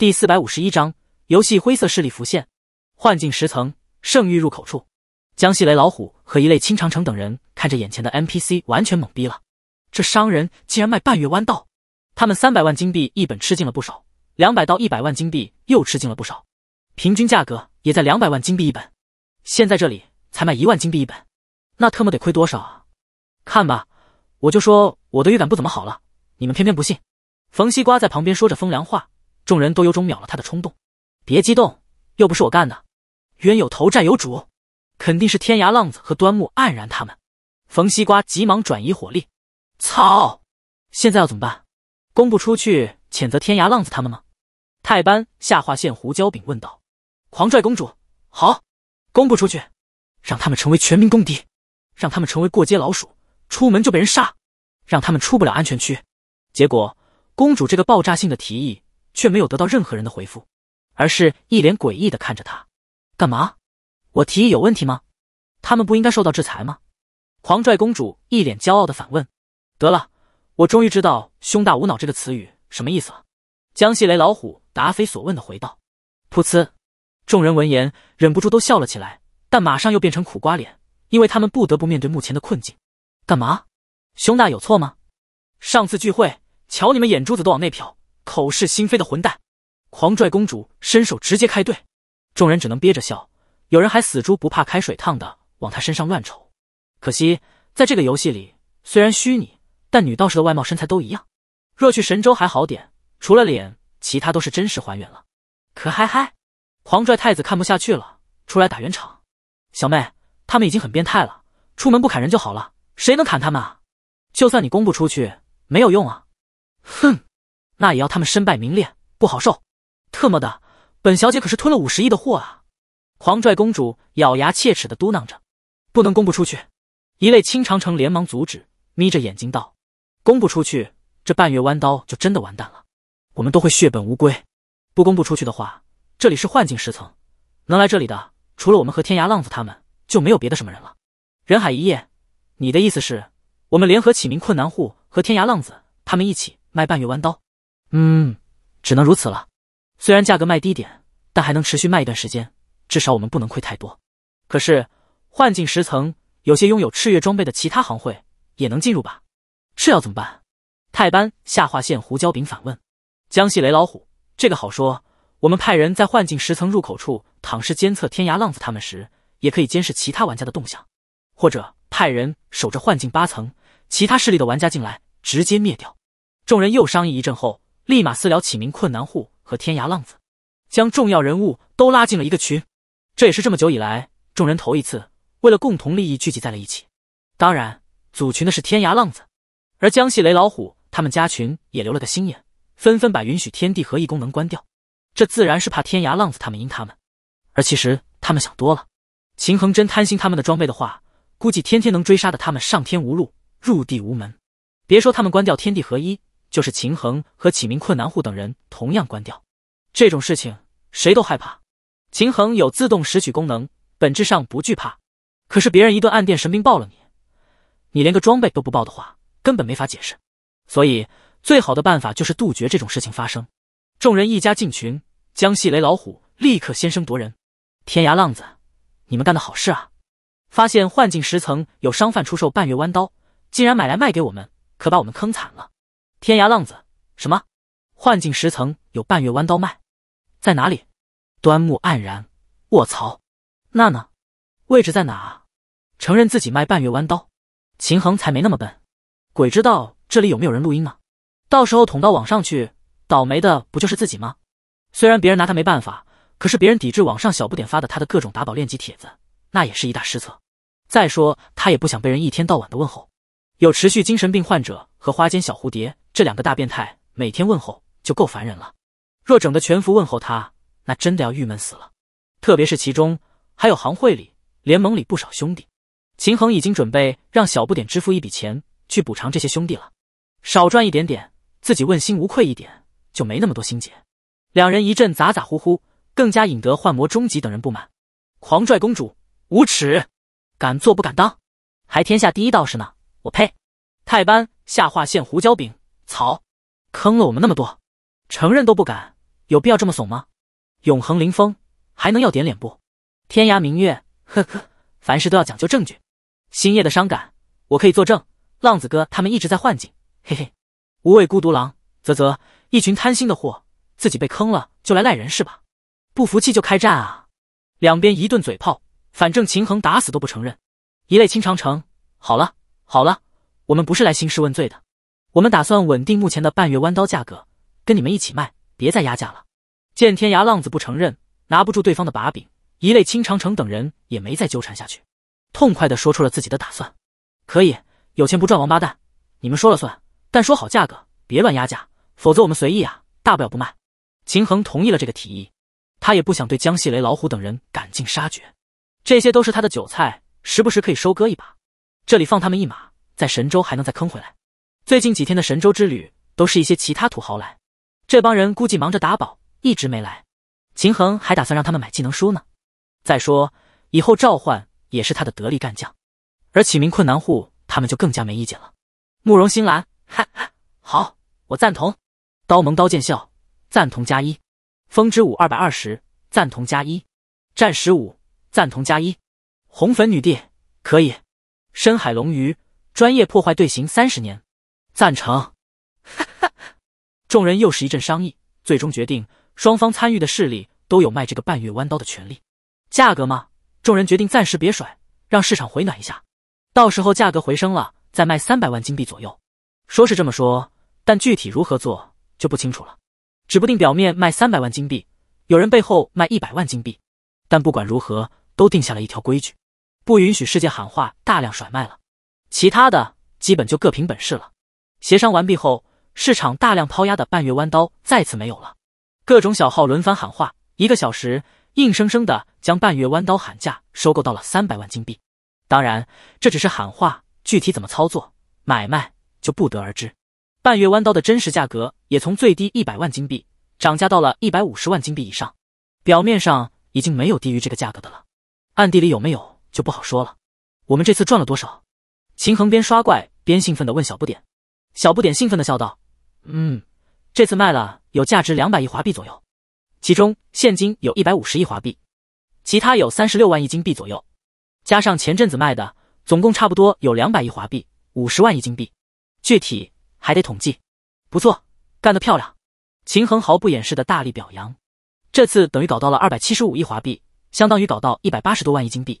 第四百五十一章游戏灰色势力浮现，幻境十层圣域入口处，江西雷老虎和一类青长城等人看着眼前的 NPC，完全懵逼了。这商人竟然卖半月弯道，他们三百万金币一本吃进了不少，两百到一百万金币又吃进了不少，平均价格也在两百万金币一本。现在这里才卖一万金币一本，那特么得亏多少啊！看吧，我就说我的预感不怎么好了，你们偏偏不信。冯西瓜在旁边说着风凉话。众人都有种秒了他的冲动，别激动，又不是我干的，冤有头债有主，肯定是天涯浪子和端木黯然他们。冯西瓜急忙转移火力，操，现在要怎么办？公布出去谴责天涯浪子他们吗？泰班下划线胡椒饼问道。狂拽公主，好，公布出去，让他们成为全民公敌，让他们成为过街老鼠，出门就被人杀，让他们出不了安全区。结果公主这个爆炸性的提议。却没有得到任何人的回复，而是一脸诡异的看着他。干嘛？我提议有问题吗？他们不应该受到制裁吗？狂拽公主一脸骄傲的反问。得了，我终于知道“胸大无脑”这个词语什么意思了。江西雷老虎答非所问的回道。噗呲！众人闻言忍不住都笑了起来，但马上又变成苦瓜脸，因为他们不得不面对目前的困境。干嘛？胸大有错吗？上次聚会，瞧你们眼珠子都往内瞟。口是心非的混蛋，狂拽公主伸手直接开怼，众人只能憋着笑。有人还死猪不怕开水烫的往他身上乱瞅。可惜在这个游戏里，虽然虚拟，但女道士的外貌身材都一样。若去神州还好点，除了脸，其他都是真实还原了。可嗨嗨，狂拽太子看不下去了，出来打圆场。小妹，他们已经很变态了，出门不砍人就好了。谁能砍他们？啊？就算你公布出去，没有用啊！哼。那也要他们身败名裂，不好受。特么的，本小姐可是吞了五十亿的货啊！狂拽公主咬牙切齿的嘟囔着：“不能公布出去。”一类青长城连忙阻止，眯着眼睛道：“公布出去，这半月弯刀就真的完蛋了，我们都会血本无归。不公布出去的话，这里是幻境十层，能来这里的除了我们和天涯浪子他们，就没有别的什么人了。”人海一夜，你的意思是，我们联合启明困难户和天涯浪子他们一起卖半月弯刀？嗯，只能如此了。虽然价格卖低点，但还能持续卖一段时间，至少我们不能亏太多。可是，幻境十层有些拥有赤月装备的其他行会也能进入吧？这要怎么办？泰班下划线胡椒饼反问。江西雷老虎，这个好说，我们派人在幻境十层入口处躺尸监测天涯浪子他们时，也可以监视其他玩家的动向，或者派人守着幻境八层，其他势力的玩家进来直接灭掉。众人又商议一阵后。立马私聊起名困难户和天涯浪子，将重要人物都拉进了一个群，这也是这么久以来众人头一次为了共同利益聚集在了一起。当然，组群的是天涯浪子，而江西雷老虎他们家群也留了个心眼，纷纷把允许天地合一功能关掉。这自然是怕天涯浪子他们阴他们。而其实他们想多了，秦衡真贪心他们的装备的话，估计天天能追杀的他们上天无路，入地无门。别说他们关掉天地合一。就是秦衡和启明困难户等人同样关掉这种事情，谁都害怕。秦衡有自动拾取功能，本质上不惧怕。可是别人一顿暗电神兵爆了你，你连个装备都不爆的话，根本没法解释。所以最好的办法就是杜绝这种事情发生。众人一家进群，江系雷老虎立刻先声夺人：“天涯浪子，你们干的好事啊！发现幻境十层有商贩出售半月弯刀，竟然买来卖给我们，可把我们坑惨了。”天涯浪子，什么？幻境十层有半月弯刀卖，在哪里？端木黯然，卧槽！那呢？位置在哪？承认自己卖半月弯刀，秦衡才没那么笨。鬼知道这里有没有人录音呢？到时候捅到网上去，倒霉的不就是自己吗？虽然别人拿他没办法，可是别人抵制网上小不点发的他的各种打宝练级帖子，那也是一大失策。再说他也不想被人一天到晚的问候。有持续精神病患者和花间小蝴蝶。这两个大变态每天问候就够烦人了，若整的全服问候他，那真的要郁闷死了。特别是其中还有行会里、联盟里不少兄弟，秦衡已经准备让小不点支付一笔钱去补偿这些兄弟了，少赚一点点，自己问心无愧一点，就没那么多心结。两人一阵咋咋呼呼，更加引得幻魔终极等人不满，狂拽公主无耻，敢做不敢当，还天下第一道士呢？我呸！太班下划线胡椒饼。草，坑了我们那么多，承认都不敢，有必要这么怂吗？永恒凌风还能要点脸不？天涯明月，呵呵，凡事都要讲究证据。星夜的伤感，我可以作证，浪子哥他们一直在幻境，嘿嘿。无畏孤独狼，啧啧，一群贪心的货，自己被坑了就来赖人是吧？不服气就开战啊！两边一顿嘴炮，反正秦衡打死都不承认。一类青长城，好了好了，我们不是来兴师问罪的。我们打算稳定目前的半月弯刀价格，跟你们一起卖，别再压价了。见天涯浪子不承认，拿不住对方的把柄，一类青长城等人也没再纠缠下去，痛快地说出了自己的打算。可以，有钱不赚王八蛋，你们说了算。但说好价格，别乱压价，否则我们随意啊，大不了不卖。秦衡同意了这个提议，他也不想对江细雷、老虎等人赶尽杀绝，这些都是他的韭菜，时不时可以收割一把。这里放他们一马，在神州还能再坑回来。最近几天的神州之旅都是一些其他土豪来，这帮人估计忙着打宝，一直没来。秦衡还打算让他们买技能书呢。再说以后召唤也是他的得力干将，而启明困难户他们就更加没意见了。慕容星兰，哈 哈，好，我赞同。刀盟刀剑笑赞同加一，风之舞二百二十赞同加一，战十五赞同加一，红粉女帝可以，深海龙鱼专业破坏队形三十年。赞成，哈哈！众人又是一阵商议，最终决定双方参与的势力都有卖这个半月弯刀的权利。价格吗？众人决定暂时别甩，让市场回暖一下，到时候价格回升了再卖三百万金币左右。说是这么说，但具体如何做就不清楚了，指不定表面卖三百万金币，有人背后卖一百万金币。但不管如何，都定下了一条规矩：不允许世界喊话大量甩卖了。其他的基本就各凭本事了。协商完毕后，市场大量抛压的半月弯刀再次没有了，各种小号轮番喊话，一个小时硬生生的将半月弯刀喊价收购到了三百万金币。当然，这只是喊话，具体怎么操作买卖就不得而知。半月弯刀的真实价格也从最低一百万金币涨价到了一百五十万金币以上，表面上已经没有低于这个价格的了，暗地里有没有就不好说了。我们这次赚了多少？秦衡边刷怪边兴奋地问小不点。小不点兴奋的笑道：“嗯，这次卖了有价值两百亿华币左右，其中现金有一百五十亿华币，其他有三十六万亿金币左右，加上前阵子卖的，总共差不多有两百亿华币，五十万亿金币。具体还得统计。不错，干得漂亮！”秦恒毫不掩饰的大力表扬。这次等于搞到了二百七十五亿华币，相当于搞到一百八十多万亿金币。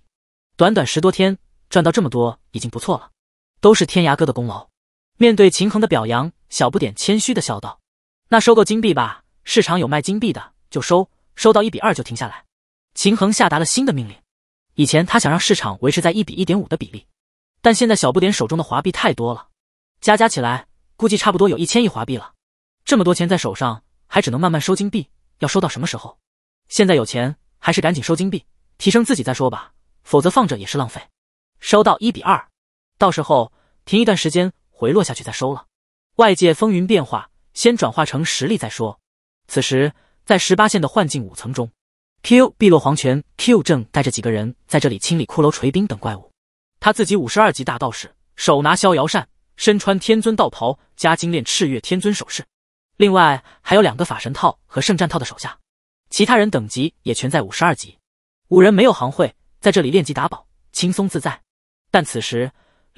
短短十多天赚到这么多已经不错了，都是天涯哥的功劳。面对秦衡的表扬，小不点谦虚的笑道：“那收购金币吧，市场有卖金币的就收，收到一比二就停下来。”秦衡下达了新的命令。以前他想让市场维持在一比一点五的比例，但现在小不点手中的华币太多了，加加起来估计差不多有一千亿华币了。这么多钱在手上，还只能慢慢收金币，要收到什么时候？现在有钱，还是赶紧收金币，提升自己再说吧，否则放着也是浪费。收到一比二，到时候停一段时间。回落下去再收了。外界风云变化，先转化成实力再说。此时，在十八线的幻境五层中，Q 碧落黄泉 Q 正带着几个人在这里清理骷髅锤兵等怪物。他自己五十二级大道士，手拿逍遥扇，身穿天尊道袍加精炼赤月天尊首饰。另外还有两个法神套和圣战套的手下，其他人等级也全在五十二级。五人没有行会，在这里练级打宝，轻松自在。但此时。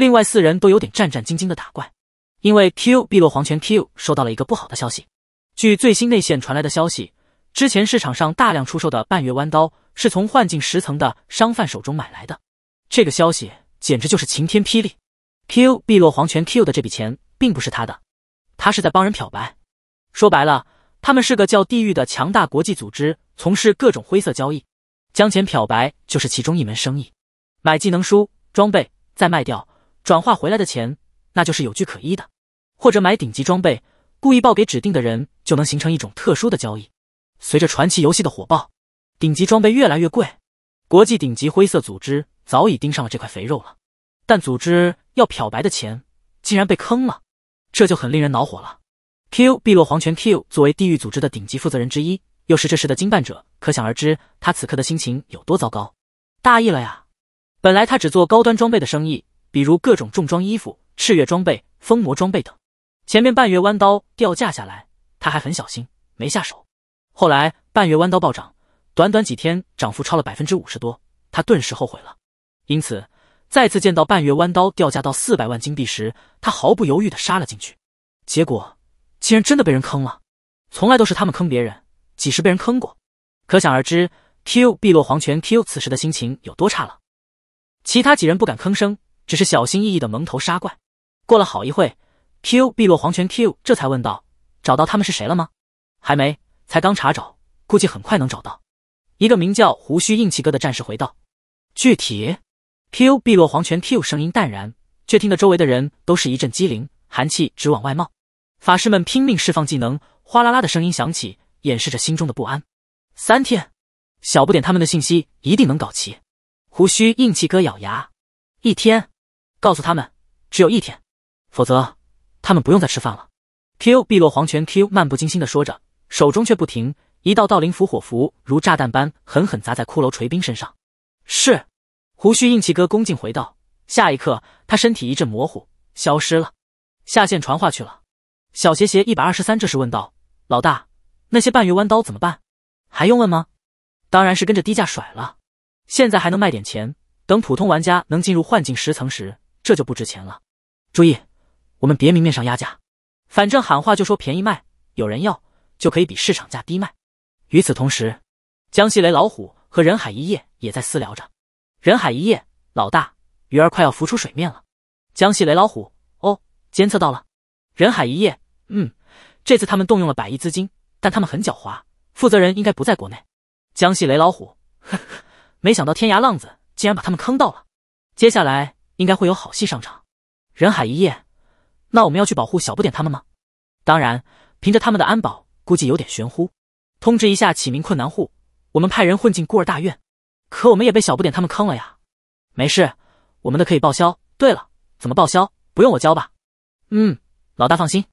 另外四人都有点战战兢兢的打怪，因为 Q 碧落黄泉 Q 收到了一个不好的消息。据最新内线传来的消息，之前市场上大量出售的半月弯刀是从幻境十层的商贩手中买来的。这个消息简直就是晴天霹雳。Q 碧落黄泉 Q 的这笔钱并不是他的，他是在帮人漂白。说白了，他们是个叫地狱的强大国际组织，从事各种灰色交易，将钱漂白就是其中一门生意。买技能书、装备，再卖掉。转化回来的钱，那就是有据可依的；或者买顶级装备，故意报给指定的人，就能形成一种特殊的交易。随着传奇游戏的火爆，顶级装备越来越贵，国际顶级灰色组织早已盯上了这块肥肉了。但组织要漂白的钱竟然被坑了，这就很令人恼火了。Q 碧落黄泉 Q 作为地狱组织的顶级负责人之一，又是这时的经办者，可想而知他此刻的心情有多糟糕。大意了呀！本来他只做高端装备的生意。比如各种重装衣服、赤月装备、风魔装备等。前面半月弯刀掉价下来，他还很小心，没下手。后来半月弯刀暴涨，短短几天涨幅超了百分之五十多，他顿时后悔了。因此，再次见到半月弯刀掉价到四百万金币时，他毫不犹豫地杀了进去。结果竟然真的被人坑了，从来都是他们坑别人，几时被人坑过？可想而知，Q 碧落黄泉 Q 此时的心情有多差了。其他几人不敢吭声。只是小心翼翼的蒙头杀怪，过了好一会，Q 碧落黄泉 Q 这才问道：“找到他们是谁了吗？”“还没，才刚查找，估计很快能找到。”一个名叫胡须硬气哥的战士回道：“具体。”Q 碧落黄泉 Q 声音淡然，却听得周围的人都是一阵机灵，寒气直往外冒。法师们拼命释放技能，哗啦啦的声音响起，掩饰着心中的不安。三天，小不点他们的信息一定能搞齐。胡须硬气哥咬牙，一天。告诉他们，只有一天，否则他们不用再吃饭了。Q 碧落黄泉 Q 漫不经心的说着，手中却不停一道道灵符火符如炸弹般狠狠砸在骷髅锤兵身上。是，胡须硬气哥恭敬回道。下一刻，他身体一阵模糊，消失了。下线传话去了。小邪邪一百二十三这时问道：“老大，那些半月弯刀怎么办？还用问吗？当然是跟着低价甩了。现在还能卖点钱，等普通玩家能进入幻境十层时。”这就不值钱了。注意，我们别明面上压价，反正喊话就说便宜卖，有人要就可以比市场价低卖。与此同时，江西雷老虎和人海一夜也在私聊着。人海一夜，老大，鱼儿快要浮出水面了。江西雷老虎，哦，监测到了。人海一夜，嗯，这次他们动用了百亿资金，但他们很狡猾，负责人应该不在国内。江西雷老虎，呵呵，没想到天涯浪子竟然把他们坑到了。接下来。应该会有好戏上场，人海一夜，那我们要去保护小不点他们吗？当然，凭着他们的安保，估计有点玄乎。通知一下启明困难户，我们派人混进孤儿大院。可我们也被小不点他们坑了呀。没事，我们的可以报销。对了，怎么报销？不用我交吧？嗯，老大放心。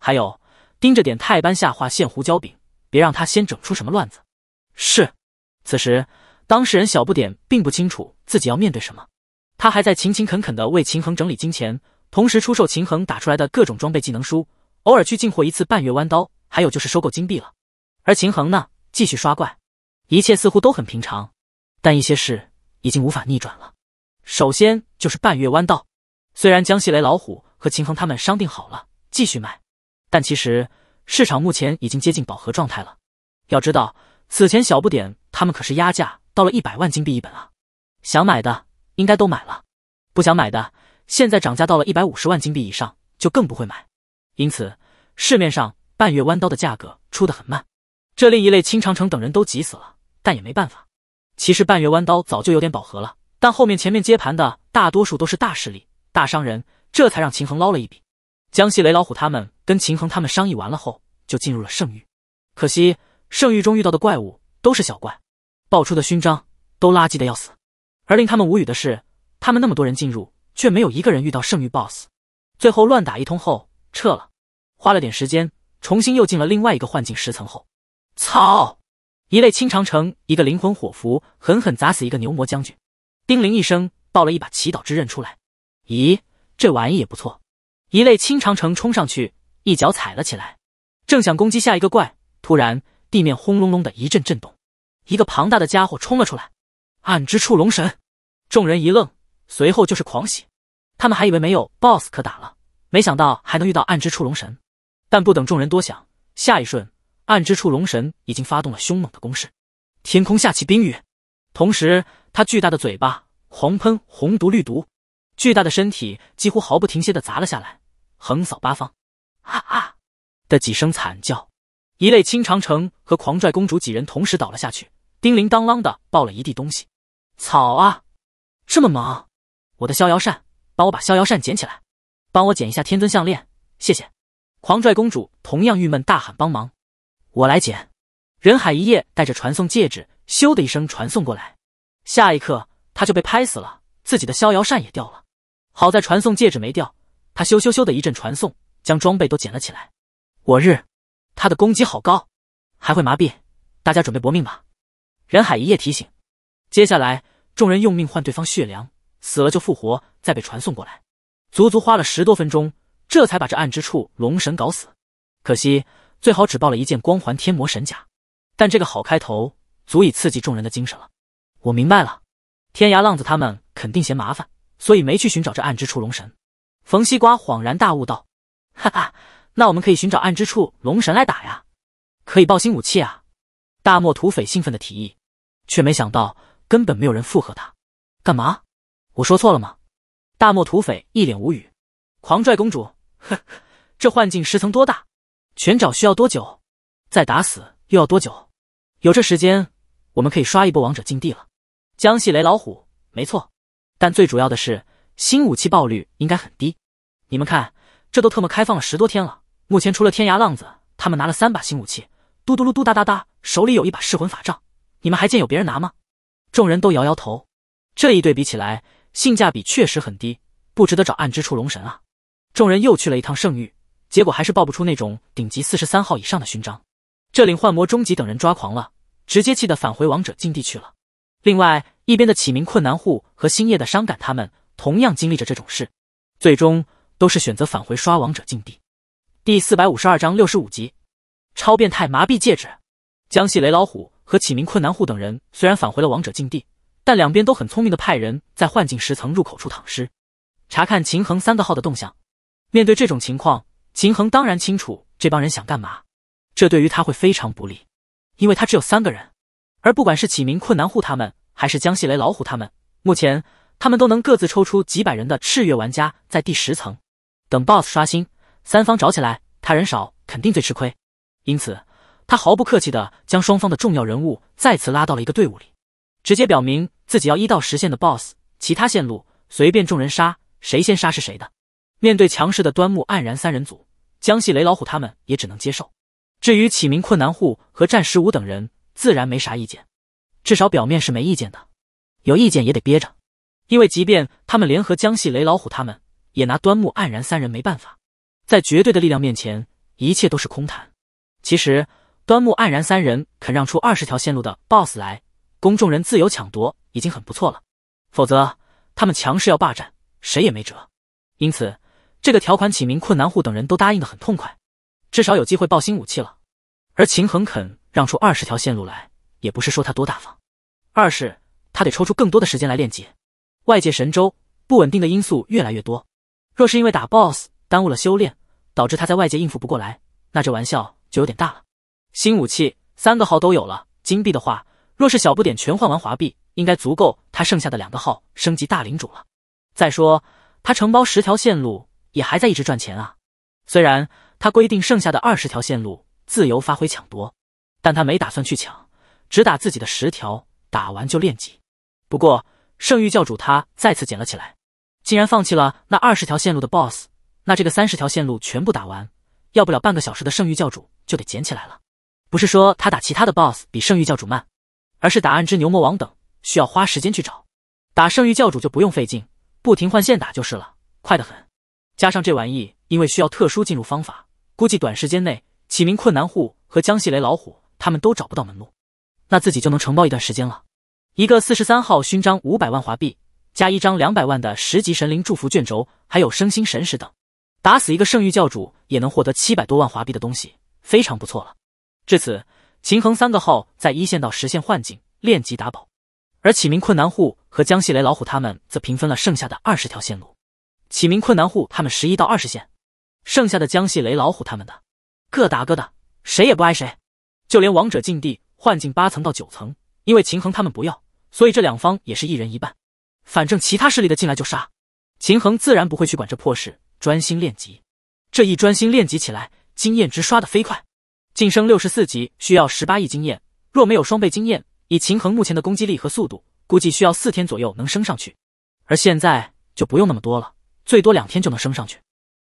还有，盯着点泰班下画线胡椒饼，别让他先整出什么乱子。是。此时，当事人小不点并不清楚自己要面对什么。他还在勤勤恳恳的为秦衡整理金钱，同时出售秦衡打出来的各种装备技能书，偶尔去进货一次半月弯刀，还有就是收购金币了。而秦衡呢，继续刷怪，一切似乎都很平常，但一些事已经无法逆转了。首先就是半月弯刀，虽然江西雷老虎和秦衡他们商定好了继续卖，但其实市场目前已经接近饱和状态了。要知道此前小不点他们可是压价到了一百万金币一本啊，想买的。应该都买了，不想买的，现在涨价到了一百五十万金币以上，就更不会买。因此，市面上半月弯刀的价格出得很慢。这另一类青长城等人都急死了，但也没办法。其实半月弯刀早就有点饱和了，但后面前面接盘的大多数都是大势力、大商人，这才让秦衡捞了一笔。江西雷老虎他们跟秦衡他们商议完了后，就进入了圣域。可惜圣域中遇到的怪物都是小怪，爆出的勋章都垃圾的要死。而令他们无语的是，他们那么多人进入，却没有一个人遇到圣域 BOSS，最后乱打一通后撤了，花了点时间，重新又进了另外一个幻境十层后，操！一类清长城，一个灵魂火符狠狠砸死一个牛魔将军，叮铃一声，爆了一把祈祷之刃出来，咦，这玩意也不错。一类清长城冲上去，一脚踩了起来，正想攻击下一个怪，突然地面轰隆隆的一阵震动，一个庞大的家伙冲了出来。暗之触龙神，众人一愣，随后就是狂喜。他们还以为没有 BOSS 可打了，没想到还能遇到暗之触龙神。但不等众人多想，下一瞬，暗之触龙神已经发动了凶猛的攻势。天空下起冰雨，同时他巨大的嘴巴狂喷红毒绿毒，巨大的身体几乎毫不停歇的砸了下来，横扫八方。啊啊！的几声惨叫，一类青长城和狂拽公主几人同时倒了下去，叮铃当啷的爆了一地东西。草啊，这么忙！我的逍遥扇，帮我把逍遥扇捡起来，帮我捡一下天尊项链，谢谢！狂拽公主同样郁闷大喊：“帮忙，我来捡！”人海一夜带着传送戒指，咻的一声传送过来，下一刻他就被拍死了，自己的逍遥扇也掉了。好在传送戒指没掉，他咻咻咻的一阵传送，将装备都捡了起来。我日，他的攻击好高，还会麻痹，大家准备搏命吧！人海一夜提醒，接下来。众人用命换对方血粮，死了就复活，再被传送过来，足足花了十多分钟，这才把这暗之处龙神搞死。可惜最好只爆了一件光环天魔神甲，但这个好开头足以刺激众人的精神了。我明白了，天涯浪子他们肯定嫌麻烦，所以没去寻找这暗之处龙神。冯西瓜恍然大悟道：“哈哈，那我们可以寻找暗之处龙神来打呀，可以爆新武器啊！”大漠土匪兴奋的提议，却没想到。根本没有人附和他，干嘛？我说错了吗？大漠土匪一脸无语，狂拽公主。呵，这幻境十层多大？全找需要多久？再打死又要多久？有这时间，我们可以刷一波王者禁地了。江西雷老虎，没错。但最主要的是，新武器爆率应该很低。你们看，这都特么开放了十多天了，目前除了天涯浪子，他们拿了三把新武器。嘟嘟噜嘟哒哒哒，手里有一把噬魂法杖，你们还见有别人拿吗？众人都摇摇头，这一对比起来，性价比确实很低，不值得找暗之处龙神啊！众人又去了一趟圣域，结果还是爆不出那种顶级四十三号以上的勋章，这令幻魔终极等人抓狂了，直接气得返回王者禁地去了。另外一边的启明困难户和星夜的伤感，他们同样经历着这种事，最终都是选择返回刷王者禁地。第四百五十二章六十五超变态麻痹戒指。江西雷老虎。和启明困难户等人虽然返回了王者禁地，但两边都很聪明的派人在幻境十层入口处躺尸，查看秦衡三个号的动向。面对这种情况，秦衡当然清楚这帮人想干嘛，这对于他会非常不利，因为他只有三个人，而不管是启明困难户他们，还是江西雷老虎他们，目前他们都能各自抽出几百人的赤月玩家在第十层等 BOSS 刷新，三方找起来，他人少肯定最吃亏，因此。他毫不客气地将双方的重要人物再次拉到了一个队伍里，直接表明自己要一到十线的 BOSS，其他线路随便众人杀，谁先杀是谁的。面对强势的端木黯然三人组，江系雷老虎他们也只能接受。至于启明困难户和战十武等人，自然没啥意见，至少表面是没意见的，有意见也得憋着，因为即便他们联合江系雷老虎他们，也拿端木黯然三人没办法，在绝对的力量面前，一切都是空谈。其实。端木黯然，三人肯让出二十条线路的 boss 来，供众人自由抢夺，已经很不错了。否则他们强势要霸占，谁也没辙。因此，这个条款起名困难户等人都答应的很痛快，至少有机会爆新武器了。而秦恒肯让出二十条线路来，也不是说他多大方，二是他得抽出更多的时间来练级。外界神州不稳定的因素越来越多，若是因为打 boss 耽误了修炼，导致他在外界应付不过来，那这玩笑就有点大了。新武器三个号都有了，金币的话，若是小不点全换完华币，应该足够他剩下的两个号升级大领主了。再说他承包十条线路也还在一直赚钱啊，虽然他规定剩下的二十条线路自由发挥抢夺，但他没打算去抢，只打自己的十条，打完就练级。不过圣域教主他再次捡了起来，竟然放弃了那二十条线路的 BOSS，那这个三十条线路全部打完，要不了半个小时的圣域教主就得捡起来了。不是说他打其他的 boss 比圣域教主慢，而是打暗之牛魔王等需要花时间去找，打圣域教主就不用费劲，不停换线打就是了，快得很。加上这玩意，因为需要特殊进入方法，估计短时间内启明困难户和江系雷老虎他们都找不到门路，那自己就能承包一段时间了。一个四十三号勋章五百万华币，加一张两百万的十级神灵祝福卷轴，还有升星神石等，打死一个圣域教主也能获得七百多万华币的东西，非常不错了。至此，秦衡三个号在一线道实现幻境练级打宝，而启明困难户和江系雷老虎他们则平分了剩下的二十条线路。启明困难户他们十一到二十线，剩下的江系雷老虎他们的各打各的，谁也不挨谁。就连王者禁地幻境八层到九层，因为秦衡他们不要，所以这两方也是一人一半。反正其他势力的进来就杀，秦衡自然不会去管这破事，专心练级。这一专心练级起来，经验值刷的飞快。晋升六十四级需要十八亿经验，若没有双倍经验，以秦衡目前的攻击力和速度，估计需要四天左右能升上去。而现在就不用那么多了，最多两天就能升上去。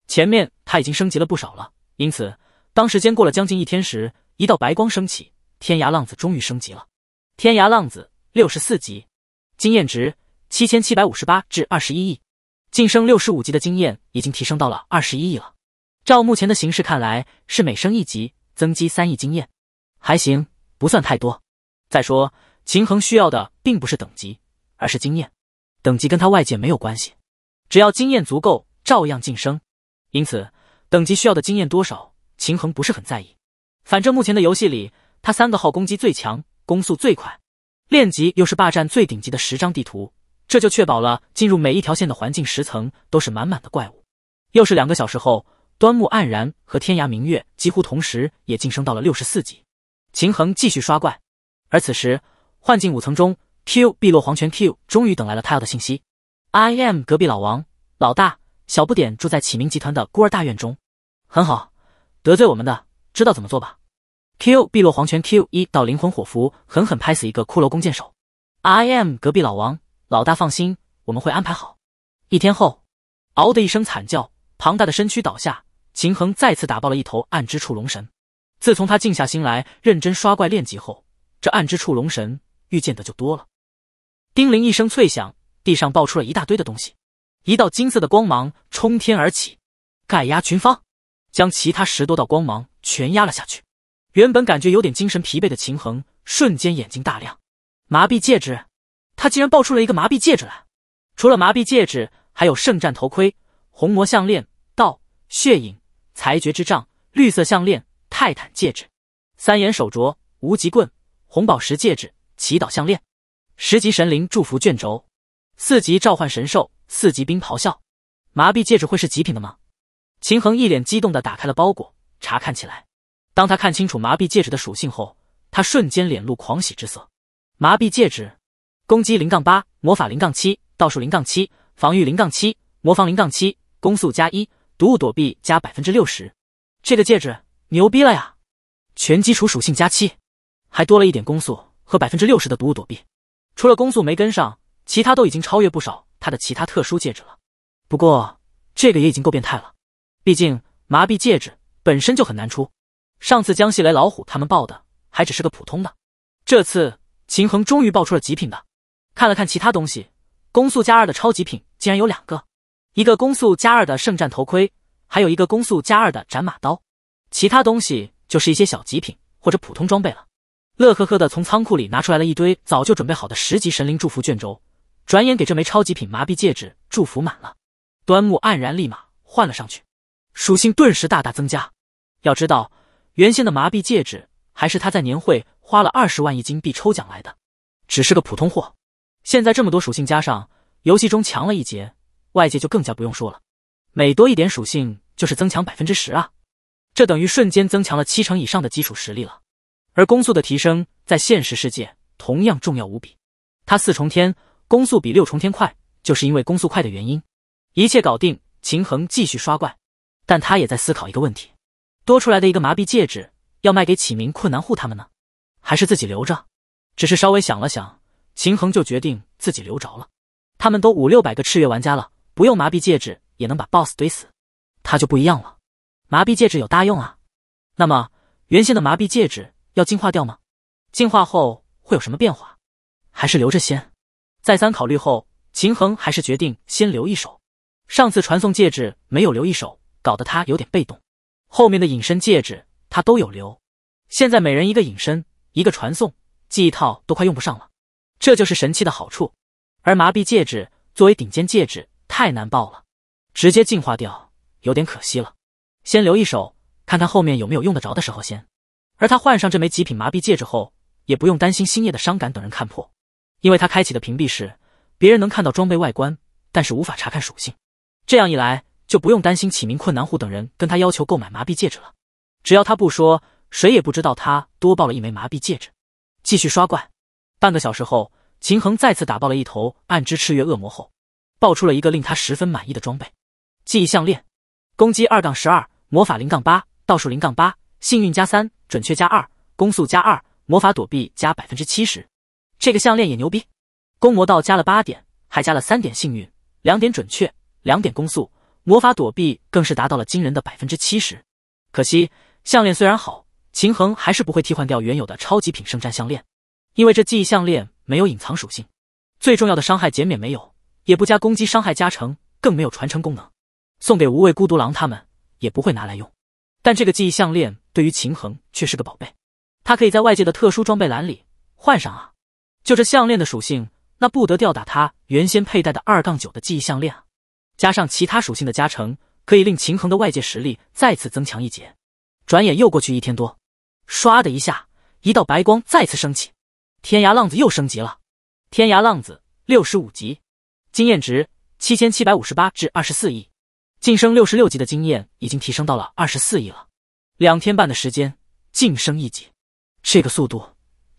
前面他已经升级了不少了，因此当时间过了将近一天时，一道白光升起，天涯浪子终于升级了。天涯浪子六十四级，经验值七千七百五十八至二十一亿，晋升六十五级的经验已经提升到了二十一亿了。照目前的形势看来，是每升一级。增肌三亿经验，还行，不算太多。再说，秦衡需要的并不是等级，而是经验。等级跟他外界没有关系，只要经验足够，照样晋升。因此，等级需要的经验多少，秦衡不是很在意。反正目前的游戏里，他三个号攻击最强，攻速最快，练级又是霸占最顶级的十张地图，这就确保了进入每一条线的环境十层都是满满的怪物。又是两个小时后。端木黯然和天涯明月几乎同时也晋升到了六十四级。秦衡继续刷怪，而此时幻境五层中，Q 碧落黄泉 Q 终于等来了他要的信息。I am 隔壁老王，老大，小不点住在启明集团的孤儿大院中。很好，得罪我们的知道怎么做吧。Q 碧落黄泉 Q 一到灵魂火符，狠狠拍死一个骷髅弓箭手。I am 隔壁老王，老大放心，我们会安排好。一天后，嗷的一声惨叫，庞大的身躯倒下。秦衡再次打爆了一头暗之处龙神。自从他静下心来认真刷怪练级后，这暗之处龙神遇见的就多了。叮铃一声脆响，地上爆出了一大堆的东西。一道金色的光芒冲天而起，盖压群芳，将其他十多道光芒全压了下去。原本感觉有点精神疲惫的秦衡，瞬间眼睛大亮。麻痹戒指，他竟然爆出了一个麻痹戒指来。除了麻痹戒指，还有圣战头盔、红魔项链、道血影。裁决之杖、绿色项链、泰坦戒指、三眼手镯、无极棍、红宝石戒指、祈祷项链、十级神灵祝福卷轴、四级召唤神兽、四级冰咆哮、麻痹戒指会是极品的吗？秦衡一脸激动地打开了包裹，查看起来。当他看清楚麻痹戒指的属性后，他瞬间脸露狂喜之色。麻痹戒指，攻击零杠八，魔法零杠七，道术零杠七，防御零杠七，魔防零杠七，攻速加一。毒物躲避加百分之六十，这个戒指牛逼了呀！全基础属性加七，还多了一点攻速和百分之六十的毒物躲避。除了攻速没跟上，其他都已经超越不少他的其他特殊戒指了。不过这个也已经够变态了，毕竟麻痹戒指本身就很难出。上次江西雷、老虎他们爆的还只是个普通的，这次秦衡终于爆出了极品的。看了看其他东西，攻速加二的超极品竟然有两个。一个攻速加二的圣战头盔，还有一个攻速加二的斩马刀，其他东西就是一些小极品或者普通装备了。乐呵呵的从仓库里拿出来了一堆早就准备好的十级神灵祝福卷轴，转眼给这枚超级品麻痹戒指祝福满了。端木黯然立马换了上去，属性顿时大大增加。要知道，原先的麻痹戒指还是他在年会花了二十万亿金币抽奖来的，只是个普通货。现在这么多属性加上，游戏中强了一截。外界就更加不用说了，每多一点属性就是增强百分之十啊，这等于瞬间增强了七成以上的基础实力了。而攻速的提升在现实世界同样重要无比，他四重天攻速比六重天快，就是因为攻速快的原因。一切搞定，秦衡继续刷怪，但他也在思考一个问题：多出来的一个麻痹戒指要卖给启明困难户他们呢，还是自己留着？只是稍微想了想，秦衡就决定自己留着了。他们都五六百个赤月玩家了。不用麻痹戒指也能把 BOSS 怼死，他就不一样了。麻痹戒指有大用啊！那么原先的麻痹戒指要进化掉吗？进化后会有什么变化？还是留着先？再三考虑后，秦衡还是决定先留一手。上次传送戒指没有留一手，搞得他有点被动。后面的隐身戒指他都有留，现在每人一个隐身，一个传送，记忆套都快用不上了。这就是神器的好处。而麻痹戒指作为顶尖戒指。太难爆了，直接进化掉有点可惜了，先留一手，看看后面有没有用得着的时候先。而他换上这枚极品麻痹戒指后，也不用担心星夜的伤感等人看破，因为他开启的屏蔽是别人能看到装备外观，但是无法查看属性。这样一来，就不用担心启明困难户等人跟他要求购买麻痹戒指了，只要他不说，谁也不知道他多爆了一枚麻痹戒指。继续刷怪，半个小时后，秦衡再次打爆了一头暗之赤月恶魔后。爆出了一个令他十分满意的装备，记忆项链，攻击二杠十二，魔法零杠八，倒数零杠八，幸运加三，准确加二，攻速加二，魔法躲避加百分之七十。这个项链也牛逼，攻魔道加了八点，还加了三点幸运，两点准确，两点攻速，魔法躲避更是达到了惊人的百分之七十。可惜项链虽然好，秦衡还是不会替换掉原有的超级品圣战项链，因为这记忆项链没有隐藏属性，最重要的伤害减免没有。也不加攻击伤害加成，更没有传承功能，送给无畏孤独狼他们也不会拿来用。但这个记忆项链对于秦衡却是个宝贝，他可以在外界的特殊装备栏里换上啊！就这项链的属性，那不得吊打他原先佩戴的二杠九的记忆项链啊！加上其他属性的加成，可以令秦衡的外界实力再次增强一截。转眼又过去一天多，唰的一下，一道白光再次升起，天涯浪子又升级了。天涯浪子六十五级。经验值七千七百五十八至二十四亿，晋升六十六级的经验已经提升到了二十四亿了。两天半的时间晋升一级，这个速度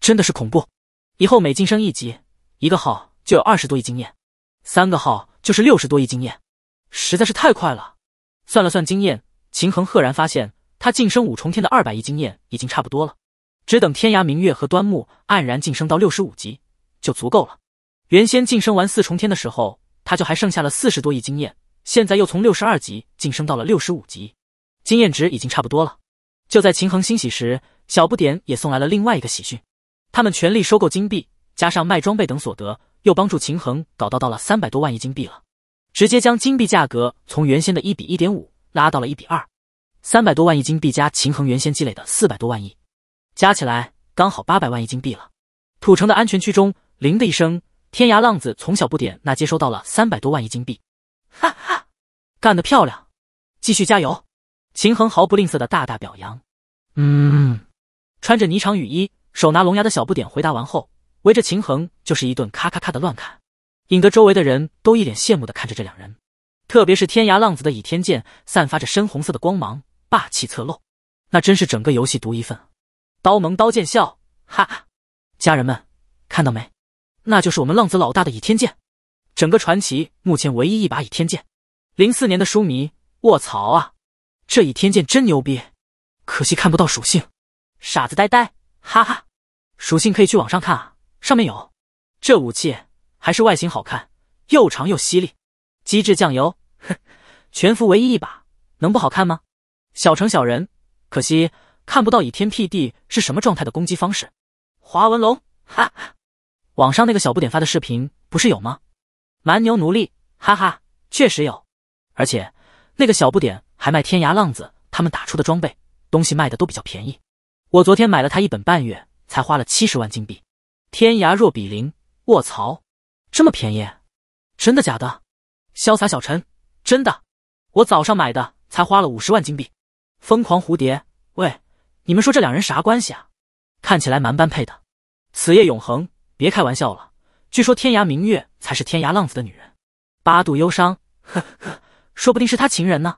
真的是恐怖。以后每晋升一级，一个号就有二十多亿经验，三个号就是六十多亿经验，实在是太快了。算了算经验，秦衡赫然发现他晋升五重天的二百亿经验已经差不多了，只等天涯明月和端木黯然晋升到六十五级就足够了。原先晋升完四重天的时候，他就还剩下了四十多亿经验，现在又从六十二级晋升到了六十五级，经验值已经差不多了。就在秦衡欣喜时，小不点也送来了另外一个喜讯：他们全力收购金币，加上卖装备等所得，又帮助秦衡搞到到了三百多万亿金币了，直接将金币价格从原先的一比一点五拉到了一比二。三百多万亿金币加秦衡原先积累的四百多万亿，加起来刚好八百万亿金币了。土城的安全区中，铃的一声。天涯浪子从小不点那接收到了三百多万亿金币，哈哈，干得漂亮，继续加油！秦衡毫不吝啬的大大表扬。嗯，穿着霓裳雨衣，手拿龙牙的小不点回答完后，围着秦衡就是一顿咔咔咔的乱砍，引得周围的人都一脸羡慕的看着这两人。特别是天涯浪子的倚天剑，散发着深红色的光芒，霸气侧漏，那真是整个游戏独一份。刀盟刀剑笑，哈哈，家人们，看到没？那就是我们浪子老大的倚天剑，整个传奇目前唯一一把倚天剑。零四年的书迷，卧槽啊！这倚天剑真牛逼，可惜看不到属性。傻子呆呆，哈哈，属性可以去网上看啊，上面有。这武器还是外形好看，又长又犀利。机智酱油，哼，全服唯一一把，能不好看吗？小城小人，可惜看不到倚天辟地是什么状态的攻击方式。华文龙，哈哈。网上那个小不点发的视频不是有吗？蛮牛奴隶，哈哈，确实有。而且那个小不点还卖天涯浪子，他们打出的装备东西卖的都比较便宜。我昨天买了他一本半月，才花了七十万金币。天涯若比邻，卧槽，这么便宜？真的假的？潇洒小陈，真的。我早上买的才花了五十万金币。疯狂蝴蝶，喂，你们说这两人啥关系啊？看起来蛮般配的。此夜永恒。别开玩笑了，据说天涯明月才是天涯浪子的女人，八度忧伤，呵 呵，说不定是他情人呢。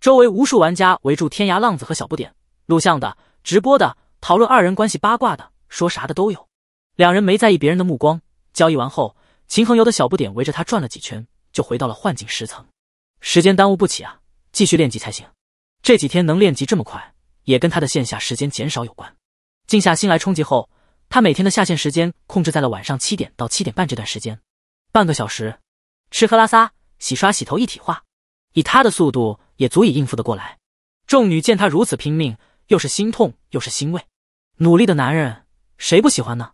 周围无数玩家围住天涯浪子和小不点，录像的、直播的、讨论二人关系八卦的、说啥的都有。两人没在意别人的目光，交易完后，秦恒游的小不点围着他转了几圈，就回到了幻境十层。时间耽误不起啊，继续练级才行。这几天能练级这么快，也跟他的线下时间减少有关。静下心来冲击后。他每天的下线时间控制在了晚上七点到七点半这段时间，半个小时，吃喝拉撒洗刷洗头一体化，以他的速度也足以应付得过来。众女见他如此拼命，又是心痛又是欣慰，努力的男人谁不喜欢呢？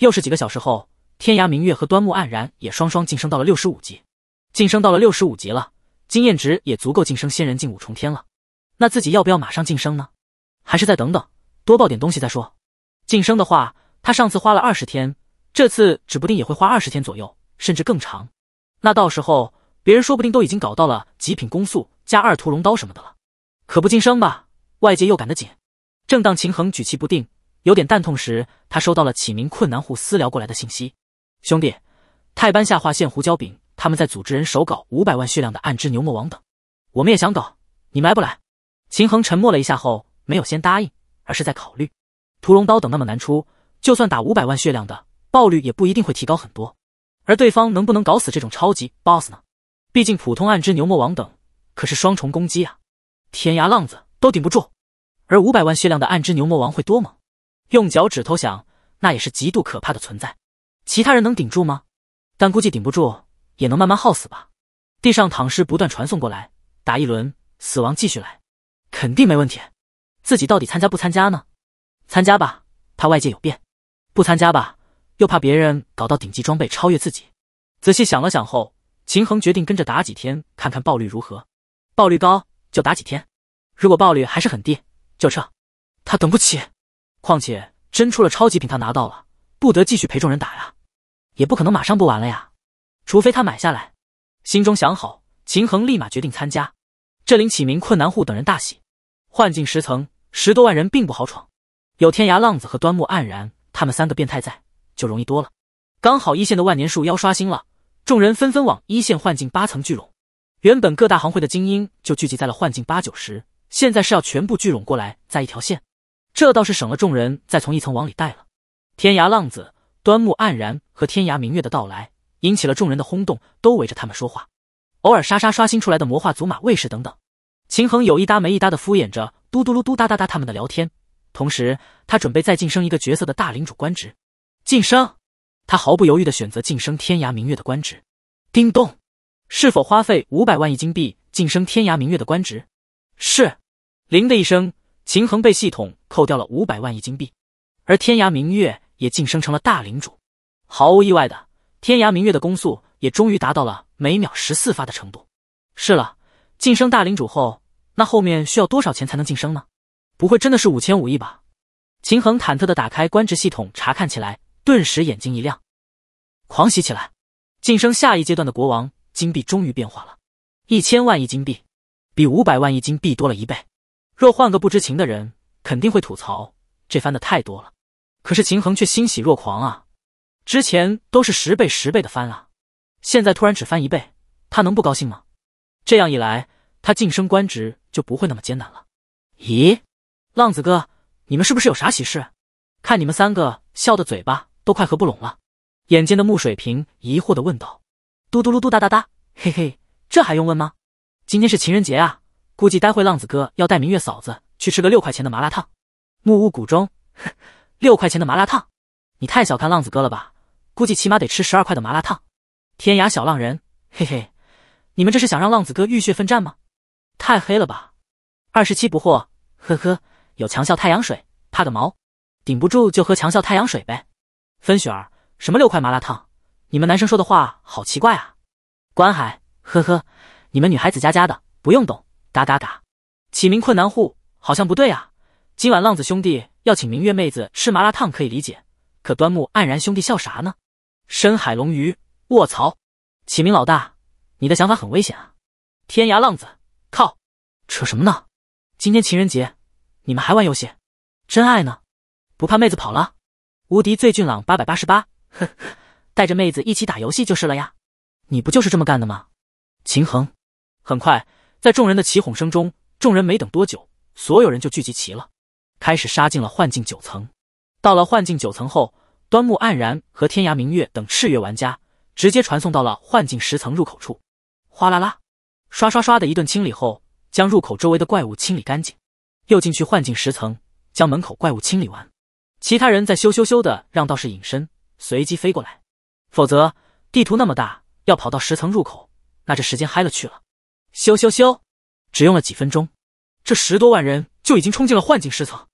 又是几个小时后，天涯明月和端木黯然也双双晋升到了六十五级，晋升到了六十五级了，经验值也足够晋升仙人境五重天了。那自己要不要马上晋升呢？还是再等等，多爆点东西再说？晋升的话。他上次花了二十天，这次指不定也会花二十天左右，甚至更长。那到时候别人说不定都已经搞到了极品攻速加二屠龙刀什么的了，可不晋升吧？外界又赶得紧。正当秦衡举棋不定，有点蛋痛时，他收到了启明困难户私聊过来的信息：“兄弟，太班下划线胡椒饼，他们在组织人手搞五百万血量的暗之牛魔王等，我们也想搞，你们来不来？”秦衡沉默了一下后，没有先答应，而是在考虑屠龙刀等那么难出。就算打五百万血量的，爆率也不一定会提高很多。而对方能不能搞死这种超级 boss 呢？毕竟普通暗之牛魔王等可是双重攻击啊，天涯浪子都顶不住。而五百万血量的暗之牛魔王会多猛？用脚趾头想，那也是极度可怕的存在。其他人能顶住吗？但估计顶不住，也能慢慢耗死吧。地上躺尸不断传送过来，打一轮，死亡继续来，肯定没问题。自己到底参加不参加呢？参加吧，怕外界有变。不参加吧，又怕别人搞到顶级装备超越自己。仔细想了想后，秦衡决定跟着打几天，看看爆率如何。爆率高就打几天，如果爆率还是很低就撤。他等不起，况且真出了超级品，他拿到了不得继续陪众人打呀，也不可能马上不玩了呀，除非他买下来。心中想好，秦衡立马决定参加。这林启明、困难户等人大喜。幻境十层，十多万人并不好闯，有天涯浪子和端木黯然。他们三个变态在就容易多了。刚好一线的万年树妖刷新了，众人纷纷往一线幻境八层聚拢。原本各大行会的精英就聚集在了幻境八九十，现在是要全部聚拢过来，在一条线。这倒是省了众人再从一层往里带了。天涯浪子、端木黯然和天涯明月的到来引起了众人的轰动，都围着他们说话。偶尔沙沙刷新出来的魔化祖玛卫士等等，秦衡有一搭没一搭的敷衍着嘟嘟噜嘟哒哒哒他们的聊天。同时，他准备再晋升一个角色的大领主官职。晋升，他毫不犹豫的选择晋升天涯明月的官职。叮咚，是否花费五百万亿金币晋升天涯明月的官职？是。铃的一声，秦衡被系统扣掉了五百万亿金币，而天涯明月也晋升成了大领主。毫无意外的，天涯明月的攻速也终于达到了每秒十四发的程度。是了，晋升大领主后，那后面需要多少钱才能晋升呢？不会真的是五千五亿吧？秦衡忐忑的打开官职系统查看起来，顿时眼睛一亮，狂喜起来。晋升下一阶段的国王，金币终于变化了，一千万亿金币，比五百万亿金币多了一倍。若换个不知情的人，肯定会吐槽这翻的太多了。可是秦衡却欣喜若狂啊！之前都是十倍十倍的翻啊，现在突然只翻一倍，他能不高兴吗？这样一来，他晋升官职就不会那么艰难了。咦？浪子哥，你们是不是有啥喜事？看你们三个笑的嘴巴都快合不拢了。眼尖的穆水平疑惑的问道：“嘟嘟噜嘟哒哒哒，嘿嘿，这还用问吗？今天是情人节啊！估计待会浪子哥要带明月嫂子去吃个六块钱的麻辣烫。”木屋谷中，哼，六块钱的麻辣烫，你太小看浪子哥了吧？估计起码得吃十二块的麻辣烫。天涯小浪人，嘿嘿，你们这是想让浪子哥浴血奋战吗？太黑了吧！二十七不惑，呵呵。有强效太阳水，怕个毛？顶不住就喝强效太阳水呗。芬雪儿，什么六块麻辣烫？你们男生说的话好奇怪啊！关海，呵呵，你们女孩子家家的不用懂。嘎嘎嘎！启明困难户，好像不对啊。今晚浪子兄弟要请明月妹子吃麻辣烫可以理解，可端木黯然兄弟笑啥呢？深海龙鱼，卧槽！启明老大，你的想法很危险啊！天涯浪子，靠，扯什么呢？今天情人节。你们还玩游戏？真爱呢？不怕妹子跑了？无敌最俊朗八百八十八，呵带着妹子一起打游戏就是了呀。你不就是这么干的吗？秦衡。很快，在众人的起哄声中，众人没等多久，所有人就聚集齐了，开始杀进了幻境九层。到了幻境九层后，端木黯然和天涯明月等赤月玩家直接传送到了幻境十层入口处。哗啦啦，刷刷刷的一顿清理后，将入口周围的怪物清理干净。又进去幻境十层，将门口怪物清理完，其他人在羞羞羞的让道士隐身，随机飞过来，否则地图那么大，要跑到十层入口，那这时间嗨了去了。羞羞羞，只用了几分钟，这十多万人就已经冲进了幻境十层，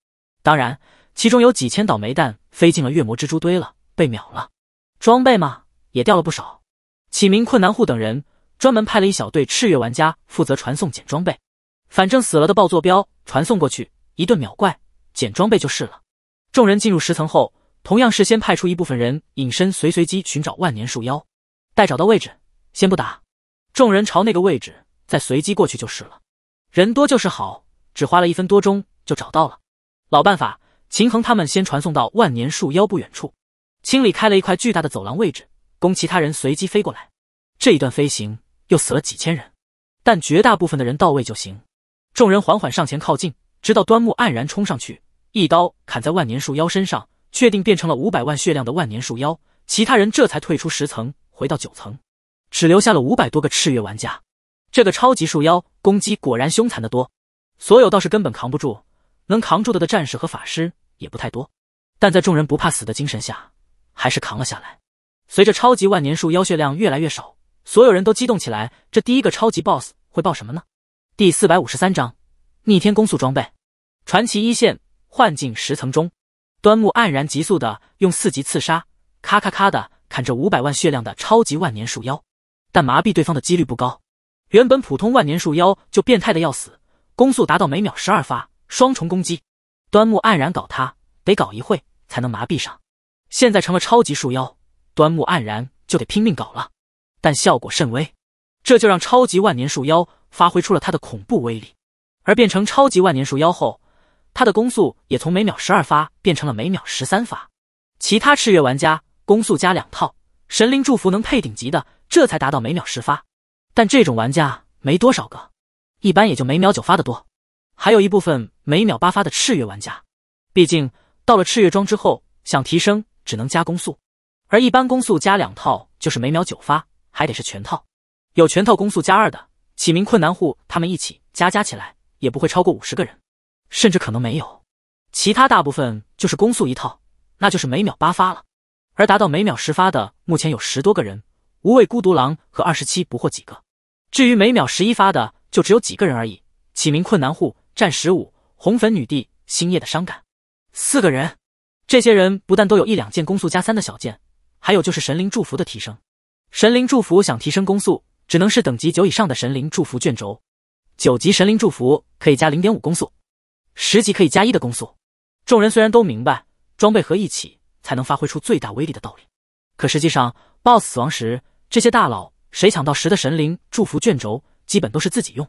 当然，其中有几千倒霉蛋飞进了月魔蜘蛛堆了，被秒了，装备嘛，也掉了不少。启明、困难户等人专门派了一小队赤月玩家负责传送捡装备。反正死了的报坐标，传送过去，一顿秒怪，捡装备就是了。众人进入十层后，同样事先派出一部分人隐身，随随机寻找万年树妖。待找到位置，先不打，众人朝那个位置再随机过去就是了。人多就是好，只花了一分多钟就找到了。老办法，秦衡他们先传送到万年树妖不远处，清理开了一块巨大的走廊位置，供其他人随机飞过来。这一段飞行又死了几千人，但绝大部分的人到位就行。众人缓缓上前靠近，直到端木黯然冲上去，一刀砍在万年树妖身上，确定变成了五百万血量的万年树妖。其他人这才退出十层，回到九层，只留下了五百多个赤月玩家。这个超级树妖攻击果然凶残的多，所有道士根本扛不住，能扛住的的战士和法师也不太多，但在众人不怕死的精神下，还是扛了下来。随着超级万年树妖血量越来越少，所有人都激动起来，这第一个超级 BOSS 会爆什么呢？第四百五十三章，逆天攻速装备，传奇一线幻境十层中，端木黯然急速的用四级刺杀，咔咔咔的砍着五百万血量的超级万年树妖，但麻痹对方的几率不高。原本普通万年树妖就变态的要死，攻速达到每秒十二发，双重攻击，端木黯然搞他得搞一会才能麻痹上。现在成了超级树妖，端木黯然就得拼命搞了，但效果甚微，这就让超级万年树妖。发挥出了它的恐怖威力，而变成超级万年树妖后，它的攻速也从每秒十二发变成了每秒十三发。其他赤月玩家攻速加两套神灵祝福能配顶级的，这才达到每秒十发，但这种玩家没多少个，一般也就每秒九发的多。还有一部分每秒八发的赤月玩家，毕竟到了赤月装之后，想提升只能加攻速，而一般攻速加两套就是每秒九发，还得是全套。有全套攻速加二的。启明困难户，他们一起加加起来也不会超过五十个人，甚至可能没有。其他大部分就是攻速一套，那就是每秒八发了。而达到每秒十发的，目前有十多个人，无畏、孤独狼和二十七不惑几个。至于每秒十一发的，就只有几个人而已。启明困难户占十五，红粉女帝、星夜的伤感四个人。这些人不但都有一两件攻速加三的小件，还有就是神灵祝福的提升。神灵祝福想提升攻速。只能是等级九以上的神灵祝福卷轴，九级神灵祝福可以加零点五攻速，十级可以加一的攻速。众人虽然都明白装备合一起才能发挥出最大威力的道理，可实际上，BOSS 死亡时，这些大佬谁抢到十的神灵祝福卷轴，基本都是自己用。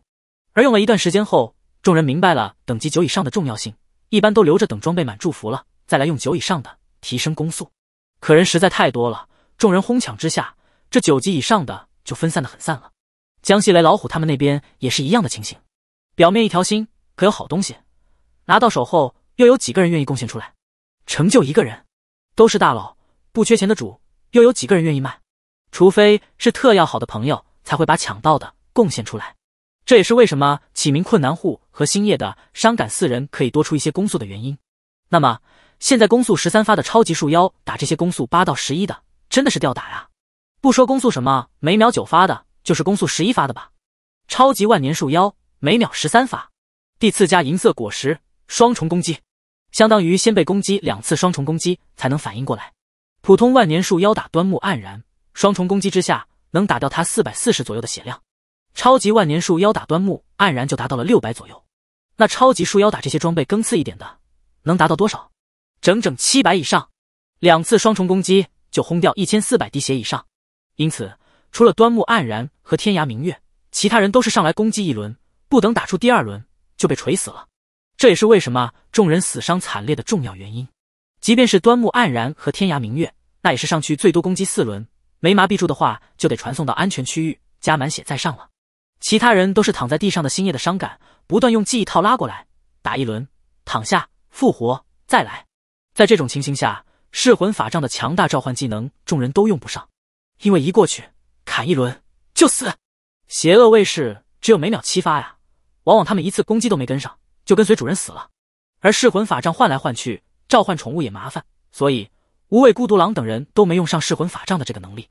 而用了一段时间后，众人明白了等级九以上的重要性，一般都留着等装备满祝福了再来用九以上的提升攻速。可人实在太多了，众人哄抢之下，这九级以上的。就分散的很散了，江西雷老虎他们那边也是一样的情形，表面一条心，可有好东西拿到手后，又有几个人愿意贡献出来？成就一个人，都是大佬，不缺钱的主，又有几个人愿意卖？除非是特要好的朋友，才会把抢到的贡献出来。这也是为什么启明困难户和星夜的伤感四人可以多出一些攻速的原因。那么现在攻速十三发的超级树妖打这些攻速八到十一的，真的是吊打呀！不说攻速什么，每秒九发的，就是攻速十一发的吧？超级万年树妖每秒十三发，第四加银色果实双重攻击，相当于先被攻击两次双重攻击才能反应过来。普通万年树妖打端木黯然，双重攻击之下能打掉他四百四十左右的血量，超级万年树妖打端木黯然就达到了六百左右。那超级树妖打这些装备更次一点的，能达到多少？整整七百以上，两次双重攻击就轰掉一千四百滴血以上。因此，除了端木黯然和天涯明月，其他人都是上来攻击一轮，不等打出第二轮就被锤死了。这也是为什么众人死伤惨烈的重要原因。即便是端木黯然和天涯明月，那也是上去最多攻击四轮，没麻痹住的话就得传送到安全区域，加满血再上了。其他人都是躺在地上，的星夜的伤感不断用记忆套拉过来打一轮，躺下复活再来。在这种情形下，噬魂法杖的强大召唤技能，众人都用不上。因为一过去砍一轮就死，邪恶卫士只有每秒七发呀，往往他们一次攻击都没跟上，就跟随主人死了。而噬魂法杖换来换去，召唤宠物也麻烦，所以无畏、孤独狼等人都没用上噬魂法杖的这个能力。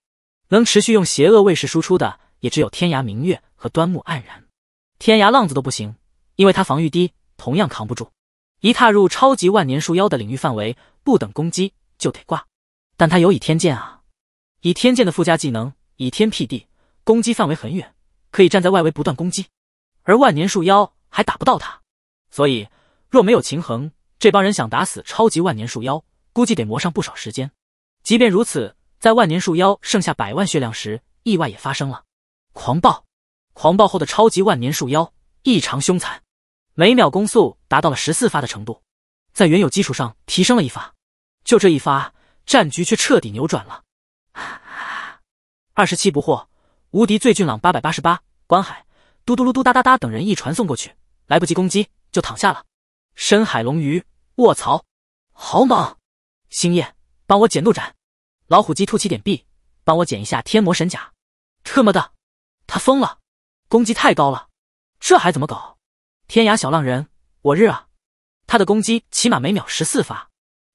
能持续用邪恶卫士输出的，也只有天涯明月和端木黯然，天涯浪子都不行，因为他防御低，同样扛不住。一踏入超级万年树妖的领域范围，不等攻击就得挂，但他有倚天剑啊。以天剑的附加技能“以天辟地”，攻击范围很远，可以站在外围不断攻击，而万年树妖还打不到他。所以，若没有秦衡，这帮人想打死超级万年树妖，估计得磨上不少时间。即便如此，在万年树妖剩下百万血量时，意外也发生了。狂暴，狂暴后的超级万年树妖异常凶残，每秒攻速达到了十四发的程度，在原有基础上提升了一发。就这一发，战局却彻底扭转了。二十七不惑，无敌最俊朗八百八十八，观海，嘟嘟噜嘟哒哒哒，等人一传送过去，来不及攻击就躺下了。深海龙鱼，卧槽，好猛！星夜，帮我捡怒斩。老虎鸡吐起点币，帮我捡一下天魔神甲。特么的，他疯了，攻击太高了，这还怎么搞？天涯小浪人，我日啊！他的攻击起码每秒十四发，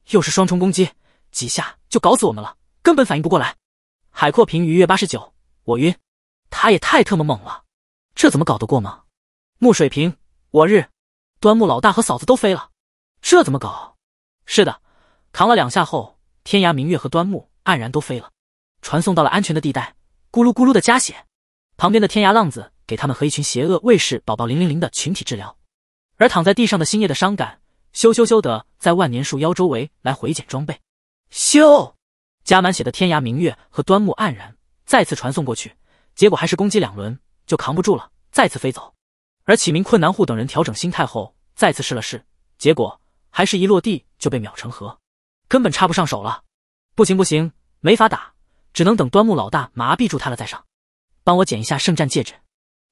又是双重攻击，几下就搞死我们了。根本反应不过来，海阔凭鱼跃八十九，我晕，他也太特么猛了，这怎么搞得过吗？木水平，我日，端木老大和嫂子都飞了，这怎么搞？是的，扛了两下后，天涯明月和端木黯然都飞了，传送到了安全的地带，咕噜咕噜的加血。旁边的天涯浪子给他们和一群邪恶卫士宝宝零零零的群体治疗，而躺在地上的星夜的伤感，羞羞羞的在万年树妖周围来回捡装备，羞。加满血的天涯明月和端木黯然再次传送过去，结果还是攻击两轮就扛不住了，再次飞走。而启明困难户等人调整心态后，再次试了试，结果还是一落地就被秒成盒，根本插不上手了。不行不行，没法打，只能等端木老大麻痹住他了再上。帮我捡一下圣战戒指。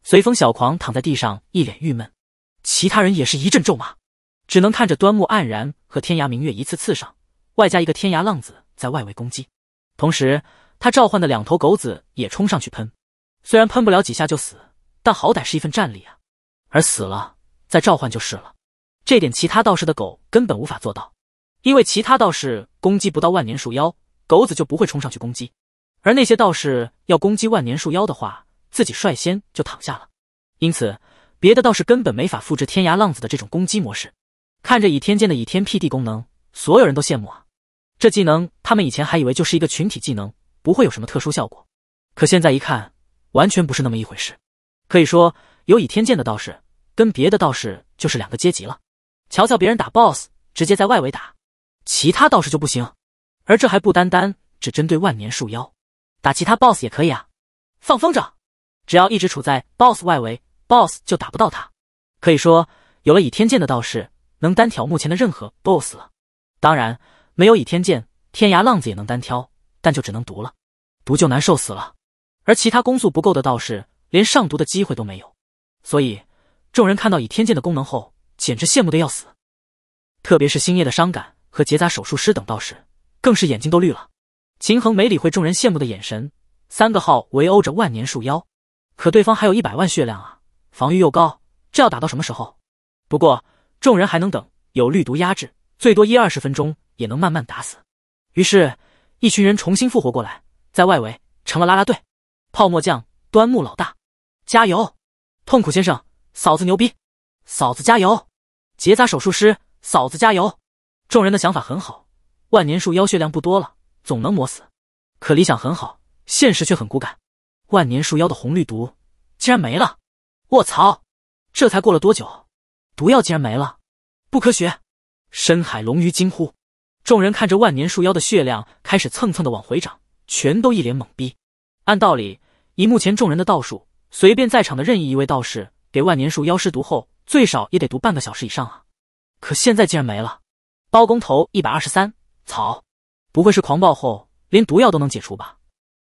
随风小狂躺在地上，一脸郁闷。其他人也是一阵咒骂，只能看着端木黯然和天涯明月一次次上，外加一个天涯浪子。在外围攻击，同时他召唤的两头狗子也冲上去喷，虽然喷不了几下就死，但好歹是一份战力啊。而死了再召唤就是了，这点其他道士的狗根本无法做到，因为其他道士攻击不到万年树妖，狗子就不会冲上去攻击。而那些道士要攻击万年树妖的话，自己率先就躺下了，因此别的道士根本没法复制天涯浪子的这种攻击模式。看着倚天剑的倚天辟地功能，所有人都羡慕啊。这技能，他们以前还以为就是一个群体技能，不会有什么特殊效果。可现在一看，完全不是那么一回事。可以说，有倚天剑的道士跟别的道士就是两个阶级了。瞧瞧别人打 BOSS，直接在外围打，其他道士就不行。而这还不单单只针对万年树妖，打其他 BOSS 也可以啊。放风筝，只要一直处在 BOSS 外围，BOSS 就打不到他。可以说，有了倚天剑的道士，能单挑目前的任何 BOSS 了。当然。没有倚天剑，天涯浪子也能单挑，但就只能毒了，毒就难受死了。而其他攻速不够的道士，连上毒的机会都没有。所以，众人看到倚天剑的功能后，简直羡慕的要死。特别是星夜的伤感和结扎手术师等道士，更是眼睛都绿了。秦衡没理会众人羡慕的眼神，三个号围殴着万年树妖，可对方还有一百万血量啊，防御又高，这要打到什么时候？不过众人还能等，有绿毒压制，最多一二十分钟。也能慢慢打死。于是，一群人重新复活过来，在外围成了拉拉队。泡沫匠、端木老大，加油！痛苦先生，嫂子牛逼，嫂子加油！结扎手术师，嫂子加油！众人的想法很好，万年树妖血量不多了，总能磨死。可理想很好，现实却很骨感。万年树妖的红绿毒竟然没了！卧槽，这才过了多久？毒药竟然没了？不科学！深海龙鱼惊呼。众人看着万年树妖的血量开始蹭蹭的往回涨，全都一脸懵逼。按道理，以目前众人的道术，随便在场的任意一位道士给万年树妖施毒后，最少也得毒半个小时以上啊。可现在竟然没了！包工头一百二十三，草，不会是狂暴后连毒药都能解除吧？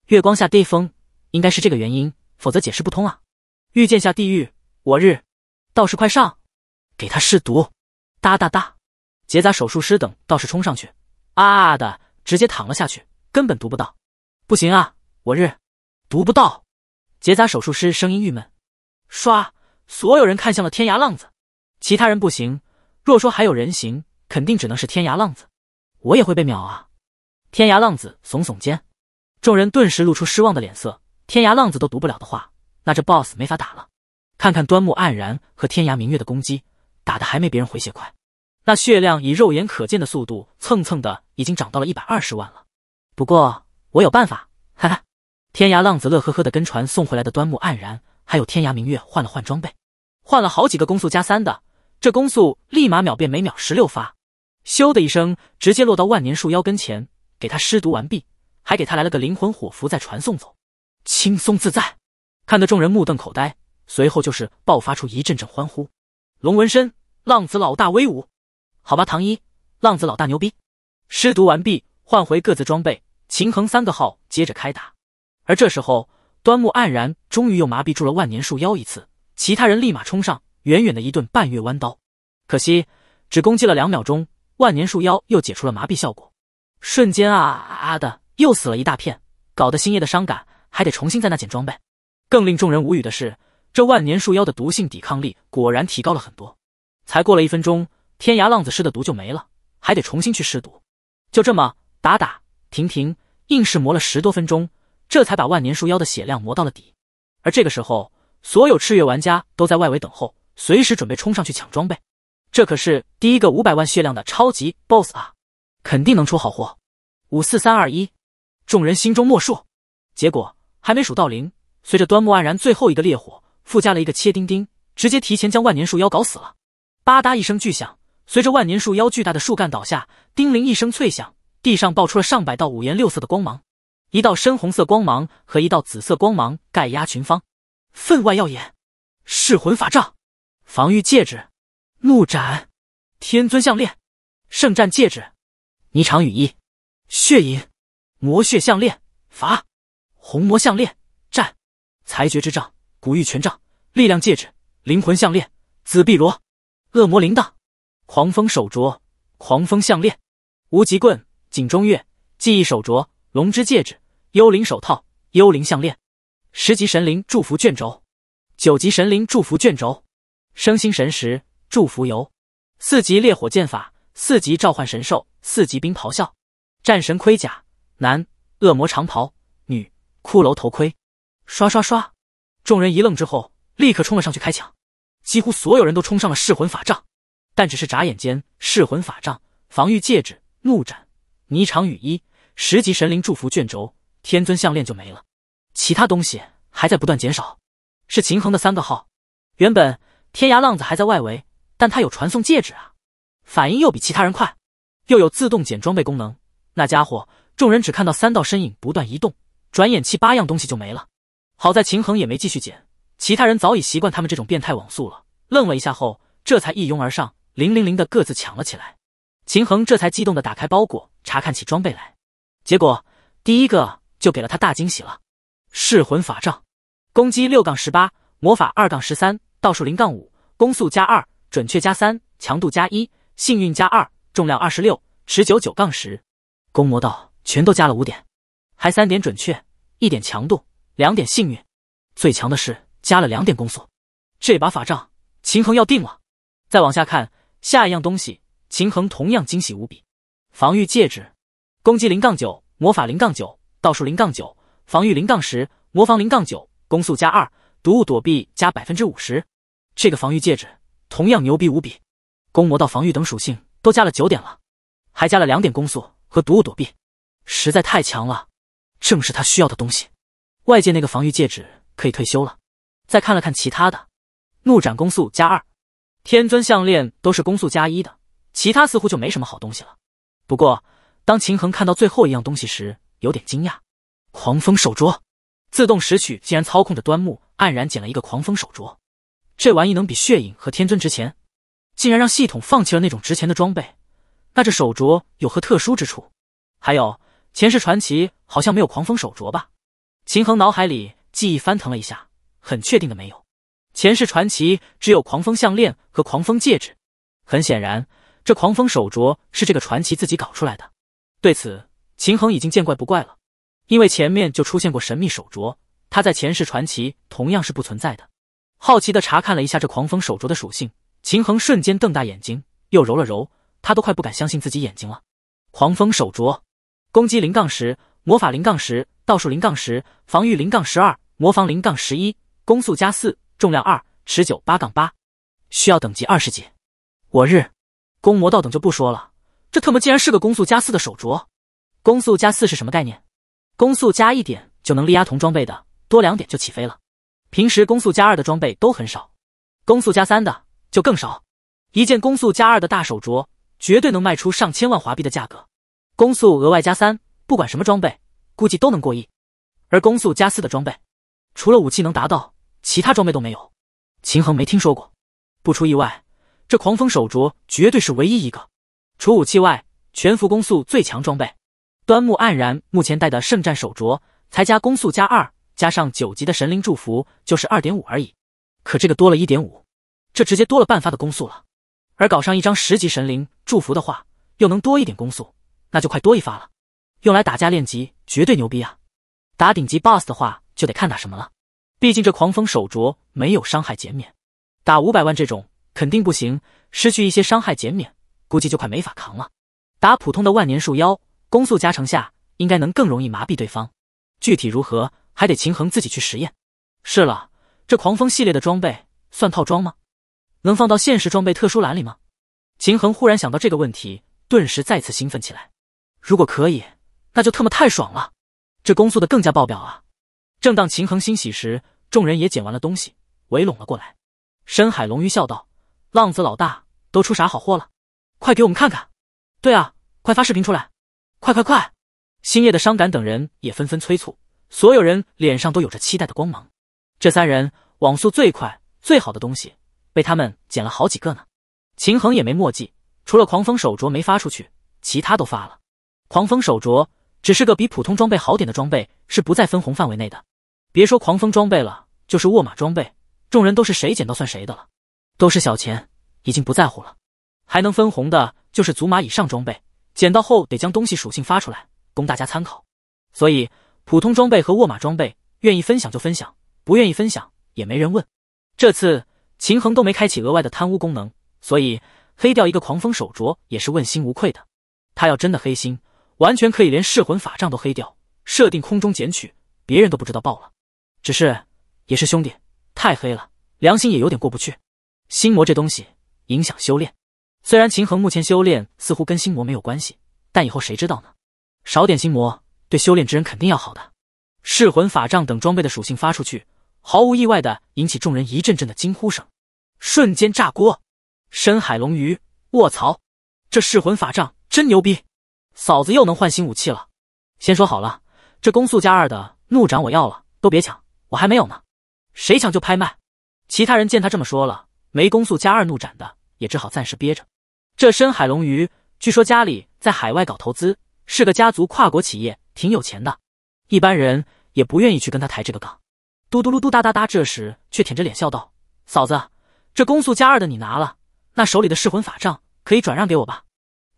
月光下低风应该是这个原因，否则解释不通啊！御剑下地狱，我日！道士快上，给他试毒！哒哒哒。结扎手术师等倒是冲上去，啊的直接躺了下去，根本读不到。不行啊，我日，读不到！结扎手术师声音郁闷。唰，所有人看向了天涯浪子。其他人不行，若说还有人行，肯定只能是天涯浪子。我也会被秒啊！天涯浪子耸耸肩。众人顿时露出失望的脸色。天涯浪子都读不了的话，那这 boss 没法打了。看看端木黯然和天涯明月的攻击，打的还没别人回血快。那血量以肉眼可见的速度蹭蹭的，已经涨到了一百二十万了。不过我有办法，哈哈！天涯浪子乐呵呵的跟传送回来的端木黯然，还有天涯明月换了换装备，换了好几个攻速加三的，这攻速立马秒变每秒十六发。咻的一声，直接落到万年树妖跟前，给他施毒完毕，还给他来了个灵魂火符再传送走，轻松自在。看得众人目瞪口呆，随后就是爆发出一阵阵欢呼。龙纹身浪子老大威武！好吧，唐一浪子老大牛逼，施毒完毕，换回各自装备。秦衡三个号接着开打，而这时候端木黯然终于又麻痹住了万年树妖一次，其他人立马冲上，远远的一顿半月弯刀，可惜只攻击了两秒钟，万年树妖又解除了麻痹效果，瞬间啊的又死了一大片，搞得星夜的伤感还得重新在那捡装备。更令众人无语的是，这万年树妖的毒性抵抗力果然提高了很多，才过了一分钟。天涯浪子师的毒就没了，还得重新去试毒。就这么打打停停，硬是磨了十多分钟，这才把万年树妖的血量磨到了底。而这个时候，所有赤月玩家都在外围等候，随时准备冲上去抢装备。这可是第一个五百万血量的超级 BOSS 啊，肯定能出好货。五四三二一，众人心中默数，结果还没数到零，随着端木黯然最后一个烈火附加了一个切丁丁，直接提前将万年树妖搞死了。吧嗒一声巨响。随着万年树妖巨大的树干倒下，叮铃一声脆响，地上爆出了上百道五颜六色的光芒，一道深红色光芒和一道紫色光芒盖压群芳，分外耀眼。噬魂法杖、防御戒指、怒斩、天尊项链、圣战戒指、霓裳羽衣、血饮、魔血项链、法红魔项链、战裁决之杖、古玉权杖、力量戒指、灵魂项链、紫碧罗、恶魔铃铛。狂风手镯、狂风项链、无极棍、井中月、记忆手镯、龙之戒指、幽灵手套、幽灵项链、十级神灵祝福卷轴、九级神灵祝福卷轴、升星神石祝福油、四级烈火剑法、四级召唤神兽、四级冰咆哮、战神盔甲男、恶魔长袍女、骷髅头盔。刷刷刷！众人一愣之后，立刻冲了上去开抢，几乎所有人都冲上了噬魂法杖。但只是眨眼间，噬魂法杖、防御戒指、怒斩、霓裳羽衣、十级神灵祝福卷轴、天尊项链就没了，其他东西还在不断减少。是秦衡的三个号，原本天涯浪子还在外围，但他有传送戒指啊，反应又比其他人快，又有自动捡装备功能。那家伙，众人只看到三道身影不断移动，转眼七八样东西就没了。好在秦衡也没继续捡，其他人早已习惯他们这种变态网速了。愣了一下后，这才一拥而上。零零零的各自抢了起来，秦衡这才激动的打开包裹查看起装备来，结果第一个就给了他大惊喜了。噬魂法杖，攻击六杠十八，魔法二杠十三，道数零杠五，攻速加二，准确加三，强度加一，幸运加二，重量二十六，持久九杠十，攻魔道全都加了五点，还三点准确，一点强度，两点幸运，最强的是加了两点攻速。这把法杖秦衡要定了。再往下看。下一样东西，秦恒同样惊喜无比。防御戒指，攻击零杠九，魔法零杠九，道术零杠九，防御零杠十，魔防零杠九，攻速加二，毒物躲避加百分之五十。这个防御戒指同样牛逼无比，攻、魔、道、防御等属性都加了九点了，还加了两点攻速和毒物躲避，实在太强了，正是他需要的东西。外界那个防御戒指可以退休了。再看了看其他的，怒斩攻速加二。天尊项链都是攻速加一的，其他似乎就没什么好东西了。不过，当秦衡看到最后一样东西时，有点惊讶。狂风手镯，自动拾取，竟然操控着端木黯然捡了一个狂风手镯。这玩意能比血影和天尊值钱，竟然让系统放弃了那种值钱的装备。那这手镯有何特殊之处？还有，前世传奇好像没有狂风手镯吧？秦衡脑海里记忆翻腾了一下，很确定的没有。前世传奇只有狂风项链和狂风戒指，很显然，这狂风手镯是这个传奇自己搞出来的。对此，秦衡已经见怪不怪了，因为前面就出现过神秘手镯，它在前世传奇同样是不存在的。好奇的查看了一下这狂风手镯的属性，秦衡瞬间瞪大眼睛，又揉了揉，他都快不敢相信自己眼睛了。狂风手镯，攻击零杠十，魔法零杠十，道术零杠十，防御零杠十二，魔防零杠十一，攻速加四。重量二，持久八杠八，需要等级二十级。我日，攻魔道等就不说了，这特么竟然是个攻速加四的手镯！攻速加四是什么概念？攻速加一点就能力压同装备的，多两点就起飞了。平时攻速加二的装备都很少，攻速加三的就更少。一件攻速加二的大手镯，绝对能卖出上千万华币的价格。攻速额外加三，不管什么装备，估计都能过亿。而攻速加四的装备，除了武器能达到。其他装备都没有，秦衡没听说过。不出意外，这狂风手镯绝对是唯一一个除武器外全服攻速最强装备。端木黯然目前戴的圣战手镯才加攻速加二，加上九级的神灵祝福就是二点五而已。可这个多了一点五，这直接多了半发的攻速了。而搞上一张十级神灵祝福的话，又能多一点攻速，那就快多一发了。用来打架练级绝对牛逼啊！打顶级 boss 的话，就得看打什么了。毕竟这狂风手镯没有伤害减免，打五百万这种肯定不行，失去一些伤害减免，估计就快没法扛了。打普通的万年树妖，攻速加成下应该能更容易麻痹对方。具体如何还得秦衡自己去实验。是了，这狂风系列的装备算套装吗？能放到现实装备特殊栏里吗？秦衡忽然想到这个问题，顿时再次兴奋起来。如果可以，那就特么太爽了！这攻速的更加爆表啊！正当秦衡欣喜时，众人也捡完了东西，围拢了过来。深海龙鱼笑道：“浪子老大，都出啥好货了？快给我们看看！对啊，快发视频出来！快快快！”星夜的伤感等人也纷纷催促，所有人脸上都有着期待的光芒。这三人网速最快、最好的东西被他们捡了好几个呢。秦衡也没墨迹，除了狂风手镯没发出去，其他都发了。狂风手镯只是个比普通装备好点的装备，是不在分红范围内的。别说狂风装备了，就是沃马装备，众人都是谁捡到算谁的了，都是小钱，已经不在乎了。还能分红的就是祖玛以上装备，捡到后得将东西属性发出来，供大家参考。所以普通装备和沃马装备，愿意分享就分享，不愿意分享也没人问。这次秦衡都没开启额外的贪污功能，所以黑掉一个狂风手镯也是问心无愧的。他要真的黑心，完全可以连噬魂法杖都黑掉，设定空中捡取，别人都不知道爆了。只是，也是兄弟，太黑了，良心也有点过不去。心魔这东西影响修炼，虽然秦衡目前修炼似乎跟心魔没有关系，但以后谁知道呢？少点心魔，对修炼之人肯定要好的。噬魂法杖等装备的属性发出去，毫无意外的引起众人一阵阵的惊呼声，瞬间炸锅。深海龙鱼，卧槽，这噬魂法杖真牛逼！嫂子又能换新武器了。先说好了，这攻速加二的怒斩我要了，都别抢。我还没有呢，谁抢就拍卖。其他人见他这么说了，没攻速加二怒斩的，也只好暂时憋着。这深海龙鱼据说家里在海外搞投资，是个家族跨国企业，挺有钱的，一般人也不愿意去跟他抬这个杠。嘟嘟噜嘟哒哒哒，这时却舔着脸笑道：“嫂子，这攻速加二的你拿了，那手里的噬魂法杖可以转让给我吧？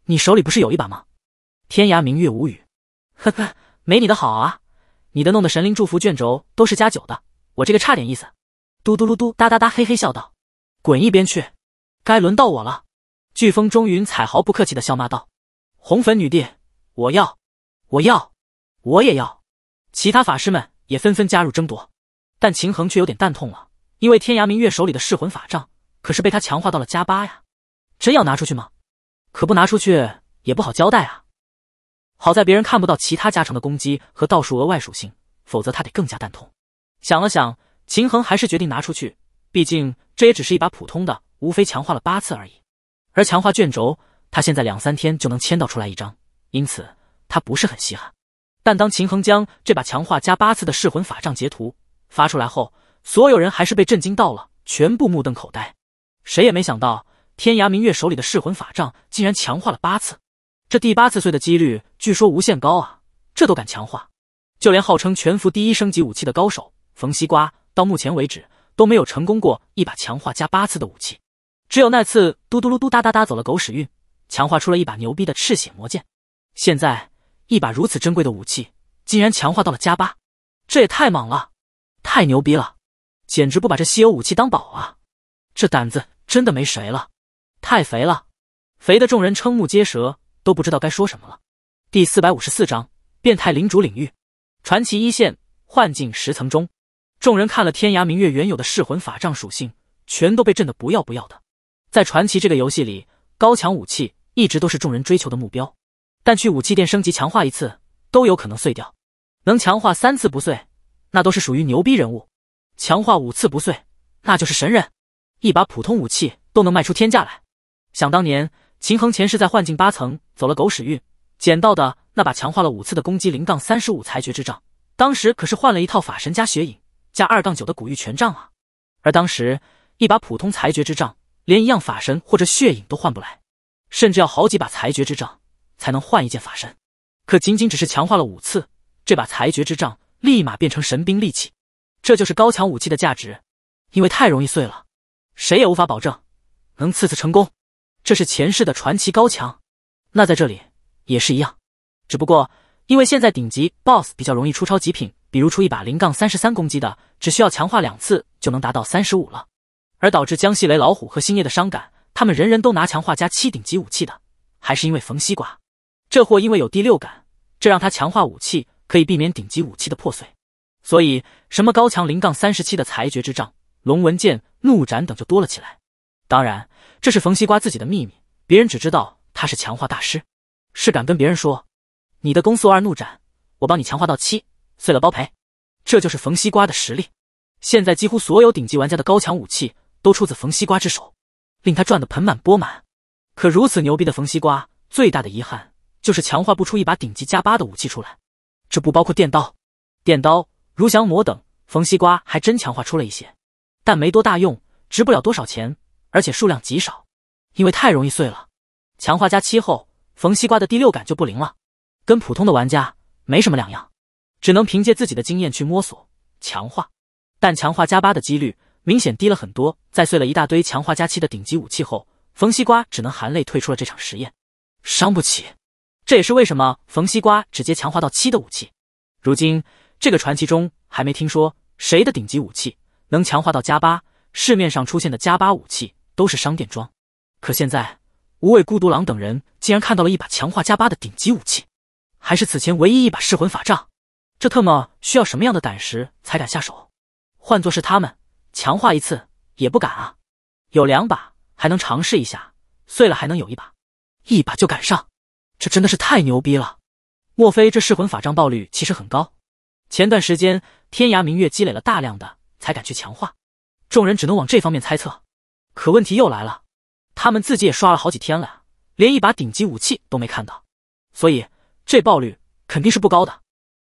你手里不是有一把吗？”天涯明月无语，呵呵，没你的好啊。你的弄的神灵祝福卷轴都是加九的，我这个差点意思。嘟嘟噜嘟哒哒哒，嘿嘿笑道：“滚一边去，该轮到我了。”飓风中云彩毫不客气的笑骂道：“红粉女帝，我要，我要，我也要。”其他法师们也纷纷加入争夺，但秦衡却有点蛋痛了，因为天涯明月手里的噬魂法杖可是被他强化到了加八呀。真要拿出去吗？可不拿出去也不好交代啊。好在别人看不到其他加成的攻击和道术额外属性，否则他得更加蛋痛。想了想，秦衡还是决定拿出去，毕竟这也只是一把普通的，无非强化了八次而已。而强化卷轴，他现在两三天就能签到出来一张，因此他不是很稀罕。但当秦衡将这把强化加八次的噬魂法杖截图发出来后，所有人还是被震惊到了，全部目瞪口呆。谁也没想到，天涯明月手里的噬魂法杖竟然强化了八次。这第八次碎的几率据说无限高啊！这都敢强化，就连号称全服第一升级武器的高手冯西瓜，到目前为止都没有成功过一把强化加八次的武器，只有那次嘟嘟噜嘟哒哒哒走了狗屎运，强化出了一把牛逼的赤血魔剑。现在一把如此珍贵的武器竟然强化到了加八，这也太猛了，太牛逼了，简直不把这稀有武器当宝啊！这胆子真的没谁了，太肥了，肥的众人瞠目结舌。都不知道该说什么了。第四百五十四章：变态领主领域。传奇一线幻境十层中，众人看了天涯明月原有的噬魂法杖属性，全都被震得不要不要的。在传奇这个游戏里，高强武器一直都是众人追求的目标，但去武器店升级强化一次都有可能碎掉，能强化三次不碎，那都是属于牛逼人物；强化五次不碎，那就是神人。一把普通武器都能卖出天价来。想当年。秦衡前世在幻境八层走了狗屎运，捡到的那把强化了五次的攻击零杠三十五裁决之杖，当时可是换了一套法神加血影加二杠九的古玉权杖啊。而当时一把普通裁决之杖，连一样法神或者血影都换不来，甚至要好几把裁决之杖才能换一件法神。可仅仅只是强化了五次，这把裁决之杖立马变成神兵利器。这就是高强武器的价值，因为太容易碎了，谁也无法保证能次次成功。这是前世的传奇高墙，那在这里也是一样，只不过因为现在顶级 boss 比较容易出超级品，比如出一把零杠三十三攻击的，只需要强化两次就能达到三十五了。而导致江西雷老虎和星夜的伤感，他们人人都拿强化加七顶级武器的，还是因为冯西瓜，这货因为有第六感，这让他强化武器可以避免顶级武器的破碎，所以什么高强零杠三十七的裁决之杖、龙纹剑、怒斩等就多了起来。当然。这是冯西瓜自己的秘密，别人只知道他是强化大师，是敢跟别人说：“你的攻速二怒斩，我帮你强化到七，碎了包赔。”这就是冯西瓜的实力。现在几乎所有顶级玩家的高强武器都出自冯西瓜之手，令他赚得盆满钵满。可如此牛逼的冯西瓜，最大的遗憾就是强化不出一把顶级加八的武器出来，这不包括电刀、电刀、如翔魔等。冯西瓜还真强化出了一些，但没多大用，值不了多少钱。而且数量极少，因为太容易碎了。强化加七后，冯西瓜的第六感就不灵了，跟普通的玩家没什么两样，只能凭借自己的经验去摸索强化。但强化加八的几率明显低了很多。在碎了一大堆强化加七的顶级武器后，冯西瓜只能含泪退出了这场实验，伤不起。这也是为什么冯西瓜直接强化到七的武器，如今这个传奇中还没听说谁的顶级武器能强化到加八。市面上出现的加八武器。都是商店装，可现在无畏、孤独狼等人竟然看到了一把强化加八的顶级武器，还是此前唯一一把噬魂法杖。这特么需要什么样的胆识才敢下手？换作是他们，强化一次也不敢啊！有两把还能尝试一下，碎了还能有一把，一把就敢上，这真的是太牛逼了！莫非这噬魂法杖爆率其实很高？前段时间天涯明月积累了大量的，才敢去强化。众人只能往这方面猜测。可问题又来了，他们自己也刷了好几天了，连一把顶级武器都没看到，所以这爆率肯定是不高的。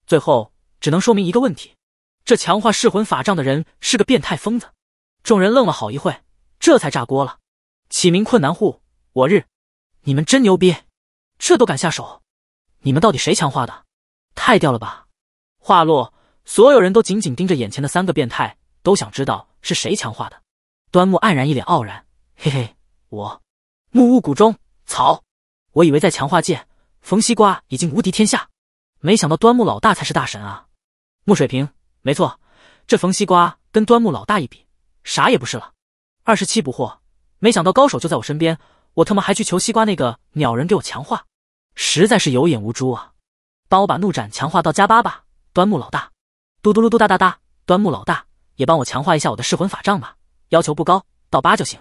最后只能说明一个问题：这强化噬魂法杖的人是个变态疯子。众人愣了好一会，这才炸锅了：“启明困难户，我日！你们真牛逼，这都敢下手！你们到底谁强化的？太屌了吧！”话落，所有人都紧紧盯着眼前的三个变态，都想知道是谁强化的。端木黯然，一脸傲然，嘿嘿，我木屋谷中草，我以为在强化界冯西瓜已经无敌天下，没想到端木老大才是大神啊！木水平，没错，这冯西瓜跟端木老大一比，啥也不是了。二十七不惑，没想到高手就在我身边，我他妈还去求西瓜那个鸟人给我强化，实在是有眼无珠啊！帮我把怒斩强化到加八吧，端木老大。嘟嘟噜嘟哒哒哒，端木老大也帮我强化一下我的噬魂法杖吧。要求不高，到八就行。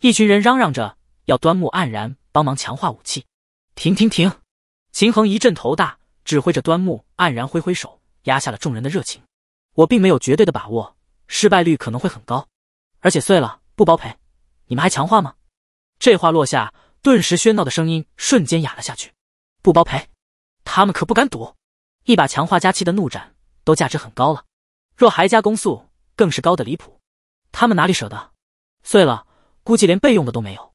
一群人嚷嚷着要端木黯然帮忙强化武器。停停停！秦衡一阵头大，指挥着端木黯然挥挥手，压下了众人的热情。我并没有绝对的把握，失败率可能会很高，而且碎了不包赔。你们还强化吗？这话落下，顿时喧闹的声音瞬间哑了下去。不包赔，他们可不敢赌。一把强化加气的怒斩都价值很高了，若还加攻速，更是高的离谱。他们哪里舍得碎了？估计连备用的都没有。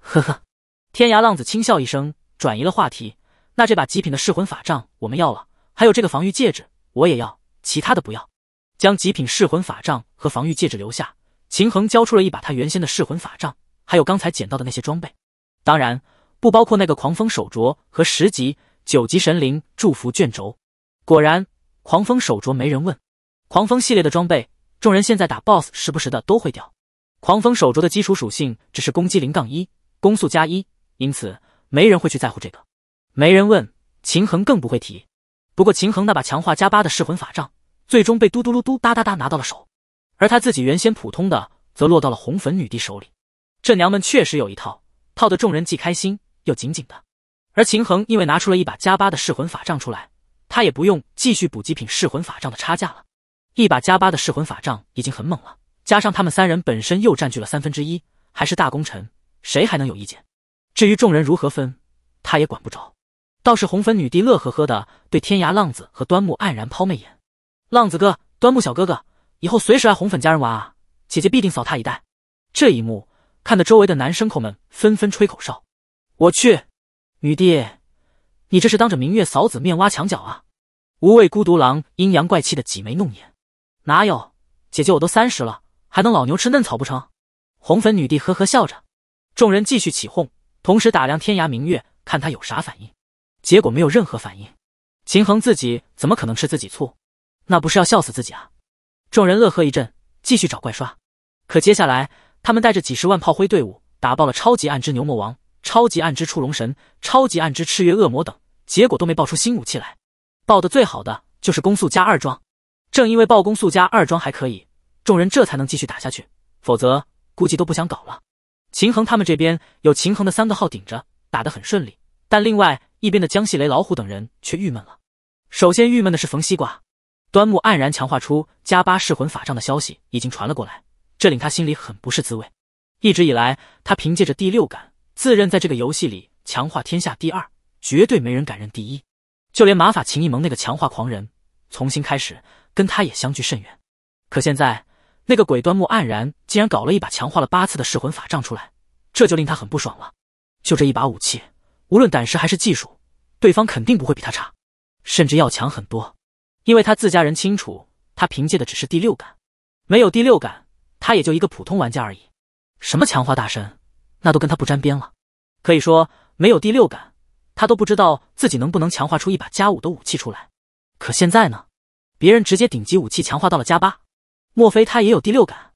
呵呵，天涯浪子轻笑一声，转移了话题。那这把极品的噬魂法杖我们要了，还有这个防御戒指我也要，其他的不要。将极品噬魂法杖和防御戒指留下。秦衡交出了一把他原先的噬魂法杖，还有刚才捡到的那些装备，当然不包括那个狂风手镯和十级九级神灵祝福卷轴。果然，狂风手镯没人问，狂风系列的装备。众人现在打 boss，时不时的都会掉。狂风手镯的基础属性只是攻击零杠一，攻速加一，因此没人会去在乎这个，没人问，秦衡更不会提。不过秦衡那把强化加八的噬魂法杖，最终被嘟嘟噜嘟哒哒哒拿到了手，而他自己原先普通的则落到了红粉女帝手里。这娘们确实有一套，套的众人既开心又紧紧的。而秦衡因为拿出了一把加八的噬魂法杖出来，他也不用继续补极品噬魂法杖的差价了。一把加八的噬魂法杖已经很猛了，加上他们三人本身又占据了三分之一，还是大功臣，谁还能有意见？至于众人如何分，他也管不着。倒是红粉女帝乐呵呵的对天涯浪子和端木黯然抛媚眼：“浪子哥，端木小哥哥，以后随时来红粉家人玩啊，姐姐必定扫他一代。”这一幕看得周围的男生们纷纷吹口哨：“我去，女帝，你这是当着明月嫂子面挖墙角啊！”无畏孤独狼阴阳怪气的挤眉弄眼。哪有姐姐？我都三十了，还能老牛吃嫩草不成？红粉女帝呵呵笑着，众人继续起哄，同时打量天涯明月，看他有啥反应。结果没有任何反应。秦衡自己怎么可能吃自己醋？那不是要笑死自己啊！众人乐呵一阵，继续找怪刷。可接下来，他们带着几十万炮灰队伍，打爆了超级暗之牛魔王、超级暗之触龙神、超级暗之赤月恶魔等，结果都没爆出新武器来。爆的最好的就是攻速加二装。正因为暴攻速加二装还可以，众人这才能继续打下去，否则估计都不想搞了。秦衡他们这边有秦衡的三个号顶着，打得很顺利，但另外一边的江细雷老虎等人却郁闷了。首先郁闷的是冯西瓜，端木黯然强化出加八噬魂法杖的消息已经传了过来，这令他心里很不是滋味。一直以来，他凭借着第六感，自认在这个游戏里强化天下第二，绝对没人敢认第一。就连马法秦一萌那个强化狂人，从新开始。跟他也相距甚远，可现在那个鬼端木黯然竟然搞了一把强化了八次的噬魂法杖出来，这就令他很不爽了。就这一把武器，无论胆识还是技术，对方肯定不会比他差，甚至要强很多。因为他自家人清楚，他凭借的只是第六感，没有第六感，他也就一个普通玩家而已。什么强化大神，那都跟他不沾边了。可以说，没有第六感，他都不知道自己能不能强化出一把加五的武器出来。可现在呢？别人直接顶级武器强化到了加八，莫非他也有第六感？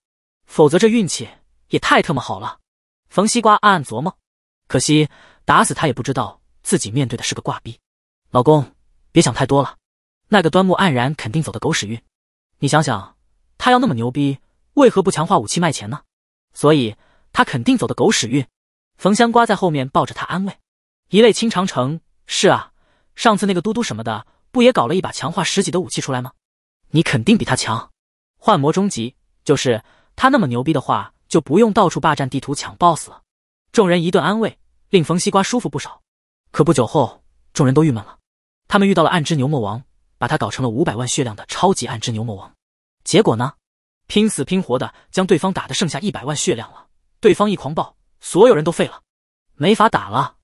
否则这运气也太特么好了。冯西瓜暗暗琢磨，可惜打死他也不知道自己面对的是个挂逼。老公，别想太多了，那个端木黯然肯定走的狗屎运。你想想，他要那么牛逼，为何不强化武器卖钱呢？所以他肯定走的狗屎运。冯香瓜在后面抱着他安慰，一泪倾长城。是啊，上次那个嘟嘟什么的。不也搞了一把强化十级的武器出来吗？你肯定比他强。幻魔终极就是他那么牛逼的话，就不用到处霸占地图抢 BOSS 了。众人一顿安慰，令冯西瓜舒服不少。可不久后，众人都郁闷了。他们遇到了暗之牛魔王，把他搞成了五百万血量的超级暗之牛魔王。结果呢？拼死拼活的将对方打得剩下一百万血量了。对方一狂暴，所有人都废了，没法打了。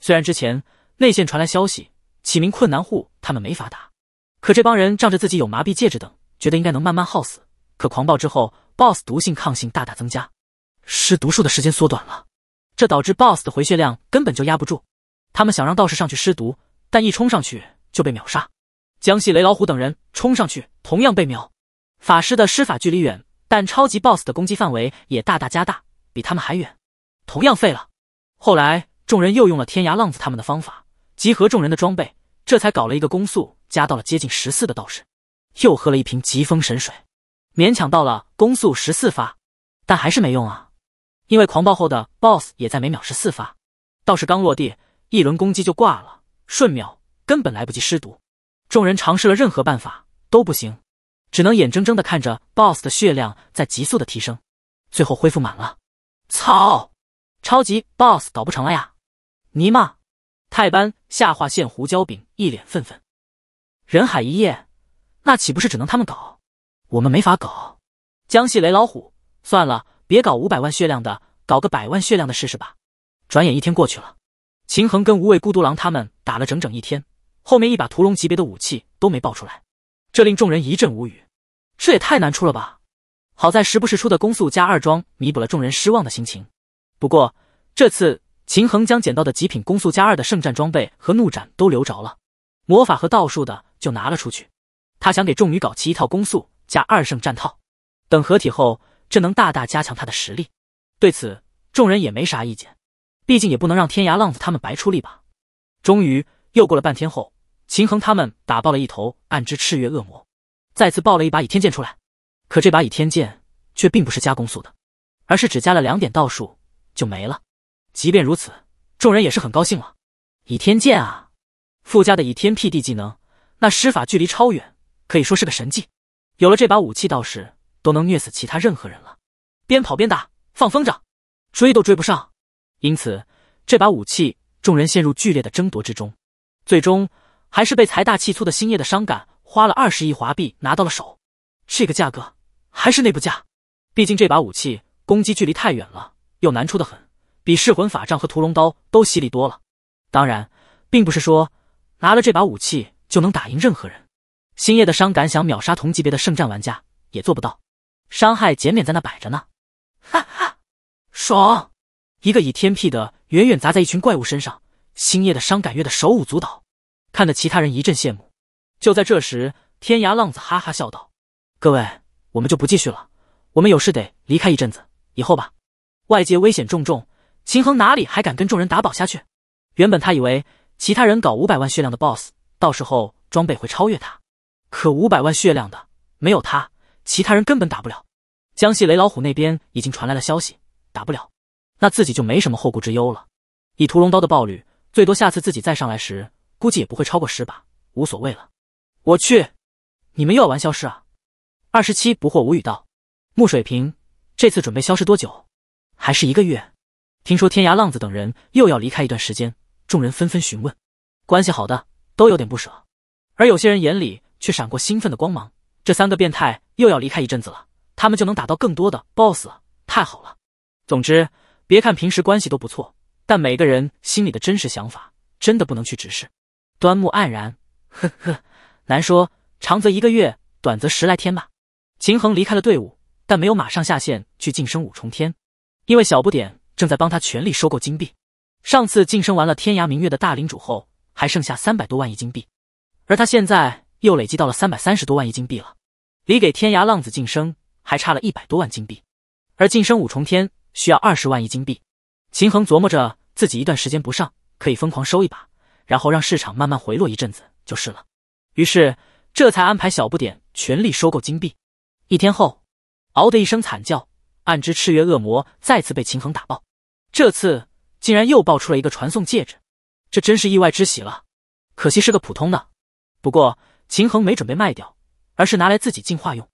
虽然之前内线传来消息。起名困难户，他们没法打。可这帮人仗着自己有麻痹戒指等，觉得应该能慢慢耗死。可狂暴之后，BOSS 毒性抗性大大增加，施毒术的时间缩短了，这导致 BOSS 的回血量根本就压不住。他们想让道士上去施毒，但一冲上去就被秒杀。江西雷老虎等人冲上去同样被秒。法师的施法距离远，但超级 BOSS 的攻击范围也大大加大，比他们还远，同样废了。后来众人又用了天涯浪子他们的方法。集合众人的装备，这才搞了一个攻速加到了接近十四的道士，又喝了一瓶疾风神水，勉强到了攻速十四发，但还是没用啊！因为狂暴后的 BOSS 也在每秒十四发，道士刚落地一轮攻击就挂了，瞬秒根本来不及施毒。众人尝试了任何办法都不行，只能眼睁睁的看着 BOSS 的血量在急速的提升，最后恢复满了。操！超级 BOSS 搞不成了呀！尼玛！太班下划线胡椒饼一脸愤愤，人海一夜，那岂不是只能他们搞，我们没法搞。江西雷老虎，算了，别搞五百万血量的，搞个百万血量的试试吧。转眼一天过去了，秦衡跟无畏孤独狼他们打了整整一天，后面一把屠龙级别的武器都没爆出来，这令众人一阵无语，这也太难出了吧。好在时不时出的攻速加二装弥补了众人失望的心情，不过这次。秦衡将捡到的极品攻速加二的圣战装备和怒斩都留着了，魔法和道术的就拿了出去。他想给众女搞齐一套攻速加二圣战套，等合体后，这能大大加强他的实力。对此，众人也没啥意见，毕竟也不能让天涯浪子他们白出力吧。终于，又过了半天后，秦衡他们打爆了一头暗之赤月恶魔，再次爆了一把倚天剑出来。可这把倚天剑却并不是加攻速的，而是只加了两点道术就没了。即便如此，众人也是很高兴了。倚天剑啊，附加的倚天辟地技能，那施法距离超远，可以说是个神技。有了这把武器，倒是都能虐死其他任何人了。边跑边打，放风筝，追都追不上。因此，这把武器，众人陷入剧烈的争夺之中，最终还是被财大气粗的星夜的伤感花了二十亿华币拿到了手。这个价格还是内部价，毕竟这把武器攻击距离太远了，又难出的很。比噬魂法杖和屠龙刀都犀利多了，当然，并不是说拿了这把武器就能打赢任何人。星夜的伤感想秒杀同级别的圣战玩家也做不到，伤害减免在那摆着呢。哈哈，爽！一个以天劈的远远砸在一群怪物身上，星夜的伤感乐得手舞足蹈，看得其他人一阵羡慕。就在这时，天涯浪子哈哈笑道：“各位，我们就不继续了，我们有事得离开一阵子，以后吧。外界危险重重。”秦衡哪里还敢跟众人打宝下去？原本他以为其他人搞五百万血量的 BOSS，到时候装备会超越他。可五百万血量的没有他，其他人根本打不了。江西雷老虎那边已经传来了消息，打不了，那自己就没什么后顾之忧了。以屠龙刀的爆率，最多下次自己再上来时，估计也不会超过十把，无所谓了。我去，你们又要玩消失啊？二十七不惑无语道：“穆水平，这次准备消失多久？还是一个月？”听说天涯浪子等人又要离开一段时间，众人纷纷询问，关系好的都有点不舍，而有些人眼里却闪过兴奋的光芒。这三个变态又要离开一阵子了，他们就能打到更多的 boss 了，太好了！总之，别看平时关系都不错，但每个人心里的真实想法真的不能去直视。端木黯然，呵呵，难说，长则一个月，短则十来天吧。秦衡离开了队伍，但没有马上下线去晋升五重天，因为小不点。正在帮他全力收购金币。上次晋升完了天涯明月的大领主后，还剩下三百多万亿金币，而他现在又累积到了三百三十多万亿金币了，离给天涯浪子晋升还差了一百多万金币，而晋升五重天需要二十万亿金币。秦衡琢磨着自己一段时间不上，可以疯狂收一把，然后让市场慢慢回落一阵子就是了。于是这才安排小不点全力收购金币。一天后，嗷的一声惨叫。暗之赤月恶魔再次被秦恒打爆，这次竟然又爆出了一个传送戒指，这真是意外之喜了。可惜是个普通的，不过秦恒没准备卖掉，而是拿来自己进化用。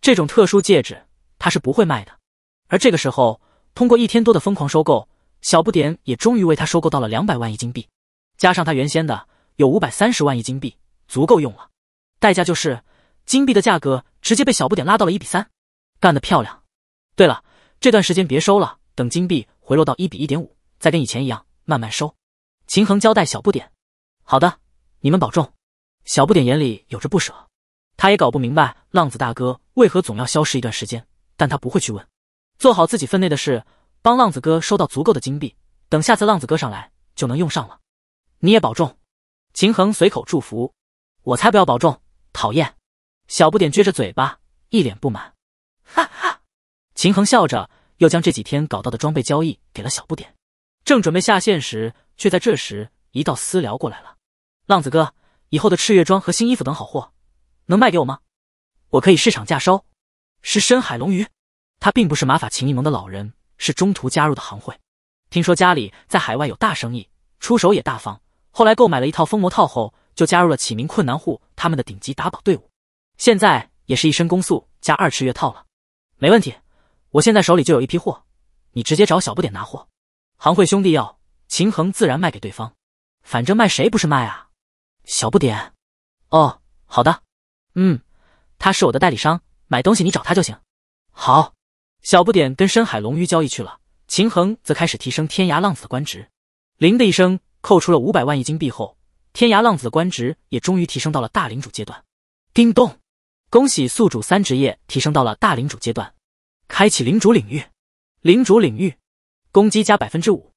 这种特殊戒指他是不会卖的。而这个时候，通过一天多的疯狂收购，小不点也终于为他收购到了两百万亿金币，加上他原先的有五百三十万亿金币，足够用了。代价就是金币的价格直接被小不点拉到了一比三，干得漂亮！对了，这段时间别收了，等金币回落到一比一点五，再跟以前一样慢慢收。秦衡交代小不点：“好的，你们保重。”小不点眼里有着不舍，他也搞不明白浪子大哥为何总要消失一段时间，但他不会去问，做好自己分内的事，帮浪子哥收到足够的金币，等下次浪子哥上来就能用上了。你也保重。秦衡随口祝福：“我才不要保重，讨厌！”小不点撅着嘴巴，一脸不满：“哈。”秦衡笑着，又将这几天搞到的装备交易给了小不点，正准备下线时，却在这时一道私聊过来了：“浪子哥，以后的赤月装和新衣服等好货，能卖给我吗？我可以市场价收。”是深海龙鱼，他并不是马法秦一盟的老人，是中途加入的行会。听说家里在海外有大生意，出手也大方。后来购买了一套封魔套后，就加入了启明困难户他们的顶级打宝队伍，现在也是一身攻速加二赤月套了，没问题。我现在手里就有一批货，你直接找小不点拿货。行会兄弟要，秦衡自然卖给对方，反正卖谁不是卖啊。小不点，哦，好的，嗯，他是我的代理商，买东西你找他就行。好，小不点跟深海龙鱼交易去了，秦衡则开始提升天涯浪子的官职。铃的一声扣除了五百万亿金币后，天涯浪子的官职也终于提升到了大领主阶段。叮咚，恭喜宿主三职业提升到了大领主阶段。开启领主领域，领主领域，攻击加百分之五，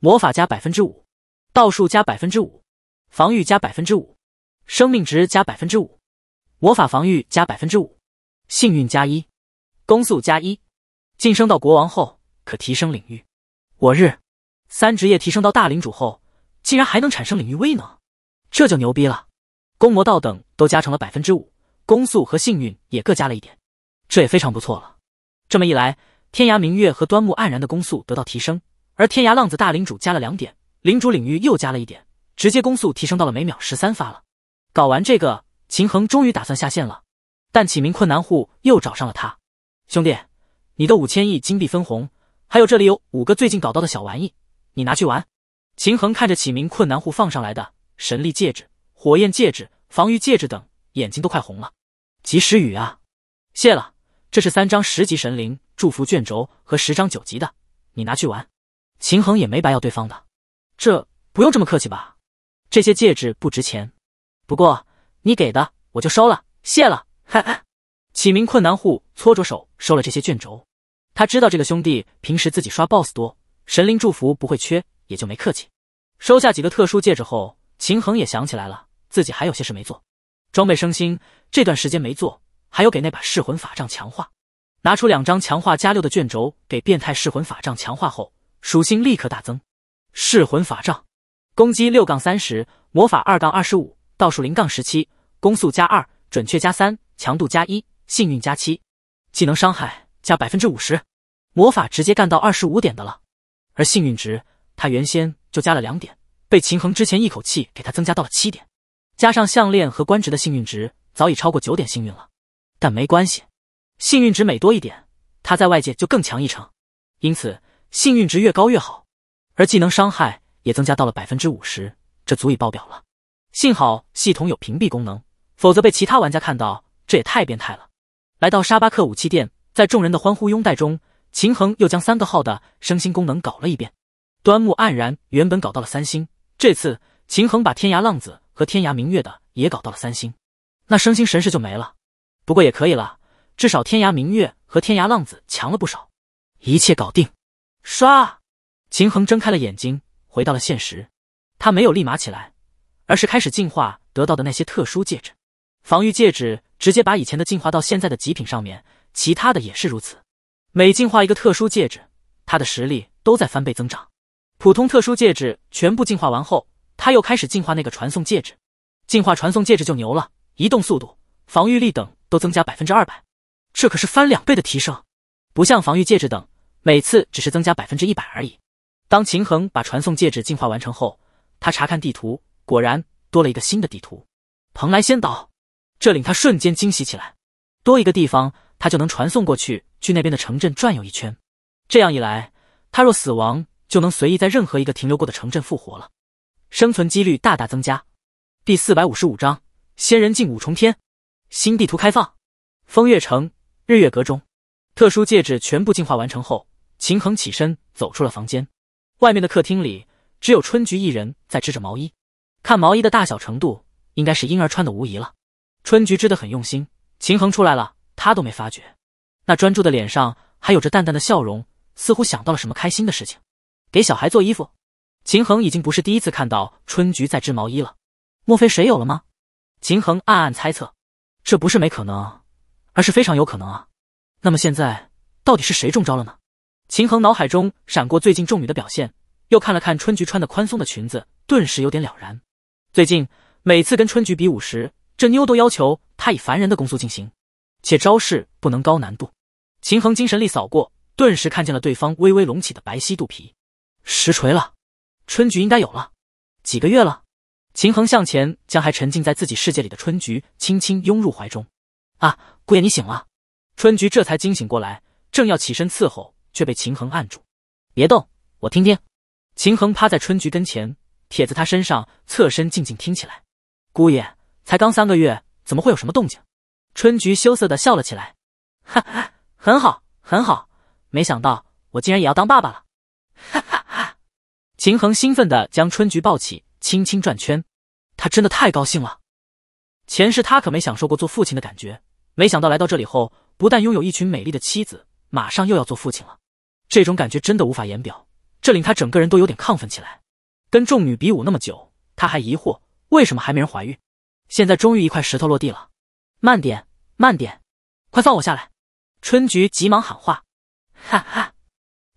魔法加百分之五，道术加百分之五，防御加百分之五，生命值加百分之五，魔法防御加百分之五，幸运加一，攻速加一。晋升到国王后可提升领域。我日，三职业提升到大领主后竟然还能产生领域威能，这就牛逼了。攻、魔、道等都加成了百分之五，攻速和幸运也各加了一点，这也非常不错了。这么一来，天涯明月和端木黯然的攻速得到提升，而天涯浪子大领主加了两点，领主领域又加了一点，直接攻速提升到了每秒十三发了。搞完这个，秦衡终于打算下线了，但启明困难户又找上了他。兄弟，你的五千亿金币分红，还有这里有五个最近搞到的小玩意，你拿去玩。秦衡看着启明困难户放上来的神力戒指、火焰戒指、防御戒指等，眼睛都快红了。及时雨啊，谢了。这是三张十级神灵祝福卷轴和十张九级的，你拿去玩。秦衡也没白要对方的，这不用这么客气吧？这些戒指不值钱，不过你给的我就收了，谢了。哈哈，启明困难户搓着手收了这些卷轴，他知道这个兄弟平时自己刷 boss 多，神灵祝福不会缺，也就没客气。收下几个特殊戒指后，秦衡也想起来了，自己还有些事没做，装备升星这段时间没做。还有给那把噬魂法杖强化，拿出两张强化加六的卷轴给变态噬魂法杖强化后，属性立刻大增。噬魂法杖攻击六杠三十，魔法二杠二十五，倒数零杠十七，攻速加二，准确加三，强度加一，幸运加七，技能伤害加百分之五十，魔法直接干到二十五点的了。而幸运值他原先就加了两点，被秦衡之前一口气给他增加到了七点，加上项链和官职的幸运值，早已超过九点幸运了。但没关系，幸运值每多一点，他在外界就更强一成，因此幸运值越高越好。而技能伤害也增加到了百分之五十，这足以爆表了。幸好系统有屏蔽功能，否则被其他玩家看到，这也太变态了。来到沙巴克武器店，在众人的欢呼拥戴中，秦衡又将三个号的升星功能搞了一遍。端木黯然原本搞到了三星，这次秦衡把天涯浪子和天涯明月的也搞到了三星，那升星神石就没了。不过也可以了，至少天涯明月和天涯浪子强了不少。一切搞定，唰！秦衡睁开了眼睛，回到了现实。他没有立马起来，而是开始进化得到的那些特殊戒指。防御戒指直接把以前的进化到现在的极品上面，其他的也是如此。每进化一个特殊戒指，他的实力都在翻倍增长。普通特殊戒指全部进化完后，他又开始进化那个传送戒指。进化传送戒指就牛了，移动速度、防御力等。都增加百分之二百，这可是翻两倍的提升，不像防御戒指等，每次只是增加百分之一百而已。当秦衡把传送戒指进化完成后，他查看地图，果然多了一个新的地图——蓬莱仙岛，这令他瞬间惊喜起来。多一个地方，他就能传送过去，去那边的城镇转悠一圈。这样一来，他若死亡，就能随意在任何一个停留过的城镇复活了，生存几率大大增加。第四百五十五章：仙人境五重天。新地图开放，风月城日月阁中，特殊戒指全部进化完成后，秦衡起身走出了房间。外面的客厅里，只有春菊一人在织着毛衣。看毛衣的大小程度，应该是婴儿穿的无疑了。春菊织的很用心，秦衡出来了，他都没发觉。那专注的脸上还有着淡淡的笑容，似乎想到了什么开心的事情。给小孩做衣服，秦衡已经不是第一次看到春菊在织毛衣了。莫非谁有了吗？秦衡暗暗猜测。这不是没可能，而是非常有可能啊！那么现在到底是谁中招了呢？秦衡脑海中闪过最近众女的表现，又看了看春菊穿的宽松的裙子，顿时有点了然。最近每次跟春菊比武时，这妞都要求她以凡人的攻速进行，且招式不能高难度。秦衡精神力扫过，顿时看见了对方微微隆起的白皙肚皮，实锤了，春菊应该有了几个月了。秦衡向前，将还沉浸在自己世界里的春菊轻轻拥入怀中。啊，姑爷，你醒了！春菊这才惊醒过来，正要起身伺候，却被秦衡按住。别动，我听听。秦衡趴在春菊跟前，贴在她身上，侧身静静听起来。姑爷才刚三个月，怎么会有什么动静？春菊羞涩的笑了起来。哈哈，很好，很好，没想到我竟然也要当爸爸了！哈哈哈！秦衡兴奋的将春菊抱起。轻轻转圈，他真的太高兴了。前世他可没享受过做父亲的感觉，没想到来到这里后，不但拥有一群美丽的妻子，马上又要做父亲了。这种感觉真的无法言表，这令他整个人都有点亢奋起来。跟众女比武那么久，他还疑惑为什么还没人怀孕，现在终于一块石头落地了。慢点，慢点，快放我下来！春菊急忙喊话。哈哈，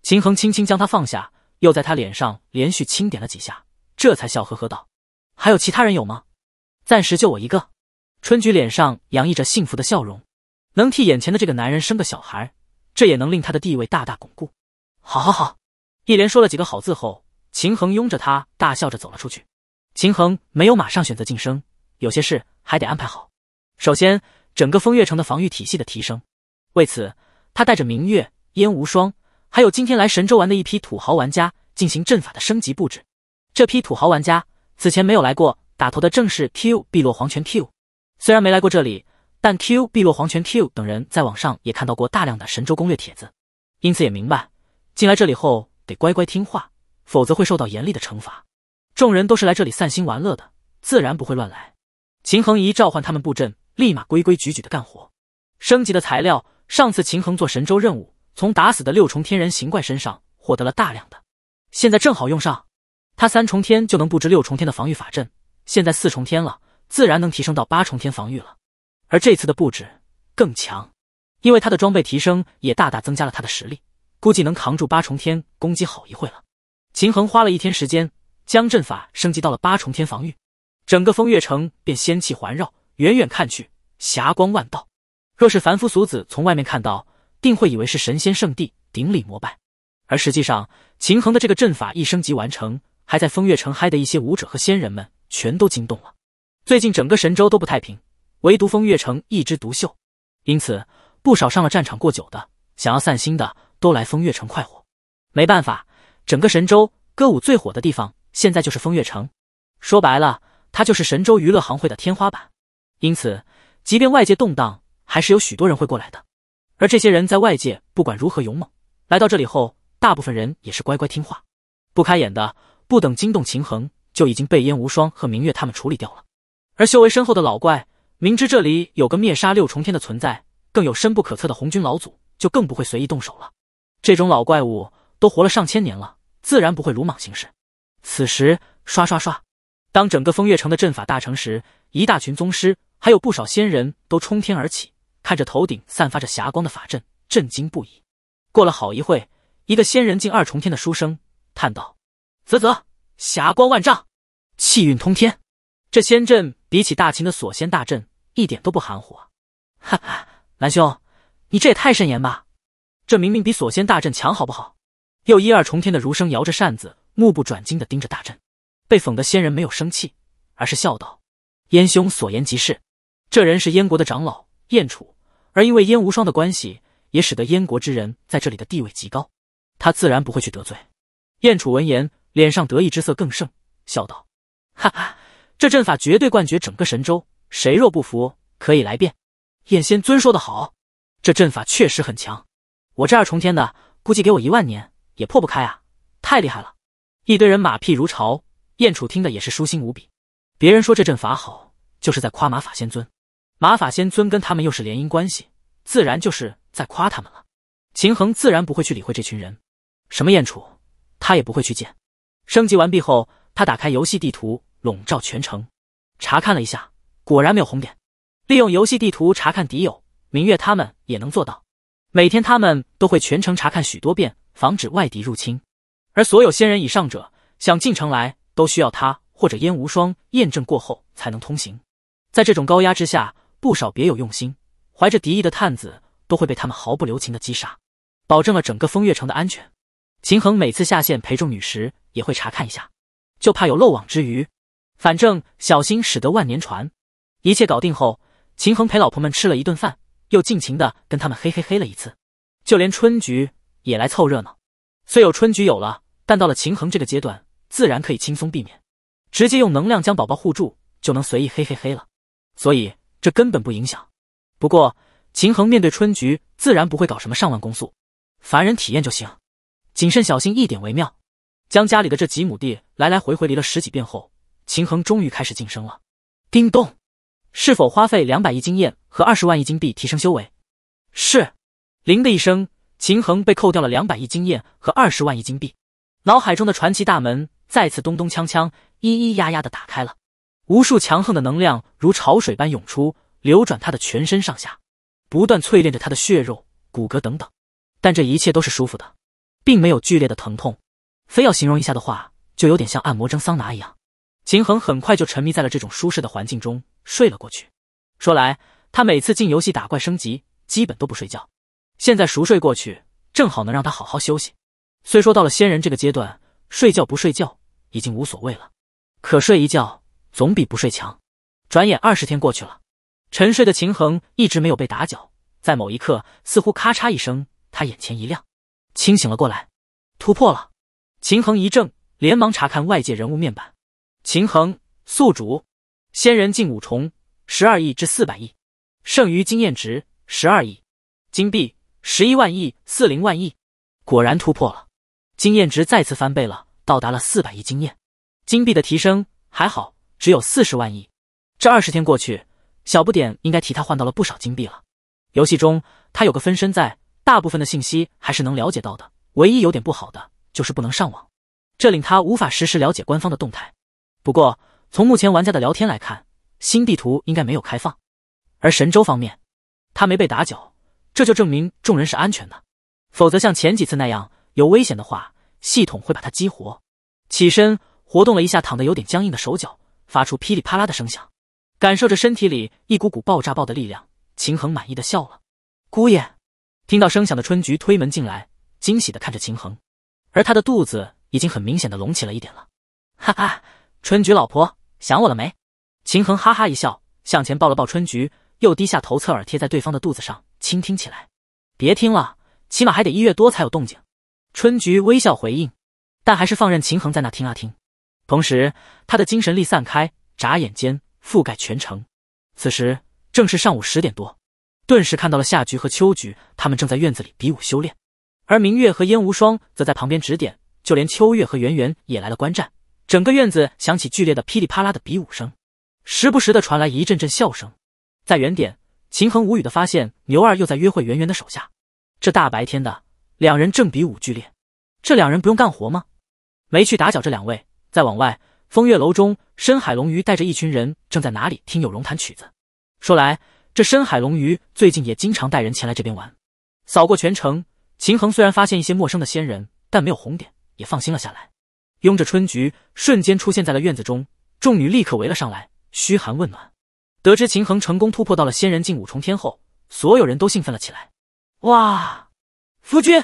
秦衡轻轻将他放下，又在他脸上连续轻点了几下。这才笑呵呵道：“还有其他人有吗？暂时就我一个。”春菊脸上洋溢着幸福的笑容，能替眼前的这个男人生个小孩，这也能令他的地位大大巩固。好，好，好！一连说了几个好字后，秦衡拥着她大笑着走了出去。秦衡没有马上选择晋升，有些事还得安排好。首先，整个风月城的防御体系的提升，为此他带着明月、燕无双，还有今天来神州玩的一批土豪玩家，进行阵法的升级布置。这批土豪玩家此前没有来过，打头的正是 Q 碧落黄泉 Q。虽然没来过这里，但 Q 碧落黄泉 Q 等人在网上也看到过大量的神州攻略帖子，因此也明白进来这里后得乖乖听话，否则会受到严厉的惩罚。众人都是来这里散心玩乐的，自然不会乱来。秦衡一召唤他们布阵，立马规规矩矩的干活。升级的材料，上次秦衡做神州任务，从打死的六重天人形怪身上获得了大量的，现在正好用上。他三重天就能布置六重天的防御法阵，现在四重天了，自然能提升到八重天防御了。而这次的布置更强，因为他的装备提升也大大增加了他的实力，估计能扛住八重天攻击好一会了。秦衡花了一天时间将阵法升级到了八重天防御，整个风月城便仙气环绕，远远看去霞光万道。若是凡夫俗子从外面看到，定会以为是神仙圣地，顶礼膜拜。而实际上，秦衡的这个阵法一升级完成。还在风月城嗨的一些舞者和仙人们全都惊动了。最近整个神州都不太平，唯独风月城一枝独秀，因此不少上了战场过久的、想要散心的，都来风月城快活。没办法，整个神州歌舞最火的地方，现在就是风月城。说白了，它就是神州娱乐行会的天花板。因此，即便外界动荡，还是有许多人会过来的。而这些人在外界不管如何勇猛，来到这里后，大部分人也是乖乖听话，不开眼的。不等惊动秦衡，就已经被燕无双和明月他们处理掉了。而修为深厚的老怪，明知这里有个灭杀六重天的存在，更有深不可测的红军老祖，就更不会随意动手了。这种老怪物都活了上千年了，自然不会鲁莽行事。此时，刷刷刷，当整个风月城的阵法大成时，一大群宗师还有不少仙人都冲天而起，看着头顶散发着霞光的法阵，震惊不已。过了好一会，一个仙人境二重天的书生叹道。啧啧，霞光万丈，气运通天，这仙阵比起大秦的锁仙大阵一点都不含糊啊！哈哈，蓝兄，你这也太慎言吧？这明明比锁仙大阵强，好不好？又一二重天的儒生摇着扇子，目不转睛的盯着大阵。被讽的仙人没有生气，而是笑道：“燕兄所言极是。”这人是燕国的长老燕楚，而因为燕无双的关系，也使得燕国之人在这里的地位极高，他自然不会去得罪。燕楚闻言。脸上得意之色更盛，笑道：“哈哈，这阵法绝对冠绝整个神州，谁若不服，可以来辩。”燕仙尊说得好，这阵法确实很强，我这二重天的，估计给我一万年也破不开啊！太厉害了！一堆人马屁如潮，燕楚听的也是舒心无比。别人说这阵法好，就是在夸马法仙尊，马法仙尊跟他们又是联姻关系，自然就是在夸他们了。秦衡自然不会去理会这群人，什么燕楚，他也不会去见。升级完毕后，他打开游戏地图，笼罩全城，查看了一下，果然没有红点。利用游戏地图查看敌友，明月他们也能做到。每天他们都会全程查看许多遍，防止外敌入侵。而所有仙人以上者想进城来，都需要他或者燕无双验证过后才能通行。在这种高压之下，不少别有用心、怀着敌意的探子都会被他们毫不留情的击杀，保证了整个风月城的安全。秦衡每次下线陪众女时，也会查看一下，就怕有漏网之鱼。反正小心驶得万年船。一切搞定后，秦衡陪老婆们吃了一顿饭，又尽情的跟他们嘿嘿嘿了一次。就连春菊也来凑热闹。虽有春菊有了，但到了秦衡这个阶段，自然可以轻松避免，直接用能量将宝宝护住，就能随意嘿嘿嘿了。所以这根本不影响。不过秦衡面对春菊，自然不会搞什么上万攻速，凡人体验就行。谨慎小心一点为妙。将家里的这几亩地来来回回犁了十几遍后，秦衡终于开始晋升了。叮咚，是否花费两百亿经验和二十万亿金币提升修为？是。铃的一声，秦衡被扣掉了两百亿经验和二十万亿金币。脑海中的传奇大门再次咚咚锵锵、咿咿呀呀的打开了，无数强横的能量如潮水般涌出，流转他的全身上下，不断淬炼着他的血肉、骨骼等等。但这一切都是舒服的。并没有剧烈的疼痛，非要形容一下的话，就有点像按摩蒸桑拿一样。秦衡很快就沉迷在了这种舒适的环境中，睡了过去。说来，他每次进游戏打怪升级，基本都不睡觉，现在熟睡过去，正好能让他好好休息。虽说到了仙人这个阶段，睡觉不睡觉已经无所谓了，可睡一觉总比不睡强。转眼二十天过去了，沉睡的秦衡一直没有被打搅，在某一刻，似乎咔嚓一声，他眼前一亮。清醒了过来，突破了。秦衡一怔，连忙查看外界人物面板。秦衡宿主，仙人境五重，十二亿至四百亿，剩余经验值十二亿，金币十一万亿四零万亿。果然突破了，经验值再次翻倍了，到达了四百亿经验。金币的提升还好，只有四十万亿。这二十天过去，小不点应该替他换到了不少金币了。游戏中他有个分身在。大部分的信息还是能了解到的，唯一有点不好的就是不能上网，这令他无法实时了解官方的动态。不过从目前玩家的聊天来看，新地图应该没有开放。而神州方面，他没被打搅，这就证明众人是安全的。否则像前几次那样有危险的话，系统会把他激活。起身活动了一下，躺得有点僵硬的手脚，发出噼里啪啦的声响。感受着身体里一股股爆炸爆的力量，秦衡满意的笑了。姑爷。听到声响的春菊推门进来，惊喜的看着秦衡，而他的肚子已经很明显的隆起了一点了。哈哈，春菊老婆想我了没？秦衡哈哈一笑，向前抱了抱春菊，又低下头侧耳贴在对方的肚子上倾听起来。别听了，起码还得一月多才有动静。春菊微笑回应，但还是放任秦衡在那听啊听。同时，他的精神力散开，眨眼间覆盖全城。此时正是上午十点多。顿时看到了夏菊和秋菊，他们正在院子里比武修炼，而明月和燕无双则在旁边指点，就连秋月和圆圆也来了观战。整个院子响起剧烈的噼里啪啦的比武声，时不时的传来一阵阵笑声。在原点，秦衡无语的发现牛二又在约会圆圆的手下，这大白天的，两人正比武剧烈。这两人不用干活吗？没去打搅这两位。再往外，风月楼中，深海龙鱼带着一群人正在哪里听有龙弹曲子。说来。这深海龙鱼最近也经常带人前来这边玩。扫过全城，秦衡虽然发现一些陌生的仙人，但没有红点，也放心了下来。拥着春菊，瞬间出现在了院子中，众女立刻围了上来，嘘寒问暖。得知秦衡成功突破到了仙人境五重天后，所有人都兴奋了起来。哇，夫君，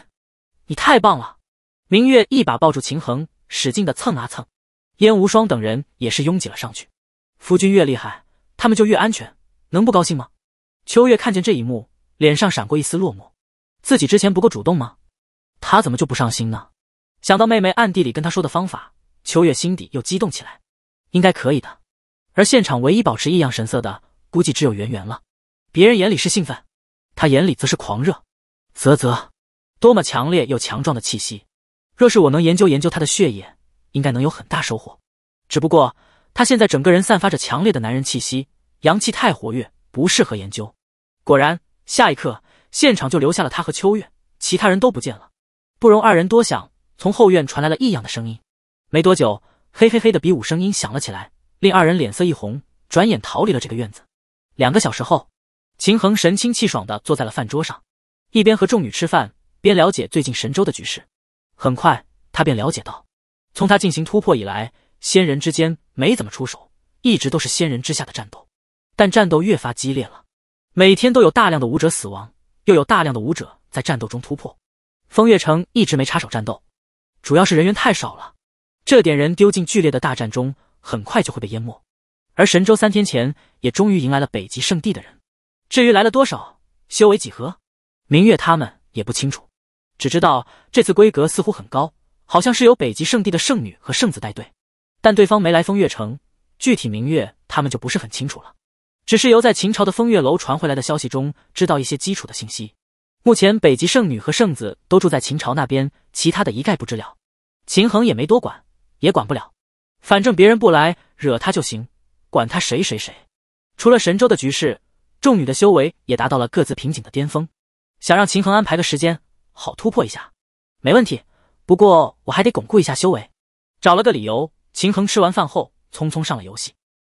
你太棒了！明月一把抱住秦衡，使劲的蹭啊蹭。燕无双等人也是拥挤了上去。夫君越厉害，他们就越安全，能不高兴吗？秋月看见这一幕，脸上闪过一丝落寞。自己之前不够主动吗？他怎么就不上心呢？想到妹妹暗地里跟她说的方法，秋月心底又激动起来。应该可以的。而现场唯一保持异样神色的，估计只有圆圆了。别人眼里是兴奋，他眼里则是狂热。啧啧，多么强烈又强壮的气息！若是我能研究研究他的血液，应该能有很大收获。只不过他现在整个人散发着强烈的男人气息，阳气太活跃。不适合研究。果然，下一刻，现场就留下了他和秋月，其他人都不见了。不容二人多想，从后院传来了异样的声音。没多久，嘿嘿嘿的比武声音响了起来，令二人脸色一红，转眼逃离了这个院子。两个小时后，秦衡神清气爽地坐在了饭桌上，一边和众女吃饭，边了解最近神州的局势。很快，他便了解到，从他进行突破以来，仙人之间没怎么出手，一直都是仙人之下的战斗。但战斗越发激烈了，每天都有大量的武者死亡，又有大量的武者在战斗中突破。风月城一直没插手战斗，主要是人员太少了，这点人丢进剧烈的大战中，很快就会被淹没。而神州三天前也终于迎来了北极圣地的人，至于来了多少，修为几何，明月他们也不清楚，只知道这次规格似乎很高，好像是有北极圣地的圣女和圣子带队。但对方没来风月城，具体明月他们就不是很清楚了。只是由在秦朝的风月楼传回来的消息中知道一些基础的信息。目前北极圣女和圣子都住在秦朝那边，其他的一概不知了。秦衡也没多管，也管不了，反正别人不来惹他就行，管他谁谁谁。除了神州的局势，众女的修为也达到了各自瓶颈的巅峰，想让秦衡安排个时间，好突破一下，没问题。不过我还得巩固一下修为。找了个理由，秦衡吃完饭后匆匆上了游戏。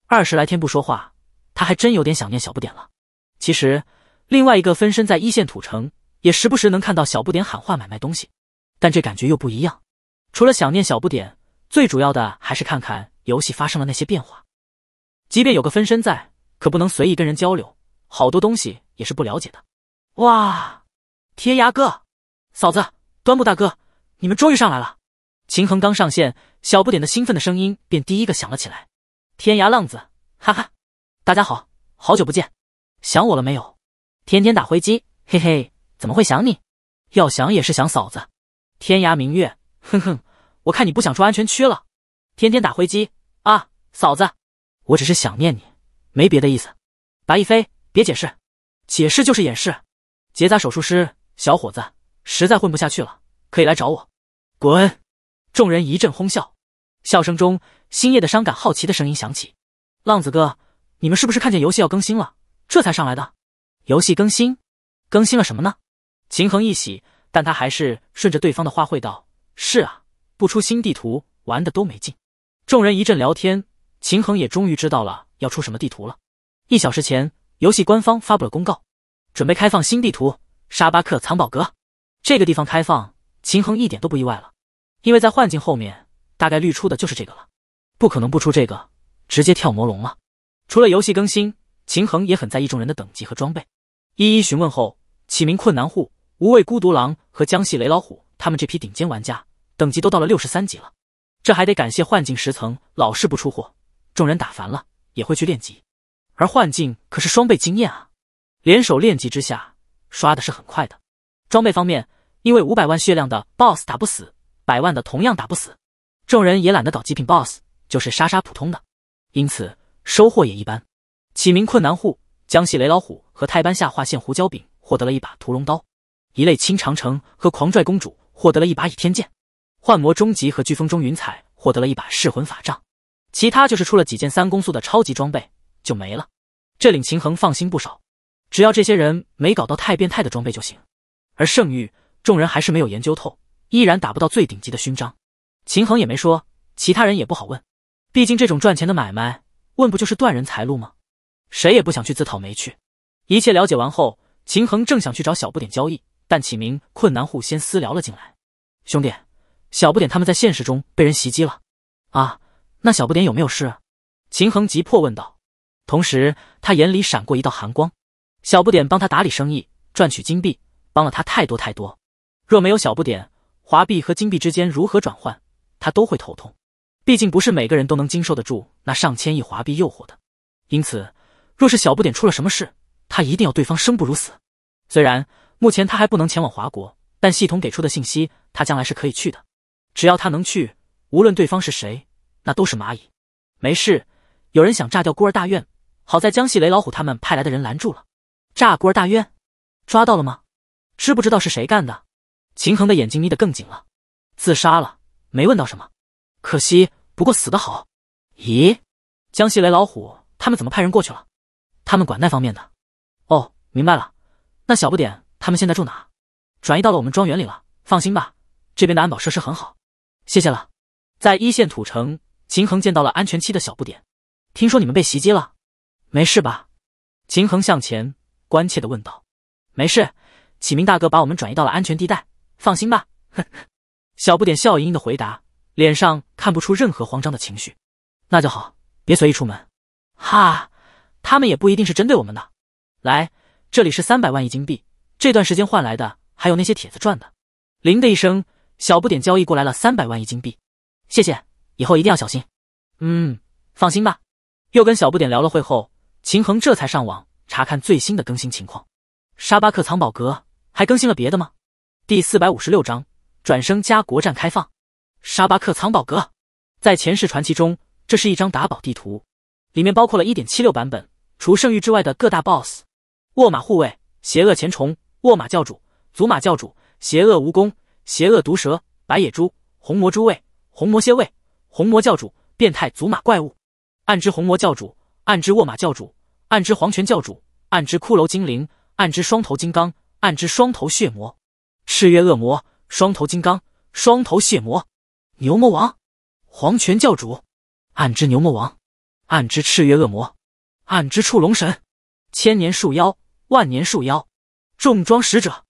二十来天不说话。他还真有点想念小不点了。其实，另外一个分身在一线土城，也时不时能看到小不点喊话买卖东西，但这感觉又不一样。除了想念小不点，最主要的还是看看游戏发生了那些变化。即便有个分身在，可不能随意跟人交流，好多东西也是不了解的。哇！天涯哥，嫂子，端木大哥，你们终于上来了！秦恒刚上线，小不点的兴奋的声音便第一个响了起来：“天涯浪子，哈哈！”大家好，好久不见，想我了没有？天天打灰机，嘿嘿，怎么会想你？要想也是想嫂子。天涯明月，哼哼，我看你不想出安全区了。天天打灰机啊，嫂子，我只是想念你，没别的意思。白亦飞，别解释，解释就是掩饰。结扎手术师，小伙子，实在混不下去了，可以来找我。滚！众人一阵哄笑，笑声中，星夜的伤感、好奇的声音响起：浪子哥。你们是不是看见游戏要更新了，这才上来的？游戏更新，更新了什么呢？秦衡一喜，但他还是顺着对方的话会道：“是啊，不出新地图，玩的都没劲。”众人一阵聊天，秦衡也终于知道了要出什么地图了。一小时前，游戏官方发布了公告，准备开放新地图沙巴克藏宝阁。这个地方开放，秦衡一点都不意外了，因为在幻境后面大概率出的就是这个了，不可能不出这个，直接跳魔龙了。除了游戏更新，秦衡也很在意众人的等级和装备。一一询问后，启明困难户、无畏孤独狼和江西雷老虎他们这批顶尖玩家，等级都到了六十三级了。这还得感谢幻境十层老是不出货，众人打烦了也会去练级。而幻境可是双倍经验啊，联手练级之下，刷的是很快的。装备方面，因为五百万血量的 BOSS 打不死，百万的同样打不死，众人也懒得搞极品 BOSS，就是杀杀普通的。因此。收获也一般，起名困难户，江西雷老虎和泰班下划线胡椒饼获得了一把屠龙刀，一类青长城和狂拽公主获得了一把倚天剑，幻魔终极和飓风中云彩获得了一把噬魂法杖，其他就是出了几件三攻速的超级装备就没了。这令秦衡放心不少，只要这些人没搞到太变态的装备就行。而圣域众人还是没有研究透，依然打不到最顶级的勋章。秦衡也没说，其他人也不好问，毕竟这种赚钱的买卖。问不就是断人财路吗？谁也不想去自讨没趣。一切了解完后，秦衡正想去找小不点交易，但启明困难户先私聊了进来。兄弟，小不点他们在现实中被人袭击了啊！那小不点有没有事？秦衡急迫问道。同时，他眼里闪过一道寒光。小不点帮他打理生意，赚取金币，帮了他太多太多。若没有小不点，华币和金币之间如何转换，他都会头痛。毕竟不是每个人都能经受得住。那上千亿华币诱惑的，因此，若是小不点出了什么事，他一定要对方生不如死。虽然目前他还不能前往华国，但系统给出的信息，他将来是可以去的。只要他能去，无论对方是谁，那都是蚂蚁。没事，有人想炸掉孤儿大院，好在江西雷老虎他们派来的人拦住了。炸孤儿大院，抓到了吗？知不知道是谁干的？秦衡的眼睛眯得更紧了。自杀了，没问到什么，可惜。不过死得好。咦，江西雷老虎他们怎么派人过去了？他们管那方面的。哦，明白了。那小不点他们现在住哪？转移到了我们庄园里了。放心吧，这边的安保设施很好。谢谢了。在一线土城，秦衡见到了安全期的小不点。听说你们被袭击了，没事吧？秦衡向前关切的问道。没事，启明大哥把我们转移到了安全地带。放心吧。呵呵，小不点笑盈盈的回答，脸上看不出任何慌张的情绪。那就好，别随意出门。哈，他们也不一定是针对我们的。来，这里是三百万亿金币，这段时间换来的，还有那些帖子赚的。铃的一声，小不点交易过来了三百万亿金币。谢谢，以后一定要小心。嗯，放心吧。又跟小不点聊了会后，秦衡这才上网查看最新的更新情况。沙巴克藏宝阁还更新了别的吗？第四百五十六章：转生加国战开放。沙巴克藏宝阁在前世传奇中。这是一张打宝地图，里面包括了一点七六版本除圣域之外的各大 BOSS：沃马护卫、邪恶前虫、沃玛教主、祖玛教主、邪恶蜈蚣、邪恶毒蛇、白野猪、红魔诸位、红魔蝎位、红魔教主、变态祖玛怪物、暗之红魔教主、暗之沃玛教主、暗之黄泉教主、暗之骷髅精灵、暗之双头金刚、暗之双头血魔、赤月恶魔、双头金刚、双头血魔、牛魔王、黄泉教主。暗之牛魔王，暗之赤月恶魔，暗之触龙神，千年树妖，万年树妖，重装使者，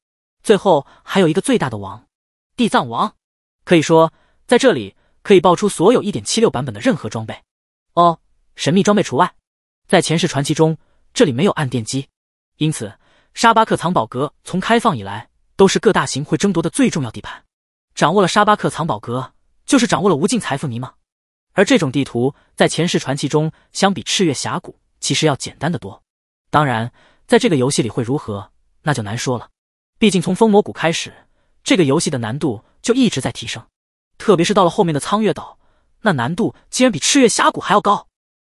最后还有一个最大的王——地藏王。可以说，在这里可以爆出所有一点七六版本的任何装备，哦，神秘装备除外。在前世传奇中，这里没有暗电机，因此沙巴克藏宝阁从开放以来都是各大型会争夺的最重要地盘。掌握了沙巴克藏宝阁，就是掌握了无尽财富，尼吗？而这种地图在《前世传奇》中，相比赤月峡谷其实要简单的多。当然，在这个游戏里会如何，那就难说了。毕竟从封魔谷开始，这个游戏的难度就一直在提升，特别是到了后面的苍月岛，那难度竟然比赤月峡谷还要高。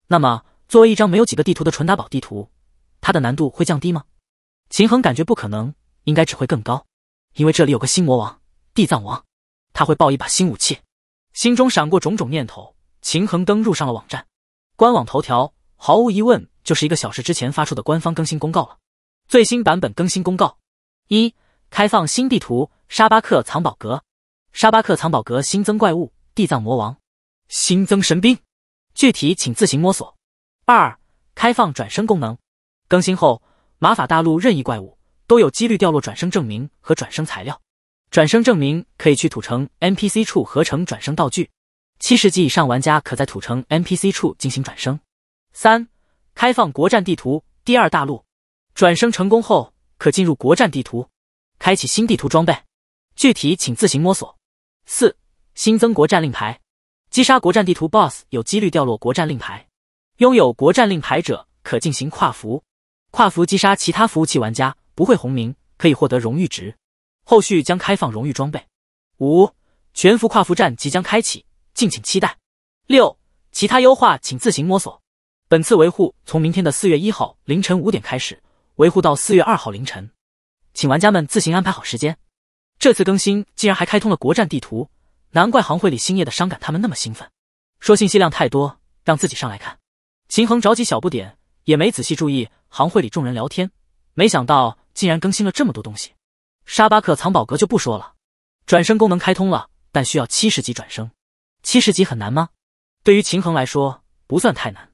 那么，作为一张没有几个地图的纯打宝地图，它的难度会降低吗？秦衡感觉不可能，应该只会更高，因为这里有个新魔王地藏王，他会爆一把新武器，心中闪过种种念头。秦衡登入上了网站，官网头条毫无疑问就是一个小时之前发出的官方更新公告了。最新版本更新公告：一、开放新地图沙巴克藏宝阁，沙巴克藏宝阁新增怪物地藏魔王，新增神兵，具体请自行摸索。二、开放转生功能，更新后玛法大陆任意怪物都有几率掉落转生证明和转生材料，转生证明可以去土城 NPC 处合成转生道具。七十级以上玩家可在土城 NPC 处进行转生。三、开放国战地图第二大陆，转生成功后可进入国战地图，开启新地图装备，具体请自行摸索。四、新增国战令牌，击杀国战地图 boss 有几率掉落国战令牌，拥有国战令牌者可进行跨服，跨服击杀其他服务器玩家不会红名，可以获得荣誉值，后续将开放荣誉装备。五、全服跨服战即将开启。敬请期待。六其他优化请自行摸索。本次维护从明天的四月一号凌晨五点开始，维护到四月二号凌晨，请玩家们自行安排好时间。这次更新竟然还开通了国战地图，难怪行会里星夜的伤感他们那么兴奋，说信息量太多，让自己上来看。秦衡着急，小不点也没仔细注意行会里众人聊天，没想到竟然更新了这么多东西。沙巴克藏宝阁就不说了，转生功能开通了，但需要七十级转生。七十级很难吗？对于秦衡来说不算太难，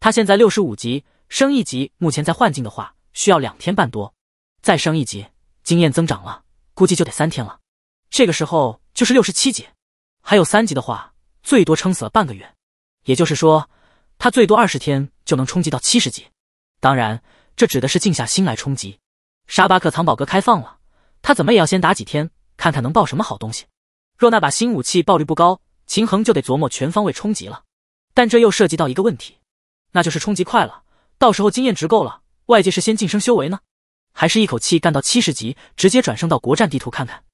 他现在六十五级，升一级目前在幻境的话需要两天半多，再升一级经验增长了，估计就得三天了。这个时候就是六十七级，还有三级的话最多撑死了半个月，也就是说他最多二十天就能冲击到七十级。当然，这指的是静下心来冲击。沙巴克藏宝阁开放了，他怎么也要先打几天，看看能爆什么好东西。若那把新武器爆率不高。秦衡就得琢磨全方位冲击了，但这又涉及到一个问题，那就是冲击快了，到时候经验值够了，外界是先晋升修为呢，还是一口气干到七十级，直接转生到国战地图看看？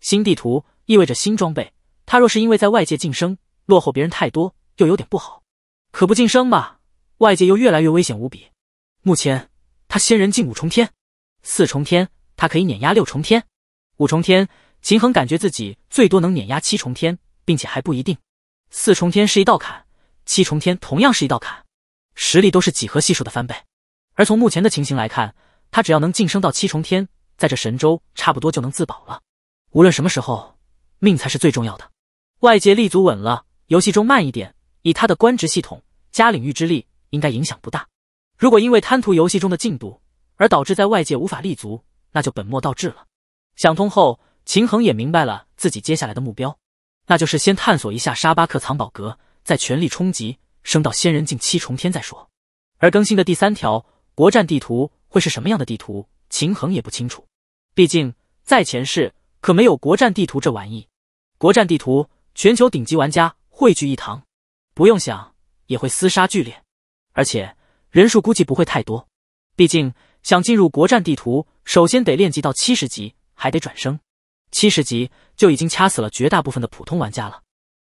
新地图意味着新装备，他若是因为在外界晋升落后别人太多，又有点不好。可不晋升吧，外界又越来越危险无比。目前他仙人境五重天，四重天他可以碾压六重天，五重天秦衡感觉自己最多能碾压七重天。并且还不一定，四重天是一道坎，七重天同样是一道坎，实力都是几何系数的翻倍。而从目前的情形来看，他只要能晋升到七重天，在这神州差不多就能自保了。无论什么时候，命才是最重要的。外界立足稳了，游戏中慢一点，以他的官职系统加领域之力，应该影响不大。如果因为贪图游戏中的进度而导致在外界无法立足，那就本末倒置了。想通后，秦衡也明白了自己接下来的目标。那就是先探索一下沙巴克藏宝阁，再全力冲击升到仙人境七重天再说。而更新的第三条国战地图会是什么样的地图？秦衡也不清楚，毕竟在前世可没有国战地图这玩意。国战地图，全球顶级玩家汇聚一堂，不用想也会厮杀剧烈，而且人数估计不会太多，毕竟想进入国战地图，首先得练级到七十级，还得转生。七十级就已经掐死了绝大部分的普通玩家了。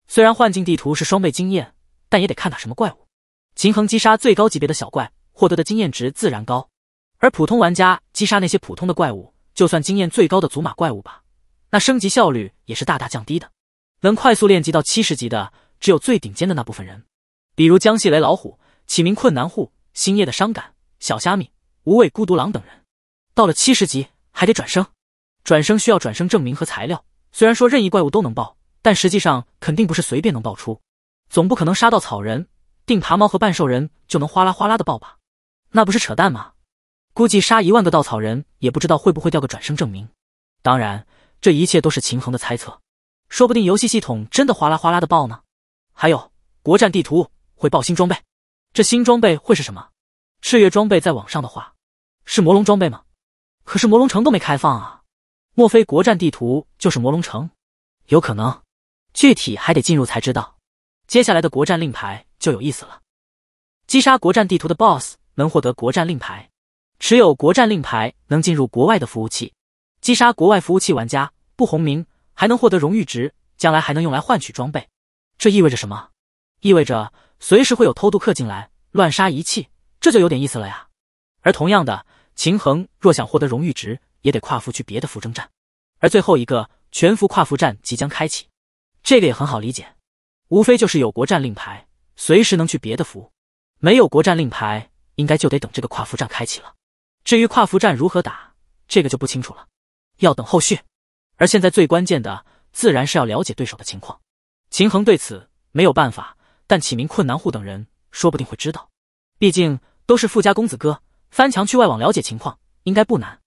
虽然幻境地图是双倍经验，但也得看打什么怪物。秦衡击杀最高级别的小怪，获得的经验值自然高；而普通玩家击杀那些普通的怪物，就算经验最高的祖玛怪物吧，那升级效率也是大大降低的。能快速练级到七十级的，只有最顶尖的那部分人，比如江系雷老虎、启明困难户、星夜的伤感、小虾米、无畏孤独狼等人。到了七十级，还得转生。转生需要转生证明和材料，虽然说任意怪物都能爆，但实际上肯定不是随便能爆出，总不可能杀到草人、定爬猫和半兽人就能哗啦哗啦的爆吧？那不是扯淡吗？估计杀一万个稻草人也不知道会不会掉个转生证明。当然，这一切都是秦衡的猜测，说不定游戏系统真的哗啦哗啦的爆呢。还有国战地图会爆新装备，这新装备会是什么？赤月装备在网上的话是魔龙装备吗？可是魔龙城都没开放啊。莫非国战地图就是魔龙城？有可能，具体还得进入才知道。接下来的国战令牌就有意思了，击杀国战地图的 BOSS 能获得国战令牌，持有国战令牌能进入国外的服务器，击杀国外服务器玩家不红名，还能获得荣誉值，将来还能用来换取装备。这意味着什么？意味着随时会有偷渡客进来乱杀一气，这就有点意思了呀。而同样的，秦衡若想获得荣誉值。也得跨服去别的服征战，而最后一个全服跨服战即将开启，这个也很好理解，无非就是有国战令牌，随时能去别的服；没有国战令牌，应该就得等这个跨服战开启了。至于跨服战如何打，这个就不清楚了，要等后续。而现在最关键的，自然是要了解对手的情况。秦衡对此没有办法，但启明、困难户等人说不定会知道，毕竟都是富家公子哥，翻墙去外网了解情况应该不难。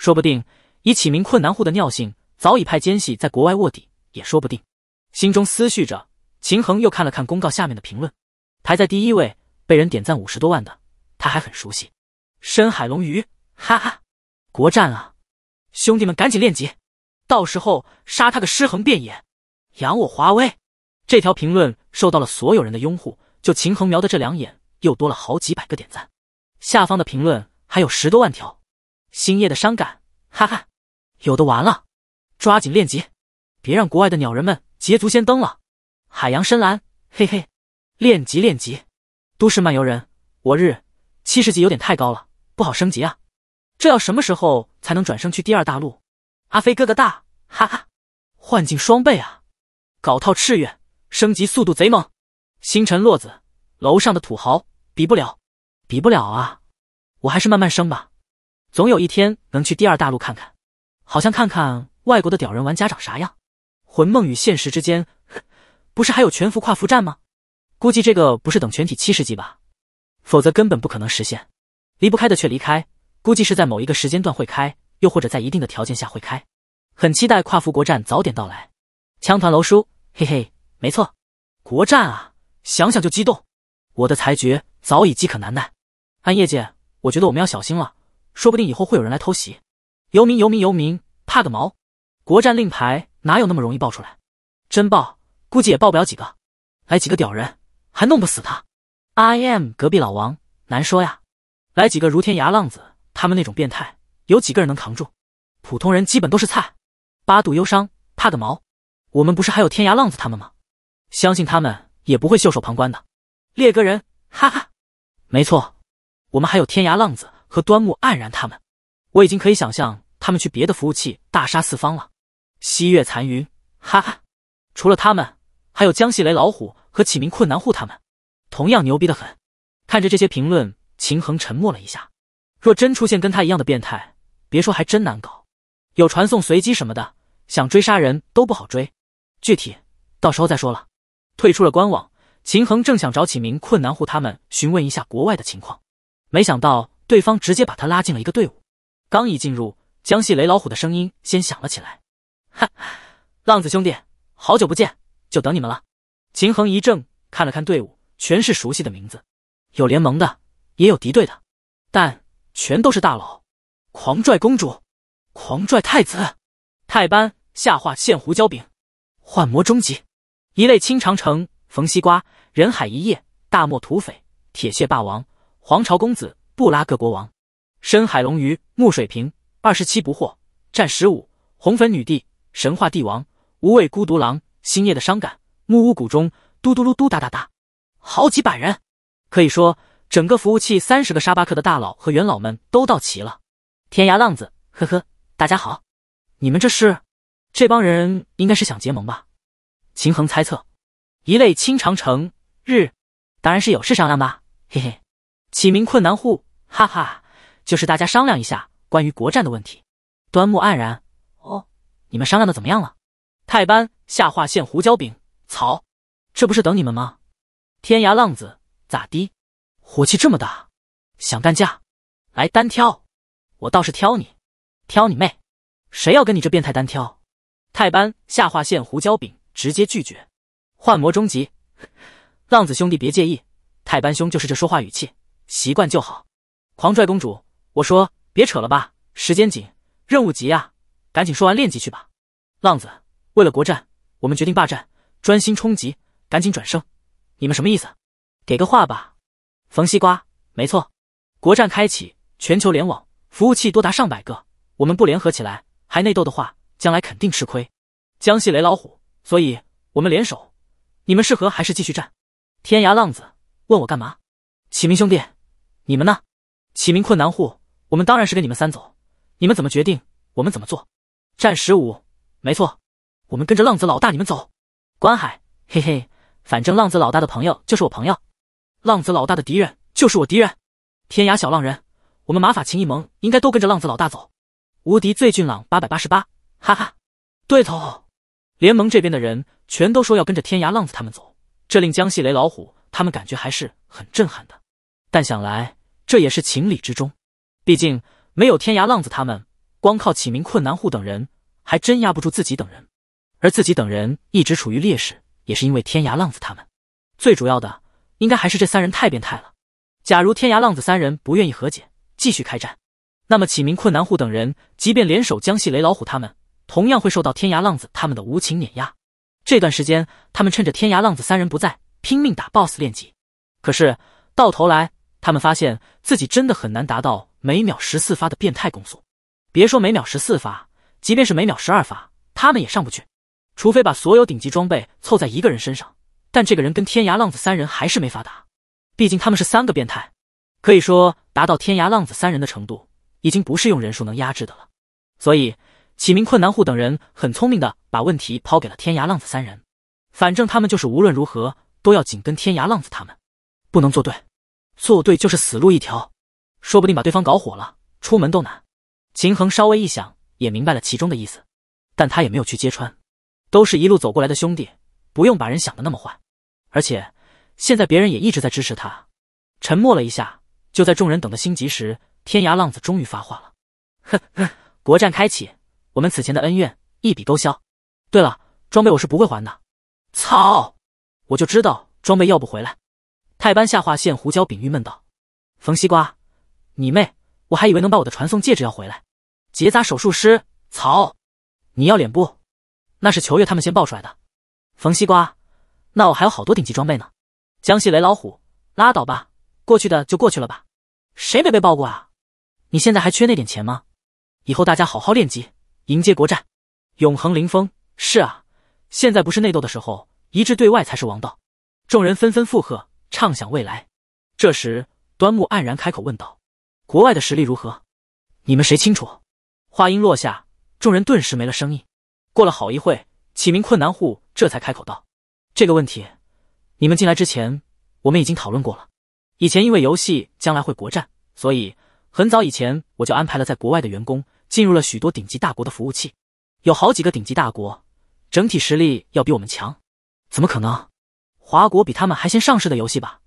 说不定以启明困难户的尿性，早已派奸细在国外卧底，也说不定。心中思绪着，秦衡又看了看公告下面的评论，排在第一位，被人点赞五十多万的，他还很熟悉。深海龙鱼，哈哈，国战啊！兄弟们，赶紧练级，到时候杀他个尸横遍野，扬我华威！这条评论受到了所有人的拥护，就秦衡瞄的这两眼，又多了好几百个点赞。下方的评论还有十多万条。星夜的伤感，哈哈，有的完了，抓紧练级，别让国外的鸟人们捷足先登了。海洋深蓝，嘿嘿，练级练级。都市漫游人，我日，七十级有点太高了，不好升级啊。这要什么时候才能转生去第二大陆？阿飞哥哥大，哈哈，幻境双倍啊！搞套赤月，升级速度贼猛。星辰落子，楼上的土豪比不了，比不了啊！我还是慢慢升吧。总有一天能去第二大陆看看，好像看看外国的屌人玩家长啥样。魂梦与现实之间，不是还有全服跨服战吗？估计这个不是等全体七十级吧？否则根本不可能实现。离不开的却离开，估计是在某一个时间段会开，又或者在一定的条件下会开。很期待跨服国战早点到来。枪团楼叔，嘿嘿，没错，国战啊，想想就激动。我的裁决早已饥渴难耐。暗夜姐，我觉得我们要小心了。说不定以后会有人来偷袭，游民游民游民，怕个毛！国战令牌哪有那么容易爆出来？真爆估计也爆不了几个。来几个屌人还弄不死他？I am 隔壁老王，难说呀。来几个如天涯浪子他们那种变态，有几个人能扛住？普通人基本都是菜。八度忧伤，怕个毛！我们不是还有天涯浪子他们吗？相信他们也不会袖手旁观的。猎哥人，哈哈，没错，我们还有天涯浪子。和端木黯然他们，我已经可以想象他们去别的服务器大杀四方了。西月残云，哈哈，除了他们，还有江系雷老虎和启明困难户他们，同样牛逼的很。看着这些评论，秦衡沉默了一下。若真出现跟他一样的变态，别说还真难搞，有传送随机什么的，想追杀人都不好追。具体到时候再说了。退出了官网，秦衡正想找启明困难户他们询问一下国外的情况，没想到。对方直接把他拉进了一个队伍，刚一进入，江西雷老虎的声音先响了起来：“哈，浪子兄弟，好久不见，就等你们了。”秦衡一怔，看了看队伍，全是熟悉的名字，有联盟的，也有敌对的，但全都是大佬。狂拽公主，狂拽太子，太班下划现胡椒饼，幻魔终极一类，清长城，冯西瓜，人海一夜，大漠土匪，铁血霸王，皇朝公子。布拉格国王，深海龙鱼，木水瓶，二十七不惑，战十五，红粉女帝，神话帝王，无畏孤独狼，星夜的伤感，木屋谷中，嘟嘟噜嘟哒哒哒，好几百人，可以说整个服务器三十个沙巴克的大佬和元老们都到齐了。天涯浪子，呵呵，大家好，你们这是，这帮人应该是想结盟吧？秦衡猜测。一类清长城日，当然是有事商量吧，嘿嘿。起名困难户。哈哈，就是大家商量一下关于国战的问题。端木黯然，哦，你们商量的怎么样了？泰班下划线胡椒饼，草，这不是等你们吗？天涯浪子，咋的？火气这么大？想干架？来单挑？我倒是挑你，挑你妹，谁要跟你这变态单挑？泰班下划线胡椒饼直接拒绝。幻魔终极，浪子兄弟别介意，泰班兄就是这说话语气，习惯就好。狂拽公主，我说别扯了吧，时间紧，任务急啊，赶紧说完练级去吧。浪子，为了国战，我们决定霸占，专心冲级，赶紧转生。你们什么意思？给个话吧。冯西瓜，没错，国战开启，全球联网，服务器多达上百个，我们不联合起来还内斗的话，将来肯定吃亏。江西雷老虎，所以我们联手。你们是和还是继续战？天涯浪子，问我干嘛？启明兄弟，你们呢？启明困难户，我们当然是跟你们三走。你们怎么决定，我们怎么做。战十五，没错，我们跟着浪子老大你们走。关海，嘿嘿，反正浪子老大的朋友就是我朋友，浪子老大的敌人就是我敌人。天涯小浪人，我们马法秦一盟应该都跟着浪子老大走。无敌最俊朗八百八十八，哈哈，对头。联盟这边的人全都说要跟着天涯浪子他们走，这令江西雷老虎他们感觉还是很震撼的。但想来。这也是情理之中，毕竟没有天涯浪子他们，光靠启明困难户等人，还真压不住自己等人。而自己等人一直处于劣势，也是因为天涯浪子他们。最主要的，应该还是这三人太变态了。假如天涯浪子三人不愿意和解，继续开战，那么启明困难户等人即便联手江系雷老虎他们，同样会受到天涯浪子他们的无情碾压。这段时间，他们趁着天涯浪子三人不在，拼命打 BOSS 练级，可是到头来。他们发现自己真的很难达到每秒十四发的变态攻速，别说每秒十四发，即便是每秒十二发，他们也上不去。除非把所有顶级装备凑在一个人身上，但这个人跟天涯浪子三人还是没法打。毕竟他们是三个变态，可以说达到天涯浪子三人的程度，已经不是用人数能压制的了。所以启明困难户等人很聪明的把问题抛给了天涯浪子三人，反正他们就是无论如何都要紧跟天涯浪子他们，不能作对。做对就是死路一条，说不定把对方搞火了，出门都难。秦衡稍微一想，也明白了其中的意思，但他也没有去揭穿，都是一路走过来的兄弟，不用把人想的那么坏。而且现在别人也一直在支持他。沉默了一下，就在众人等的心急时，天涯浪子终于发话了：“呵呵，国战开启，我们此前的恩怨一笔勾销。对了，装备我是不会还的。操，我就知道装备要不回来。”泰班下划线胡椒饼郁闷道：“冯西瓜，你妹！我还以为能把我的传送戒指要回来。”结扎手术师，操！你要脸不？那是球月他们先爆出来的。冯西瓜，那我还有好多顶级装备呢。江西雷老虎，拉倒吧！过去的就过去了吧，谁没被爆过啊？你现在还缺那点钱吗？以后大家好好练级，迎接国战。永恒凌风，是啊，现在不是内斗的时候，一致对外才是王道。众人纷纷附和。畅想未来。这时，端木黯然开口问道：“国外的实力如何？你们谁清楚？”话音落下，众人顿时没了声音。过了好一会，启明困难户这才开口道：“这个问题，你们进来之前，我们已经讨论过了。以前因为游戏将来会国战，所以很早以前我就安排了在国外的员工进入了许多顶级大国的服务器。有好几个顶级大国，整体实力要比我们强，怎么可能？”华国比他们还先上市的游戏吧？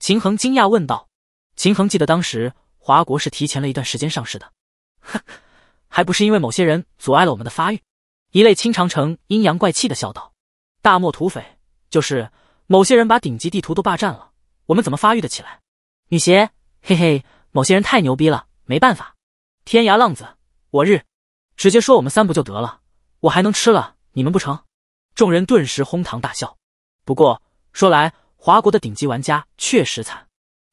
秦衡惊讶问道。秦衡记得当时华国是提前了一段时间上市的。哼，还不是因为某些人阻碍了我们的发育？一类清长城阴阳怪气的笑道：“大漠土匪就是某些人把顶级地图都霸占了，我们怎么发育的起来？”女邪嘿嘿，某些人太牛逼了，没办法。天涯浪子我日，直接说我们三不就得了，我还能吃了你们不成？众人顿时哄堂大笑。不过。说来，华国的顶级玩家确实惨，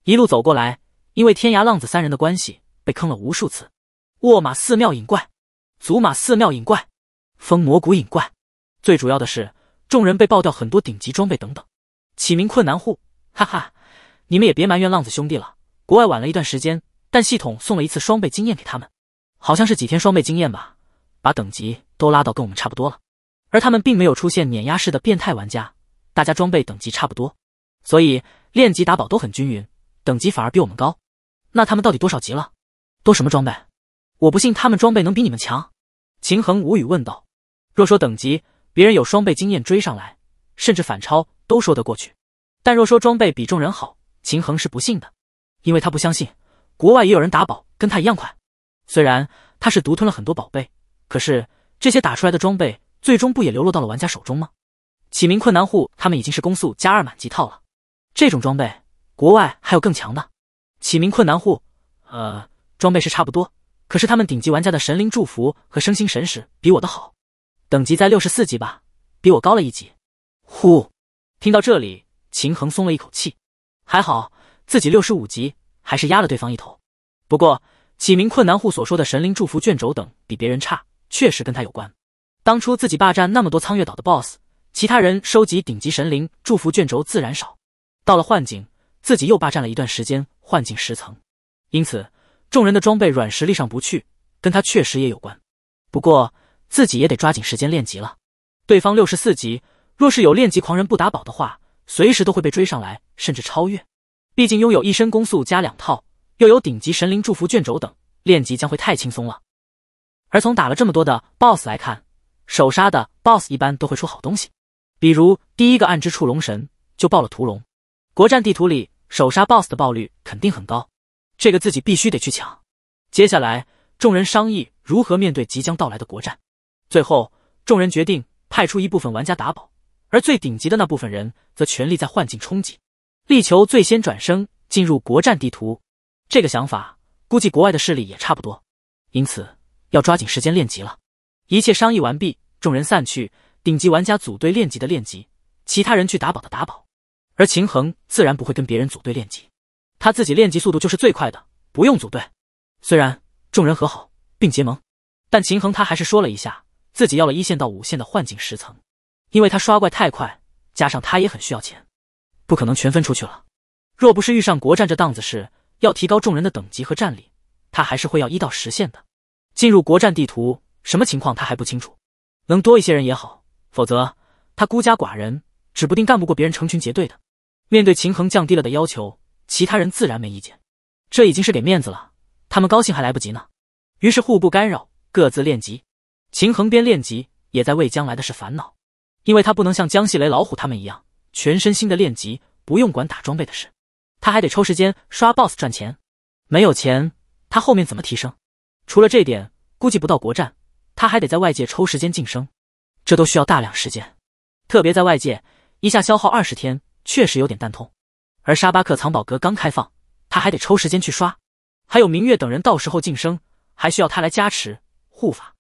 一路走过来，因为天涯浪子三人的关系，被坑了无数次。沃马寺庙引怪，祖马寺庙引怪，风魔谷引怪，最主要的是，众人被爆掉很多顶级装备等等。起名困难户，哈哈，你们也别埋怨浪子兄弟了。国外晚了一段时间，但系统送了一次双倍经验给他们，好像是几天双倍经验吧，把等级都拉到跟我们差不多了。而他们并没有出现碾压式的变态玩家。大家装备等级差不多，所以练级打宝都很均匀，等级反而比我们高。那他们到底多少级了？都什么装备？我不信他们装备能比你们强。秦衡无语问道：“若说等级，别人有双倍经验追上来，甚至反超，都说得过去。但若说装备比众人好，秦衡是不信的，因为他不相信国外也有人打宝跟他一样快。虽然他是独吞了很多宝贝，可是这些打出来的装备，最终不也流落到了玩家手中吗？”启明困难户，他们已经是攻速加二满级套了，这种装备国外还有更强的。启明困难户，呃，装备是差不多，可是他们顶级玩家的神灵祝福和升星神石比我的好，等级在六十四级吧，比我高了一级。呼，听到这里，秦衡松了一口气，还好自己六十五级还是压了对方一头。不过启明困难户所说的神灵祝福卷轴等比别人差，确实跟他有关。当初自己霸占那么多苍月岛的 BOSS。其他人收集顶级神灵祝福卷轴自然少，到了幻境，自己又霸占了一段时间幻境十层，因此众人的装备软实力上不去，跟他确实也有关。不过自己也得抓紧时间练级了。对方六十四级，若是有练级狂人不打宝的话，随时都会被追上来，甚至超越。毕竟拥有一身攻速加两套，又有顶级神灵祝福卷轴等，练级将会太轻松了。而从打了这么多的 BOSS 来看，首杀的 BOSS 一般都会出好东西。比如第一个暗之触龙神就爆了屠龙国战地图里首杀 BOSS 的爆率肯定很高，这个自己必须得去抢。接下来众人商议如何面对即将到来的国战，最后众人决定派出一部分玩家打宝，而最顶级的那部分人则全力在幻境冲击，力求最先转生进入国战地图。这个想法估计国外的势力也差不多，因此要抓紧时间练级了。一切商议完毕，众人散去。顶级玩家组队练级的练级，其他人去打宝的打宝，而秦衡自然不会跟别人组队练级，他自己练级速度就是最快的，不用组队。虽然众人和好并结盟，但秦衡他还是说了一下，自己要了一线到五线的幻境十层，因为他刷怪太快，加上他也很需要钱，不可能全分出去了。若不是遇上国战这档子事，要提高众人的等级和战力，他还是会要一到十线的。进入国战地图什么情况他还不清楚，能多一些人也好。否则，他孤家寡人，指不定干不过别人成群结队的。面对秦衡降低了的要求，其他人自然没意见，这已经是给面子了，他们高兴还来不及呢。于是互不干扰，各自练级。秦衡边练级，也在为将来的事烦恼，因为他不能像江细雷、老虎他们一样全身心的练级，不用管打装备的事，他还得抽时间刷 boss 赚钱。没有钱，他后面怎么提升？除了这点，估计不到国战，他还得在外界抽时间晋升。这都需要大量时间，特别在外界一下消耗二十天，确实有点蛋痛。而沙巴克藏宝阁刚开放，他还得抽时间去刷，还有明月等人到时候晋升还需要他来加持护法，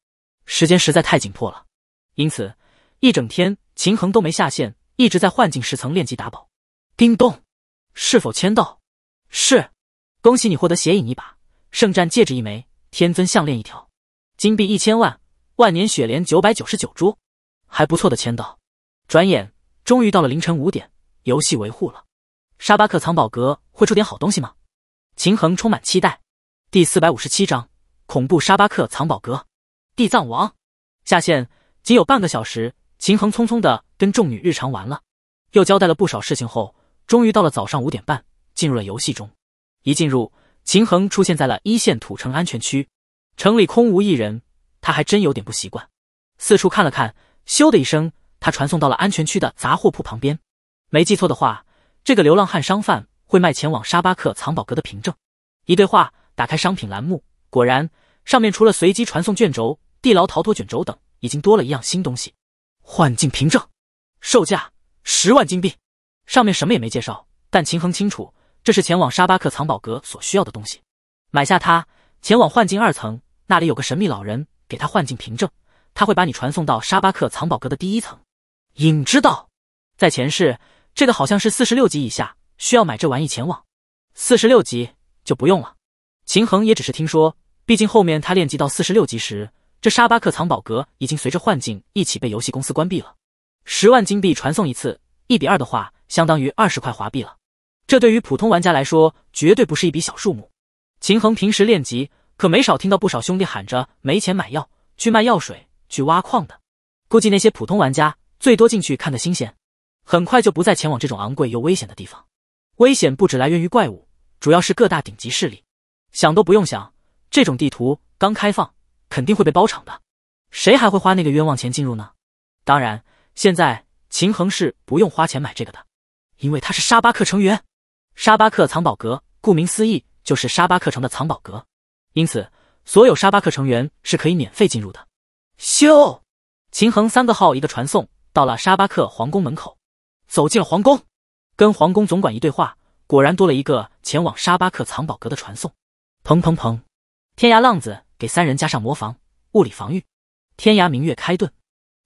时间实在太紧迫了，因此一整天秦衡都没下线，一直在幻境十层练级打宝。叮咚，是否签到？是，恭喜你获得邪影一把，圣战戒指一枚，天尊项链一条，金币一千万，万年雪莲九百九十九株。还不错的签到，转眼终于到了凌晨五点，游戏维护了。沙巴克藏宝阁会出点好东西吗？秦衡充满期待。第四百五十七章：恐怖沙巴克藏宝阁。地藏王下线，仅有半个小时，秦衡匆匆的跟众女日常玩了，又交代了不少事情后，终于到了早上五点半，进入了游戏中。一进入，秦衡出现在了一线土城安全区，城里空无一人，他还真有点不习惯。四处看了看。咻的一声，他传送到了安全区的杂货铺旁边。没记错的话，这个流浪汉商贩会卖前往沙巴克藏宝阁的凭证。一对话，打开商品栏目，果然上面除了随机传送卷轴、地牢逃脱卷轴等，已经多了一样新东西——幻境凭证，售价十万金币。上面什么也没介绍，但秦衡清楚，这是前往沙巴克藏宝阁所需要的东西。买下它，前往幻境二层，那里有个神秘老人，给他幻境凭证。他会把你传送到沙巴克藏宝阁的第一层，影之道，在前世这个好像是四十六级以下需要买这玩意前往，四十六级就不用了。秦衡也只是听说，毕竟后面他练级到四十六级时，这沙巴克藏宝阁已经随着幻境一起被游戏公司关闭了。十万金币传送一次，一比二的话，相当于二十块华币了，这对于普通玩家来说绝对不是一笔小数目。秦衡平时练级可没少听到不少兄弟喊着没钱买药，去卖药水。去挖矿的，估计那些普通玩家最多进去看个新鲜，很快就不再前往这种昂贵又危险的地方。危险不止来源于怪物，主要是各大顶级势力。想都不用想，这种地图刚开放，肯定会被包场的。谁还会花那个冤枉钱进入呢？当然，现在秦衡是不用花钱买这个的，因为他是沙巴克成员。沙巴克藏宝阁，顾名思义就是沙巴克城的藏宝阁，因此所有沙巴克成员是可以免费进入的。咻！秦衡三个号一个传送到了沙巴克皇宫门口，走进了皇宫，跟皇宫总管一对话，果然多了一个前往沙巴克藏宝阁的传送。砰砰砰！天涯浪子给三人加上魔防、物理防御，天涯明月开盾。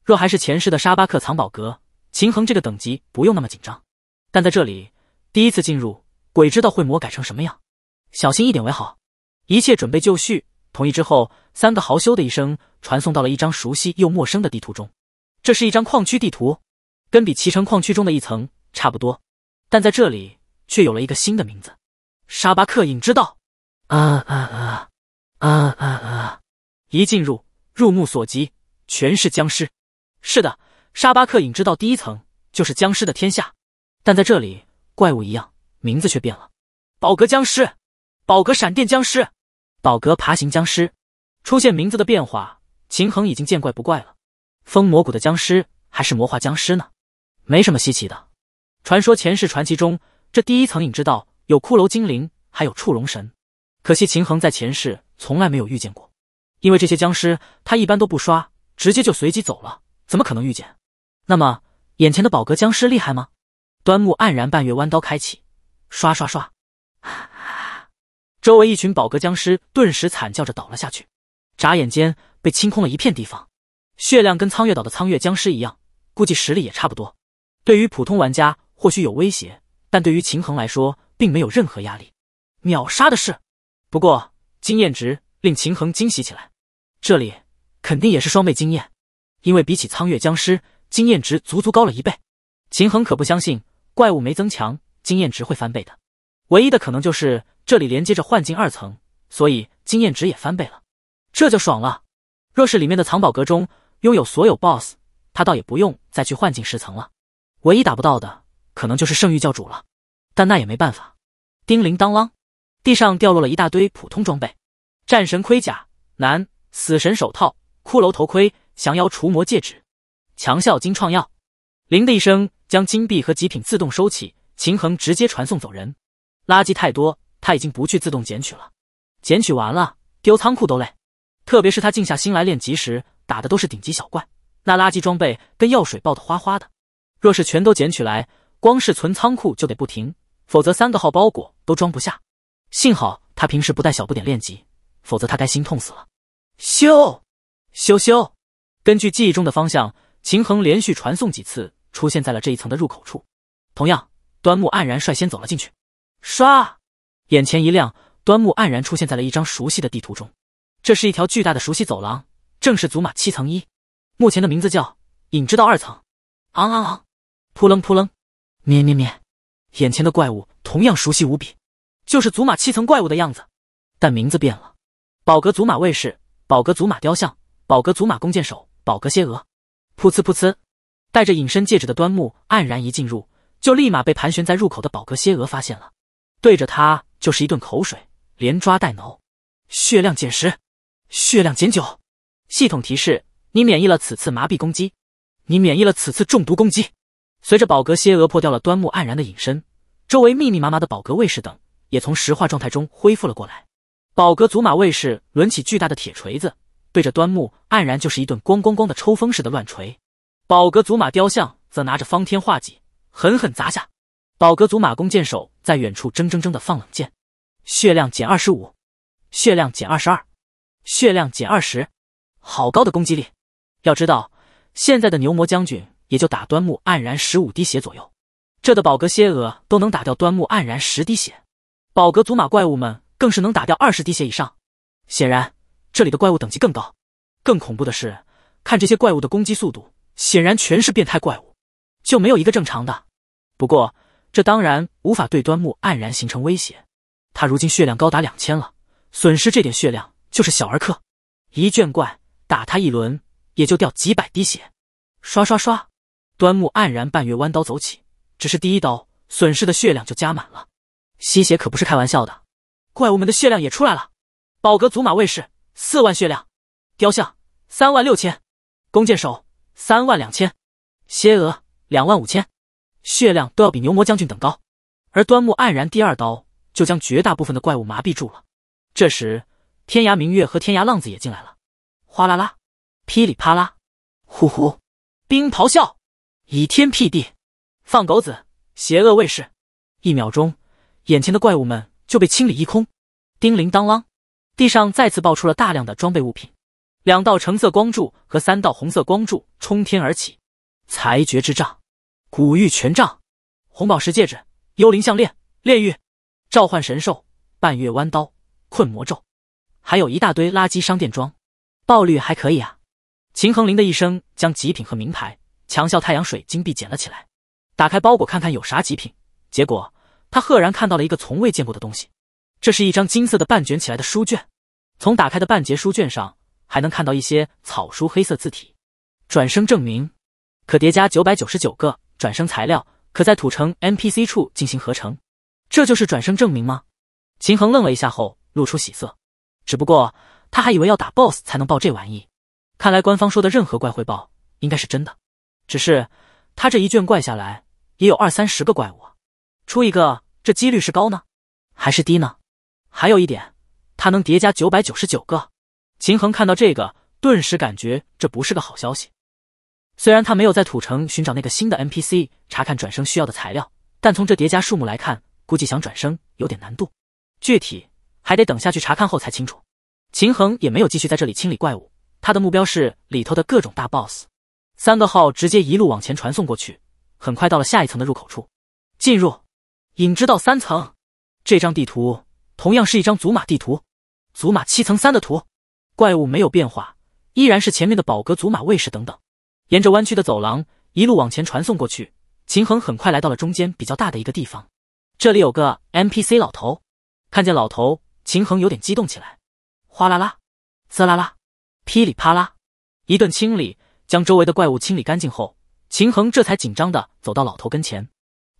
若还是前世的沙巴克藏宝阁，秦衡这个等级不用那么紧张。但在这里，第一次进入，鬼知道会魔改成什么样，小心一点为好。一切准备就绪。同意之后，三个豪修的一声传送到了一张熟悉又陌生的地图中。这是一张矿区地图，跟比奇城矿区中的一层差不多，但在这里却有了一个新的名字——沙巴克影之道。啊啊啊啊啊！一进入，入目所及全是僵尸。是的，沙巴克影之道第一层就是僵尸的天下。但在这里，怪物一样，名字却变了：宝格僵尸、宝格闪电僵尸。宝格爬行僵尸，出现名字的变化，秦衡已经见怪不怪了。封魔谷的僵尸还是魔化僵尸呢，没什么稀奇的。传说前世传奇中，这第一层影之道有骷髅精灵，还有触龙神，可惜秦衡在前世从来没有遇见过，因为这些僵尸他一般都不刷，直接就随机走了，怎么可能遇见？那么眼前的宝格僵尸厉害吗？端木黯然半月弯刀开启，刷刷刷，啊！周围一群宝格僵尸顿时惨叫着倒了下去，眨眼间被清空了一片地方。血量跟苍月岛的苍月僵尸一样，估计实力也差不多。对于普通玩家或许有威胁，但对于秦衡来说并没有任何压力，秒杀的事。不过经验值令秦衡惊喜起来，这里肯定也是双倍经验，因为比起苍月僵尸，经验值足足高了一倍。秦衡可不相信怪物没增强，经验值会翻倍的。唯一的可能就是这里连接着幻境二层，所以经验值也翻倍了，这就爽了。若是里面的藏宝阁中拥有所有 BOSS，他倒也不用再去幻境十层了。唯一打不到的可能就是圣域教主了，但那也没办法。叮铃当啷，地上掉落了一大堆普通装备：战神盔甲、男死神手套、骷髅头盔、降妖除魔戒指、强效金创药。铃的一声将金币和极品自动收起，秦恒直接传送走人。垃圾太多，他已经不去自动捡取了。捡取完了，丢仓库都累。特别是他静下心来练级时，打的都是顶级小怪，那垃圾装备跟药水爆的哗哗的。若是全都捡取来，光是存仓库就得不停，否则三个号包裹都装不下。幸好他平时不带小不点练级，否则他该心痛死了。咻，咻咻！根据记忆中的方向，秦衡连续传送几次，出现在了这一层的入口处。同样，端木黯然率先走了进去。唰，眼前一亮，端木黯然出现在了一张熟悉的地图中。这是一条巨大的熟悉走廊，正是祖玛七层一，目前的名字叫影之道二层。昂昂昂，扑棱扑棱，咩咩咩，眼前的怪物同样熟悉无比，就是祖玛七层怪物的样子，但名字变了。宝格祖玛卫士、宝格祖玛雕像、宝格祖玛弓箭手、宝格蝎蛾。噗呲噗呲，带着隐身戒指的端木黯然一进入，就立马被盘旋在入口的宝格蝎蛾发现了。对着他就是一顿口水，连抓带挠，血量减十，血量减九。系统提示：你免疫了此次麻痹攻击，你免疫了此次中毒攻击。随着宝格蝎蛾破掉了端木黯然的隐身，周围密密麻麻的宝格卫士等也从石化状态中恢复了过来。宝格祖玛卫士抡起巨大的铁锤子，对着端木黯然就是一顿咣咣咣的抽风似的乱锤。宝格祖玛雕像则拿着方天画戟，狠狠砸下。宝格祖马弓箭手在远处铮铮铮的放冷箭，血量减二十五，血量减二十二，血量减二十，好高的攻击力！要知道，现在的牛魔将军也就打端木黯然十五滴血左右，这的宝格蝎蛾都能打掉端木黯然十滴血，宝格祖马怪物们更是能打掉二十滴血以上。显然，这里的怪物等级更高，更恐怖的是，看这些怪物的攻击速度，显然全是变态怪物，就没有一个正常的。不过。这当然无法对端木黯然形成威胁，他如今血量高达两千了，损失这点血量就是小儿科。一卷怪打他一轮也就掉几百滴血，刷刷刷，端木黯然半月弯刀走起，只是第一刀损失的血量就加满了。吸血可不是开玩笑的，怪物们的血量也出来了：宝格祖玛卫士四万血量，雕像三万六千，弓箭手三万两千，蝎蛾两万五千。血量都要比牛魔将军等高，而端木黯然第二刀就将绝大部分的怪物麻痹住了。这时，天涯明月和天涯浪子也进来了。哗啦啦，噼里啪啦，呼呼，冰咆哮，倚天辟地，放狗子，邪恶卫士。一秒钟，眼前的怪物们就被清理一空。叮铃当啷，地上再次爆出了大量的装备物品。两道橙色光柱和三道红色光柱冲天而起，裁决之杖。古玉权杖、红宝石戒指、幽灵项链、炼狱、召唤神兽、半月弯刀、困魔咒，还有一大堆垃圾商店装，爆率还可以啊！秦衡林的一声将极品和名牌、强效太阳水晶币捡了起来，打开包裹看看有啥极品，结果他赫然看到了一个从未见过的东西，这是一张金色的半卷起来的书卷，从打开的半截书卷上还能看到一些草书黑色字体，转生证明，可叠加九百九十九个。转生材料可在土城 NPC 处进行合成，这就是转生证明吗？秦衡愣了一下后露出喜色，只不过他还以为要打 boss 才能爆这玩意，看来官方说的任何怪会爆应该是真的。只是他这一卷怪下来也有二三十个怪物，出一个这几率是高呢还是低呢？还有一点，它能叠加九百九十九个。秦衡看到这个，顿时感觉这不是个好消息。虽然他没有在土城寻找那个新的 NPC 查看转生需要的材料，但从这叠加数目来看，估计想转生有点难度，具体还得等下去查看后才清楚。秦衡也没有继续在这里清理怪物，他的目标是里头的各种大 BOSS。三个号直接一路往前传送过去，很快到了下一层的入口处，进入引之道三层。这张地图同样是一张祖玛地图，祖玛七层三的图，怪物没有变化，依然是前面的宝格祖玛卫士等等。沿着弯曲的走廊一路往前传送过去，秦衡很快来到了中间比较大的一个地方。这里有个 MPC 老头，看见老头，秦衡有点激动起来。哗啦啦，滋啦啦，噼里啪啦，一顿清理，将周围的怪物清理干净后，秦衡这才紧张的走到老头跟前。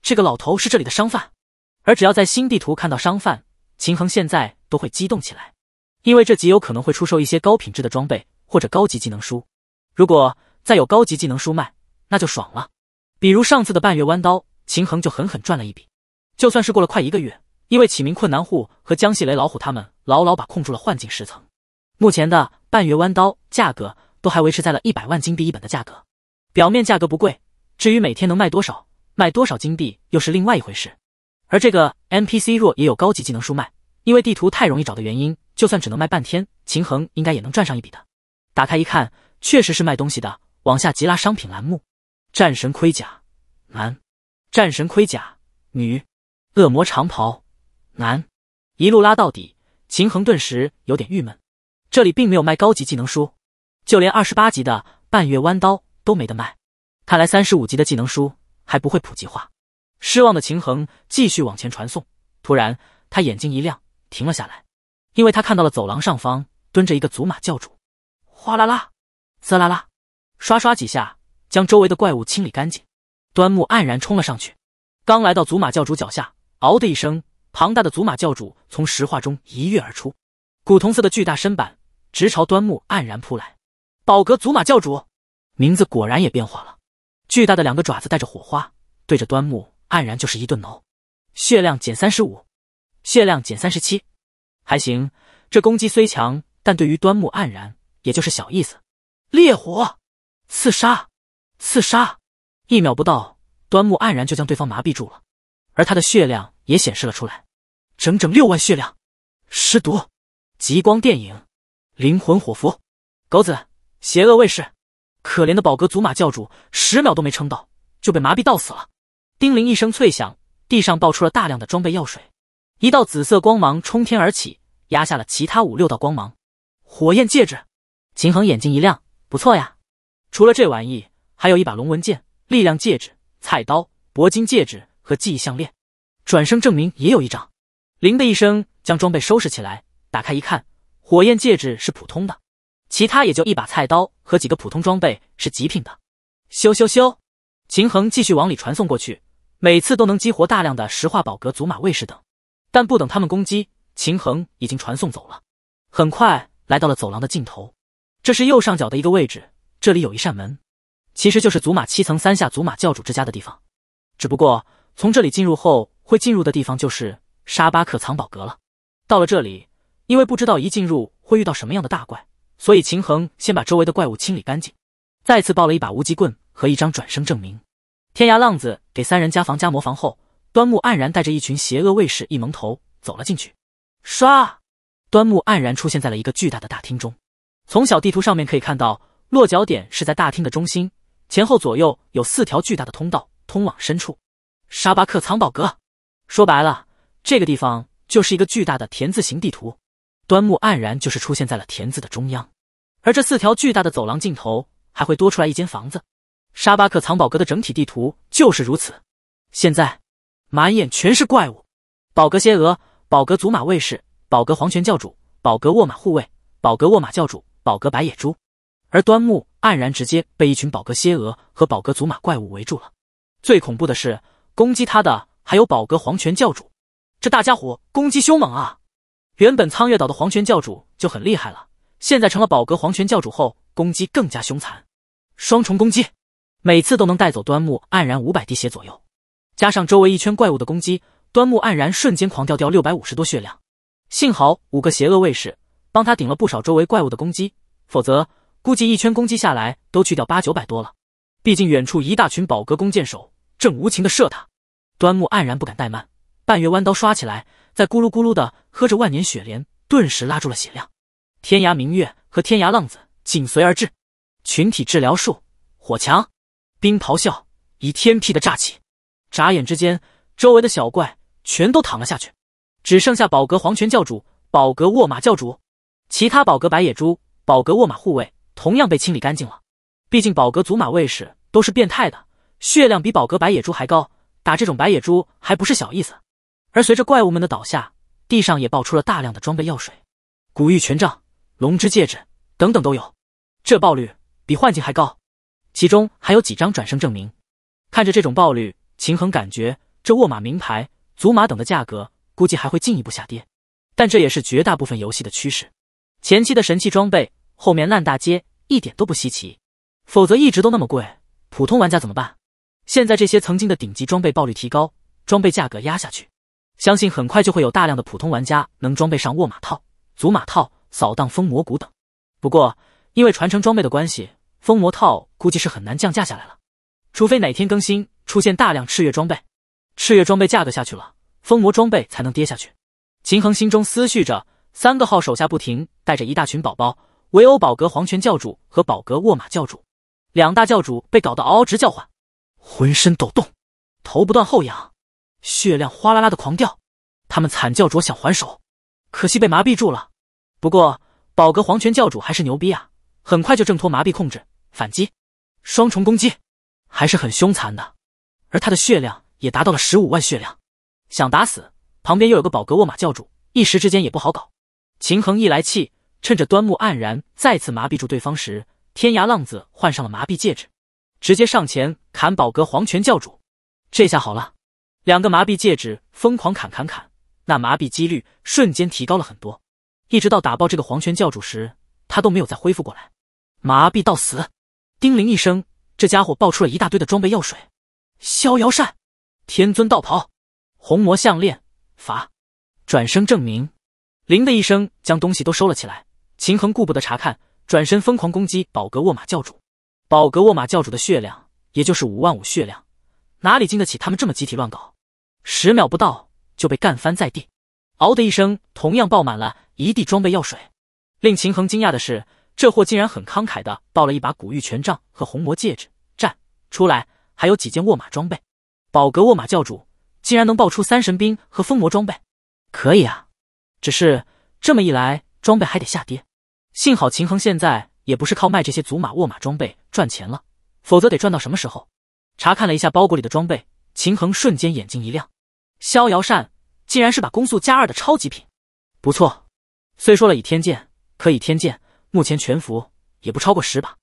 这个老头是这里的商贩，而只要在新地图看到商贩，秦衡现在都会激动起来，因为这极有可能会出售一些高品质的装备或者高级技能书。如果再有高级技能书卖，那就爽了。比如上次的半月弯刀，秦衡就狠狠赚了一笔。就算是过了快一个月，因为启明困难户和江西雷老虎他们牢牢把控住了幻境十层，目前的半月弯刀价格都还维持在了一百万金币一本的价格。表面价格不贵，至于每天能卖多少、卖多少金币，又是另外一回事。而这个 NPC 若也有高级技能书卖，因为地图太容易找的原因，就算只能卖半天，秦衡应该也能赚上一笔的。打开一看，确实是卖东西的。往下急拉商品栏目，战神盔甲男，战神盔甲女，恶魔长袍男，一路拉到底。秦衡顿时有点郁闷，这里并没有卖高级技能书，就连二十八级的半月弯刀都没得卖。看来三十五级的技能书还不会普及化。失望的秦衡继续往前传送，突然他眼睛一亮，停了下来，因为他看到了走廊上方蹲着一个祖玛教主。哗啦啦，滋啦啦。刷刷几下，将周围的怪物清理干净。端木黯然冲了上去，刚来到祖玛教主脚下，嗷的一声，庞大的祖玛教主从石化中一跃而出，古铜色的巨大身板直朝端木黯然扑来。宝阁祖玛教主，名字果然也变化了。巨大的两个爪子带着火花，对着端木黯然就是一顿挠。血量减三十五，血量减三十七，还行。这攻击虽强，但对于端木黯然也就是小意思。烈火。刺杀，刺杀！一秒不到，端木黯然就将对方麻痹住了，而他的血量也显示了出来，整整六万血量。尸毒，极光电影，灵魂火符，狗子，邪恶卫士。可怜的宝格祖玛教主，十秒都没撑到，就被麻痹到死了。叮铃一声脆响，地上爆出了大量的装备药水，一道紫色光芒冲天而起，压下了其他五六道光芒。火焰戒指，秦衡眼睛一亮，不错呀。除了这玩意，还有一把龙纹剑、力量戒指、菜刀、铂金戒指和记忆项链，转生证明也有一张。铃的一声将装备收拾起来，打开一看，火焰戒指是普通的，其他也就一把菜刀和几个普通装备是极品的。咻咻咻，秦衡继续往里传送过去，每次都能激活大量的石化宝阁、祖玛卫士等，但不等他们攻击，秦衡已经传送走了。很快来到了走廊的尽头，这是右上角的一个位置。这里有一扇门，其实就是祖玛七层三下祖玛教主之家的地方，只不过从这里进入后会进入的地方就是沙巴克藏宝阁了。到了这里，因为不知道一进入会遇到什么样的大怪，所以秦衡先把周围的怪物清理干净，再次抱了一把无极棍和一张转生证明。天涯浪子给三人加防加魔防后，端木黯然带着一群邪恶卫士一蒙头走了进去。刷，端木黯然出现在了一个巨大的大厅中，从小地图上面可以看到。落脚点是在大厅的中心，前后左右有四条巨大的通道通往深处。沙巴克藏宝阁，说白了，这个地方就是一个巨大的田字形地图。端木黯然就是出现在了田字的中央，而这四条巨大的走廊尽头还会多出来一间房子。沙巴克藏宝阁的整体地图就是如此。现在，满眼全是怪物：宝格蝎鹅、宝格祖玛卫士、宝格黄泉教主、宝格沃玛护卫、宝格沃玛教主、宝格白野猪。而端木黯然直接被一群宝格蝎蛾和宝格祖玛怪物围住了。最恐怖的是，攻击他的还有宝格黄泉教主，这大家伙攻击凶猛啊！原本苍月岛的黄泉教主就很厉害了，现在成了宝格黄泉教主后，攻击更加凶残，双重攻击，每次都能带走端木黯然五百滴血左右。加上周围一圈怪物的攻击，端木黯然瞬间狂掉掉六百五十多血量。幸好五个邪恶卫士帮他顶了不少周围怪物的攻击，否则。估计一圈攻击下来都去掉八九百多了，毕竟远处一大群宝阁弓箭手正无情的射他。端木黯然不敢怠慢，半月弯刀刷起来，在咕噜咕噜的喝着万年雪莲，顿时拉住了血量。天涯明月和天涯浪子紧随而至，群体治疗术、火墙、冰咆哮以天辟的炸起，眨眼之间，周围的小怪全都躺了下去，只剩下宝阁黄泉教主、宝阁沃马教主、其他宝阁白野猪、宝阁沃马护卫。同样被清理干净了，毕竟宝格祖马卫士都是变态的，血量比宝格白野猪还高，打这种白野猪还不是小意思。而随着怪物们的倒下，地上也爆出了大量的装备药水，古玉权杖、龙之戒指等等都有，这爆率比幻境还高。其中还有几张转生证明。看着这种爆率，秦衡感觉这沃玛名牌、祖玛等的价格估计还会进一步下跌，但这也是绝大部分游戏的趋势，前期的神器装备。后面烂大街一点都不稀奇，否则一直都那么贵，普通玩家怎么办？现在这些曾经的顶级装备爆率提高，装备价格压下去，相信很快就会有大量的普通玩家能装备上握马套、祖马套、扫荡风魔骨等。不过因为传承装备的关系，封魔套估计是很难降价下来了，除非哪天更新出现大量赤月装备，赤月装备价格下去了，封魔装备才能跌下去。秦衡心中思绪着，三个号手下不停带着一大群宝宝。围殴宝阁皇权教主和宝阁沃玛教主，两大教主被搞得嗷嗷直叫唤，浑身抖动，头不断后仰，血量哗啦啦的狂掉。他们惨叫着想还手，可惜被麻痹住了。不过宝阁皇权教主还是牛逼啊，很快就挣脱麻痹控制，反击，双重攻击，还是很凶残的。而他的血量也达到了十五万血量，想打死旁边又有个宝阁沃玛教主，一时之间也不好搞。秦衡一来气。趁着端木黯然再次麻痹住对方时，天涯浪子换上了麻痹戒指，直接上前砍宝阁黄泉教主。这下好了，两个麻痹戒指疯狂砍砍砍，那麻痹几率瞬间提高了很多。一直到打爆这个黄泉教主时，他都没有再恢复过来，麻痹到死。叮铃一声，这家伙爆出了一大堆的装备药水：逍遥扇、天尊道袍、红魔项链、法转生证明。铃的一声，将东西都收了起来。秦衡顾不得查看，转身疯狂攻击宝格沃玛教主。宝格沃玛教主的血量也就是五万五血量，哪里经得起他们这么集体乱搞？十秒不到就被干翻在地，嗷的一声，同样爆满了一地装备药水。令秦衡惊讶的是，这货竟然很慷慨的爆了一把古玉权杖和红魔戒指，站出来还有几件沃玛装备。宝格沃玛教主竟然能爆出三神兵和封魔装备，可以啊！只是这么一来，装备还得下跌。幸好秦衡现在也不是靠卖这些祖玛沃玛装备赚钱了，否则得赚到什么时候？查看了一下包裹里的装备，秦衡瞬间眼睛一亮，逍遥扇竟然是把攻速加二的超级品，不错。虽说了倚天剑，可倚天剑目前全服也不超过十把，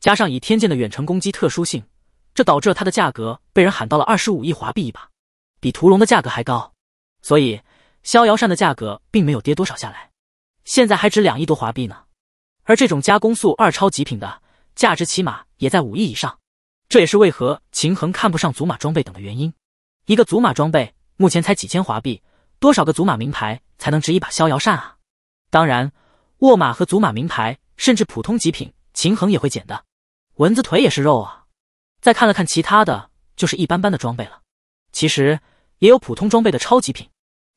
加上倚天剑的远程攻击特殊性，这导致了它的价格被人喊到了二十五亿华币一把，比屠龙的价格还高，所以逍遥扇的价格并没有跌多少下来，现在还值两亿多华币呢。而这种加攻速二超级品的价值起码也在五亿以上，这也是为何秦衡看不上祖玛装备等的原因。一个祖玛装备目前才几千华币，多少个祖玛名牌才能值一把逍遥扇啊？当然，沃玛和祖玛名牌甚至普通极品，秦衡也会捡的。蚊子腿也是肉啊！再看了看其他的就是一般般的装备了，其实也有普通装备的超级品，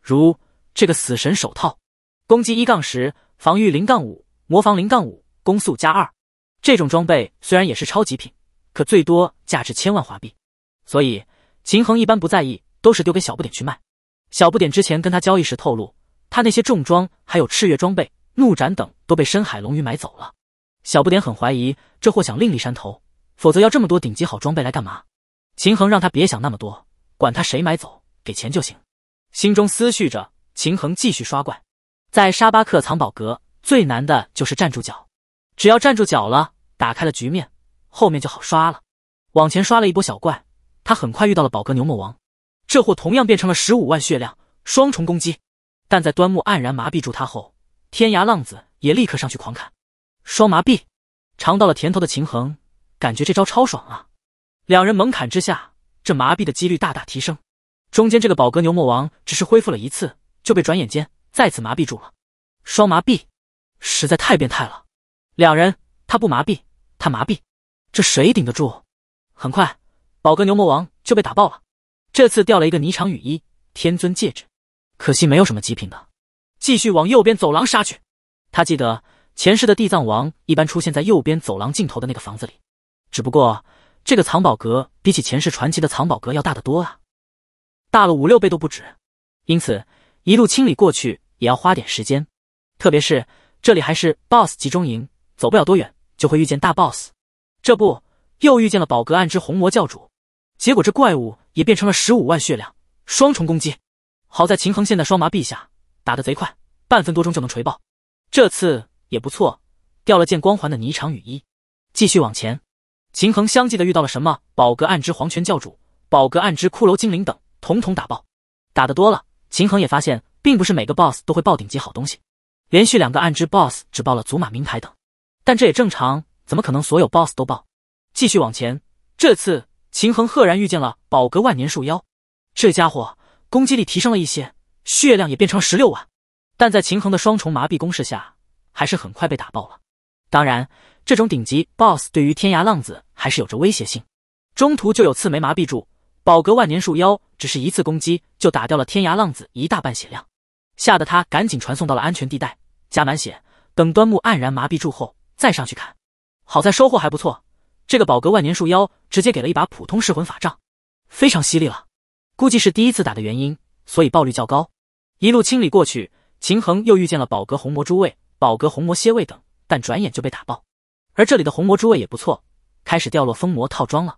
如这个死神手套，攻击一杠十，防御零杠五。魔防零杠五，攻速加二，这种装备虽然也是超级品，可最多价值千万华币，所以秦衡一般不在意，都是丢给小不点去卖。小不点之前跟他交易时透露，他那些重装还有赤月装备、怒斩等都被深海龙鱼买走了。小不点很怀疑这货想另立山头，否则要这么多顶级好装备来干嘛？秦衡让他别想那么多，管他谁买走，给钱就行。心中思绪着，秦衡继续刷怪，在沙巴克藏宝阁。最难的就是站住脚，只要站住脚了，打开了局面，后面就好刷了。往前刷了一波小怪，他很快遇到了宝哥牛魔王，这货同样变成了十五万血量，双重攻击。但在端木黯然麻痹住他后，天涯浪子也立刻上去狂砍，双麻痹。尝到了甜头的秦衡，感觉这招超爽啊！两人猛砍之下，这麻痹的几率大大提升。中间这个宝哥牛魔王只是恢复了一次，就被转眼间再次麻痹住了，双麻痹。实在太变态了！两人，他不麻痹，他麻痹，这谁顶得住？很快，宝哥牛魔王就被打爆了。这次掉了一个霓裳羽衣、天尊戒指，可惜没有什么极品的。继续往右边走廊杀去。他记得前世的地藏王一般出现在右边走廊尽头的那个房子里，只不过这个藏宝阁比起前世传奇的藏宝阁要大得多啊，大了五六倍都不止。因此，一路清理过去也要花点时间，特别是。这里还是 boss 集中营，走不了多远就会遇见大 boss，这不又遇见了宝阁暗之红魔教主，结果这怪物也变成了十五万血量，双重攻击。好在秦衡现在双麻痹下打的贼快，半分多钟就能锤爆。这次也不错，掉了件光环的霓裳羽衣。继续往前，秦衡相继的遇到了什么宝阁暗之黄泉教主、宝阁暗之骷髅精灵等，统统打爆。打的多了，秦衡也发现，并不是每个 boss 都会爆顶级好东西。连续两个暗之 boss 只爆了祖玛名牌等，但这也正常，怎么可能所有 boss 都爆？继续往前，这次秦衡赫然遇见了宝阁万年树妖，这家伙攻击力提升了一些，血量也变成十六万，但在秦衡的双重麻痹攻势下，还是很快被打爆了。当然，这种顶级 boss 对于天涯浪子还是有着威胁性，中途就有次没麻痹住，宝阁万年树妖只是一次攻击就打掉了天涯浪子一大半血量。吓得他赶紧传送到了安全地带，加满血，等端木黯然麻痹住后再上去砍。好在收获还不错，这个宝阁万年树妖直接给了一把普通噬魂法杖，非常犀利了。估计是第一次打的原因，所以爆率较高。一路清理过去，秦衡又遇见了宝阁红魔诸位、宝阁红魔蝎位等，但转眼就被打爆。而这里的红魔诸位也不错，开始掉落封魔套装了。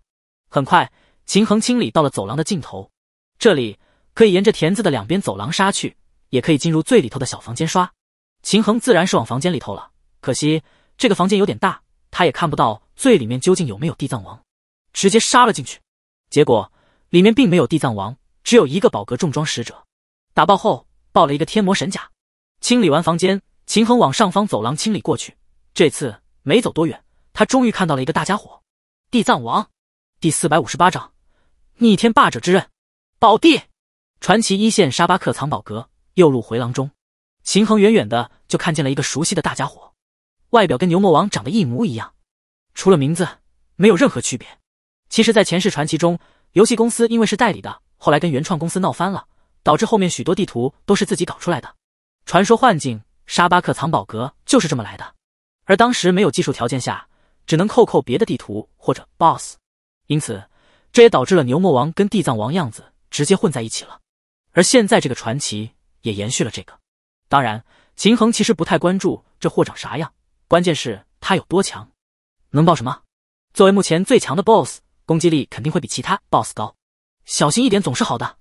很快，秦衡清理到了走廊的尽头，这里可以沿着田字的两边走廊杀去。也可以进入最里头的小房间刷，秦衡自然是往房间里头了。可惜这个房间有点大，他也看不到最里面究竟有没有地藏王，直接杀了进去。结果里面并没有地藏王，只有一个宝阁重装使者。打爆后爆了一个天魔神甲，清理完房间，秦衡往上方走廊清理过去。这次没走多远，他终于看到了一个大家伙——地藏王。第四百五十八章：逆天霸者之刃。宝地，传奇一线沙巴克藏宝阁。右路回廊中，秦衡远远的就看见了一个熟悉的大家伙，外表跟牛魔王长得一模一样，除了名字没有任何区别。其实，在前世传奇中，游戏公司因为是代理的，后来跟原创公司闹翻了，导致后面许多地图都是自己搞出来的。传说幻境沙巴克藏宝阁就是这么来的。而当时没有技术条件下，只能扣扣别的地图或者 BOSS，因此这也导致了牛魔王跟地藏王样子直接混在一起了。而现在这个传奇。也延续了这个，当然，秦衡其实不太关注这货长啥样，关键是他有多强，能爆什么。作为目前最强的 boss，攻击力肯定会比其他 boss 高，小心一点总是好的。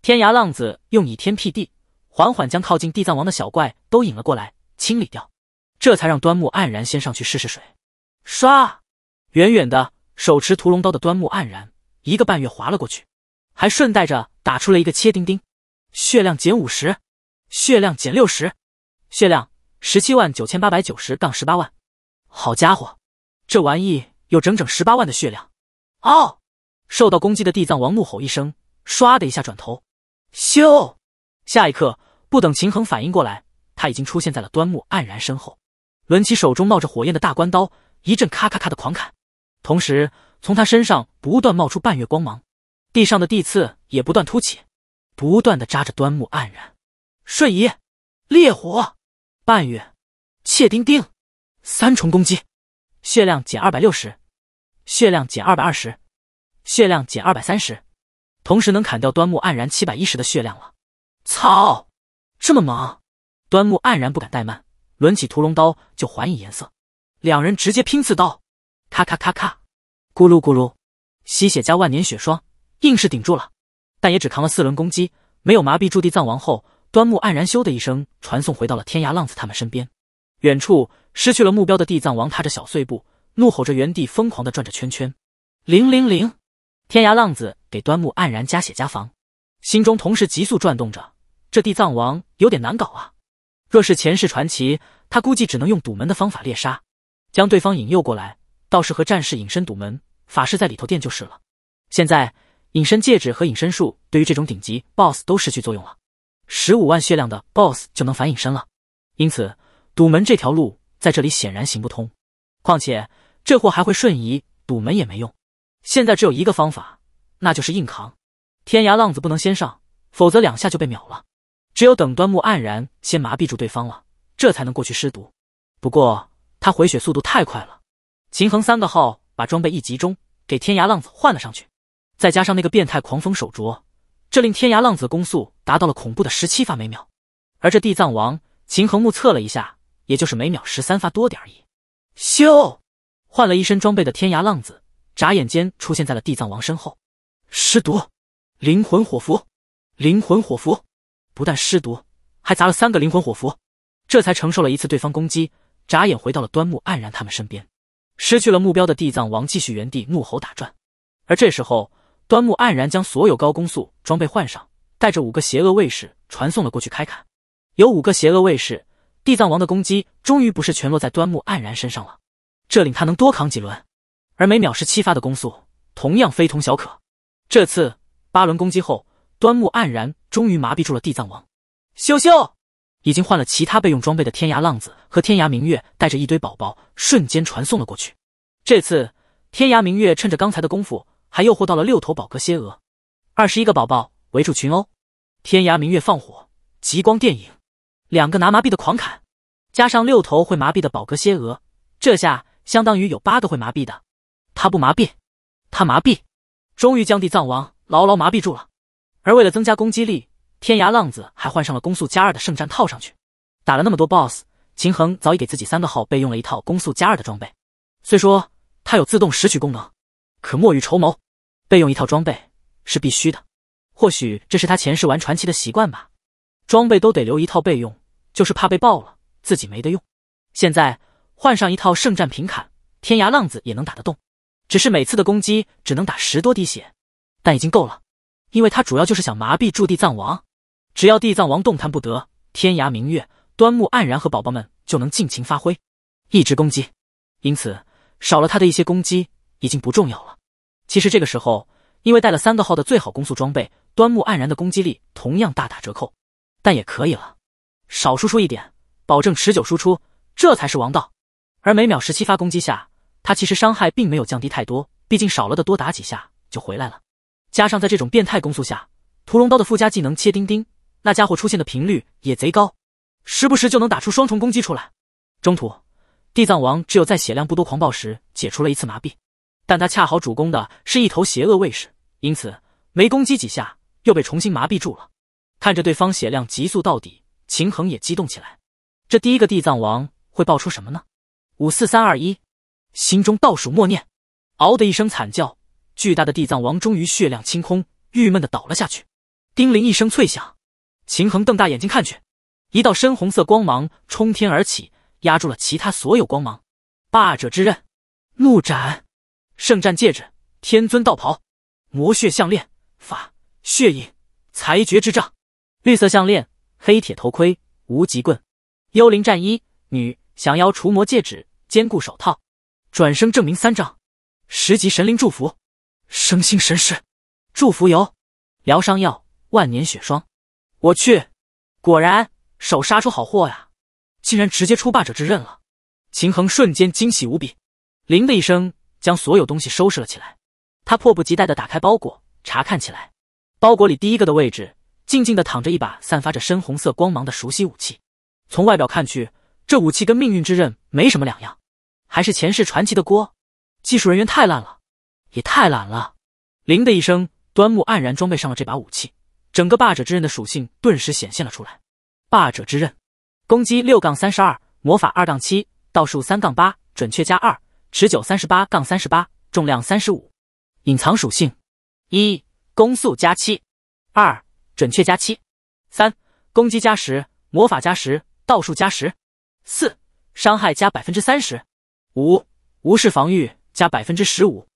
天涯浪子用倚天辟地，缓缓将靠近地藏王的小怪都引了过来，清理掉，这才让端木黯然先上去试试水。唰，远远的，手持屠龙刀的端木黯然一个半月划了过去，还顺带着打出了一个切钉钉。血量减五十，血量减六十，血量十七万九千八百九十杠十八万。好家伙，这玩意有整整十八万的血量！哦，受到攻击的地藏王怒吼一声，唰的一下转头，咻！下一刻，不等秦衡反应过来，他已经出现在了端木黯然身后，抡起手中冒着火焰的大关刀，一阵咔咔咔的狂砍，同时从他身上不断冒出半月光芒，地上的地刺也不断凸起。不断的扎着端木黯然，瞬移，烈火，半月，切丁丁，三重攻击，血量减二百六十，血量减二百二十，血量减二百三十，同时能砍掉端木黯然七百一十的血量了。操，这么猛！端木黯然不敢怠慢，抡起屠龙刀就还以颜色，两人直接拼刺刀，咔咔咔咔，咕噜咕噜，吸血加万年雪霜，硬是顶住了。但也只扛了四轮攻击，没有麻痹住地藏王后，端木黯然咻的一声传送回到了天涯浪子他们身边。远处失去了目标的地藏王踏着小碎步，怒吼着原地疯狂的转着圈圈。零零零，天涯浪子给端木黯然加血加防，心中同时急速转动着：这地藏王有点难搞啊。若是前世传奇，他估计只能用堵门的方法猎杀，将对方引诱过来，倒是和战士隐身堵门，法师在里头垫就是了。现在。隐身戒指和隐身术对于这种顶级 boss 都失去作用了，十五万血量的 boss 就能反隐身了，因此堵门这条路在这里显然行不通。况且这货还会瞬移，堵门也没用。现在只有一个方法，那就是硬扛。天涯浪子不能先上，否则两下就被秒了。只有等端木黯然先麻痹住对方了，这才能过去施毒。不过他回血速度太快了，秦衡三个号把装备一集中，给天涯浪子换了上去。再加上那个变态狂风手镯，这令天涯浪子的攻速达到了恐怖的十七发每秒。而这地藏王秦衡目测了一下，也就是每秒十三发多点而已。咻！换了一身装备的天涯浪子，眨眼间出现在了地藏王身后。尸毒，灵魂火符，灵魂火符，不但尸毒，还砸了三个灵魂火符，这才承受了一次对方攻击，眨眼回到了端木黯然他们身边。失去了目标的地藏王继续原地怒吼打转，而这时候。端木黯然将所有高攻速装备换上，带着五个邪恶卫士传送了过去开砍。有五个邪恶卫士，地藏王的攻击终于不是全落在端木黯然身上了，这令他能多扛几轮。而每秒十七发的攻速同样非同小可。这次八轮攻击后，端木黯然终于麻痹住了地藏王。秀秀，已经换了其他备用装备的天涯浪子和天涯明月带着一堆宝宝瞬间传送了过去。这次天涯明月趁着刚才的功夫。还诱惑到了六头宝格蝎蛾，二十一个宝宝围住群殴，天涯明月放火，极光电影，两个拿麻痹的狂砍，加上六头会麻痹的宝格蝎蛾，这下相当于有八个会麻痹的。他不麻痹，他麻痹，终于将地藏王牢牢麻痹住了。而为了增加攻击力，天涯浪子还换上了攻速加二的圣战套上去。打了那么多 BOSS，秦衡早已给自己三个号备用了一套攻速加二的装备。虽说他有自动拾取功能，可墨雨绸缪。备用一套装备是必须的，或许这是他前世玩传奇的习惯吧。装备都得留一套备用，就是怕被爆了自己没得用。现在换上一套圣战平砍，天涯浪子也能打得动。只是每次的攻击只能打十多滴血，但已经够了，因为他主要就是想麻痹住地藏王。只要地藏王动弹不得，天涯明月、端木黯然和宝宝们就能尽情发挥，一直攻击。因此，少了他的一些攻击已经不重要了。其实这个时候，因为带了三个号的最好攻速装备，端木黯然的攻击力同样大打折扣，但也可以了，少输出一点，保证持久输出，这才是王道。而每秒十七发攻击下，他其实伤害并没有降低太多，毕竟少了的多打几下就回来了。加上在这种变态攻速下，屠龙刀的附加技能切钉钉，那家伙出现的频率也贼高，时不时就能打出双重攻击出来。中途，地藏王只有在血量不多狂暴时解除了一次麻痹。但他恰好主攻的是一头邪恶卫士，因此没攻击几下又被重新麻痹住了。看着对方血量急速到底，秦衡也激动起来。这第一个地藏王会爆出什么呢？五四三二一，心中倒数默念。嗷的一声惨叫，巨大的地藏王终于血量清空，郁闷的倒了下去。叮铃一声脆响，秦衡瞪大眼睛看去，一道深红色光芒冲天而起，压住了其他所有光芒。霸者之刃，怒斩！圣战戒指、天尊道袍、魔血项链、法血印、裁决之杖、绿色项链、黑铁头盔、无极棍、幽灵战衣、女降妖除魔戒指、坚固手套、转生证明三张、十级神灵祝福、生星神石、祝福油、疗伤药、万年雪霜。我去，果然手杀出好货呀！竟然直接出霸者之刃了！秦衡瞬间惊喜无比，灵的一声。将所有东西收拾了起来，他迫不及待的打开包裹查看起来。包裹里第一个的位置，静静的躺着一把散发着深红色光芒的熟悉武器。从外表看去，这武器跟命运之刃没什么两样，还是前世传奇的锅。技术人员太烂了，也太懒了。铃的一声，端木黯然装备上了这把武器，整个霸者之刃的属性顿时显现了出来。霸者之刃，攻击六杠三十二，魔法二杠七，道术三杠八，准确加二。持久三十八杠三十八，重量三十五，隐藏属性：一、攻速加七；二、准确加七；三、攻击加十，魔法加十，道术加十；四、伤害加百分之三十；五、无视防御加百分之十五；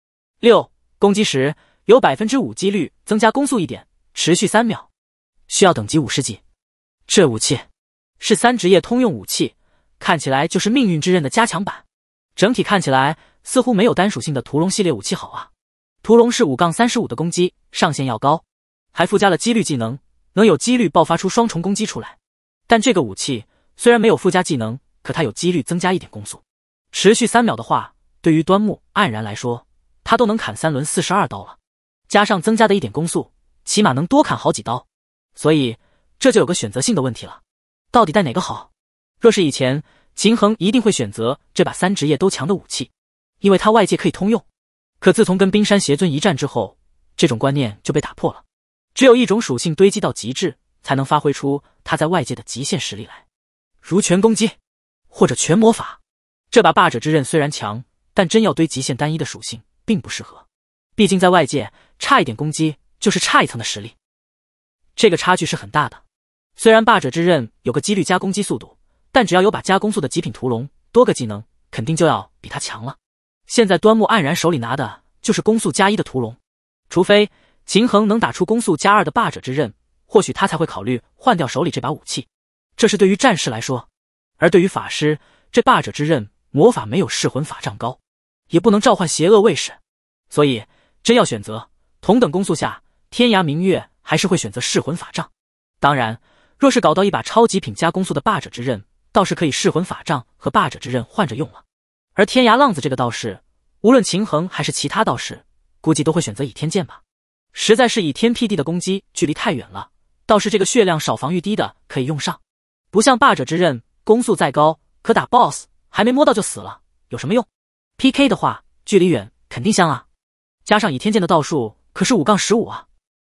六、攻击时有百分之五几率增加攻速一点，持续三秒，需要等级五十级。这武器是三职业通用武器，看起来就是命运之刃的加强版。整体看起来似乎没有单属性的屠龙系列武器好啊。屠龙是五杠三十五的攻击上限要高，还附加了几率技能，能有几率爆发出双重攻击出来。但这个武器虽然没有附加技能，可它有几率增加一点攻速，持续三秒的话，对于端木黯然来说，他都能砍三轮四十二刀了，加上增加的一点攻速，起码能多砍好几刀。所以这就有个选择性的问题了，到底带哪个好？若是以前。秦衡一定会选择这把三职业都强的武器，因为它外界可以通用。可自从跟冰山邪尊一战之后，这种观念就被打破了。只有一种属性堆积到极致，才能发挥出他在外界的极限实力来，如全攻击或者全魔法。这把霸者之刃虽然强，但真要堆极限单一的属性，并不适合。毕竟在外界，差一点攻击就是差一层的实力，这个差距是很大的。虽然霸者之刃有个几率加攻击速度。但只要有把加攻速的极品屠龙，多个技能肯定就要比他强了。现在端木黯然手里拿的就是攻速加一的屠龙，除非秦衡能打出攻速加二的霸者之刃，或许他才会考虑换掉手里这把武器。这是对于战士来说，而对于法师，这霸者之刃魔法没有噬魂法杖高，也不能召唤邪恶卫士，所以真要选择同等攻速下，天涯明月还是会选择噬魂法杖。当然，若是搞到一把超极品加攻速的霸者之刃，倒是可以噬魂法杖和霸者之刃换着用了，而天涯浪子这个道士，无论秦衡还是其他道士，估计都会选择倚天剑吧。实在是倚天辟地的攻击距离太远了，倒是这个血量少、防御低的可以用上。不像霸者之刃，攻速再高，可打 boss 还没摸到就死了，有什么用？PK 的话，距离远肯定香啊。加上倚天剑的道术可是五杠十五啊，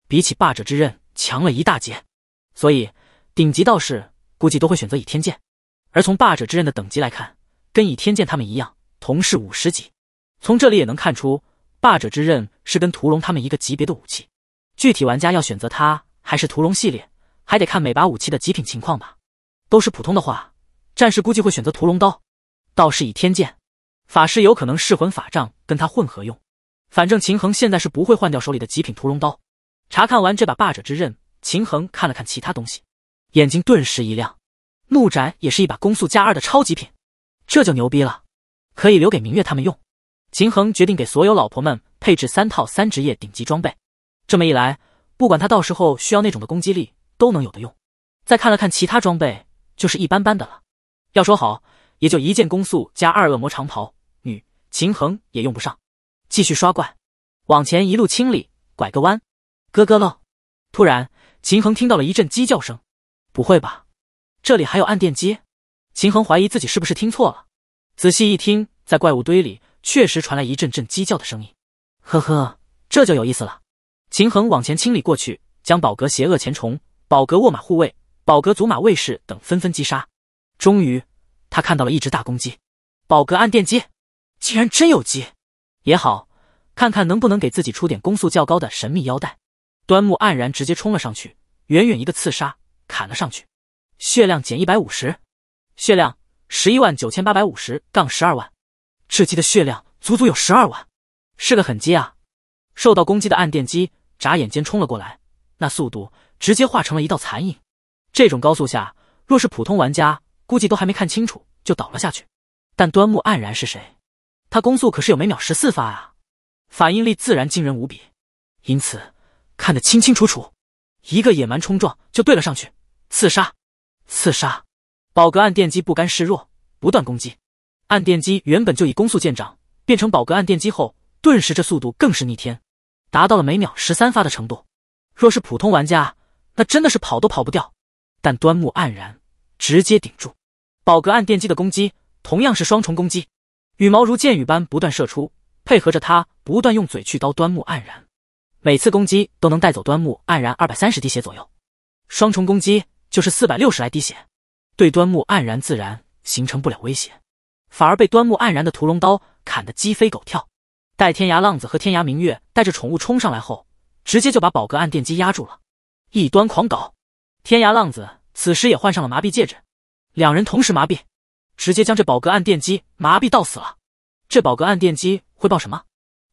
比起霸者之刃强了一大截，所以顶级道士估计都会选择倚天剑。而从霸者之刃的等级来看，跟倚天剑他们一样，同是五十级。从这里也能看出，霸者之刃是跟屠龙他们一个级别的武器。具体玩家要选择它还是屠龙系列，还得看每把武器的极品情况吧。都是普通的话，战士估计会选择屠龙刀，倒是倚天剑，法师有可能噬魂法杖跟他混合用。反正秦衡现在是不会换掉手里的极品屠龙刀。查看完这把霸者之刃，秦衡看了看其他东西，眼睛顿时一亮。怒斩也是一把攻速加二的超级品，这就牛逼了，可以留给明月他们用。秦衡决定给所有老婆们配置三套三职业顶级装备，这么一来，不管他到时候需要那种的攻击力，都能有的用。再看了看其他装备，就是一般般的了。要说好，也就一件攻速加二恶魔长袍，女秦衡也用不上。继续刷怪，往前一路清理，拐个弯，咯咯咯。突然，秦衡听到了一阵鸡叫声，不会吧？这里还有暗电机，秦衡怀疑自己是不是听错了。仔细一听，在怪物堆里确实传来一阵阵鸡叫的声音。呵呵，这就有意思了。秦衡往前清理过去，将宝格邪恶前虫、宝格沃马护卫、宝格祖马卫士等纷纷击杀。终于，他看到了一只大公鸡。宝格暗电机，竟然真有鸡！也好，看看能不能给自己出点攻速较高的神秘腰带。端木黯然直接冲了上去，远远一个刺杀砍了上去。血量减一百五十，血量十一万九千八百五十杠十二万，这击的血量足足有十二万，是个狠击啊！受到攻击的暗电机眨眼间冲了过来，那速度直接化成了一道残影。这种高速下，若是普通玩家，估计都还没看清楚就倒了下去。但端木黯然是谁？他攻速可是有每秒十四发啊，反应力自然惊人无比，因此看得清清楚楚。一个野蛮冲撞就对了上去，刺杀。刺杀，宝格暗电击不甘示弱，不断攻击。暗电击原本就以攻速见长，变成宝格暗电击后，顿时这速度更是逆天，达到了每秒十三发的程度。若是普通玩家，那真的是跑都跑不掉。但端木黯然直接顶住宝格暗电击的攻击，同样是双重攻击，羽毛如箭雨般不断射出，配合着他不断用嘴去刀端木黯然，每次攻击都能带走端木黯然二百三十滴血左右。双重攻击。就是四百六十来滴血，对端木黯然自然形成不了威胁，反而被端木黯然的屠龙刀砍得鸡飞狗跳。待天涯浪子和天涯明月带着宠物冲上来后，直接就把宝阁暗电机压住了。一端狂搞，天涯浪子此时也换上了麻痹戒指，两人同时麻痹，直接将这宝阁暗电机麻痹到死了。这宝阁暗电机会爆什么？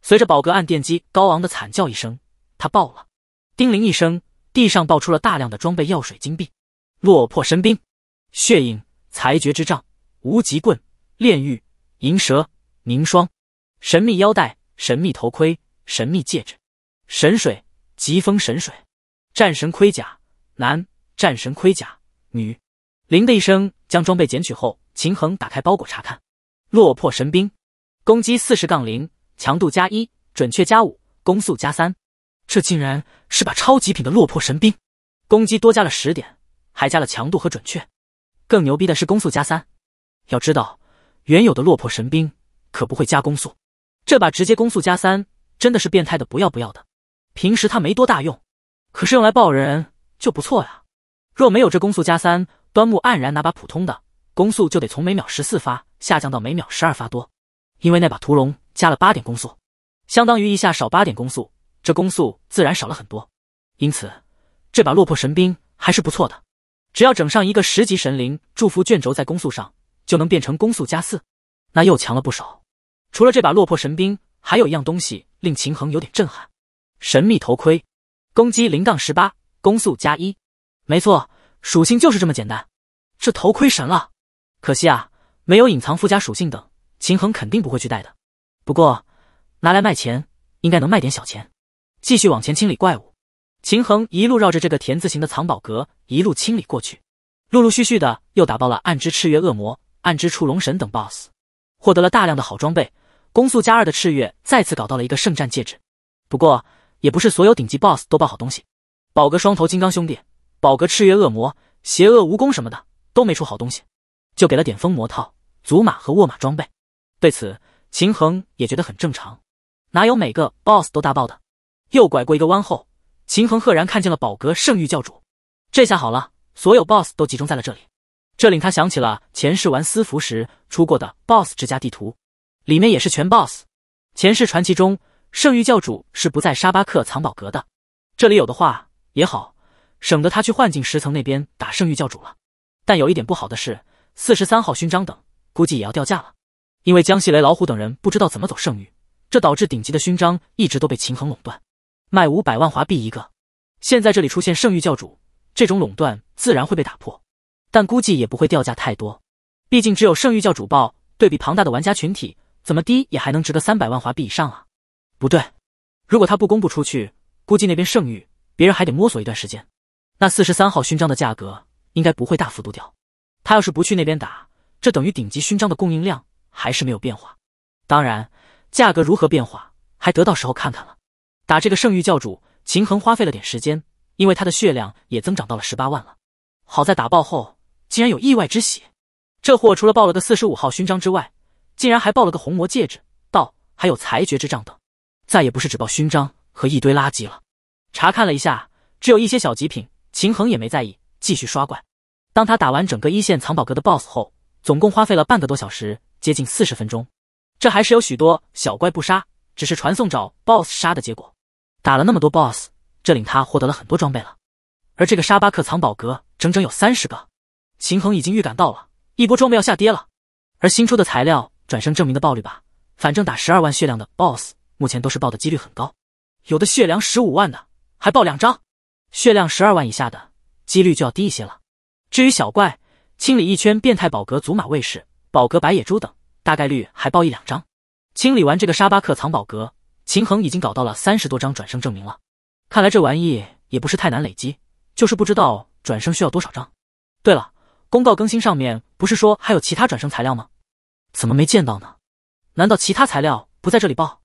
随着宝阁暗电机高昂的惨叫一声，它爆了。叮铃一声，地上爆出了大量的装备、药水、金币。落魄神兵，血影裁决之杖，无极棍，炼狱银蛇凝霜，神秘腰带，神秘头盔，神秘戒指，神水疾风神水，战神盔甲男，战神盔甲女。铃的一声将装备捡取后，秦衡打开包裹查看。落魄神兵，攻击四十杠零，强度加一，准确加五，攻速加三。这竟然是把超极品的落魄神兵，攻击多加了十点。还加了强度和准确，更牛逼的是攻速加三。要知道，原有的落魄神兵可不会加攻速，这把直接攻速加三，真的是变态的不要不要的。平时他没多大用，可是用来爆人就不错呀。若没有这攻速加三，端木黯然拿把普通的攻速就得从每秒十四发下降到每秒十二发多，因为那把屠龙加了八点攻速，相当于一下少八点攻速，这攻速自然少了很多。因此，这把落魄神兵还是不错的。只要整上一个十级神灵祝福卷轴，在攻速上就能变成攻速加四，那又强了不少。除了这把落魄神兵，还有一样东西令秦衡有点震撼：神秘头盔，攻击零杠十八，攻速加一。没错，属性就是这么简单。这头盔神了，可惜啊，没有隐藏附加属性等，秦衡肯定不会去带的。不过拿来卖钱，应该能卖点小钱。继续往前清理怪物。秦衡一路绕着这个田字形的藏宝阁一路清理过去，陆陆续续的又打爆了暗之赤月恶魔、暗之触龙神等 BOSS，获得了大量的好装备，攻速加二的赤月再次搞到了一个圣战戒指。不过，也不是所有顶级 BOSS 都爆好东西，宝格双头金刚兄弟、宝格赤月恶魔、邪恶蜈蚣什么的都没出好东西，就给了点风魔套、祖玛和沃马装备。对此，秦衡也觉得很正常，哪有每个 BOSS 都大爆的？又拐过一个弯后。秦衡赫然看见了宝阁圣域教主，这下好了，所有 boss 都集中在了这里，这令他想起了前世玩私服时出过的 boss 之家地图，里面也是全 boss。前世传奇中，圣域教主是不在沙巴克藏宝阁的，这里有的话也好，省得他去幻境十层那边打圣域教主了。但有一点不好的是，四十三号勋章等估计也要掉价了，因为江西雷、老虎等人不知道怎么走圣域，这导致顶级的勋章一直都被秦衡垄断。卖五百万华币一个，现在这里出现圣域教主，这种垄断自然会被打破，但估计也不会掉价太多。毕竟只有圣域教主报，对比庞大的玩家群体，怎么低也还能值个三百万华币以上啊。不对，如果他不公布出去，估计那边圣域别人还得摸索一段时间。那四十三号勋章的价格应该不会大幅度掉。他要是不去那边打，这等于顶级勋章的供应量还是没有变化。当然，价格如何变化还得到时候看看了。打这个圣域教主秦衡花费了点时间，因为他的血量也增长到了十八万了。好在打爆后竟然有意外之喜，这货除了爆了个四十五号勋章之外，竟然还爆了个红魔戒指、道，还有裁决之杖等，再也不是只爆勋章和一堆垃圾了。查看了一下，只有一些小极品，秦衡也没在意，继续刷怪。当他打完整个一线藏宝阁的 BOSS 后，总共花费了半个多小时，接近四十分钟，这还是有许多小怪不杀。只是传送找 boss 杀的结果，打了那么多 boss，这领他获得了很多装备了。而这个沙巴克藏宝阁整整有三十个，秦衡已经预感到了一波装备要下跌了。而新出的材料转生证明的爆率吧，反正打十二万血量的 boss，目前都是爆的几率很高。有的血量十五万的还爆两张，血量十二万以下的几率就要低一些了。至于小怪，清理一圈变态宝阁祖玛卫士、宝阁白野猪等，大概率还爆一两张。清理完这个沙巴克藏宝阁，秦衡已经搞到了三十多张转生证明了。看来这玩意也不是太难累积，就是不知道转生需要多少张。对了，公告更新上面不是说还有其他转生材料吗？怎么没见到呢？难道其他材料不在这里报？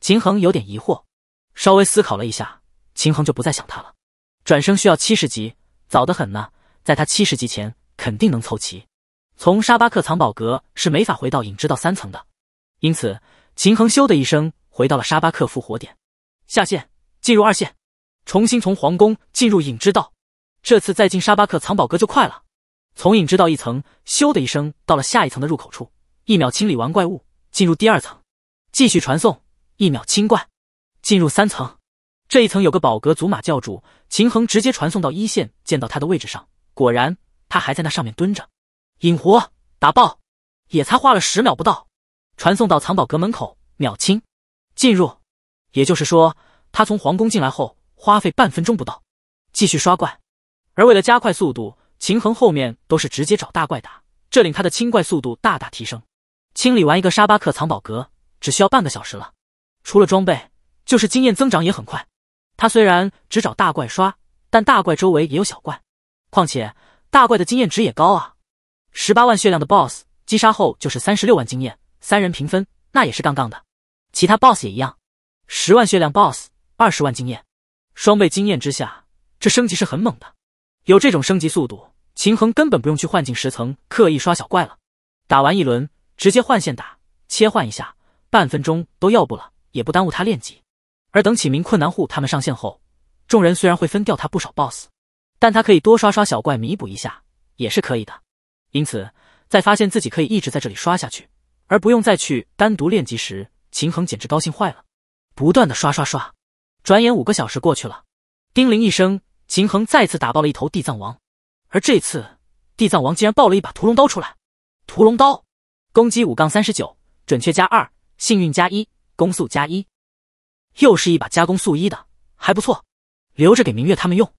秦衡有点疑惑。稍微思考了一下，秦衡就不再想他了。转生需要七十级，早得很呢，在他七十级前肯定能凑齐。从沙巴克藏宝阁是没法回到影之道三层的。因此，秦衡咻的一声回到了沙巴克复活点，下线进入二线，重新从皇宫进入影之道。这次再进沙巴克藏宝阁就快了。从影之道一层，咻的一声到了下一层的入口处，一秒清理完怪物，进入第二层，继续传送，一秒清怪，进入三层。这一层有个宝阁，祖玛教主，秦衡直接传送到一线，见到他的位置上，果然他还在那上面蹲着。引活打爆，也才花了十秒不到。传送到藏宝阁门口，秒清进入。也就是说，他从皇宫进来后花费半分钟不到。继续刷怪，而为了加快速度，秦衡后面都是直接找大怪打，这令他的清怪速度大大提升。清理完一个沙巴克藏宝阁只需要半个小时了。除了装备，就是经验增长也很快。他虽然只找大怪刷，但大怪周围也有小怪，况且大怪的经验值也高啊！十八万血量的 BOSS 击杀后就是三十六万经验。三人平分，那也是杠杠的。其他 boss 也一样，十万血量 boss，二十万经验，双倍经验之下，这升级是很猛的。有这种升级速度，秦衡根本不用去幻境十层刻意刷小怪了。打完一轮，直接换线打，切换一下，半分钟都要不了，也不耽误他练级。而等启明困难户他们上线后，众人虽然会分掉他不少 boss，但他可以多刷刷小怪弥补一下，也是可以的。因此，在发现自己可以一直在这里刷下去。而不用再去单独练级时，秦衡简直高兴坏了，不断的刷刷刷，转眼五个小时过去了，叮铃一声，秦衡再次打爆了一头地藏王，而这次地藏王竟然爆了一把屠龙刀出来，屠龙刀攻击五杠三十九，准确加二，幸运加一，攻速加一，又是一把加攻速一的，还不错，留着给明月他们用，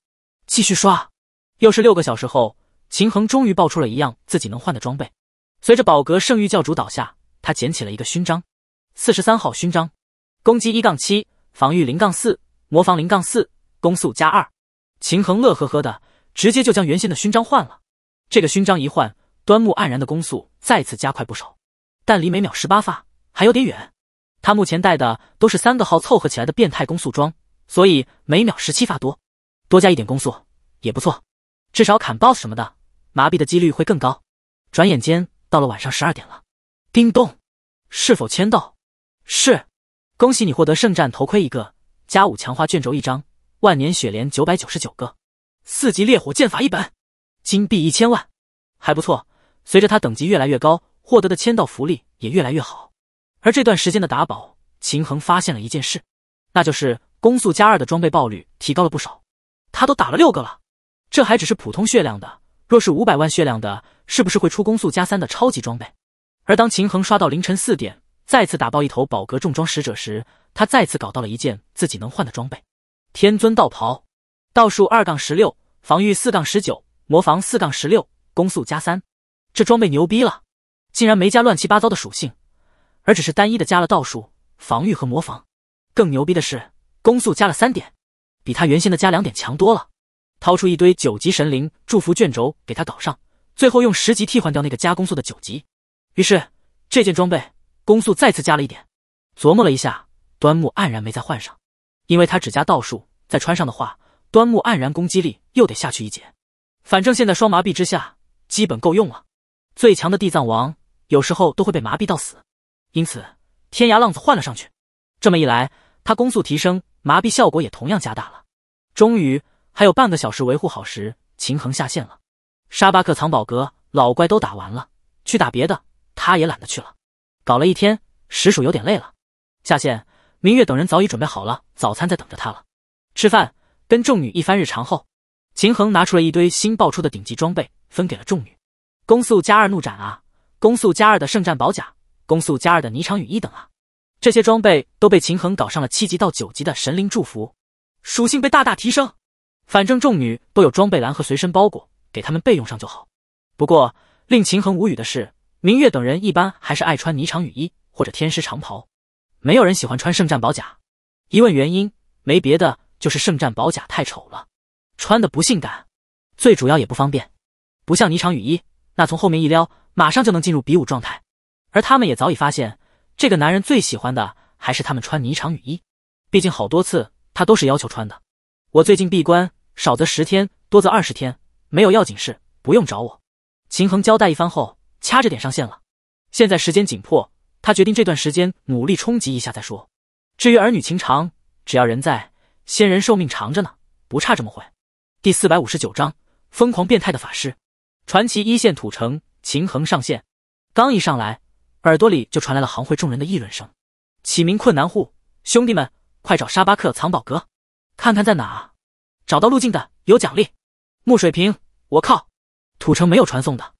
继续刷，又是六个小时后，秦衡终于爆出了一样自己能换的装备。随着宝格圣域教主倒下，他捡起了一个勋章，四十三号勋章，攻击一杠七，防御零杠四，魔防零杠四，攻速加二。秦衡乐呵呵的，直接就将原先的勋章换了。这个勋章一换，端木黯然的攻速再次加快不少，但离每秒十八发还有点远。他目前带的都是三个号凑合起来的变态攻速装，所以每秒十七发多，多加一点攻速也不错，至少砍 BOSS 什么的，麻痹的几率会更高。转眼间。到了晚上十二点了，叮咚，是否签到？是，恭喜你获得圣战头盔一个，加五强化卷轴一张，万年雪莲九百九十九个，四级烈火剑法一本，金币一千万，还不错。随着他等级越来越高，获得的签到福利也越来越好。而这段时间的打宝，秦衡发现了一件事，那就是攻速加二的装备爆率提高了不少。他都打了六个了，这还只是普通血量的，若是五百万血量的。是不是会出攻速加三的超级装备？而当秦衡刷到凌晨四点，再次打爆一头宝阁重装使者时，他再次搞到了一件自己能换的装备——天尊道袍，道术二杠十六，防御四杠十九，魔防四杠十六，攻速加三。这装备牛逼了，竟然没加乱七八糟的属性，而只是单一的加了道术、防御和魔防。更牛逼的是，攻速加了三点，比他原先的加两点强多了。掏出一堆九级神灵祝福卷轴给他搞上。最后用十级替换掉那个加攻速的九级，于是这件装备攻速再次加了一点。琢磨了一下，端木黯然没再换上，因为他只加道术，再穿上的话，端木黯然攻击力又得下去一截。反正现在双麻痹之下基本够用了。最强的地藏王有时候都会被麻痹到死，因此天涯浪子换了上去。这么一来，他攻速提升，麻痹效果也同样加大了。终于还有半个小时维护好时，秦衡下线了。沙巴克藏宝阁老怪都打完了，去打别的他也懒得去了。搞了一天，实属有点累了。下线，明月等人早已准备好了早餐，在等着他了。吃饭，跟众女一番日常后，秦衡拿出了一堆新爆出的顶级装备，分给了众女。攻速加二怒斩啊，攻速加二的圣战宝甲，攻速加二的霓裳羽衣等啊，这些装备都被秦衡搞上了七级到九级的神灵祝福，属性被大大提升。反正众女都有装备栏和随身包裹。给他们备用上就好。不过令秦衡无语的是，明月等人一般还是爱穿霓裳羽衣或者天师长袍，没有人喜欢穿圣战宝甲。一问原因，没别的，就是圣战宝甲太丑了，穿的不性感，最主要也不方便。不像霓裳羽衣，那从后面一撩，马上就能进入比武状态。而他们也早已发现，这个男人最喜欢的还是他们穿霓裳羽衣，毕竟好多次他都是要求穿的。我最近闭关，少则十天，多则二十天。没有要紧事，不用找我。秦衡交代一番后，掐着点上线了。现在时间紧迫，他决定这段时间努力冲击一下再说。至于儿女情长，只要人在，仙人寿命长着呢，不差这么会。第四百五十九章疯狂变态的法师。传奇一线土城，秦衡上线。刚一上来，耳朵里就传来了行会众人的议论声：“起名困难户，兄弟们，快找沙巴克藏宝阁，看看在哪。找到路径的有奖励。”木水平。我靠，土城没有传送的，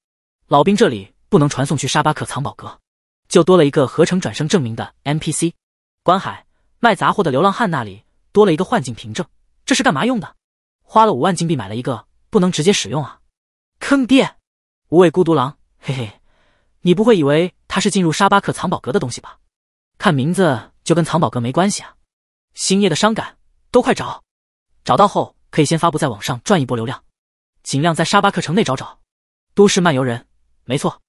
老兵这里不能传送去沙巴克藏宝阁，就多了一个合成转生证明的 NPC。关海卖杂货的流浪汉那里多了一个幻境凭证，这是干嘛用的？花了五万金币买了一个，不能直接使用啊！坑爹！无畏孤独狼，嘿嘿，你不会以为他是进入沙巴克藏宝阁的东西吧？看名字就跟藏宝阁没关系啊。星夜的伤感，都快找，找到后可以先发布在网上赚一波流量。尽量在沙巴克城内找找，都市漫游人，没错，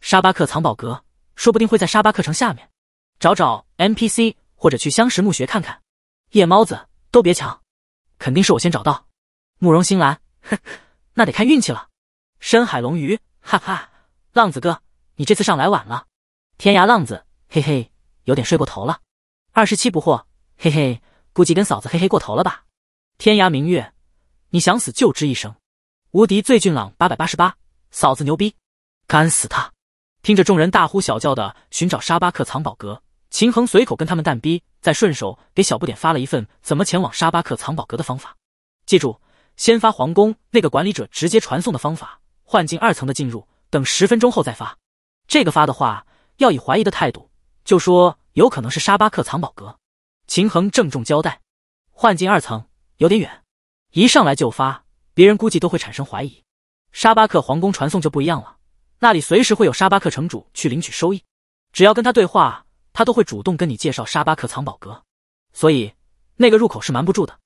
沙巴克藏宝阁说不定会在沙巴克城下面，找找 NPC 或者去相识墓穴看看。夜猫子都别抢，肯定是我先找到。慕容欣兰，哼，那得看运气了。深海龙鱼，哈哈，浪子哥，你这次上来晚了。天涯浪子，嘿嘿，有点睡过头了。二十七不惑，嘿嘿，估计跟嫂子嘿嘿过头了吧。天涯明月，你想死就吱一声。无敌最俊朗八百八十八，嫂子牛逼，干死他！听着众人大呼小叫的寻找沙巴克藏宝阁，秦衡随口跟他们淡逼，再顺手给小不点发了一份怎么前往沙巴克藏宝阁的方法。记住，先发皇宫那个管理者直接传送的方法，幻境二层的进入，等十分钟后再发。这个发的话要以怀疑的态度，就说有可能是沙巴克藏宝阁。秦衡郑重交代，幻境二层有点远，一上来就发。别人估计都会产生怀疑，沙巴克皇宫传送就不一样了，那里随时会有沙巴克城主去领取收益，只要跟他对话，他都会主动跟你介绍沙巴克藏宝阁，所以那个入口是瞒不住的。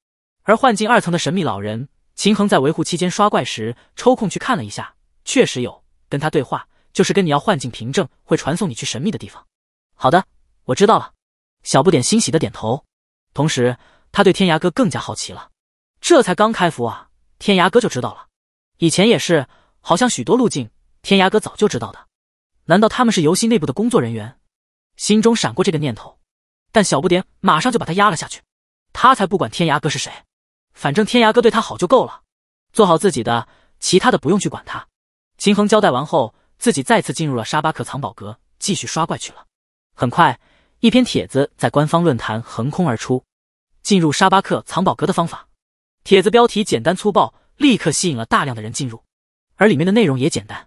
而幻境二层的神秘老人秦衡在维护期间刷怪时抽空去看了一下，确实有。跟他对话就是跟你要幻境凭证，会传送你去神秘的地方。好的，我知道了。小不点欣喜的点头，同时他对天涯哥更加好奇了。这才刚开服啊！天涯哥就知道了，以前也是，好像许多路径天涯哥早就知道的。难道他们是游戏内部的工作人员？心中闪过这个念头，但小不点马上就把他压了下去。他才不管天涯哥是谁，反正天涯哥对他好就够了。做好自己的，其他的不用去管他。秦衡交代完后，自己再次进入了沙巴克藏宝阁，继续刷怪去了。很快，一篇帖子在官方论坛横空而出：进入沙巴克藏宝阁的方法。帖子标题简单粗暴，立刻吸引了大量的人进入，而里面的内容也简单，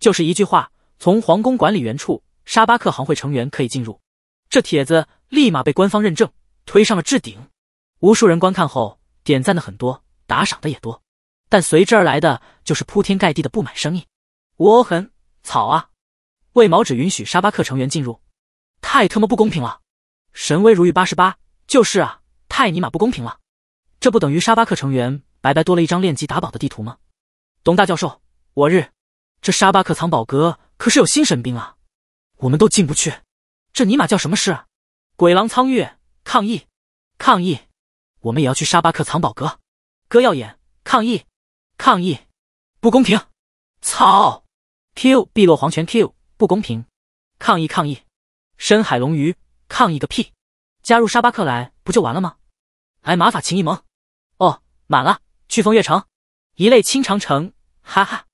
就是一句话：从皇宫管理员处，沙巴克行会成员可以进入。这帖子立马被官方认证，推上了置顶。无数人观看后，点赞的很多，打赏的也多，但随之而来的就是铺天盖地的不满声音：我很草啊，为毛只允许沙巴克成员进入？太他妈不公平了！神威如玉八十八就是啊，太尼玛不公平了！这不等于沙巴克成员白白多了一张练级打宝的地图吗？董大教授，我日，这沙巴克藏宝阁可是有新神兵啊！我们都进不去，这尼玛叫什么事？啊？鬼狼苍月抗议，抗议，我们也要去沙巴克藏宝阁。哥耀眼抗议，抗议，不公平！操！Q 碧落黄泉 Q 不公平！抗议抗议！深海龙鱼抗议个屁！加入沙巴克来不就完了吗？来玛法情谊盟！满了，去风月城一类清长城，哈哈，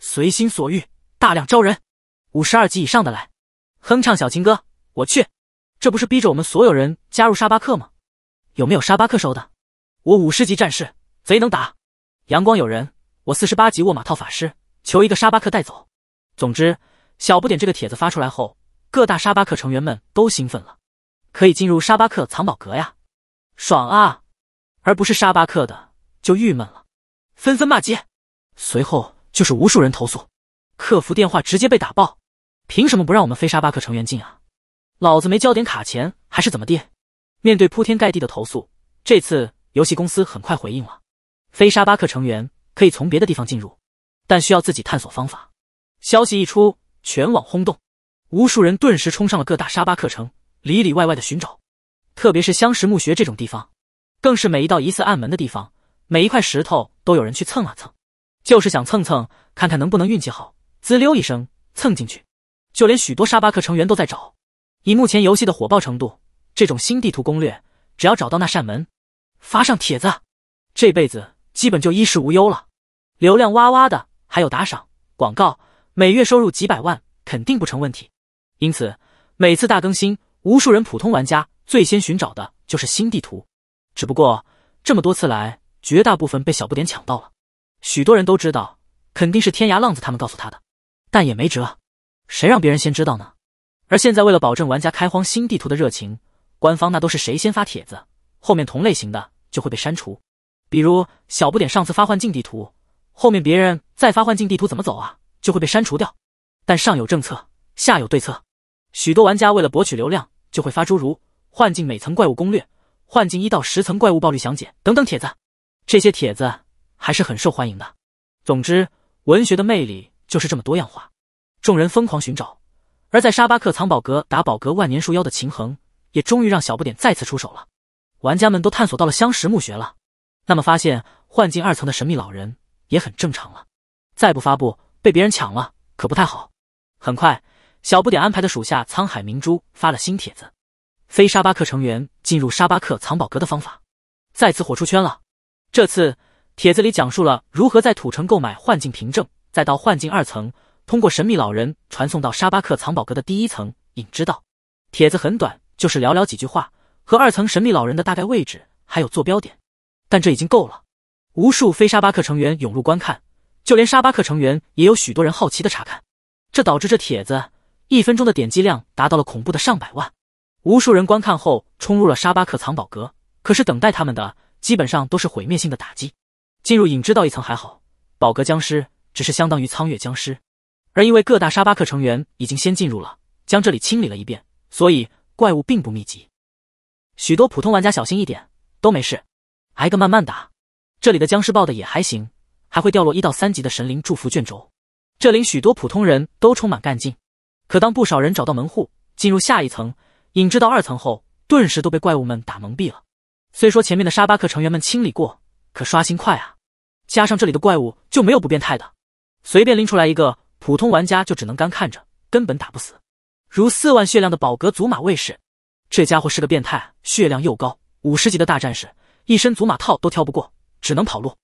随心所欲，大量招人，五十二级以上的来，哼唱小情歌，我去，这不是逼着我们所有人加入沙巴克吗？有没有沙巴克收的？我五十级战士，贼能打，阳光有人，我四十八级沃马套法师，求一个沙巴克带走。总之，小不点这个帖子发出来后，各大沙巴克成员们都兴奋了，可以进入沙巴克藏宝阁呀，爽啊！而不是沙巴克的。就郁闷了，纷纷骂街，随后就是无数人投诉，客服电话直接被打爆。凭什么不让我们非沙巴克成员进啊？老子没交点卡钱还是怎么的？面对铺天盖地的投诉，这次游戏公司很快回应了：非沙巴克成员可以从别的地方进入，但需要自己探索方法。消息一出，全网轰动，无数人顿时冲上了各大沙巴克城，里里外外的寻找。特别是香石墓穴这种地方，更是每一道疑似暗门的地方。每一块石头都有人去蹭啊蹭，就是想蹭蹭看看能不能运气好，滋溜一声蹭进去。就连许多沙巴克成员都在找。以目前游戏的火爆程度，这种新地图攻略，只要找到那扇门，发上帖子，这辈子基本就衣食无忧了。流量哇哇的，还有打赏、广告，每月收入几百万肯定不成问题。因此，每次大更新，无数人普通玩家最先寻找的就是新地图。只不过这么多次来。绝大部分被小不点抢到了，许多人都知道，肯定是天涯浪子他们告诉他的，但也没辙，谁让别人先知道呢？而现在为了保证玩家开荒新地图的热情，官方那都是谁先发帖子，后面同类型的就会被删除。比如小不点上次发幻境地图，后面别人再发幻境地图怎么走啊，就会被删除掉。但上有政策，下有对策，许多玩家为了博取流量，就会发诸如“幻境每层怪物攻略”“幻境一到十层怪物暴率详解”等等帖子。这些帖子还是很受欢迎的。总之，文学的魅力就是这么多样化。众人疯狂寻找，而在沙巴克藏宝阁打宝阁万年树妖的秦衡，也终于让小不点再次出手了。玩家们都探索到了相识墓穴了，那么发现幻境二层的神秘老人也很正常了。再不发布，被别人抢了可不太好。很快，小不点安排的属下沧海明珠发了新帖子：非沙巴克成员进入沙巴克藏宝阁的方法，再次火出圈了。这次帖子里讲述了如何在土城购买幻境凭证，再到幻境二层，通过神秘老人传送到沙巴克藏宝阁的第一层隐知道。帖子很短，就是寥寥几句话和二层神秘老人的大概位置还有坐标点，但这已经够了。无数非沙巴克成员涌入观看，就连沙巴克成员也有许多人好奇的查看，这导致这帖子一分钟的点击量达到了恐怖的上百万。无数人观看后冲入了沙巴克藏宝阁，可是等待他们的。基本上都是毁灭性的打击。进入影之道一层还好，宝阁僵尸只是相当于苍月僵尸，而因为各大沙巴克成员已经先进入了，将这里清理了一遍，所以怪物并不密集。许多普通玩家小心一点都没事，挨个慢慢打。这里的僵尸爆的也还行，还会掉落一到三级的神灵祝福卷轴。这里许多普通人都充满干劲，可当不少人找到门户进入下一层影之道二层后，顿时都被怪物们打蒙蔽了。虽说前面的沙巴克成员们清理过，可刷新快啊！加上这里的怪物就没有不变态的，随便拎出来一个普通玩家就只能干看着，根本打不死。如四万血量的宝格祖玛卫士，这家伙是个变态，血量又高，五十级的大战士，一身祖玛套都挑不过，只能跑路。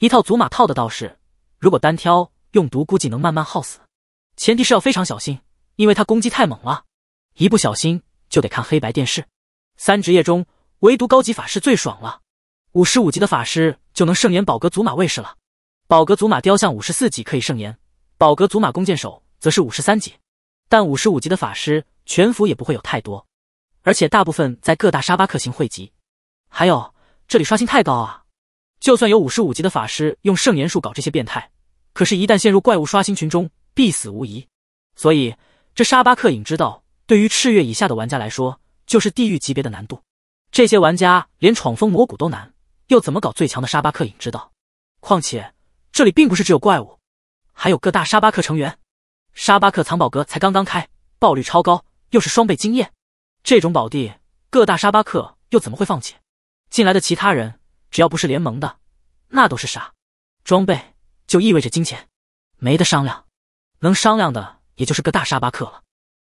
一套祖玛套的道士，如果单挑用毒，估计能慢慢耗死，前提是要非常小心，因为他攻击太猛了，一不小心就得看黑白电视。三职业中。唯独高级法师最爽了，五十五级的法师就能圣言宝格祖玛卫士了。宝格祖玛雕像五十四级可以圣言，宝格祖玛弓箭手则是五十三级。但五十五级的法师全服也不会有太多，而且大部分在各大沙巴克星汇集。还有这里刷新太高啊！就算有五十五级的法师用圣言术搞这些变态，可是，一旦陷入怪物刷新群中，必死无疑。所以，这沙巴克影之道对于赤月以下的玩家来说，就是地狱级别的难度。这些玩家连闯风魔谷都难，又怎么搞最强的沙巴克影知道？况且这里并不是只有怪物，还有各大沙巴克成员。沙巴克藏宝阁才刚刚开，爆率超高，又是双倍经验，这种宝地，各大沙巴克又怎么会放弃？进来的其他人，只要不是联盟的，那都是傻。装备就意味着金钱，没得商量。能商量的也就是各大沙巴克了。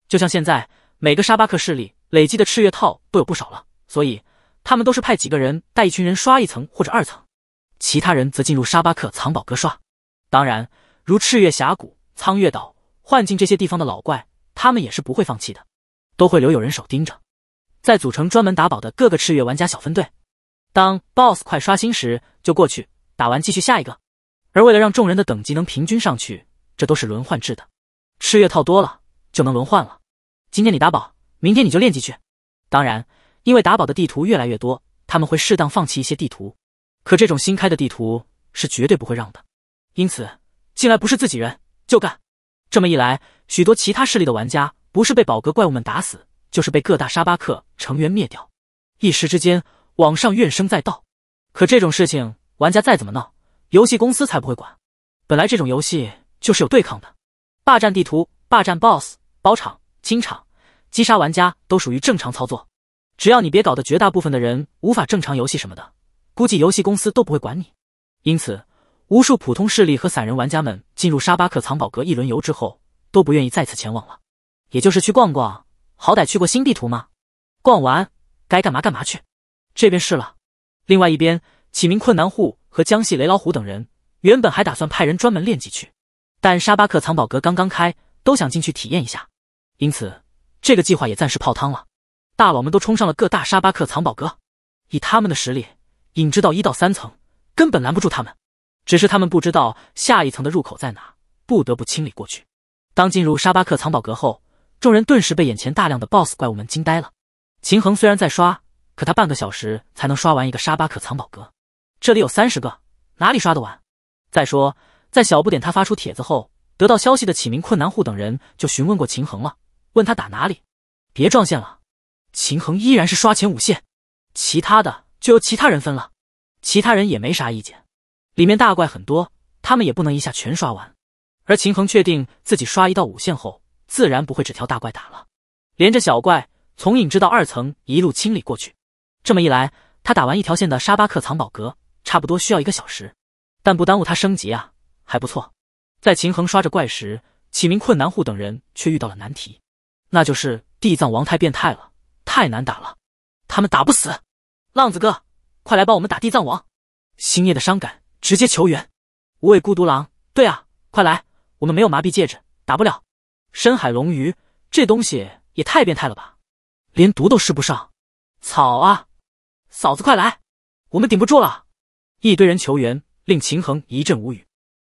就像现在，每个沙巴克势力累积的赤月套都有不少了。所以，他们都是派几个人带一群人刷一层或者二层，其他人则进入沙巴克藏宝阁刷。当然，如赤月峡谷、苍月岛、幻境这些地方的老怪，他们也是不会放弃的，都会留有人手盯着，在组成专门打宝的各个赤月玩家小分队。当 BOSS 快刷新时，就过去打完，继续下一个。而为了让众人的等级能平均上去，这都是轮换制的。赤月套多了就能轮换了，今天你打宝，明天你就练级去。当然。因为打宝的地图越来越多，他们会适当放弃一些地图，可这种新开的地图是绝对不会让的。因此，进来不是自己人就干。这么一来，许多其他势力的玩家不是被宝格怪物们打死，就是被各大沙巴克成员灭掉。一时之间，网上怨声载道。可这种事情，玩家再怎么闹，游戏公司才不会管。本来这种游戏就是有对抗的，霸占地图、霸占 BOSS、包场、清场、击杀玩家都属于正常操作。只要你别搞得绝大部分的人无法正常游戏什么的，估计游戏公司都不会管你。因此，无数普通势力和散人玩家们进入沙巴克藏宝阁一轮游之后，都不愿意再次前往了。也就是去逛逛，好歹去过新地图嘛。逛完该干嘛干嘛去，这便是了。另外一边，几名困难户和江西雷老虎等人原本还打算派人专门练级去，但沙巴克藏宝阁刚刚开，都想进去体验一下，因此这个计划也暂时泡汤了。大佬们都冲上了各大沙巴克藏宝阁，以他们的实力，引知道一到三层根本拦不住他们，只是他们不知道下一层的入口在哪，不得不清理过去。当进入沙巴克藏宝阁后，众人顿时被眼前大量的 BOSS 怪物们惊呆了。秦衡虽然在刷，可他半个小时才能刷完一个沙巴克藏宝阁，这里有三十个，哪里刷得完？再说，在小不点他发出帖子后，得到消息的启明困难户等人就询问过秦衡了，问他打哪里，别撞线了。秦衡依然是刷前五线，其他的就由其他人分了。其他人也没啥意见。里面大怪很多，他们也不能一下全刷完。而秦衡确定自己刷一道五线后，自然不会只挑大怪打了，连着小怪从影之到二层一路清理过去。这么一来，他打完一条线的沙巴克藏宝阁，差不多需要一个小时，但不耽误他升级啊，还不错。在秦衡刷着怪时，启明困难户等人却遇到了难题，那就是地藏王太变态了。太难打了，他们打不死。浪子哥，快来帮我们打地藏王！星夜的伤感直接求援。无畏孤独狼，对啊，快来，我们没有麻痹戒指，打不了。深海龙鱼，这东西也太变态了吧，连毒都施不上。草啊，嫂子快来，我们顶不住了。一堆人求援，令秦衡一阵无语。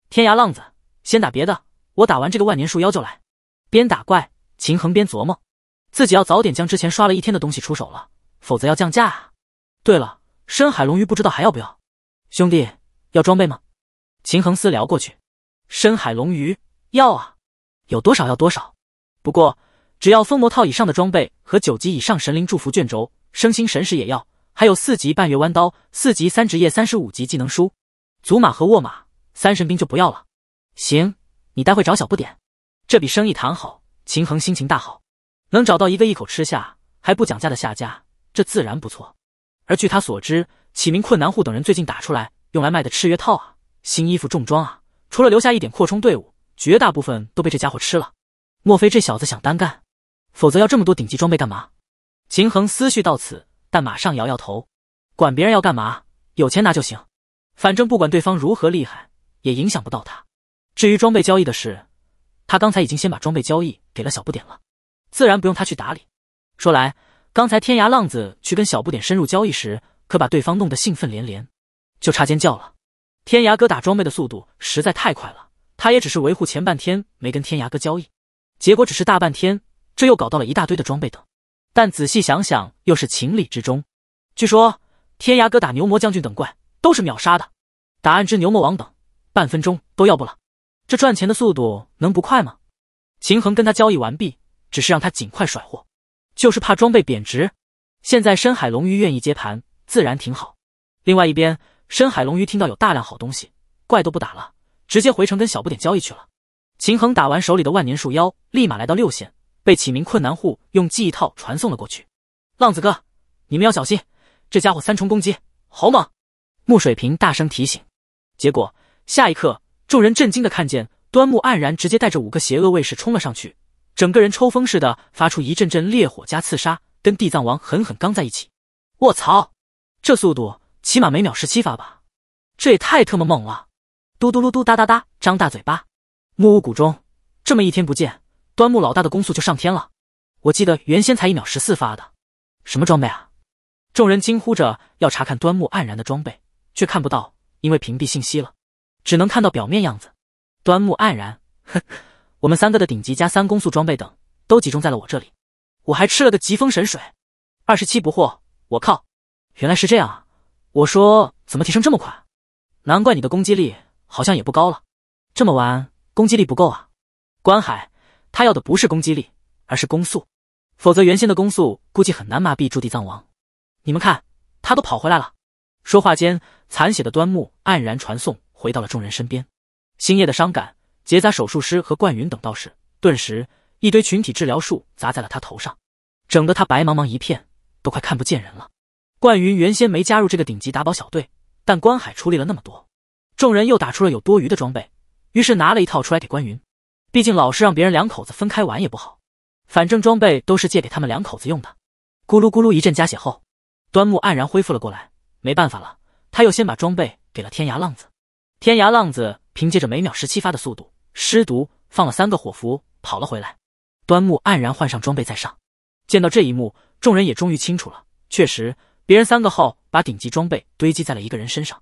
天涯浪子，先打别的，我打完这个万年树妖就来。边打怪，秦衡边琢磨。自己要早点将之前刷了一天的东西出手了，否则要降价啊！对了，深海龙鱼不知道还要不要？兄弟，要装备吗？秦衡私聊过去。深海龙鱼要啊，有多少要多少。不过只要封魔套以上的装备和九级以上神灵祝福卷轴，升星神石也要，还有四级半月弯刀、四级三职业三十五级技能书，祖马和沃马三神兵就不要了。行，你待会找小不点，这笔生意谈好，秦衡心情大好。能找到一个一口吃下还不讲价的下家，这自然不错。而据他所知，启明困难户等人最近打出来用来卖的赤月套啊、新衣服、重装啊，除了留下一点扩充队伍，绝大部分都被这家伙吃了。莫非这小子想单干？否则要这么多顶级装备干嘛？秦衡思绪到此，但马上摇摇头，管别人要干嘛，有钱拿就行。反正不管对方如何厉害，也影响不到他。至于装备交易的事，他刚才已经先把装备交易给了小不点了。自然不用他去打理。说来，刚才天涯浪子去跟小不点深入交易时，可把对方弄得兴奋连连，就差尖叫了。天涯哥打装备的速度实在太快了，他也只是维护前半天没跟天涯哥交易，结果只是大半天，这又搞到了一大堆的装备等。但仔细想想，又是情理之中。据说天涯哥打牛魔将军等怪都是秒杀的，打暗之牛魔王等半分钟都要不了，这赚钱的速度能不快吗？秦恒跟他交易完毕。只是让他尽快甩货，就是怕装备贬值。现在深海龙鱼愿意接盘，自然挺好。另外一边，深海龙鱼听到有大量好东西，怪都不打了，直接回城跟小不点交易去了。秦衡打完手里的万年树妖，立马来到六线，被启明困难户用记忆套传送了过去。浪子哥，你们要小心，这家伙三重攻击，好猛！穆水平大声提醒。结果下一刻，众人震惊的看见端木黯然直接带着五个邪恶卫士冲了上去。整个人抽风似的，发出一阵阵烈火加刺杀，跟地藏王狠狠刚在一起。我操，这速度起码每秒十七发吧？这也太特么猛了！嘟嘟嘟嘟哒哒哒，张大嘴巴。木屋谷中，这么一天不见，端木老大的攻速就上天了。我记得原先才一秒十四发的，什么装备啊？众人惊呼着要查看端木黯然的装备，却看不到，因为屏蔽信息了，只能看到表面样子。端木黯然，哼。呵。我们三个的顶级加三攻速装备等都集中在了我这里，我还吃了个疾风神水，二十七不惑，我靠！原来是这样啊！我说怎么提升这么快？难怪你的攻击力好像也不高了，这么玩攻击力不够啊！关海，他要的不是攻击力，而是攻速，否则原先的攻速估计很难麻痹驻地藏王。你们看，他都跑回来了。说话间，残血的端木黯然传送回到了众人身边，星夜的伤感。结扎手术师和冠云等道士，顿时一堆群体治疗术砸在了他头上，整得他白茫茫一片，都快看不见人了。冠云原先没加入这个顶级打宝小队，但关海出力了那么多，众人又打出了有多余的装备，于是拿了一套出来给冠云，毕竟老是让别人两口子分开玩也不好，反正装备都是借给他们两口子用的。咕噜咕噜一阵加血后，端木黯然恢复了过来，没办法了，他又先把装备给了天涯浪子。天涯浪子凭借着每秒十七发的速度。尸毒放了三个火符跑了回来，端木黯然换上装备再上。见到这一幕，众人也终于清楚了，确实别人三个号把顶级装备堆积在了一个人身上。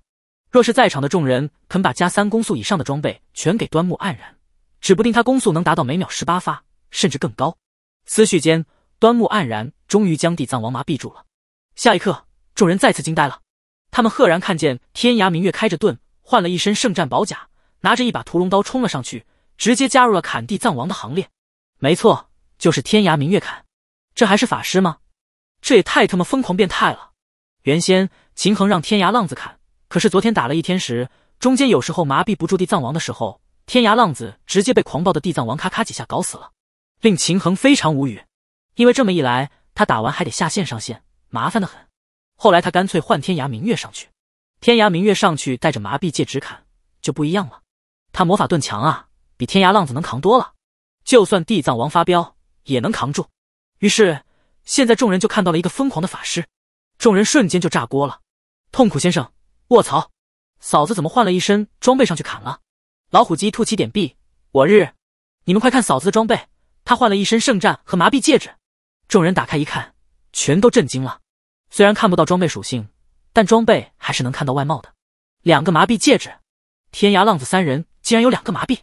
若是在场的众人肯把加三攻速以上的装备全给端木黯然，指不定他攻速能达到每秒十八发，甚至更高。思绪间，端木黯然终于将地藏王麻痹住了。下一刻，众人再次惊呆了，他们赫然看见天涯明月开着盾，换了一身圣战宝甲。拿着一把屠龙刀冲了上去，直接加入了砍地藏王的行列。没错，就是天涯明月砍。这还是法师吗？这也太他妈疯狂变态了！原先秦衡让天涯浪子砍，可是昨天打了一天时，中间有时候麻痹不住地藏王的时候，天涯浪子直接被狂暴的地藏王咔咔几下搞死了，令秦衡非常无语。因为这么一来，他打完还得下线上线，麻烦的很。后来他干脆换天涯明月上去，天涯明月上去带着麻痹戒指砍，就不一样了。他魔法盾强啊，比天涯浪子能扛多了，就算地藏王发飙也能扛住。于是现在众人就看到了一个疯狂的法师，众人瞬间就炸锅了。痛苦先生，卧槽，嫂子怎么换了一身装备上去砍了？老虎机吐起点币，我日！你们快看嫂子的装备，他换了一身圣战和麻痹戒指。众人打开一看，全都震惊了。虽然看不到装备属性，但装备还是能看到外貌的。两个麻痹戒指，天涯浪子三人。竟然有两个麻痹，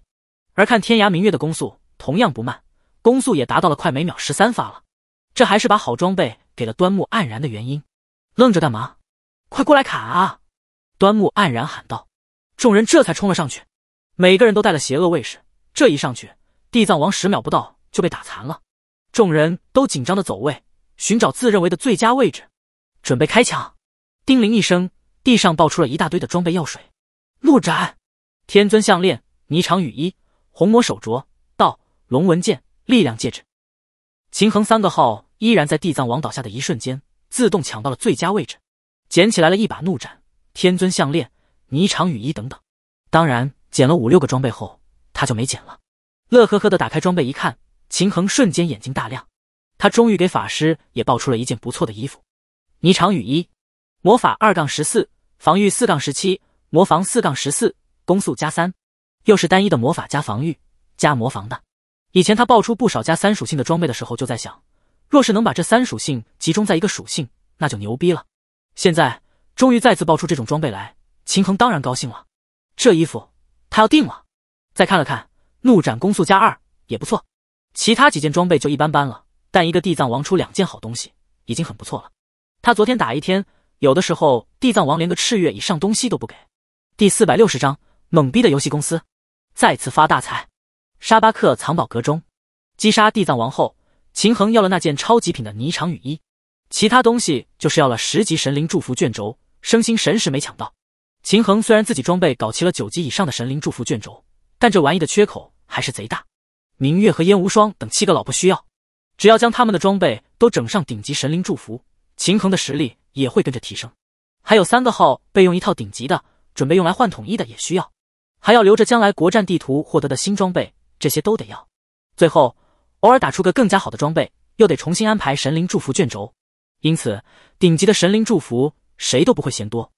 而看天涯明月的攻速同样不慢，攻速也达到了快每秒十三发了。这还是把好装备给了端木黯然的原因。愣着干嘛？快过来砍啊！端木黯然喊道。众人这才冲了上去，每个人都带了邪恶卫士。这一上去，地藏王十秒不到就被打残了。众人都紧张的走位，寻找自认为的最佳位置，准备开抢。叮铃一声，地上爆出了一大堆的装备药水。陆展。天尊项链、霓裳羽衣、红魔手镯、道龙纹剑、力量戒指。秦衡三个号依然在地藏王倒下的一瞬间，自动抢到了最佳位置，捡起来了一把怒斩、天尊项链、霓裳羽衣等等。当然，捡了五六个装备后，他就没捡了。乐呵呵的打开装备一看，秦衡瞬间眼睛大亮，他终于给法师也爆出了一件不错的衣服——霓裳羽衣，魔法二杠十四，防御四杠十七，魔防四杠十四。攻速加三，又是单一的魔法加防御加魔防的。以前他爆出不少加三属性的装备的时候，就在想，若是能把这三属性集中在一个属性，那就牛逼了。现在终于再次爆出这种装备来，秦衡当然高兴了，这衣服他要定了。再看了看，怒斩攻速加二也不错，其他几件装备就一般般了。但一个地藏王出两件好东西，已经很不错了。他昨天打一天，有的时候地藏王连个赤月以上东西都不给。第四百六十章。懵逼的游戏公司，再次发大财。沙巴克藏宝阁中，击杀地藏王后，秦衡要了那件超极品的霓裳羽衣，其他东西就是要了十级神灵祝福卷轴，升星神石没抢到。秦衡虽然自己装备搞齐了九级以上的神灵祝福卷轴，但这玩意的缺口还是贼大。明月和燕无双等七个老婆需要，只要将他们的装备都整上顶级神灵祝福，秦衡的实力也会跟着提升。还有三个号备用一套顶级的，准备用来换统一的，也需要。还要留着将来国战地图获得的新装备，这些都得要。最后，偶尔打出个更加好的装备，又得重新安排神灵祝福卷轴。因此，顶级的神灵祝福谁都不会嫌多。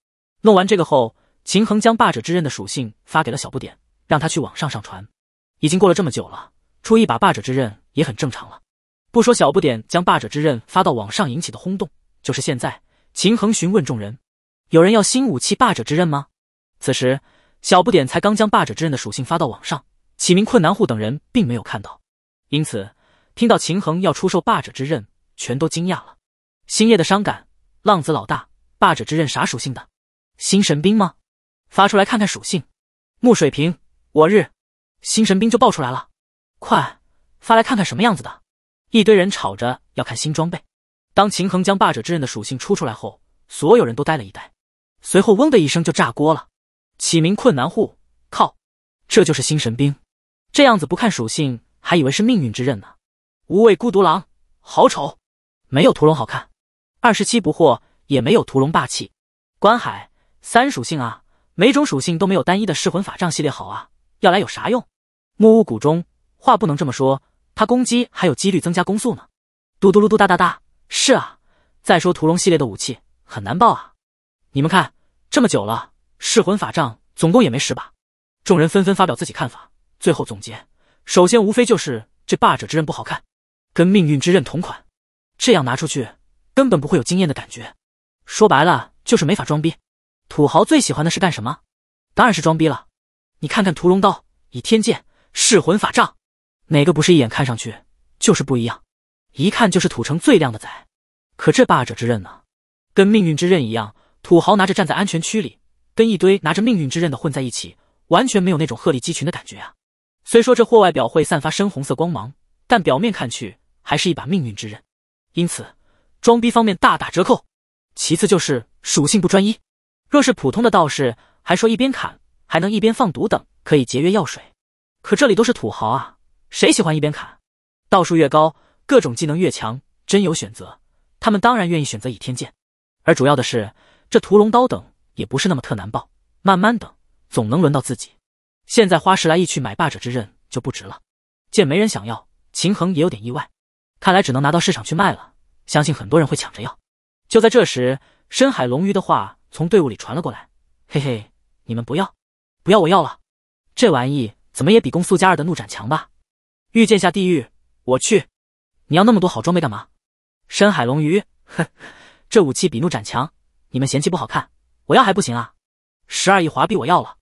弄完这个后，秦衡将霸者之刃的属性发给了小不点，让他去网上上传。已经过了这么久了，出一把霸者之刃也很正常了。不说小不点将霸者之刃发到网上引起的轰动，就是现在，秦衡询问众人：“有人要新武器霸者之刃吗？”此时。小不点才刚将霸者之刃的属性发到网上，启明、困难户等人并没有看到，因此听到秦衡要出售霸者之刃，全都惊讶了。星夜的伤感，浪子老大，霸者之刃啥属性的？新神兵吗？发出来看看属性。木水平，我日，新神兵就爆出来了，快发来看看什么样子的！一堆人吵着要看新装备。当秦衡将霸者之刃的属性出出来后，所有人都呆了一呆，随后嗡的一声就炸锅了。起名困难户，靠，这就是新神兵，这样子不看属性还以为是命运之刃呢。无畏孤独狼，好丑，没有屠龙好看。二十七不惑也没有屠龙霸气。观海三属性啊，每种属性都没有单一的噬魂法杖系列好啊，要来有啥用？木屋谷中话不能这么说，他攻击还有几率增加攻速呢。嘟嘟噜嘟哒哒哒，是啊，再说屠龙系列的武器很难爆啊。你们看，这么久了。噬魂法杖总共也没十把，众人纷纷发表自己看法，最后总结：首先无非就是这霸者之刃不好看，跟命运之刃同款，这样拿出去根本不会有惊艳的感觉。说白了就是没法装逼。土豪最喜欢的是干什么？当然是装逼了。你看看屠龙刀、倚天剑、噬魂法杖，哪个不是一眼看上去就是不一样，一看就是土城最靓的仔。可这霸者之刃呢，跟命运之刃一样，土豪拿着站在安全区里。跟一堆拿着命运之刃的混在一起，完全没有那种鹤立鸡群的感觉啊！虽说这货外表会散发深红色光芒，但表面看去还是一把命运之刃，因此装逼方面大打折扣。其次就是属性不专一，若是普通的道士，还说一边砍还能一边放毒等，可以节约药水。可这里都是土豪啊，谁喜欢一边砍？道术越高，各种技能越强，真有选择，他们当然愿意选择倚天剑。而主要的是，这屠龙刀等。也不是那么特难爆，慢慢等，总能轮到自己。现在花十来亿去买霸者之刃就不值了。见没人想要，秦衡也有点意外。看来只能拿到市场去卖了，相信很多人会抢着要。就在这时，深海龙鱼的话从队伍里传了过来：“嘿嘿，你们不要，不要我要了。这玩意怎么也比攻速加二的怒斩强吧？御剑下地狱，我去！你要那么多好装备干嘛？”深海龙鱼：“哼，这武器比怒斩强，你们嫌弃不好看？”我要还不行啊，十二亿华币我要了，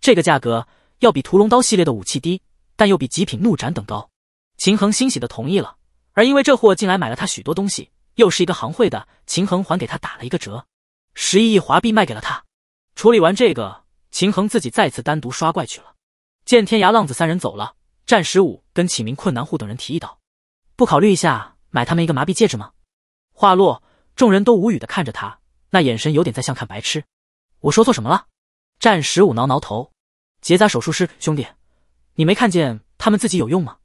这个价格要比屠龙刀系列的武器低，但又比极品怒斩等高。秦衡欣喜的同意了，而因为这货进来买了他许多东西，又是一个行会的，秦衡还给他打了一个折，十一亿华币卖给了他。处理完这个，秦衡自己再次单独刷怪去了。见天涯浪子三人走了，战十五跟启明困难户等人提议道：“不考虑一下买他们一个麻痹戒指吗？”话落，众人都无语的看着他。那眼神有点在像看白痴，我说错什么了？战十五挠挠头，结扎手术师兄弟，你没看见他们自己有用吗？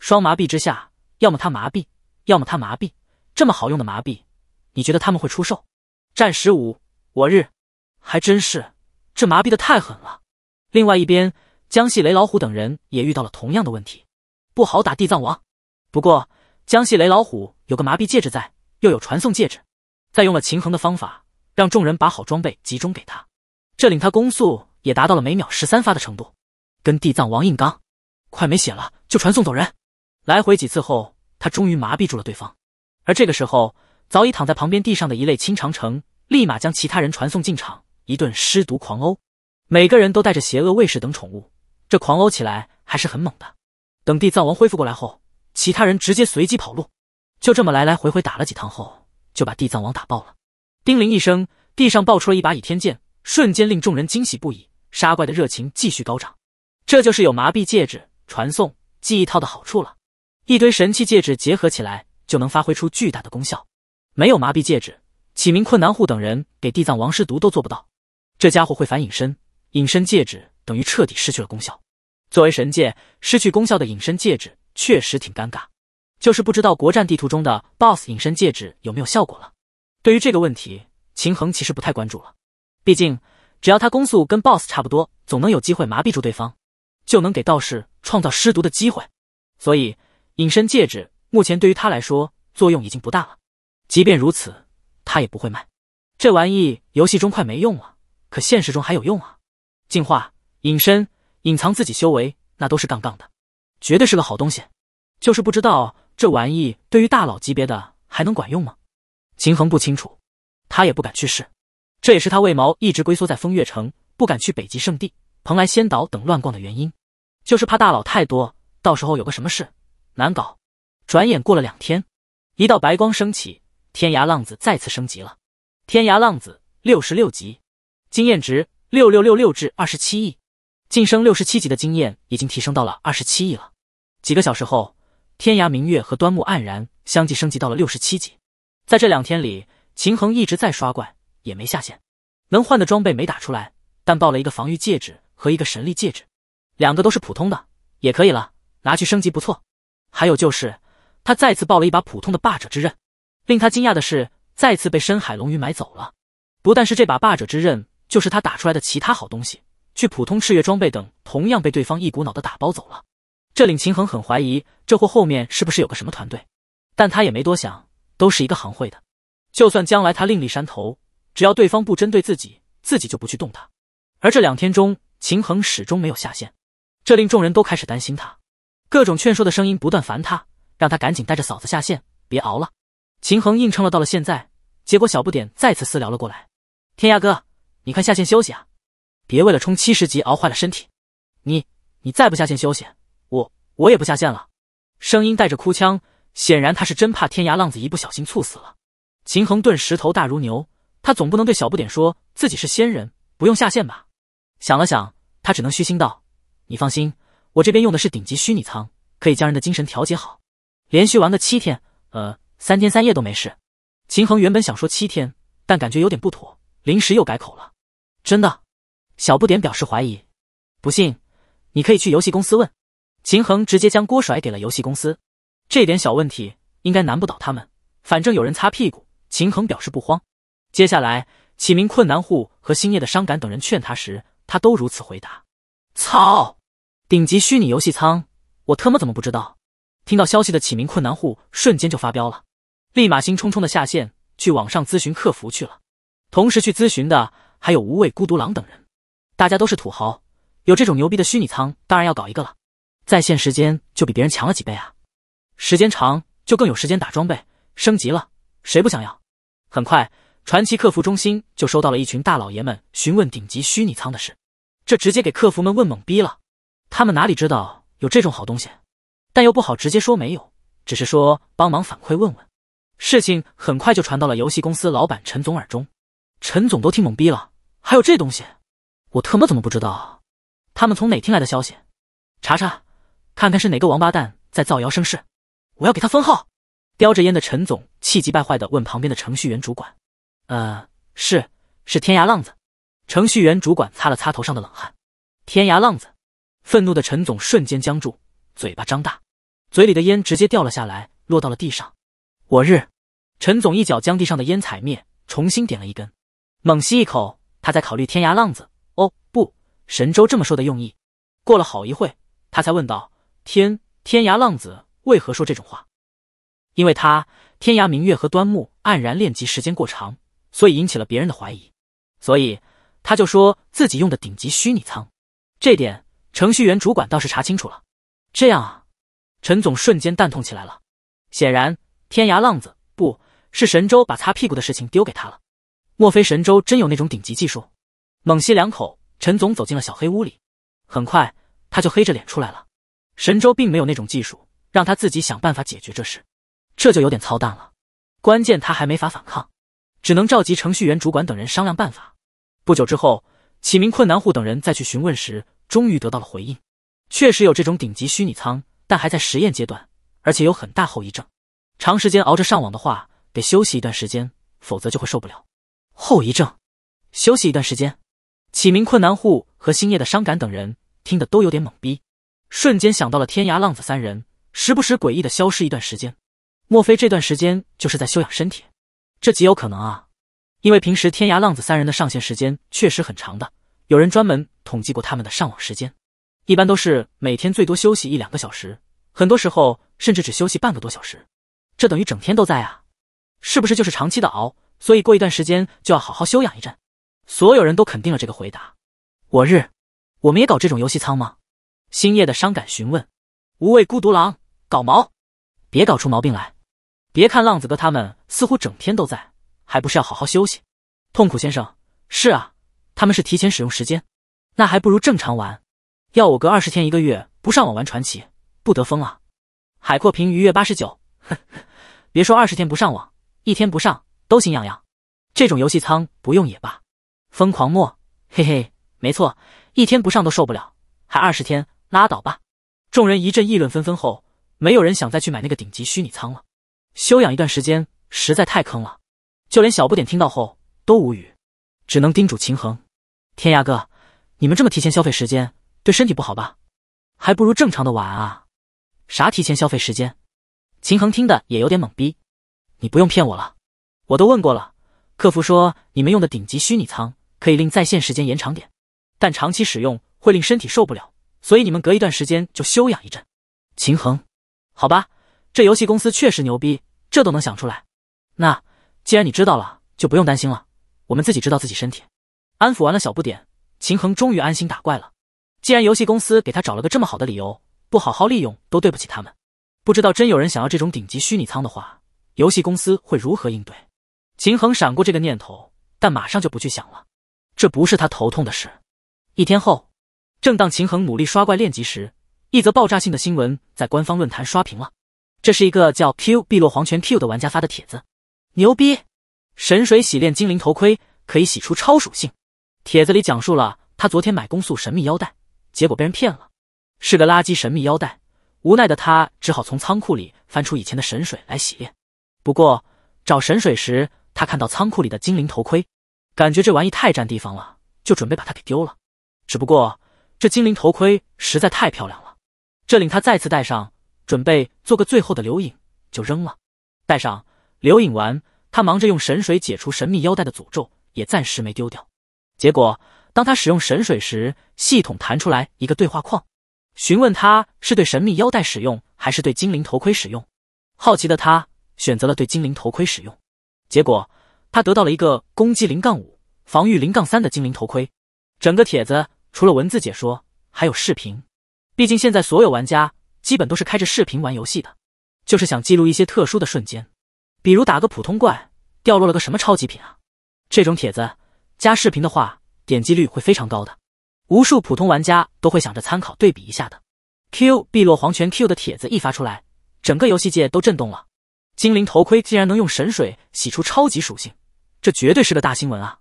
双麻痹之下，要么他麻痹，要么他麻痹，这么好用的麻痹，你觉得他们会出售？战十五，我日，还真是，这麻痹的太狠了。另外一边，江系雷老虎等人也遇到了同样的问题，不好打地藏王。不过江系雷老虎有个麻痹戒指在，又有传送戒指。再用了秦衡的方法，让众人把好装备集中给他，这令他攻速也达到了每秒十三发的程度。跟地藏王硬刚，快没血了就传送走人。来回几次后，他终于麻痹住了对方。而这个时候，早已躺在旁边地上的一类青长城，立马将其他人传送进场，一顿尸毒狂殴。每个人都带着邪恶卫士等宠物，这狂殴起来还是很猛的。等地藏王恢复过来后，其他人直接随机跑路。就这么来来回回打了几趟后。就把地藏王打爆了，叮铃一声，地上爆出了一把倚天剑，瞬间令众人惊喜不已，杀怪的热情继续高涨。这就是有麻痹戒指、传送、记忆套的好处了，一堆神器戒指结合起来就能发挥出巨大的功效。没有麻痹戒指，启明困难户等人给地藏王施毒都做不到。这家伙会反隐身，隐身戒指等于彻底失去了功效。作为神戒，失去功效的隐身戒指确实挺尴尬。就是不知道国战地图中的 BOSS 隐身戒指有没有效果了。对于这个问题，秦衡其实不太关注了。毕竟，只要他攻速跟 BOSS 差不多，总能有机会麻痹住对方，就能给道士创造施毒的机会。所以，隐身戒指目前对于他来说作用已经不大了。即便如此，他也不会卖。这玩意，游戏中快没用了，可现实中还有用啊！进化、隐身、隐藏自己修为，那都是杠杠的，绝对是个好东西。就是不知道。这玩意对于大佬级别的还能管用吗？秦衡不清楚，他也不敢去试。这也是他为毛一直龟缩在风月城，不敢去北极圣地、蓬莱仙岛等乱逛的原因，就是怕大佬太多，到时候有个什么事难搞。转眼过了两天，一道白光升起，天涯浪子再次升级了。天涯浪子六十六级，经验值六六六六至二十七亿，晋升六十七级的经验已经提升到了二十七亿了。几个小时后。天涯明月和端木黯然相继升级到了六十七级。在这两天里，秦衡一直在刷怪，也没下线。能换的装备没打出来，但爆了一个防御戒指和一个神力戒指，两个都是普通的，也可以了，拿去升级不错。还有就是，他再次爆了一把普通的霸者之刃。令他惊讶的是，再次被深海龙鱼买走了。不但是这把霸者之刃，就是他打出来的其他好东西，去普通赤月装备等，同样被对方一股脑的打包走了。这令秦衡很怀疑，这货后面是不是有个什么团队？但他也没多想，都是一个行会的。就算将来他另立山头，只要对方不针对自己，自己就不去动他。而这两天中，秦衡始终没有下线，这令众人都开始担心他，各种劝说的声音不断烦他，让他赶紧带着嫂子下线，别熬了。秦衡硬撑了到了现在，结果小不点再次私聊了过来：“天涯哥，你快下线休息啊，别为了冲七十级熬坏了身体。你你再不下线休息。”我我也不下线了，声音带着哭腔，显然他是真怕天涯浪子一不小心猝死了。秦衡顿时头大如牛，他总不能对小不点说自己是仙人，不用下线吧？想了想，他只能虚心道：“你放心，我这边用的是顶级虚拟仓，可以将人的精神调节好，连续玩个七天，呃，三天三夜都没事。”秦衡原本想说七天，但感觉有点不妥，临时又改口了。真的？小不点表示怀疑，不信，你可以去游戏公司问。秦衡直接将锅甩给了游戏公司，这点小问题应该难不倒他们，反正有人擦屁股。秦衡表示不慌。接下来，启明困难户和星夜的伤感等人劝他时，他都如此回答：“操，顶级虚拟游戏仓，我特么怎么不知道？”听到消息的启明困难户瞬间就发飙了，立马兴冲冲的下线去网上咨询客服去了。同时去咨询的还有无畏、孤独狼等人，大家都是土豪，有这种牛逼的虚拟仓，当然要搞一个了。在线时间就比别人强了几倍啊！时间长就更有时间打装备升级了，谁不想要？很快，传奇客服中心就收到了一群大老爷们询问顶级虚拟仓的事，这直接给客服们问懵逼了。他们哪里知道有这种好东西？但又不好直接说没有，只是说帮忙反馈问问。事情很快就传到了游戏公司老板陈总耳中，陈总都听懵逼了，还有这东西？我特么怎么不知道？他们从哪听来的消息？查查。看看是哪个王八蛋在造谣生事，我要给他封号！叼着烟的陈总气急败坏地问旁边的程序员主管：“呃，是是天涯浪子。”程序员主管擦了擦头上的冷汗。天涯浪子！愤怒的陈总瞬间僵住，嘴巴张大，嘴里的烟直接掉了下来，落到了地上。我日！陈总一脚将地上的烟踩灭，重新点了一根，猛吸一口。他在考虑天涯浪子哦不，神州这么说的用意。过了好一会他才问道。天天涯浪子为何说这种话？因为他天涯明月和端木黯然练级时间过长，所以引起了别人的怀疑，所以他就说自己用的顶级虚拟仓。这点程序员主管倒是查清楚了。这样啊，陈总瞬间蛋痛起来了。显然，天涯浪子不是神州把擦屁股的事情丢给他了。莫非神州真有那种顶级技术？猛吸两口，陈总走进了小黑屋里，很快他就黑着脸出来了。神州并没有那种技术，让他自己想办法解决这事，这就有点操蛋了。关键他还没法反抗，只能召集程序员主管等人商量办法。不久之后，启明困难户等人再去询问时，终于得到了回应：确实有这种顶级虚拟仓，但还在实验阶段，而且有很大后遗症。长时间熬着上网的话，得休息一段时间，否则就会受不了。后遗症？休息一段时间？启明困难户和星夜的伤感等人听得都有点懵逼。瞬间想到了天涯浪子三人，时不时诡异的消失一段时间，莫非这段时间就是在修养身体？这极有可能啊！因为平时天涯浪子三人的上线时间确实很长的，有人专门统计过他们的上网时间，一般都是每天最多休息一两个小时，很多时候甚至只休息半个多小时，这等于整天都在啊！是不是就是长期的熬，所以过一段时间就要好好休养一阵？所有人都肯定了这个回答。我日，我们也搞这种游戏仓吗？星夜的伤感询问：“无畏孤独狼，搞毛？别搞出毛病来！别看浪子哥他们似乎整天都在，还不是要好好休息？”痛苦先生：“是啊，他们是提前使用时间，那还不如正常玩。要我隔二十天一个月不上网玩传奇，不得疯了？”海阔凭鱼跃八十九，呵呵，别说二十天不上网，一天不上都心痒痒。这种游戏仓不用也罢。疯狂墨：“嘿嘿，没错，一天不上都受不了，还二十天。”拉倒吧！众人一阵议论纷纷后，没有人想再去买那个顶级虚拟仓了。休养一段时间实在太坑了，就连小不点听到后都无语，只能叮嘱秦衡：“天涯哥，你们这么提前消费时间，对身体不好吧？还不如正常的玩啊！”啥提前消费时间？秦衡听的也有点懵逼。你不用骗我了，我都问过了，客服说你们用的顶级虚拟仓可以令在线时间延长点，但长期使用会令身体受不了。所以你们隔一段时间就休养一阵，秦衡，好吧，这游戏公司确实牛逼，这都能想出来。那既然你知道了，就不用担心了，我们自己知道自己身体。安抚完了小不点，秦衡终于安心打怪了。既然游戏公司给他找了个这么好的理由，不好好利用都对不起他们。不知道真有人想要这种顶级虚拟仓的话，游戏公司会如何应对？秦衡闪过这个念头，但马上就不去想了，这不是他头痛的事。一天后。正当秦衡努力刷怪练级时，一则爆炸性的新闻在官方论坛刷屏了。这是一个叫 Q 碧落黄泉 Q 的玩家发的帖子，牛逼！神水洗炼精灵头盔可以洗出超属性。帖子里讲述了他昨天买攻速神秘腰带，结果被人骗了，是个垃圾神秘腰带。无奈的他只好从仓库里翻出以前的神水来洗炼。不过找神水时，他看到仓库里的精灵头盔，感觉这玩意太占地方了，就准备把它给丢了。只不过，这精灵头盔实在太漂亮了，这令他再次戴上，准备做个最后的留影，就扔了。戴上留影完，他忙着用神水解除神秘腰带的诅咒，也暂时没丢掉。结果，当他使用神水时，系统弹出来一个对话框，询问他是对神秘腰带使用还是对精灵头盔使用。好奇的他选择了对精灵头盔使用，结果他得到了一个攻击零杠五、防御零杠三的精灵头盔。整个帖子。除了文字解说，还有视频，毕竟现在所有玩家基本都是开着视频玩游戏的，就是想记录一些特殊的瞬间，比如打个普通怪掉落了个什么超级品啊，这种帖子加视频的话，点击率会非常高的，无数普通玩家都会想着参考对比一下的。q 碧落黄泉 q 的帖子一发出来，整个游戏界都震动了，精灵头盔竟然能用神水洗出超级属性，这绝对是个大新闻啊！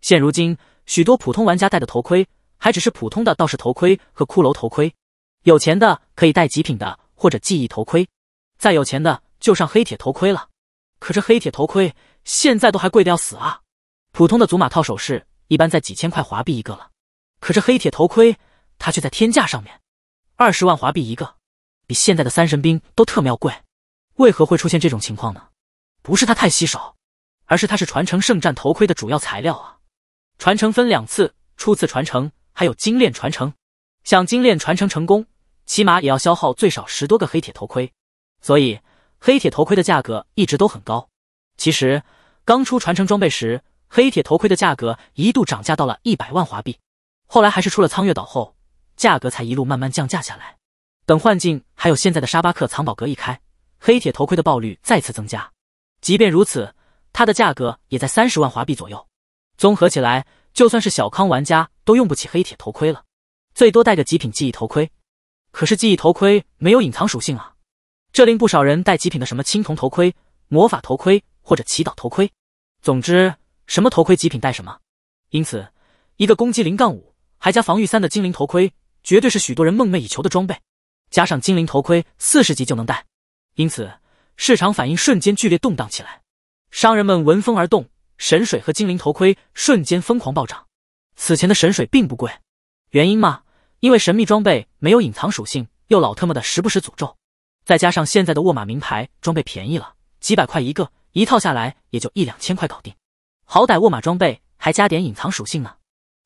现如今，许多普通玩家戴的头盔。还只是普通的道士头盔和骷髅头盔，有钱的可以戴极品的或者记忆头盔，再有钱的就上黑铁头盔了。可这黑铁头盔现在都还贵的要死啊！普通的祖玛套首饰一般在几千块华币一个了，可这黑铁头盔它却在天价上面，二十万华币一个，比现在的三神兵都特喵贵。为何会出现这种情况呢？不是它太稀少，而是它是传承圣战头盔的主要材料啊！传承分两次，初次传承。还有精炼传承，想精炼传承成功，起码也要消耗最少十多个黑铁头盔，所以黑铁头盔的价格一直都很高。其实刚出传承装备时，黑铁头盔的价格一度涨价到了一百万华币，后来还是出了苍月岛后，价格才一路慢慢降价下来。等幻境还有现在的沙巴克藏宝阁一开，黑铁头盔的爆率再次增加，即便如此，它的价格也在三十万华币左右。综合起来。就算是小康玩家都用不起黑铁头盔了，最多戴个极品记忆头盔。可是记忆头盔没有隐藏属性啊，这令不少人戴极品的什么青铜头盔、魔法头盔或者祈祷头盔，总之什么头盔极品戴什么。因此，一个攻击零杠五还加防御三的精灵头盔，绝对是许多人梦寐以求的装备。加上精灵头盔四十级就能戴。因此市场反应瞬间剧烈动荡起来，商人们闻风而动。神水和精灵头盔瞬间疯狂暴涨，此前的神水并不贵，原因嘛，因为神秘装备没有隐藏属性，又老特么的时不时诅咒，再加上现在的沃玛名牌装备便宜了，几百块一个，一套下来也就一两千块搞定，好歹沃玛装备还加点隐藏属性呢，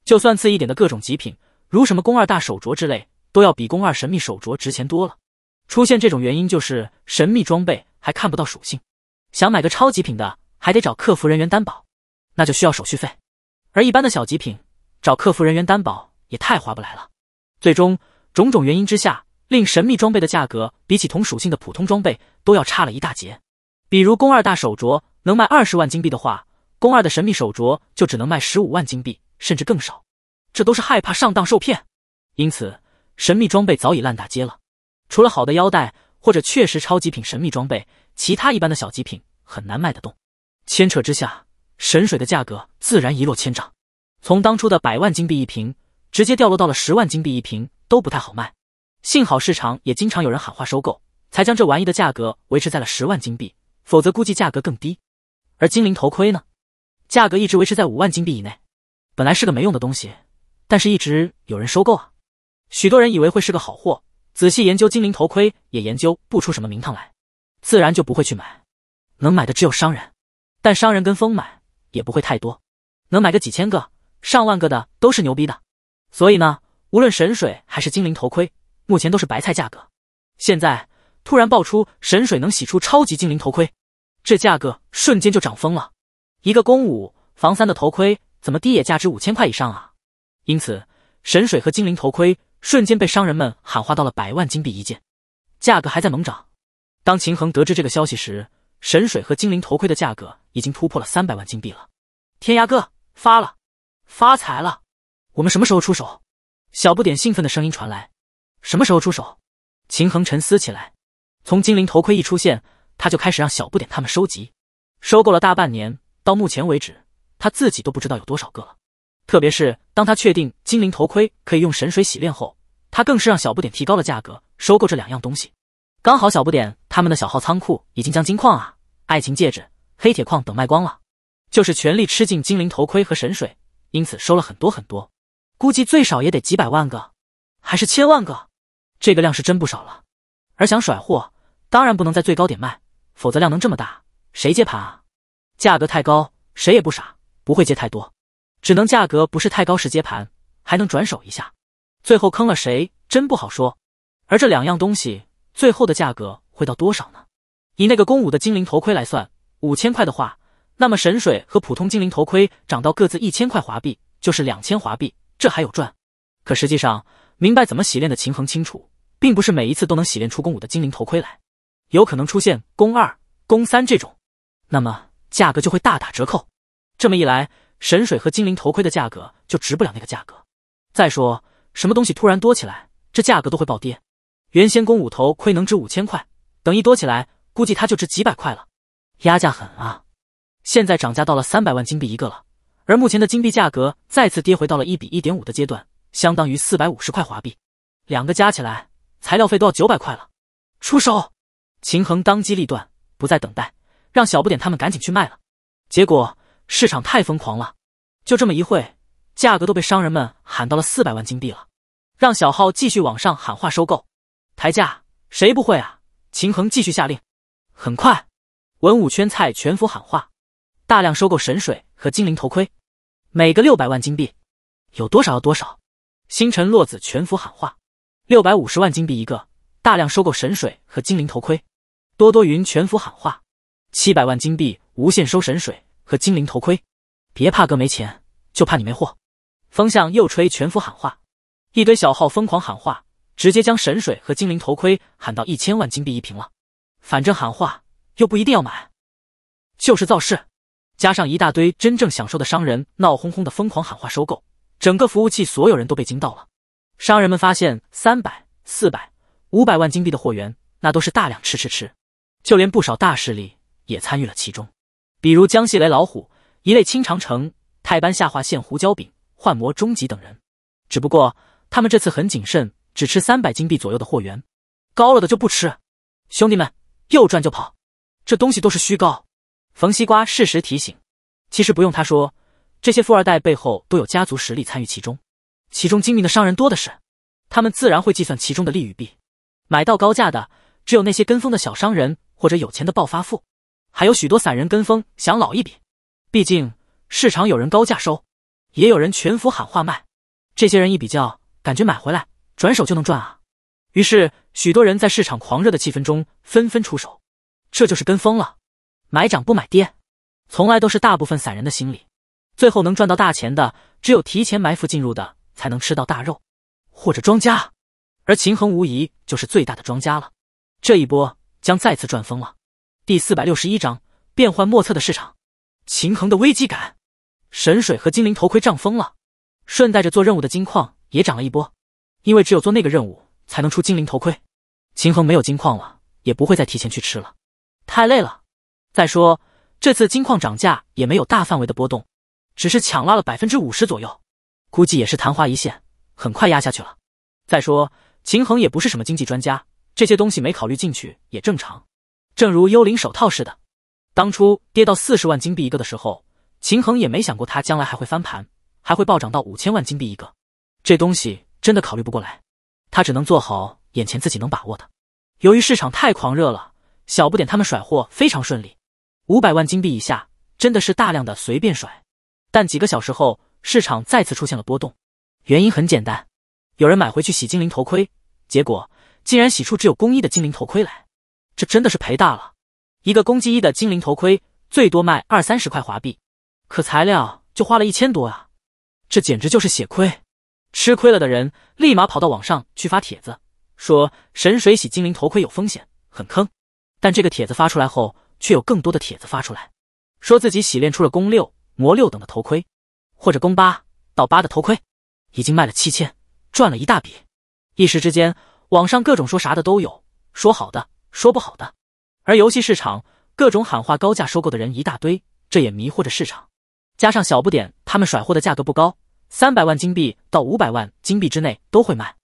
就算次一点的各种极品，如什么宫二大手镯之类，都要比宫二神秘手镯值钱多了。出现这种原因就是神秘装备还看不到属性，想买个超级品的，还得找客服人员担保。那就需要手续费，而一般的小极品找客服人员担保也太划不来了。最终种种原因之下，令神秘装备的价格比起同属性的普通装备都要差了一大截。比如宫二大手镯能卖二十万金币的话，宫二的神秘手镯就只能卖十五万金币，甚至更少。这都是害怕上当受骗，因此神秘装备早已烂大街了。除了好的腰带或者确实超级品神秘装备，其他一般的小极品很难卖得动。牵扯之下。神水的价格自然一落千丈，从当初的百万金币一瓶，直接掉落到了十万金币一瓶，都不太好卖。幸好市场也经常有人喊话收购，才将这玩意的价格维持在了十万金币，否则估计价格更低。而精灵头盔呢，价格一直维持在五万金币以内。本来是个没用的东西，但是一直有人收购啊。许多人以为会是个好货，仔细研究精灵头盔也研究不出什么名堂来，自然就不会去买。能买的只有商人，但商人跟风买。也不会太多，能买个几千个、上万个的都是牛逼的。所以呢，无论神水还是精灵头盔，目前都是白菜价格。现在突然爆出神水能洗出超级精灵头盔，这价格瞬间就涨疯了。一个攻五防三的头盔，怎么低也价值五千块以上啊！因此，神水和精灵头盔瞬间被商人们喊话到了百万金币一件，价格还在猛涨。当秦衡得知这个消息时，神水和精灵头盔的价格已经突破了三百万金币了，天涯哥发了，发财了！我们什么时候出手？小不点兴奋的声音传来。什么时候出手？秦衡沉思起来。从精灵头盔一出现，他就开始让小不点他们收集，收购了大半年，到目前为止，他自己都不知道有多少个了。特别是当他确定精灵头盔可以用神水洗炼后，他更是让小不点提高了价格收购这两样东西。刚好小不点。他们的小号仓库已经将金矿啊、爱情戒指、黑铁矿等卖光了，就是全力吃进精灵头盔和神水，因此收了很多很多，估计最少也得几百万个，还是千万个，这个量是真不少了。而想甩货，当然不能在最高点卖，否则量能这么大，谁接盘啊？价格太高，谁也不傻，不会接太多，只能价格不是太高时接盘，还能转手一下。最后坑了谁，真不好说。而这两样东西，最后的价格。会到多少呢？以那个公五的精灵头盔来算，五千块的话，那么神水和普通精灵头盔涨到各自一千块华币，就是两千华币，这还有赚。可实际上，明白怎么洗练的秦衡清楚，并不是每一次都能洗练出公五的精灵头盔来，有可能出现公二、公三这种，那么价格就会大打折扣。这么一来，神水和精灵头盔的价格就值不了那个价格。再说，什么东西突然多起来，这价格都会暴跌。原先公五头盔能值五千块。等一多起来，估计它就值几百块了。压价狠啊！现在涨价到了三百万金币一个了，而目前的金币价格再次跌回到了一比一点五的阶段，相当于四百五十块华币。两个加起来，材料费都要九百块了。出手！秦衡当机立断，不再等待，让小不点他们赶紧去卖了。结果市场太疯狂了，就这么一会价格都被商人们喊到了四百万金币了。让小号继续往上喊话收购，抬价谁不会啊？秦衡继续下令，很快，文武圈菜全服喊话，大量收购神水和精灵头盔，每个六百万金币，有多少要多少。星辰落子全服喊话，六百五十万金币一个，大量收购神水和精灵头盔。多多云全服喊话，七百万金币无限收神水和精灵头盔，别怕哥没钱，就怕你没货。风向又吹全服喊话，一堆小号疯狂喊话。直接将神水和精灵头盔喊到一千万金币一瓶了，反正喊话又不一定要买，就是造势。加上一大堆真正享受的商人闹哄哄的疯狂喊话收购，整个服务器所有人都被惊到了。商人们发现三百、四百、五百万金币的货源，那都是大量吃吃吃。就连不少大势力也参与了其中，比如江西雷老虎一类、青长城、泰班下划线、胡椒饼、幻魔终极等人。只不过他们这次很谨慎。只吃三百金币左右的货源，高了的就不吃。兄弟们，又赚就跑，这东西都是虚高。冯西瓜适时提醒，其实不用他说，这些富二代背后都有家族实力参与其中，其中精明的商人多的是，他们自然会计算其中的利与弊。买到高价的，只有那些跟风的小商人或者有钱的暴发富，还有许多散人跟风想捞一笔。毕竟市场有人高价收，也有人全服喊话卖，这些人一比较，感觉买回来。转手就能赚啊！于是许多人在市场狂热的气氛中纷纷出手，这就是跟风了。买涨不买跌，从来都是大部分散人的心理。最后能赚到大钱的，只有提前埋伏进入的才能吃到大肉，或者庄家。而秦衡无疑就是最大的庄家了。这一波将再次赚疯了。第四百六十一章：变幻莫测的市场。秦衡的危机感，神水和精灵头盔涨疯了，顺带着做任务的金矿也涨了一波。因为只有做那个任务才能出精灵头盔，秦衡没有金矿了，也不会再提前去吃了，太累了。再说这次金矿涨价也没有大范围的波动，只是抢拉了百分之五十左右，估计也是昙花一现，很快压下去了。再说秦衡也不是什么经济专家，这些东西没考虑进去也正常。正如幽灵手套似的，当初跌到四十万金币一个的时候，秦衡也没想过它将来还会翻盘，还会暴涨到五千万金币一个。这东西。真的考虑不过来，他只能做好眼前自己能把握的。由于市场太狂热了，小不点他们甩货非常顺利，五百万金币以下真的是大量的随便甩。但几个小时后，市场再次出现了波动，原因很简单，有人买回去洗精灵头盔，结果竟然洗出只有攻击一的精灵头盔来，这真的是赔大了。一个攻击一的精灵头盔最多卖二三十块华币，可材料就花了一千多啊，这简直就是血亏。吃亏了的人立马跑到网上去发帖子，说神水洗精灵头盔有风险，很坑。但这个帖子发出来后，却有更多的帖子发出来，说自己洗练出了攻六、魔六等的头盔，或者攻八到八的头盔，已经卖了七千，赚了一大笔。一时之间，网上各种说啥的都有，说好的，说不好的。而游戏市场各种喊话高价收购的人一大堆，这也迷惑着市场。加上小不点他们甩货的价格不高。三百万金币到五百万金币之内都会卖，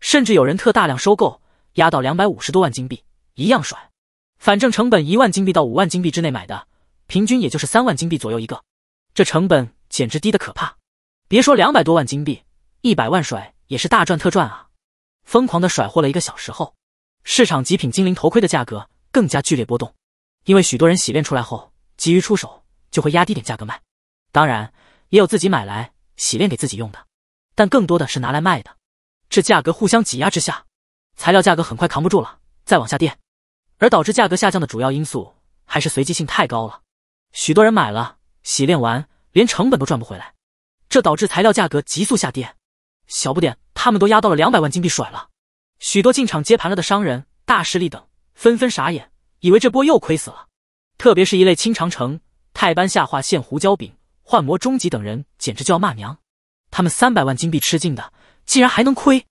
甚至有人特大量收购，压到两百五十多万金币一样甩。反正成本一万金币到五万金币之内买的，平均也就是三万金币左右一个，这成本简直低得可怕。别说两百多万金币，一百万甩也是大赚特赚啊！疯狂的甩货了一个小时后，市场极品精灵头盔的价格更加剧烈波动，因为许多人洗练出来后急于出手，就会压低点价格卖。当然，也有自己买来。洗炼给自己用的，但更多的是拿来卖的。这价格互相挤压之下，材料价格很快扛不住了，再往下跌。而导致价格下降的主要因素还是随机性太高了，许多人买了洗练完，连成本都赚不回来，这导致材料价格急速下跌。小不点他们都压到了两百万金币甩了，许多进场接盘了的商人、大势力等纷纷傻眼，以为这波又亏死了。特别是一类青长城、泰斑下化线、胡椒饼。幻魔终极等人简直就要骂娘！他们三百万金币吃尽的，竟然还能亏！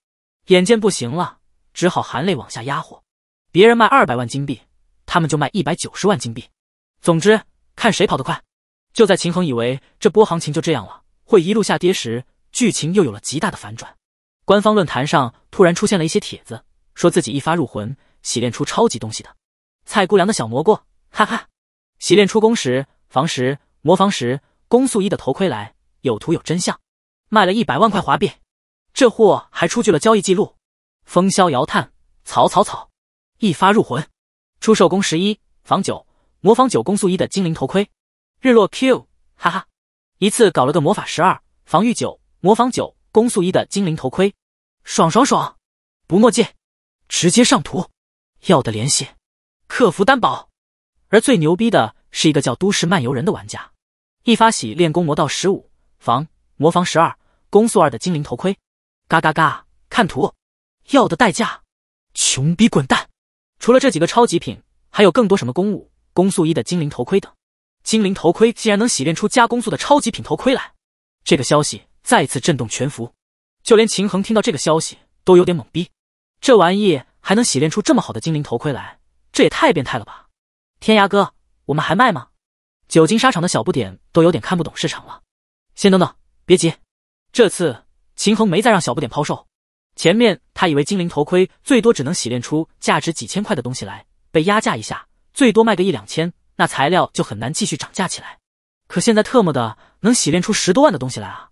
眼见不行了，只好含泪往下压货。别人卖二百万金币，他们就卖一百九十万金币。总之，看谁跑得快！就在秦衡以为这波行情就这样了，会一路下跌时，剧情又有了极大的反转。官方论坛上突然出现了一些帖子，说自己一发入魂洗练出超级东西的，蔡姑凉的小蘑菇，哈哈！洗练出功时，防时、魔防时、攻速一的头盔来，有图有真相，卖了一百万块华币，这货还出具了交易记录。风萧遥叹：草草草，一发入魂。出售攻十一防九，模仿九攻速一的精灵头盔。日落 Q，哈哈，一次搞了个魔法十二防御九，模仿九攻速一的精灵头盔，爽爽爽，不墨迹，直接上图。要的联系，客服担保。而最牛逼的是一个叫都市漫游人的玩家。一发洗练功魔道十五防魔防十二攻速二的精灵头盔，嘎嘎嘎！看图，要的代价，穷逼滚蛋！除了这几个超级品，还有更多什么攻物，攻速一的精灵头盔等。精灵头盔竟然能洗练出加攻速的超级品头盔来，这个消息再次震动全服。就连秦衡听到这个消息都有点懵逼，这玩意还能洗练出这么好的精灵头盔来，这也太变态了吧！天涯哥，我们还卖吗？久经沙场的小不点都有点看不懂市场了，先等等，别急。这次秦衡没再让小不点抛售。前面他以为精灵头盔最多只能洗炼出价值几千块的东西来，被压价一下，最多卖个一两千，那材料就很难继续涨价起来。可现在特么的能洗炼出十多万的东西来啊！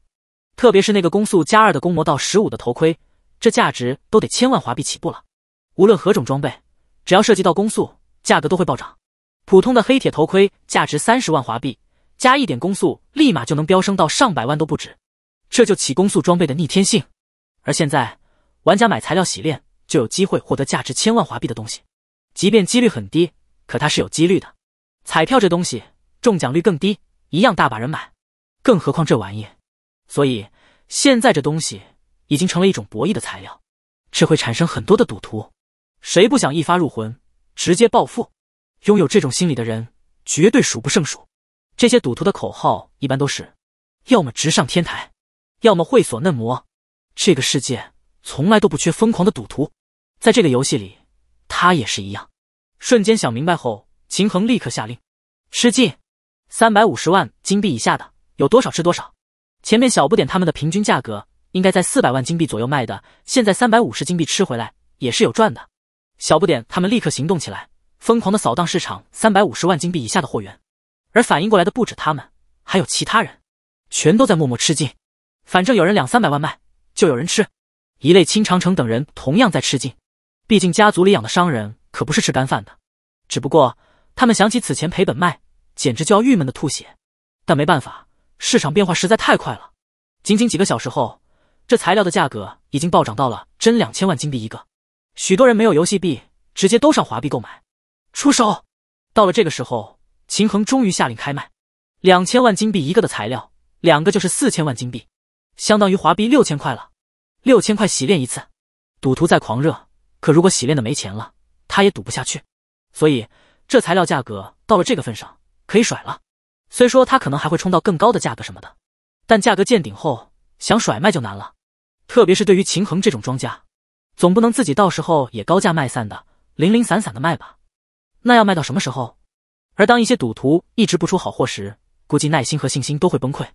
特别是那个攻速加二的攻魔道十五的头盔，这价值都得千万华币起步了。无论何种装备，只要涉及到攻速，价格都会暴涨。普通的黑铁头盔价值三十万华币，加一点攻速，立马就能飙升到上百万都不止。这就起攻速装备的逆天性。而现在，玩家买材料洗炼就有机会获得价值千万华币的东西，即便几率很低，可它是有几率的。彩票这东西中奖率更低，一样大把人买，更何况这玩意。所以现在这东西已经成了一种博弈的材料，这会产生很多的赌徒。谁不想一发入魂，直接暴富？拥有这种心理的人绝对数不胜数，这些赌徒的口号一般都是，要么直上天台，要么会所嫩模。这个世界从来都不缺疯狂的赌徒，在这个游戏里，他也是一样。瞬间想明白后，秦衡立刻下令：吃鸡三百五十万金币以下的，有多少吃多少。前面小不点他们的平均价格应该在四百万金币左右卖的，现在三百五十金币吃回来也是有赚的。小不点他们立刻行动起来。疯狂的扫荡市场三百五十万金币以下的货源，而反应过来的不止他们，还有其他人，全都在默默吃进。反正有人两三百万卖，就有人吃。一类清长城等人同样在吃进，毕竟家族里养的商人可不是吃干饭的。只不过他们想起此前赔本卖，简直就要郁闷的吐血。但没办法，市场变化实在太快了。仅仅几个小时后，这材料的价格已经暴涨到了真两千万金币一个。许多人没有游戏币，直接都上华币购买。出手，到了这个时候，秦衡终于下令开卖，两千万金币一个的材料，两个就是四千万金币，相当于华币六千块了。六千块洗练一次，赌徒再狂热，可如果洗练的没钱了，他也赌不下去。所以这材料价格到了这个份上，可以甩了。虽说他可能还会冲到更高的价格什么的，但价格见顶后想甩卖就难了。特别是对于秦衡这种庄家，总不能自己到时候也高价卖散的，零零散散的卖吧。那要卖到什么时候？而当一些赌徒一直不出好货时，估计耐心和信心都会崩溃。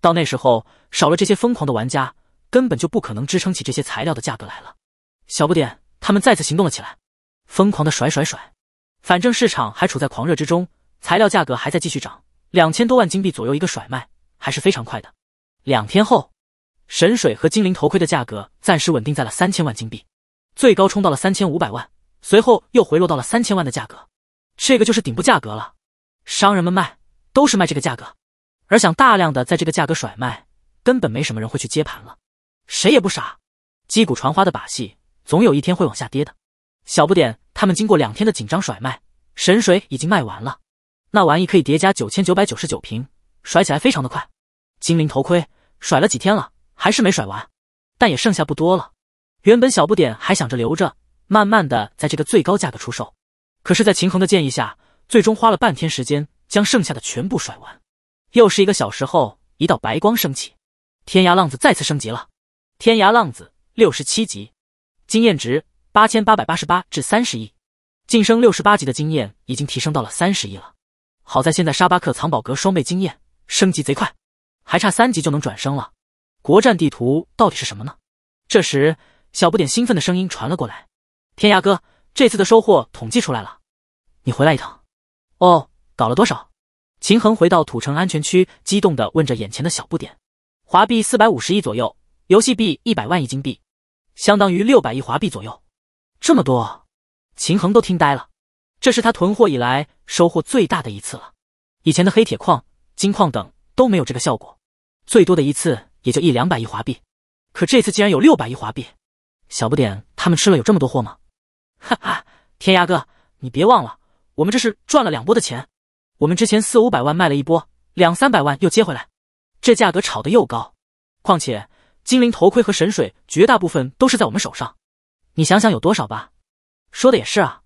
到那时候，少了这些疯狂的玩家，根本就不可能支撑起这些材料的价格来了。小不点，他们再次行动了起来，疯狂的甩甩甩。反正市场还处在狂热之中，材料价格还在继续涨，两千多万金币左右一个甩卖，还是非常快的。两天后，神水和精灵头盔的价格暂时稳定在了三千万金币，最高冲到了三千五百万，随后又回落到了三千万的价格。这个就是顶部价格了，商人们卖都是卖这个价格，而想大量的在这个价格甩卖，根本没什么人会去接盘了。谁也不傻，击鼓传花的把戏，总有一天会往下跌的。小不点他们经过两天的紧张甩卖，神水已经卖完了，那玩意可以叠加九千九百九十九瓶，甩起来非常的快。精灵头盔甩了几天了，还是没甩完，但也剩下不多了。原本小不点还想着留着，慢慢的在这个最高价格出售。可是，在秦衡的建议下，最终花了半天时间将剩下的全部甩完。又是一个小时后，一道白光升起，天涯浪子再次升级了。天涯浪子六十七级，经验值八千八百八十八至三十亿，晋升六十八级的经验已经提升到了三十亿了。好在现在沙巴克藏宝阁双倍经验，升级贼快，还差三级就能转生了。国战地图到底是什么呢？这时，小不点兴奋的声音传了过来：“天涯哥。”这次的收获统计出来了，你回来一趟，哦，搞了多少？秦衡回到土城安全区，激动的问着眼前的小不点。华币四百五十亿左右，游戏币一百万亿金币，相当于六百亿华币左右。这么多，秦衡都听呆了。这是他囤货以来收获最大的一次了，以前的黑铁矿、金矿等都没有这个效果，最多的一次也就一两百亿华币，可这次竟然有六百亿华币。小不点他们吃了有这么多货吗？哈哈，天涯哥，你别忘了，我们这是赚了两波的钱。我们之前四五百万卖了一波，两三百万又接回来，这价格炒得又高。况且精灵头盔和神水绝大部分都是在我们手上，你想想有多少吧。说的也是啊。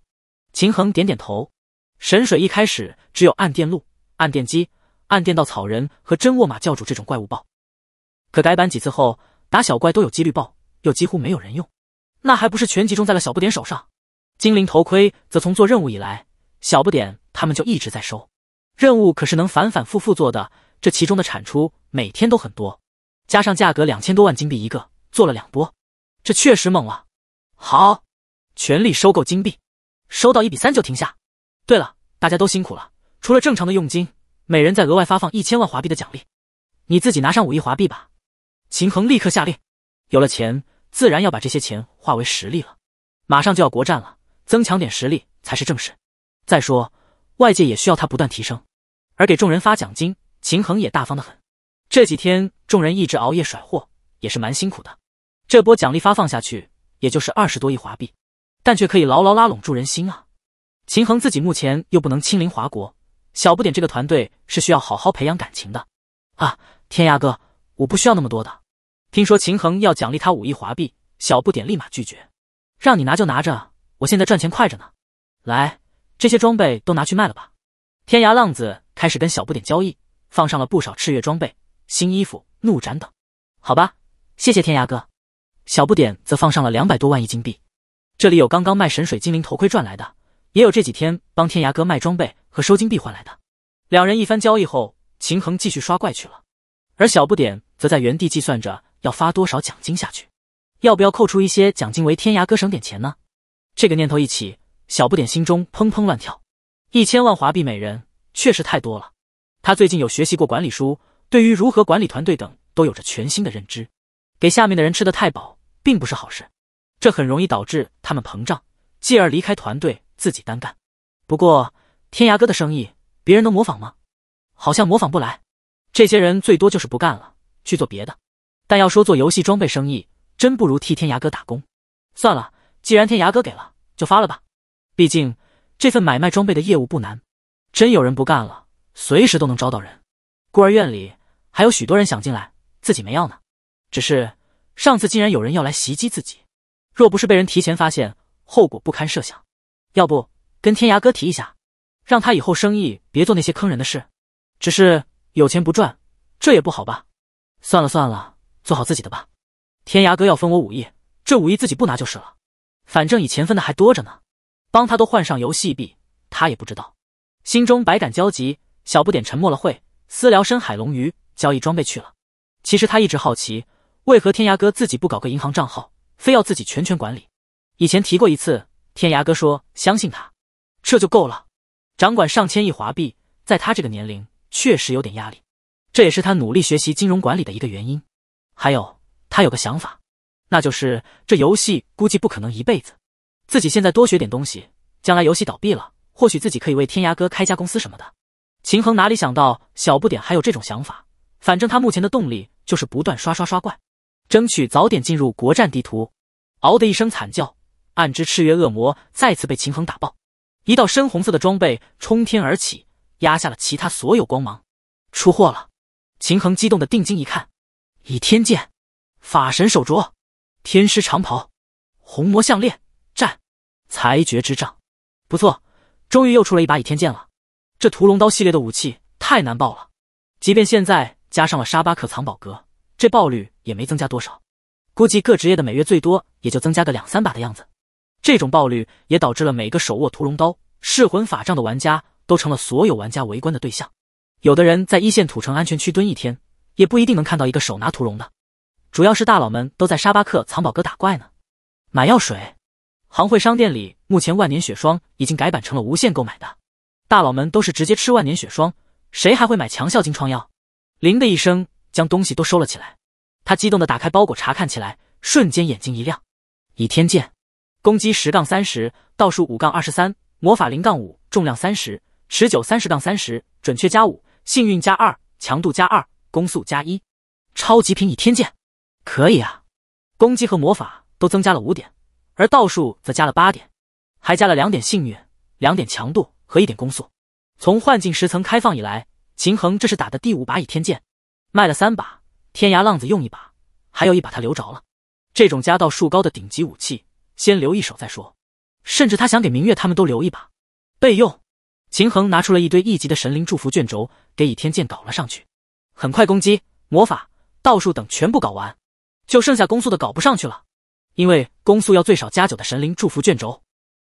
秦衡点点头。神水一开始只有暗电鹿、暗电鸡、暗电稻草人和真沃玛教主这种怪物爆，可改版几次后，打小怪都有几率爆，又几乎没有人用，那还不是全集中在了小不点手上？精灵头盔则从做任务以来，小不点他们就一直在收。任务可是能反反复复做的，这其中的产出每天都很多，加上价格两千多万金币一个，做了两波，这确实猛了。好，全力收购金币，收到一比三就停下。对了，大家都辛苦了，除了正常的佣金，每人再额外发放一千万华币的奖励，你自己拿上五亿华币吧。秦衡立刻下令，有了钱，自然要把这些钱化为实力了。马上就要国战了。增强点实力才是正事。再说，外界也需要他不断提升。而给众人发奖金，秦衡也大方的很。这几天众人一直熬夜甩货，也是蛮辛苦的。这波奖励发放下去，也就是二十多亿华币，但却可以牢牢拉拢住人心啊！秦衡自己目前又不能亲临华国，小不点这个团队是需要好好培养感情的。啊，天涯哥，我不需要那么多的。听说秦衡要奖励他五亿华币，小不点立马拒绝，让你拿就拿着。我现在赚钱快着呢，来，这些装备都拿去卖了吧。天涯浪子开始跟小不点交易，放上了不少赤月装备、新衣服、怒斩等。好吧，谢谢天涯哥。小不点则放上了两百多万亿金币，这里有刚刚卖神水精灵头盔赚来的，也有这几天帮天涯哥卖装备和收金币换来的。两人一番交易后，秦衡继续刷怪去了，而小不点则在原地计算着要发多少奖金下去，要不要扣除一些奖金为天涯哥省点钱呢？这个念头一起，小不点心中砰砰乱跳。一千万华币每人，确实太多了。他最近有学习过管理书，对于如何管理团队等都有着全新的认知。给下面的人吃的太饱，并不是好事，这很容易导致他们膨胀，继而离开团队自己单干。不过，天涯哥的生意，别人能模仿吗？好像模仿不来。这些人最多就是不干了，去做别的。但要说做游戏装备生意，真不如替天涯哥打工。算了。既然天涯哥给了，就发了吧。毕竟这份买卖装备的业务不难，真有人不干了，随时都能招到人。孤儿院里还有许多人想进来，自己没要呢。只是上次竟然有人要来袭击自己，若不是被人提前发现，后果不堪设想。要不跟天涯哥提一下，让他以后生意别做那些坑人的事。只是有钱不赚，这也不好吧？算了算了，做好自己的吧。天涯哥要分我五亿，这五亿自己不拿就是了。反正以前分的还多着呢，帮他都换上游戏币，他也不知道。心中百感交集，小不点沉默了会，私聊深海龙鱼交易装备去了。其实他一直好奇，为何天涯哥自己不搞个银行账号，非要自己全权管理？以前提过一次，天涯哥说相信他，这就够了。掌管上千亿华币，在他这个年龄确实有点压力，这也是他努力学习金融管理的一个原因。还有，他有个想法。那就是这游戏估计不可能一辈子，自己现在多学点东西，将来游戏倒闭了，或许自己可以为天涯哥开家公司什么的。秦衡哪里想到小不点还有这种想法？反正他目前的动力就是不断刷刷刷怪，争取早点进入国战地图。嗷的一声惨叫，暗之赤月恶魔再次被秦衡打爆，一道深红色的装备冲天而起，压下了其他所有光芒。出货了！秦衡激动的定睛一看，倚天剑，法神手镯。天师长袍，红魔项链，战，裁决之杖，不错，终于又出了一把倚天剑了。这屠龙刀系列的武器太难爆了，即便现在加上了沙巴克藏宝阁，这爆率也没增加多少。估计各职业的每月最多也就增加个两三把的样子。这种爆率也导致了每个手握屠龙刀、噬魂法杖的玩家都成了所有玩家围观的对象。有的人在一线土城安全区蹲一天，也不一定能看到一个手拿屠龙的。主要是大佬们都在沙巴克藏宝阁打怪呢，买药水，行会商店里目前万年雪霜已经改版成了无限购买的，大佬们都是直接吃万年雪霜，谁还会买强效金创药？铃的一声将东西都收了起来，他激动的打开包裹查看起来，瞬间眼睛一亮，倚天剑，攻击十杠三十，倒数五杠二十三，魔法零杠五，重量三十，持久三十杠三十，准确加五，幸运加二，强度加二，攻速加一，超级品倚天剑。可以啊，攻击和魔法都增加了五点，而道术则加了八点，还加了两点幸运、两点强度和一点攻速。从幻境十层开放以来，秦衡这是打的第五把倚天剑，卖了三把，天涯浪子用一把，还有一把他留着了。这种加道术高的顶级武器，先留一手再说。甚至他想给明月他们都留一把备用。秦衡拿出了一堆一级的神灵祝福卷轴，给倚天剑搞了上去。很快，攻击、魔法、道术等全部搞完。就剩下攻速的搞不上去了，因为攻速要最少加九的神灵祝福卷轴。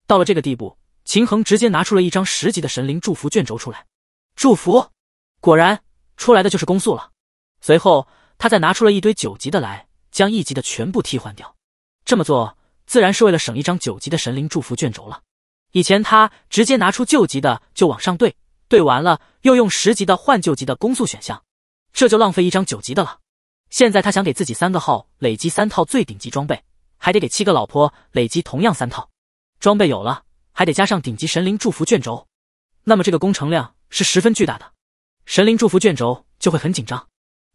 到了这个地步，秦衡直接拿出了一张十级的神灵祝福卷轴出来，祝福，果然出来的就是攻速了。随后他再拿出了一堆九级的来，将一级的全部替换掉。这么做自然是为了省一张九级的神灵祝福卷轴了。以前他直接拿出旧级的就往上兑，兑完了又用十级的换旧级的攻速选项，这就浪费一张九级的了。现在他想给自己三个号累积三套最顶级装备，还得给七个老婆累积同样三套装备。有了，还得加上顶级神灵祝福卷轴，那么这个工程量是十分巨大的，神灵祝福卷轴就会很紧张，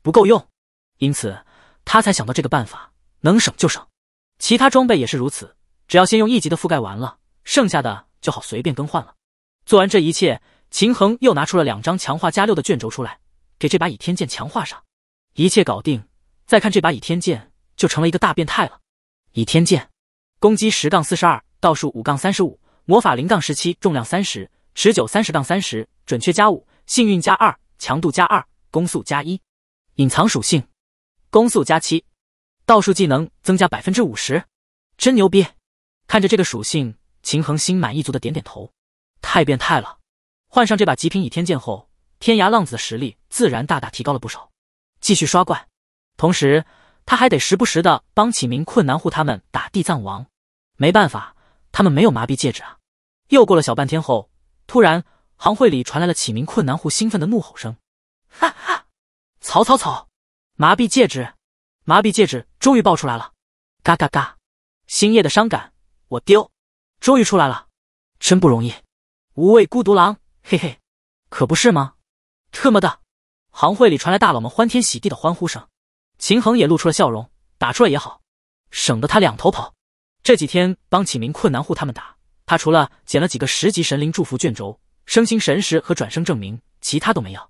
不够用。因此他才想到这个办法，能省就省。其他装备也是如此，只要先用一级的覆盖完了，剩下的就好随便更换了。做完这一切，秦衡又拿出了两张强化加六的卷轴出来，给这把倚天剑强化上。一切搞定，再看这把倚天剑就成了一个大变态了。倚天剑，攻击十杠四十二，道数五杠三十五，魔法零杠十七，重量三十，持久三十杠三十，准确加五，幸运加二，强度加二，攻速加一，隐藏属性，攻速加七，道术技能增加百分之五十，真牛逼！看着这个属性，秦衡心满意足的点点头，太变态了。换上这把极品倚天剑后，天涯浪子的实力自然大大提高了不少。继续刷怪，同时他还得时不时的帮启明困难户他们打地藏王。没办法，他们没有麻痹戒指啊。又过了小半天后，突然行会里传来了启明困难户兴奋的怒吼声：“哈哈，草草草，麻痹戒指，麻痹戒指终于爆出来了！嘎嘎嘎，星夜的伤感我丢，终于出来了，真不容易。无畏孤独狼，嘿嘿，可不是吗？特么的！”行会里传来大佬们欢天喜地的欢呼声，秦衡也露出了笑容。打出来也好，省得他两头跑。这几天帮启明困难户他们打，他除了捡了几个十级神灵祝福卷轴、生形神石和转生证明，其他都没要，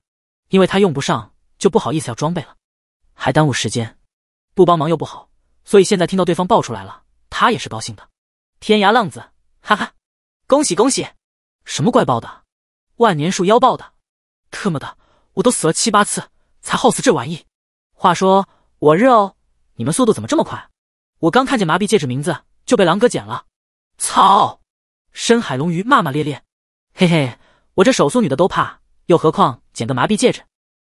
因为他用不上，就不好意思要装备了，还耽误时间。不帮忙又不好，所以现在听到对方爆出来了，他也是高兴的。天涯浪子，哈哈，恭喜恭喜！什么怪爆的？万年树妖爆的？特么的！我都死了七八次才耗死这玩意。话说我日哦，你们速度怎么这么快？我刚看见麻痹戒指名字就被狼哥捡了。操！深海龙鱼骂骂咧咧。嘿嘿，我这手速女的都怕，又何况捡个麻痹戒指？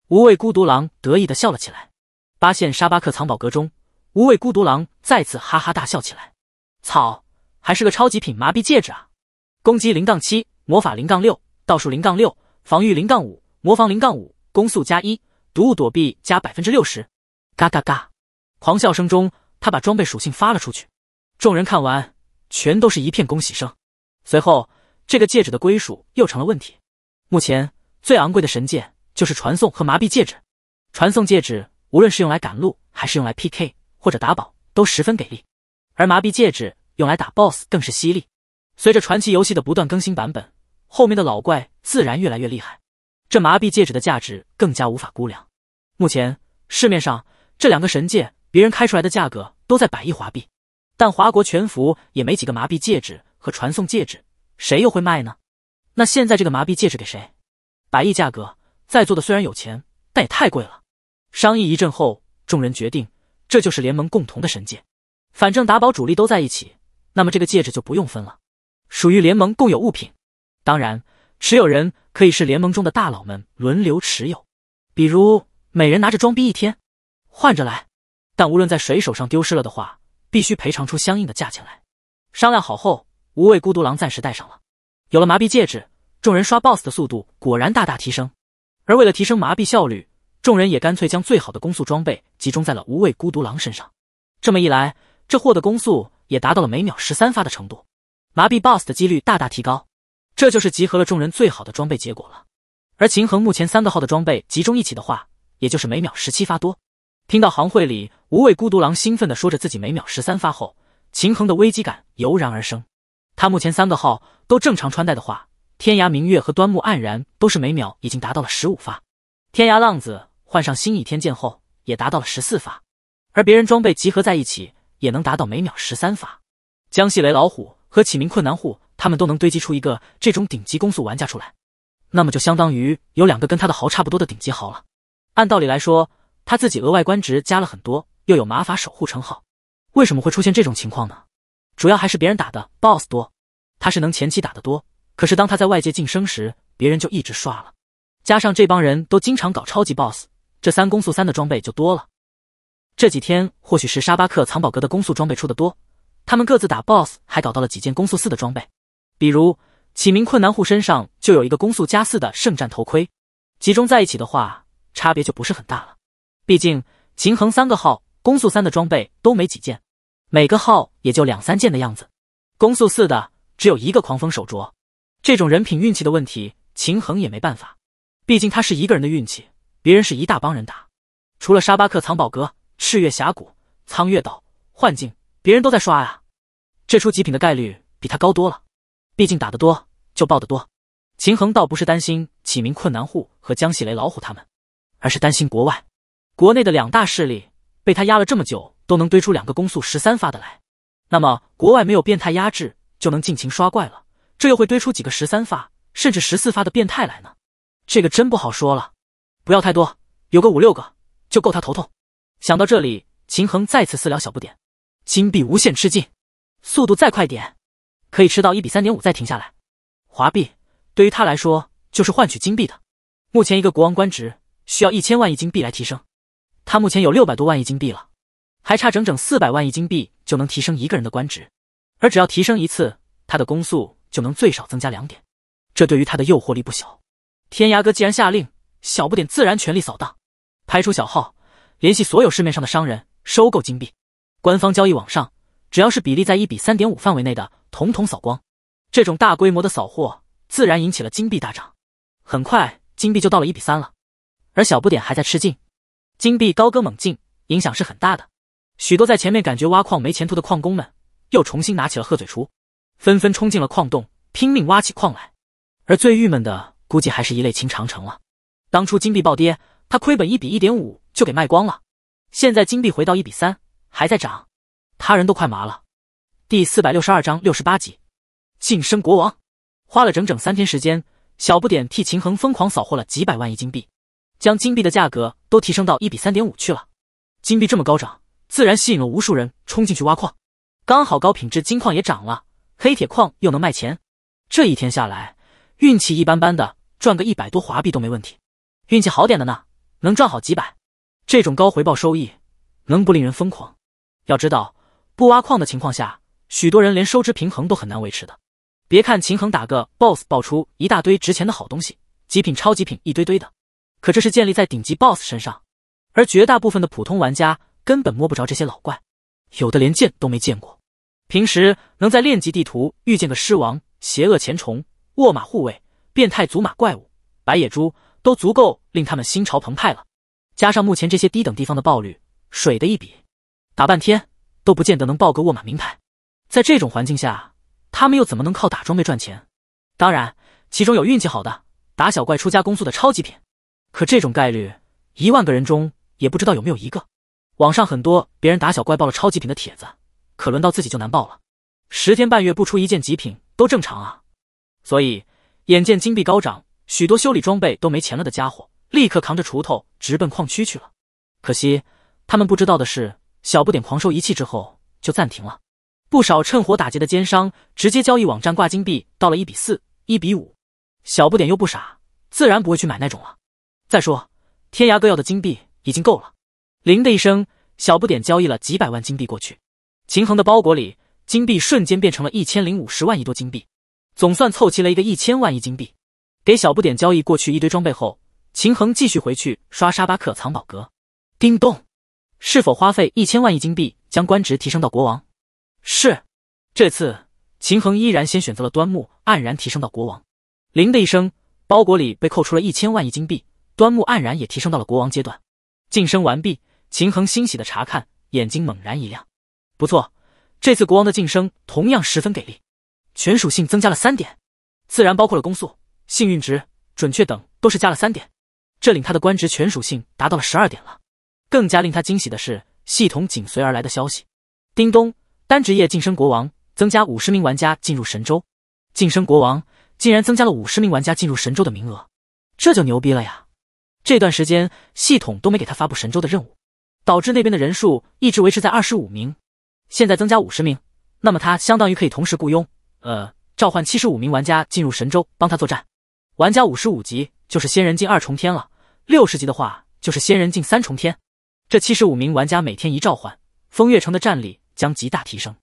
无畏孤独狼得意的笑了起来。八线沙巴克藏宝阁中，无畏孤独狼再次哈哈大笑起来。操，还是个超级品麻痹戒指啊！攻击零杠七，魔法零杠六，道术零杠六，防御零杠五，魔防零杠五。攻速加一，毒物躲避加百分之六十。嘎嘎嘎！狂笑声中，他把装备属性发了出去。众人看完，全都是一片恭喜声。随后，这个戒指的归属又成了问题。目前最昂贵的神戒就是传送和麻痹戒指。传送戒指无论是用来赶路，还是用来 PK 或者打宝，都十分给力。而麻痹戒指用来打 BOSS 更是犀利。随着传奇游戏的不断更新版本，后面的老怪自然越来越厉害。这麻痹戒指的价值更加无法估量。目前市面上这两个神戒，别人开出来的价格都在百亿华币。但华国全服也没几个麻痹戒指和传送戒指，谁又会卖呢？那现在这个麻痹戒指给谁？百亿价格，在座的虽然有钱，但也太贵了。商议一阵后，众人决定，这就是联盟共同的神戒。反正打宝主力都在一起，那么这个戒指就不用分了，属于联盟共有物品。当然。持有人可以是联盟中的大佬们轮流持有，比如每人拿着装逼一天，换着来。但无论在谁手上丢失了的话，必须赔偿出相应的价钱来。商量好后，无畏孤独狼暂时戴上了。有了麻痹戒指，众人刷 boss 的速度果然大大提升。而为了提升麻痹效率，众人也干脆将最好的攻速装备集中在了无畏孤独狼身上。这么一来，这货的攻速也达到了每秒十三发的程度，麻痹 boss 的几率大大提高。这就是集合了众人最好的装备结果了，而秦衡目前三个号的装备集中一起的话，也就是每秒十七发多。听到行会里无畏孤独狼兴奋地说着自己每秒十三发后，秦衡的危机感油然而生。他目前三个号都正常穿戴的话，天涯明月和端木黯然都是每秒已经达到了十五发，天涯浪子换上新倚天剑后也达到了十四发，而别人装备集合在一起也能达到每秒十三发。江西雷老虎和启明困难户。他们都能堆积出一个这种顶级攻速玩家出来，那么就相当于有两个跟他的豪差不多的顶级豪了。按道理来说，他自己额外官职加了很多，又有马法守护称号，为什么会出现这种情况呢？主要还是别人打的 boss 多，他是能前期打得多，可是当他在外界晋升时，别人就一直刷了。加上这帮人都经常搞超级 boss，这三攻速三的装备就多了。这几天或许是沙巴克藏宝阁的攻速装备出的多，他们各自打 boss 还搞到了几件攻速四的装备。比如启明困难户身上就有一个攻速加四的圣战头盔，集中在一起的话，差别就不是很大了。毕竟秦衡三个号攻速三的装备都没几件，每个号也就两三件的样子，攻速四的只有一个狂风手镯。这种人品运气的问题，秦衡也没办法。毕竟他是一个人的运气，别人是一大帮人打。除了沙巴克藏宝阁、赤月峡谷、苍月岛、幻境，别人都在刷啊，这出极品的概率比他高多了。毕竟打得多就爆得多，秦衡倒不是担心启明困难户和江西雷老虎他们，而是担心国外国内的两大势力被他压了这么久都能堆出两个攻速十三发的来，那么国外没有变态压制就能尽情刷怪了，这又会堆出几个十三发甚至十四发的变态来呢？这个真不好说了，不要太多，有个五六个就够他头痛。想到这里，秦衡再次私聊小不点，金币无限吃尽，速度再快点。可以吃到一比三点五再停下来。华币对于他来说就是换取金币的。目前一个国王官职需要一千万亿金币来提升，他目前有六百多万亿金币了，还差整整四百万亿金币就能提升一个人的官职。而只要提升一次，他的攻速就能最少增加两点，这对于他的诱惑力不小。天涯哥既然下令，小不点自然全力扫荡，排除小号，联系所有市面上的商人收购金币，官方交易网上。只要是比例在一比三点五范围内的，统统扫光。这种大规模的扫货，自然引起了金币大涨。很快，金币就到了一比三了。而小不点还在吃劲，金币高歌猛进，影响是很大的。许多在前面感觉挖矿没前途的矿工们，又重新拿起了鹤嘴锄，纷纷冲进了矿洞，拼命挖起矿来。而最郁闷的，估计还是一类秦长城了。当初金币暴跌，他亏本一比一点五就给卖光了。现在金币回到一比三，还在涨。他人都快麻了。第四百六十二章六十八集，晋升国王，花了整整三天时间，小不点替秦衡疯狂扫货了几百万亿金币，将金币的价格都提升到一比三点五去了。金币这么高涨，自然吸引了无数人冲进去挖矿。刚好高品质金矿也涨了，黑铁矿又能卖钱。这一天下来，运气一般般的赚个一百多华币都没问题，运气好点的呢，能赚好几百。这种高回报收益，能不令人疯狂？要知道。不挖矿的情况下，许多人连收支平衡都很难维持的。别看秦衡打个 BOSS 爆出一大堆值钱的好东西，极品、超级品一堆堆的，可这是建立在顶级 BOSS 身上，而绝大部分的普通玩家根本摸不着这些老怪，有的连见都没见过。平时能在练级地图遇见个狮王、邪恶前虫、沃马护卫、变态祖马怪物、白野猪，都足够令他们心潮澎湃了。加上目前这些低等地方的爆率，水的一笔，打半天。都不见得能爆个沃玛名牌，在这种环境下，他们又怎么能靠打装备赚钱？当然，其中有运气好的打小怪出加攻速的超级品，可这种概率一万个人中也不知道有没有一个。网上很多别人打小怪爆了超级品的帖子，可轮到自己就难爆了，十天半月不出一件极品都正常啊。所以，眼见金币高涨，许多修理装备都没钱了的家伙，立刻扛着锄头直奔矿区去了。可惜，他们不知道的是。小不点狂收一气之后就暂停了，不少趁火打劫的奸商直接交易网站挂金币到了一比四、一比五，小不点又不傻，自然不会去买那种了。再说天涯哥要的金币已经够了。铃的一声，小不点交易了几百万金币过去，秦衡的包裹里金币瞬间变成了一千零五十万亿多金币，总算凑齐了一个一千万亿金币。给小不点交易过去一堆装备后，秦衡继续回去刷沙巴克藏宝阁。叮咚。是否花费一千万亿金币将官职提升到国王？是，这次秦衡依然先选择了端木黯然提升到国王。铃的一声，包裹里被扣除了一千万亿金币，端木黯然也提升到了国王阶段。晋升完毕，秦衡欣喜的查看，眼睛猛然一亮。不错，这次国王的晋升同样十分给力，全属性增加了三点，自然包括了攻速、幸运值、准确等都是加了三点。这令他的官职全属性达到了十二点了。更加令他惊喜的是，系统紧随而来的消息：叮咚，单职业晋升国王，增加五十名玩家进入神州。晋升国王竟然增加了五十名玩家进入神州的名额，这就牛逼了呀！这段时间系统都没给他发布神州的任务，导致那边的人数一直维持在二十五名。现在增加五十名，那么他相当于可以同时雇佣呃召唤七十五名玩家进入神州帮他作战。玩家五十五级就是仙人境二重天了，六十级的话就是仙人境三重天。这七十五名玩家每天一召唤，风月城的战力将极大提升。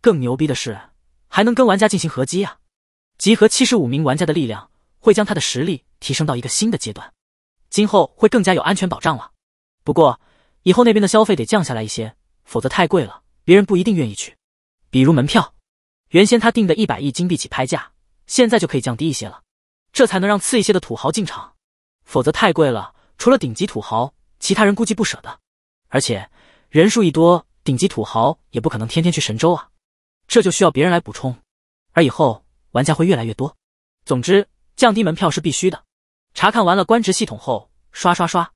更牛逼的是，还能跟玩家进行合击啊！集合七十五名玩家的力量，会将他的实力提升到一个新的阶段，今后会更加有安全保障了。不过，以后那边的消费得降下来一些，否则太贵了，别人不一定愿意去。比如门票，原先他定的一百亿金币起拍价，现在就可以降低一些了，这才能让次一些的土豪进场。否则太贵了，除了顶级土豪，其他人估计不舍得。而且人数一多，顶级土豪也不可能天天去神州啊，这就需要别人来补充。而以后玩家会越来越多，总之降低门票是必须的。查看完了官职系统后，刷刷刷，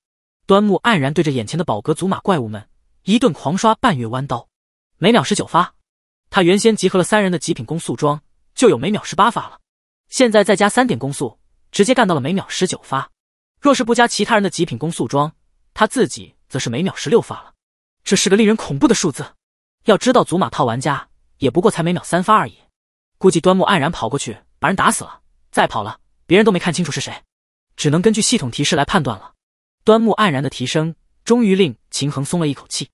端木黯然对着眼前的宝格祖玛怪物们一顿狂刷半月弯刀，每秒十九发。他原先集合了三人的极品攻速装就有每秒十八发了，现在再加三点攻速，直接干到了每秒十九发。若是不加其他人的极品攻速装，他自己。则是每秒十六发了，这是个令人恐怖的数字。要知道，祖玛套玩家也不过才每秒三发而已。估计端木黯然跑过去把人打死了，再跑了，别人都没看清楚是谁，只能根据系统提示来判断了。端木黯然的提升终于令秦衡松了一口气。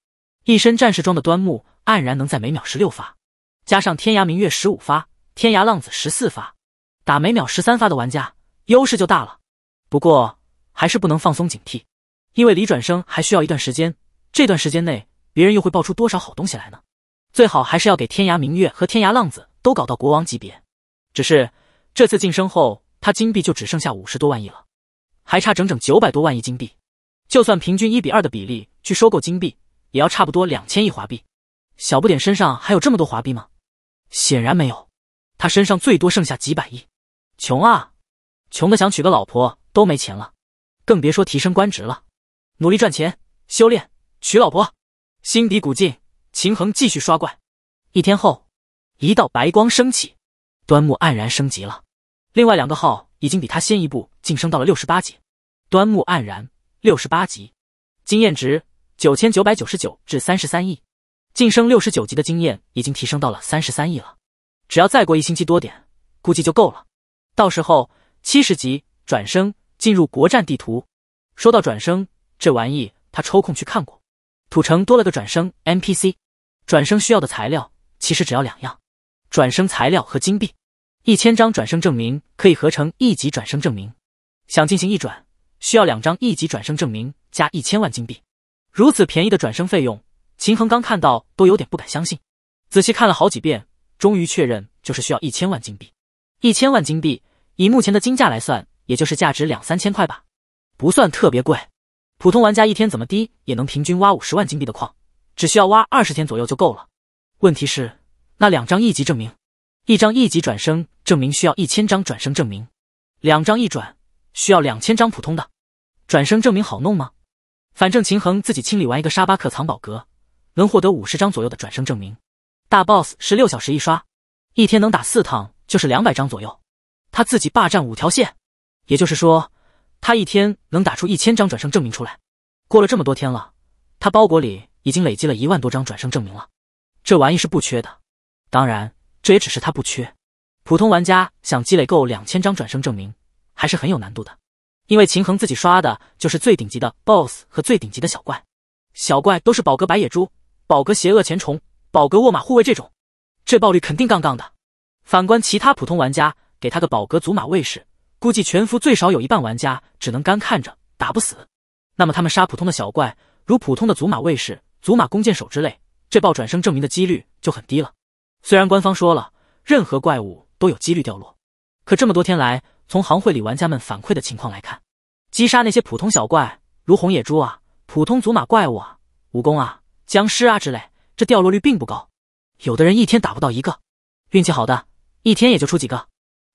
一身战士装的端木黯然能在每秒十六发，加上天涯明月十五发，天涯浪子十四发，打每秒十三发的玩家，优势就大了。不过还是不能放松警惕。因为李转生还需要一段时间，这段时间内，别人又会爆出多少好东西来呢？最好还是要给天涯明月和天涯浪子都搞到国王级别。只是这次晋升后，他金币就只剩下五十多万亿了，还差整整九百多万亿金币。就算平均一比二的比例去收购金币，也要差不多两千亿华币。小不点身上还有这么多华币吗？显然没有，他身上最多剩下几百亿，穷啊！穷的想娶个老婆都没钱了，更别说提升官职了。努力赚钱、修炼、娶老婆，心底鼓劲。秦恒继续刷怪。一天后，一道白光升起，端木黯然升级了。另外两个号已经比他先一步晋升到了六十八级。端木黯然六十八级，经验值九千九百九十九至三十三亿，晋升六十九级的经验已经提升到了三十三亿了。只要再过一星期多点，估计就够了。到时候七十级转生，进入国战地图。说到转生。这玩意他抽空去看过，土城多了个转生 NPC，转生需要的材料其实只要两样，转生材料和金币。一千张转生证明可以合成一级转生证明，想进行一转需要两张一级转生证明加一千万金币。如此便宜的转生费用，秦衡刚看到都有点不敢相信，仔细看了好几遍，终于确认就是需要一千万金币。一千万金币以目前的金价来算，也就是价值两三千块吧，不算特别贵。普通玩家一天怎么低也能平均挖五十万金币的矿，只需要挖二十天左右就够了。问题是，那两张一级证明，一张一级转生证明需要一千张转生证明，两张一转需要两千张普通的转生证明，好弄吗？反正秦衡自己清理完一个沙巴克藏宝阁，能获得五十张左右的转生证明。大 BOSS 是六小时一刷，一天能打四趟，就是两百张左右。他自己霸占五条线，也就是说。他一天能打出一千张转生证明出来，过了这么多天了，他包裹里已经累积了一万多张转生证明了。这玩意是不缺的，当然这也只是他不缺。普通玩家想积累够两千张转生证明，还是很有难度的。因为秦衡自己刷的就是最顶级的 BOSS 和最顶级的小怪，小怪都是宝格白野猪、宝格邪恶前虫、宝格沃马护卫这种，这爆率肯定杠杠的。反观其他普通玩家，给他个宝格祖玛卫士。估计全服最少有一半玩家只能干看着打不死，那么他们杀普通的小怪，如普通的祖玛卫士、祖玛弓箭手之类，这爆转生证明的几率就很低了。虽然官方说了任何怪物都有几率掉落，可这么多天来，从行会里玩家们反馈的情况来看，击杀那些普通小怪，如红野猪啊、普通祖玛怪物啊、蜈蚣啊、僵尸啊之类，这掉落率并不高。有的人一天打不到一个，运气好的一天也就出几个。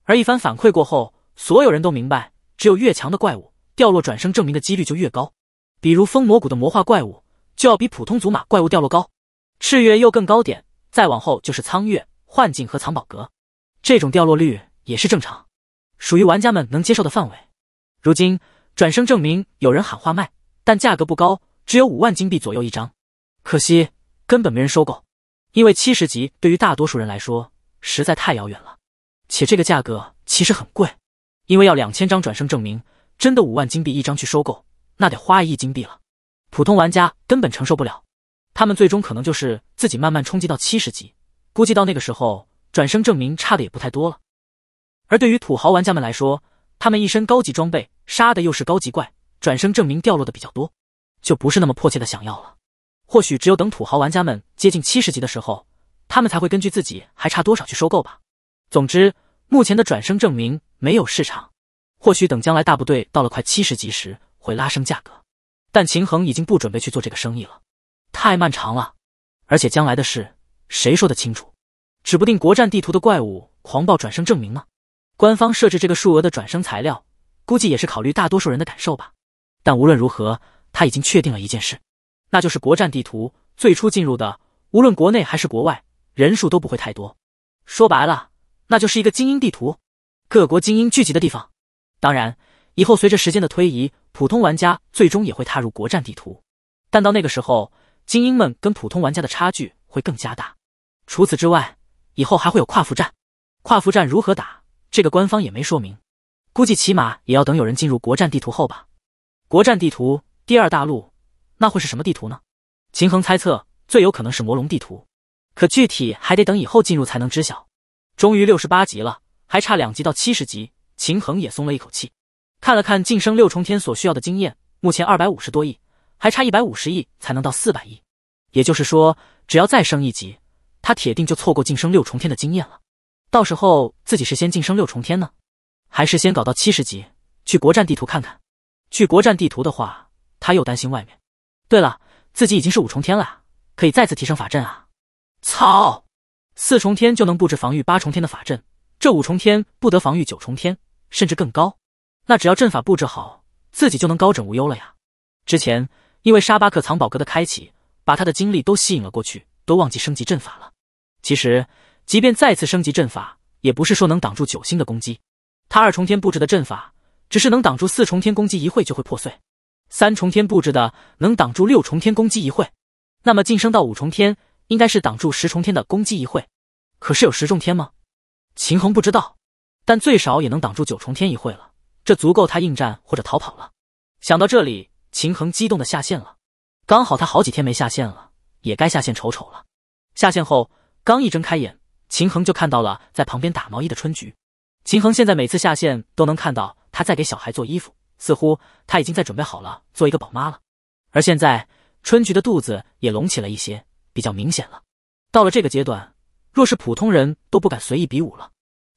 而一番反馈过后。所有人都明白，只有越强的怪物掉落转生证明的几率就越高。比如风魔谷的魔化怪物就要比普通祖玛怪物掉落高，赤月又更高点。再往后就是苍月、幻境和藏宝阁，这种掉落率也是正常，属于玩家们能接受的范围。如今转生证明有人喊话卖，但价格不高，只有五万金币左右一张。可惜根本没人收购，因为七十级对于大多数人来说实在太遥远了，且这个价格其实很贵。因为要两千张转生证明，真的五万金币一张去收购，那得花一亿金币了。普通玩家根本承受不了，他们最终可能就是自己慢慢冲击到七十级，估计到那个时候，转生证明差的也不太多了。而对于土豪玩家们来说，他们一身高级装备，杀的又是高级怪，转生证明掉落的比较多，就不是那么迫切的想要了。或许只有等土豪玩家们接近七十级的时候，他们才会根据自己还差多少去收购吧。总之，目前的转生证明。没有市场，或许等将来大部队到了快七十级时会拉升价格，但秦衡已经不准备去做这个生意了，太漫长了，而且将来的事谁说得清楚？指不定国战地图的怪物狂暴转生证明呢？官方设置这个数额的转生材料，估计也是考虑大多数人的感受吧。但无论如何，他已经确定了一件事，那就是国战地图最初进入的，无论国内还是国外，人数都不会太多。说白了，那就是一个精英地图。各国精英聚集的地方，当然，以后随着时间的推移，普通玩家最终也会踏入国战地图，但到那个时候，精英们跟普通玩家的差距会更加大。除此之外，以后还会有跨服战，跨服战如何打，这个官方也没说明，估计起码也要等有人进入国战地图后吧。国战地图第二大陆，那会是什么地图呢？秦衡猜测，最有可能是魔龙地图，可具体还得等以后进入才能知晓。终于六十八级了。还差两级到七十级，秦衡也松了一口气，看了看晋升六重天所需要的经验，目前二百五十多亿，还差一百五十亿才能到四百亿。也就是说，只要再升一级，他铁定就错过晋升六重天的经验了。到时候自己是先晋升六重天呢，还是先搞到七十级去国战地图看看？去国战地图的话，他又担心外面。对了，自己已经是五重天了，可以再次提升法阵啊！操，四重天就能布置防御八重天的法阵。这五重天不得防御九重天，甚至更高。那只要阵法布置好，自己就能高枕无忧了呀。之前因为沙巴克藏宝阁的开启，把他的精力都吸引了过去，都忘记升级阵法了。其实，即便再次升级阵法，也不是说能挡住九星的攻击。他二重天布置的阵法，只是能挡住四重天攻击一会就会破碎；三重天布置的能挡住六重天攻击一会。那么晋升到五重天，应该是挡住十重天的攻击一会。可是有十重天吗？秦衡不知道，但最少也能挡住九重天一会了，这足够他应战或者逃跑了。想到这里，秦衡激动的下线了。刚好他好几天没下线了，也该下线瞅瞅了。下线后，刚一睁开眼，秦衡就看到了在旁边打毛衣的春菊。秦衡现在每次下线都能看到他在给小孩做衣服，似乎他已经在准备好了做一个宝妈了。而现在，春菊的肚子也隆起了一些，比较明显了。到了这个阶段。若是普通人都不敢随意比武了，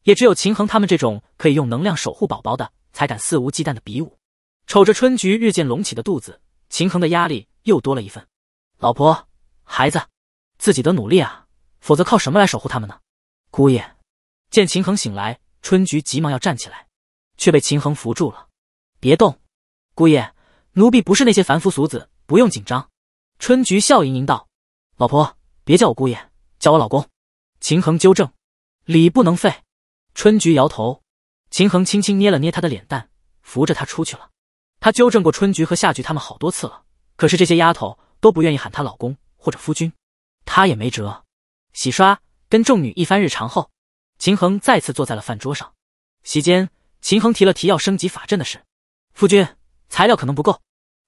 也只有秦衡他们这种可以用能量守护宝宝的，才敢肆无忌惮的比武。瞅着春菊日渐隆起的肚子，秦衡的压力又多了一份。老婆，孩子，自己的努力啊，否则靠什么来守护他们呢？姑爷，见秦衡醒来，春菊急忙要站起来，却被秦衡扶住了。别动，姑爷，奴婢不是那些凡夫俗子，不用紧张。春菊笑盈盈道：“老婆，别叫我姑爷，叫我老公。”秦衡纠正：“礼不能废。”春菊摇头。秦衡轻轻捏了捏她的脸蛋，扶着她出去了。他纠正过春菊和夏菊他们好多次了，可是这些丫头都不愿意喊他老公或者夫君，他也没辙。洗刷跟众女一番日常后，秦衡再次坐在了饭桌上。席间，秦衡提了提要升级法阵的事：“夫君，材料可能不够。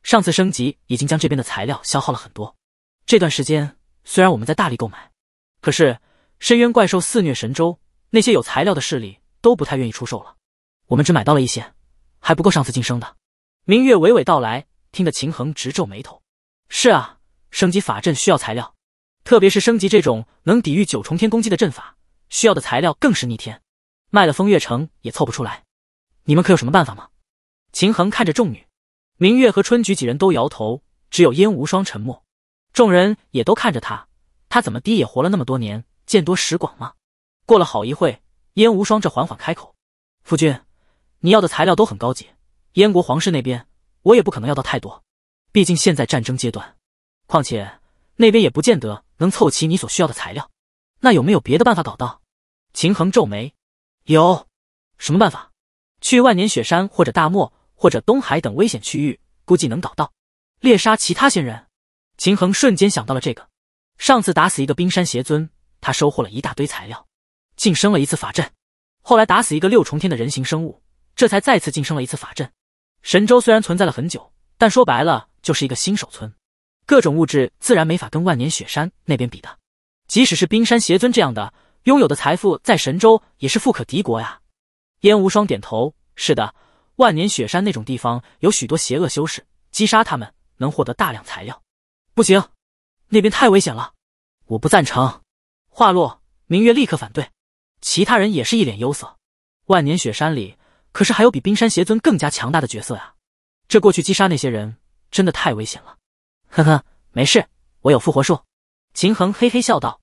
上次升级已经将这边的材料消耗了很多。这段时间虽然我们在大力购买，可是……”深渊怪兽肆虐神州，那些有材料的势力都不太愿意出售了。我们只买到了一些，还不够上次晋升的。明月娓娓道来，听得秦衡直皱眉头。是啊，升级法阵需要材料，特别是升级这种能抵御九重天攻击的阵法，需要的材料更是逆天，卖了风月城也凑不出来。你们可有什么办法吗？秦衡看着众女，明月和春菊几人都摇头，只有燕无双沉默。众人也都看着他，他怎么滴也活了那么多年。见多识广吗？过了好一会，燕无双这缓缓开口：“夫君，你要的材料都很高级，燕国皇室那边我也不可能要到太多，毕竟现在战争阶段，况且那边也不见得能凑齐你所需要的材料。那有没有别的办法搞到？”秦衡皱眉：“有，什么办法？去万年雪山或者大漠或者东海等危险区域，估计能搞到。猎杀其他仙人。”秦衡瞬间想到了这个，上次打死一个冰山邪尊。他收获了一大堆材料，晋升了一次法阵，后来打死一个六重天的人形生物，这才再次晋升了一次法阵。神州虽然存在了很久，但说白了就是一个新手村，各种物质自然没法跟万年雪山那边比的。即使是冰山邪尊这样的，拥有的财富在神州也是富可敌国呀。燕无双点头：“是的，万年雪山那种地方有许多邪恶修士，击杀他们能获得大量材料。不行，那边太危险了，我不赞成。”话落，明月立刻反对，其他人也是一脸忧色。万年雪山里可是还有比冰山邪尊更加强大的角色呀，这过去击杀那些人真的太危险了。呵呵，没事，我有复活术。秦衡嘿嘿笑道。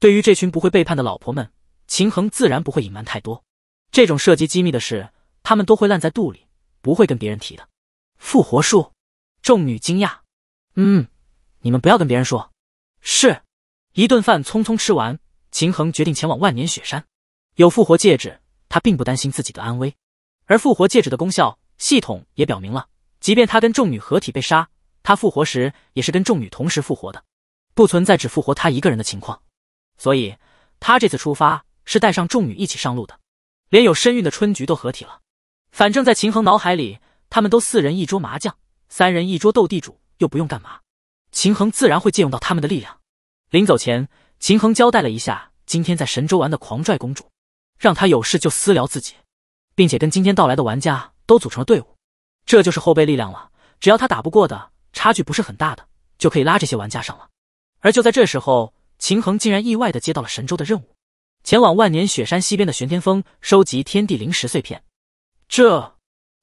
对于这群不会背叛的老婆们，秦衡自然不会隐瞒太多。这种涉及机密的事，他们都会烂在肚里，不会跟别人提的。复活术？众女惊讶。嗯，你们不要跟别人说。是。一顿饭匆匆吃完，秦衡决定前往万年雪山。有复活戒指，他并不担心自己的安危。而复活戒指的功效，系统也表明了：即便他跟众女合体被杀，他复活时也是跟众女同时复活的，不存在只复活他一个人的情况。所以，他这次出发是带上众女一起上路的。连有身孕的春菊都合体了，反正在秦衡脑海里，他们都四人一桌麻将，三人一桌斗地主，又不用干嘛，秦衡自然会借用到他们的力量。临走前，秦衡交代了一下今天在神州玩的狂拽公主，让她有事就私聊自己，并且跟今天到来的玩家都组成了队伍，这就是后备力量了。只要他打不过的，差距不是很大的，就可以拉这些玩家上了。而就在这时候，秦衡竟然意外的接到了神州的任务，前往万年雪山西边的玄天峰收集天地灵石碎片。这，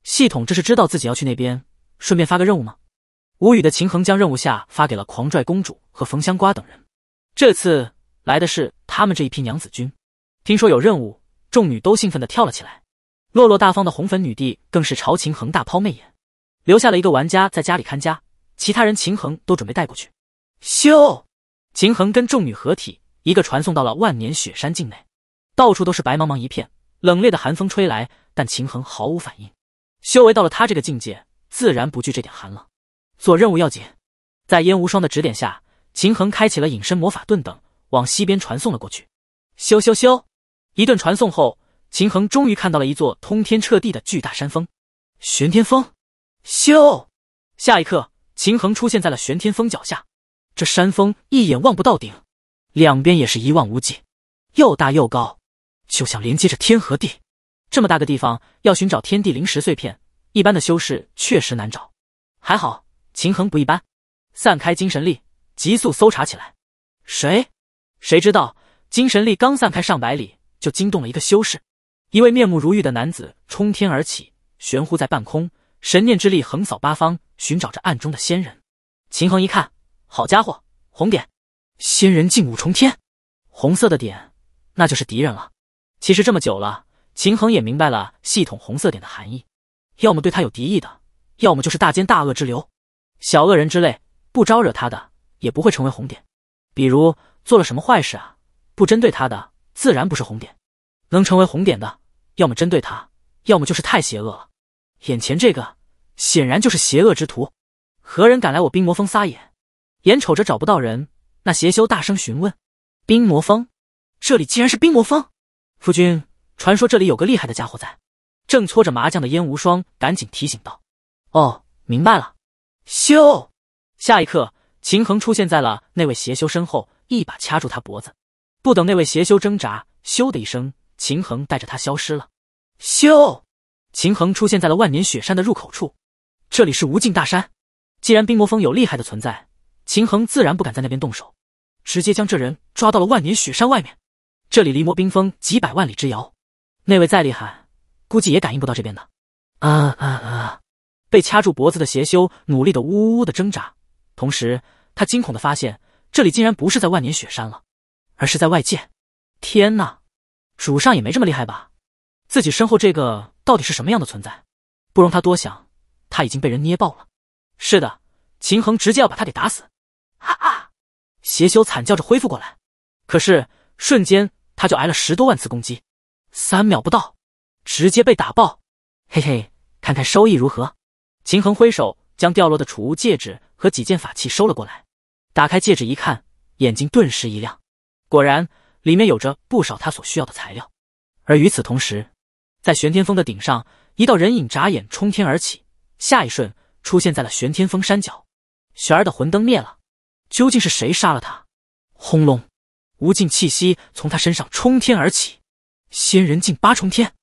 系统这是知道自己要去那边，顺便发个任务吗？无语的秦衡将任务下发给了狂拽公主和冯香瓜等人。这次来的是他们这一批娘子军，听说有任务，众女都兴奋的跳了起来。落落大方的红粉女帝更是朝秦衡大抛媚眼，留下了一个玩家在家里看家，其他人秦衡都准备带过去。咻，秦衡跟众女合体，一个传送到了万年雪山境内，到处都是白茫茫一片，冷冽的寒风吹来，但秦衡毫无反应。修为到了他这个境界，自然不惧这点寒冷。做任务要紧，在燕无双的指点下。秦衡开启了隐身魔法盾等，往西边传送了过去。咻咻咻，一顿传送后，秦衡终于看到了一座通天彻地的巨大山峰——玄天峰。咻！下一刻，秦衡出现在了玄天峰脚下。这山峰一眼望不到顶，两边也是一望无际，又大又高，就像连接着天和地。这么大个地方，要寻找天地灵石碎片，一般的修士确实难找。还好秦衡不一般，散开精神力。急速搜查起来，谁谁知道？精神力刚散开上百里，就惊动了一个修士。一位面目如玉的男子冲天而起，悬乎在半空，神念之力横扫八方，寻找着暗中的仙人。秦衡一看，好家伙，红点，仙人劲舞重天，红色的点，那就是敌人了。其实这么久了，秦衡也明白了系统红色点的含义：要么对他有敌意的，要么就是大奸大恶之流、小恶人之类，不招惹他的。也不会成为红点，比如做了什么坏事啊？不针对他的，自然不是红点。能成为红点的，要么针对他，要么就是太邪恶了。眼前这个，显然就是邪恶之徒。何人敢来我冰魔峰撒野？眼瞅着找不到人，那邪修大声询问：“冰魔峰，这里竟然是冰魔峰？夫君，传说这里有个厉害的家伙在。”正搓着麻将的燕无双赶紧提醒道：“哦，明白了。”咻，下一刻。秦衡出现在了那位邪修身后，一把掐住他脖子，不等那位邪修挣扎，咻的一声，秦衡带着他消失了。咻，秦衡出现在了万年雪山的入口处，这里是无尽大山，既然冰魔峰有厉害的存在，秦衡自然不敢在那边动手，直接将这人抓到了万年雪山外面。这里离魔冰峰几百万里之遥，那位再厉害，估计也感应不到这边的。啊啊啊！被掐住脖子的邪修努力的呜呜呜的挣扎。同时，他惊恐的发现，这里竟然不是在万年雪山了，而是在外界。天哪，主上也没这么厉害吧？自己身后这个到底是什么样的存在？不容他多想，他已经被人捏爆了。是的，秦衡直接要把他给打死。哈哈，邪修惨叫着恢复过来，可是瞬间他就挨了十多万次攻击，三秒不到，直接被打爆。嘿嘿，看看收益如何？秦衡挥手。将掉落的储物戒指和几件法器收了过来，打开戒指一看，眼睛顿时一亮，果然里面有着不少他所需要的材料。而与此同时，在玄天峰的顶上，一道人影眨眼冲天而起，下一瞬出现在了玄天峰山脚。玄儿的魂灯灭了，究竟是谁杀了他？轰隆，无尽气息从他身上冲天而起，仙人境八重天。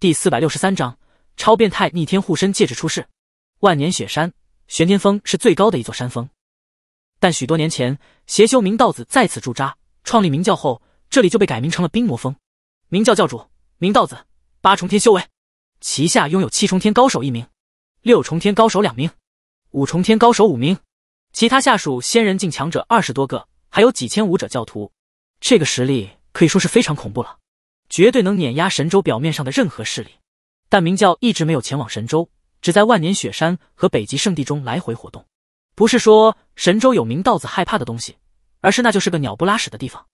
第四百六十三章：超变态逆天护身戒指出世，万年雪山。玄天峰是最高的一座山峰，但许多年前，邪修明道子在此驻扎，创立明教后，这里就被改名成了冰魔峰。明教教主明道子八重天修为，旗下拥有七重天高手一名，六重天高手两名，五重天高手五名，其他下属仙人境强者二十多个，还有几千武者教徒，这个实力可以说是非常恐怖了，绝对能碾压神州表面上的任何势力。但明教一直没有前往神州。只在万年雪山和北极圣地中来回活动，不是说神州有名道子害怕的东西，而是那就是个鸟不拉屎的地方，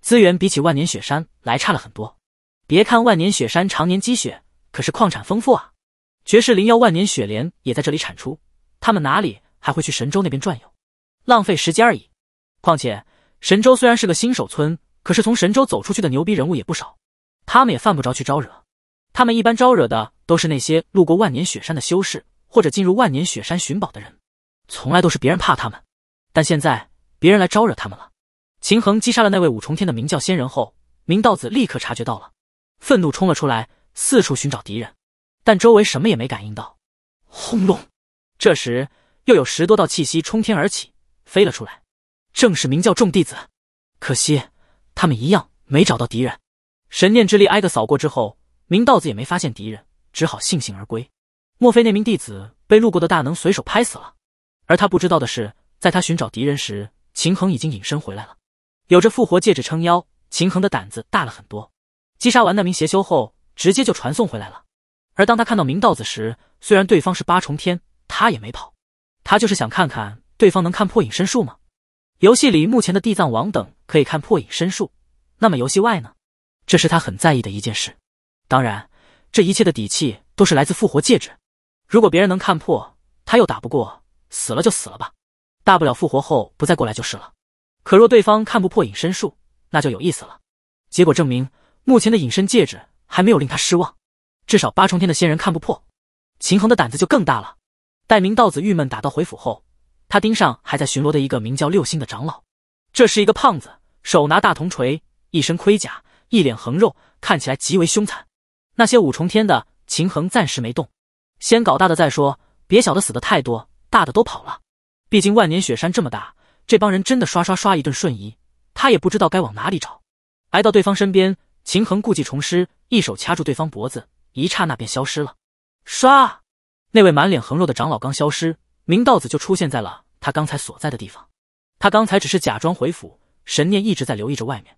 资源比起万年雪山来差了很多。别看万年雪山常年积雪，可是矿产丰富啊，绝世灵药万年雪莲也在这里产出，他们哪里还会去神州那边转悠，浪费时间而已。况且神州虽然是个新手村，可是从神州走出去的牛逼人物也不少，他们也犯不着去招惹。他们一般招惹的都是那些路过万年雪山的修士，或者进入万年雪山寻宝的人，从来都是别人怕他们，但现在别人来招惹他们了。秦衡击杀了那位五重天的明教仙人后，明道子立刻察觉到了，愤怒冲了出来，四处寻找敌人，但周围什么也没感应到。轰隆！这时又有十多道气息冲天而起，飞了出来，正是明教众弟子。可惜他们一样没找到敌人。神念之力挨个扫过之后。明道子也没发现敌人，只好悻悻而归。莫非那名弟子被路过的大能随手拍死了？而他不知道的是，在他寻找敌人时，秦衡已经隐身回来了。有着复活戒指撑腰，秦衡的胆子大了很多。击杀完那名邪修后，直接就传送回来了。而当他看到明道子时，虽然对方是八重天，他也没跑。他就是想看看对方能看破隐身术吗？游戏里目前的地藏王等可以看破隐身术，那么游戏外呢？这是他很在意的一件事。当然，这一切的底气都是来自复活戒指。如果别人能看破，他又打不过，死了就死了吧，大不了复活后不再过来就是了。可若对方看不破隐身术，那就有意思了。结果证明，目前的隐身戒指还没有令他失望，至少八重天的仙人看不破。秦衡的胆子就更大了。待明道子郁闷打道回府后，他盯上还在巡逻的一个名叫六星的长老。这是一个胖子，手拿大铜锤，一身盔甲，一脸横肉，看起来极为凶残。那些五重天的秦衡暂时没动，先搞大的再说，别小的死的太多，大的都跑了。毕竟万年雪山这么大，这帮人真的刷刷刷一顿瞬移，他也不知道该往哪里找。挨到对方身边，秦衡故技重施，一手掐住对方脖子，一刹那便消失了。唰，那位满脸横肉的长老刚消失，明道子就出现在了他刚才所在的地方。他刚才只是假装回府，神念一直在留意着外面。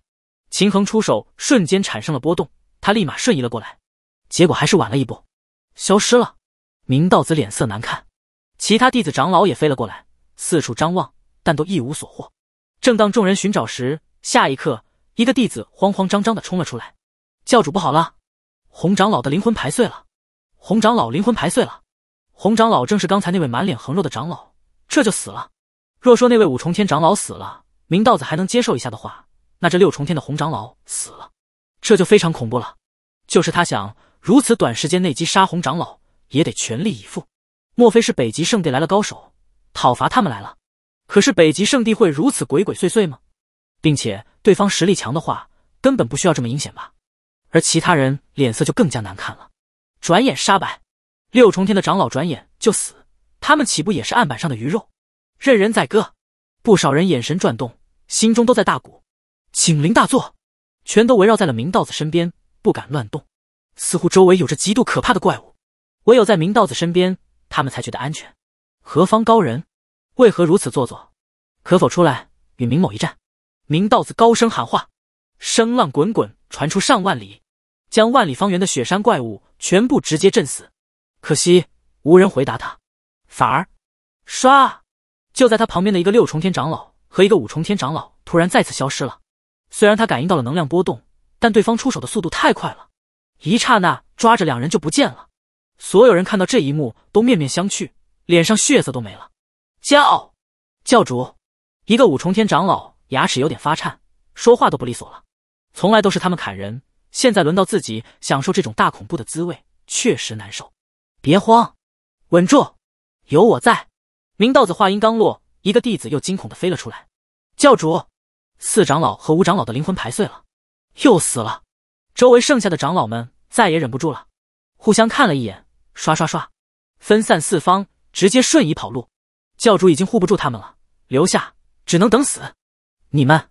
秦衡出手瞬间产生了波动，他立马瞬移了过来。结果还是晚了一步，消失了。明道子脸色难看，其他弟子长老也飞了过来，四处张望，但都一无所获。正当众人寻找时，下一刻，一个弟子慌慌张张的冲了出来：“教主不好了，红长老的灵魂牌碎了！”红长老灵魂牌碎了。红长老正是刚才那位满脸横肉的长老，这就死了。若说那位五重天长老死了，明道子还能接受一下的话，那这六重天的红长老死了，这就非常恐怖了。就是他想。如此短时间内击杀红长老，也得全力以赴。莫非是北极圣地来了高手，讨伐他们来了？可是北极圣地会如此鬼鬼祟祟吗？并且对方实力强的话，根本不需要这么阴险吧？而其他人脸色就更加难看了。转眼杀白六重天的长老，转眼就死，他们岂不也是案板上的鱼肉，任人宰割？不少人眼神转动，心中都在大鼓，警铃大作，全都围绕在了明道子身边，不敢乱动。似乎周围有着极度可怕的怪物，唯有在明道子身边，他们才觉得安全。何方高人？为何如此做作？可否出来与明某一战？明道子高声喊话，声浪滚滚传出上万里，将万里方圆的雪山怪物全部直接震死。可惜无人回答他，反而唰，就在他旁边的一个六重天长老和一个五重天长老突然再次消失了。虽然他感应到了能量波动，但对方出手的速度太快了。一刹那，抓着两人就不见了。所有人看到这一幕，都面面相觑，脸上血色都没了。叫教主，一个五重天长老牙齿有点发颤，说话都不利索了。从来都是他们砍人，现在轮到自己享受这种大恐怖的滋味，确实难受。别慌，稳住，有我在。明道子话音刚落，一个弟子又惊恐的飞了出来。教主，四长老和五长老的灵魂牌碎了，又死了。周围剩下的长老们再也忍不住了，互相看了一眼，刷刷刷，分散四方，直接瞬移跑路。教主已经护不住他们了，留下只能等死。你们，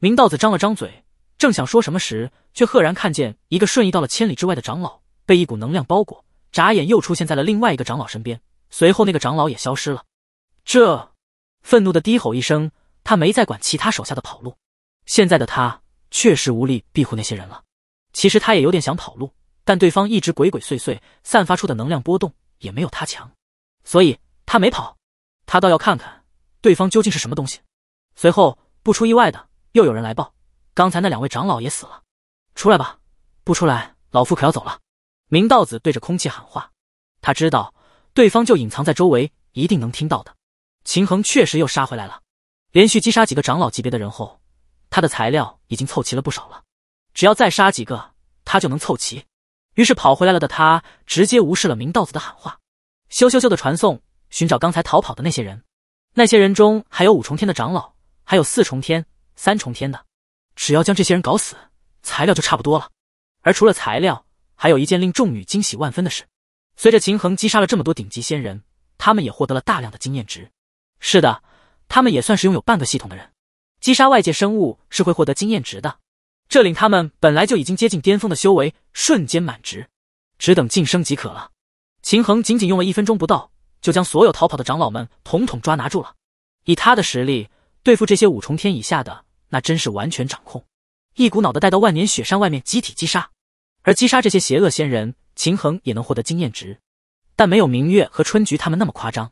明道子张了张嘴，正想说什么时，却赫然看见一个瞬移到了千里之外的长老被一股能量包裹，眨眼又出现在了另外一个长老身边，随后那个长老也消失了。这，愤怒的低吼一声，他没再管其他手下的跑路，现在的他确实无力庇护那些人了。其实他也有点想跑路，但对方一直鬼鬼祟祟，散发出的能量波动也没有他强，所以他没跑。他倒要看看对方究竟是什么东西。随后不出意外的，又有人来报，刚才那两位长老也死了。出来吧，不出来老夫可要走了。明道子对着空气喊话，他知道对方就隐藏在周围，一定能听到的。秦衡确实又杀回来了，连续击杀几个长老级别的人后，他的材料已经凑齐了不少了。只要再杀几个，他就能凑齐。于是跑回来了的他，直接无视了明道子的喊话，咻咻咻的传送，寻找刚才逃跑的那些人。那些人中还有五重天的长老，还有四重天、三重天的。只要将这些人搞死，材料就差不多了。而除了材料，还有一件令众女惊喜万分的事：随着秦衡击杀了这么多顶级仙人，他们也获得了大量的经验值。是的，他们也算是拥有半个系统的人。击杀外界生物是会获得经验值的。这令他们本来就已经接近巅峰的修为瞬间满值，只等晋升即可了。秦衡仅仅用了一分钟不到，就将所有逃跑的长老们统统抓拿住了。以他的实力，对付这些五重天以下的，那真是完全掌控。一股脑的带到万年雪山外面集体击杀，而击杀这些邪恶仙人，秦衡也能获得经验值，但没有明月和春菊他们那么夸张。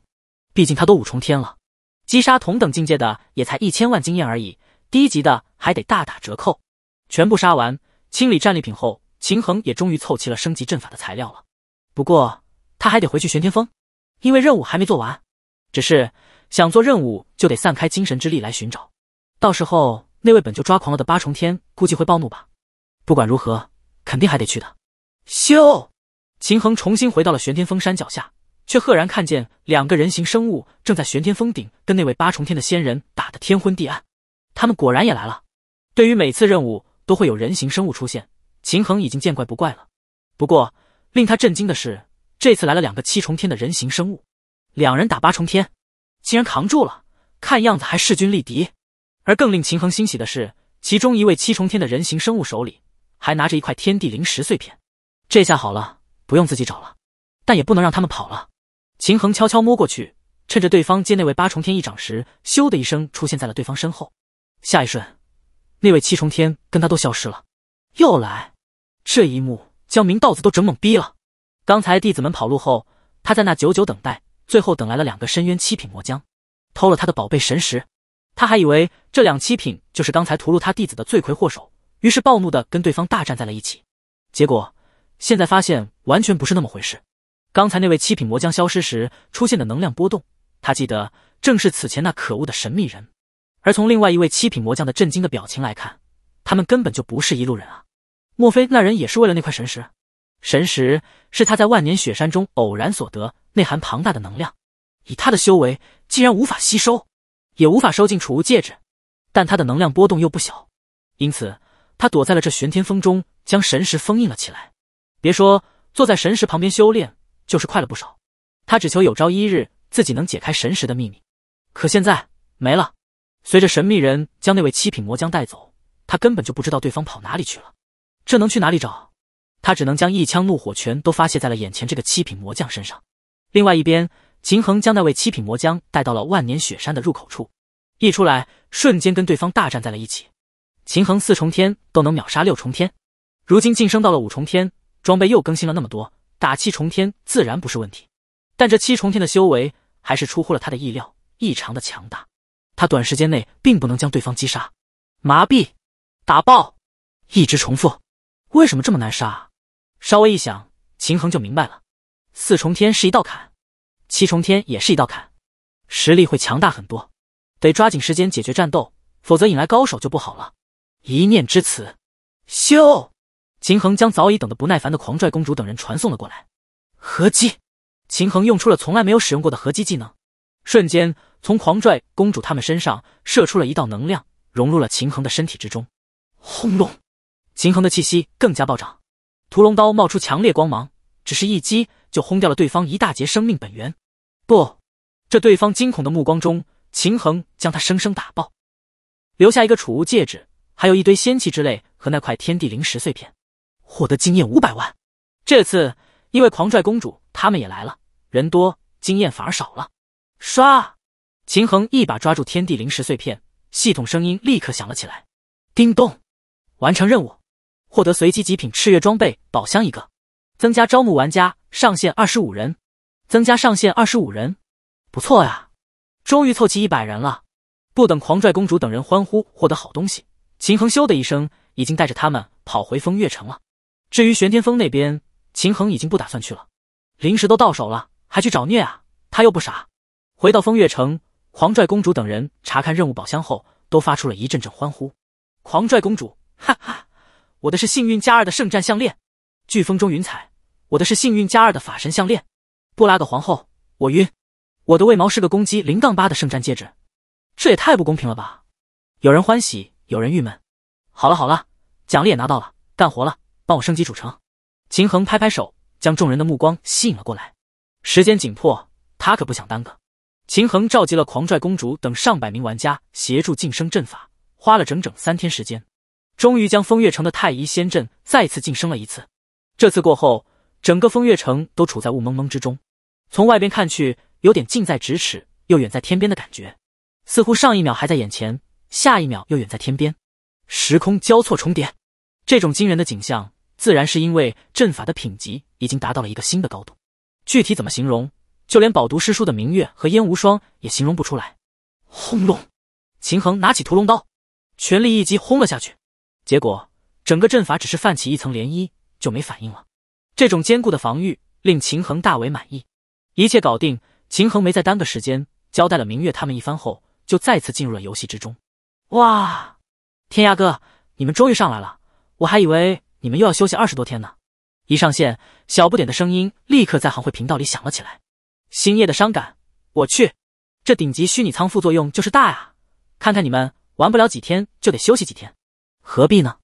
毕竟他都五重天了，击杀同等境界的也才一千万经验而已，低级的还得大打折扣。全部杀完，清理战利品后，秦衡也终于凑齐了升级阵法的材料了。不过，他还得回去玄天峰，因为任务还没做完。只是想做任务，就得散开精神之力来寻找。到时候，那位本就抓狂了的八重天，估计会暴怒吧。不管如何，肯定还得去的。咻！秦衡重新回到了玄天峰山脚下，却赫然看见两个人形生物正在玄天峰顶跟那位八重天的仙人打得天昏地暗。他们果然也来了。对于每次任务，都会有人形生物出现，秦衡已经见怪不怪了。不过令他震惊的是，这次来了两个七重天的人形生物，两人打八重天，竟然扛住了，看样子还势均力敌。而更令秦衡欣喜的是，其中一位七重天的人形生物手里还拿着一块天地灵石碎片，这下好了，不用自己找了。但也不能让他们跑了。秦衡悄悄摸过去，趁着对方接那位八重天一掌时，咻的一声出现在了对方身后，下一瞬。那位七重天跟他都消失了，又来这一幕将明道子都整懵逼了。刚才弟子们跑路后，他在那久久等待，最后等来了两个深渊七品魔将，偷了他的宝贝神石。他还以为这两七品就是刚才屠戮他弟子的罪魁祸首，于是暴怒的跟对方大战在了一起。结果现在发现完全不是那么回事。刚才那位七品魔将消失时出现的能量波动，他记得正是此前那可恶的神秘人。而从另外一位七品魔将的震惊的表情来看，他们根本就不是一路人啊！莫非那人也是为了那块神石？神石是他在万年雪山中偶然所得，内含庞大的能量，以他的修为竟然无法吸收，也无法收进储物戒指。但他的能量波动又不小，因此他躲在了这玄天峰中，将神石封印了起来。别说坐在神石旁边修炼，就是快了不少。他只求有朝一日自己能解开神石的秘密，可现在没了。随着神秘人将那位七品魔将带走，他根本就不知道对方跑哪里去了，这能去哪里找？他只能将一腔怒火全都发泄在了眼前这个七品魔将身上。另外一边，秦衡将那位七品魔将带到了万年雪山的入口处，一出来，瞬间跟对方大战在了一起。秦衡四重天都能秒杀六重天，如今晋升到了五重天，装备又更新了那么多，打七重天自然不是问题。但这七重天的修为还是出乎了他的意料，异常的强大。他短时间内并不能将对方击杀，麻痹，打爆，一直重复。为什么这么难杀？稍微一想，秦衡就明白了。四重天是一道坎，七重天也是一道坎，实力会强大很多。得抓紧时间解决战斗，否则引来高手就不好了。一念之词，咻！秦衡将早已等得不耐烦的狂拽公主等人传送了过来。合击！秦衡用出了从来没有使用过的合击技能，瞬间。从狂拽公主他们身上射出了一道能量，融入了秦衡的身体之中。轰隆！秦衡的气息更加暴涨，屠龙刀冒出强烈光芒，只是一击就轰掉了对方一大截生命本源。不，这对方惊恐的目光中，秦衡将他生生打爆，留下一个储物戒指，还有一堆仙器之类和那块天地灵石碎片，获得经验五百万。这次因为狂拽公主他们也来了，人多经验反而少了。刷。秦衡一把抓住天地灵石碎片，系统声音立刻响了起来：“叮咚，完成任务，获得随机极品赤月装备宝箱一个，增加招募玩家上限二十五人，增加上限二十五人。不错呀，终于凑齐一百人了。”不等狂拽公主等人欢呼获得好东西，秦衡咻的一声已经带着他们跑回风月城了。至于玄天峰那边，秦衡已经不打算去了。灵石都到手了，还去找虐啊？他又不傻。回到风月城。狂拽公主等人查看任务宝箱后，都发出了一阵阵欢呼。狂拽公主，哈哈，我的是幸运加二的圣战项链；飓风中云彩，我的是幸运加二的法神项链；布拉格皇后，我晕，我的为毛是个攻击零杠八的圣战戒指？这也太不公平了吧！有人欢喜，有人郁闷。好了好了，奖励也拿到了，干活了，帮我升级主城。秦衡拍拍手，将众人的目光吸引了过来。时间紧迫，他可不想耽搁。秦衡召集了狂拽公主等上百名玩家协助晋升阵法，花了整整三天时间，终于将风月城的太乙仙阵再次晋升了一次。这次过后，整个风月城都处在雾蒙蒙之中，从外边看去，有点近在咫尺又远在天边的感觉，似乎上一秒还在眼前，下一秒又远在天边，时空交错重叠。这种惊人的景象，自然是因为阵法的品级已经达到了一个新的高度。具体怎么形容？就连饱读诗书的明月和燕无双也形容不出来。轰隆！秦衡拿起屠龙刀，全力一击轰了下去，结果整个阵法只是泛起一层涟漪，就没反应了。这种坚固的防御令秦衡大为满意。一切搞定，秦衡没再耽搁时间，交代了明月他们一番后，就再次进入了游戏之中。哇！天涯哥，你们终于上来了，我还以为你们又要休息二十多天呢。一上线，小不点的声音立刻在行会频道里响了起来。星夜的伤感，我去，这顶级虚拟仓副作用就是大呀！看看你们玩不了几天就得休息几天，何必呢？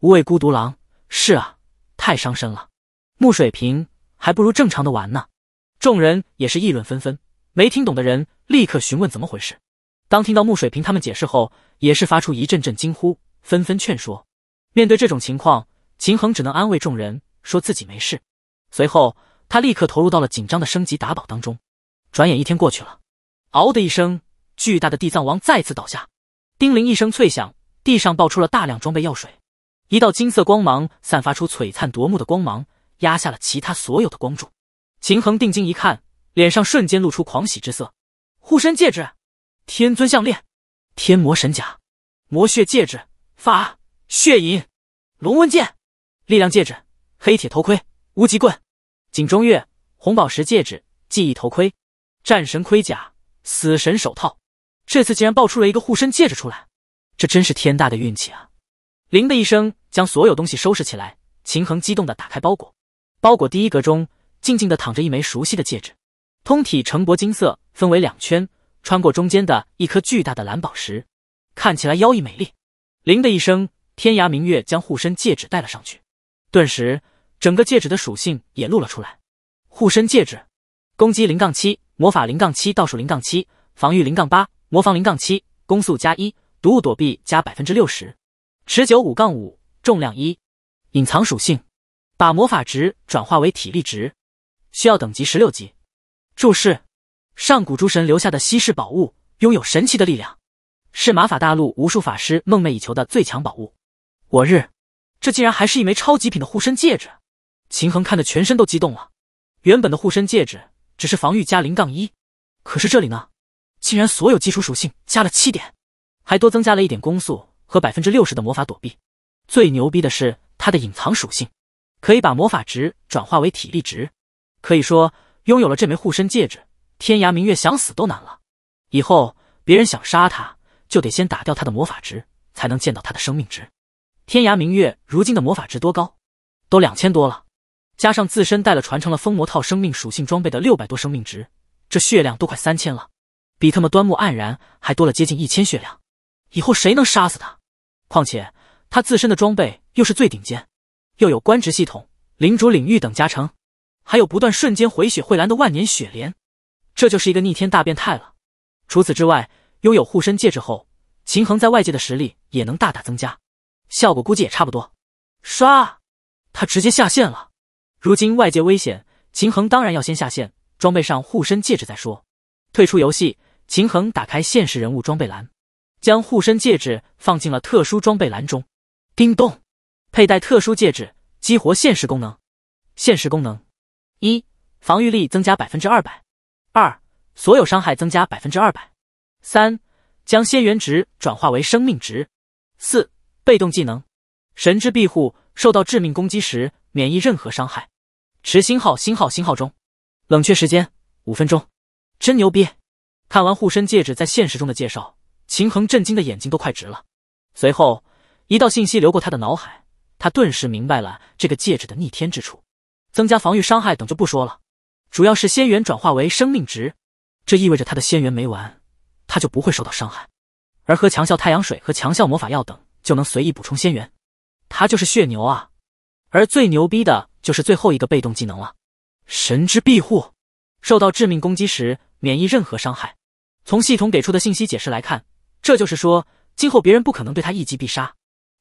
无畏孤独狼，是啊，太伤身了。穆水平还不如正常的玩呢。众人也是议论纷纷，没听懂的人立刻询问怎么回事。当听到穆水平他们解释后，也是发出一阵阵惊呼，纷纷劝说。面对这种情况，秦衡只能安慰众人，说自己没事。随后。他立刻投入到了紧张的升级打宝当中。转眼一天过去了，嗷的一声，巨大的地藏王再次倒下。叮铃一声脆响，地上爆出了大量装备药水。一道金色光芒散发出璀璨夺目的光芒，压下了其他所有的光柱。秦衡定睛一看，脸上瞬间露出狂喜之色：护身戒指、天尊项链、天魔神甲、魔血戒指、法血银、龙纹剑、力量戒指、黑铁头盔、无极棍。井中月、红宝石戒指、记忆头盔、战神盔甲、死神手套，这次竟然爆出了一个护身戒指出来，这真是天大的运气啊！“铃的一声，将所有东西收拾起来。秦衡激动的打开包裹，包裹第一格中静静的躺着一枚熟悉的戒指，通体橙铂金色，分为两圈，穿过中间的一颗巨大的蓝宝石，看起来妖异美丽。“铃的一声，天涯明月将护身戒指戴了上去，顿时。整个戒指的属性也露了出来，护身戒指，攻击零杠七，魔法零杠七，倒数零杠七，防御零杠八，魔防零杠七，攻速加一，毒物躲避加百分之六十，持久五杠五，重量一，隐藏属性，把魔法值转化为体力值，需要等级十六级。注释：上古诸神留下的稀世宝物，拥有神奇的力量，是玛法大陆无数法师梦寐以求的最强宝物。我日，这竟然还是一枚超极品的护身戒指！秦衡看的全身都激动了，原本的护身戒指只是防御加零杠一，可是这里呢，竟然所有基础属性加了七点，还多增加了一点攻速和百分之六十的魔法躲避。最牛逼的是它的隐藏属性，可以把魔法值转化为体力值。可以说，拥有了这枚护身戒指，天涯明月想死都难了。以后别人想杀他，就得先打掉他的魔法值，才能见到他的生命值。天涯明月如今的魔法值多高？都两千多了。加上自身带了传承了封魔套生命属性装备的六百多生命值，这血量都快三千了，比他么端木黯然还多了接近一千血量。以后谁能杀死他？况且他自身的装备又是最顶尖，又有官职系统、领主领域等加成，还有不断瞬间回血会蓝的万年雪莲，这就是一个逆天大变态了。除此之外，拥有护身戒指后，秦衡在外界的实力也能大大增加，效果估计也差不多。刷，他直接下线了。如今外界危险，秦衡当然要先下线，装备上护身戒指再说。退出游戏，秦衡打开现实人物装备栏，将护身戒指放进了特殊装备栏中。叮咚，佩戴特殊戒指，激活现实功能。现实功能：一、防御力增加百分之二百；二、所有伤害增加百分之二百；三、将仙元值转化为生命值；四、被动技能：神之庇护，受到致命攻击时免疫任何伤害。持星号星号星号中，冷却时间五分钟，真牛逼！看完护身戒指在现实中的介绍，秦衡震惊的眼睛都快直了。随后一道信息流过他的脑海，他顿时明白了这个戒指的逆天之处：增加防御、伤害等就不说了，主要是仙元转化为生命值，这意味着他的仙元没完，他就不会受到伤害。而喝强效太阳水和强效魔法药等就能随意补充仙元，他就是血牛啊！而最牛逼的就是最后一个被动技能了，神之庇护，受到致命攻击时免疫任何伤害。从系统给出的信息解释来看，这就是说，今后别人不可能对他一击必杀，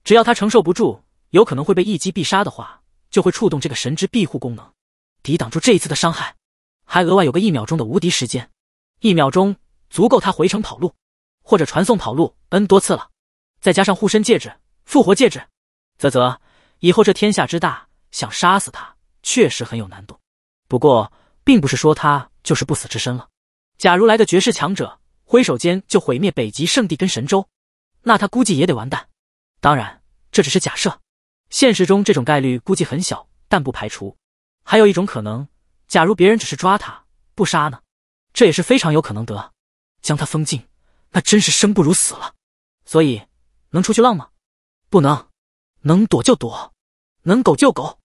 只要他承受不住，有可能会被一击必杀的话，就会触动这个神之庇护功能，抵挡住这一次的伤害，还额外有个一秒钟的无敌时间，一秒钟足够他回城跑路，或者传送跑路 n 多次了。再加上护身戒指、复活戒指，啧啧。以后这天下之大，想杀死他确实很有难度。不过，并不是说他就是不死之身了。假如来个绝世强者，挥手间就毁灭北极圣地跟神州，那他估计也得完蛋。当然，这只是假设，现实中这种概率估计很小，但不排除。还有一种可能，假如别人只是抓他不杀呢？这也是非常有可能的。将他封禁，那真是生不如死了。所以，能出去浪吗？不能。能躲就躲，能苟就苟，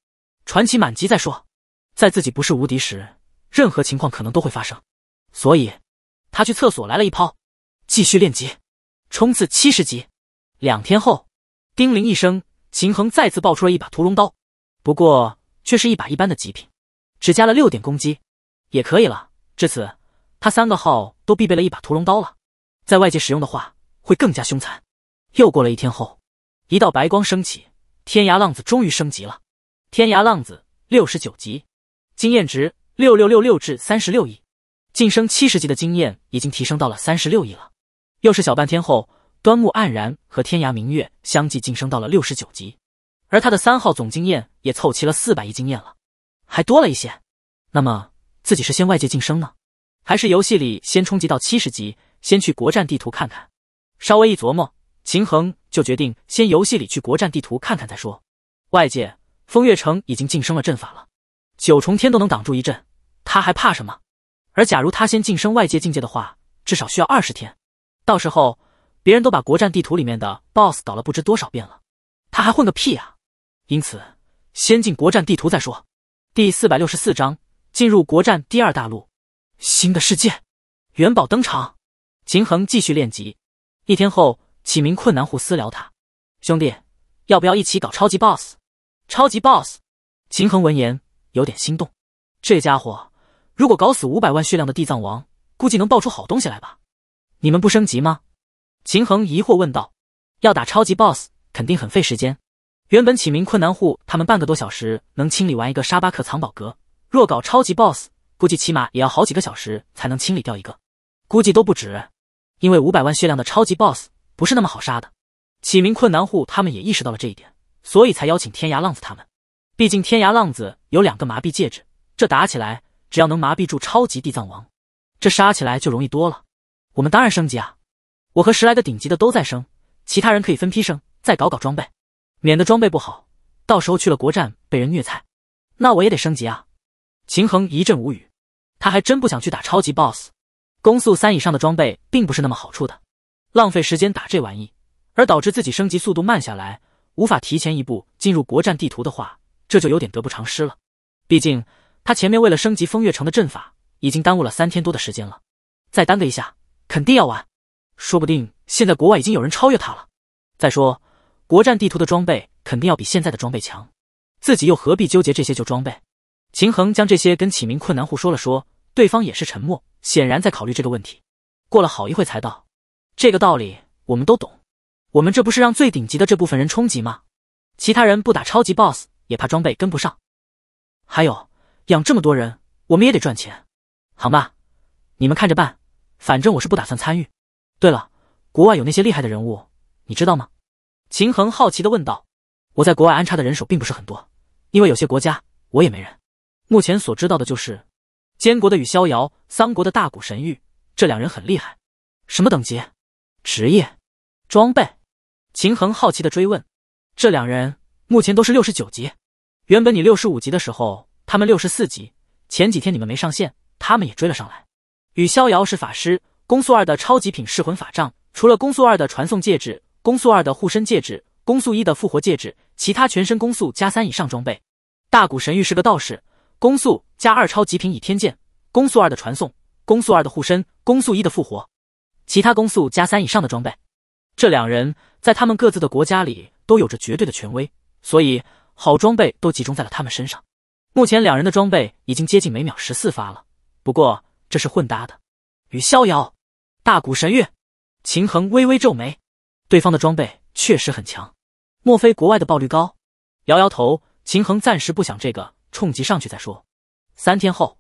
传奇满级再说。在自己不是无敌时，任何情况可能都会发生，所以他去厕所来了一泡，继续练级，冲刺七十级。两天后，叮铃一声，秦衡再次爆出了一把屠龙刀，不过却是一把一般的极品，只加了六点攻击，也可以了。至此，他三个号都必备了一把屠龙刀了，在外界使用的话会更加凶残。又过了一天后，一道白光升起。天涯浪子终于升级了，天涯浪子六十九级，经验值六六六六至三十六亿，晋升七十级的经验已经提升到了三十六亿了。又是小半天后，端木黯然和天涯明月相继晋升到了六十九级，而他的三号总经验也凑齐了四百亿经验了，还多了一些。那么自己是先外界晋升呢，还是游戏里先冲击到七十级，先去国战地图看看？稍微一琢磨，秦衡。就决定先游戏里去国战地图看看再说。外界风月城已经晋升了阵法了，九重天都能挡住一阵，他还怕什么？而假如他先晋升外界境界的话，至少需要二十天，到时候别人都把国战地图里面的 BOSS 搞了不知多少遍了，他还混个屁啊！因此，先进国战地图再说。第四百六十四章：进入国战第二大陆，新的世界，元宝登场。秦衡继续练级，一天后。启明困难户私聊他：“兄弟，要不要一起搞超级 boss？” 超级 boss，秦衡闻言有点心动。这家伙如果搞死五百万血量的地藏王，估计能爆出好东西来吧？你们不升级吗？秦衡疑惑问道。要打超级 boss 肯定很费时间。原本启明困难户他们半个多小时能清理完一个沙巴克藏宝阁，若搞超级 boss，估计起码也要好几个小时才能清理掉一个，估计都不止，因为五百万血量的超级 boss。不是那么好杀的，启明困难户他们也意识到了这一点，所以才邀请天涯浪子他们。毕竟天涯浪子有两个麻痹戒指，这打起来只要能麻痹住超级地藏王，这杀起来就容易多了。我们当然升级啊，我和十来个顶级的都在升，其他人可以分批升，再搞搞装备，免得装备不好，到时候去了国战被人虐菜，那我也得升级啊。秦衡一阵无语，他还真不想去打超级 boss，攻速三以上的装备并不是那么好处的。浪费时间打这玩意，而导致自己升级速度慢下来，无法提前一步进入国战地图的话，这就有点得不偿失了。毕竟他前面为了升级风月城的阵法，已经耽误了三天多的时间了，再耽搁一下，肯定要完。说不定现在国外已经有人超越他了。再说国战地图的装备肯定要比现在的装备强，自己又何必纠结这些旧装备？秦衡将这些跟启明困难户说了说，对方也是沉默，显然在考虑这个问题。过了好一会才到。这个道理我们都懂，我们这不是让最顶级的这部分人冲级吗？其他人不打超级 boss 也怕装备跟不上。还有养这么多人，我们也得赚钱，好吧？你们看着办，反正我是不打算参与。对了，国外有那些厉害的人物，你知道吗？秦衡好奇的问道。我在国外安插的人手并不是很多，因为有些国家我也没人。目前所知道的就是，监国的与逍遥，桑国的大古神域，这两人很厉害，什么等级？职业，装备，秦衡好奇的追问：“这两人目前都是六十九级。原本你六十五级的时候，他们六十四级。前几天你们没上线，他们也追了上来。与逍遥是法师，攻速二的超级品噬魂法杖，除了攻速二的传送戒指、攻速二的护身戒指、攻速一的复活戒指，其他全身攻速加三以上装备。大古神域是个道士，攻速加二超级品倚天剑，攻速二的传送、攻速二的护身、攻速一的复活。”其他攻速加三以上的装备，这两人在他们各自的国家里都有着绝对的权威，所以好装备都集中在了他们身上。目前两人的装备已经接近每秒十四发了，不过这是混搭的。与逍遥、大古神域，秦衡微微皱眉，对方的装备确实很强，莫非国外的爆率高？摇摇头，秦衡暂时不想这个，冲级上去再说。三天后，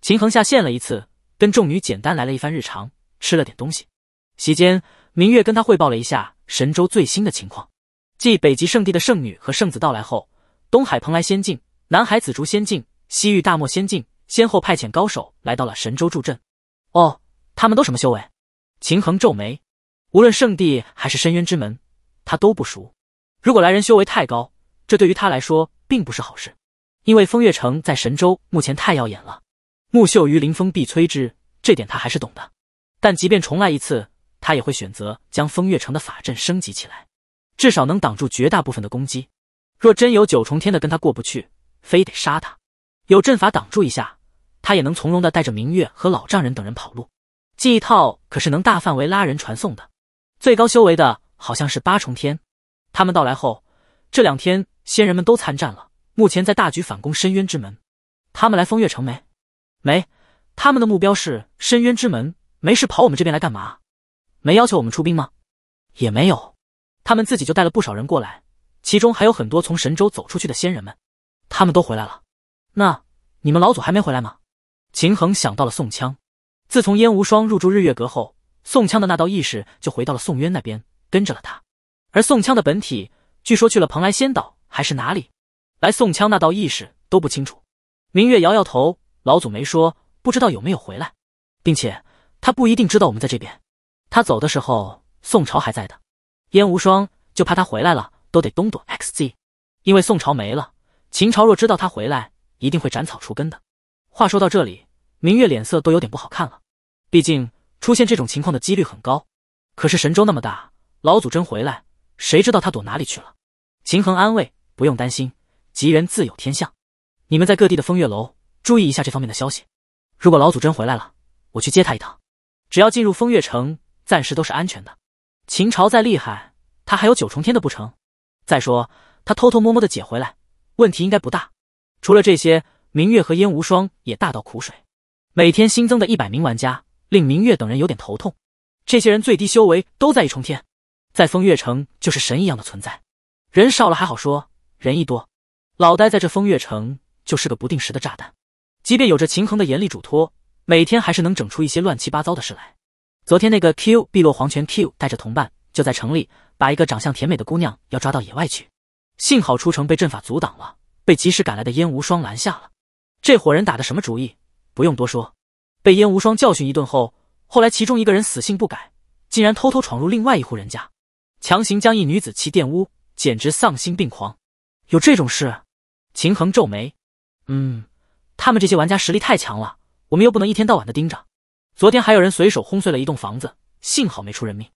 秦衡下线了一次，跟众女简单来了一番日常。吃了点东西，席间明月跟他汇报了一下神州最新的情况。继北极圣地的圣女和圣子到来后，东海蓬莱仙境、南海紫竹仙境、西域大漠仙境先后派遣高手来到了神州助阵。哦，他们都什么修为？秦衡皱眉，无论圣地还是深渊之门，他都不熟。如果来人修为太高，这对于他来说并不是好事，因为风月城在神州目前太耀眼了。木秀于林，风必摧之，这点他还是懂的。但即便重来一次，他也会选择将风月城的法阵升级起来，至少能挡住绝大部分的攻击。若真有九重天的跟他过不去，非得杀他。有阵法挡住一下，他也能从容的带着明月和老丈人等人跑路。记忆套可是能大范围拉人传送的，最高修为的好像是八重天。他们到来后，这两天仙人们都参战了，目前在大局反攻深渊之门。他们来风月城没？没，他们的目标是深渊之门。没事跑我们这边来干嘛？没要求我们出兵吗？也没有，他们自己就带了不少人过来，其中还有很多从神州走出去的仙人们，他们都回来了。那你们老祖还没回来吗？秦衡想到了宋枪，自从燕无双入住日月阁后，宋枪的那道意识就回到了宋渊那边，跟着了他。而宋枪的本体据说去了蓬莱仙岛还是哪里，来宋枪那道意识都不清楚。明月摇摇头，老祖没说，不知道有没有回来，并且。他不一定知道我们在这边，他走的时候宋朝还在的，燕无双就怕他回来了都得东躲 X Z，因为宋朝没了，秦朝若知道他回来，一定会斩草除根的。话说到这里，明月脸色都有点不好看了，毕竟出现这种情况的几率很高。可是神州那么大，老祖真回来，谁知道他躲哪里去了？秦衡安慰，不用担心，吉人自有天相。你们在各地的风月楼注意一下这方面的消息，如果老祖真回来了，我去接他一趟。只要进入风月城，暂时都是安全的。秦朝再厉害，他还有九重天的不成？再说他偷偷摸摸的解回来，问题应该不大。除了这些，明月和燕无双也大倒苦水。每天新增的一百名玩家，令明月等人有点头痛。这些人最低修为都在一重天，在风月城就是神一样的存在。人少了还好说，人一多，老待在这风月城就是个不定时的炸弹。即便有着秦衡的严厉嘱托。每天还是能整出一些乱七八糟的事来。昨天那个 Q 碧落黄泉 Q 带着同伴就在城里，把一个长相甜美的姑娘要抓到野外去。幸好出城被阵法阻挡了，被及时赶来的燕无双拦下了。这伙人打的什么主意？不用多说，被燕无双教训一顿后，后来其中一个人死性不改，竟然偷偷闯入另外一户人家，强行将一女子气玷污，简直丧心病狂。有这种事？秦恒皱眉，嗯，他们这些玩家实力太强了。我们又不能一天到晚的盯着，昨天还有人随手轰碎了一栋房子，幸好没出人命。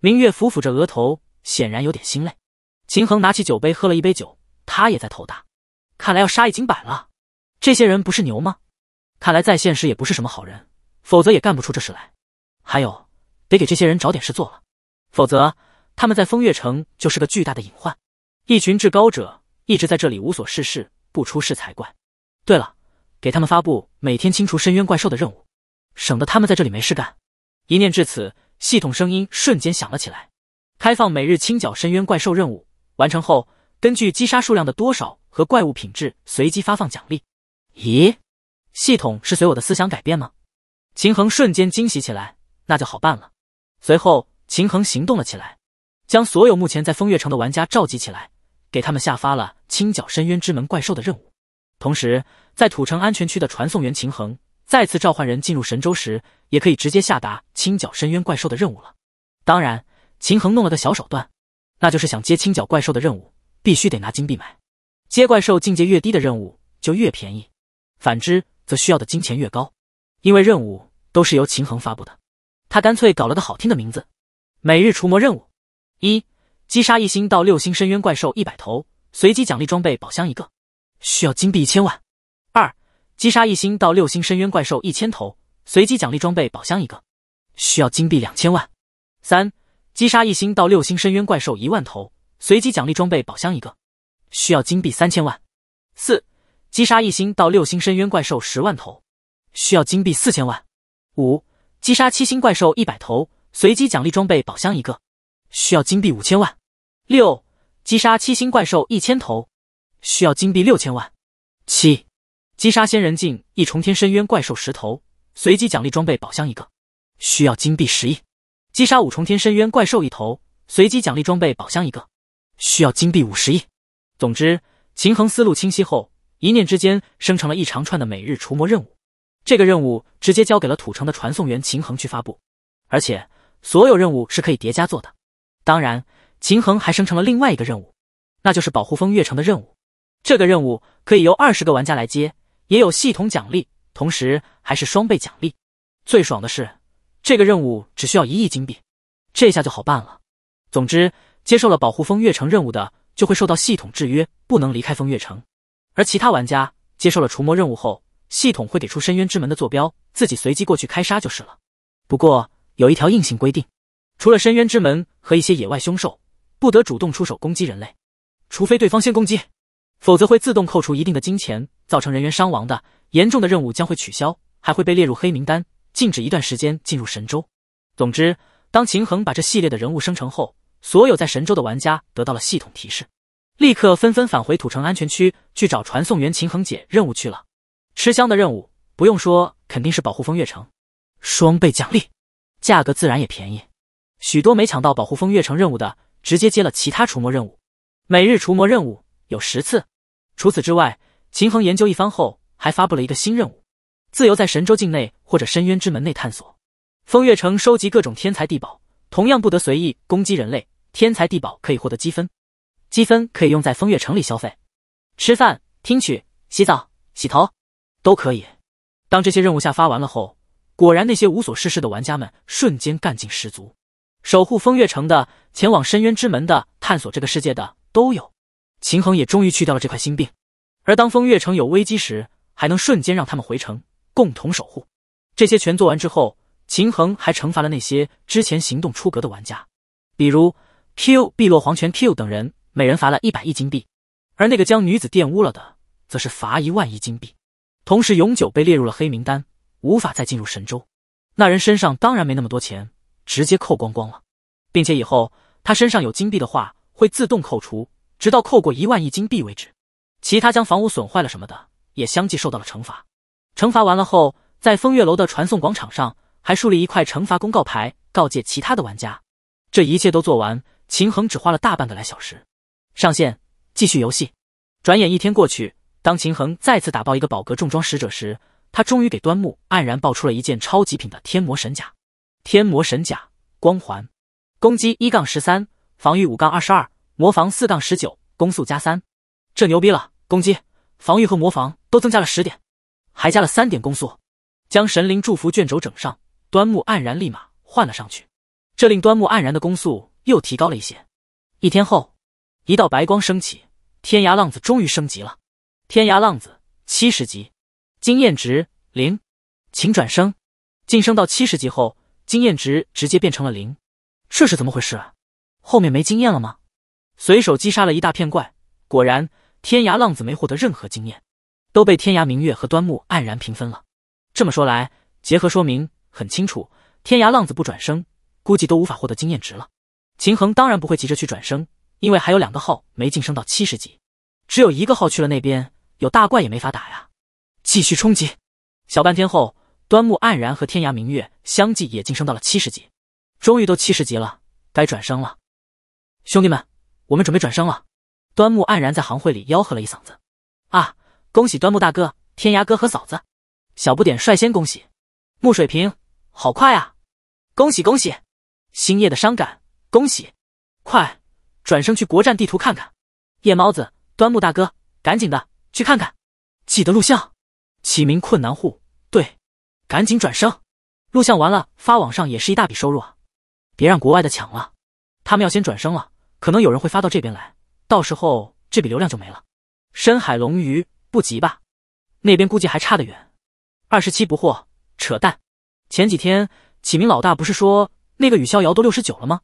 明月抚抚着额头，显然有点心累。秦衡拿起酒杯喝了一杯酒，他也在头大。看来要杀一儆百了。这些人不是牛吗？看来在现实也不是什么好人，否则也干不出这事来。还有，得给这些人找点事做了，否则他们在风月城就是个巨大的隐患。一群至高者一直在这里无所事事，不出事才怪。对了。给他们发布每天清除深渊怪兽的任务，省得他们在这里没事干。一念至此，系统声音瞬间响了起来：“开放每日清剿深渊怪兽任务，完成后根据击杀数量的多少和怪物品质随机发放奖励。”咦，系统是随我的思想改变吗？秦衡瞬间惊喜起来，那就好办了。随后，秦衡行动了起来，将所有目前在风月城的玩家召集起来，给他们下发了清剿深渊之门怪兽的任务，同时。在土城安全区的传送员秦衡再次召唤人进入神州时，也可以直接下达清剿深渊怪兽的任务了。当然，秦衡弄了个小手段，那就是想接清剿怪兽的任务，必须得拿金币买。接怪兽境界越低的任务就越便宜，反之则需要的金钱越高。因为任务都是由秦衡发布的，他干脆搞了个好听的名字——每日除魔任务。一，击杀一星到六星深渊怪兽一百头，随机奖励装备宝箱一个，需要金币一千万。击杀一星到六星深渊怪兽一千头，随机奖励装备宝箱一个，需要金币两千万。三，击杀一星到六星深渊怪兽一万头，随机奖励装备宝箱一个，需要金币三千万。四，击杀一星到六星深渊怪兽十万头，需要金币四千万。五，击杀七星怪兽一百头，随机奖励装备宝箱一个，需要金币五千万。六，击杀七星怪兽一千头，需要金币六千万。七。击杀仙人境一重天深渊怪兽十头，随机奖励装备宝箱一个，需要金币十亿；击杀五重天深渊怪兽一头，随机奖励装备宝箱一个，需要金币五十亿。总之，秦衡思路清晰后，一念之间生成了一长串的每日除魔任务。这个任务直接交给了土城的传送员秦衡去发布，而且所有任务是可以叠加做的。当然，秦衡还生成了另外一个任务，那就是保护风月城的任务。这个任务可以由二十个玩家来接。也有系统奖励，同时还是双倍奖励。最爽的是，这个任务只需要一亿金币，这下就好办了。总之，接受了保护风月城任务的，就会受到系统制约，不能离开风月城；而其他玩家接受了除魔任务后，系统会给出深渊之门的坐标，自己随机过去开杀就是了。不过有一条硬性规定，除了深渊之门和一些野外凶兽，不得主动出手攻击人类，除非对方先攻击，否则会自动扣除一定的金钱。造成人员伤亡的严重的任务将会取消，还会被列入黑名单，禁止一段时间进入神州。总之，当秦衡把这系列的人物生成后，所有在神州的玩家得到了系统提示，立刻纷纷返回土城安全区去找传送员秦衡姐任务去了。吃香的任务不用说，肯定是保护风月城，双倍奖励，价格自然也便宜。许多没抢到保护风月城任务的，直接接了其他除魔任务。每日除魔任务有十次，除此之外。秦衡研究一番后，还发布了一个新任务：自由在神州境内或者深渊之门内探索，风月城收集各种天才地宝，同样不得随意攻击人类。天才地宝可以获得积分，积分可以用在风月城里消费，吃饭、听曲、洗澡、洗头，都可以。当这些任务下发完了后，果然那些无所事事的玩家们瞬间干劲十足，守护风月城的、前往深渊之门的、探索这个世界的都有。秦衡也终于去掉了这块心病。而当风月城有危机时，还能瞬间让他们回城共同守护。这些全做完之后，秦衡还惩罚了那些之前行动出格的玩家，比如 Q 碧落黄泉 Q 等人，每人罚了一百亿金币。而那个将女子玷污了的，则是罚一万亿金币，同时永久被列入了黑名单，无法再进入神州。那人身上当然没那么多钱，直接扣光光了，并且以后他身上有金币的话，会自动扣除，直到扣过一万亿金币为止。其他将房屋损坏了什么的，也相继受到了惩罚。惩罚完了后，在风月楼的传送广场上还竖立一块惩罚公告牌，告诫其他的玩家。这一切都做完，秦衡只花了大半个来小时。上线继续游戏，转眼一天过去。当秦衡再次打爆一个宝阁重装使者时，他终于给端木黯然爆出了一件超极品的天魔神甲。天魔神甲，光环，攻击一杠十三，防御五杠二十二，魔防四杠十九，攻速加三。这牛逼了！攻击、防御和魔防都增加了十点，还加了三点攻速。将神灵祝福卷轴整上，端木黯然立马换了上去。这令端木黯然的攻速又提高了一些。一天后，一道白光升起，天涯浪子终于升级了。天涯浪子七十级，经验值零，请转生。晋升到七十级后，经验值直接变成了零，这是怎么回事？后面没经验了吗？随手击杀了一大片怪，果然。天涯浪子没获得任何经验，都被天涯明月和端木黯然平分了。这么说来，结合说明很清楚，天涯浪子不转生，估计都无法获得经验值了。秦衡当然不会急着去转生，因为还有两个号没晋升到七十级，只有一个号去了那边，有大怪也没法打呀。继续冲击，小半天后，端木黯然和天涯明月相继也晋升到了七十级，终于都七十级了，该转生了。兄弟们，我们准备转生了。端木黯然在行会里吆喝了一嗓子：“啊，恭喜端木大哥、天涯哥和嫂子！”小不点率先恭喜木水平，好快啊！恭喜恭喜！星夜的伤感，恭喜！快转生去国战地图看看！夜猫子，端木大哥，赶紧的去看看，记得录像。起名困难户，对，赶紧转生。录像完了，发网上也是一大笔收入啊！别让国外的抢了，他们要先转生了，可能有人会发到这边来。到时候这笔流量就没了。深海龙鱼不急吧？那边估计还差得远。二十七不惑，扯淡！前几天启明老大不是说那个雨逍遥都六十九了吗？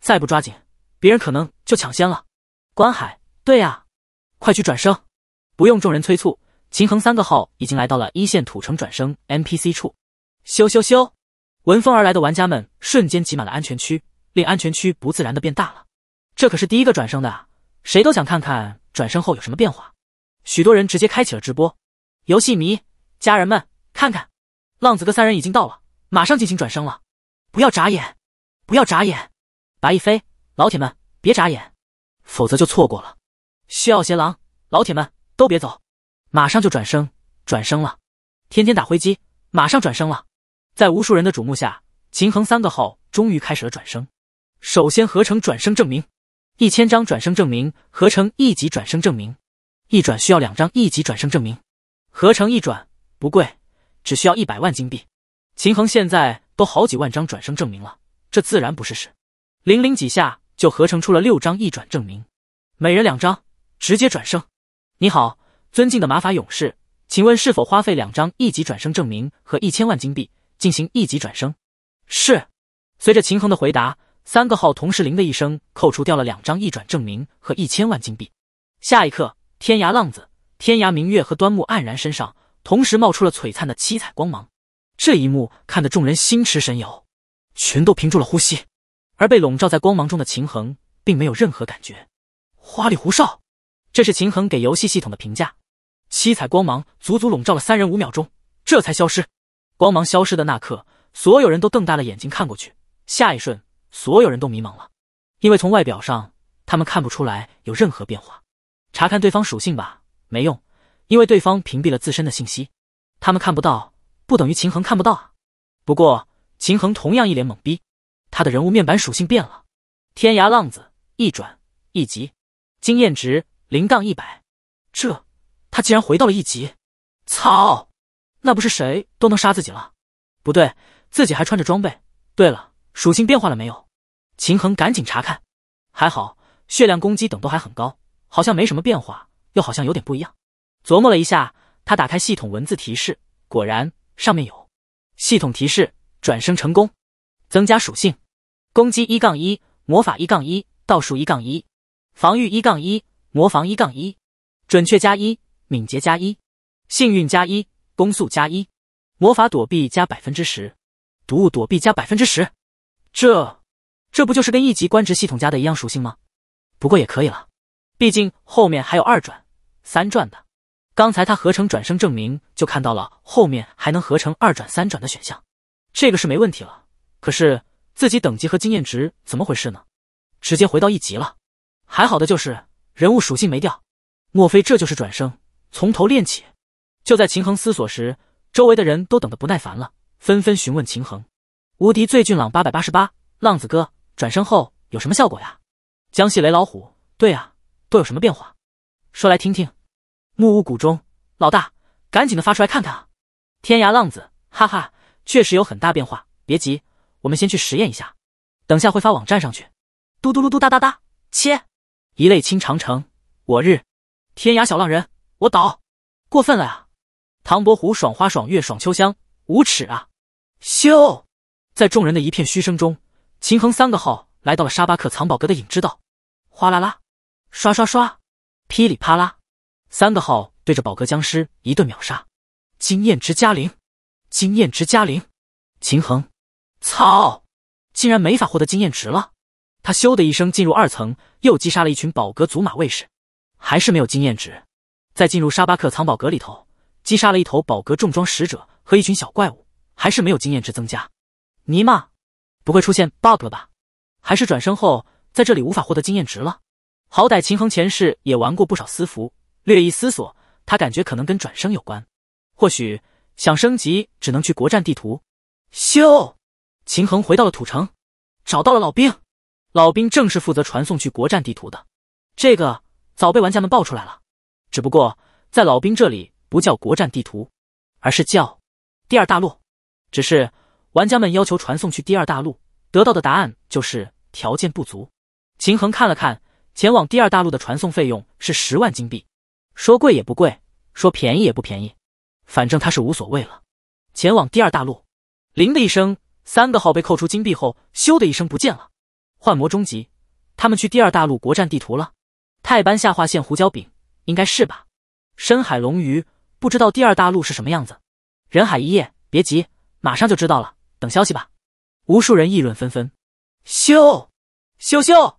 再不抓紧，别人可能就抢先了。观海，对呀，快去转生！不用众人催促，秦衡三个号已经来到了一线土城转生 NPC 处。咻咻咻！闻风而来的玩家们瞬间挤满了安全区，令安全区不自然的变大了。这可是第一个转生的。啊！谁都想看看转身后有什么变化，许多人直接开启了直播。游戏迷家人们，看看，浪子哥三人已经到了，马上进行转生了，不要眨眼，不要眨眼。白亦飞，老铁们别眨眼，否则就错过了。需要邪狼，老铁们都别走，马上就转生，转生了。天天打灰机，马上转生了。在无数人的瞩目下，秦衡三个号终于开始了转生，首先合成转生证明。一千张转生证明合成一级转生证明，一转需要两张一级转生证明，合成一转不贵，只需要一百万金币。秦衡现在都好几万张转生证明了，这自然不是事。零零几下就合成出了六张一转证明，每人两张，直接转生。你好，尊敬的玛法勇士，请问是否花费两张一级转生证明和一千万金币进行一级转生？是。随着秦衡的回答。三个号同时铃的一声扣除掉了两张一转证明和一千万金币。下一刻，天涯浪子、天涯明月和端木黯然身上同时冒出了璀璨的七彩光芒。这一幕看得众人心驰神游，全都屏住了呼吸。而被笼罩在光芒中的秦衡并没有任何感觉。花里胡哨，这是秦衡给游戏系统的评价。七彩光芒足足笼罩了三人五秒钟，这才消失。光芒消失的那刻，所有人都瞪大了眼睛看过去。下一瞬。所有人都迷茫了，因为从外表上他们看不出来有任何变化。查看对方属性吧，没用，因为对方屏蔽了自身的信息，他们看不到，不等于秦衡看不到啊。不过秦衡同样一脸懵逼，他的人物面板属性变了，天涯浪子一转一级，经验值零杠一百。这，他竟然回到了一级！操，那不是谁都能杀自己了？不对，自己还穿着装备。对了，属性变化了没有？秦衡赶紧查看，还好血量、攻击等都还很高，好像没什么变化，又好像有点不一样。琢磨了一下，他打开系统文字提示，果然上面有系统提示：转生成功，增加属性，攻击一杠一，魔法一杠一，道术一杠一，防御一杠一，魔防一杠一，准确加一，敏捷加一，幸运加一，攻速加一，魔法躲避加百分之十，毒物躲避加百分之十。这。这不就是跟一级官职系统加的一样属性吗？不过也可以了，毕竟后面还有二转、三转的。刚才他合成转生证明，就看到了后面还能合成二转、三转的选项，这个是没问题了。可是自己等级和经验值怎么回事呢？直接回到一级了。还好的就是人物属性没掉。莫非这就是转生，从头练起？就在秦衡思索时，周围的人都等得不耐烦了，纷纷询问秦衡：“无敌最俊朗八百八十八，浪子哥。”转身后有什么效果呀？江西雷老虎，对啊，都有什么变化？说来听听。木屋谷中老大，赶紧的发出来看看啊！天涯浪子，哈哈，确实有很大变化。别急，我们先去实验一下，等下会发网站上去。嘟嘟噜嘟哒哒哒，切！一泪倾长城，我日！天涯小浪人，我倒！过分了啊！唐伯虎，爽花爽月爽秋香，无耻啊！咻！在众人的一片嘘声中。秦衡三个号来到了沙巴克藏宝阁的影之道，哗啦啦，刷刷刷，噼里啪啦，三个号对着宝阁僵尸一顿秒杀，经验值加零，经验值加零。秦衡，操！竟然没法获得经验值了。他咻的一声进入二层，又击杀了一群宝阁祖玛卫士，还是没有经验值。再进入沙巴克藏宝阁里头，击杀了一头宝阁重装使者和一群小怪物，还是没有经验值增加。尼玛！不会出现 bug 了吧？还是转身后在这里无法获得经验值了？好歹秦衡前世也玩过不少私服，略一思索，他感觉可能跟转生有关。或许想升级只能去国战地图。咻！秦衡回到了土城，找到了老兵。老兵正是负责传送去国战地图的，这个早被玩家们爆出来了。只不过在老兵这里不叫国战地图，而是叫第二大陆。只是。玩家们要求传送去第二大陆，得到的答案就是条件不足。秦衡看了看，前往第二大陆的传送费用是十万金币，说贵也不贵，说便宜也不便宜，反正他是无所谓了。前往第二大陆，铃的一声，三个号被扣除金币后，咻的一声不见了。幻魔终极，他们去第二大陆国战地图了。泰班下划线胡椒饼，应该是吧？深海龙鱼，不知道第二大陆是什么样子。人海一夜，别急，马上就知道了。等消息吧，无数人议论纷纷。咻，咻咻！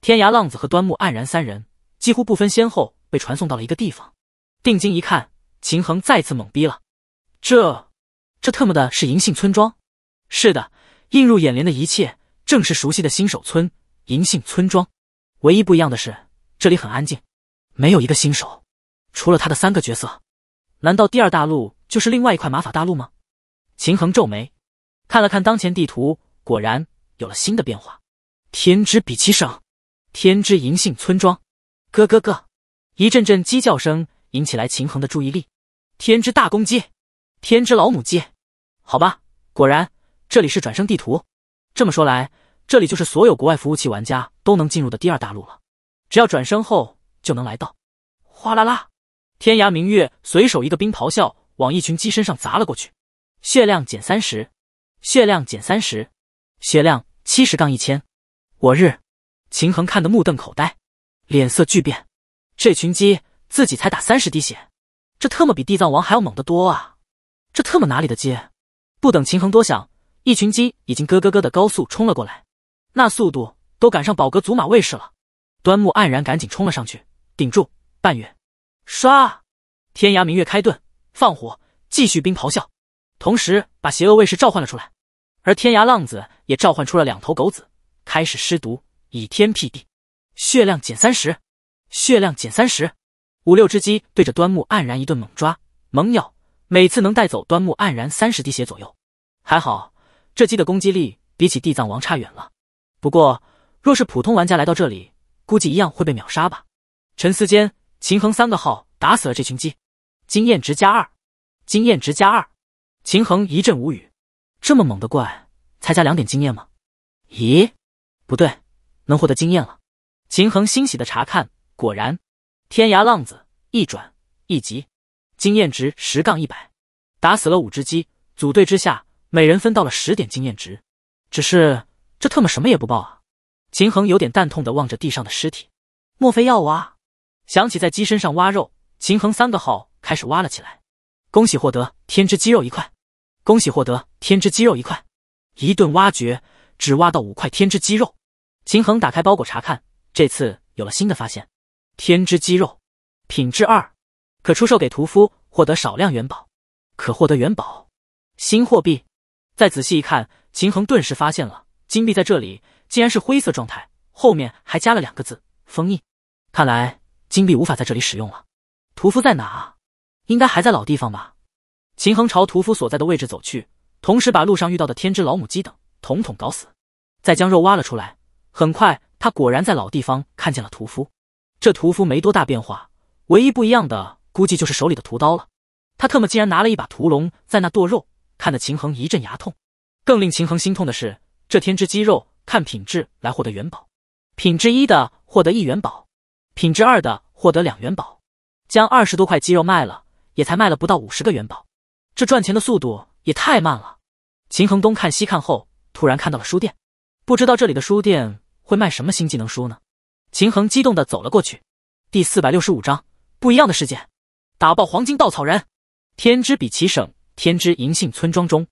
天涯浪子和端木黯然三人几乎不分先后被传送到了一个地方。定睛一看，秦衡再次懵逼了。这，这特么的是银杏村庄？是的，映入眼帘的一切正是熟悉的新手村银杏村庄。唯一不一样的是，这里很安静，没有一个新手，除了他的三个角色。难道第二大陆就是另外一块玛法大陆吗？秦衡皱眉。看了看当前地图，果然有了新的变化。天之比奇省，天之银杏村庄，咯咯咯，一阵阵鸡叫声引起来秦衡的注意力。天之大公鸡，天之老母鸡，好吧，果然这里是转生地图。这么说来，这里就是所有国外服务器玩家都能进入的第二大陆了。只要转生后就能来到。哗啦啦，天涯明月随手一个冰咆哮，往一群鸡身上砸了过去，血量减三十。血量减三十，血量七十杠一千。我日！秦衡看得目瞪口呆，脸色巨变。这群鸡自己才打三十滴血，这特么比地藏王还要猛得多啊！这特么哪里的鸡？不等秦衡多想，一群鸡已经咯咯咯的高速冲了过来，那速度都赶上宝格祖玛卫士了。端木黯然赶紧冲了上去，顶住半月，刷，天涯明月开盾，放火，继续冰咆哮。同时把邪恶卫士召唤了出来，而天涯浪子也召唤出了两头狗子，开始施毒，以天辟地，血量减三十，血量减三十，五六只鸡对着端木黯然一顿猛抓猛咬，每次能带走端木黯然三十滴血左右。还好这鸡的攻击力比起地藏王差远了，不过若是普通玩家来到这里，估计一样会被秒杀吧。沉思间，秦衡三个号打死了这群鸡，经验值加二，经验值加二。秦衡一阵无语，这么猛的怪才加两点经验吗？咦，不对，能获得经验了！秦衡欣喜的查看，果然，天涯浪子一转一级，经验值十杠一百，打死了五只鸡，组队之下，每人分到了十点经验值。只是这特么什么也不爆啊！秦衡有点蛋痛的望着地上的尸体，莫非要挖？想起在鸡身上挖肉，秦衡三个号开始挖了起来。恭喜获得天之肌肉一块，恭喜获得天之肌肉一块。一顿挖掘，只挖到五块天之肌肉。秦衡打开包裹查看，这次有了新的发现：天之肌肉，品质二，可出售给屠夫，获得少量元宝，可获得元宝新货币。再仔细一看，秦衡顿时发现了金币在这里竟然是灰色状态，后面还加了两个字“封印”，看来金币无法在这里使用了。屠夫在哪？啊？应该还在老地方吧？秦衡朝屠夫所在的位置走去，同时把路上遇到的天之老母鸡等统统搞死，再将肉挖了出来。很快，他果然在老地方看见了屠夫。这屠夫没多大变化，唯一不一样的估计就是手里的屠刀了。他特么竟然拿了一把屠龙在那剁肉，看得秦衡一阵牙痛。更令秦衡心痛的是，这天之鸡肉看品质来获得元宝，品质一的获得一元宝，品质二的获得两元宝。将二十多块鸡肉卖了。也才卖了不到五十个元宝，这赚钱的速度也太慢了。秦衡东看西看后，突然看到了书店，不知道这里的书店会卖什么新技能书呢？秦衡激动的走了过去。第四百六十五章不一样的世界，打爆黄金稻草人。天之比奇省天之银杏村庄中，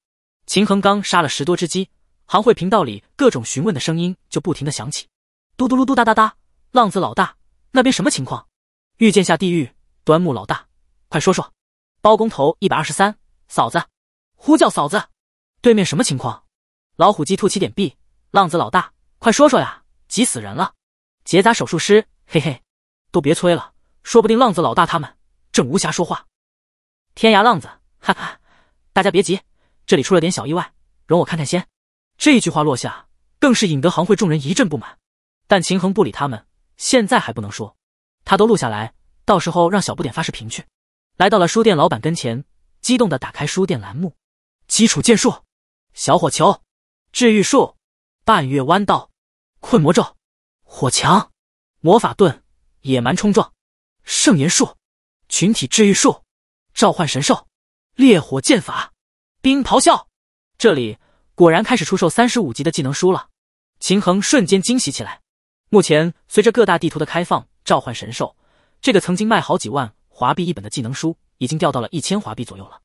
秦衡刚杀了十多只鸡，行会频道里各种询问的声音就不停的响起，嘟嘟噜嘟哒哒哒，浪子老大那边什么情况？御剑下地狱，端木老大。快说说，包工头一百二十三，嫂子，呼叫嫂子，对面什么情况？老虎鸡吐起点 B，浪子老大，快说说呀，急死人了！结扎手术师，嘿嘿，都别催了，说不定浪子老大他们正无暇说话。天涯浪子，哈哈，大家别急，这里出了点小意外，容我看看先。这一句话落下，更是引得行会众人一阵不满。但秦衡不理他们，现在还不能说，他都录下来，到时候让小不点发视频去。来到了书店老板跟前，激动地打开书店栏目：基础剑术、小火球、治愈术、半月弯道、困魔咒、火墙、魔法盾、野蛮冲撞、圣炎术、群体治愈术、召唤神兽、烈火剑法、冰咆哮。这里果然开始出售三十五级的技能书了。秦衡瞬间惊喜起来。目前，随着各大地图的开放，召唤神兽这个曾经卖好几万。华币一本的技能书已经掉到了一千华币左右了，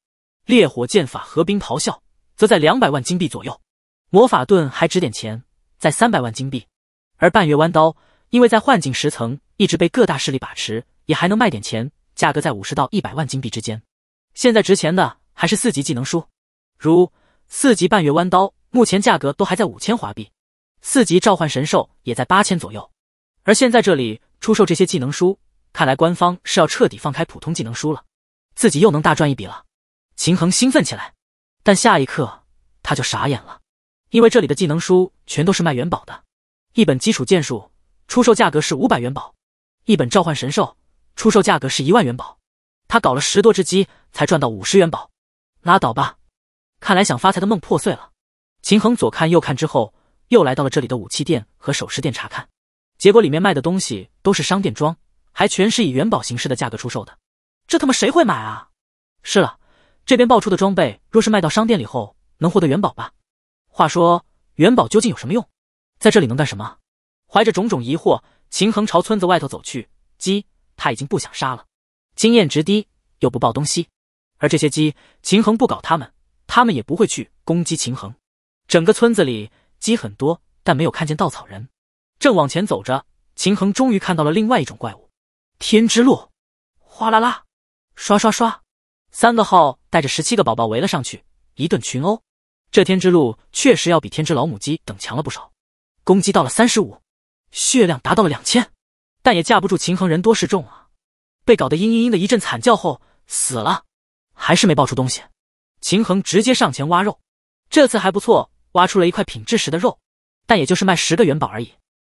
烈火剑法合冰咆哮则在两百万金币左右，魔法盾还值点钱，在三百万金币，而半月弯刀因为在幻境十层一直被各大势力把持，也还能卖点钱，价格在五十到一百万金币之间。现在值钱的还是四级技能书，如四级半月弯刀，目前价格都还在五千华币，四级召唤神兽也在八千左右，而现在这里出售这些技能书。看来官方是要彻底放开普通技能书了，自己又能大赚一笔了。秦衡兴奋起来，但下一刻他就傻眼了，因为这里的技能书全都是卖元宝的。一本基础剑术出售价格是五百元宝，一本召唤神兽出售价格是一万元宝。他搞了十多只鸡才赚到五十元宝，拉倒吧！看来想发财的梦破碎了。秦衡左看右看之后，又来到了这里的武器店和首饰店查看，结果里面卖的东西都是商店装。还全是以元宝形式的价格出售的，这他妈谁会买啊？是了，这边爆出的装备若是卖到商店里后，能获得元宝吧？话说，元宝究竟有什么用？在这里能干什么？怀着种种疑惑，秦衡朝村子外头走去。鸡，他已经不想杀了，经验值低又不爆东西。而这些鸡，秦衡不搞他们，他们也不会去攻击秦衡。整个村子里鸡很多，但没有看见稻草人。正往前走着，秦衡终于看到了另外一种怪物。天之路，哗啦啦，刷刷刷，三个号带着十七个宝宝围了上去，一顿群殴。这天之路确实要比天之老母鸡等强了不少，攻击到了三十五，血量达到了两千，但也架不住秦衡人多势众啊，被搞得嘤嘤嘤的一阵惨叫后死了，还是没爆出东西。秦衡直接上前挖肉，这次还不错，挖出了一块品质石的肉，但也就是卖十个元宝而已。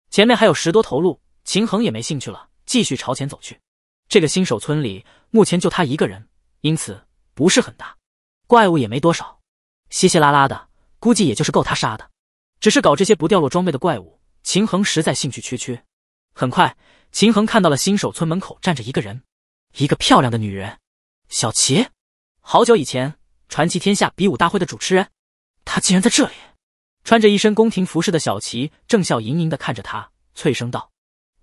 前面还有十多头鹿，秦衡也没兴趣了。继续朝前走去。这个新手村里目前就他一个人，因此不是很大，怪物也没多少，稀稀拉拉的，估计也就是够他杀的。只是搞这些不掉落装备的怪物，秦衡实在兴趣缺缺。很快，秦衡看到了新手村门口站着一个人，一个漂亮的女人，小琪。好久以前，传奇天下比武大会的主持人，他竟然在这里。穿着一身宫廷服饰的小琪正笑盈盈的看着他，脆声道：“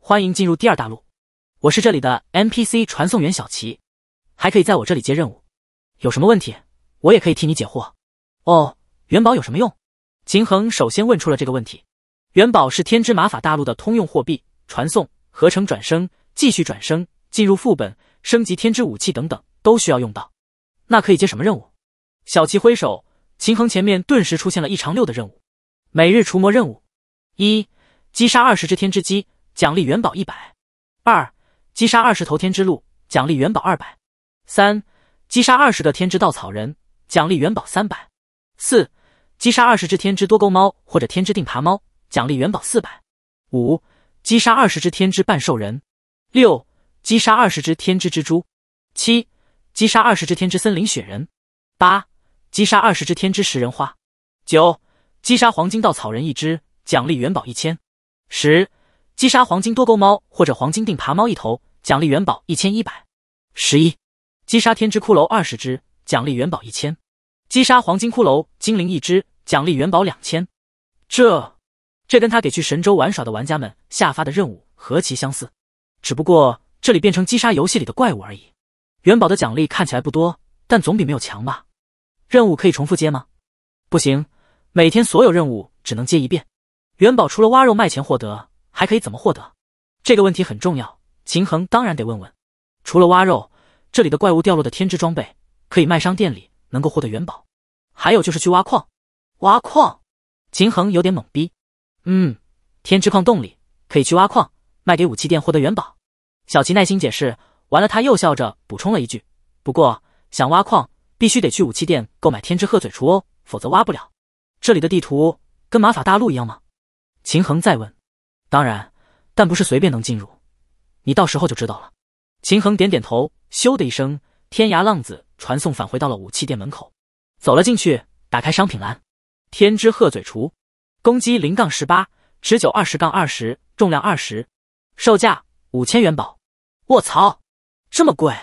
欢迎进入第二大陆。”我是这里的 NPC 传送员小齐，还可以在我这里接任务，有什么问题我也可以替你解惑。哦，元宝有什么用？秦衡首先问出了这个问题。元宝是天之玛法大陆的通用货币，传送、合成、转生、继续转生、进入副本、升级天之武器等等都需要用到。那可以接什么任务？小齐挥手，秦衡前面顿时出现了一长六的任务：每日除魔任务，一击杀二十只天之鸡，奖励元宝一百；二。击杀二十头天之路，奖励元宝二百。三，击杀二十个天之稻草人，奖励元宝三百。四，击杀二十只天之多钩猫或者天之定爬猫，奖励元宝四百。五，击杀二十只天之半兽人。六，击杀二十只天之蜘蛛。七，击杀二十只天之森林雪人。八，击杀二十只天之食人花。九，击杀黄金稻草人一只，奖励元宝一千。十。击杀黄金多钩猫或者黄金定爬猫一头，奖励元宝一千一百十一；击杀天之骷髅二十只，奖励元宝一千；击杀黄金骷髅精灵一只，奖励元宝两千。这这跟他给去神州玩耍的玩家们下发的任务何其相似，只不过这里变成击杀游戏里的怪物而已。元宝的奖励看起来不多，但总比没有强吧？任务可以重复接吗？不行，每天所有任务只能接一遍。元宝除了挖肉卖钱获得。还可以怎么获得？这个问题很重要，秦衡当然得问问。除了挖肉，这里的怪物掉落的天之装备可以卖商店里，能够获得元宝。还有就是去挖矿。挖矿？秦衡有点懵逼。嗯，天之矿洞里可以去挖矿，卖给武器店获得元宝。小齐耐心解释完了，他又笑着补充了一句：“不过想挖矿，必须得去武器店购买天之鹤嘴锄哦，否则挖不了。”这里的地图跟玛法大陆一样吗？秦衡再问。当然，但不是随便能进入，你到时候就知道了。秦衡点点头，咻的一声，天涯浪子传送返回到了武器店门口，走了进去，打开商品栏，天之鹤嘴锄，攻击零杠十八，持久二十杠二十，重量二十，售价五千元宝。我操，这么贵！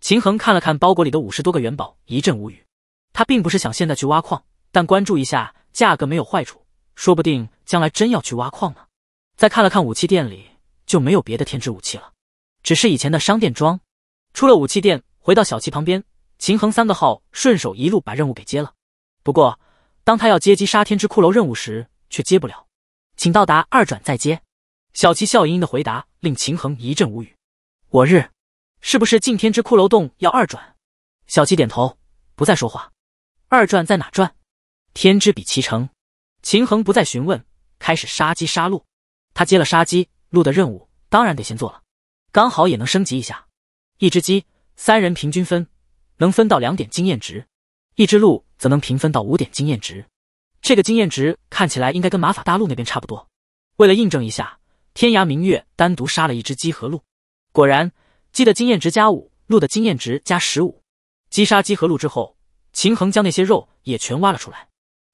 秦衡看了看包裹里的五十多个元宝，一阵无语。他并不是想现在去挖矿，但关注一下价格没有坏处，说不定将来真要去挖矿呢。再看了看武器店里，就没有别的天之武器了，只是以前的商店装。出了武器店，回到小七旁边，秦衡三个号顺手一路把任务给接了。不过当他要接击杀天之骷髅任务时，却接不了，请到达二转再接。小七笑盈盈的回答令秦衡一阵无语。我日，是不是进天之骷髅洞要二转？小七点头，不再说话。二转在哪转？天之比奇城。秦衡不再询问，开始杀鸡杀鹿。他接了杀鸡、鹿的任务，当然得先做了，刚好也能升级一下。一只鸡，三人平均分，能分到两点经验值；一只鹿则能平分到五点经验值。这个经验值看起来应该跟玛法大陆那边差不多。为了印证一下，天涯明月单独杀了一只鸡和鹿，果然，鸡的经验值加五，鹿的经验值加十五。击杀鸡和鹿之后，秦衡将那些肉也全挖了出来。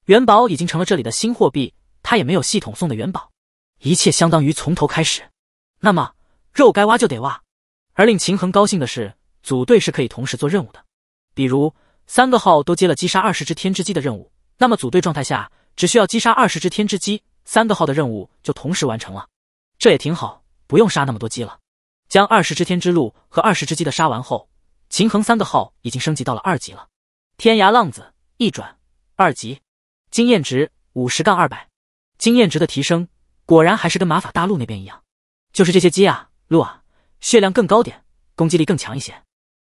元宝已经成了这里的新货币，他也没有系统送的元宝。一切相当于从头开始，那么肉该挖就得挖。而令秦衡高兴的是，组队是可以同时做任务的。比如三个号都接了击杀二十只天之鸡的任务，那么组队状态下只需要击杀二十只天之鸡，三个号的任务就同时完成了。这也挺好，不用杀那么多鸡了。将二十只天之路和二十只鸡的杀完后，秦衡三个号已经升级到了二级了。天涯浪子一转二级，经验值五十杠二百，经验值的提升。果然还是跟玛法大陆那边一样，就是这些鸡啊、鹿啊，血量更高点，攻击力更强一些。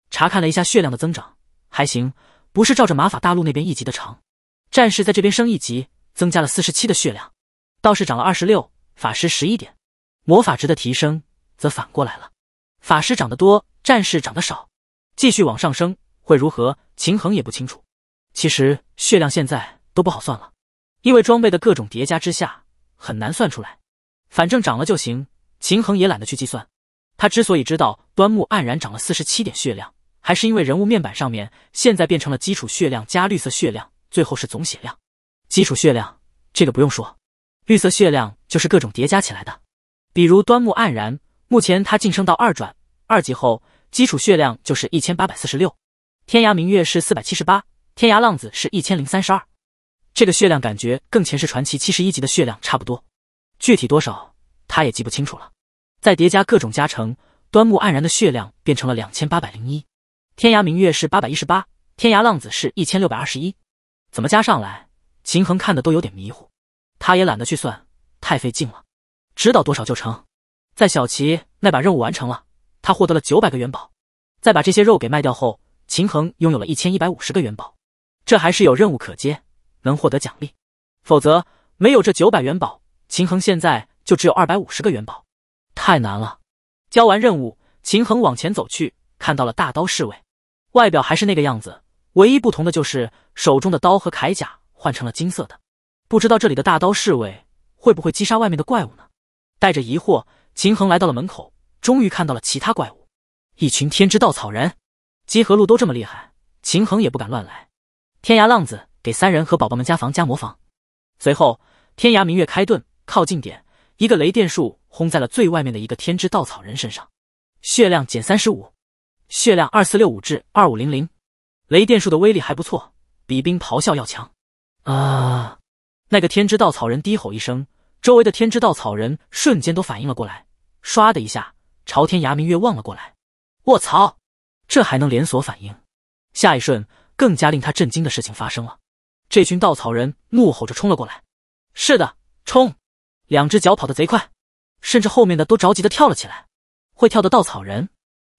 查看了一下血量的增长，还行，不是照着玛法大陆那边一级的长。战士在这边升一级，增加了四十七的血量，倒是涨了二十六。法师十一点，魔法值的提升则反过来了，法师涨得多，战士涨得少。继续往上升会如何？秦衡也不清楚。其实血量现在都不好算了，因为装备的各种叠加之下。很难算出来，反正涨了就行。秦衡也懒得去计算，他之所以知道端木黯然涨了四十七点血量，还是因为人物面板上面现在变成了基础血量加绿色血量，最后是总血量。基础血量这个不用说，绿色血量就是各种叠加起来的。比如端木黯然，目前他晋升到二转二级后，基础血量就是一千八百四十六，天涯明月是四百七十八，天涯浪子是一千零三十二。这个血量感觉跟前世传奇七十一级的血量差不多，具体多少他也记不清楚了。再叠加各种加成，端木黯然的血量变成了两千八百零一，天涯明月是八百一十八，天涯浪子是一千六百二十一，怎么加上来？秦衡看的都有点迷糊，他也懒得去算，太费劲了，知道多少就成。在小齐那把任务完成了，他获得了九百个元宝，再把这些肉给卖掉后，秦衡拥有了一千一百五十个元宝，这还是有任务可接。能获得奖励，否则没有这九百元宝，秦衡现在就只有二百五十个元宝，太难了。交完任务，秦衡往前走去，看到了大刀侍卫，外表还是那个样子，唯一不同的就是手中的刀和铠甲换成了金色的。不知道这里的大刀侍卫会不会击杀外面的怪物呢？带着疑惑，秦衡来到了门口，终于看到了其他怪物，一群天之稻草人，姬和路都这么厉害，秦衡也不敢乱来。天涯浪子。给三人和宝宝们加防加魔防，随后天涯明月开盾，靠近点，一个雷电术轰在了最外面的一个天之稻草人身上，血量减三十五，血量二四六五至二五零零，雷电术的威力还不错，比冰咆哮要强。啊！那个天之稻草人低吼一声，周围的天之稻草人瞬间都反应了过来，唰的一下朝天涯明月望了过来。我操，这还能连锁反应？下一瞬，更加令他震惊的事情发生了。这群稻草人怒吼着冲了过来。是的，冲！两只脚跑得贼快，甚至后面的都着急的跳了起来。会跳的稻草人，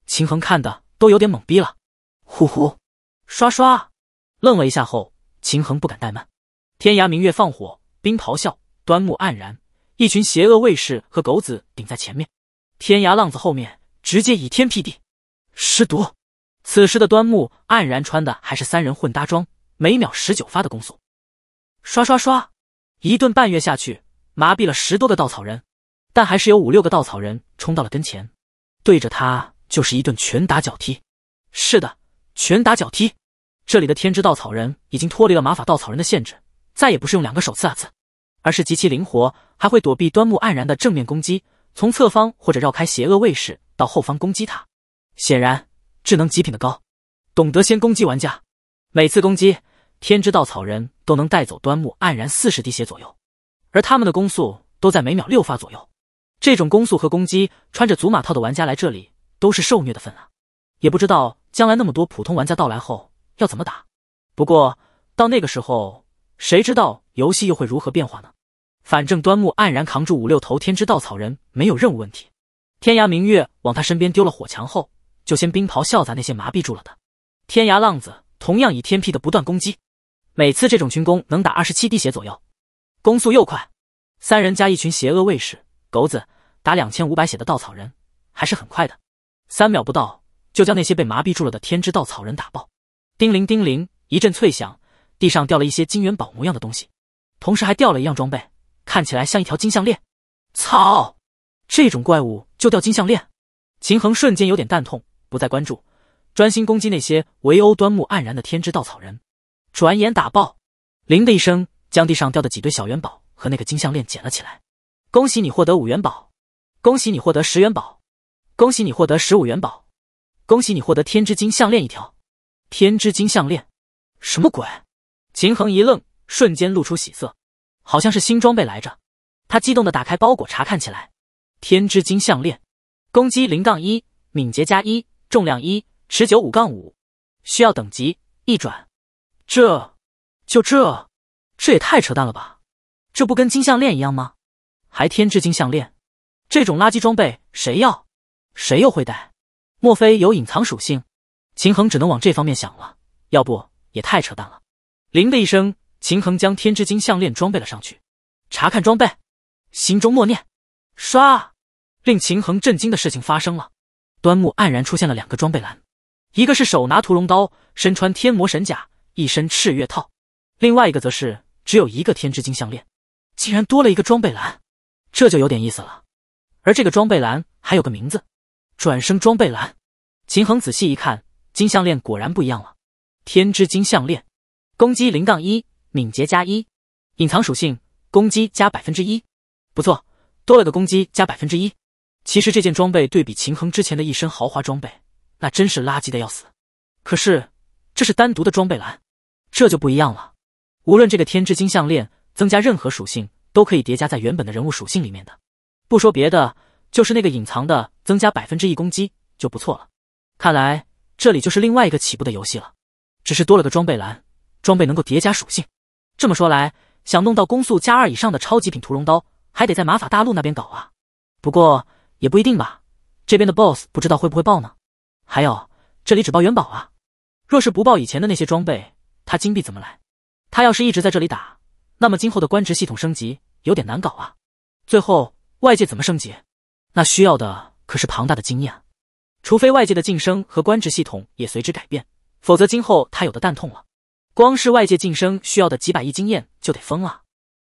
秦衡看的都有点懵逼了。呼呼，刷刷。愣了一下后，秦衡不敢怠慢。天涯明月放火，冰咆哮，端木黯然。一群邪恶卫士和狗子顶在前面，天涯浪子后面直接以天辟地。尸毒。此时的端木黯然穿的还是三人混搭装。每秒十九发的攻速，刷刷刷，一顿半月下去，麻痹了十多个稻草人，但还是有五六个稻草人冲到了跟前，对着他就是一顿拳打脚踢。是的，拳打脚踢。这里的天之稻草人已经脱离了魔法稻草人的限制，再也不是用两个手刺啊刺，而是极其灵活，还会躲避端木黯然的正面攻击，从侧方或者绕开邪恶卫士到后方攻击他。显然，智能极品的高，懂得先攻击玩家。每次攻击，天之稻草人都能带走端木黯然四十滴血左右，而他们的攻速都在每秒六发左右。这种攻速和攻击，穿着祖马套的玩家来这里都是受虐的份啊！也不知道将来那么多普通玩家到来后要怎么打。不过到那个时候，谁知道游戏又会如何变化呢？反正端木黯然扛住五六头天之稻草人没有任务问题。天涯明月往他身边丢了火墙后，就先冰袍笑砸那些麻痹住了的天涯浪子。同样以天辟的不断攻击，每次这种群攻能打二十七滴血左右，攻速又快，三人加一群邪恶卫士狗子打两千五百血的稻草人，还是很快的，三秒不到就将那些被麻痹住了的天之稻草人打爆。叮铃叮铃，一阵脆响，地上掉了一些金元宝模样的东西，同时还掉了一样装备，看起来像一条金项链。操，这种怪物就掉金项链？秦衡瞬间有点蛋痛，不再关注。专心攻击那些围殴端木黯然的天之稻草人，转眼打爆，铃的一声将地上掉的几堆小元宝和那个金项链捡了起来。恭喜你获得五元宝，恭喜你获得十元宝，恭喜你获得十五元宝，恭喜你获得天之金项链一条。天之金项链？什么鬼？秦衡一愣，瞬间露出喜色，好像是新装备来着。他激动地打开包裹查看起来。天之金项链，攻击零杠一，敏捷加一，重量一。持久五杠五，需要等级一转，这，就这，这也太扯淡了吧！这不跟金项链一样吗？还天之金项链，这种垃圾装备谁要？谁又会戴？莫非有隐藏属性？秦衡只能往这方面想了，要不也太扯淡了。铃的一声，秦衡将天之金项链装备了上去，查看装备，心中默念：刷！令秦衡震惊的事情发生了，端木黯然出现了两个装备栏。一个是手拿屠龙刀，身穿天魔神甲，一身赤月套；另外一个则是只有一个天之金项链，竟然多了一个装备栏，这就有点意思了。而这个装备栏还有个名字——转生装备栏。秦衡仔细一看，金项链果然不一样了。天之金项链，攻击零杠一，敏捷加一，隐藏属性攻击加百分之一。不错，多了个攻击加百分之一。其实这件装备对比秦衡之前的一身豪华装备。那真是垃圾的要死，可是这是单独的装备栏，这就不一样了。无论这个天之金项链增加任何属性，都可以叠加在原本的人物属性里面的。不说别的，就是那个隐藏的增加百分之一攻击就不错了。看来这里就是另外一个起步的游戏了，只是多了个装备栏，装备能够叠加属性。这么说来，想弄到攻速加二以上的超级品屠龙刀，还得在玛法大陆那边搞啊。不过也不一定吧，这边的 BOSS 不知道会不会爆呢？还有，这里只报元宝啊！若是不报以前的那些装备，他金币怎么来？他要是一直在这里打，那么今后的官职系统升级有点难搞啊！最后外界怎么升级？那需要的可是庞大的经验除非外界的晋升和官职系统也随之改变，否则今后他有的蛋痛了。光是外界晋升需要的几百亿经验就得疯了！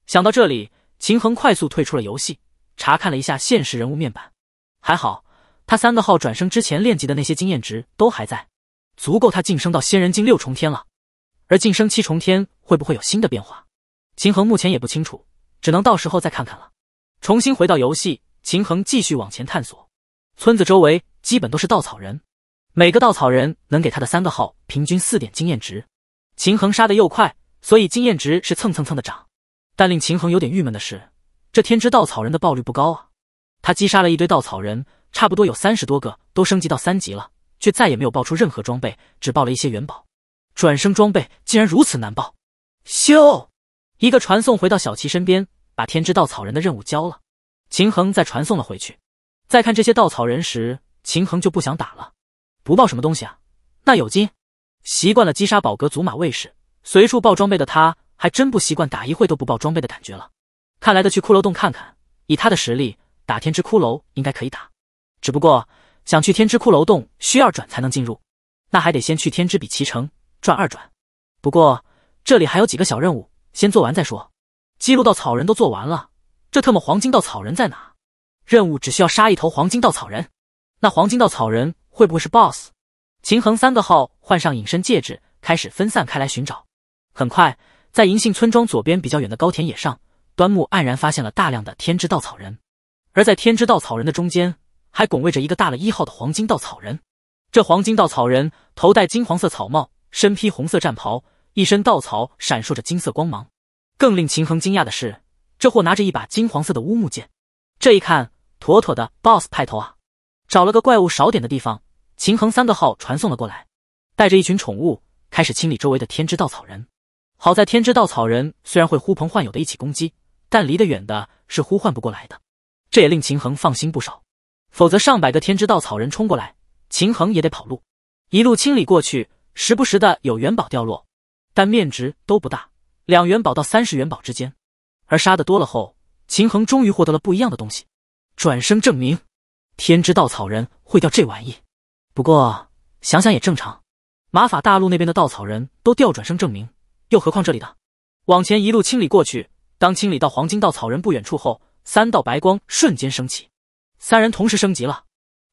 想到这里，秦衡快速退出了游戏，查看了一下现实人物面板，还好。他三个号转生之前练级的那些经验值都还在，足够他晋升到仙人境六重天了。而晋升七重天会不会有新的变化？秦衡目前也不清楚，只能到时候再看看了。重新回到游戏，秦衡继续往前探索。村子周围基本都是稻草人，每个稻草人能给他的三个号平均四点经验值。秦衡杀的又快，所以经验值是蹭蹭蹭的涨。但令秦衡有点郁闷的是，这天之稻草人的爆率不高啊！他击杀了一堆稻草人。差不多有三十多个都升级到三级了，却再也没有爆出任何装备，只爆了一些元宝。转生装备竟然如此难爆！咻，一个传送回到小齐身边，把天之稻草人的任务交了。秦衡再传送了回去。再看这些稻草人时，秦衡就不想打了，不爆什么东西啊？那有金？习惯了击杀宝阁祖玛卫士，随处爆装备的他，还真不习惯打一会都不爆装备的感觉了。看来得去骷髅洞看看，以他的实力，打天之骷髅应该可以打。只不过想去天之骷髅洞，需二转才能进入，那还得先去天之比奇城转二转。不过这里还有几个小任务，先做完再说。记录稻草人都做完了，这特么黄金稻草人在哪？任务只需要杀一头黄金稻草人，那黄金稻草人会不会是 BOSS？秦衡三个号换上隐身戒指，开始分散开来寻找。很快，在银杏村庄左边比较远的高田野上，端木黯然发现了大量的天之稻草人，而在天之稻草人的中间。还拱卫着一个大了一号的黄金稻草人，这黄金稻草人头戴金黄色草帽，身披红色战袍，一身稻草闪烁着金色光芒。更令秦衡惊讶的是，这货拿着一把金黄色的乌木剑，这一看，妥妥的 boss 派头啊！找了个怪物少点的地方，秦衡三个号传送了过来，带着一群宠物开始清理周围的天之稻草人。好在天之稻草人虽然会呼朋唤友的一起攻击，但离得远的是呼唤不过来的，这也令秦衡放心不少。否则，上百个天之稻草人冲过来，秦衡也得跑路。一路清理过去，时不时的有元宝掉落，但面值都不大，两元宝到三十元宝之间。而杀的多了后，秦衡终于获得了不一样的东西——转生证明。天之稻草人会掉这玩意，不过想想也正常。玛法大陆那边的稻草人都掉转生证明，又何况这里的？往前一路清理过去，当清理到黄金稻草人不远处后，三道白光瞬间升起。三人同时升级了，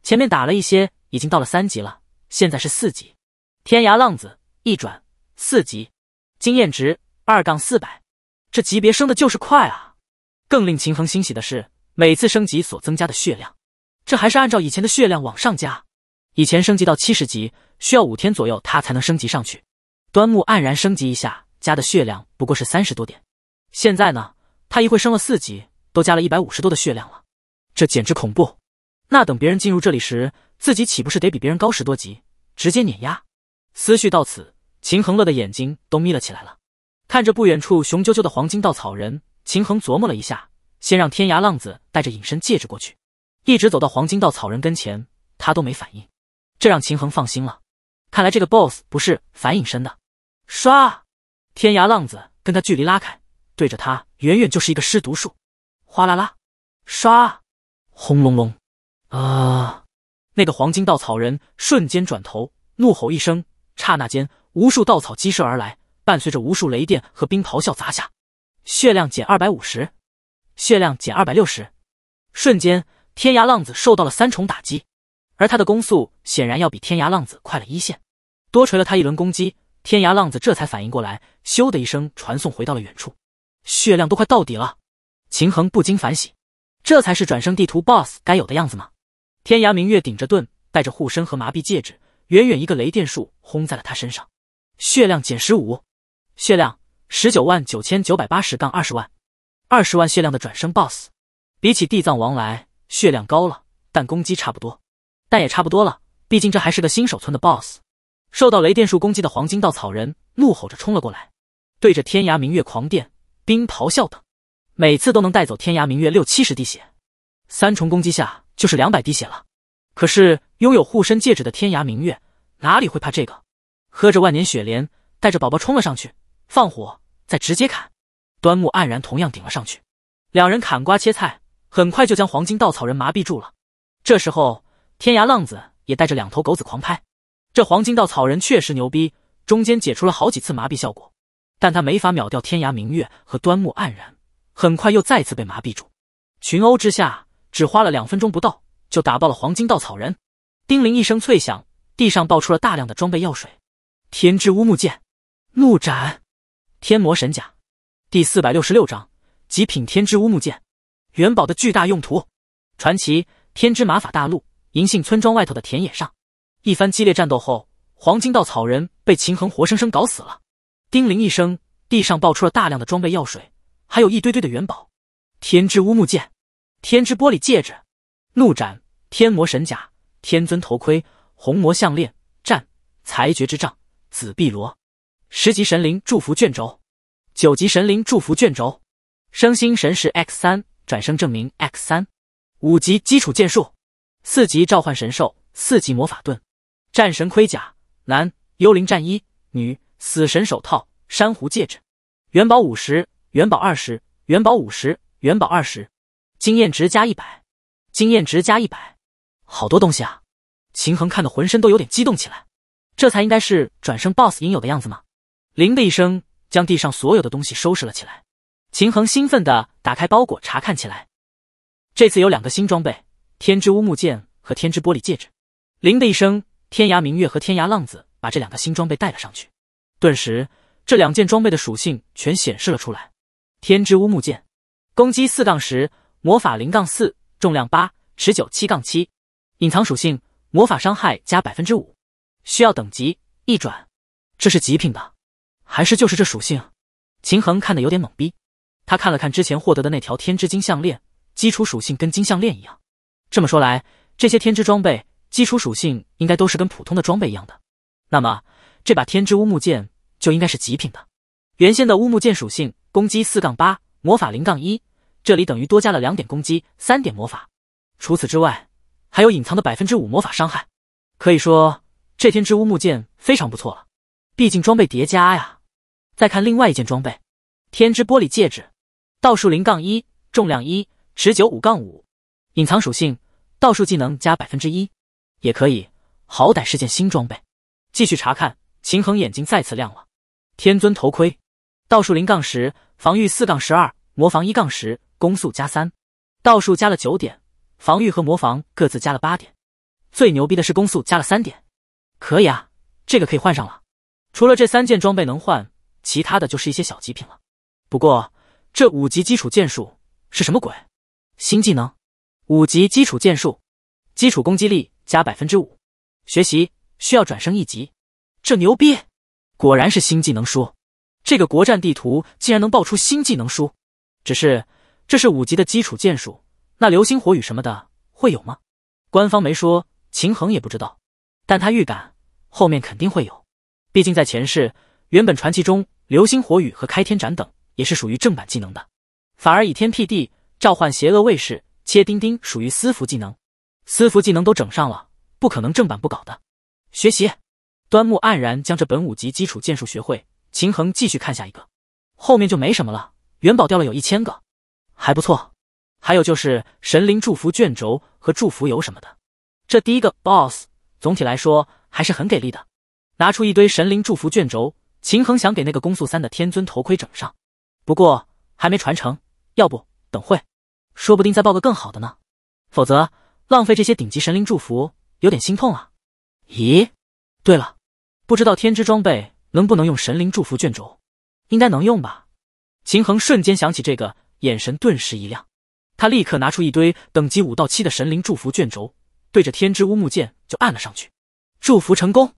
前面打了一些，已经到了三级了，现在是四级。天涯浪子一转四级，经验值二杠四百，这级别升的就是快啊！更令秦衡欣喜的是，每次升级所增加的血量，这还是按照以前的血量往上加。以前升级到七十级需要五天左右，他才能升级上去。端木黯然升级一下，加的血量不过是三十多点，现在呢，他一会升了四级，都加了一百五十多的血量了。这简直恐怖！那等别人进入这里时，自己岂不是得比别人高十多级，直接碾压？思绪到此，秦衡乐的眼睛都眯了起来了，看着不远处雄赳赳的黄金稻草人，秦衡琢磨了一下，先让天涯浪子带着隐身戒指过去，一直走到黄金稻草人跟前，他都没反应，这让秦衡放心了。看来这个 BOSS 不是反隐身的。刷！天涯浪子跟他距离拉开，对着他远远就是一个施毒术，哗啦啦！刷！轰隆隆！啊！那个黄金稻草人瞬间转头，怒吼一声，刹那间无数稻草激射而来，伴随着无数雷电和冰咆哮砸下。血量减二百五十，血量减二百六十。瞬间，天涯浪子受到了三重打击，而他的攻速显然要比天涯浪子快了一线，多锤了他一轮攻击。天涯浪子这才反应过来，咻的一声传送回到了远处，血量都快到底了。秦衡不禁反省。这才是转生地图 BOSS 该有的样子吗？天涯明月顶着盾，带着护身和麻痹戒指，远远一个雷电术轰在了他身上，血量减十五，血量十九万九千九百八十杠二十万，二十万血量的转生 BOSS，比起地藏王来血量高了，但攻击差不多，但也差不多了，毕竟这还是个新手村的 BOSS。受到雷电术攻击的黄金稻草人怒吼着冲了过来，对着天涯明月狂电冰咆哮等。每次都能带走天涯明月六七十滴血，三重攻击下就是两百滴血了。可是拥有护身戒指的天涯明月哪里会怕这个？喝着万年雪莲，带着宝宝冲了上去，放火再直接砍。端木黯然同样顶了上去，两人砍瓜切菜，很快就将黄金稻草人麻痹住了。这时候，天涯浪子也带着两头狗子狂拍。这黄金稻草人确实牛逼，中间解除了好几次麻痹效果，但他没法秒掉天涯明月和端木黯然。很快又再次被麻痹住，群殴之下，只花了两分钟不到，就打爆了黄金稻草人。叮铃一声脆响，地上爆出了大量的装备药水。天之乌木剑，怒斩天魔神甲。第四百六十六章：极品天之乌木剑，元宝的巨大用途。传奇天之玛法大陆，银杏村庄外头的田野上，一番激烈战斗后，黄金稻草人被秦衡活生生搞死了。叮铃一声，地上爆出了大量的装备药水。还有一堆堆的元宝，天之乌木剑，天之玻璃戒指，怒斩天魔神甲，天尊头盔，红魔项链，战裁决之杖，紫碧罗十级神灵祝福卷轴，九级神灵祝福卷轴，升星神石 X 三，转生证明 X 三，五级基础剑术，四级召唤神兽，四级魔法盾，战神盔甲男幽灵战衣，女死神手套，珊瑚戒指，元宝五十。元宝二十，元宝五十，元宝二十，经验值加一百，经验值加一百，好多东西啊！秦衡看的浑身都有点激动起来，这才应该是转生 BOSS 应有的样子吗？铃的一声，将地上所有的东西收拾了起来。秦衡兴奋的打开包裹查看起来，这次有两个新装备：天之乌木剑和天之玻璃戒指。铃的一声，天涯明月和天涯浪子把这两个新装备带了上去，顿时这两件装备的属性全显示了出来。天之乌木剑，攻击四杠十，魔法零杠四，重量八，持久七杠七，隐藏属性魔法伤害加百分之五，需要等级一转。这是极品的，还是就是这属性？秦衡看的有点懵逼，他看了看之前获得的那条天之金项链，基础属性跟金项链一样。这么说来，这些天之装备基础属性应该都是跟普通的装备一样的。那么这把天之乌木剑就应该是极品的，原先的乌木剑属性。攻击四杠八，魔法零杠一，这里等于多加了两点攻击，三点魔法。除此之外，还有隐藏的百分之五魔法伤害。可以说，这天之乌木剑非常不错了，毕竟装备叠加呀。再看另外一件装备，天之玻璃戒指，道术零杠一，重量一，持久五杠五，隐藏属性道术技能加百分之一，也可以，好歹是件新装备。继续查看，秦衡眼睛再次亮了。天尊头盔，道术零杠十。防御四杠十二，魔防一杠十，攻速加三，道术加了九点，防御和魔防各自加了八点，最牛逼的是攻速加了三点，可以啊，这个可以换上了。除了这三件装备能换，其他的就是一些小极品了。不过这五级基础剑术是什么鬼？新技能，五级基础剑术，基础攻击力加百分之五，学习需要转升一级。这牛逼，果然是新技能书。这个国战地图竟然能爆出新技能书，只是这是五级的基础剑术，那流星火雨什么的会有吗？官方没说，秦衡也不知道，但他预感后面肯定会有，毕竟在前世，原本传奇中流星火雨和开天斩等也是属于正版技能的，反而以天辟地、召唤邪恶卫士、切丁丁属于私服技能，私服技能都整上了，不可能正版不搞的。学习，端木黯然将这本五级基础剑术学会。秦衡继续看下一个，后面就没什么了。元宝掉了有一千个，还不错。还有就是神灵祝福卷轴和祝福油什么的。这第一个 boss 总体来说还是很给力的。拿出一堆神灵祝福卷轴，秦衡想给那个攻速三的天尊头盔整上，不过还没传承，要不等会，说不定再爆个更好的呢。否则浪费这些顶级神灵祝福，有点心痛啊。咦，对了，不知道天之装备。能不能用神灵祝福卷轴？应该能用吧。秦衡瞬间想起这个，眼神顿时一亮。他立刻拿出一堆等级五到七的神灵祝福卷轴，对着天之乌木剑就按了上去。祝福成功，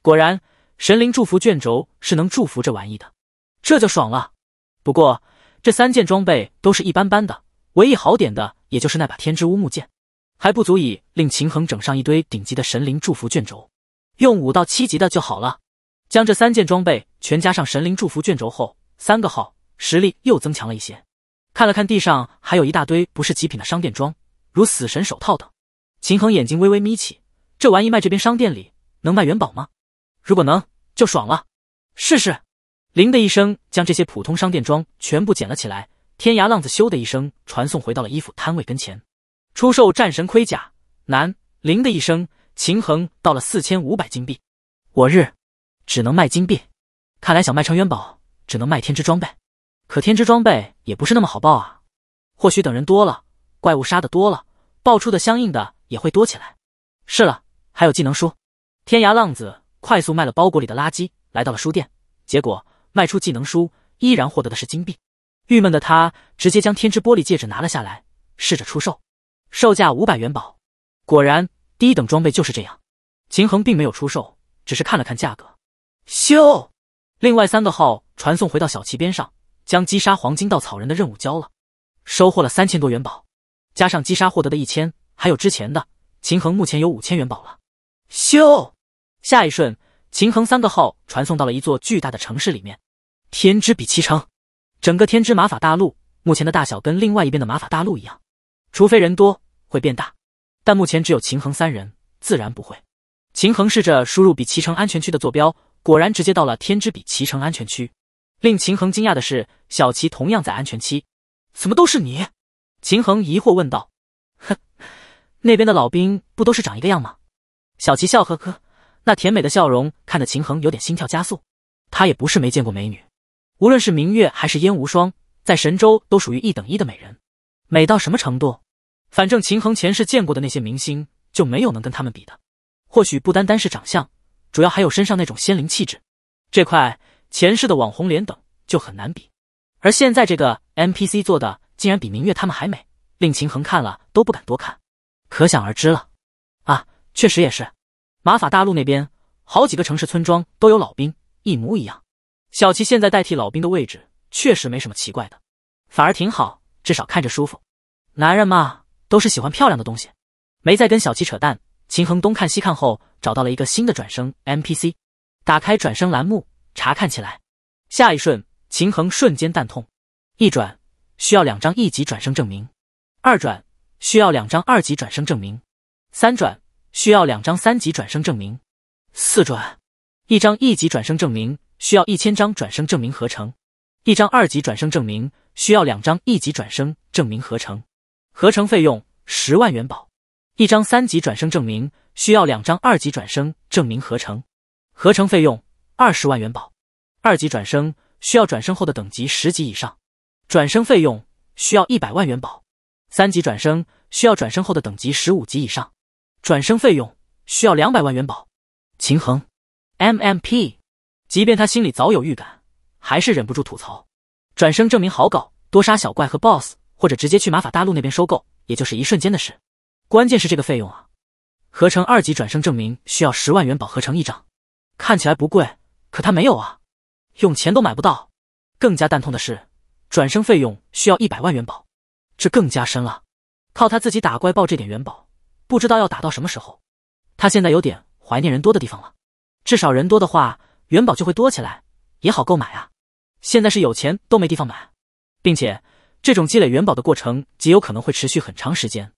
果然，神灵祝福卷轴是能祝福这玩意的，这就爽了。不过，这三件装备都是一般般的，唯一好点的也就是那把天之乌木剑，还不足以令秦衡整上一堆顶级的神灵祝福卷轴，用五到七级的就好了。将这三件装备全加上神灵祝福卷轴后，三个号实力又增强了一些。看了看地上还有一大堆不是极品的商店装，如死神手套等，秦衡眼睛微微眯起。这玩意卖这边商店里能卖元宝吗？如果能就爽了。试试。铃的一声，将这些普通商店装全部捡了起来。天涯浪子咻的一声传送回到了衣服摊位跟前，出售战神盔甲，男。铃的一声，秦衡到了四千五百金币。我日！只能卖金币，看来想卖成元宝，只能卖天之装备。可天之装备也不是那么好爆啊。或许等人多了，怪物杀的多了，爆出的相应的也会多起来。是了，还有技能书。天涯浪子快速卖了包裹里的垃圾，来到了书店，结果卖出技能书，依然获得的是金币。郁闷的他直接将天之玻璃戒指拿了下来，试着出售，售价五百元宝。果然，低等装备就是这样。秦衡并没有出售，只是看了看价格。咻！另外三个号传送回到小旗边上，将击杀黄金稻草人的任务交了，收获了三千多元宝，加上击杀获得的一千，还有之前的，秦衡目前有五千元宝了。咻！下一瞬，秦衡三个号传送到了一座巨大的城市里面——天之比奇城。整个天之马法大陆目前的大小跟另外一边的马法大陆一样，除非人多会变大，但目前只有秦衡三人，自然不会。秦衡试着输入比奇城安全区的坐标。果然直接到了天之彼骑城安全区。令秦衡惊讶的是，小齐同样在安全期。怎么都是你？秦衡疑惑问道。呵，那边的老兵不都是长一个样吗？小齐笑呵呵，那甜美的笑容看得秦衡有点心跳加速。他也不是没见过美女，无论是明月还是燕无双，在神州都属于一等一的美人，美到什么程度？反正秦衡前世见过的那些明星就没有能跟他们比的。或许不单单是长相。主要还有身上那种仙灵气质，这块前世的网红脸等就很难比，而现在这个 NPC 做的竟然比明月他们还美，令秦衡看了都不敢多看，可想而知了。啊，确实也是。玛法大陆那边好几个城市村庄都有老兵，一模一样。小齐现在代替老兵的位置，确实没什么奇怪的，反而挺好，至少看着舒服。男人嘛，都是喜欢漂亮的东西。没再跟小七扯淡。秦衡东看西看后，找到了一个新的转生 NPC，打开转生栏目查看起来。下一瞬，秦衡瞬间蛋痛：一转需要两张一级转生证明，二转需要两张二级转生证明，三转需要两张三级转生证明，四转一张一级转生证明需要一千张转生证明合成，一张二级转生证明需要两张一级转生证明合成，合成费用十万元宝。一张三级转生证明需要两张二级转生证明合成，合成费用二十万元宝。二级转生需要转生后的等级十级以上，转生费用需要一百万元宝。三级转生需要转生后的等级十五级以上，转生费用需要两百万元宝。秦衡，MMP，即便他心里早有预感，还是忍不住吐槽：转生证明好搞，多杀小怪和 BOSS，或者直接去玛法大陆那边收购，也就是一瞬间的事。关键是这个费用啊，合成二级转生证明需要十万元宝合成一张，看起来不贵，可他没有啊，用钱都买不到。更加蛋痛的是，转生费用需要一百万元宝，这更加深了。靠他自己打怪爆这点元宝，不知道要打到什么时候。他现在有点怀念人多的地方了，至少人多的话，元宝就会多起来，也好购买啊。现在是有钱都没地方买，并且这种积累元宝的过程极有可能会持续很长时间。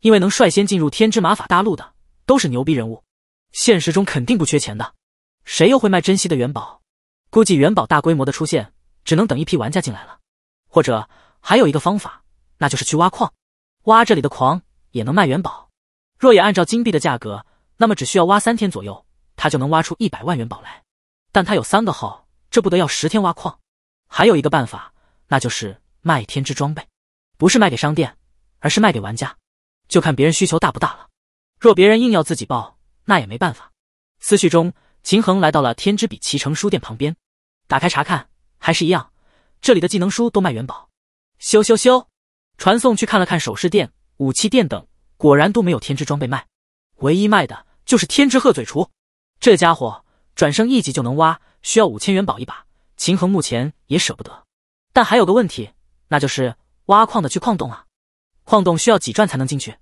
因为能率先进入天之玛法大陆的都是牛逼人物，现实中肯定不缺钱的，谁又会卖珍稀的元宝？估计元宝大规模的出现，只能等一批玩家进来了，或者还有一个方法，那就是去挖矿，挖这里的矿也能卖元宝。若也按照金币的价格，那么只需要挖三天左右，他就能挖出一百万元宝来。但他有三个号，这不得要十天挖矿？还有一个办法，那就是卖天之装备，不是卖给商店，而是卖给玩家。就看别人需求大不大了，若别人硬要自己报，那也没办法。思绪中，秦衡来到了天之笔奇城书店旁边，打开查看，还是一样，这里的技能书都卖元宝。修修修，传送去看了看首饰店、武器店等，果然都没有天之装备卖，唯一卖的就是天之鹤嘴锄。这家伙转生一级就能挖，需要五千元宝一把，秦衡目前也舍不得。但还有个问题，那就是挖矿的去矿洞啊。矿洞需要几转才能进去？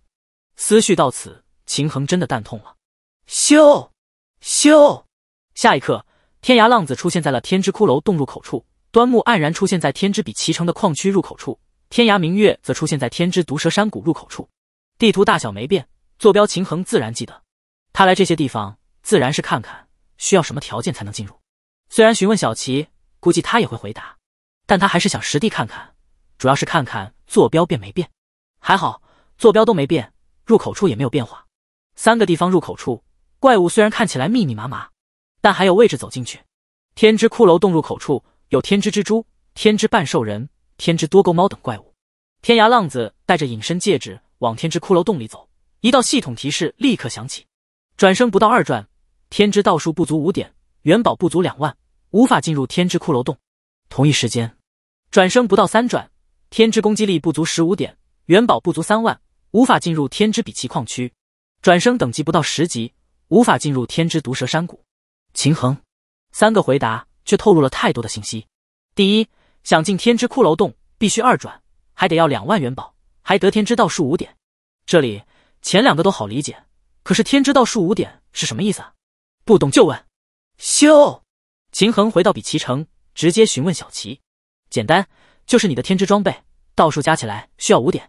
思绪到此，秦衡真的蛋痛了。咻，咻！下一刻，天涯浪子出现在了天之骷髅洞入口处，端木黯然出现在天之比奇城的矿区入口处，天涯明月则出现在天之毒蛇山谷入口处。地图大小没变，坐标秦衡自然记得。他来这些地方，自然是看看需要什么条件才能进入。虽然询问小琪，估计他也会回答，但他还是想实地看看，主要是看看坐标变没变。还好，坐标都没变，入口处也没有变化。三个地方入口处怪物虽然看起来密密麻麻，但还有位置走进去。天之骷髅洞入口处有天之蜘蛛、天之半兽人、天之多钩猫等怪物。天涯浪子带着隐身戒指往天之骷髅洞里走，一道系统提示立刻响起：转生不到二转，天之道术不足五点，元宝不足两万，无法进入天之骷髅洞。同一时间，转生不到三转，天之攻击力不足十五点。元宝不足三万，无法进入天之比奇矿区；转生等级不到十级，无法进入天之毒蛇山谷。秦衡三个回答却透露了太多的信息。第一，想进天之骷髅洞，必须二转，还得要两万元宝，还得天之道数五点。这里前两个都好理解，可是天之道数五点是什么意思啊？不懂就问。修，秦衡回到比奇城，直接询问小齐：“简单，就是你的天之装备道术加起来需要五点。”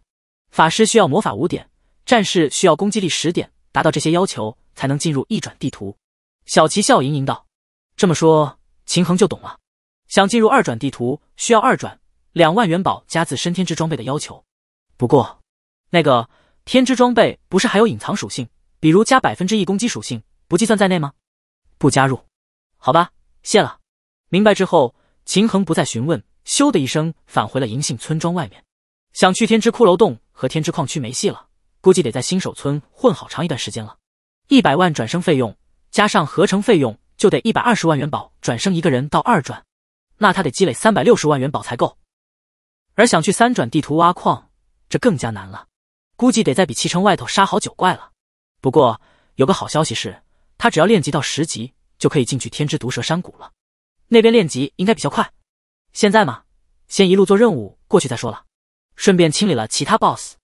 法师需要魔法五点，战士需要攻击力十点，达到这些要求才能进入一转地图。小奇笑盈盈道：“这么说，秦衡就懂了。想进入二转地图，需要二转两万元宝加自身天之装备的要求。不过，那个天之装备不是还有隐藏属性，比如加百分之一攻击属性，不计算在内吗？不加入，好吧，谢了。明白之后，秦衡不再询问，咻的一声返回了银杏村庄外面。”想去天之骷髅洞和天之矿区没戏了，估计得在新手村混好长一段时间了。一百万转生费用加上合成费用就得一百二十万元宝转生一个人到二转，那他得积累三百六十万元宝才够。而想去三转地图挖矿，这更加难了，估计得在比奇城外头杀好九怪了。不过有个好消息是，他只要练级到十级就可以进去天之毒蛇山谷了，那边练级应该比较快。现在嘛，先一路做任务过去再说了。顺便清理了其他 BOSS，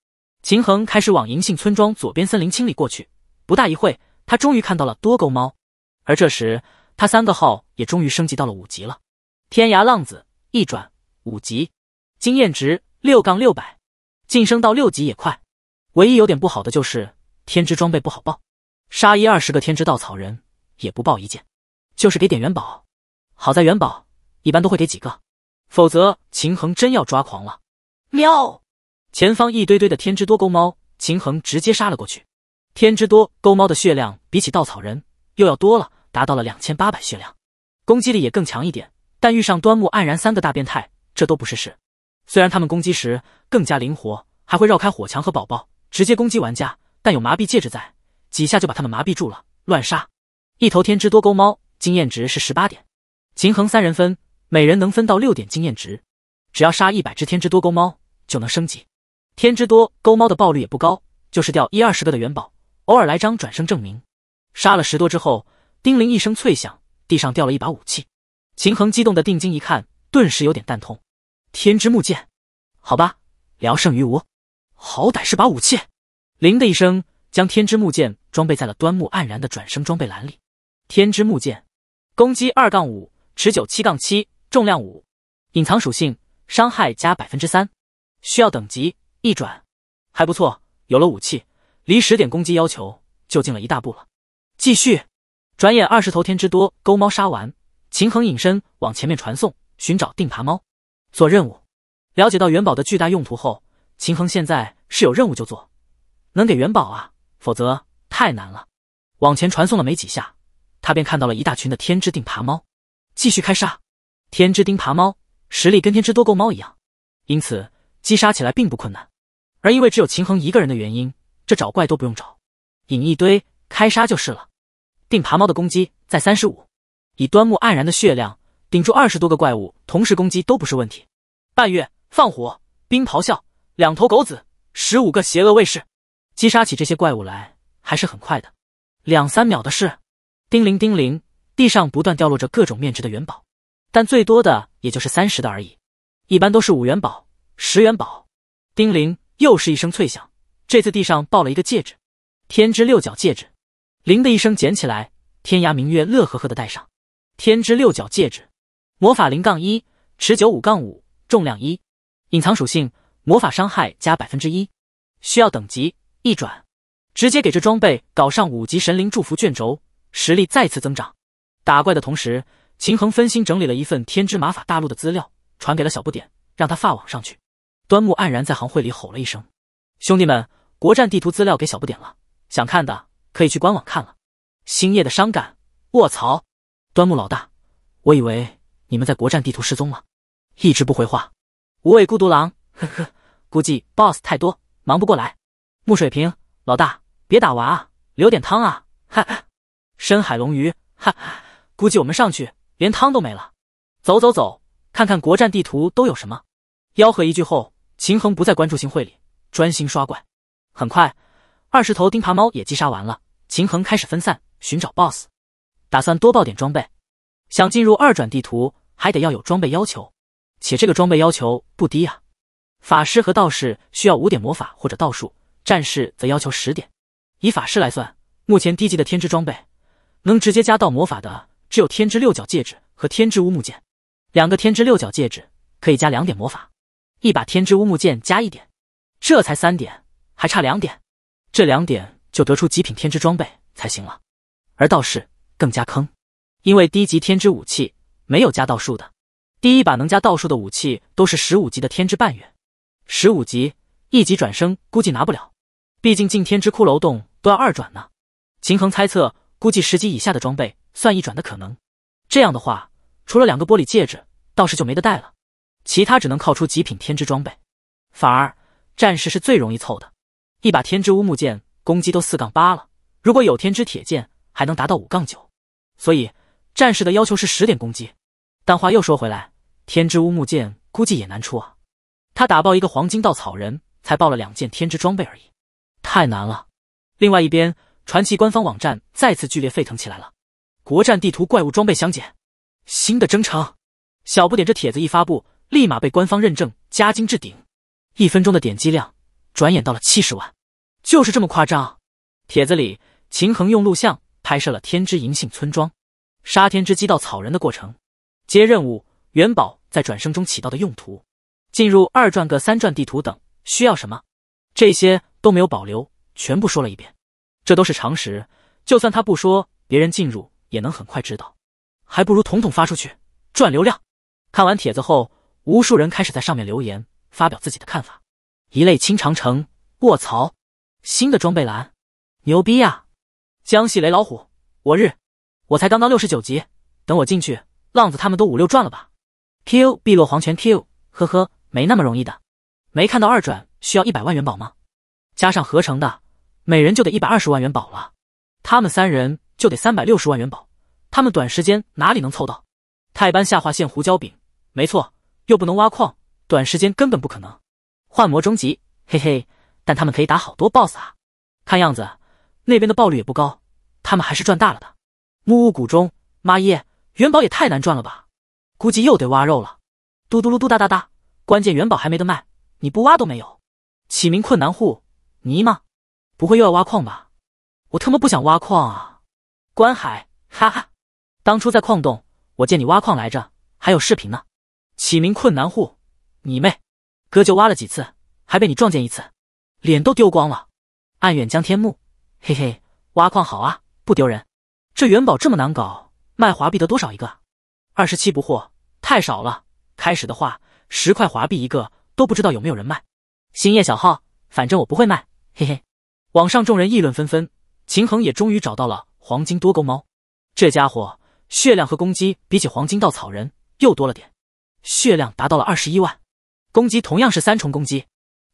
秦衡开始往银杏村庄左边森林清理过去。不大一会，他终于看到了多钩猫。而这时，他三个号也终于升级到了五级了。天涯浪子一转五级，经验值六杠六百，晋升到六级也快。唯一有点不好的就是天之装备不好爆，杀一二十个天之稻草人也不爆一件，就是给点元宝。好在元宝一般都会给几个，否则秦衡真要抓狂了。喵！前方一堆堆的天之多钩猫，秦衡直接杀了过去。天之多钩猫的血量比起稻草人又要多了，达到了两千八百血量，攻击力也更强一点。但遇上端木黯然三个大变态，这都不是事。虽然他们攻击时更加灵活，还会绕开火墙和宝宝，直接攻击玩家，但有麻痹戒指在，几下就把他们麻痹住了，乱杀。一头天之多钩猫经验值是十八点，秦衡三人分，每人能分到六点经验值。只要杀一百只天之多钩猫。就能升级。天之多勾猫的爆率也不高，就是掉一二十个的元宝，偶尔来张转生证明。杀了十多之后，叮铃一声脆响，地上掉了一把武器。秦衡激动的定睛一看，顿时有点蛋痛。天之木剑，好吧，聊胜于无，好歹是把武器。铃的一声，将天之木剑装备在了端木黯然的转生装备栏里。天之木剑，攻击二杠五，持久七杠七，重量五，隐藏属性伤害加百分之三。需要等级一转，还不错，有了武器，离十点攻击要求就近了一大步了。继续，转眼二十头天之多钩猫杀完，秦衡隐身往前面传送，寻找定爬猫做任务。了解到元宝的巨大用途后，秦衡现在是有任务就做，能给元宝啊，否则太难了。往前传送了没几下，他便看到了一大群的天之定爬猫，继续开杀。天之定爬猫实力跟天之多钩猫一样，因此。击杀起来并不困难，而因为只有秦衡一个人的原因，这找怪都不用找，引一堆开杀就是了。定爬猫的攻击在三十五，以端木黯然的血量顶住二十多个怪物同时攻击都不是问题。半月放火冰咆哮，两头狗子，十五个邪恶卫士，击杀起这些怪物来还是很快的，两三秒的事。叮铃叮铃，地上不断掉落着各种面值的元宝，但最多的也就是三十的而已，一般都是五元宝。十元宝，叮铃，又是一声脆响。这次地上爆了一个戒指，天之六角戒指，铃的一声捡起来。天涯明月乐呵呵的戴上。天之六角戒指，魔法零杠一，持久五杠五，重量一，隐藏属性魔法伤害加百分之一，需要等级一转，直接给这装备搞上五级神灵祝福卷轴，实力再次增长。打怪的同时，秦衡分心整理了一份天之玛法大陆的资料，传给了小不点，让他发网上去。端木黯然在行会里吼了一声：“兄弟们，国战地图资料给小不点了，想看的可以去官网看了。”星夜的伤感，卧槽！端木老大，我以为你们在国战地图失踪了，一直不回话。无畏孤独狼，呵呵，估计 boss 太多，忙不过来。木水瓶老大，别打娃啊，留点汤啊，哈哈。深海龙鱼，哈哈，估计我们上去连汤都没了。走走走，看看国战地图都有什么。吆喝一句后。秦衡不再关注星会里，专心刷怪。很快，二十头钉耙猫也击杀完了。秦衡开始分散寻找 BOSS，打算多爆点装备。想进入二转地图，还得要有装备要求，且这个装备要求不低呀。法师和道士需要五点魔法或者道术，战士则要求十点。以法师来算，目前低级的天之装备，能直接加到魔法的只有天之六角戒指和天之乌木剑。两个天之六角戒指可以加两点魔法。一把天之乌木剑加一点，这才三点，还差两点，这两点就得出极品天之装备才行了。而道士更加坑，因为低级天之武器没有加道术的，第一把能加道术的武器都是十五级的天之半月，十五级，一级转生估计拿不了，毕竟进天之骷髅洞都要二转呢。秦衡猜测，估计十级以下的装备算一转的可能，这样的话，除了两个玻璃戒指，道士就没得带了。其他只能靠出极品天之装备，反而战士是最容易凑的，一把天之乌木剑攻击都四杠八了，如果有天之铁剑还能达到五杠九，所以战士的要求是十点攻击。但话又说回来，天之乌木剑估计也难出啊，他打爆一个黄金稻草人才爆了两件天之装备而已，太难了。另外一边，传奇官方网站再次剧烈沸腾起来了，国战地图怪物装备详解，新的征程，小不点这帖子一发布。立马被官方认证加精置顶，一分钟的点击量，转眼到了七十万，就是这么夸张。帖子里，秦衡用录像拍摄了天之银杏村庄、杀天之击稻草人的过程，接任务、元宝在转生中起到的用途，进入二转、个三转地图等需要什么，这些都没有保留，全部说了一遍。这都是常识，就算他不说，别人进入也能很快知道，还不如统统发出去赚流量。看完帖子后。无数人开始在上面留言，发表自己的看法。一类清长城，卧槽！新的装备栏，牛逼呀！江西雷老虎，我日！我才刚刚六十九级，等我进去，浪子他们都五六转了吧？Q 碧落黄泉 Q，呵呵，没那么容易的。没看到二转需要一百万元宝吗？加上合成的，每人就得一百二十万元宝了。他们三人就得三百六十万元宝，他们短时间哪里能凑到？泰班下划线胡椒饼，没错。又不能挖矿，短时间根本不可能。幻魔终极，嘿嘿，但他们可以打好多 boss 啊。看样子那边的爆率也不高，他们还是赚大了的。木屋谷中，妈耶，元宝也太难赚了吧！估计又得挖肉了。嘟嘟噜嘟哒哒哒，关键元宝还没得卖，你不挖都没有。起名困难户，尼玛，不会又要挖矿吧？我特么不想挖矿啊！关海，哈哈，当初在矿洞，我见你挖矿来着，还有视频呢。起名困难户，你妹！哥就挖了几次，还被你撞见一次，脸都丢光了。暗远江天幕，嘿嘿，挖矿好啊，不丢人。这元宝这么难搞，卖华币得多少一个？二十七不惑，太少了。开始的话，十块华币一个，都不知道有没有人卖。星夜小号，反正我不会卖，嘿嘿。网上众人议论纷纷，秦衡也终于找到了黄金多钩猫，这家伙血量和攻击比起黄金稻草人又多了点。血量达到了二十一万，攻击同样是三重攻击，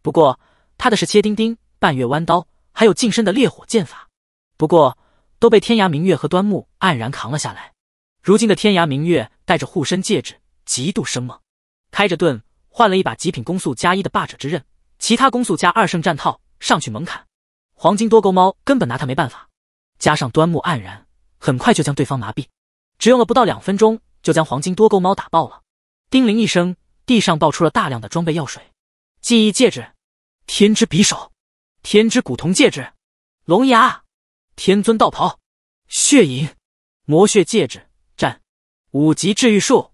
不过他的是切丁丁、半月弯刀，还有近身的烈火剑法，不过都被天涯明月和端木黯然扛了下来。如今的天涯明月带着护身戒指，极度生猛，开着盾换了一把极品攻速加一的霸者之刃，其他攻速加二圣战套上去猛砍，黄金多钩猫根本拿他没办法。加上端木黯然，很快就将对方麻痹，只用了不到两分钟就将黄金多钩猫打爆了。叮铃一声，地上爆出了大量的装备、药水、记忆戒指、天之匕首、天之古铜戒指、龙牙、天尊道袍、血影、魔血戒指、战五级治愈术、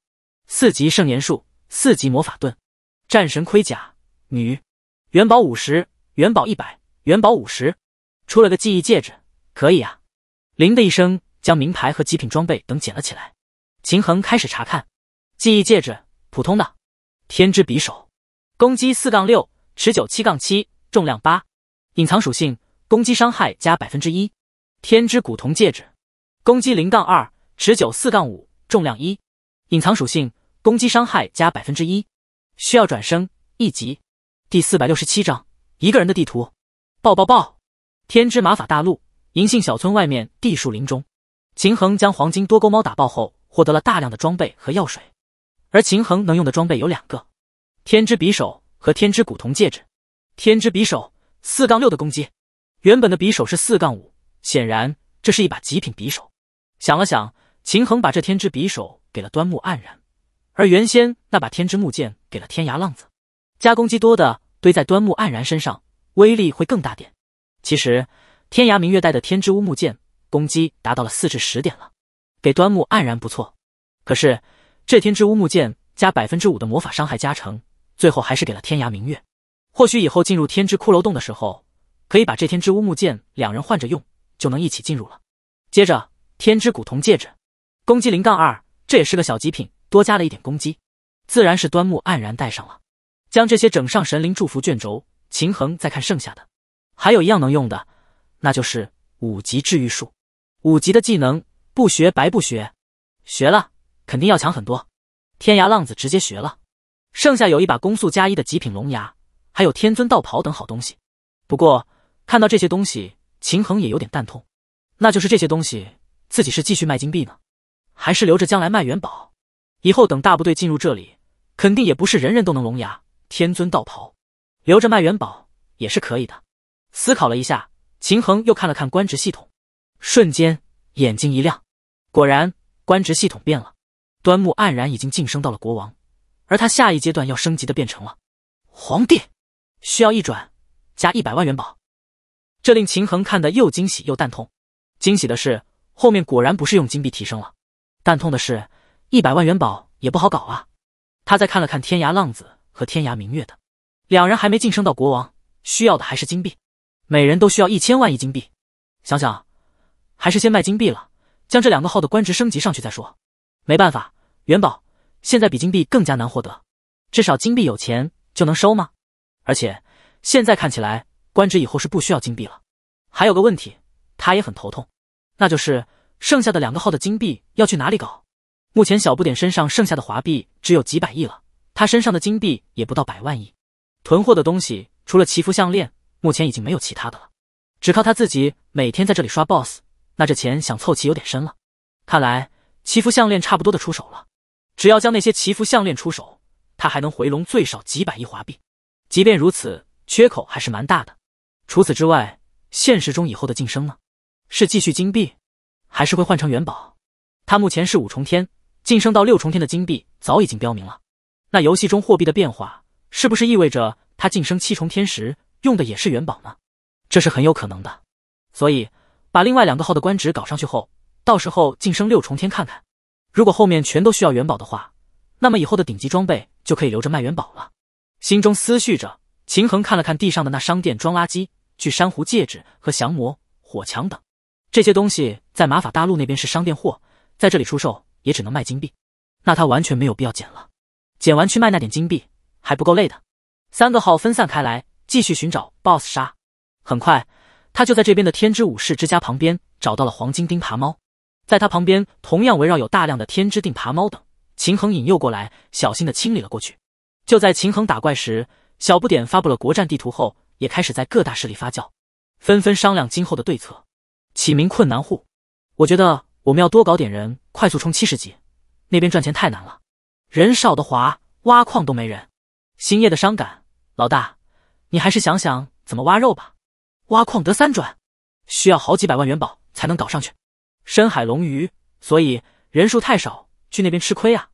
四级圣炎术、四级魔法盾、战神盔甲。女元宝五十，元宝一百，元宝五十，出了个记忆戒指，可以啊！铃的一声，将名牌和极品装备等捡了起来。秦衡开始查看记忆戒指。普通的天之匕首，攻击四杠六，持久七杠七，重量八，隐藏属性攻击伤害加百分之一。天之古铜戒指，攻击零杠二，持久四杠五，重量一，隐藏属性攻击伤害加百分之一。需要转生一级。第四百六十七章一个人的地图。爆爆爆！天之玛法大陆，银杏小村外面地树林中，秦衡将黄金多钩猫打爆后，获得了大量的装备和药水。而秦衡能用的装备有两个：天之匕首和天之古铜戒指。天之匕首四杠六的攻击，原本的匕首是四杠五，显然这是一把极品匕首。想了想，秦衡把这天之匕首给了端木黯然，而原先那把天之木剑给了天涯浪子，加攻击多的堆在端木黯然身上，威力会更大点。其实天涯明月带的天之乌木剑攻击达到了四至十点了，给端木黯然不错。可是。这天之乌木剑加百分之五的魔法伤害加成，最后还是给了天涯明月。或许以后进入天之骷髅洞的时候，可以把这天之乌木剑两人换着用，就能一起进入了。接着，天之古铜戒指，攻击零杠二，这也是个小极品，多加了一点攻击，自然是端木黯然带上了。将这些整上神灵祝福卷轴，秦衡再看剩下的，还有一样能用的，那就是五级治愈术，五级的技能，不学白不学，学了。肯定要强很多，天涯浪子直接学了，剩下有一把攻速加一的极品龙牙，还有天尊道袍等好东西。不过看到这些东西，秦衡也有点蛋痛，那就是这些东西自己是继续卖金币呢，还是留着将来卖元宝？以后等大部队进入这里，肯定也不是人人都能龙牙、天尊道袍，留着卖元宝也是可以的。思考了一下，秦衡又看了看官职系统，瞬间眼睛一亮，果然官职系统变了。端木黯然已经晋升到了国王，而他下一阶段要升级的变成了皇帝，需要一转加一百万元宝。这令秦衡看的又惊喜又蛋痛。惊喜的是后面果然不是用金币提升了，蛋痛的是一百万元宝也不好搞啊。他再看了看天涯浪子和天涯明月的，两人还没晋升到国王，需要的还是金币，每人都需要一千万亿金币。想想还是先卖金币了，将这两个号的官职升级上去再说。没办法。元宝现在比金币更加难获得，至少金币有钱就能收吗？而且现在看起来官职以后是不需要金币了。还有个问题，他也很头痛，那就是剩下的两个号的金币要去哪里搞？目前小不点身上剩下的华币只有几百亿了，他身上的金币也不到百万亿，囤货的东西除了祈福项链，目前已经没有其他的了。只靠他自己每天在这里刷 BOSS，那这钱想凑齐有点深了。看来祈福项链差不多的出手了。只要将那些祈福项链出手，他还能回笼最少几百亿华币。即便如此，缺口还是蛮大的。除此之外，现实中以后的晋升呢？是继续金币，还是会换成元宝？他目前是五重天，晋升到六重天的金币早已经标明了。那游戏中货币的变化，是不是意味着他晋升七重天时用的也是元宝呢？这是很有可能的。所以，把另外两个号的官职搞上去后，到时候晋升六重天看看。如果后面全都需要元宝的话，那么以后的顶级装备就可以留着卖元宝了。心中思绪着，秦衡看了看地上的那商店装垃圾、巨珊瑚戒指和降魔火墙等这些东西，在玛法大陆那边是商店货，在这里出售也只能卖金币。那他完全没有必要捡了，捡完去卖那点金币还不够累的。三个号分散开来，继续寻找 BOSS 杀。很快，他就在这边的天之武士之家旁边找到了黄金钉耙猫。在他旁边，同样围绕有大量的天之定爬猫等。秦衡引诱过来，小心的清理了过去。就在秦衡打怪时，小不点发布了国战地图后，也开始在各大势力发酵，纷纷商量今后的对策。起名困难户，我觉得我们要多搞点人，快速冲七十级。那边赚钱太难了，人少的话，挖矿都没人。星夜的伤感，老大，你还是想想怎么挖肉吧。挖矿得三转，需要好几百万元宝才能搞上去。深海龙鱼，所以人数太少，去那边吃亏啊！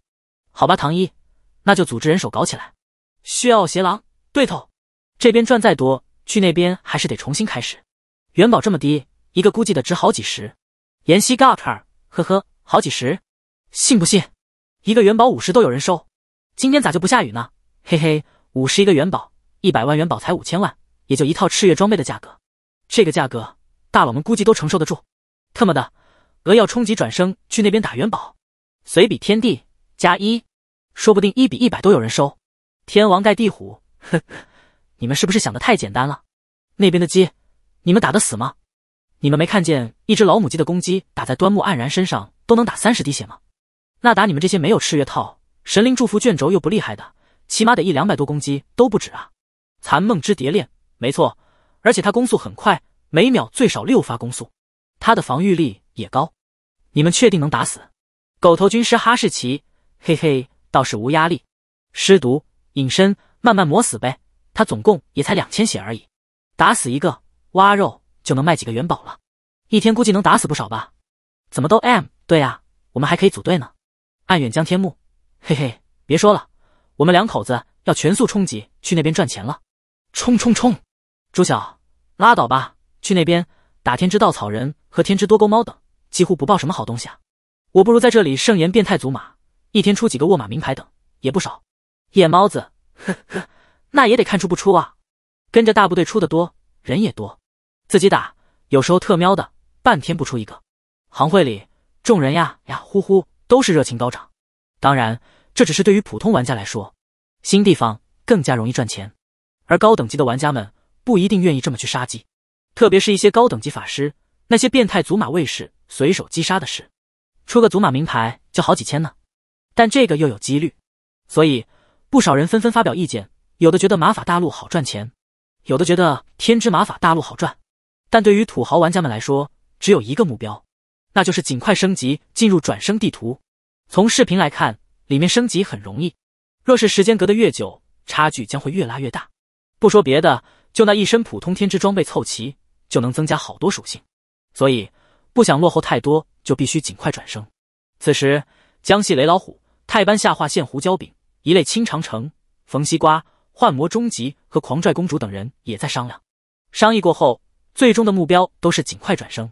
好吧，唐一，那就组织人手搞起来。需要邪狼，对头，这边赚再多，去那边还是得重新开始。元宝这么低，一个估计的值好几十。妍希嘎特儿，呵呵，好几十，信不信？一个元宝五十都有人收。今天咋就不下雨呢？嘿嘿，五十一个元宝，一百万元宝才五千万，也就一套赤月装备的价格。这个价格，大佬们估计都承受得住。特么的！鹅要冲级转生去那边打元宝，随比天地加一，说不定一比一百都有人收。天王盖地虎，呵呵，你们是不是想的太简单了？那边的鸡，你们打得死吗？你们没看见一只老母鸡的攻击打在端木黯然身上都能打三十滴血吗？那打你们这些没有赤月套、神灵祝福卷轴又不厉害的，起码得一两百多攻击都不止啊！残梦之蝶恋，没错，而且它攻速很快，每秒最少六发攻速，它的防御力。也高，你们确定能打死狗头军师哈士奇？嘿嘿，倒是无压力。尸毒、隐身，慢慢磨死呗。他总共也才两千血而已，打死一个挖肉就能卖几个元宝了。一天估计能打死不少吧？怎么都 M？对呀，我们还可以组队呢。暗远江天幕，嘿嘿，别说了，我们两口子要全速冲击去那边赚钱了。冲冲冲！朱晓，拉倒吧，去那边打天之稻草人和天之多钩猫等。几乎不爆什么好东西啊！我不如在这里盛言变态祖马，一天出几个沃马名牌等也不少。夜猫子，呵呵，那也得看出不出啊！跟着大部队出的多，人也多，自己打有时候特喵的半天不出一个。行会里众人呀呀呼呼都是热情高涨，当然这只是对于普通玩家来说，新地方更加容易赚钱，而高等级的玩家们不一定愿意这么去杀鸡，特别是一些高等级法师，那些变态祖马卫士。随手击杀的事，出个祖玛名牌就好几千呢，但这个又有几率，所以不少人纷纷发表意见，有的觉得马法大陆好赚钱，有的觉得天之马法大陆好赚，但对于土豪玩家们来说，只有一个目标，那就是尽快升级进入转生地图。从视频来看，里面升级很容易，若是时间隔得越久，差距将会越拉越大。不说别的，就那一身普通天之装备凑齐，就能增加好多属性，所以。不想落后太多，就必须尽快转生。此时，江系雷老虎、泰班下划线胡椒饼一类青长城、冯西瓜、幻魔终极和狂拽公主等人也在商量。商议过后，最终的目标都是尽快转生。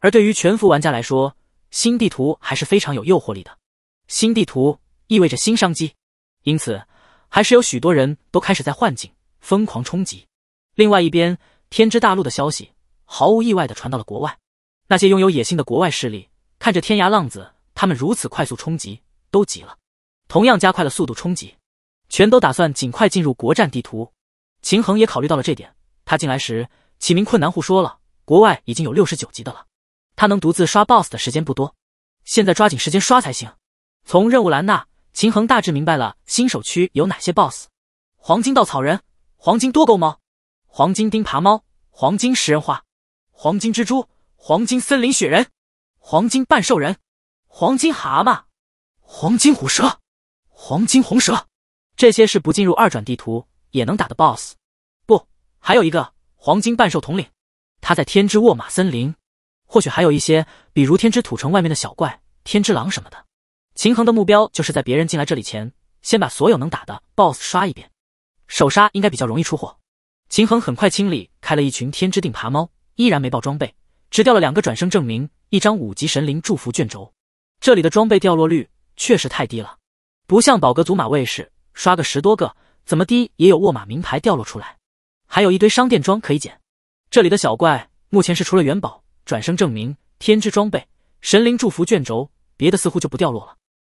而对于全服玩家来说，新地图还是非常有诱惑力的。新地图意味着新商机，因此还是有许多人都开始在幻境疯狂冲击。另外一边，天之大陆的消息毫无意外的传到了国外。那些拥有野心的国外势力看着天涯浪子他们如此快速冲击，都急了，同样加快了速度冲击，全都打算尽快进入国战地图。秦衡也考虑到了这点，他进来时启明困难户说了，国外已经有六十九级的了，他能独自刷 BOSS 的时间不多，现在抓紧时间刷才行。从任务栏那，秦衡大致明白了新手区有哪些 BOSS：黄金稻草人、黄金多钩猫、黄金钉耙猫、黄金食人花、黄金蜘蛛。黄金森林雪人、黄金半兽人、黄金蛤蟆、黄金虎蛇、黄金红蛇，这些是不进入二转地图也能打的 BOSS。不，还有一个黄金半兽统领，他在天之沃马森林。或许还有一些，比如天之土城外面的小怪、天之狼什么的。秦衡的目标就是在别人进来这里前，先把所有能打的 BOSS 刷一遍。首杀应该比较容易出货。秦衡很快清理开了一群天之定爬猫，依然没爆装备。只掉了两个转生证明，一张五级神灵祝福卷轴。这里的装备掉落率确实太低了，不像宝格祖玛卫士，刷个十多个，怎么低也有沃玛名牌掉落出来，还有一堆商店装可以捡。这里的小怪目前是除了元宝、转生证明、天之装备、神灵祝福卷轴，别的似乎就不掉落了。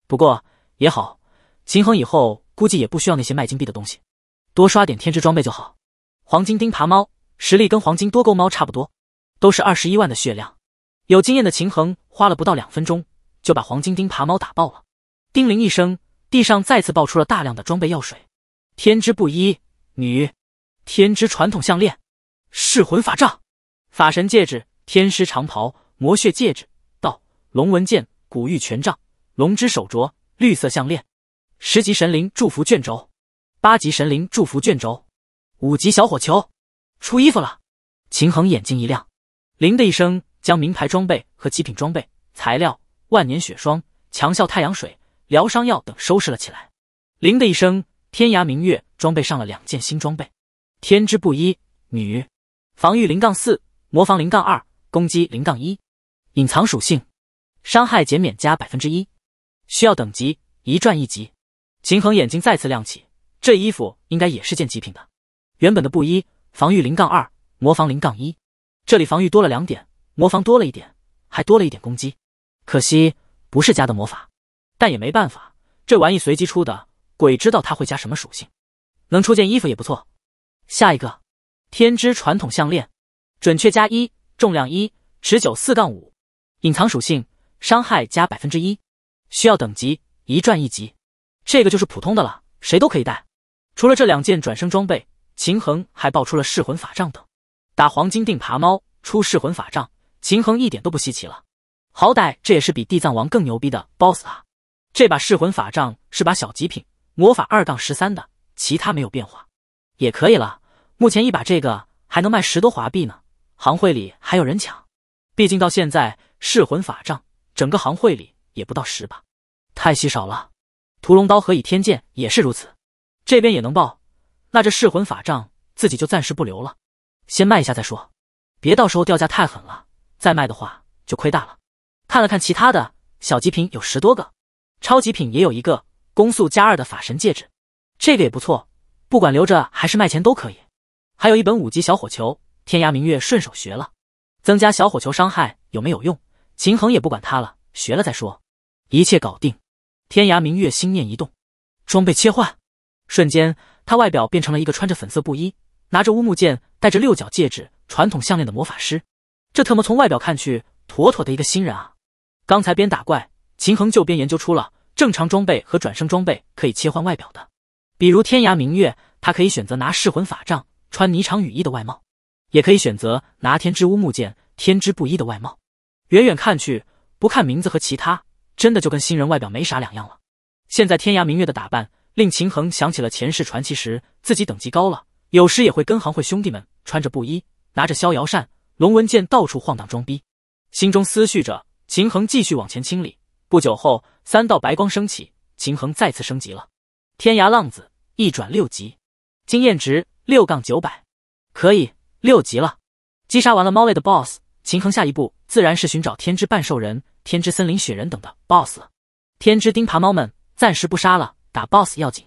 不过也好，秦衡以后估计也不需要那些卖金币的东西，多刷点天之装备就好。黄金钉耙猫实力跟黄金多钩猫差不多。都是二十一万的血量，有经验的秦衡花了不到两分钟就把黄金钉爬猫打爆了。叮铃一声，地上再次爆出了大量的装备药水：天之布衣女、天之传统项链、噬魂法杖、法神戒指、天师长袍、魔血戒指、道龙纹剑、古玉权杖、龙之手镯、绿色项链、十级神灵祝福卷轴、八级神灵祝福卷轴、五级小火球。出衣服了，秦衡眼睛一亮。铃的一声，将名牌装备和极品装备材料万年雪霜、强效太阳水、疗伤药等收拾了起来。铃的一声，天涯明月装备上了两件新装备，天之布衣女，防御零杠四，魔防零杠二，攻击零杠一，隐藏属性，伤害减免加百分之一，需要等级一转一级。秦衡眼睛再次亮起，这衣服应该也是件极品的。原本的布衣，防御零杠二，魔防零杠一。这里防御多了两点，魔防多了一点，还多了一点攻击。可惜不是加的魔法，但也没办法，这玩意随机出的，鬼知道它会加什么属性。能出件衣服也不错。下一个，天之传统项链，准确加一，重量一，持久四杠五，隐藏属性伤害加百分之一，需要等级一转一级。这个就是普通的了，谁都可以带。除了这两件转生装备，秦衡还爆出了噬魂法杖等。打黄金定爬猫出噬魂法杖，秦恒一点都不稀奇了。好歹这也是比地藏王更牛逼的 boss 啊。这把噬魂法杖是把小极品，魔法二杠十三的，其他没有变化，也可以了。目前一把这个还能卖十多华币呢，行会里还有人抢。毕竟到现在噬魂法杖整个行会里也不到十把，太稀少了。屠龙刀和倚天剑也是如此，这边也能爆，那这噬魂法杖自己就暂时不留了。先卖一下再说，别到时候掉价太狠了。再卖的话就亏大了。看了看其他的小极品有十多个，超级品也有一个攻速加二的法神戒指，这个也不错，不管留着还是卖钱都可以。还有一本五级小火球，天涯明月顺手学了，增加小火球伤害有没有用？秦恒也不管他了，学了再说。一切搞定，天涯明月心念一动，装备切换，瞬间他外表变成了一个穿着粉色布衣。拿着乌木剑、戴着六角戒指、传统项链的魔法师，这特么从外表看去，妥妥的一个新人啊！刚才边打怪，秦衡就边研究出了正常装备和转生装备可以切换外表的，比如天涯明月，他可以选择拿噬魂法杖、穿霓裳羽衣的外貌，也可以选择拿天之乌木剑、天之布衣的外貌。远远看去，不看名字和其他，真的就跟新人外表没啥两样了。现在天涯明月的打扮，令秦衡想起了前世传奇时自己等级高了。有时也会跟行会兄弟们穿着布衣，拿着逍遥扇、龙纹剑到处晃荡装逼，心中思绪着。秦衡继续往前清理，不久后三道白光升起，秦衡再次升级了。天涯浪子一转六级，经验值六杠九百，可以六级了。击杀完了猫类的 BOSS，秦衡下一步自然是寻找天之半兽人、天之森林雪人等的 BOSS。天之钉耙猫们暂时不杀了，打 BOSS 要紧。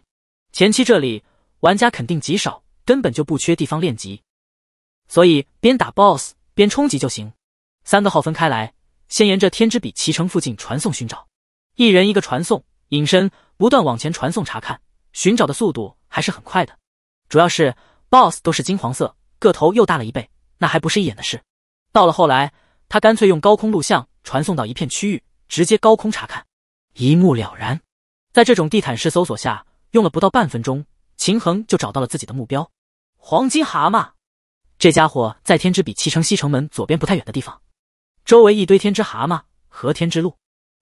前期这里玩家肯定极少。根本就不缺地方练级，所以边打 boss 边冲级就行。三个号分开来，先沿着天之笔骑城附近传送寻找，一人一个传送，隐身，不断往前传送查看，寻找的速度还是很快的。主要是 boss 都是金黄色，个头又大了一倍，那还不是一眼的事。到了后来，他干脆用高空录像传送到一片区域，直接高空查看，一目了然。在这种地毯式搜索下，用了不到半分钟。秦衡就找到了自己的目标，黄金蛤蟆。这家伙在天之比奇城西城门左边不太远的地方，周围一堆天之蛤蟆和天之路。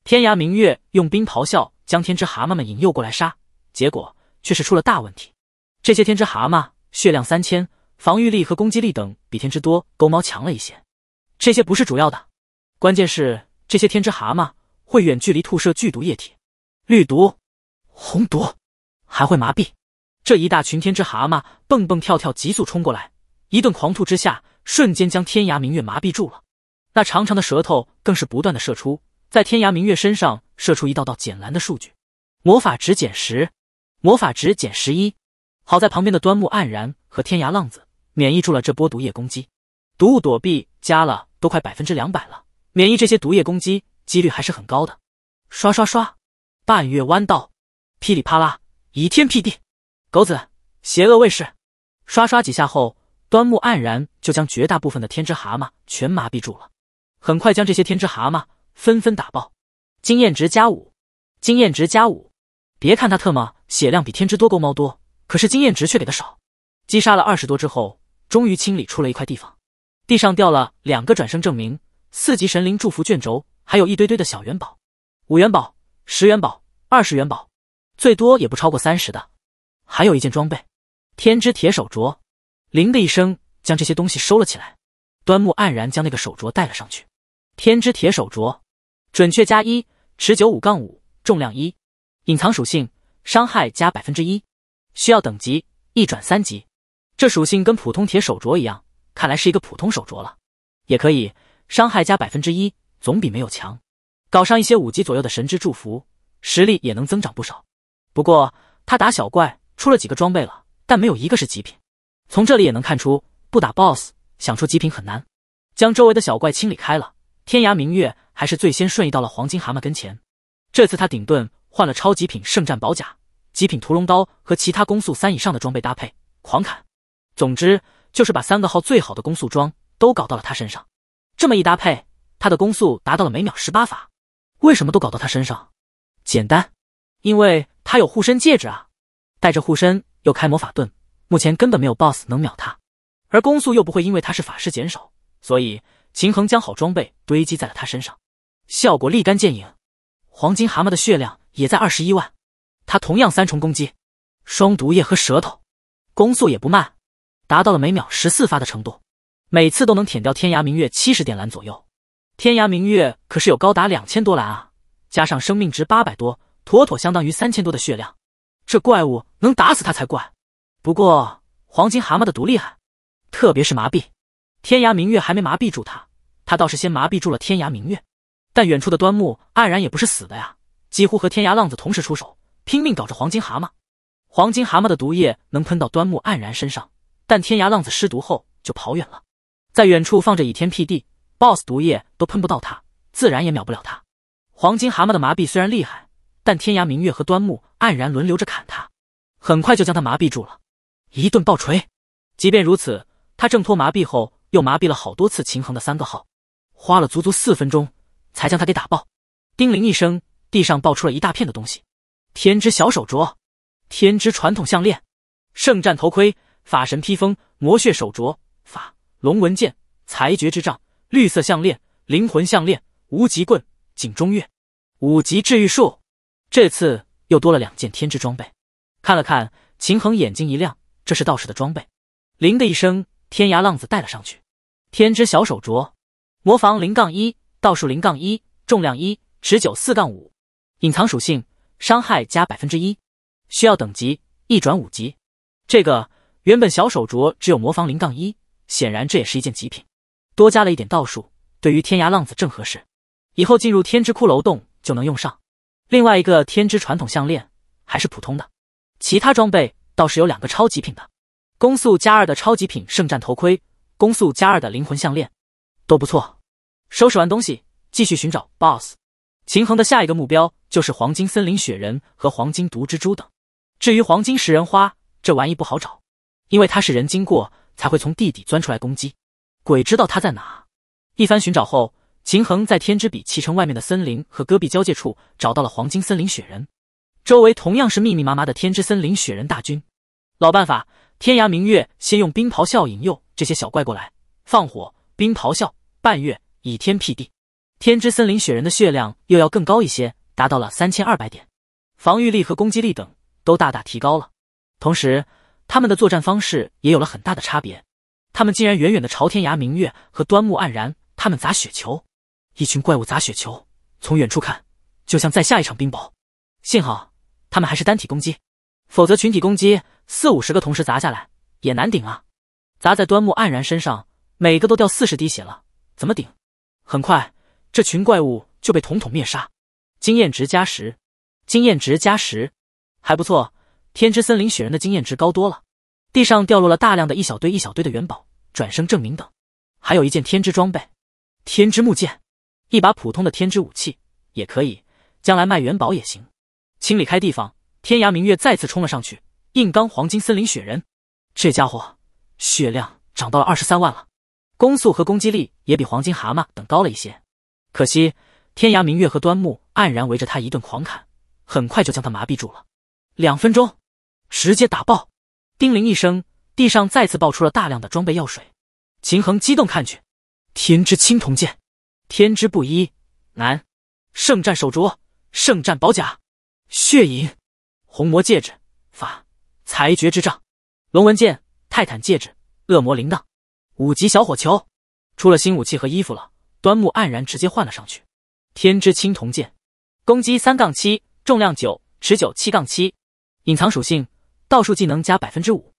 天涯明月用冰咆哮将天之蛤蟆们引诱过来杀，结果却是出了大问题。这些天之蛤蟆血量三千，防御力和攻击力等比天之多钩猫强了一些。这些不是主要的，关键是这些天之蛤蟆会远距离吐射剧毒液体，绿毒、红毒，还会麻痹。这一大群天之蛤蟆蹦蹦跳跳，急速冲过来，一顿狂吐之下，瞬间将天涯明月麻痹住了。那长长的舌头更是不断的射出，在天涯明月身上射出一道道简蓝的数据，魔法值减十，魔法值减十一。好在旁边的端木黯然和天涯浪子免疫住了这波毒液攻击，毒物躲避加了都快百分之两百了，免疫这些毒液攻击几率还是很高的。刷刷刷，半月弯道，噼里啪啦，倚天辟地。狗子，邪恶卫士，刷刷几下后，端木黯然就将绝大部分的天之蛤蟆全麻痹住了。很快将这些天之蛤蟆纷纷打爆，经验值加五，经验值加五。别看他特么血量比天之多钩猫多，可是经验值却给的少。击杀了二十多之后，终于清理出了一块地方，地上掉了两个转生证明，四级神灵祝福卷轴，还有一堆堆的小元宝，五元宝、十元宝、二十元宝，最多也不超过三十的。还有一件装备，天之铁手镯。铃的一声将这些东西收了起来。端木黯然将那个手镯戴了上去。天之铁手镯，准确加一，持久五杠五，重量一，隐藏属性伤害加百分之一，需要等级一转三级。这属性跟普通铁手镯一样，看来是一个普通手镯了。也可以伤害加百分之一，总比没有强。搞上一些五级左右的神之祝福，实力也能增长不少。不过他打小怪。出了几个装备了，但没有一个是极品。从这里也能看出，不打 boss 想出极品很难。将周围的小怪清理开了，天涯明月还是最先瞬移到了黄金蛤蟆跟前。这次他顶盾换了超极品圣战宝甲、极品屠龙刀和其他攻速三以上的装备搭配，狂砍。总之就是把三个号最好的攻速装都搞到了他身上。这么一搭配，他的攻速达到了每秒十八发。为什么都搞到他身上？简单，因为他有护身戒指啊。带着护身又开魔法盾，目前根本没有 BOSS 能秒他，而攻速又不会因为他是法师减少，所以秦衡将好装备堆积在了他身上，效果立竿见影。黄金蛤蟆的血量也在二十一万，他同样三重攻击，双毒液和舌头，攻速也不慢，达到了每秒十四发的程度，每次都能舔掉天涯明月七十点蓝左右。天涯明月可是有高达两千多蓝啊，加上生命值八百多，妥妥相当于三千多的血量。这怪物能打死他才怪。不过黄金蛤蟆的毒厉害，特别是麻痹。天涯明月还没麻痹住他，他倒是先麻痹住了天涯明月。但远处的端木黯然也不是死的呀，几乎和天涯浪子同时出手，拼命搞着黄金蛤蟆。黄金蛤蟆的毒液能喷到端木黯然身上，但天涯浪子失毒后就跑远了，在远处放着倚天辟地，BOSS 毒液都喷不到他，自然也秒不了他。黄金蛤蟆的麻痹虽然厉害。但天涯明月和端木黯然轮流着砍他，很快就将他麻痹住了。一顿爆锤，即便如此，他挣脱麻痹后又麻痹了好多次秦衡的三个号，花了足足四分钟才将他给打爆。叮铃一声，地上爆出了一大片的东西：天之小手镯、天之传统项链、圣战头盔、法神披风、魔血手镯、法龙纹剑、裁决之杖、绿色项链、灵魂项链、无极棍、井中月、五级治愈术。这次又多了两件天之装备，看了看，秦衡眼睛一亮，这是道士的装备。灵的一声，天涯浪子带了上去。天之小手镯，魔防零杠一，道术零杠一，重量一，持久四杠五，隐藏属性伤害加百分之一，需要等级一转五级。这个原本小手镯只有魔防零杠一，显然这也是一件极品，多加了一点道术，对于天涯浪子正合适。以后进入天之骷髅洞就能用上。另外一个天之传统项链还是普通的，其他装备倒是有两个超极品的，攻速加二的超极品圣战头盔，攻速加二的灵魂项链都不错。收拾完东西，继续寻找 BOSS。秦衡的下一个目标就是黄金森林雪人和黄金毒蜘蛛等。至于黄金食人花，这玩意不好找，因为它是人经过才会从地底钻出来攻击，鬼知道它在哪。一番寻找后。秦衡在天之笔齐城外面的森林和戈壁交界处找到了黄金森林雪人，周围同样是密密麻麻的天之森林雪人大军。老办法，天涯明月先用冰咆哮引诱这些小怪过来，放火，冰咆哮，半月，倚天辟地。天之森林雪人的血量又要更高一些，达到了三千二百点，防御力和攻击力等都大大提高了。同时，他们的作战方式也有了很大的差别，他们竟然远远的朝天涯明月和端木黯然他们砸雪球。一群怪物砸雪球，从远处看就像在下一场冰雹。幸好他们还是单体攻击，否则群体攻击四五十个同时砸下来也难顶啊！砸在端木黯然身上，每个都掉四十滴血了，怎么顶？很快，这群怪物就被统统灭杀。经验值加十，经验值加十，还不错。天之森林雪人的经验值高多了。地上掉落了大量的一小堆一小堆的元宝、转生证明等，还有一件天之装备——天之木剑。一把普通的天之武器也可以，将来卖元宝也行。清理开地方，天涯明月再次冲了上去，硬刚黄金森林雪人。这家伙血量涨到了二十三万了，攻速和攻击力也比黄金蛤蟆等高了一些。可惜，天涯明月和端木黯然围着他一顿狂砍，很快就将他麻痹住了。两分钟，直接打爆。叮铃一声，地上再次爆出了大量的装备药水。秦衡激动看去，天之青铜剑。天之布衣男，圣战手镯、圣战宝甲、血饮红魔戒指、法裁决之杖、龙纹剑、泰坦戒指、恶魔铃铛，五级小火球。出了新武器和衣服了，端木黯然直接换了上去。天之青铜剑，攻击三杠七，重量九，持久七杠七，隐藏属性，道术技能加百分之五，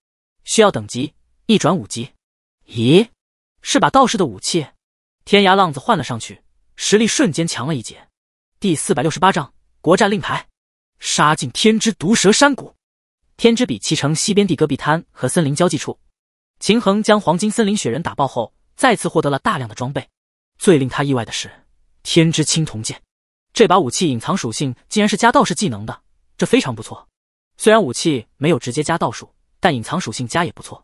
需要等级一转五级。咦，是把道士的武器。天涯浪子换了上去，实力瞬间强了一截。第四百六十八章国战令牌，杀进天之毒蛇山谷，天之比奇城西边地戈壁滩和森林交际处，秦衡将黄金森林雪人打爆后，再次获得了大量的装备。最令他意外的是，天之青铜剑，这把武器隐藏属性竟然是加道士技能的，这非常不错。虽然武器没有直接加道术，但隐藏属性加也不错。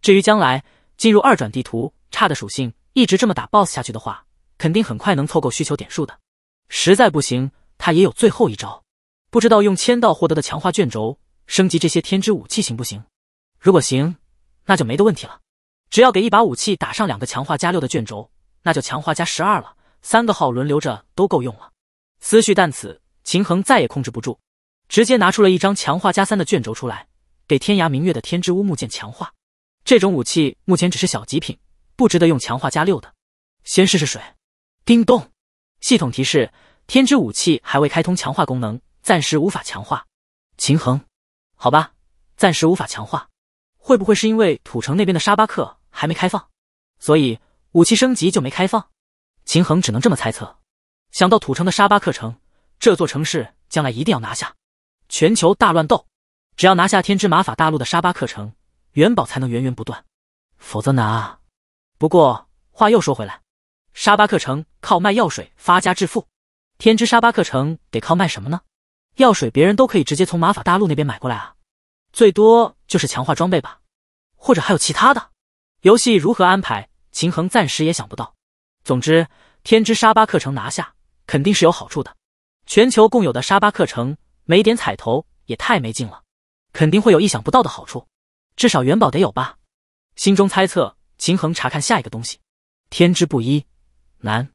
至于将来进入二转地图，差的属性。一直这么打 boss 下去的话，肯定很快能凑够需求点数的。实在不行，他也有最后一招，不知道用签到获得的强化卷轴升级这些天之武器行不行？如果行，那就没的问题了。只要给一把武器打上两个强化加六的卷轴，那就强化加十二了，三个号轮流着都够用了。思绪淡此，秦衡再也控制不住，直接拿出了一张强化加三的卷轴出来，给天涯明月的天之乌木剑强化。这种武器目前只是小极品。不值得用强化加六的，先试试水。叮咚，系统提示：天之武器还未开通强化功能，暂时无法强化。秦衡，好吧，暂时无法强化。会不会是因为土城那边的沙巴克还没开放，所以武器升级就没开放？秦衡只能这么猜测。想到土城的沙巴克城，这座城市将来一定要拿下。全球大乱斗，只要拿下天之玛法大陆的沙巴克城，元宝才能源源不断，否则拿。不过话又说回来，沙巴克城靠卖药水发家致富，天之沙巴克城得靠卖什么呢？药水别人都可以直接从马法大陆那边买过来啊，最多就是强化装备吧，或者还有其他的。游戏如何安排，秦衡暂时也想不到。总之，天之沙巴克城拿下肯定是有好处的。全球共有的沙巴克城，没点彩头也太没劲了，肯定会有意想不到的好处，至少元宝得有吧？心中猜测。秦衡查看下一个东西，天之布衣，难，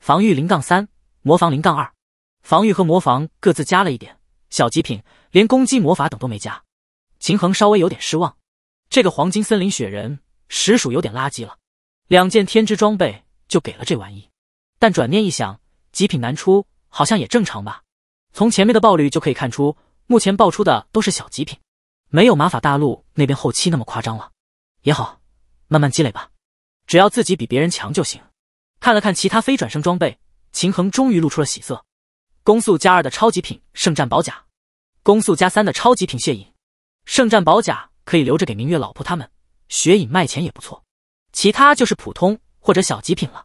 防御零杠三，魔防零杠二，防御和魔防各自加了一点小极品，连攻击魔法等都没加。秦衡稍微有点失望，这个黄金森林雪人实属有点垃圾了，两件天之装备就给了这玩意。但转念一想，极品难出，好像也正常吧。从前面的爆率就可以看出，目前爆出的都是小极品，没有玛法大陆那边后期那么夸张了，也好。慢慢积累吧，只要自己比别人强就行。看了看其他非转生装备，秦衡终于露出了喜色。攻速加二的超级品圣战宝甲，攻速加三的超级品血影，圣战宝甲可以留着给明月老婆他们，血影卖钱也不错。其他就是普通或者小极品了。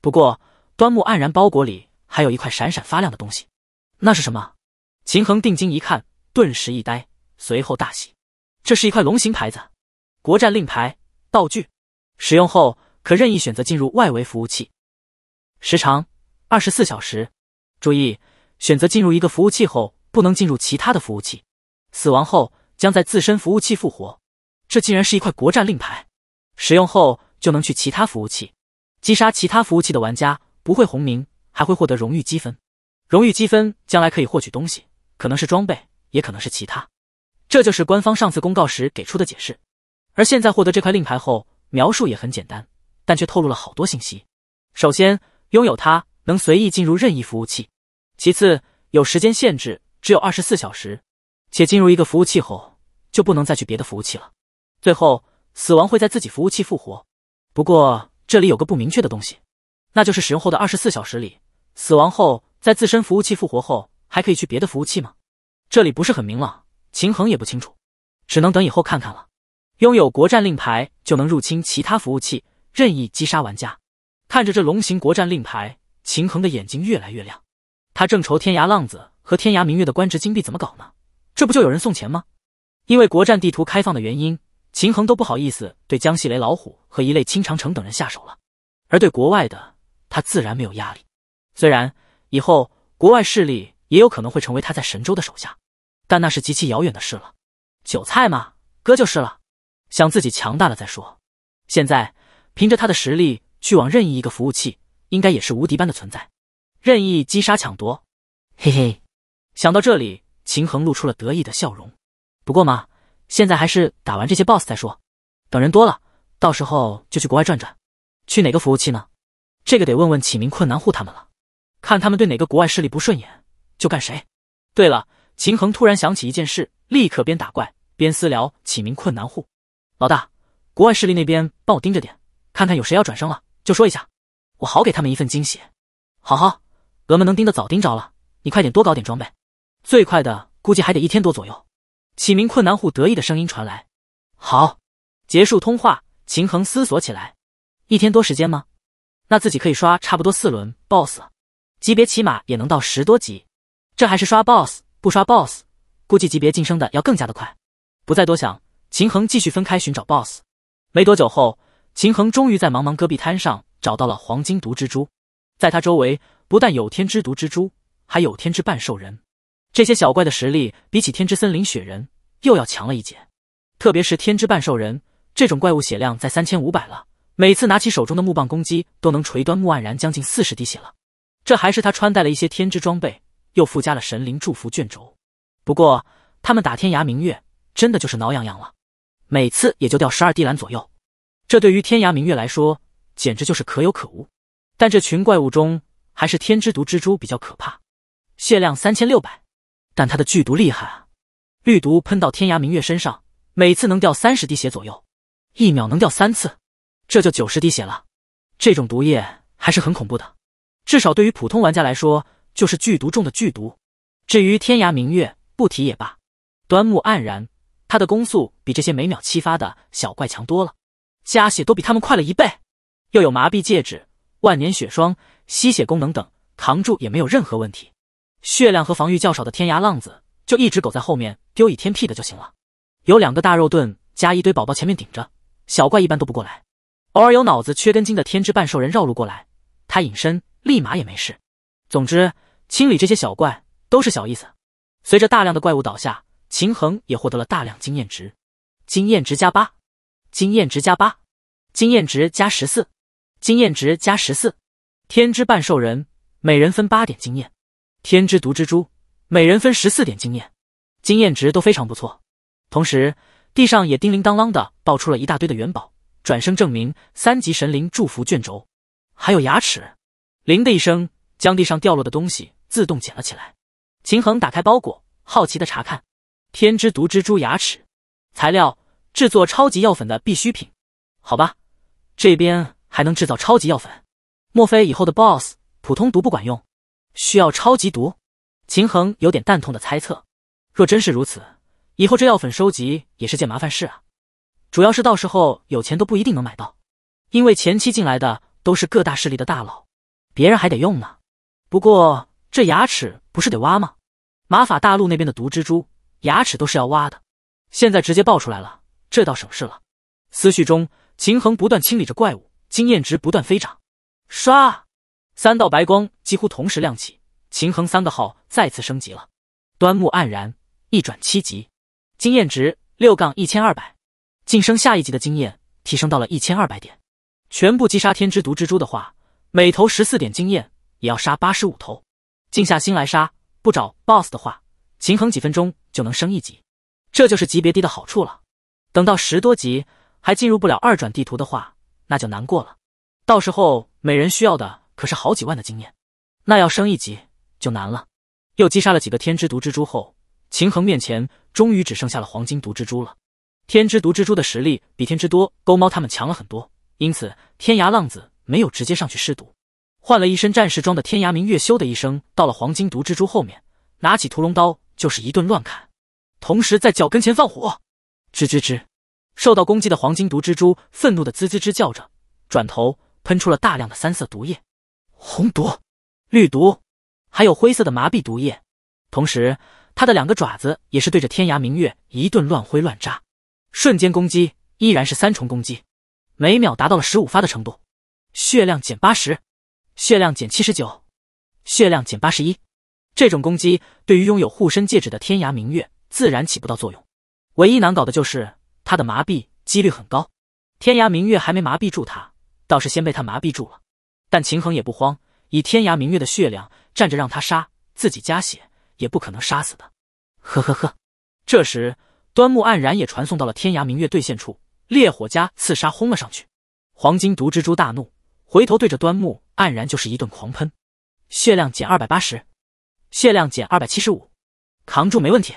不过端木黯然包裹里还有一块闪闪发亮的东西，那是什么？秦衡定睛一看，顿时一呆，随后大喜。这是一块龙形牌子，国战令牌。道具使用后可任意选择进入外围服务器，时长二十四小时。注意，选择进入一个服务器后不能进入其他的服务器。死亡后将在自身服务器复活。这竟然是一块国战令牌，使用后就能去其他服务器击杀其他服务器的玩家，不会红名，还会获得荣誉积分。荣誉积分将来可以获取东西，可能是装备，也可能是其他。这就是官方上次公告时给出的解释。而现在获得这块令牌后，描述也很简单，但却透露了好多信息。首先，拥有它能随意进入任意服务器；其次，有时间限制，只有二十四小时，且进入一个服务器后就不能再去别的服务器了。最后，死亡会在自己服务器复活。不过这里有个不明确的东西，那就是使用后的二十四小时里，死亡后在自身服务器复活后还可以去别的服务器吗？这里不是很明朗，秦衡也不清楚，只能等以后看看了。拥有国战令牌就能入侵其他服务器，任意击杀玩家。看着这龙形国战令牌，秦衡的眼睛越来越亮。他正愁天涯浪子和天涯明月的官职金币怎么搞呢？这不就有人送钱吗？因为国战地图开放的原因，秦衡都不好意思对江西雷老虎和一类青长城等人下手了。而对国外的，他自然没有压力。虽然以后国外势力也有可能会成为他在神州的手下，但那是极其遥远的事了。韭菜嘛，割就是了。想自己强大了再说。现在凭着他的实力去往任意一个服务器，应该也是无敌般的存在，任意击杀抢夺。嘿嘿，想到这里，秦衡露出了得意的笑容。不过嘛，现在还是打完这些 BOSS 再说。等人多了，到时候就去国外转转。去哪个服务器呢？这个得问问启明困难户他们了。看他们对哪个国外势力不顺眼，就干谁。对了，秦衡突然想起一件事，立刻边打怪边私聊启明困难户。老大，国外势力那边帮我盯着点，看看有谁要转生了，就说一下，我好给他们一份惊喜。好好，俄们能盯的早盯着了，你快点多搞点装备，最快的估计还得一天多左右。启明困难户得意的声音传来。好，结束通话。秦衡思索起来，一天多时间吗？那自己可以刷差不多四轮 boss，级别起码也能到十多级。这还是刷 boss，不刷 boss，估计级别晋升的要更加的快。不再多想。秦衡继续分开寻找 BOSS，没多久后，秦衡终于在茫茫戈壁滩上找到了黄金毒蜘蛛。在他周围不但有天之毒蜘蛛，还有天之半兽人。这些小怪的实力比起天之森林雪人又要强了一截，特别是天之半兽人这种怪物，血量在三千五百了。每次拿起手中的木棒攻击，都能锤端木黯然将近四十滴血了。这还是他穿戴了一些天之装备，又附加了神灵祝福卷轴。不过他们打天涯明月，真的就是挠痒痒了。每次也就掉十二滴蓝左右，这对于天涯明月来说简直就是可有可无。但这群怪物中，还是天之毒蜘蛛比较可怕，血量三千六百，但它的剧毒厉害啊！绿毒喷到天涯明月身上，每次能掉三十滴血左右，一秒能掉三次，这就九十滴血了。这种毒液还是很恐怖的，至少对于普通玩家来说，就是剧毒中的剧毒。至于天涯明月，不提也罢。端木黯然。他的攻速比这些每秒七发的小怪强多了，加血都比他们快了一倍，又有麻痹戒指、万年雪霜吸血功能等，扛住也没有任何问题。血量和防御较少的天涯浪子就一直苟在后面丢以天屁的就行了。有两个大肉盾加一堆宝宝前面顶着，小怪一般都不过来，偶尔有脑子缺根筋的天之半兽人绕路过来，他隐身立马也没事。总之，清理这些小怪都是小意思。随着大量的怪物倒下。秦衡也获得了大量经验值，经验值加八，经验值加八，经验值加十四，经验值加十四。天之半兽人每人分八点经验，天之毒蜘蛛每人分十四点经验，经验值都非常不错。同时，地上也叮铃当啷的爆出了一大堆的元宝。转生证明、三级神灵祝福卷轴，还有牙齿。铃的一声，将地上掉落的东西自动捡了起来。秦衡打开包裹，好奇的查看。天之毒蜘蛛牙齿，材料制作超级药粉的必需品。好吧，这边还能制造超级药粉，莫非以后的 BOSS 普通毒不管用，需要超级毒？秦衡有点蛋痛的猜测。若真是如此，以后这药粉收集也是件麻烦事啊。主要是到时候有钱都不一定能买到，因为前期进来的都是各大势力的大佬，别人还得用呢。不过这牙齿不是得挖吗？马法大陆那边的毒蜘蛛。牙齿都是要挖的，现在直接爆出来了，这倒省事了。思绪中，秦衡不断清理着怪物，经验值不断飞涨。刷，三道白光几乎同时亮起，秦衡三个号再次升级了。端木黯然一转七级，经验值六杠一千二百，晋升下一级的经验提升到了一千二百点。全部击杀天之毒蜘蛛的话，每头十四点经验，也要杀八十五头。静下心来杀，不找 BOSS 的话，秦衡几分钟。就能升一级，这就是级别低的好处了。等到十多级还进入不了二转地图的话，那就难过了。到时候每人需要的可是好几万的经验，那要升一级就难了。又击杀了几个天之毒蜘蛛后，秦衡面前终于只剩下了黄金毒蜘蛛了。天之毒蜘蛛的实力比天之多钩猫他们强了很多，因此天涯浪子没有直接上去施毒，换了一身战士装的天涯明月修的一声到了黄金毒蜘蛛后面，拿起屠龙刀。就是一顿乱砍，同时在脚跟前放火，吱吱吱！受到攻击的黄金毒蜘蛛愤怒的吱吱吱叫着，转头喷出了大量的三色毒液，红毒、绿毒，还有灰色的麻痹毒液。同时，它的两个爪子也是对着天涯明月一顿乱挥乱扎，瞬间攻击依然是三重攻击，每秒达到了十五发的程度。血量减八十，血量减七十九，血量减八十一。这种攻击对于拥有护身戒指的天涯明月自然起不到作用，唯一难搞的就是他的麻痹几率很高。天涯明月还没麻痹住他，倒是先被他麻痹住了。但秦衡也不慌，以天涯明月的血量站着让他杀，自己加血也不可能杀死的。呵呵呵。这时，端木黯然也传送到了天涯明月对线处，烈火加刺杀轰了上去。黄金毒蜘蛛大怒，回头对着端木黯然就是一顿狂喷，血量减二百八十。血量减二百七十五，扛住没问题。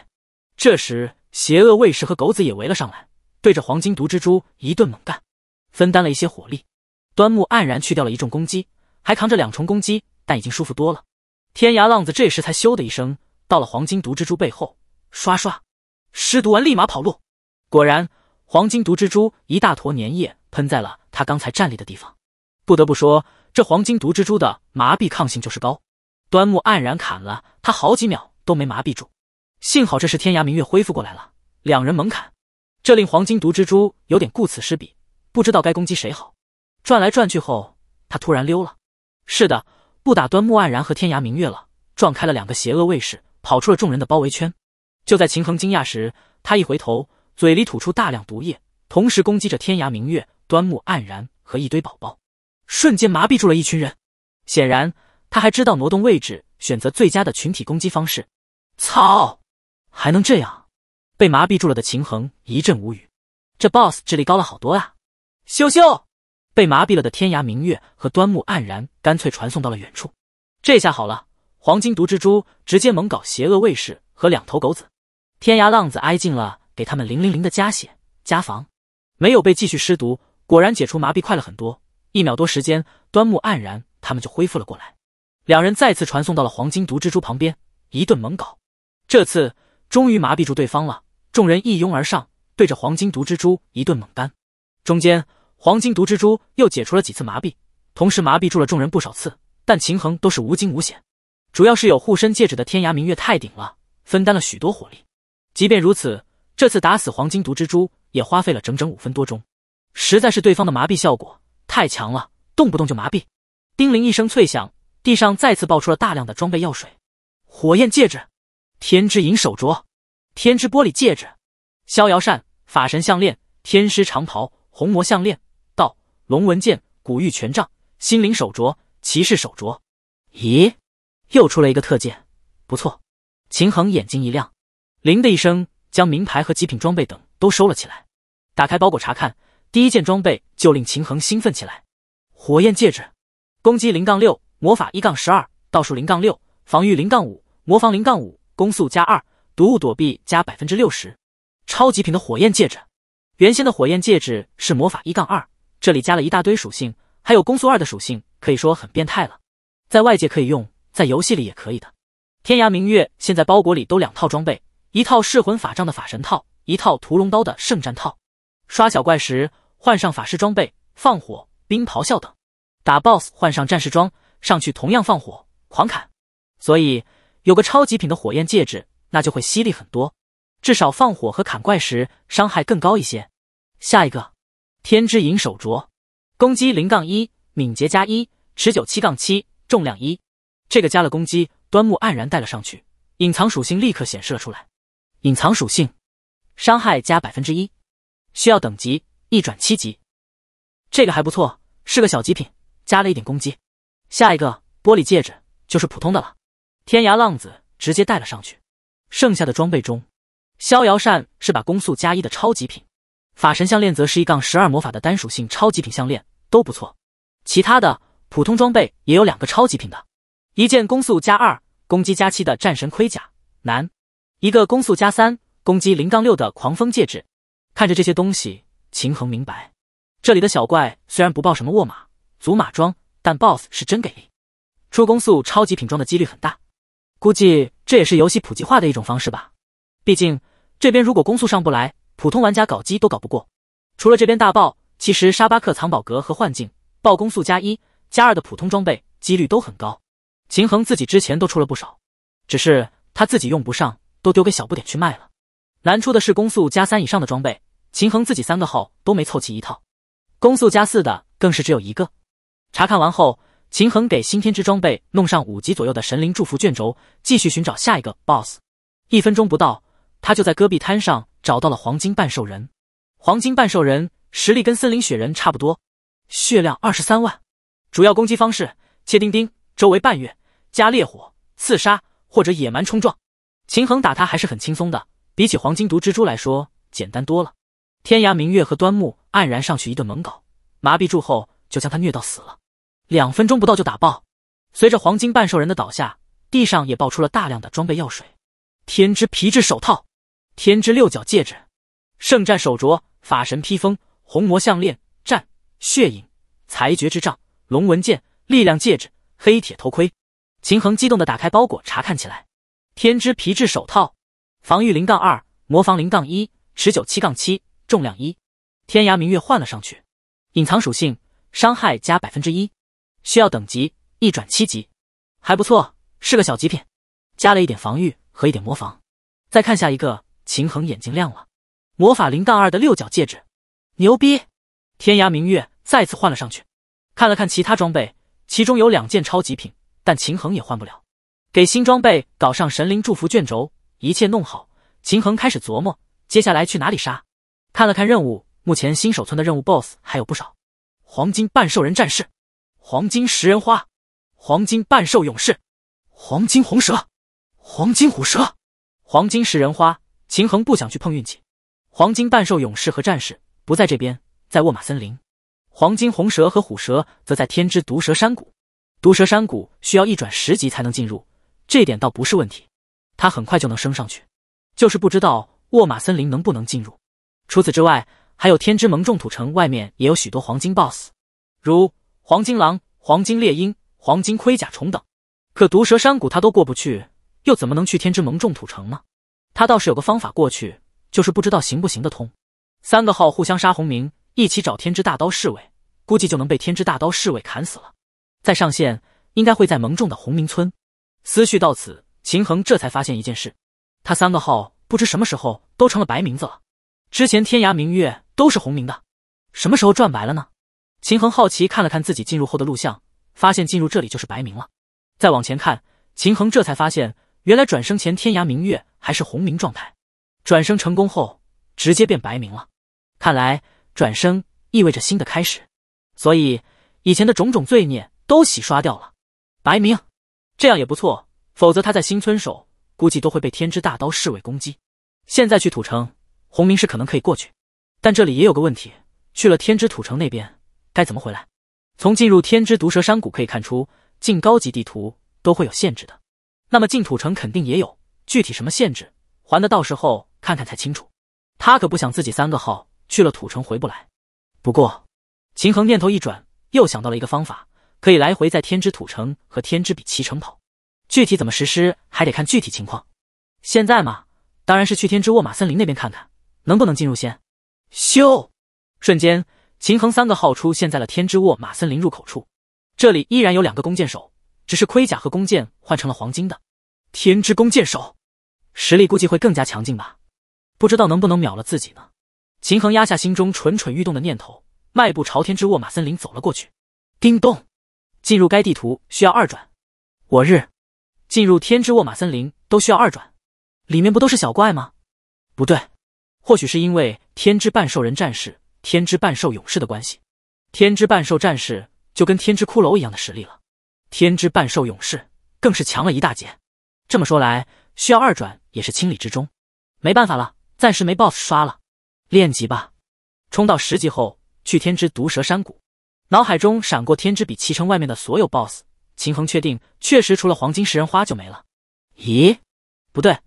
这时，邪恶卫士和狗子也围了上来，对着黄金毒蜘蛛一顿猛干，分担了一些火力。端木黯然去掉了一重攻击，还扛着两重攻击，但已经舒服多了。天涯浪子这时才咻的一声到了黄金毒蜘蛛背后，刷刷，尸毒完立马跑路。果然，黄金毒蜘蛛一大坨粘液喷在了他刚才站立的地方。不得不说，这黄金毒蜘蛛的麻痹抗性就是高。端木黯然砍了他好几秒都没麻痹住，幸好这时天涯明月恢复过来了，两人猛砍，这令黄金毒蜘蛛有点顾此失彼，不知道该攻击谁好。转来转去后，他突然溜了。是的，不打端木黯然和天涯明月了，撞开了两个邪恶卫士，跑出了众人的包围圈。就在秦衡惊讶时，他一回头，嘴里吐出大量毒液，同时攻击着天涯明月、端木黯然和一堆宝宝，瞬间麻痹住了一群人。显然。他还知道挪动位置，选择最佳的群体攻击方式。操！还能这样？被麻痹住了的秦衡一阵无语。这 boss 智力高了好多啊！羞羞！被麻痹了的天涯明月和端木黯然干脆传送到了远处。这下好了，黄金毒蜘蛛直接猛搞邪恶卫士和两头狗子。天涯浪子挨近了，给他们零零零的加血加防，没有被继续施毒。果然解除麻痹快了很多，一秒多时间，端木黯然他们就恢复了过来。两人再次传送到了黄金毒蜘蛛旁边，一顿猛搞，这次终于麻痹住对方了。众人一拥而上，对着黄金毒蜘蛛一顿猛干。中间，黄金毒蜘蛛又解除了几次麻痹，同时麻痹住了众人不少次，但秦衡都是无惊无险。主要是有护身戒指的天涯明月太顶了，分担了许多火力。即便如此，这次打死黄金毒蜘蛛也花费了整整五分多钟，实在是对方的麻痹效果太强了，动不动就麻痹。叮铃一声脆响。地上再次爆出了大量的装备药水，火焰戒指、天之银手镯、天之玻璃戒指、逍遥扇、法神项链、天师长袍、红魔项链、道龙纹剑、古玉权杖、心灵手镯、骑士手镯。咦，又出了一个特件，不错。秦衡眼睛一亮，“灵的一声，将名牌和极品装备等都收了起来。打开包裹查看，第一件装备就令秦衡兴奋起来。火焰戒指，攻击零杠六。魔法一杠十二，倒数零杠六，防御零杠五，魔防零杠五，攻速加二，毒物躲避加百分之六十，超级品的火焰戒指。原先的火焰戒指是魔法一杠二，这里加了一大堆属性，还有攻速二的属性，可以说很变态了。在外界可以用，在游戏里也可以的。天涯明月现在包裹里都两套装备，一套噬魂法杖的法神套，一套屠龙刀的圣战套。刷小怪时换上法师装备，放火、冰咆哮等；打 boss 换上战士装。上去同样放火狂砍，所以有个超极品的火焰戒指，那就会犀利很多，至少放火和砍怪时伤害更高一些。下一个，天之银手镯，攻击零杠一，敏捷加一，持久七杠七，重量一。这个加了攻击，端木黯然带了上去，隐藏属性立刻显示了出来。隐藏属性，伤害加百分之一，需要等级一转七级。这个还不错，是个小极品，加了一点攻击。下一个玻璃戒指就是普通的了，天涯浪子直接带了上去。剩下的装备中，逍遥扇是把攻速加一的超级品，法神项链则是一杠十二魔法的单属性超级品项链，都不错。其他的普通装备也有两个超级品的，一件攻速加二、攻击加七的战神盔甲男，一个攻速加三、攻击零杠六的狂风戒指。看着这些东西，秦衡明白，这里的小怪虽然不爆什么沃马、祖马装。但 boss 是真给力，出攻速超级品装的几率很大，估计这也是游戏普及化的一种方式吧。毕竟这边如果攻速上不来，普通玩家搞机都搞不过。除了这边大爆，其实沙巴克藏宝阁和幻境爆攻速加一、加二的普通装备几率都很高。秦衡自己之前都出了不少，只是他自己用不上，都丢给小不点去卖了。难出的是攻速加三以上的装备，秦衡自己三个号都没凑齐一套，攻速加四的更是只有一个。查看完后，秦衡给新天之装备弄上五级左右的神灵祝福卷轴，继续寻找下一个 boss。一分钟不到，他就在戈壁滩上找到了黄金半兽人。黄金半兽人实力跟森林雪人差不多，血量二十三万，主要攻击方式切丁丁，周围半月加烈火刺杀或者野蛮冲撞。秦衡打他还是很轻松的，比起黄金毒蜘蛛来说简单多了。天涯明月和端木黯然上去一顿猛搞，麻痹住后。就将他虐到死了，两分钟不到就打爆。随着黄金半兽人的倒下，地上也爆出了大量的装备药水：天之皮质手套、天之六角戒指、圣战手镯、法神披风、红魔项链、战血影、裁决之杖、龙纹剑、力量戒指、黑铁头盔。秦衡激动的打开包裹查看起来：天之皮质手套，防御零杠二，魔防零杠一，持久七杠七，重量一。天涯明月换了上去，隐藏属性。伤害加百分之一，需要等级一转七级，还不错，是个小极品，加了一点防御和一点魔防。再看下一个，秦衡眼睛亮了，魔法0杠二的六角戒指，牛逼！天涯明月再次换了上去，看了看其他装备，其中有两件超级品，但秦衡也换不了。给新装备搞上神灵祝福卷轴，一切弄好，秦衡开始琢磨接下来去哪里杀。看了看任务，目前新手村的任务 BOSS 还有不少。黄金半兽人战士，黄金食人花，黄金半兽勇士，黄金红蛇，黄金虎蛇，黄金食人花。秦衡不想去碰运气，黄金半兽勇士和战士不在这边，在沃玛森林；黄金红蛇和虎蛇则在天之毒蛇山谷。毒蛇山谷需要一转十级才能进入，这点倒不是问题，他很快就能升上去。就是不知道沃玛森林能不能进入。除此之外。还有天之盟重土城外面也有许多黄金 BOSS，如黄金狼、黄金猎鹰、黄金盔甲虫等。可毒蛇山谷他都过不去，又怎么能去天之盟重土城呢？他倒是有个方法过去，就是不知道行不行得通。三个号互相杀红名，一起找天之大刀侍卫，估计就能被天之大刀侍卫砍死了。再上线，应该会在盟重的红名村。思绪到此，秦衡这才发现一件事：他三个号不知什么时候都成了白名字了。之前天涯明月都是红名的，什么时候转白了呢？秦衡好奇看了看自己进入后的录像，发现进入这里就是白名了。再往前看，秦衡这才发现，原来转生前天涯明月还是红名状态，转生成功后直接变白名了。看来转生意味着新的开始，所以以前的种种罪孽都洗刷掉了。白名这样也不错，否则他在新村守估计都会被天之大刀侍卫攻击。现在去土城。红明是可能可以过去，但这里也有个问题，去了天之土城那边该怎么回来？从进入天之毒蛇山谷可以看出，进高级地图都会有限制的，那么进土城肯定也有，具体什么限制，还得到时候看看才清楚。他可不想自己三个号去了土城回不来。不过，秦衡念头一转，又想到了一个方法，可以来回在天之土城和天之比奇城跑，具体怎么实施还得看具体情况。现在嘛，当然是去天之沃玛森林那边看看。能不能进入先？咻！瞬间，秦衡三个号出现在了天之沃马森林入口处。这里依然有两个弓箭手，只是盔甲和弓箭换成了黄金的天之弓箭手，实力估计会更加强劲吧？不知道能不能秒了自己呢？秦衡压下心中蠢蠢欲动的念头，迈步朝天之沃马森林走了过去。叮咚，进入该地图需要二转。我日，进入天之沃马森林都需要二转，里面不都是小怪吗？不对。或许是因为天之半兽人战士、天之半兽勇士的关系，天之半兽战士就跟天之骷髅一样的实力了，天之半兽勇士更是强了一大截。这么说来，需要二转也是情理之中。没办法了，暂时没 BOSS 刷了，练级吧。冲到十级后，去天之毒蛇山谷。脑海中闪过天之比奇城外面的所有 BOSS，秦衡确定，确实除了黄金食人花就没了。咦，不对，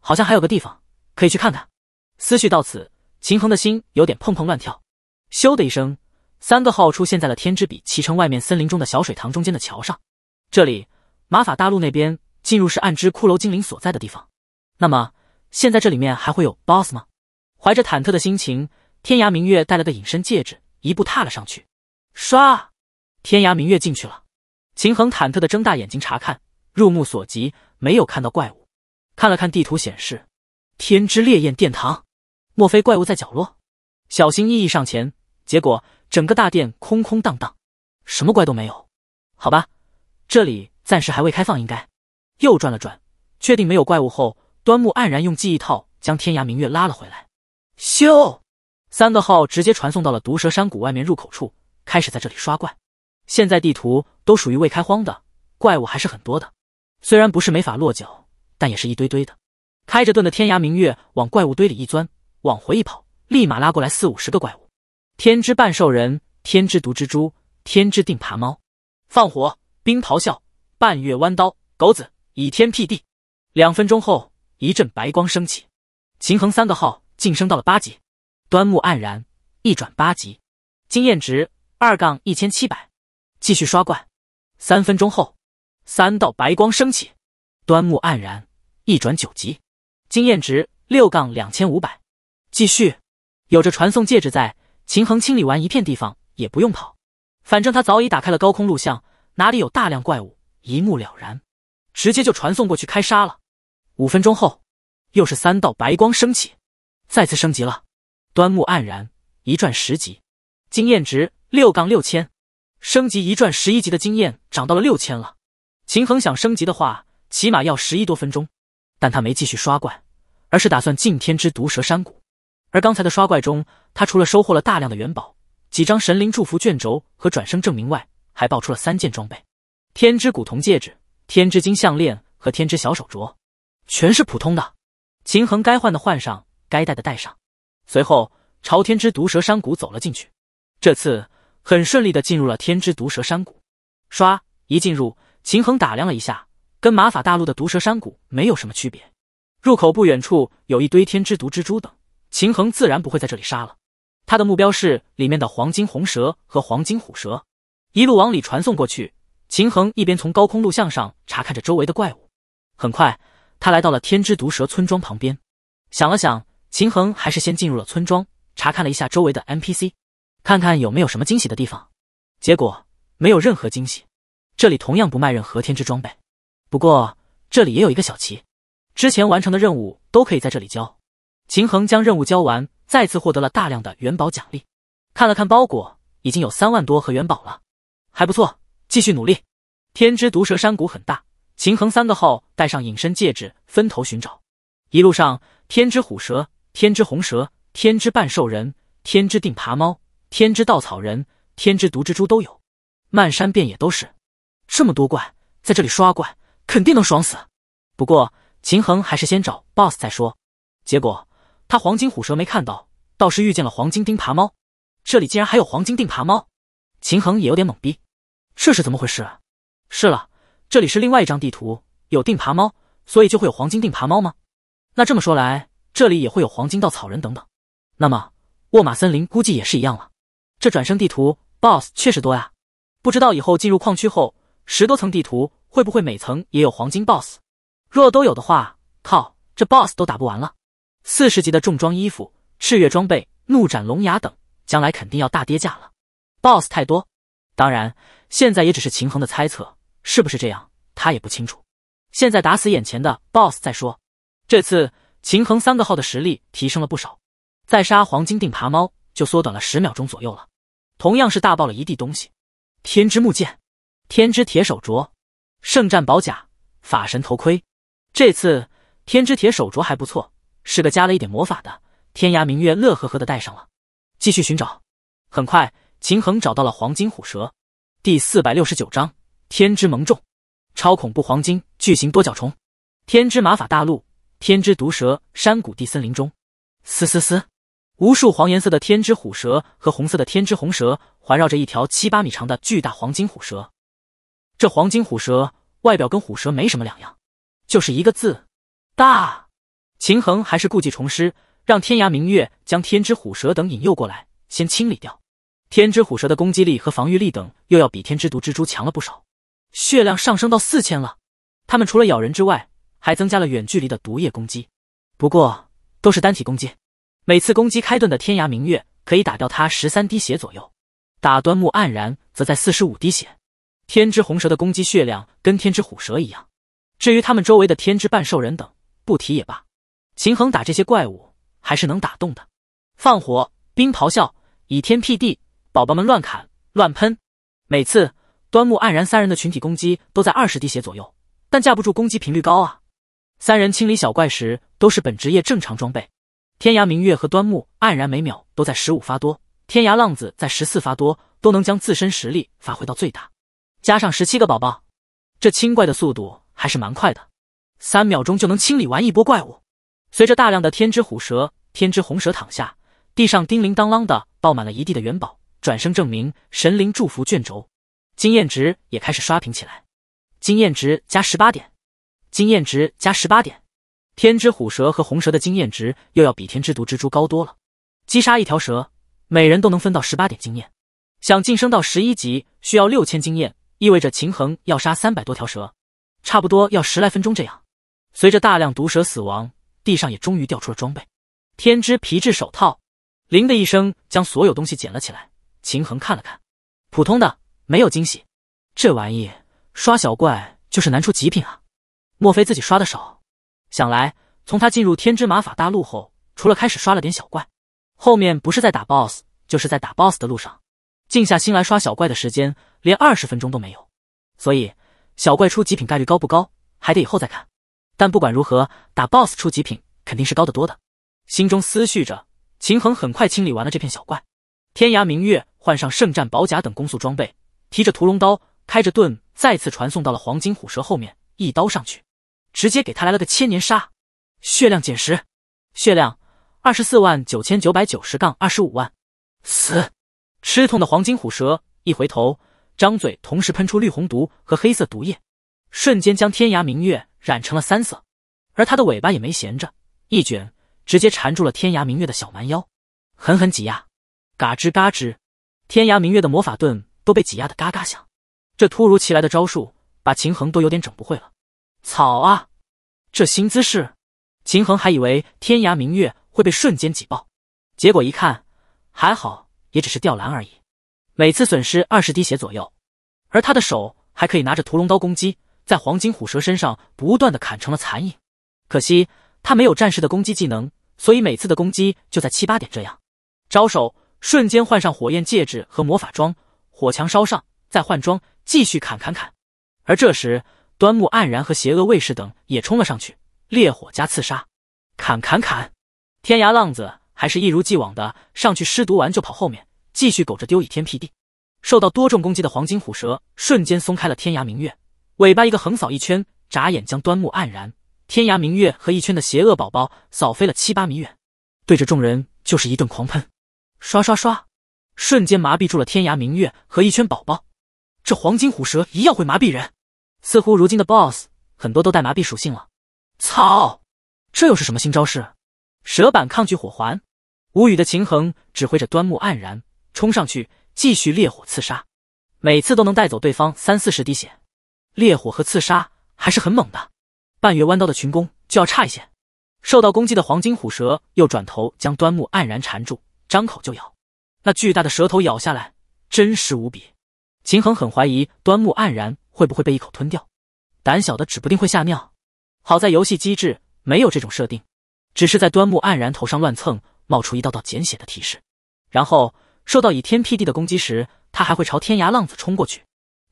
好像还有个地方可以去看看。思绪到此，秦衡的心有点砰砰乱跳。咻的一声，三个号出现在了天之笔骑城外面森林中的小水塘中间的桥上。这里，玛法大陆那边进入是暗之骷髅精灵所在的地方。那么，现在这里面还会有 BOSS 吗？怀着忐忑的心情，天涯明月带了个隐身戒指，一步踏了上去。刷，天涯明月进去了。秦衡忐忑的睁大眼睛查看，入目所及没有看到怪物。看了看地图显示，天之烈焰殿堂。莫非怪物在角落？小心翼翼上前，结果整个大殿空空荡荡，什么怪都没有。好吧，这里暂时还未开放，应该。又转了转，确定没有怪物后，端木黯然用记忆套将天涯明月拉了回来。咻，三个号直接传送到了毒蛇山谷外面入口处，开始在这里刷怪。现在地图都属于未开荒的，怪物还是很多的。虽然不是没法落脚，但也是一堆堆的。开着盾的天涯明月往怪物堆里一钻。往回一跑，立马拉过来四五十个怪物。天之半兽人，天之毒蜘蛛，天之定爬猫，放火，冰咆哮，半月弯刀，狗子，倚天辟地。两分钟后，一阵白光升起，秦衡三个号晋升到了八级。端木黯然一转八级，经验值二杠一千七百，继续刷怪。三分钟后，三道白光升起，端木黯然一转九级，经验值六杠两千五百。继续，有着传送戒指在，秦衡清理完一片地方也不用跑，反正他早已打开了高空录像，哪里有大量怪物一目了然，直接就传送过去开杀了。五分钟后，又是三道白光升起，再次升级了。端木黯然一转十级，经验值六杠六千，升级一转十一级的经验涨到了六千了。秦衡想升级的话，起码要十一多分钟，但他没继续刷怪，而是打算进天之毒蛇山谷。而刚才的刷怪中，他除了收获了大量的元宝、几张神灵祝福卷轴和转生证明外，还爆出了三件装备：天之古铜戒指、天之金项链和天之小手镯，全是普通的。秦衡该换的换上，该戴的戴上，随后朝天之毒蛇山谷走了进去。这次很顺利的进入了天之毒蛇山谷。刷一进入，秦衡打量了一下，跟玛法大陆的毒蛇山谷没有什么区别。入口不远处有一堆天之毒蜘蛛等。秦衡自然不会在这里杀了，他的目标是里面的黄金红蛇和黄金虎蛇，一路往里传送过去。秦衡一边从高空录像上查看着周围的怪物，很快他来到了天之毒蛇村庄旁边。想了想，秦衡还是先进入了村庄，查看了一下周围的 NPC，看看有没有什么惊喜的地方。结果没有任何惊喜，这里同样不卖任何天之装备。不过这里也有一个小旗，之前完成的任务都可以在这里交。秦衡将任务交完，再次获得了大量的元宝奖励。看了看包裹，已经有三万多和元宝了，还不错，继续努力。天之毒蛇山谷很大，秦衡三个号带上隐身戒指，分头寻找。一路上，天之虎蛇、天之红蛇、天之半兽人、天之定爬猫、天之稻草人、天之毒蜘蛛都有，漫山遍野都是。这么多怪在这里刷怪，肯定能爽死。不过，秦衡还是先找 BOSS 再说。结果。他黄金虎蛇没看到，倒是遇见了黄金钉耙猫。这里竟然还有黄金钉耙猫，秦衡也有点懵逼，这是怎么回事？是了，这里是另外一张地图，有钉耙猫，所以就会有黄金钉耙猫吗？那这么说来，这里也会有黄金稻草人等等。那么沃玛森林估计也是一样了。这转生地图 boss 确实多呀，不知道以后进入矿区后，十多层地图会不会每层也有黄金 boss？若都有的话，靠，这 boss 都打不完了。四十级的重装衣服、赤月装备、怒斩龙牙等，将来肯定要大跌价了。BOSS 太多，当然，现在也只是秦衡的猜测，是不是这样，他也不清楚。现在打死眼前的 BOSS 再说。这次秦衡三个号的实力提升了不少，再杀黄金钉爬猫就缩短了十秒钟左右了。同样是大爆了一地东西：天之木剑、天之铁手镯、圣战宝甲、法神头盔。这次天之铁手镯还不错。是个加了一点魔法的天涯明月，乐呵呵的戴上了，继续寻找。很快，秦衡找到了黄金虎蛇。第四百六十九章天之盟众，超恐怖黄金巨型多角虫。天之玛法大陆，天之毒蛇山谷地森林中，嘶嘶嘶，无数黄颜色的天之虎蛇和红色的天之红蛇环绕着一条七八米长的巨大黄金虎蛇。这黄金虎蛇外表跟虎蛇没什么两样，就是一个字大。秦衡还是故技重施，让天涯明月将天之虎蛇等引诱过来，先清理掉。天之虎蛇的攻击力和防御力等又要比天之毒蜘蛛强了不少，血量上升到四千了。他们除了咬人之外，还增加了远距离的毒液攻击，不过都是单体攻击。每次攻击开盾的天涯明月可以打掉他十三滴血左右，打端木黯然则在四十五滴血。天之红蛇的攻击血量跟天之虎蛇一样，至于他们周围的天之半兽人等，不提也罢。秦衡打这些怪物还是能打动的，放火冰咆哮，倚天辟地，宝宝们乱砍乱喷。每次端木黯然三人的群体攻击都在二十滴血左右，但架不住攻击频率高啊。三人清理小怪时都是本职业正常装备，天涯明月和端木黯然每秒都在十五发多，天涯浪子在十四发多，都能将自身实力发挥到最大。加上十七个宝宝，这清怪的速度还是蛮快的，三秒钟就能清理完一波怪物。随着大量的天之虎蛇、天之红蛇躺下，地上叮铃当啷的爆满了一地的元宝，转生证明、神灵祝福卷轴，经验值也开始刷屏起来。经验值加十八点，经验值加十八点。天之虎蛇和红蛇的经验值又要比天之毒蜘蛛高多了。击杀一条蛇，每人都能分到十八点经验。想晋升到十一级需要六千经验，意味着秦衡要杀三百多条蛇，差不多要十来分钟这样。随着大量毒蛇死亡。地上也终于掉出了装备，天之皮质手套，铃的一声将所有东西捡了起来。秦衡看了看，普通的，没有惊喜。这玩意刷小怪就是难出极品啊！莫非自己刷的少？想来从他进入天之玛法大陆后，除了开始刷了点小怪，后面不是在打 boss 就是在打 boss 的路上，静下心来刷小怪的时间连二十分钟都没有。所以小怪出极品概率高不高，还得以后再看。但不管如何，打 boss 出极品肯定是高得多的。心中思绪着，秦衡很快清理完了这片小怪。天涯明月换上圣战宝甲等攻速装备，提着屠龙刀，开着盾，再次传送到了黄金虎蛇后面，一刀上去，直接给他来了个千年杀，血量减十，血量二十四万九千九百九十杠二十五万，死。吃痛的黄金虎蛇一回头，张嘴同时喷出绿红毒和黑色毒液，瞬间将天涯明月。染成了三色，而他的尾巴也没闲着，一卷直接缠住了天涯明月的小蛮腰，狠狠挤压，嘎吱嘎吱，天涯明月的魔法盾都被挤压的嘎嘎响。这突如其来的招数，把秦衡都有点整不会了。草啊，这新姿势！秦衡还以为天涯明月会被瞬间挤爆，结果一看，还好，也只是吊篮而已。每次损失二十滴血左右，而他的手还可以拿着屠龙刀攻击。在黄金虎蛇身上不断的砍成了残影，可惜他没有战士的攻击技能，所以每次的攻击就在七八点这样。招手，瞬间换上火焰戒指和魔法装，火墙烧上，再换装，继续砍砍砍。而这时，端木黯然和邪恶卫士等也冲了上去，烈火加刺杀，砍砍砍。天涯浪子还是一如既往的上去施毒完就跑后面，继续苟着丢倚天辟地。受到多重攻击的黄金虎蛇瞬间松开了天涯明月。尾巴一个横扫一圈，眨眼将端木黯然、天涯明月和一圈的邪恶宝宝扫飞了七八米远，对着众人就是一顿狂喷，刷刷刷，瞬间麻痹住了天涯明月和一圈宝宝。这黄金虎蛇一样会麻痹人，似乎如今的 BOSS 很多都带麻痹属性了。操，这又是什么新招式？蛇板抗拒火环？无语的秦衡指挥着端木黯然冲上去继续烈火刺杀，每次都能带走对方三四十滴血。烈火和刺杀还是很猛的，半月弯刀的群攻就要差一些。受到攻击的黄金虎蛇又转头将端木黯然缠住，张口就咬。那巨大的蛇头咬下来，真实无比。秦衡很怀疑端木黯然会不会被一口吞掉，胆小的指不定会吓尿。好在游戏机制没有这种设定，只是在端木黯然头上乱蹭，冒出一道道简写的提示。然后受到以天辟地的攻击时，他还会朝天涯浪子冲过去，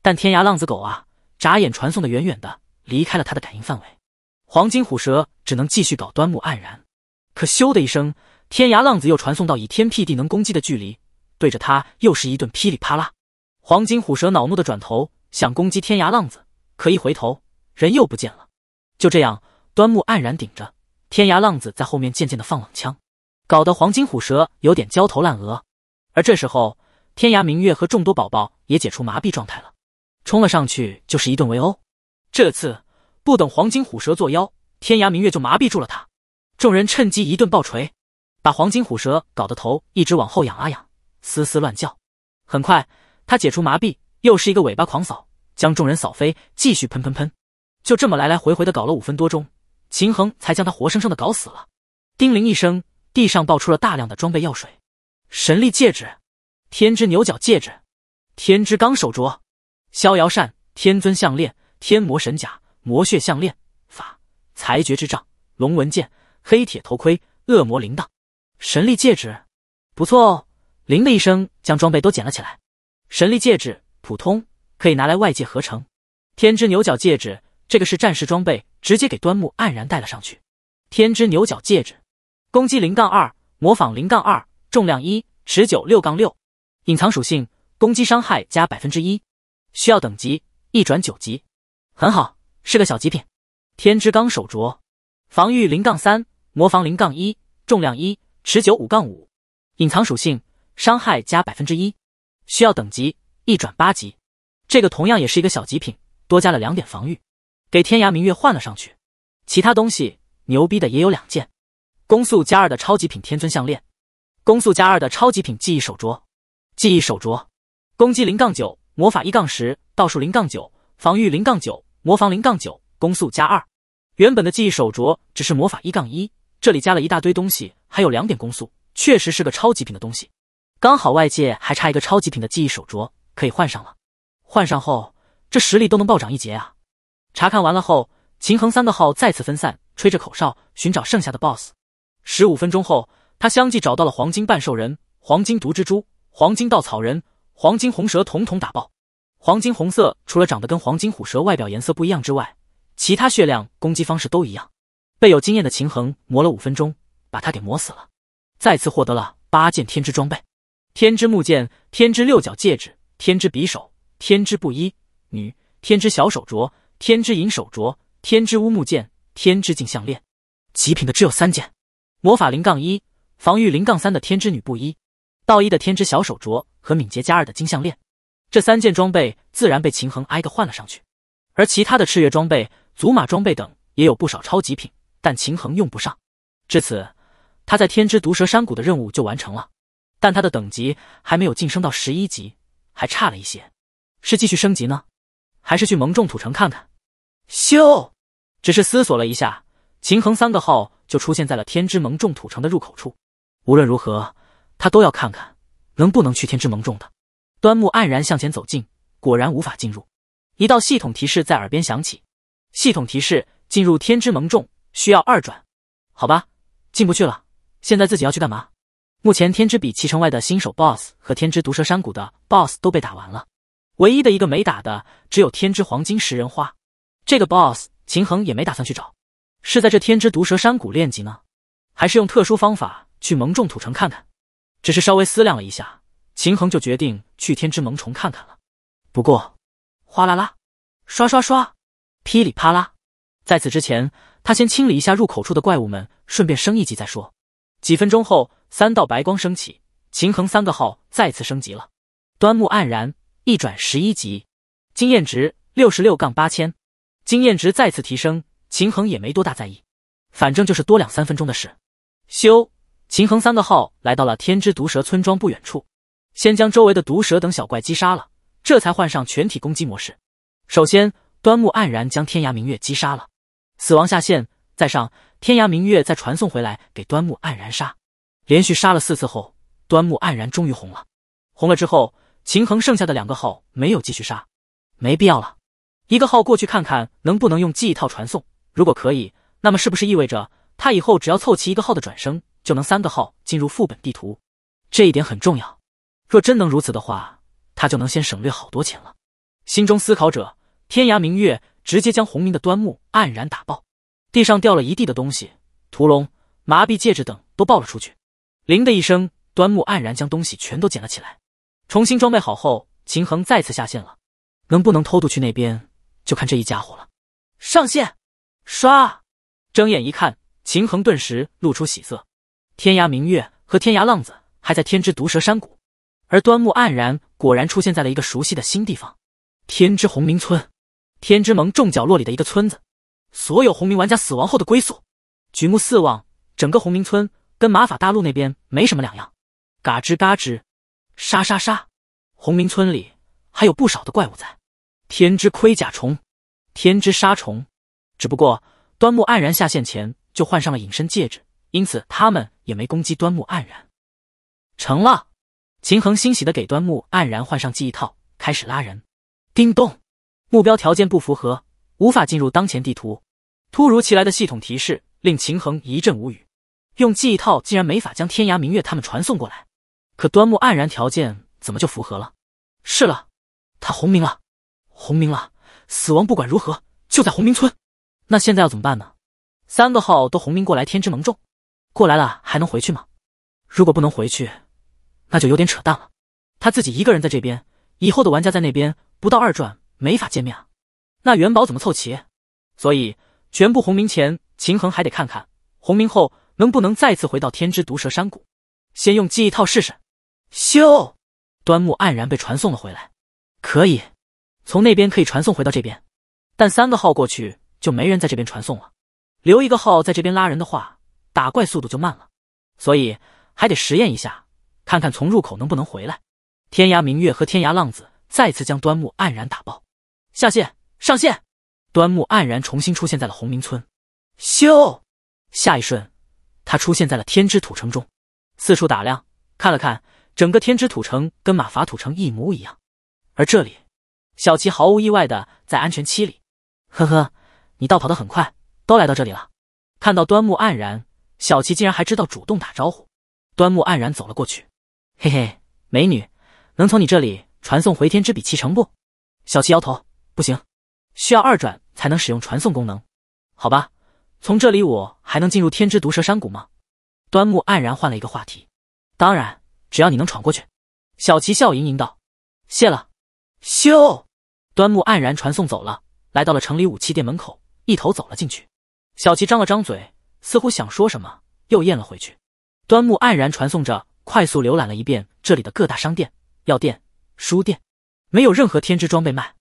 但天涯浪子狗啊！眨眼传送的远远的离开了他的感应范围，黄金虎蛇只能继续搞端木黯然。可咻的一声，天涯浪子又传送到以天辟地能攻击的距离，对着他又是一顿噼里啪啦。黄金虎蛇恼怒的转头想攻击天涯浪子，可一回头人又不见了。就这样，端木黯然顶着天涯浪子在后面渐渐的放冷枪，搞得黄金虎蛇有点焦头烂额。而这时候，天涯明月和众多宝宝也解除麻痹状态了。冲了上去就是一顿围殴，这次不等黄金虎蛇作妖，天涯明月就麻痹住了他。众人趁机一顿暴锤，把黄金虎蛇搞得头一直往后仰啊仰，嘶嘶乱叫。很快他解除麻痹，又是一个尾巴狂扫，将众人扫飞，继续喷喷喷。就这么来来回回的搞了五分多钟，秦衡才将他活生生的搞死了。叮铃一声，地上爆出了大量的装备药水：神力戒指、天之牛角戒指、天之钢手镯。逍遥扇、天尊项链、天魔神甲、魔血项链、法裁决之杖、龙纹剑、黑铁头盔、恶魔铃铛、神力戒指，不错哦！铃的一声将装备都捡了起来。神力戒指，普通，可以拿来外界合成。天之牛角戒指，这个是战士装备，直接给端木黯然戴了上去。天之牛角戒指，攻击零杠二，模仿零杠二，重量一，持久六杠六，隐藏属性：攻击伤害加百分之一。需要等级一转九级，很好，是个小极品。天之钢手镯，防御零杠三，魔防零杠一，重量一，持久五杠五，隐藏属性伤害加百分之一。需要等级一转八级，这个同样也是一个小极品，多加了两点防御，给天涯明月换了上去。其他东西牛逼的也有两件，攻速加二的超级品天尊项链，攻速加二的超级品记忆手镯，记忆手镯，攻击零杠九。魔法一杠十，道术零杠九，防御零杠九，魔防零杠九，攻速加二。原本的记忆手镯只是魔法一杠一，这里加了一大堆东西，还有两点攻速，确实是个超级品的东西。刚好外界还差一个超级品的记忆手镯，可以换上了。换上后，这实力都能暴涨一截啊！查看完了后，秦衡三个号再次分散，吹着口哨寻找剩下的 BOSS。十五分钟后，他相继找到了黄金半兽人、黄金毒蜘蛛、黄金稻草人。黄金红蛇统统打爆。黄金红色除了长得跟黄金虎蛇外表颜色不一样之外，其他血量、攻击方式都一样。被有经验的秦衡磨了五分钟，把他给磨死了。再次获得了八件天之装备：天之木剑、天之六角戒指、天之匕首、天之布衣、女天之小手镯、天之银手镯、天之乌木剑、天之镜项链。极品的只有三件：魔法零杠一、防御零杠三的天之女布衣，道一的天之小手镯。和敏捷加二的金项链，这三件装备自然被秦衡挨个换了上去，而其他的赤月装备、祖玛装备等也有不少超级品，但秦衡用不上。至此，他在天之毒蛇山谷的任务就完成了，但他的等级还没有晋升到十一级，还差了一些。是继续升级呢，还是去蒙众土城看看？咻！只是思索了一下，秦衡三个号就出现在了天之蒙众土城的入口处。无论如何，他都要看看。能不能去天之盟众的？端木黯然向前走近，果然无法进入。一道系统提示在耳边响起。系统提示：进入天之盟众需要二转，好吧，进不去了。现在自己要去干嘛？目前天之比奇城外的新手 BOSS 和天之毒蛇山谷的 BOSS 都被打完了，唯一的一个没打的只有天之黄金食人花这个 BOSS。秦衡也没打算去找，是在这天之毒蛇山谷练级呢，还是用特殊方法去蒙众土城看看？只是稍微思量了一下，秦衡就决定去天之萌虫看看了。不过，哗啦啦，刷刷刷，噼里啪啦。在此之前，他先清理一下入口处的怪物们，顺便升一级再说。几分钟后，三道白光升起，秦衡三个号再次升级了。端木黯然一转十一级，经验值六十六杠八千，经验值再次提升。秦衡也没多大在意，反正就是多两三分钟的事。修。秦衡三个号来到了天之毒蛇村庄不远处，先将周围的毒蛇等小怪击杀了，这才换上全体攻击模式。首先，端木黯然将天涯明月击杀了，死亡下线。再上天涯明月，再传送回来给端木黯然杀，连续杀了四次后，端木黯然终于红了。红了之后，秦衡剩下的两个号没有继续杀，没必要了。一个号过去看看能不能用记忆套传送，如果可以，那么是不是意味着他以后只要凑齐一个号的转生？就能三个号进入副本地图，这一点很重要。若真能如此的话，他就能先省略好多钱了。心中思考着，天涯明月直接将红明的端木黯然打爆，地上掉了一地的东西，屠龙麻痹戒指等都爆了出去。铃的一声，端木黯然将东西全都捡了起来，重新装备好后，秦衡再次下线了。能不能偷渡去那边，就看这一家伙了。上线，刷。睁眼一看，秦衡顿时露出喜色。天涯明月和天涯浪子还在天之毒蛇山谷，而端木黯然果然出现在了一个熟悉的新地方——天之红明村，天之盟众角落里的一个村子，所有红明玩家死亡后的归宿。举目四望，整个红明村跟马法大陆那边没什么两样。嘎吱嘎吱，沙沙沙，红明村里还有不少的怪物在。天之盔甲虫，天之沙虫，只不过端木黯然下线前就换上了隐身戒指。因此，他们也没攻击端木黯然。成了，秦衡欣喜的给端木黯然换上记忆套，开始拉人。叮咚，目标条件不符合，无法进入当前地图。突如其来的系统提示令秦衡一阵无语。用记忆套竟然没法将天涯明月他们传送过来，可端木黯然条件怎么就符合了？是了，他红名了，红名了！死亡不管如何，就在红名村。那现在要怎么办呢？三个号都红名过来，天之盟众。过来了还能回去吗？如果不能回去，那就有点扯淡了。他自己一个人在这边，以后的玩家在那边，不到二转没法见面啊。那元宝怎么凑齐？所以全部红名前，秦衡还得看看红名后能不能再次回到天之毒蛇山谷。先用记忆套试试。咻，端木黯然被传送了回来。可以，从那边可以传送回到这边，但三个号过去就没人在这边传送了。留一个号在这边拉人的话。打怪速度就慢了，所以还得实验一下，看看从入口能不能回来。天涯明月和天涯浪子再次将端木黯然打爆，下线上线，端木黯然重新出现在了红明村。咻，下一瞬，他出现在了天之土城中，四处打量，看了看整个天之土城，跟马法土城一模一样。而这里，小齐毫无意外的在安全期里。呵呵，你倒跑得很快，都来到这里了。看到端木黯然。小琪竟然还知道主动打招呼，端木黯然走了过去。嘿嘿，美女，能从你这里传送回天之笔骑成不？小琪摇头，不行，需要二转才能使用传送功能。好吧，从这里我还能进入天之毒蛇山谷吗？端木黯然换了一个话题。当然，只要你能闯过去。小琪笑盈盈道：“谢了。”咻，端木黯然传送走了，来到了城里武器店门口，一头走了进去。小琪张了张嘴。似乎想说什么，又咽了回去。端木黯然传送着，快速浏览了一遍这里的各大商店、药店、书店，没有任何天之装备卖，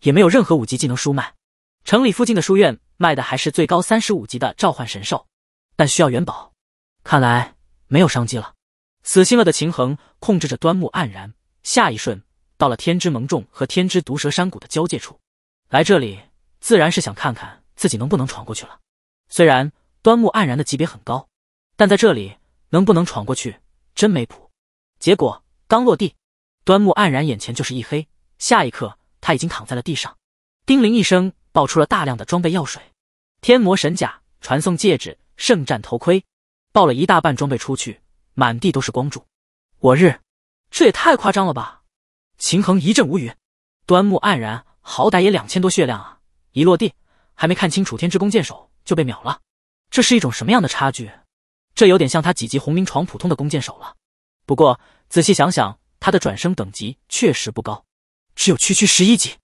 也没有任何五级技能书卖。城里附近的书院卖的还是最高三十五级的召唤神兽，但需要元宝。看来没有商机了，死心了的秦衡控制着端木黯然。下一瞬，到了天之盟众和天之毒蛇山谷的交界处。来这里自然是想看看自己能不能闯过去了，虽然。端木黯然的级别很高，但在这里能不能闯过去真没谱。结果刚落地，端木黯然眼前就是一黑，下一刻他已经躺在了地上。叮铃一声，爆出了大量的装备药水，天魔神甲、传送戒指、圣战头盔，爆了一大半装备出去，满地都是光柱。我日，这也太夸张了吧！秦衡一阵无语。端木黯然好歹也两千多血量啊，一落地还没看清楚天之弓箭手就被秒了。这是一种什么样的差距？这有点像他几级红名闯普通的弓箭手了。不过仔细想想，他的转生等级确实不高，只有区区十一级。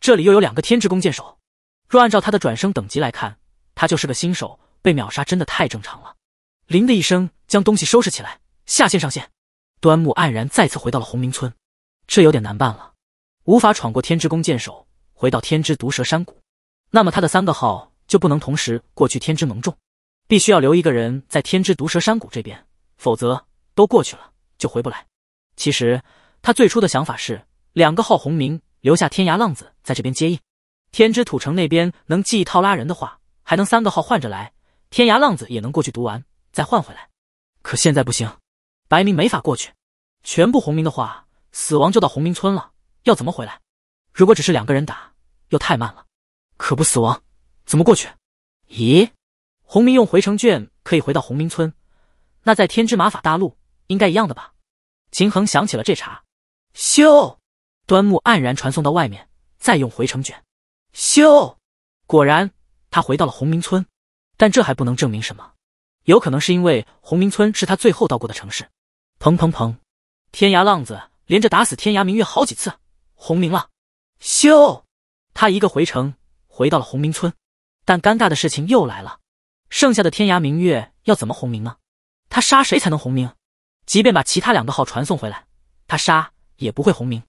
这里又有两个天之弓箭手，若按照他的转生等级来看，他就是个新手，被秒杀真的太正常了。铃的一声，将东西收拾起来，下线上线。端木黯然再次回到了红明村，这有点难办了，无法闯过天之弓箭手，回到天之毒蛇山谷，那么他的三个号就不能同时过去天之能众。必须要留一个人在天之毒蛇山谷这边，否则都过去了就回不来。其实他最初的想法是两个号红名留下，天涯浪子在这边接应。天之土城那边能记一套拉人的话，还能三个号换着来，天涯浪子也能过去读完再换回来。可现在不行，白明没法过去，全部红名的话，死亡就到红名村了，要怎么回来？如果只是两个人打，又太慢了，可不死亡怎么过去？咦？红明用回城卷可以回到红明村，那在天之玛法大陆应该一样的吧？秦衡想起了这茬，咻，端木黯然传送到外面，再用回城卷，咻，果然他回到了红明村，但这还不能证明什么，有可能是因为红明村是他最后到过的城市。砰砰砰，天涯浪子连着打死天涯明月好几次，红明了，咻，他一个回城回到了红明村，但尴尬的事情又来了。剩下的天涯明月要怎么红名呢？他杀谁才能红名？即便把其他两个号传送回来，他杀也不会红名，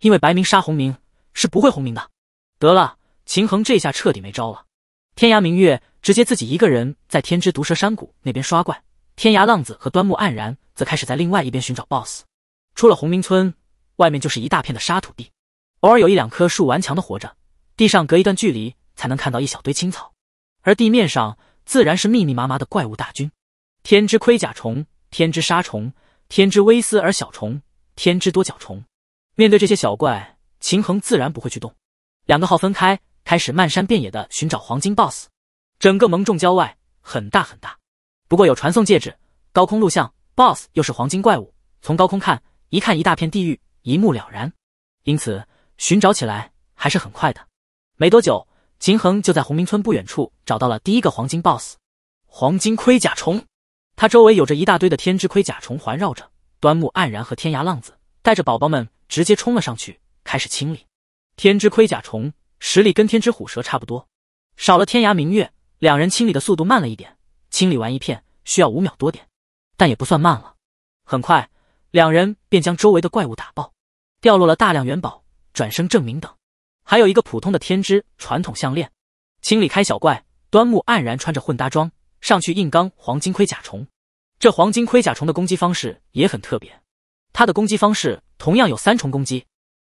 因为白名杀红名是不会红名的。得了，秦衡这下彻底没招了。天涯明月直接自己一个人在天之毒蛇山谷那边刷怪，天涯浪子和端木黯然则开始在另外一边寻找 BOSS。出了红明村，外面就是一大片的沙土地，偶尔有一两棵树顽强的活着，地上隔一段距离才能看到一小堆青草，而地面上。自然是密密麻麻的怪物大军，天之盔甲虫、天之杀虫、天之微丝而小虫、天之多角虫。面对这些小怪，秦衡自然不会去动。两个号分开，开始漫山遍野的寻找黄金 BOSS。整个蒙众郊外很大很大，不过有传送戒指、高空录像，BOSS 又是黄金怪物，从高空看一看一大片地狱，一目了然，因此寻找起来还是很快的。没多久。秦衡就在红明村不远处找到了第一个黄金 boss，黄金盔甲虫。它周围有着一大堆的天之盔甲虫环绕着。端木黯然和天涯浪子带着宝宝们直接冲了上去，开始清理天之盔甲虫。实力跟天之虎蛇差不多。少了天涯明月，两人清理的速度慢了一点。清理完一片需要五秒多点，但也不算慢了。很快，两人便将周围的怪物打爆，掉落了大量元宝、转生证明等。还有一个普通的天之传统项链，清理开小怪。端木黯然穿着混搭装上去硬刚黄金盔甲虫。这黄金盔甲虫的攻击方式也很特别，它的攻击方式同样有三重攻击，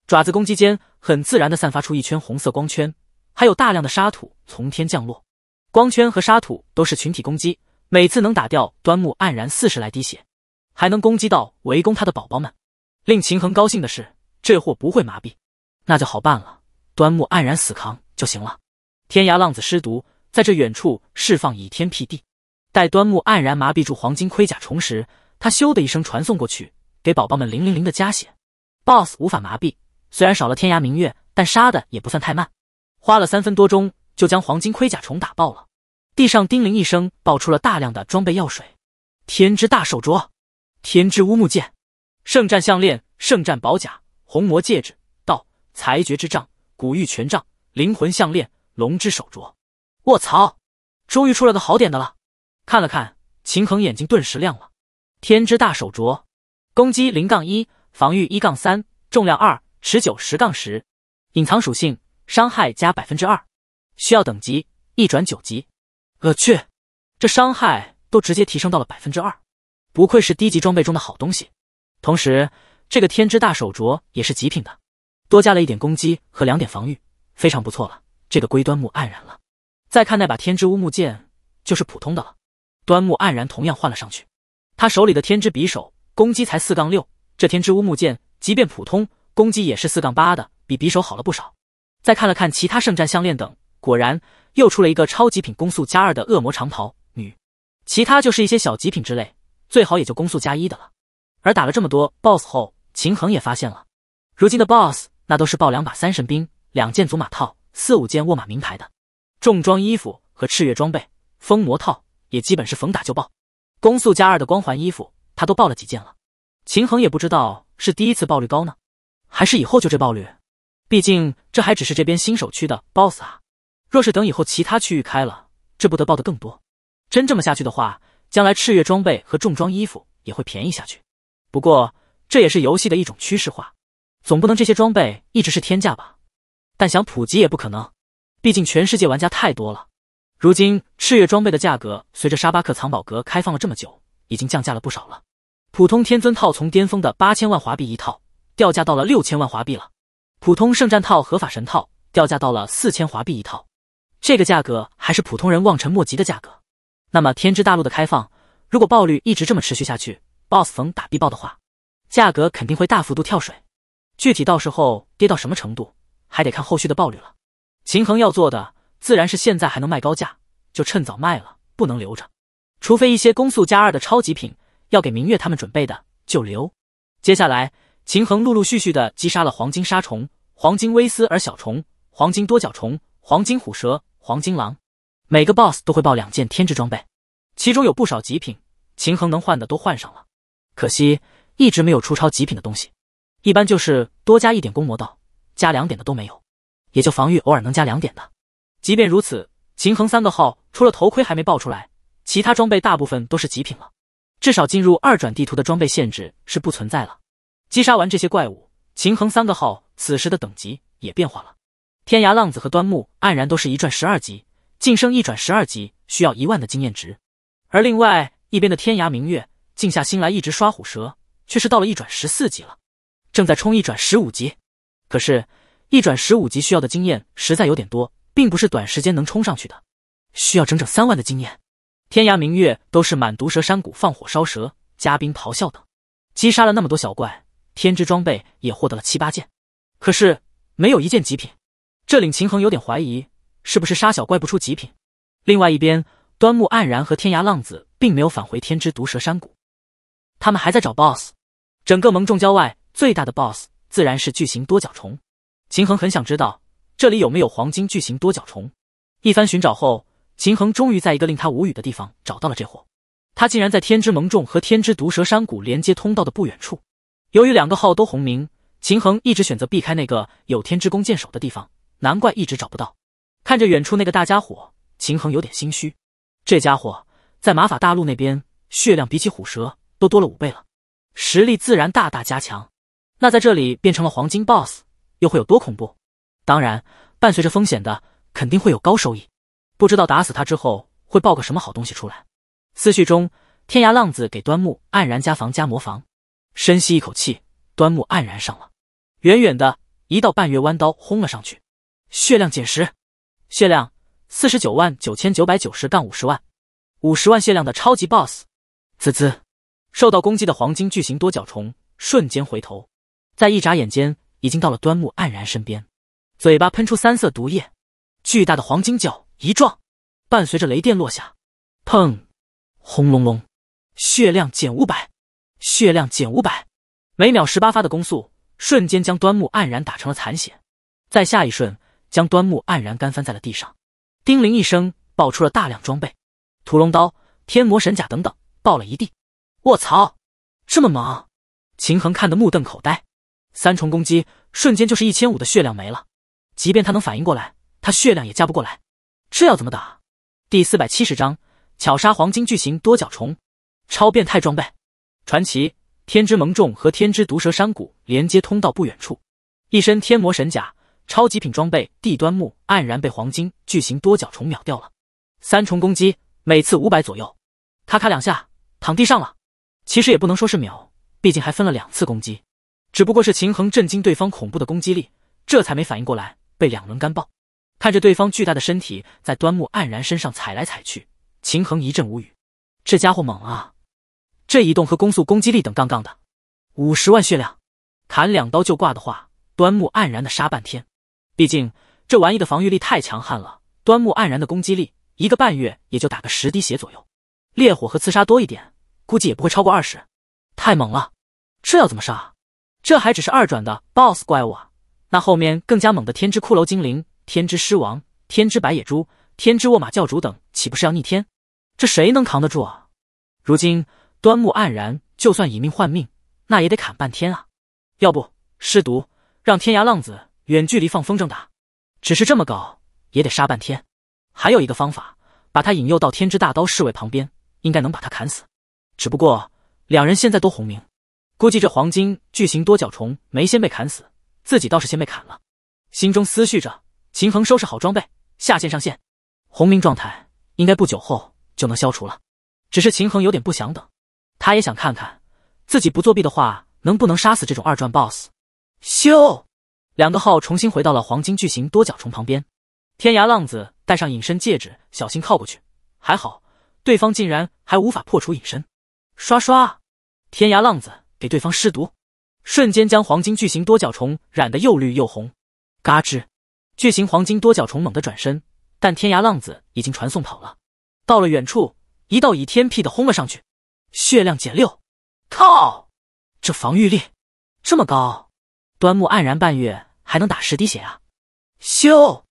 爪子攻击间很自然的散发出一圈红色光圈，还有大量的沙土从天降落。光圈和沙土都是群体攻击，每次能打掉端木黯然四十来滴血，还能攻击到围攻他的宝宝们。令秦衡高兴的是，这货不会麻痹，那就好办了。端木黯然死扛就行了。天涯浪子尸毒，在这远处释放倚天辟地。待端木黯然麻痹住黄金盔甲虫时，他咻的一声传送过去，给宝宝们零零零的加血。BOSS 无法麻痹，虽然少了天涯明月，但杀的也不算太慢。花了三分多钟就将黄金盔甲虫打爆了。地上叮铃一声，爆出了大量的装备药水：天之大手镯、天之乌木剑、圣战项链、圣战宝甲、红魔戒指、道裁决之杖。古玉权杖、灵魂项链、龙之手镯，我操，终于出了个好点的了！看了看，秦衡眼睛顿时亮了。天之大手镯，攻击零杠一，防御一杠三，重量二，持久十杠十，隐藏属性伤害加百分之二，需要等级一转九级。我去，这伤害都直接提升到了百分之二，不愧是低级装备中的好东西。同时，这个天之大手镯也是极品的。多加了一点攻击和两点防御，非常不错了。这个龟端木黯然了。再看那把天之乌木剑，就是普通的了。端木黯然同样换了上去。他手里的天之匕首攻击才四杠六，这天之乌木剑即便普通，攻击也是四杠八的，比匕首好了不少。再看了看其他圣战项链等，果然又出了一个超极品攻速加二的恶魔长袍女，其他就是一些小极品之类，最好也就攻速加一的了。而打了这么多 BOSS 后，秦衡也发现了，如今的 BOSS。那都是爆两把三神兵、两件祖马套、四五件沃马名牌的重装衣服和赤月装备，封魔套也基本是逢打就爆，攻速加二的光环衣服他都爆了几件了。秦衡也不知道是第一次爆率高呢，还是以后就这爆率。毕竟这还只是这边新手区的 boss 啊，若是等以后其他区域开了，这不得爆的更多？真这么下去的话，将来赤月装备和重装衣服也会便宜下去。不过这也是游戏的一种趋势化。总不能这些装备一直是天价吧？但想普及也不可能，毕竟全世界玩家太多了。如今赤月装备的价格随着沙巴克藏宝阁开放了这么久，已经降价了不少了。普通天尊套从巅峰的八千万华币一套，掉价到了六千万华币了。普通圣战套、合法神套掉价到了四千华币一套，这个价格还是普通人望尘莫及的价格。那么天之大陆的开放，如果暴率一直这么持续下去，BOSS 逢打必爆的话，价格肯定会大幅度跳水。具体到时候跌到什么程度，还得看后续的暴率了。秦衡要做的，自然是现在还能卖高价，就趁早卖了，不能留着。除非一些攻速加二的超级品，要给明月他们准备的就留。接下来，秦衡陆陆续续的击杀了黄金沙虫、黄金微丝尔小虫、黄金多角虫、黄金虎蛇、黄金狼，每个 boss 都会爆两件天之装备，其中有不少极品，秦衡能换的都换上了，可惜一直没有出超级品的东西。一般就是多加一点攻魔道，加两点的都没有，也就防御偶尔能加两点的。即便如此，秦衡三个号除了头盔还没爆出来，其他装备大部分都是极品了。至少进入二转地图的装备限制是不存在了。击杀完这些怪物，秦衡三个号此时的等级也变化了。天涯浪子和端木黯然都是一转十二级，晋升一转十二级需要一万的经验值，而另外一边的天涯明月静下心来一直刷虎蛇，却是到了一转十四级了。正在冲一转十五级，可是，一转十五级需要的经验实在有点多，并不是短时间能冲上去的，需要整整三万的经验。天涯明月都是满毒蛇山谷放火烧蛇、加冰咆哮等，击杀了那么多小怪，天之装备也获得了七八件，可是没有一件极品。这令秦衡有点怀疑，是不是杀小怪不出极品？另外一边，端木黯然和天涯浪子并没有返回天之毒蛇山谷，他们还在找 BOSS。整个盟众郊外。最大的 BOSS 自然是巨型多角虫。秦衡很想知道这里有没有黄金巨型多角虫。一番寻找后，秦衡终于在一个令他无语的地方找到了这货。他竟然在天之盟众和天之毒蛇山谷连接通道的不远处。由于两个号都红名，秦衡一直选择避开那个有天之弓箭手的地方，难怪一直找不到。看着远处那个大家伙，秦衡有点心虚。这家伙在玛法大陆那边血量比起虎蛇都多了五倍了，实力自然大大加强。那在这里变成了黄金 boss 又会有多恐怖？当然，伴随着风险的肯定会有高收益。不知道打死他之后会爆个什么好东西出来。思绪中，天涯浪子给端木黯然加防加魔防。深吸一口气，端木黯然上了。远远的一道半月弯刀轰了上去，血量减十，血量四十九万九千九百九十杠五十万，五十万血量的超级 boss。滋滋，受到攻击的黄金巨型多角虫瞬间回头。在一眨眼间，已经到了端木黯然身边，嘴巴喷出三色毒液，巨大的黄金角一撞，伴随着雷电落下，砰，轰隆隆，血量减五百，血量减五百，每秒十八发的攻速，瞬间将端木黯然打成了残血，在下一瞬，将端木黯然干翻在了地上，叮铃一声，爆出了大量装备，屠龙刀、天魔神甲等等，爆了一地。我操，这么猛！秦衡看得目瞪口呆。三重攻击，瞬间就是一千五的血量没了。即便他能反应过来，他血量也加不过来。这要怎么打？第四百七十章：巧杀黄金巨型多角虫。超变态装备，传奇天之盟众和天之毒蛇山谷连接通道不远处，一身天魔神甲，超极品装备地端木黯然被黄金巨型多角虫秒掉了。三重攻击，每次五百左右，咔咔两下，躺地上了。其实也不能说是秒，毕竟还分了两次攻击。只不过是秦衡震惊对方恐怖的攻击力，这才没反应过来，被两轮干爆。看着对方巨大的身体在端木黯然身上踩来踩去，秦衡一阵无语。这家伙猛啊！这移动和攻速、攻击力等杠杠的。五十万血量，砍两刀就挂的话，端木黯然的杀半天。毕竟这玩意的防御力太强悍了，端木黯然的攻击力一个半月也就打个十滴血左右，烈火和刺杀多一点，估计也不会超过二十。太猛了，这要怎么杀？这还只是二转的 BOSS 怪物啊！那后面更加猛的天之骷髅精灵、天之狮王、天之白野猪、天之沃玛教主等，岂不是要逆天？这谁能扛得住啊？如今端木黯然，就算以命换命，那也得砍半天啊！要不尸毒，让天涯浪子远距离放风筝打，只是这么搞也得杀半天。还有一个方法，把他引诱到天之大刀侍卫旁边，应该能把他砍死。只不过两人现在都红名。估计这黄金巨型多角虫没先被砍死，自己倒是先被砍了。心中思绪着，秦衡收拾好装备下线上线。红名状态应该不久后就能消除了，只是秦衡有点不想等，他也想看看自己不作弊的话能不能杀死这种二转 BOSS。咻，两个号重新回到了黄金巨型多角虫旁边。天涯浪子戴上隐身戒指，小心靠过去。还好，对方竟然还无法破除隐身。刷刷，天涯浪子。给对方施毒，瞬间将黄金巨型多角虫染得又绿又红。嘎吱！巨型黄金多角虫猛地转身，但天涯浪子已经传送跑了。到了远处，一道倚天辟地轰了上去，血量减六。靠！这防御力这么高？端木黯然半月还能打十滴血啊！咻！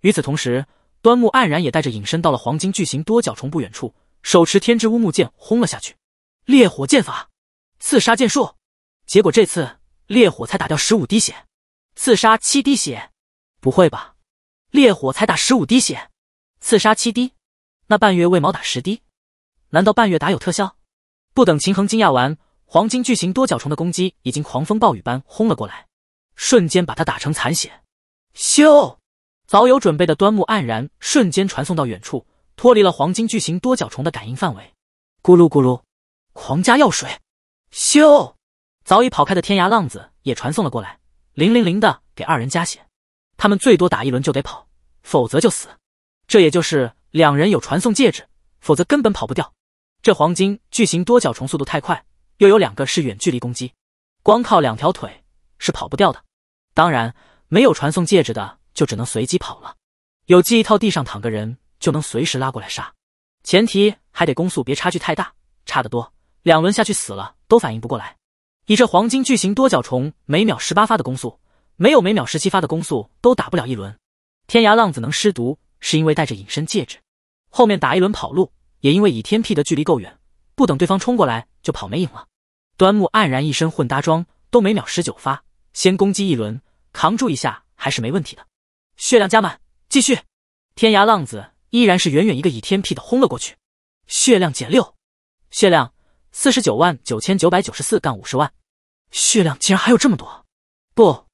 与此同时，端木黯然也带着隐身到了黄金巨型多角虫不远处，手持天之乌木剑轰了下去，烈火剑法。刺杀剑术，结果这次烈火才打掉十五滴血，刺杀七滴血，不会吧？烈火才打十五滴血，刺杀七滴，那半月为毛打十滴？难道半月打有特效？不等秦衡惊讶完，黄金巨型多角虫的攻击已经狂风暴雨般轰了过来，瞬间把他打成残血。咻！早有准备的端木黯然瞬间传送到远处，脱离了黄金巨型多角虫的感应范围。咕噜咕噜，狂加药水。咻！早已跑开的天涯浪子也传送了过来，零零零的给二人加血。他们最多打一轮就得跑，否则就死。这也就是两人有传送戒指，否则根本跑不掉。这黄金巨型多角虫速度太快，又有两个是远距离攻击，光靠两条腿是跑不掉的。当然，没有传送戒指的就只能随机跑了。有记忆套地上躺个人就能随时拉过来杀，前提还得攻速别差距太大，差得多两轮下去死了。都反应不过来，以这黄金巨型多角虫每秒十八发的攻速，没有每秒十七发的攻速都打不了一轮。天涯浪子能施毒，是因为带着隐身戒指，后面打一轮跑路，也因为以天辟的距离够远，不等对方冲过来就跑没影了。端木黯然一身混搭装，都每秒十九发，先攻击一轮，扛住一下还是没问题的，血量加满继续。天涯浪子依然是远远一个以天辟的轰了过去，血量减六，血量。四十九万九千九百九十四杠五十万，血量竟然还有这么多，不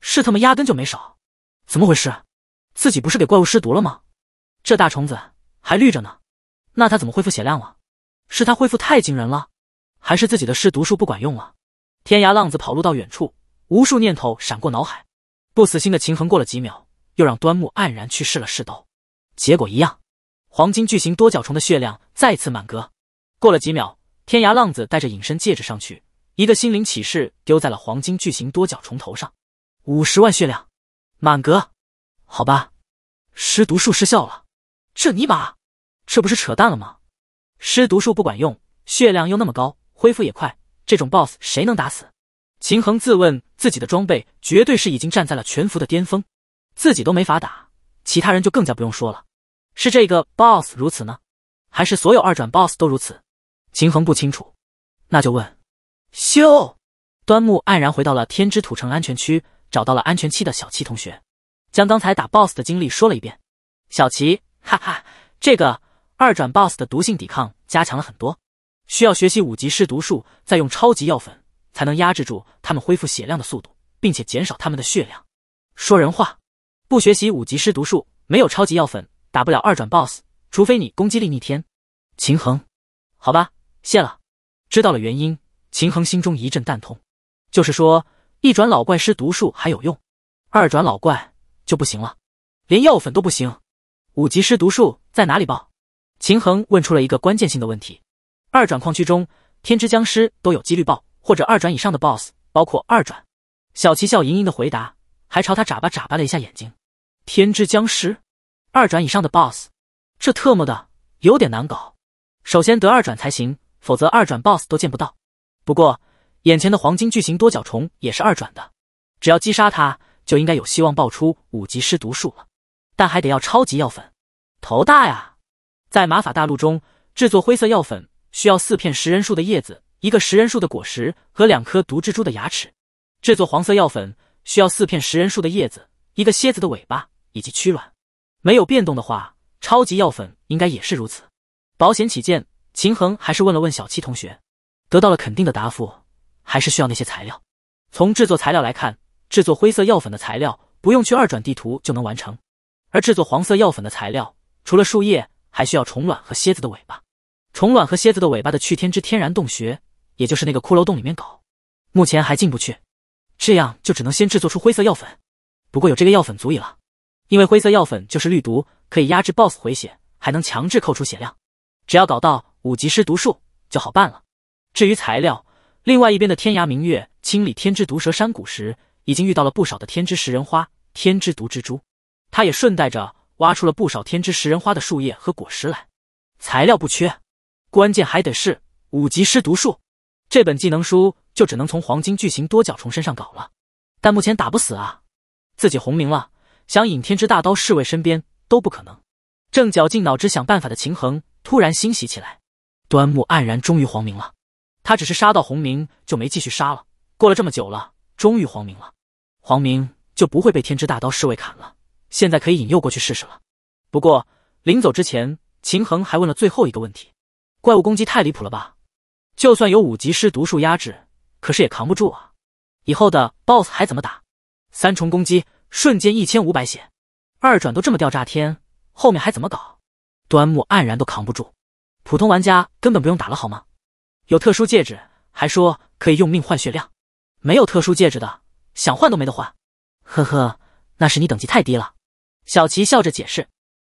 是他们压根就没少？怎么回事？自己不是给怪物施毒了吗？这大虫子还绿着呢，那他怎么恢复血量了？是他恢复太惊人了，还是自己的施毒术不管用了？天涯浪子跑路到远处，无数念头闪过脑海。不死心的秦衡过了几秒，又让端木黯然去试了试刀，结果一样。黄金巨型多角虫的血量再次满格。过了几秒。天涯浪子带着隐身戒指上去，一个心灵启示丢在了黄金巨型多角虫头上，五十万血量，满格。好吧，施毒术失效了，这尼玛，这不是扯淡了吗？施毒术不管用，血量又那么高，恢复也快，这种 boss 谁能打死？秦衡自问自己的装备绝对是已经站在了全服的巅峰，自己都没法打，其他人就更加不用说了。是这个 boss 如此呢，还是所有二转 boss 都如此？秦衡不清楚，那就问。咻，端木黯然回到了天之土城安全区，找到了安全期的小七同学，将刚才打 BOSS 的经历说了一遍。小齐，哈哈，这个二转 BOSS 的毒性抵抗加强了很多，需要学习五级师毒术，再用超级药粉，才能压制住他们恢复血量的速度，并且减少他们的血量。说人话，不学习五级师毒术，没有超级药粉，打不了二转 BOSS，除非你攻击力逆天。秦衡，好吧。谢了，知道了原因，秦衡心中一阵蛋痛。就是说，一转老怪尸毒术还有用，二转老怪就不行了，连药粉都不行。五级师毒术在哪里爆？秦衡问出了一个关键性的问题。二转矿区中，天之僵尸都有几率爆，或者二转以上的 BOSS，包括二转。小奇笑盈盈的回答，还朝他眨巴眨巴了一下眼睛。天之僵尸，二转以上的 BOSS，这特么的有点难搞。首先得二转才行。否则，二转 boss 都见不到。不过，眼前的黄金巨型多角虫也是二转的，只要击杀它，就应该有希望爆出五级尸毒术了。但还得要超级药粉，头大呀！在玛法大陆中，制作灰色药粉需要四片食人树的叶子、一个食人树的果实和两颗毒蜘蛛的牙齿；制作黄色药粉需要四片食人树的叶子、一个蝎子的尾巴以及驱卵。没有变动的话，超级药粉应该也是如此。保险起见。秦衡还是问了问小七同学，得到了肯定的答复，还是需要那些材料。从制作材料来看，制作灰色药粉的材料不用去二转地图就能完成，而制作黄色药粉的材料除了树叶，还需要虫卵和蝎子的尾巴。虫卵和蝎子的尾巴的去天之天然洞穴，也就是那个骷髅洞里面搞，目前还进不去，这样就只能先制作出灰色药粉。不过有这个药粉足以了，因为灰色药粉就是绿毒，可以压制 BOSS 回血，还能强制扣出血量，只要搞到。五级施毒术就好办了。至于材料，另外一边的天涯明月清理天之毒蛇山谷时，已经遇到了不少的天之食人花、天之毒蜘蛛，他也顺带着挖出了不少天之食人花的树叶和果实来，材料不缺。关键还得是五级施毒术，这本技能书就只能从黄金巨型多角虫身上搞了。但目前打不死啊，自己红名了，想引天之大刀侍卫身边都不可能。正绞尽脑汁想办法的秦衡，突然欣喜起来。端木黯然终于黄明了，他只是杀到红明就没继续杀了。过了这么久了，终于黄明了，黄明就不会被天之大刀侍卫砍了。现在可以引诱过去试试了。不过临走之前，秦衡还问了最后一个问题：怪物攻击太离谱了吧？就算有五级师毒术压制，可是也扛不住啊！以后的 BOSS 还怎么打？三重攻击瞬间一千五百血，二转都这么吊炸天，后面还怎么搞？端木黯然都扛不住。普通玩家根本不用打了，好吗？有特殊戒指还说可以用命换血量，没有特殊戒指的想换都没得换。呵呵，那是你等级太低了。小齐笑着解释，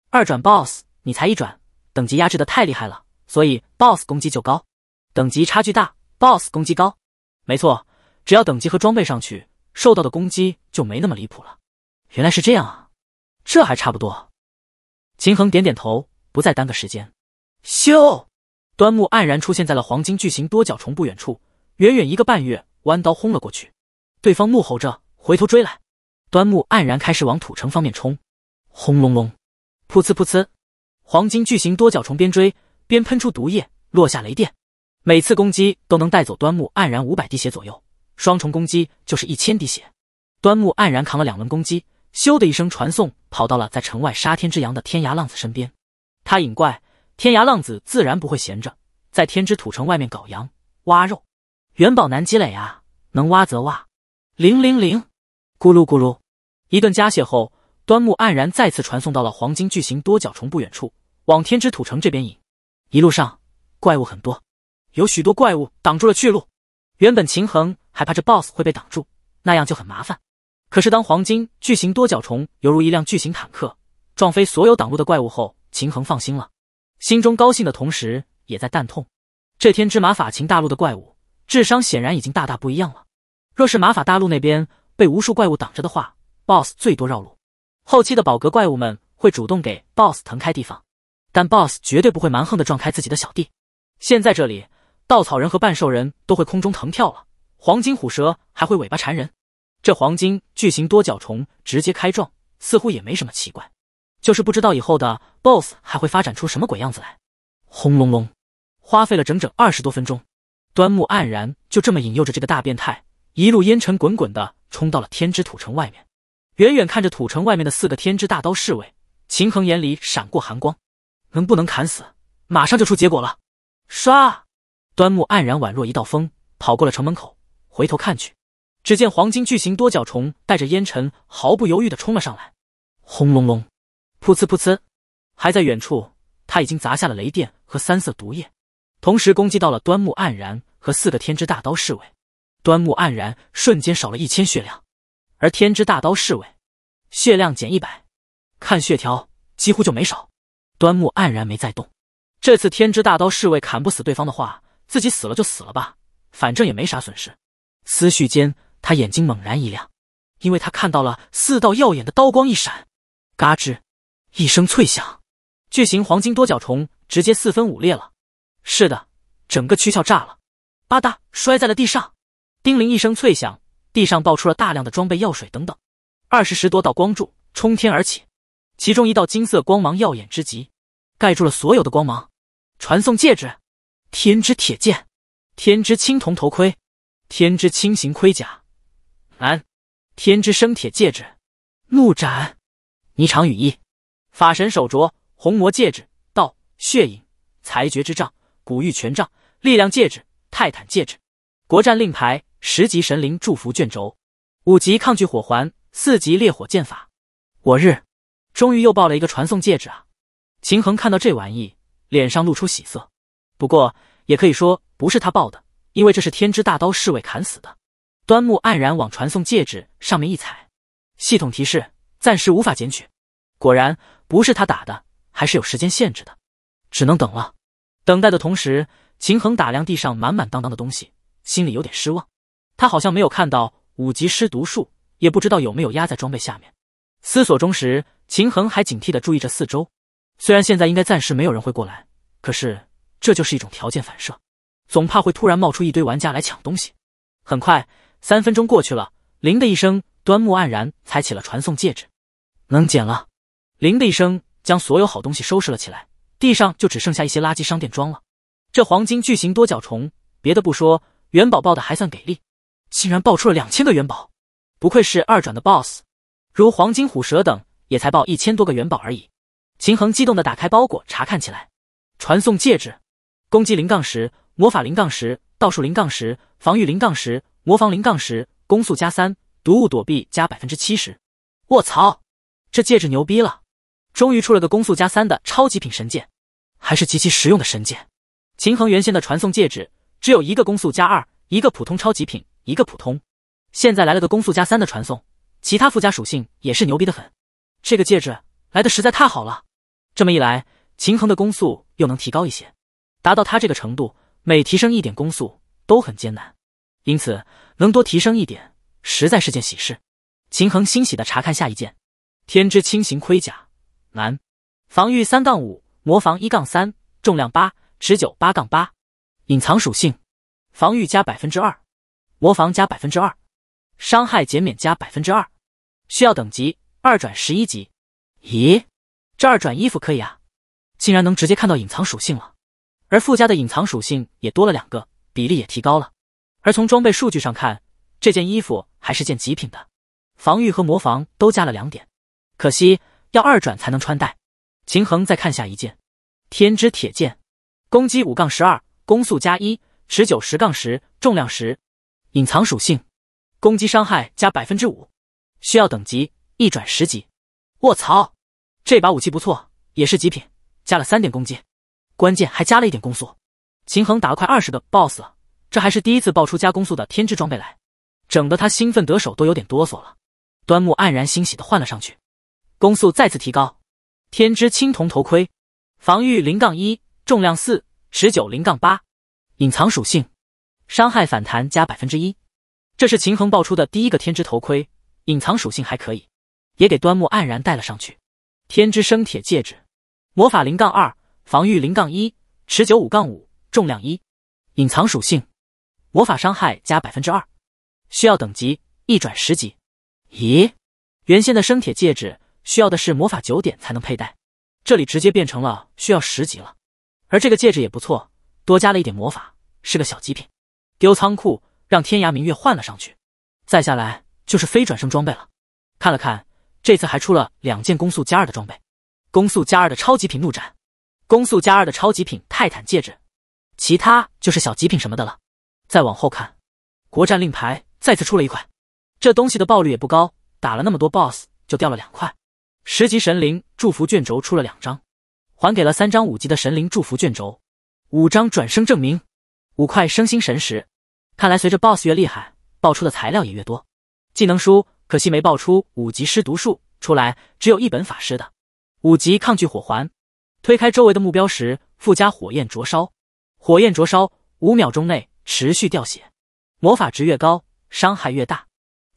二转 boss 你才一转，等级压制的太厉害了，所以 boss 攻击就高，等级差距大，boss 攻击高。没错，只要等级和装备上去，受到的攻击就没那么离谱了。原来是这样啊，这还差不多。秦衡点点头，不再耽搁时间。咻！端木黯然出现在了黄金巨型多角虫不远处，远远一个半月弯刀轰了过去。对方怒吼着回头追来，端木黯然开始往土城方面冲。轰隆隆，噗呲噗呲，黄金巨型多角虫边追边喷出毒液，落下雷电，每次攻击都能带走端木黯然五百滴血左右，双重攻击就是一千滴血。端木黯然扛了两轮攻击，咻的一声传送跑到了在城外杀天之羊的天涯浪子身边，他引怪。天涯浪子自然不会闲着，在天之土城外面搞羊挖肉，元宝难积累啊，能挖则挖。零零零，咕噜咕噜，一顿加血后，端木黯然再次传送到了黄金巨型多角虫不远处，往天之土城这边引。一路上怪物很多，有许多怪物挡住了去路。原本秦衡还怕这 boss 会被挡住，那样就很麻烦。可是当黄金巨型多角虫犹如一辆巨型坦克，撞飞所有挡路的怪物后，秦衡放心了。心中高兴的同时，也在蛋痛。这天之玛法秦大陆的怪物智商显然已经大大不一样了。若是玛法大陆那边被无数怪物挡着的话，BOSS 最多绕路，后期的宝格怪物们会主动给 BOSS 腾开地方，但 BOSS 绝对不会蛮横的撞开自己的小弟。现在这里，稻草人和半兽人都会空中腾跳了，黄金虎蛇还会尾巴缠人，这黄金巨型多角虫直接开撞，似乎也没什么奇怪。就是不知道以后的 BOSS 还会发展出什么鬼样子来。轰隆隆，花费了整整二十多分钟，端木黯然就这么引诱着这个大变态，一路烟尘滚滚的冲到了天之土城外面。远远看着土城外面的四个天之大刀侍卫，秦衡眼里闪过寒光，能不能砍死，马上就出结果了。唰，端木黯然宛若一道风，跑过了城门口，回头看去，只见黄金巨型多角虫带着烟尘，毫不犹豫的冲了上来。轰隆隆。噗呲噗呲，还在远处，他已经砸下了雷电和三色毒液，同时攻击到了端木黯然和四个天之大刀侍卫。端木黯然瞬间少了一千血量，而天之大刀侍卫血量减一百，看血条几乎就没少。端木黯然没再动，这次天之大刀侍卫砍不死对方的话，自己死了就死了吧，反正也没啥损失。思绪间，他眼睛猛然一亮，因为他看到了四道耀眼的刀光一闪，嘎吱。一声脆响，巨型黄金多角虫直接四分五裂了。是的，整个躯壳炸了，吧嗒摔在了地上。叮铃一声脆响，地上爆出了大量的装备、药水等等。二十十多道光柱冲天而起，其中一道金色光芒耀眼之极，盖住了所有的光芒。传送戒指，天之铁剑，天之青铜头盔，天之轻型盔甲，蓝，天之生铁戒指，怒斩，霓裳羽衣。法神手镯、红魔戒指、道血影、裁决之杖、古玉权杖、力量戒指、泰坦戒指、国战令牌、十级神灵祝福卷轴、五级抗拒火环、四级烈火剑法。我日！终于又爆了一个传送戒指啊！秦衡看到这玩意，脸上露出喜色。不过也可以说不是他爆的，因为这是天之大刀侍卫砍死的。端木黯然往传送戒指上面一踩，系统提示：暂时无法捡取。果然。不是他打的，还是有时间限制的，只能等了。等待的同时，秦衡打量地上满满当当的东西，心里有点失望。他好像没有看到五级尸毒术，也不知道有没有压在装备下面。思索中时，秦衡还警惕地注意着四周。虽然现在应该暂时没有人会过来，可是这就是一种条件反射，总怕会突然冒出一堆玩家来抢东西。很快，三分钟过去了，铃的一声，端木黯然踩起了传送戒指，能捡了。铃的一声，将所有好东西收拾了起来，地上就只剩下一些垃圾，商店装了。这黄金巨型多角虫，别的不说，元宝爆的还算给力，竟然爆出了两千个元宝，不愧是二转的 BOSS，如黄金虎蛇等也才爆一千多个元宝而已。秦衡激动的打开包裹查看起来，传送戒指，攻击零杠十，魔法零杠十，道术零杠十，防御零杠十，魔防零杠十，攻速加三，毒物躲避加百分之七十。我操，这戒指牛逼了！终于出了个攻速加三的超级品神剑，还是极其实用的神剑。秦衡原先的传送戒指只有一个攻速加二，一个普通超级品，一个普通。现在来了个攻速加三的传送，其他附加属性也是牛逼的很。这个戒指来的实在太好了，这么一来，秦衡的攻速又能提高一些。达到他这个程度，每提升一点攻速都很艰难，因此能多提升一点，实在是件喜事。秦衡欣喜的查看下一件，天之轻型盔甲。难，防御三杠五，魔防一杠三，重量八，持久八杠八，隐藏属性，防御加百分之二，魔防加百分之二，伤害减免加百分之二，需要等级二转十一级。咦，这二转衣服可以啊，竟然能直接看到隐藏属性了，而附加的隐藏属性也多了两个，比例也提高了。而从装备数据上看，这件衣服还是件极品的，防御和魔防都加了两点，可惜。要二转才能穿戴。秦衡再看下一件，天之铁剑，攻击五杠十二，攻速加一，持久十杠十，重量十，隐藏属性，攻击伤害加百分之五，需要等级一转十级。卧槽，这把武器不错，也是极品，加了三点攻击，关键还加了一点攻速。秦衡打了快二十个 boss，了，这还是第一次爆出加攻速的天之装备来，整得他兴奋得手都有点哆嗦了。端木黯然欣喜的换了上去。攻速再次提高，天之青铜头盔，防御零杠一，重量四持久零杠八，隐藏属性，伤害反弹加百分之一。这是秦衡爆出的第一个天之头盔，隐藏属性还可以，也给端木黯然带了上去。天之生铁戒指，魔法零杠二，防御零杠一，持久五杠五，重量一，隐藏属性，魔法伤害加百分之二，需要等级一转十级。咦，原先的生铁戒指。需要的是魔法九点才能佩戴，这里直接变成了需要十级了。而这个戒指也不错，多加了一点魔法，是个小极品。丢仓库，让天涯明月换了上去。再下来就是非转生装备了。看了看，这次还出了两件攻速加二的装备，攻速加二的超级品怒斩，攻速加二的超极品泰坦戒指。其他就是小极品什么的了。再往后看，国战令牌再次出了一块，这东西的爆率也不高，打了那么多 boss 就掉了两块。十级神灵祝福卷轴出了两张，还给了三张五级的神灵祝福卷轴，五张转生证明，五块升星神石。看来随着 BOSS 越厉害，爆出的材料也越多。技能书可惜没爆出五级施毒术出来，只有一本法师的五级抗拒火环，推开周围的目标时附加火焰灼烧，火焰灼烧五秒钟内持续掉血，魔法值越高伤害越大。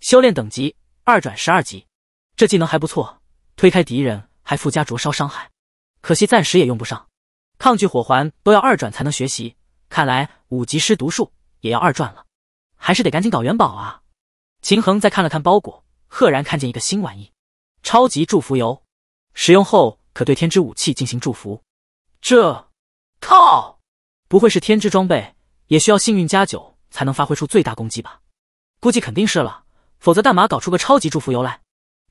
修炼等级二转十二级，这技能还不错。推开敌人还附加灼烧伤害，可惜暂时也用不上。抗拒火环都要二转才能学习，看来五级施毒术也要二转了。还是得赶紧搞元宝啊！秦衡再看了看包裹，赫然看见一个新玩意——超级祝福油。使用后可对天之武器进行祝福。这靠，不会是天之装备，也需要幸运加九才能发挥出最大攻击吧？估计肯定是了，否则干嘛搞出个超级祝福油来？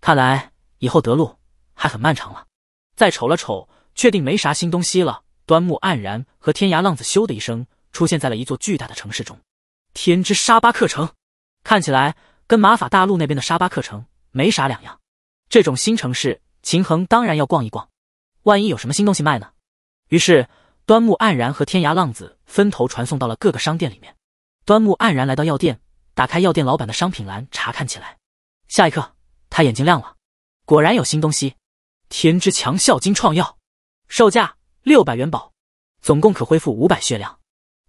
看来以后得路。还很漫长了，再瞅了瞅，确定没啥新东西了。端木黯然和天涯浪子咻的一声出现在了一座巨大的城市中，天之沙巴克城，看起来跟马法大陆那边的沙巴克城没啥两样。这种新城市，秦衡当然要逛一逛，万一有什么新东西卖呢？于是，端木黯然和天涯浪子分头传送到了各个商店里面。端木黯然来到药店，打开药店老板的商品栏查看起来，下一刻他眼睛亮了，果然有新东西。天之强效金创药，售价六百元宝，总共可恢复五百血量。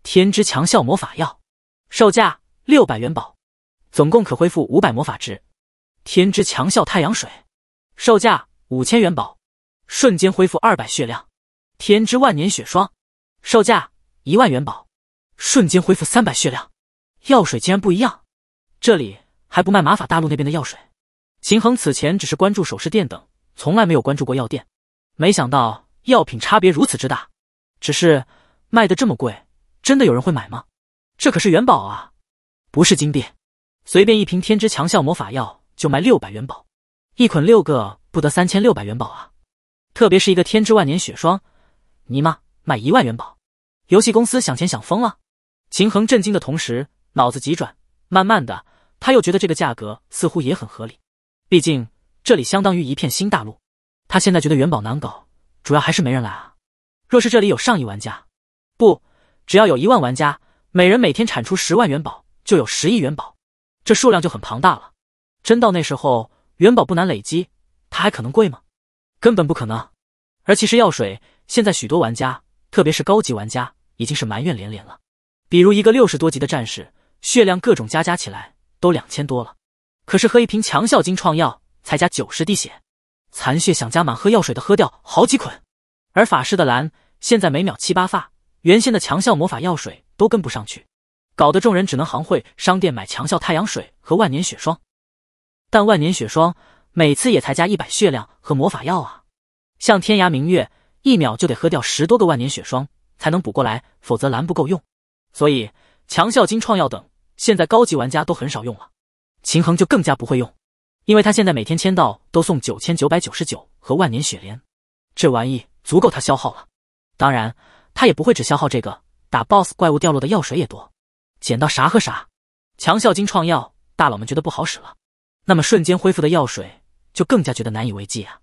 天之强效魔法药，售价六百元宝，总共可恢复五百魔法值。天之强效太阳水，售价五千元宝，瞬间恢复二百血量。天之万年雪霜，售价一万元宝，瞬间恢复三百血量。药水竟然不一样，这里还不卖玛法大陆那边的药水。秦衡此前只是关注首饰店等。从来没有关注过药店，没想到药品差别如此之大。只是卖的这么贵，真的有人会买吗？这可是元宝啊，不是金币。随便一瓶天之强效魔法药就卖六百元宝，一捆六个不得三千六百元宝啊！特别是一个天之万年雪霜，尼玛卖一万元宝！游戏公司想钱想疯了。秦衡震惊的同时，脑子急转，慢慢的他又觉得这个价格似乎也很合理，毕竟。这里相当于一片新大陆，他现在觉得元宝难搞，主要还是没人来啊。若是这里有上亿玩家，不，只要有一万玩家，每人每天产出十万元宝，就有十亿元宝，这数量就很庞大了。真到那时候，元宝不难累积，他还可能贵吗？根本不可能。而其实药水，现在许多玩家，特别是高级玩家，已经是埋怨连连了。比如一个六十多级的战士，血量各种加加起来都两千多了，可是喝一瓶强效金创药。才加九十滴血，残血想加满，喝药水的喝掉好几捆。而法师的蓝现在每秒七八发，原先的强效魔法药水都跟不上去，搞得众人只能行会商店买强效太阳水和万年雪霜。但万年雪霜每次也才加一百血量和魔法药啊，像天涯明月一秒就得喝掉十多个万年雪霜才能补过来，否则蓝不够用。所以强效金创药等现在高级玩家都很少用了，秦衡就更加不会用。因为他现在每天签到都送九千九百九十九和万年雪莲，这玩意足够他消耗了。当然，他也不会只消耗这个，打 boss 怪物掉落的药水也多，捡到啥喝啥。强效金创药大佬们觉得不好使了，那么瞬间恢复的药水就更加觉得难以为继啊。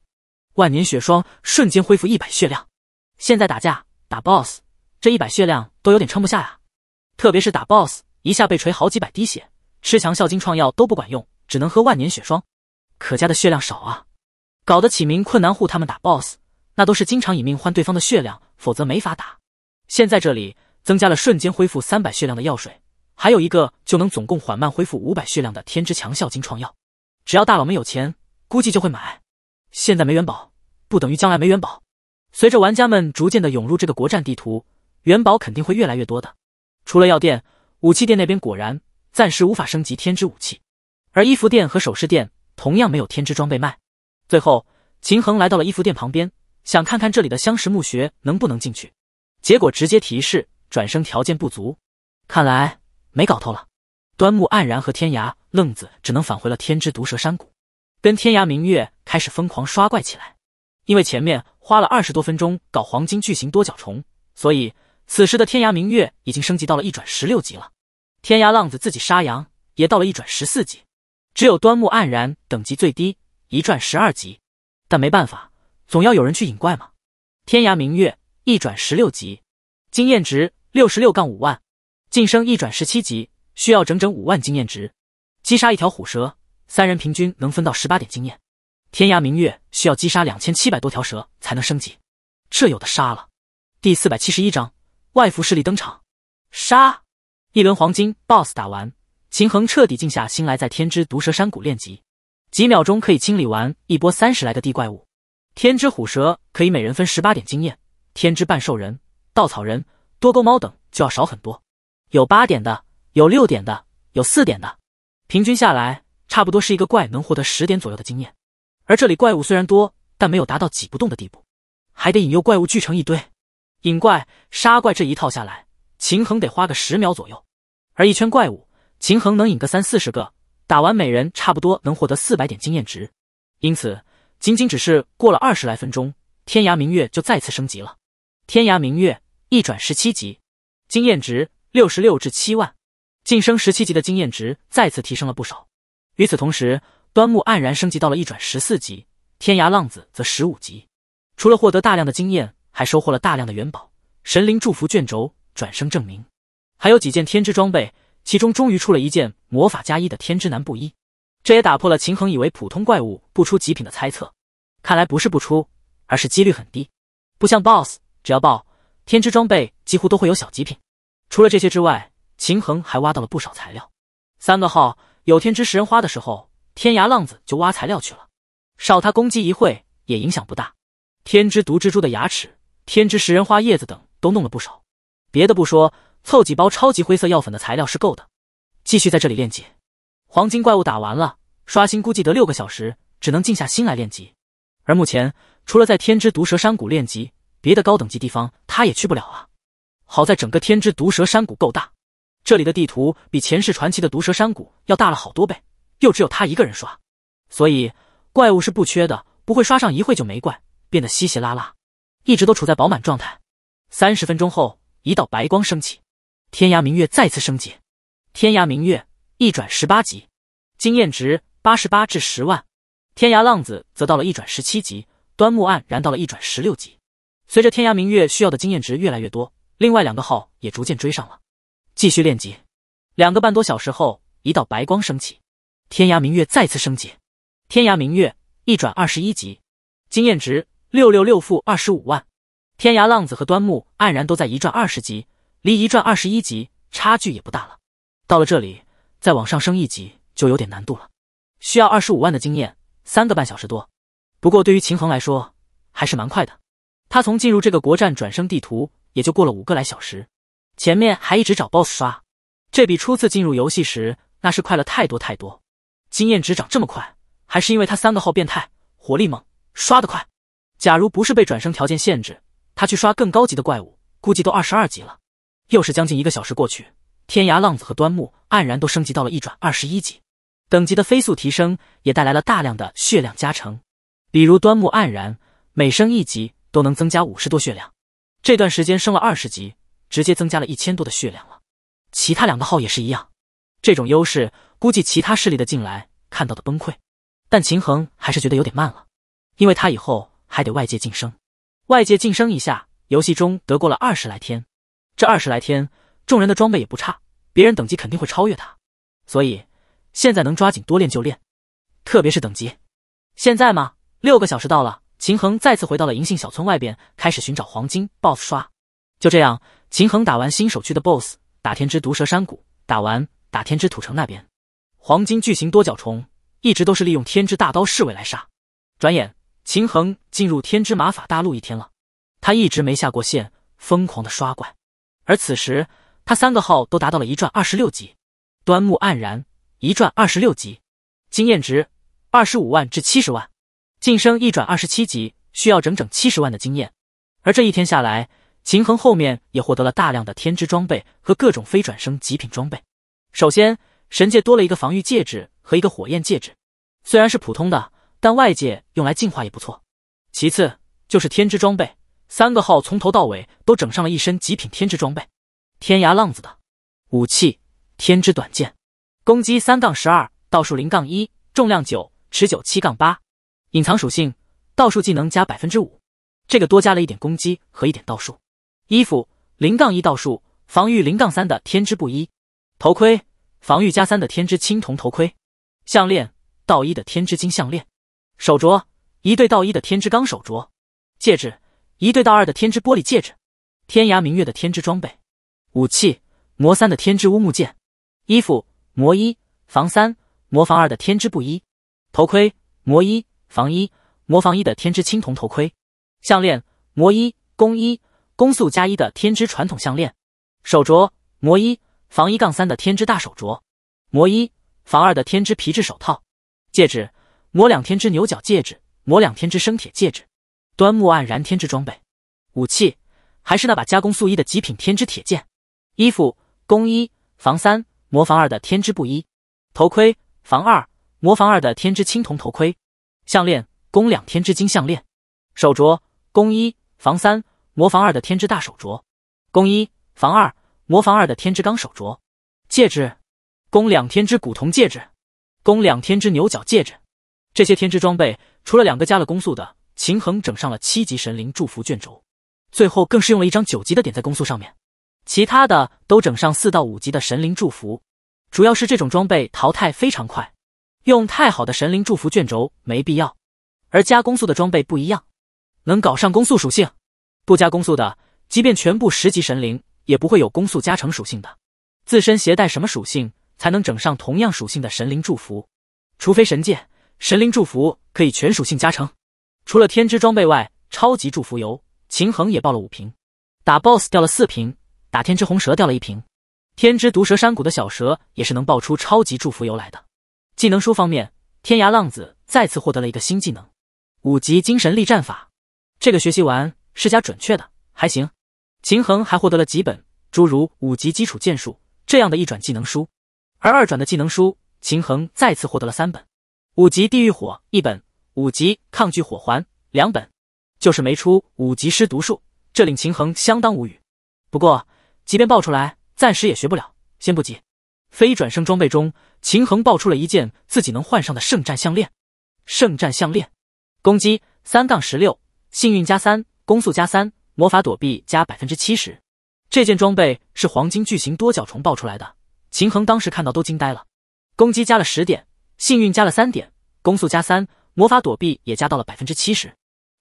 万年雪霜瞬间恢复一百血量，现在打架打 boss 这一百血量都有点撑不下呀，特别是打 boss 一下被锤好几百滴血，吃强效金创药都不管用，只能喝万年雪霜。可家的血量少啊，搞得启明困难户他们打 boss 那都是经常以命换对方的血量，否则没法打。现在这里增加了瞬间恢复三百血量的药水，还有一个就能总共缓慢恢复五百血量的天之强效金创药。只要大佬们有钱，估计就会买。现在没元宝，不等于将来没元宝。随着玩家们逐渐的涌入这个国战地图，元宝肯定会越来越多的。除了药店、武器店那边果然暂时无法升级天之武器，而衣服店和首饰店。同样没有天之装备卖。最后，秦衡来到了衣服店旁边，想看看这里的相识墓穴能不能进去，结果直接提示转生条件不足，看来没搞头了。端木黯然和天涯愣子只能返回了天之毒蛇山谷，跟天涯明月开始疯狂刷怪起来。因为前面花了二十多分钟搞黄金巨型多角虫，所以此时的天涯明月已经升级到了一转十六级了，天涯浪子自己杀羊也到了一转十四级。只有端木黯然等级最低，一转十二级，但没办法，总要有人去引怪嘛。天涯明月一转十六级，经验值六十六杠五万，晋升一转十七级需要整整五万经验值。击杀一条虎蛇，三人平均能分到十八点经验。天涯明月需要击杀两千七百多条蛇才能升级，这有的杀了。第四百七十一章外服势力登场，杀！一轮黄金 BOSS 打完。秦衡彻底静下心来，在天之毒蛇山谷练级，几秒钟可以清理完一波三十来个地怪物。天之虎蛇可以每人分十八点经验，天之半兽人、稻草人、多钩猫等就要少很多，有八点的，有六点的，有四点的，平均下来差不多是一个怪能获得十点左右的经验。而这里怪物虽然多，但没有达到挤不动的地步，还得引诱怪物聚成一堆，引怪杀怪这一套下来，秦衡得花个十秒左右，而一圈怪物。秦衡能引个三四十个，打完每人差不多能获得四百点经验值，因此仅仅只是过了二十来分钟，天涯明月就再次升级了。天涯明月一转十七级，经验值六十六至七万，晋升十七级的经验值再次提升了不少。与此同时，端木黯然升级到了一转十四级，天涯浪子则十五级。除了获得大量的经验，还收获了大量的元宝、神灵祝福卷轴、转生证明，还有几件天之装备。其中终于出了一件魔法加一的天之男布衣，这也打破了秦衡以为普通怪物不出极品的猜测。看来不是不出，而是几率很低。不像 BOSS，只要爆天之装备几乎都会有小极品。除了这些之外，秦衡还挖到了不少材料。三个号有天之食人花的时候，天涯浪子就挖材料去了，少他攻击一会也影响不大。天之毒蜘蛛的牙齿、天之食人花叶子等都弄了不少。别的不说。凑几包超级灰色药粉的材料是够的，继续在这里练级。黄金怪物打完了，刷新估计得六个小时，只能静下心来练级。而目前除了在天之毒蛇山谷练级，别的高等级地方他也去不了啊。好在整个天之毒蛇山谷够大，这里的地图比前世传奇的毒蛇山谷要大了好多倍，又只有他一个人刷，所以怪物是不缺的，不会刷上一会就没怪，变得稀稀拉拉，一直都处在饱满状态。三十分钟后，一道白光升起。天涯明月再次升级，天涯明月一转十八级，经验值八十八至十万。天涯浪子则到了一转十七级，端木黯然到了一转十六级。随着天涯明月需要的经验值越来越多，另外两个号也逐渐追上了。继续练级，两个半多小时后，一道白光升起，天涯明月再次升级，天涯明月一转二十一级，经验值六六六负二十五万。天涯浪子和端木黯然都在一转二十级。离一转二十一级差距也不大了，到了这里再往上升一级就有点难度了，需要二十五万的经验，三个半小时多。不过对于秦衡来说还是蛮快的，他从进入这个国战转生地图也就过了五个来小时，前面还一直找 BOSS 刷，这比初次进入游戏时那是快了太多太多。经验值涨这么快，还是因为他三个号变态，火力猛，刷得快。假如不是被转生条件限制，他去刷更高级的怪物，估计都二十二级了。又是将近一个小时过去，天涯浪子和端木黯然都升级到了一转二十一级，等级的飞速提升也带来了大量的血量加成。比如端木黯然每升一级都能增加五十多血量，这段时间升了二十级，直接增加了一千多的血量了。其他两个号也是一样，这种优势估计其他势力的进来看到的崩溃。但秦衡还是觉得有点慢了，因为他以后还得外界晋升，外界晋升一下，游戏中得过了二十来天。这二十来天，众人的装备也不差，别人等级肯定会超越他，所以现在能抓紧多练就练，特别是等级。现在嘛，六个小时到了，秦衡再次回到了银杏小村外边，开始寻找黄金 BOSS 刷。就这样，秦衡打完新手区的 BOSS，打天之毒蛇山谷，打完打天之土城那边，黄金巨型多角虫一直都是利用天之大刀侍卫来杀。转眼，秦衡进入天之玛法大陆一天了，他一直没下过线，疯狂的刷怪。而此时，他三个号都达到了一转二十六级，端木黯然一转二十六级，经验值二十五万至七十万，晋升一转二十七级需要整整七十万的经验。而这一天下来，秦衡后面也获得了大量的天之装备和各种非转生极品装备。首先，神界多了一个防御戒指和一个火焰戒指，虽然是普通的，但外界用来净化也不错。其次就是天之装备。三个号从头到尾都整上了一身极品天之装备。天涯浪子的武器天之短剑，攻击三杠十二，道数零杠一，重量九，持久七杠八，隐藏属性道术技能加百分之五。这个多加了一点攻击和一点道术。衣服零杠一道术，防御零杠三的天之布衣。头盔防御加三的天之青铜头盔。项链道一的天之金项链。手镯一对道一的天之钢手镯。戒指。一对到二的天之玻璃戒指，天涯明月的天之装备武器魔三的天之乌木剑，衣服魔一防三魔防二的天之布衣，头盔魔一防一魔防一的天之青铜头盔，项链魔一攻一攻速加一的天之传统项链，手镯魔一防一杠三的天之大手镯，魔一防二的天之皮质手套，戒指魔两天之牛角戒指，魔两天之生铁戒指。端木黯然天之装备，武器还是那把加工素衣的极品天之铁剑，衣服攻一防三魔防二的天之布衣，头盔防二魔防二的天之青铜头盔，项链攻两天之金项链，手镯攻一防三魔防二的天之大手镯，攻一防二魔防二的天之钢手镯，戒指攻两天之古铜戒指，攻两天之牛角戒指。这些天之装备除了两个加了攻速的。秦衡整上了七级神灵祝福卷轴，最后更是用了一张九级的点在攻速上面，其他的都整上四到五级的神灵祝福，主要是这种装备淘汰非常快，用太好的神灵祝福卷轴没必要。而加攻速的装备不一样，能搞上攻速属性，不加攻速的，即便全部十级神灵也不会有攻速加成属性的。自身携带什么属性，才能整上同样属性的神灵祝福？除非神界神灵祝福可以全属性加成。除了天之装备外，超级祝福油秦衡也爆了五瓶，打 boss 掉了四瓶，打天之红蛇掉了一瓶。天之毒蛇山谷的小蛇也是能爆出超级祝福油来的。技能书方面，天涯浪子再次获得了一个新技能，五级精神力战法，这个学习完是加准确的，还行。秦衡还获得了几本诸如五级基础剑术这样的一转技能书，而二转的技能书，秦衡再次获得了三本，五级地狱火一本。五级抗拒火环两本，就是没出五级施毒术，这令秦衡相当无语。不过，即便爆出来，暂时也学不了，先不急。非转生装备中，秦衡爆出了一件自己能换上的圣战项链。圣战项链，攻击三杠十六，幸运加三，攻速加三，魔法躲避加百分之七十。这件装备是黄金巨型多角虫爆出来的，秦衡当时看到都惊呆了。攻击加了十点，幸运加了三点，攻速加三。魔法躲避也加到了百分之七十，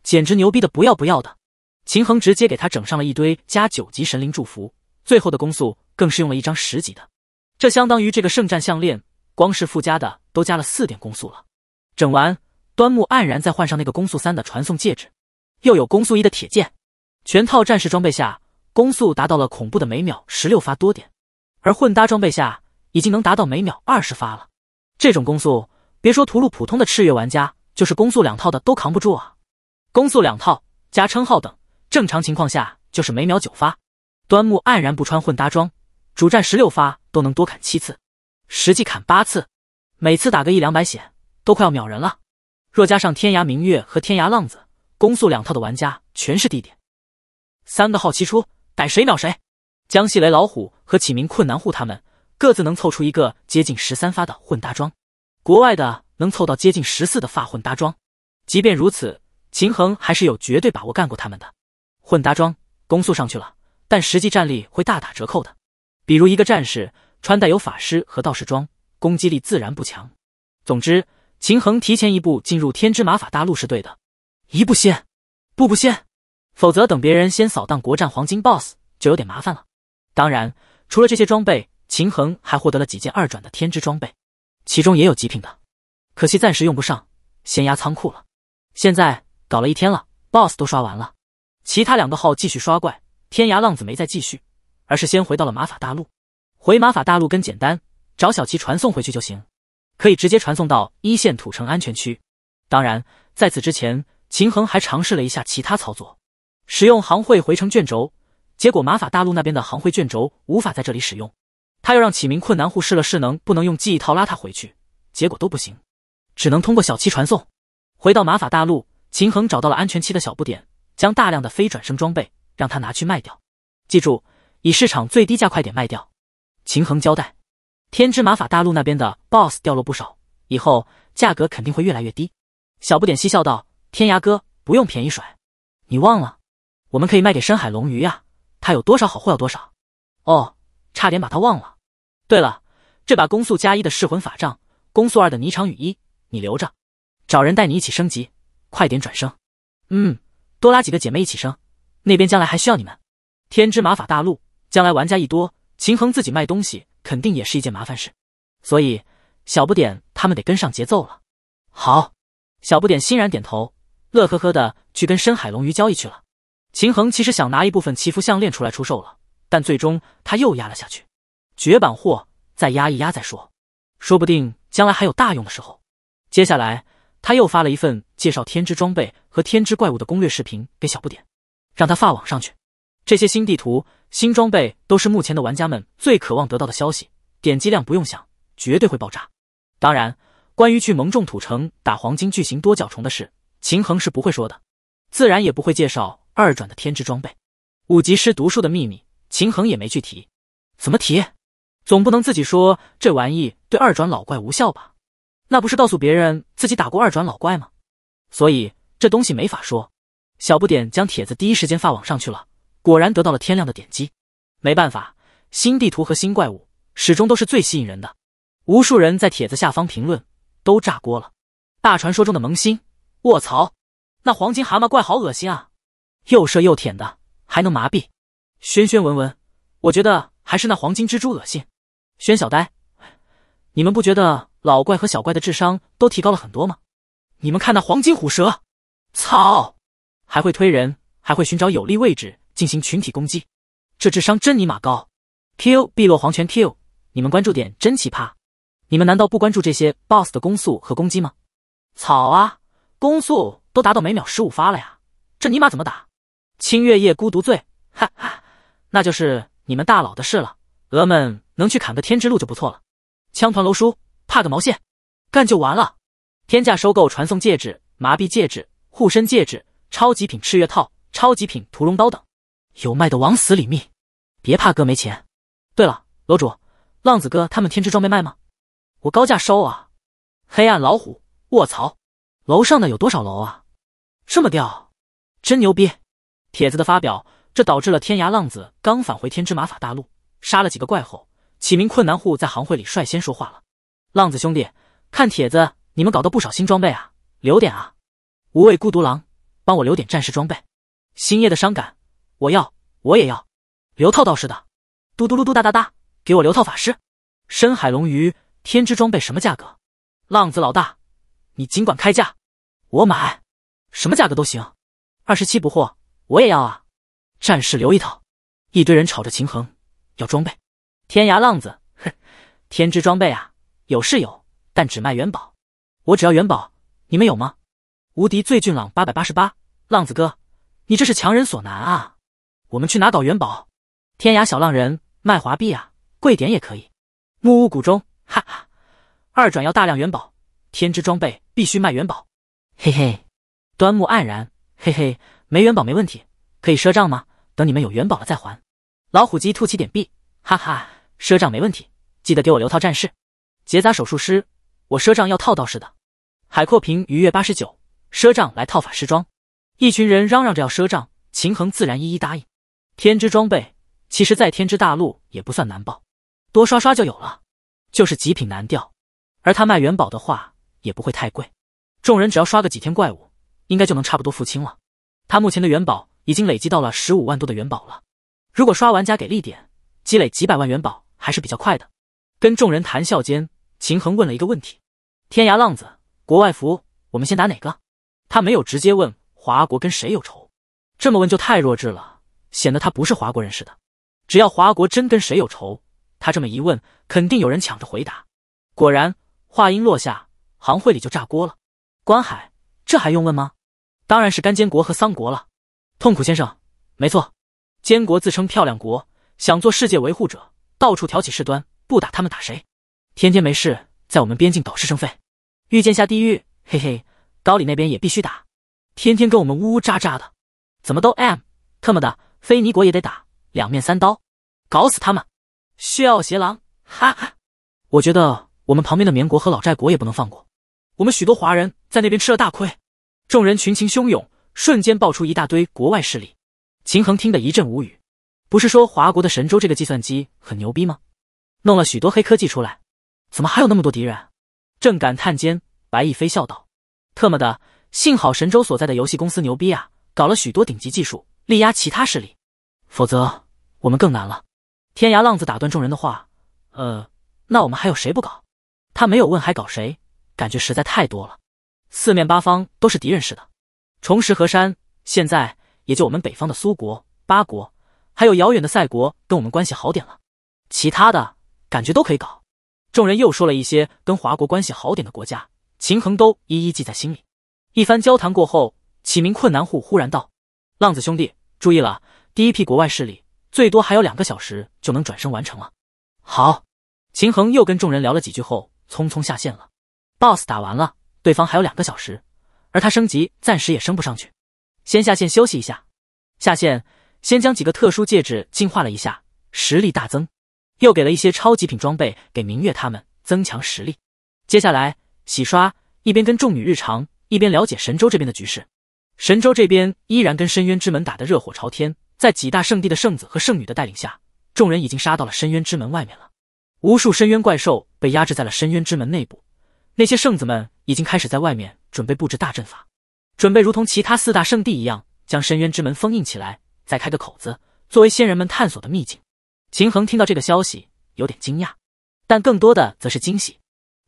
简直牛逼的不要不要的。秦衡直接给他整上了一堆加九级神灵祝福，最后的攻速更是用了一张十级的，这相当于这个圣战项链光是附加的都加了四点攻速了。整完，端木黯然再换上那个攻速三的传送戒指，又有攻速一的铁剑，全套战士装备下攻速达到了恐怖的每秒十六发多点，而混搭装备下已经能达到每秒二十发了。这种攻速，别说屠戮普通的赤月玩家。就是攻速两套的都扛不住啊！攻速两套加称号等，正常情况下就是每秒九发。端木黯然不穿混搭装，主战十六发都能多砍七次，实际砍八次，每次打个一两百血，都快要秒人了。若加上天涯明月和天涯浪子，攻速两套的玩家全是弟弟。三个号齐出，逮谁秒谁。江西雷老虎和启明困难户他们，各自能凑出一个接近十三发的混搭装。国外的。能凑到接近十四的发混搭装，即便如此，秦衡还是有绝对把握干过他们的混搭装。攻速上去了，但实际战力会大打折扣的。比如一个战士穿带有法师和道士装，攻击力自然不强。总之，秦衡提前一步进入天之马法大陆是对的，一步先，步步先，否则等别人先扫荡国战黄金 BOSS 就有点麻烦了。当然，除了这些装备，秦衡还获得了几件二转的天之装备，其中也有极品的。可惜暂时用不上，先压仓库了。现在搞了一天了，boss 都刷完了，其他两个号继续刷怪。天涯浪子没再继续，而是先回到了马法大陆。回马法大陆跟简单找小齐传送回去就行，可以直接传送到一线土城安全区。当然，在此之前，秦衡还尝试了一下其他操作，使用行会回城卷轴，结果马法大陆那边的行会卷轴无法在这里使用。他又让启明困难户试了试能不能用记忆套拉他回去，结果都不行。只能通过小七传送回到玛法大陆。秦衡找到了安全期的小不点，将大量的非转生装备让他拿去卖掉，记住以市场最低价快点卖掉。秦衡交代，天之玛法大陆那边的 BOSS 掉落不少，以后价格肯定会越来越低。小不点嬉笑道：“天涯哥不用便宜甩，你忘了，我们可以卖给深海龙鱼呀，他有多少好货要多少。”哦，差点把他忘了。对了，这把攻速加一的噬魂法杖，攻速二的霓裳羽衣。你留着，找人带你一起升级，快点转生。嗯，多拉几个姐妹一起升，那边将来还需要你们。天之玛法大陆将来玩家一多，秦衡自己卖东西肯定也是一件麻烦事，所以小不点他们得跟上节奏了。好，小不点欣然点头，乐呵呵的去跟深海龙鱼交易去了。秦衡其实想拿一部分祈福项链出来出售了，但最终他又压了下去，绝版货再压一压再说，说不定将来还有大用的时候。接下来，他又发了一份介绍天之装备和天之怪物的攻略视频给小不点，让他发网上去。这些新地图、新装备都是目前的玩家们最渴望得到的消息，点击量不用想，绝对会爆炸。当然，关于去蒙众土城打黄金巨型多角虫的事，秦衡是不会说的，自然也不会介绍二转的天之装备、五级师毒术的秘密。秦衡也没去提，怎么提？总不能自己说这玩意对二转老怪无效吧？那不是告诉别人自己打过二转老怪吗？所以这东西没法说。小不点将帖子第一时间发网上去了，果然得到了天亮的点击。没办法，新地图和新怪物始终都是最吸引人的。无数人在帖子下方评论，都炸锅了。大传说中的萌新，卧槽！那黄金蛤蟆怪好恶心啊，又射又舔的，还能麻痹。轩轩文文，我觉得还是那黄金蜘蛛恶心。轩小呆，你们不觉得？老怪和小怪的智商都提高了很多吗？你们看那黄金虎蛇，操，还会推人，还会寻找有利位置进行群体攻击，这智商真尼玛高！Q 碧落黄泉 Q，你们关注点真奇葩，你们难道不关注这些 BOSS 的攻速和攻击吗？草啊，攻速都达到每秒十五发了呀，这尼玛怎么打？清月夜孤独醉，哈哈，那就是你们大佬的事了，鹅们能去砍个天之路就不错了。枪团楼叔。怕个毛线，干就完了！天价收购传送戒指、麻痹戒指、护身戒指、超极品赤月套、超极品屠龙刀等，有卖的往死里密，别怕哥没钱。对了，楼主，浪子哥他们天之装备卖吗？我高价收啊！黑暗老虎，卧槽！楼上的有多少楼啊？这么吊，真牛逼！帖子的发表，这导致了天涯浪子刚返回天之玛法大陆，杀了几个怪后，几名困难户在行会里率先说话了。浪子兄弟，看帖子，你们搞到不少新装备啊！留点啊！无畏孤独狼，帮我留点战士装备。星夜的伤感，我要，我也要。留套道士的，嘟嘟噜嘟哒哒哒，给我留套法师。深海龙鱼，天之装备什么价格？浪子老大，你尽管开价，我买，什么价格都行。二十七不惑，我也要啊！战士留一套。一堆人吵着秦衡要装备。天涯浪子，哼，天之装备啊！有是有，但只卖元宝。我只要元宝，你们有吗？无敌最俊朗八百八十八，浪子哥，你这是强人所难啊！我们去哪搞元宝？天涯小浪人卖华币啊，贵点也可以。木屋谷中，哈哈。二转要大量元宝，天之装备必须卖元宝。嘿嘿，端木黯然，嘿嘿，没元宝没问题，可以赊账吗？等你们有元宝了再还。老虎鸡吐起点币，哈哈，赊账没问题，记得给我留套战士。结扎手术师，我赊账要套道士的，海阔凭鱼跃八十九，赊账来套法师装。一群人嚷嚷着要赊账，秦衡自然一一答应。天之装备，其实在天之大陆也不算难爆，多刷刷就有了，就是极品难掉。而他卖元宝的话也不会太贵，众人只要刷个几天怪物，应该就能差不多付清了。他目前的元宝已经累积到了十五万多的元宝了，如果刷玩家给力点，积累几百万元宝还是比较快的。跟众人谈笑间。秦衡问了一个问题：“天涯浪子，国外服，我们先打哪个？”他没有直接问华国跟谁有仇，这么问就太弱智了，显得他不是华国人似的。只要华国真跟谁有仇，他这么一问，肯定有人抢着回答。果然，话音落下，行会里就炸锅了。关海，这还用问吗？当然是干监国和桑国了。痛苦先生，没错，监国自称漂亮国，想做世界维护者，到处挑起事端，不打他们打谁？天天没事在我们边境搞事生非，遇见下地狱。嘿嘿，高里那边也必须打，天天跟我们呜呜喳喳的，怎么都 M，特么的，非尼国也得打，两面三刀，搞死他们！血傲邪狼，哈哈！我觉得我们旁边的缅国和老寨国也不能放过，我们许多华人在那边吃了大亏。众人群情汹涌，瞬间爆出一大堆国外势力。秦衡听得一阵无语，不是说华国的神州这个计算机很牛逼吗？弄了许多黑科技出来。怎么还有那么多敌人？正感叹间，白亦飞笑道：“特么的，幸好神州所在的游戏公司牛逼啊，搞了许多顶级技术，力压其他势力，否则我们更难了。”天涯浪子打断众人的话：“呃，那我们还有谁不搞？”他没有问还搞谁，感觉实在太多了，四面八方都是敌人似的。重拾河山，现在也就我们北方的苏国、八国，还有遥远的塞国跟我们关系好点了，其他的感觉都可以搞。众人又说了一些跟华国关系好点的国家，秦衡都一一记在心里。一番交谈过后，几名困难户忽然道：“浪子兄弟，注意了，第一批国外势力最多还有两个小时就能转生完成了。”好，秦衡又跟众人聊了几句后，匆匆下线了。BOSS 打完了，对方还有两个小时，而他升级暂时也升不上去，先下线休息一下。下线先将几个特殊戒指进化了一下，实力大增。又给了一些超级品装备给明月他们增强实力。接下来洗刷，一边跟众女日常，一边了解神州这边的局势。神州这边依然跟深渊之门打得热火朝天，在几大圣地的圣子和圣女的带领下，众人已经杀到了深渊之门外面了。无数深渊怪兽被压制在了深渊之门内部，那些圣子们已经开始在外面准备布置大阵法，准备如同其他四大圣地一样，将深渊之门封印起来，再开个口子，作为仙人们探索的秘境。秦衡听到这个消息，有点惊讶，但更多的则是惊喜。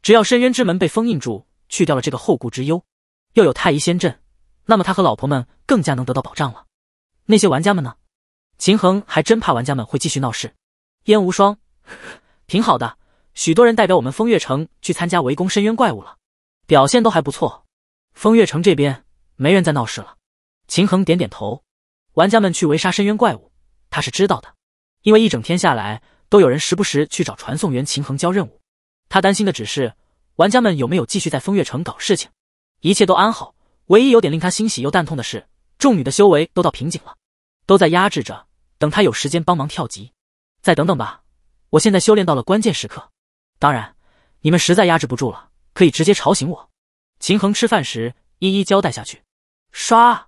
只要深渊之门被封印住，去掉了这个后顾之忧，又有太乙仙阵，那么他和老婆们更加能得到保障了。那些玩家们呢？秦衡还真怕玩家们会继续闹事。燕无双，挺好的，许多人代表我们风月城去参加围攻深渊怪物了，表现都还不错。风月城这边没人再闹事了。秦衡点点头，玩家们去围杀深渊怪物，他是知道的。因为一整天下来，都有人时不时去找传送员秦衡交任务，他担心的只是玩家们有没有继续在风月城搞事情。一切都安好，唯一有点令他欣喜又蛋痛的是，众女的修为都到瓶颈了，都在压制着，等他有时间帮忙跳级。再等等吧，我现在修炼到了关键时刻。当然，你们实在压制不住了，可以直接吵醒我。秦衡吃饭时一一交代下去。刷，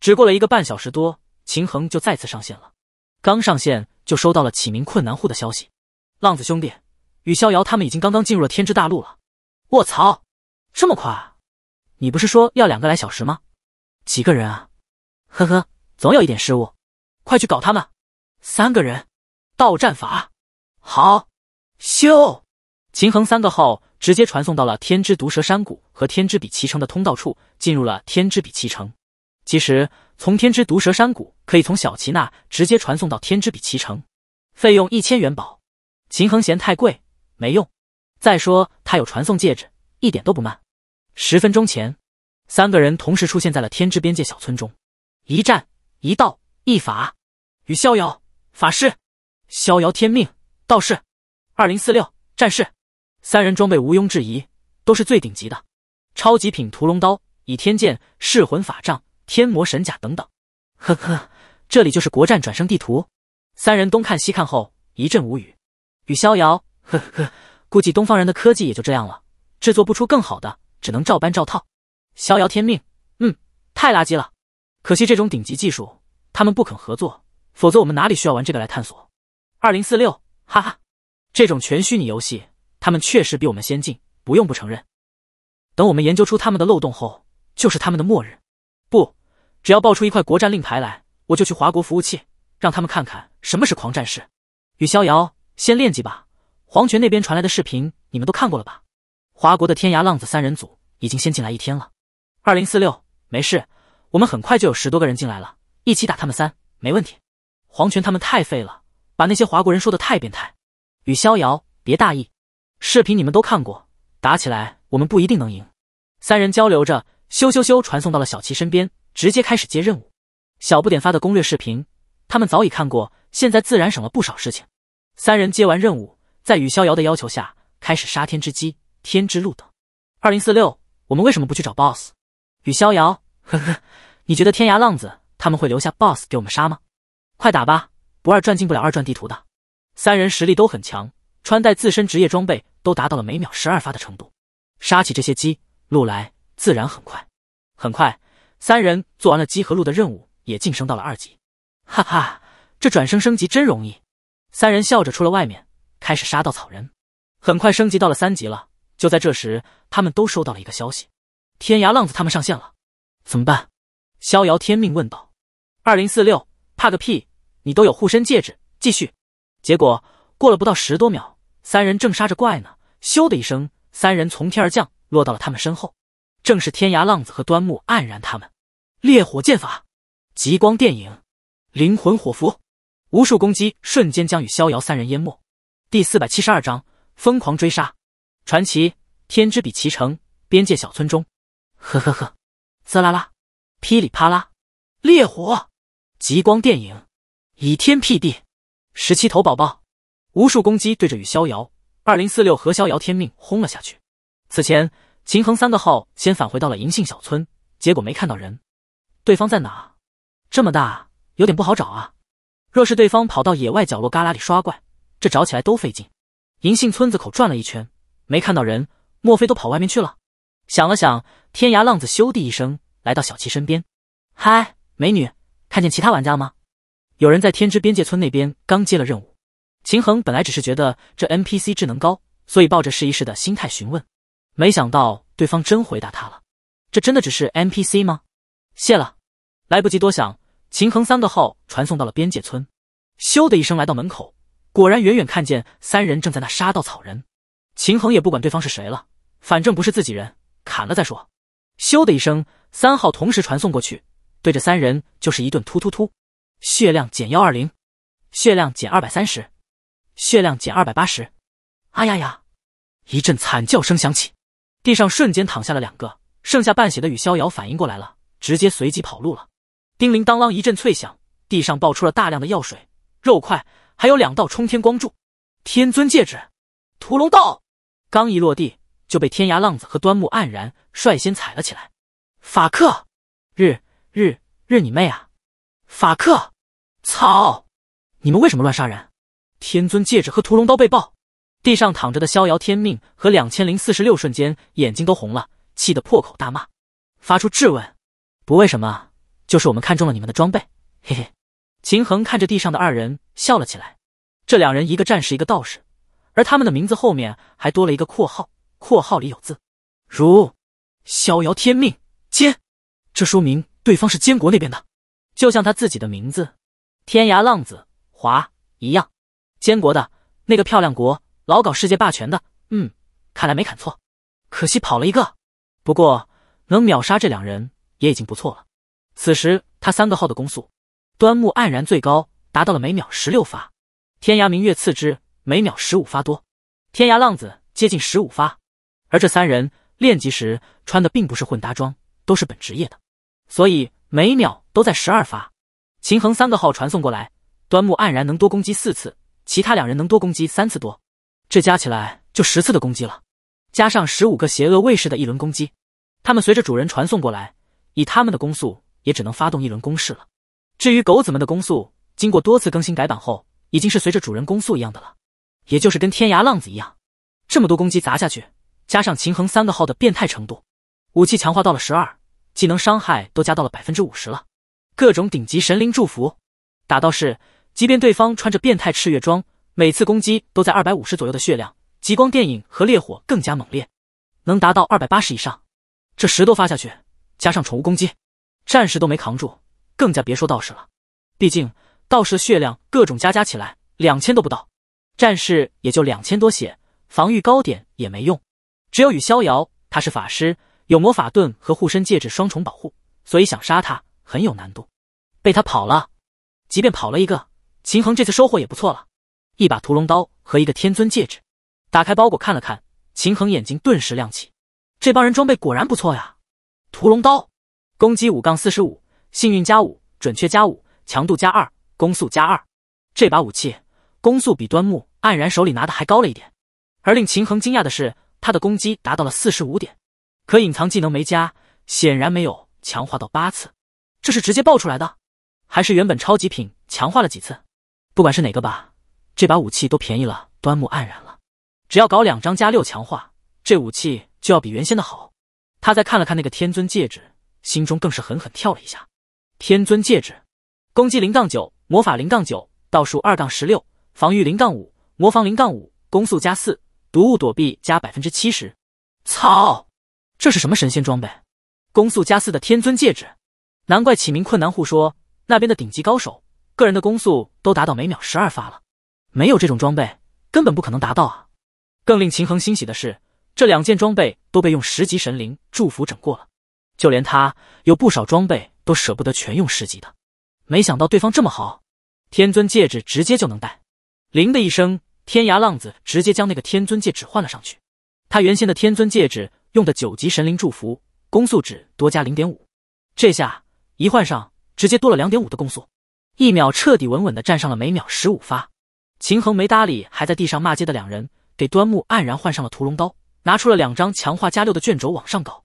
只过了一个半小时多，秦衡就再次上线了。刚上线。就收到了启明困难户的消息，浪子兄弟，与逍遥他们已经刚刚进入了天之大陆了。我操，这么快？你不是说要两个来小时吗？几个人啊？呵呵，总有一点失误。快去搞他们！三个人，到战法。好，咻！秦衡三个号直接传送到了天之毒蛇山谷和天之比奇城的通道处，进入了天之比奇城。其实从天之毒蛇山谷。可以从小齐那直接传送到天之彼奇城，费用一千元宝。秦衡嫌太贵，没用。再说他有传送戒指，一点都不慢。十分钟前，三个人同时出现在了天之边界小村中。一战一道一法，与逍遥法师、逍遥天命道士、二零四六战士，三人装备毋庸置疑，都是最顶级的，超级品屠龙刀、倚天剑、噬魂法杖、天魔神甲等等。呵呵。这里就是国战转生地图，三人东看西看后一阵无语。与逍遥，呵呵，估计东方人的科技也就这样了，制作不出更好的，只能照搬照套。逍遥天命，嗯，太垃圾了。可惜这种顶级技术，他们不肯合作，否则我们哪里需要玩这个来探索？二零四六，哈哈，这种全虚拟游戏，他们确实比我们先进，不用不承认。等我们研究出他们的漏洞后，就是他们的末日。不，只要爆出一块国战令牌来。我就去华国服务器，让他们看看什么是狂战士。与逍遥先练级吧。黄泉那边传来的视频，你们都看过了吧？华国的天涯浪子三人组已经先进来一天了。二零四六，没事，我们很快就有十多个人进来了，一起打他们三，没问题。黄泉他们太废了，把那些华国人说的太变态。与逍遥别大意，视频你们都看过，打起来我们不一定能赢。三人交流着，咻咻咻，传送到了小琪身边，直接开始接任务。小不点发的攻略视频，他们早已看过，现在自然省了不少事情。三人接完任务，在雨逍遥的要求下，开始杀天之鸡、天之路等。二零四六，我们为什么不去找 BOSS？雨逍遥，呵呵，你觉得天涯浪子他们会留下 BOSS 给我们杀吗？快打吧，不二转进不了二转地图的。三人实力都很强，穿戴自身职业装备都达到了每秒十二发的程度，杀起这些鸡、路来自然很快。很快，三人做完了鸡和鹿的任务。也晋升到了二级，哈哈，这转生升级真容易。三人笑着出了外面，开始杀稻草人，很快升级到了三级了。就在这时，他们都收到了一个消息：天涯浪子他们上线了，怎么办？逍遥天命问道。二零四六怕个屁，你都有护身戒指，继续。结果过了不到十多秒，三人正杀着怪呢，咻的一声，三人从天而降，落到了他们身后，正是天涯浪子和端木黯然他们。烈火剑法。极光电影，灵魂火符，无数攻击瞬间将与逍遥三人淹没。第四百七十二章疯狂追杀。传奇天之比奇城边界小村中。呵呵呵，滋啦啦，噼里啪啦，烈火，极光电影，倚天辟地，十七头宝宝，无数攻击对着与逍遥二零四六和逍遥天命轰了下去。此前，秦衡三个号先返回到了银杏小村，结果没看到人，对方在哪？这么大，有点不好找啊。若是对方跑到野外角落旮旯里刷怪，这找起来都费劲。银杏村子口转了一圈，没看到人，莫非都跑外面去了？想了想，天涯浪子咻的一声来到小七身边，嗨，美女，看见其他玩家吗？有人在天之边界村那边刚接了任务。秦衡本来只是觉得这 NPC 智能高，所以抱着试一试的心态询问，没想到对方真回答他了。这真的只是 NPC 吗？谢了。来不及多想，秦衡三个号传送到了边界村。咻的一声来到门口，果然远远看见三人正在那杀稻草人。秦衡也不管对方是谁了，反正不是自己人，砍了再说。咻的一声，三号同时传送过去，对着三人就是一顿突突突，血量减幺二零，血量减二百三十，血量减二百八十。啊呀呀！一阵惨叫声响起，地上瞬间躺下了两个，剩下半血的与逍遥反应过来了，直接随即跑路了。叮铃当啷一阵脆响，地上爆出了大量的药水、肉块，还有两道冲天光柱。天尊戒指、屠龙刀刚一落地，就被天涯浪子和端木黯然率先踩了起来。法克，日日日你妹啊！法克，操！你们为什么乱杀人？天尊戒指和屠龙刀被爆，地上躺着的逍遥天命和两千零四十六瞬间眼睛都红了，气得破口大骂，发出质问：不为什么。就是我们看中了你们的装备，嘿嘿。秦衡看着地上的二人笑了起来。这两人一个战士，一个道士，而他们的名字后面还多了一个括号，括号里有字，如“逍遥天命坚。这说明对方是监国那边的，就像他自己的名字“天涯浪子华”一样。监国的那个漂亮国老搞世界霸权的，嗯，看来没砍错。可惜跑了一个，不过能秒杀这两人也已经不错了。此时，他三个号的攻速，端木黯然最高达到了每秒十六发，天涯明月次之，每秒十五发多，天涯浪子接近十五发。而这三人练级时穿的并不是混搭装，都是本职业的，所以每秒都在十二发。秦衡三个号传送过来，端木黯然能多攻击四次，其他两人能多攻击三次多，这加起来就十次的攻击了，加上十五个邪恶卫士的一轮攻击，他们随着主人传送过来，以他们的攻速。也只能发动一轮攻势了。至于狗子们的攻速，经过多次更新改版后，已经是随着主人攻速一样的了，也就是跟天涯浪子一样。这么多攻击砸下去，加上秦衡三个号的变态程度，武器强化到了十二，技能伤害都加到了百分之五十了，各种顶级神灵祝福。打到是，即便对方穿着变态赤月装，每次攻击都在二百五十左右的血量，极光电影和烈火更加猛烈，能达到二百八十以上。这十多发下去，加上宠物攻击。战士都没扛住，更加别说道士了。毕竟道士的血量各种加加起来两千都不到，战士也就两千多血，防御高点也没用。只有与逍遥，他是法师，有魔法盾和护身戒指双重保护，所以想杀他很有难度。被他跑了，即便跑了一个，秦衡这次收获也不错了，一把屠龙刀和一个天尊戒指。打开包裹看了看，秦衡眼睛顿时亮起，这帮人装备果然不错呀，屠龙刀。攻击五杠四十五，幸运加五，准确加五，强度加二，攻速加二。这把武器攻速比端木黯然手里拿的还高了一点。而令秦衡惊讶的是，他的攻击达到了四十五点，可隐藏技能没加，显然没有强化到八次。这是直接爆出来的，还是原本超级品强化了几次？不管是哪个吧，这把武器都便宜了端木黯然了。只要搞两张加六强化，这武器就要比原先的好。他再看了看那个天尊戒指。心中更是狠狠跳了一下，天尊戒指，攻击零杠九，魔法零杠九，道术二杠十六，防御零杠五，魔防零杠五，攻速加四，毒物躲避加百分之七十。操，这是什么神仙装备？攻速加四的天尊戒指，难怪启明困难户说那边的顶级高手，个人的攻速都达到每秒十二发了。没有这种装备，根本不可能达到啊！更令秦衡欣喜的是，这两件装备都被用十级神灵祝福整过了。就连他有不少装备都舍不得全用十级的，没想到对方这么豪，天尊戒指直接就能戴。灵的一声，天涯浪子直接将那个天尊戒指换了上去。他原先的天尊戒指用的九级神灵祝福，攻速值多加零点五，这下一换上，直接多了两点五的攻速，一秒彻底稳稳的站上了每秒十五发。秦衡没搭理还在地上骂街的两人，给端木黯然换上了屠龙刀，拿出了两张强化加六的卷轴往上搞。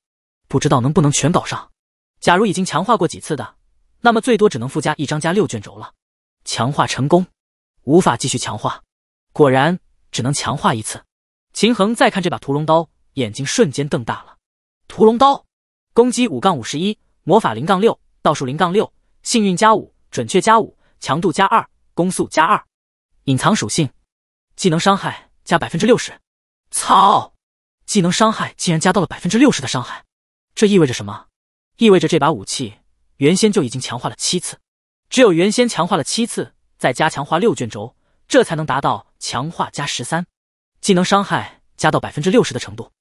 不知道能不能全搞上。假如已经强化过几次的，那么最多只能附加一张加六卷轴了。强化成功，无法继续强化。果然只能强化一次。秦衡再看这把屠龙刀，眼睛瞬间瞪大了。屠龙刀，攻击五杠五十一，魔法零杠六，倒数零杠六，幸运加五，准确加五，强度加二，攻速加二，隐藏属性，技能伤害加百分之六十。操！技能伤害竟然加到了百分之六十的伤害！这意味着什么？意味着这把武器原先就已经强化了七次，只有原先强化了七次，再加强化六卷轴，这才能达到强化加十三，技能伤害加到百分之六十的程度。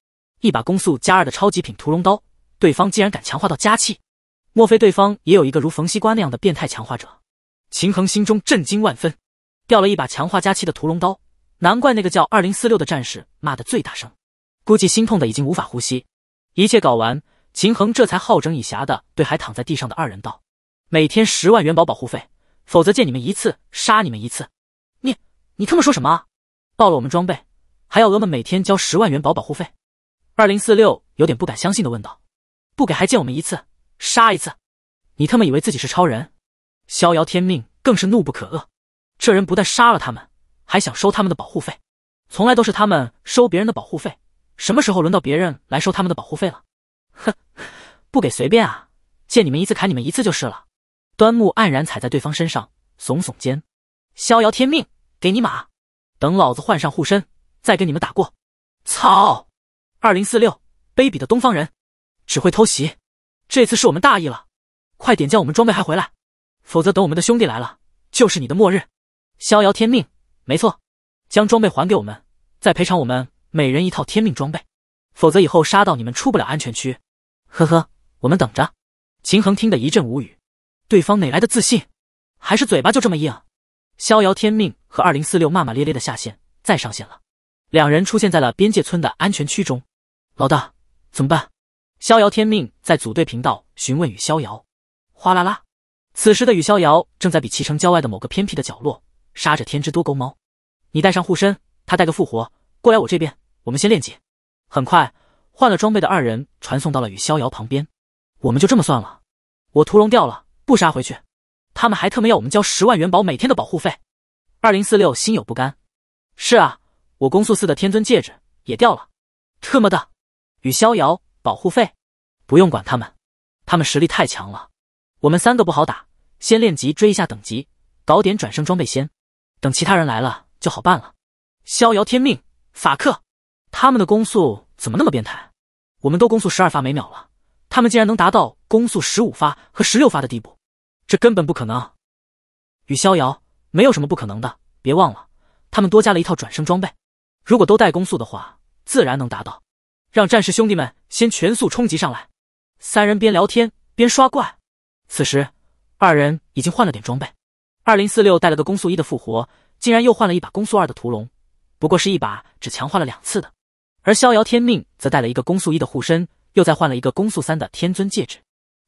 一把攻速加二的超级品屠龙刀，对方竟然敢强化到加七，莫非对方也有一个如冯西瓜那样的变态强化者？秦衡心中震惊万分，掉了一把强化加七的屠龙刀，难怪那个叫二零四六的战士骂得最大声，估计心痛的已经无法呼吸。一切搞完。秦衡这才好整以暇的对还躺在地上的二人道：“每天十万元宝保护费，否则见你们一次杀你们一次。”“你你他妈说什么？爆了我们装备，还要额们每天交十万元宝保护费？”二零四六有点不敢相信的问道：“不给还见我们一次杀一次？你他妈以为自己是超人？”逍遥天命更是怒不可遏：“这人不但杀了他们，还想收他们的保护费？从来都是他们收别人的保护费，什么时候轮到别人来收他们的保护费了？”哼，不给随便啊！见你们一次砍你们一次就是了。端木黯然踩在对方身上，耸耸肩，逍遥天命，给你马。等老子换上护身，再跟你们打过。操！二零四六，卑鄙的东方人，只会偷袭。这次是我们大意了，快点将我们装备还回来，否则等我们的兄弟来了，就是你的末日。逍遥天命，没错，将装备还给我们，再赔偿我们每人一套天命装备。否则以后杀到你们出不了安全区。呵呵，我们等着。秦衡听得一阵无语，对方哪来的自信？还是嘴巴就这么硬？逍遥天命和二零四六骂骂咧咧的下线，再上线了。两人出现在了边界村的安全区中。老大，怎么办？逍遥天命在组队频道询问与逍遥。哗啦啦，此时的与逍遥正在比奇城郊外的某个偏僻的角落杀着天之多钩猫。你带上护身，他带个复活，过来我这边，我们先练级。很快，换了装备的二人传送到了与逍遥旁边。我们就这么算了，我屠龙掉了，不杀回去。他们还特么要我们交十万元宝每天的保护费。二零四六心有不甘。是啊，我攻速四的天尊戒指也掉了。特么的！与逍遥保护费，不用管他们，他们实力太强了，我们三个不好打。先练级追一下等级，搞点转生装备先。等其他人来了就好办了。逍遥天命，法克！他们的攻速怎么那么变态？我们都攻速十二发每秒了，他们竟然能达到攻速十五发和十六发的地步，这根本不可能！与逍遥没有什么不可能的，别忘了他们多加了一套转生装备，如果都带攻速的话，自然能达到。让战士兄弟们先全速冲击上来。三人边聊天边刷怪，此时二人已经换了点装备，二零四六带了个攻速一的复活，竟然又换了一把攻速二的屠龙，不过是一把只强化了两次的。而逍遥天命则带了一个攻速一的护身，又再换了一个攻速三的天尊戒指，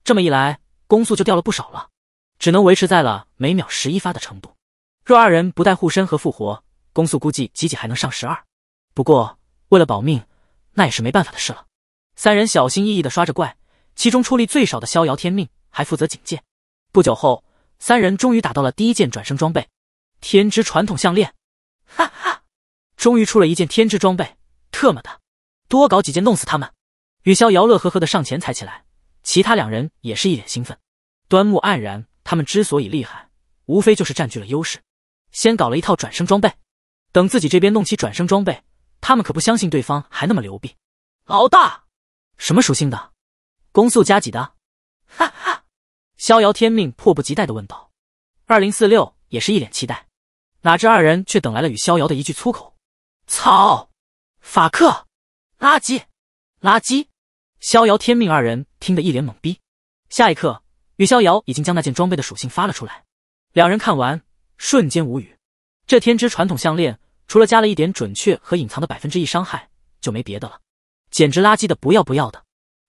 这么一来，攻速就掉了不少了，只能维持在了每秒十一发的程度。若二人不带护身和复活，攻速估计挤挤还能上十二。不过为了保命，那也是没办法的事了。三人小心翼翼的刷着怪，其中出力最少的逍遥天命还负责警戒。不久后，三人终于打到了第一件转生装备——天之传统项链。哈哈，终于出了一件天之装备！特么的，多搞几件，弄死他们！雨逍遥乐呵呵的上前踩起来，其他两人也是一脸兴奋。端木黯然，他们之所以厉害，无非就是占据了优势。先搞了一套转生装备，等自己这边弄起转生装备，他们可不相信对方还那么牛逼。老大，什么属性的？攻速加几的？哈哈！逍遥天命迫不及待的问道。二零四六也是一脸期待，哪知二人却等来了与逍遥的一句粗口：操！法克，垃圾，垃圾！逍遥天命二人听得一脸懵逼。下一刻，与逍遥已经将那件装备的属性发了出来，两人看完瞬间无语。这天之传统项链除了加了一点准确和隐藏的百分之一伤害，就没别的了，简直垃圾的不要不要的。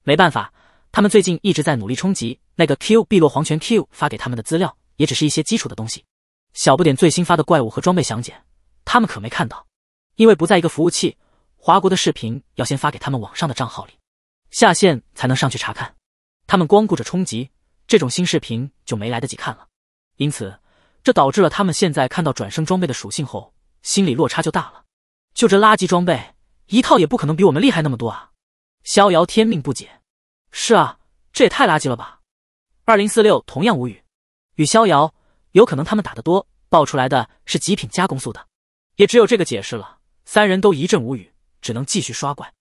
没办法，他们最近一直在努力冲级，那个 Q 碧落黄泉 Q 发给他们的资料也只是一些基础的东西。小不点最新发的怪物和装备详解，他们可没看到，因为不在一个服务器。华国的视频要先发给他们网上的账号里，下线才能上去查看。他们光顾着冲级，这种新视频就没来得及看了。因此，这导致了他们现在看到转生装备的属性后，心理落差就大了。就这垃圾装备，一套也不可能比我们厉害那么多啊！逍遥天命不解：“是啊，这也太垃圾了吧！”二零四六同样无语。与逍遥，有可能他们打得多，爆出来的是极品加攻速的，也只有这个解释了。三人都一阵无语。只能继续刷怪。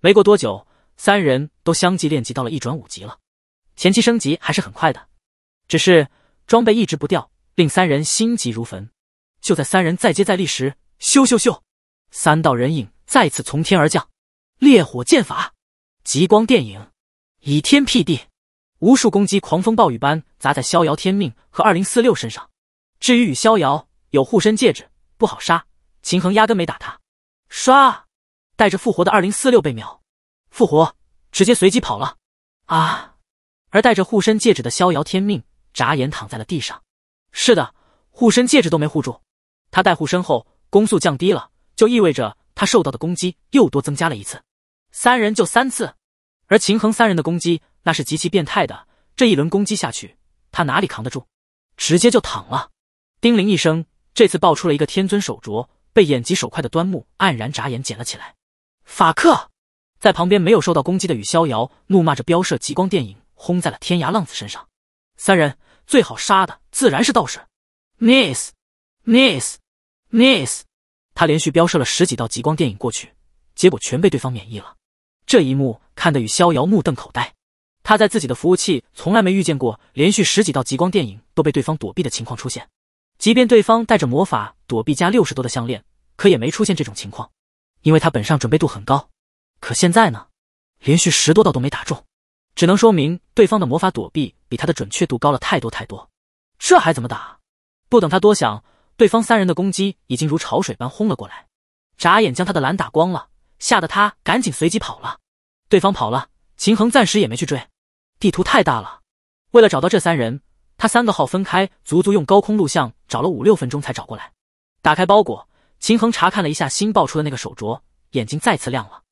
没过多久，三人都相继练级到了一转五级了。前期升级还是很快的，只是装备一直不掉，令三人心急如焚。就在三人再接再厉时，咻咻咻，三道人影再次从天而降。烈火剑法、极光电影、倚天辟地，无数攻击狂风暴雨般砸在逍遥天命和二零四六身上。至于与逍遥有护身戒指，不好杀，秦衡压根没打他。刷。带着复活的二零四六被秒，复活直接随机跑了啊！而带着护身戒指的逍遥天命眨眼躺在了地上。是的，护身戒指都没护住，他带护身后攻速降低了，就意味着他受到的攻击又多增加了一次。三人就三次，而秦衡三人的攻击那是极其变态的，这一轮攻击下去，他哪里扛得住？直接就躺了。叮铃一声，这次爆出了一个天尊手镯，被眼疾手快的端木黯然眨眼捡了起来。法克，在旁边没有受到攻击的与逍遥怒骂着，飙射极光电影轰在了天涯浪子身上。三人最好杀的自然是道士，miss，miss，miss。他连续飙射了十几道极光电影过去，结果全被对方免疫了。这一幕看得与逍遥目瞪口呆，他在自己的服务器从来没遇见过连续十几道极光电影都被对方躲避的情况出现。即便对方带着魔法躲避加六十多的项链，可也没出现这种情况。因为他本上准备度很高，可现在呢，连续十多道都没打中，只能说明对方的魔法躲避比他的准确度高了太多太多，这还怎么打？不等他多想，对方三人的攻击已经如潮水般轰了过来，眨眼将他的蓝打光了，吓得他赶紧随机跑了。对方跑了，秦衡暂时也没去追，地图太大了，为了找到这三人，他三个号分开，足足用高空录像找了五六分钟才找过来，打开包裹。秦衡查看了一下新爆出的那个手镯，眼睛再次亮了。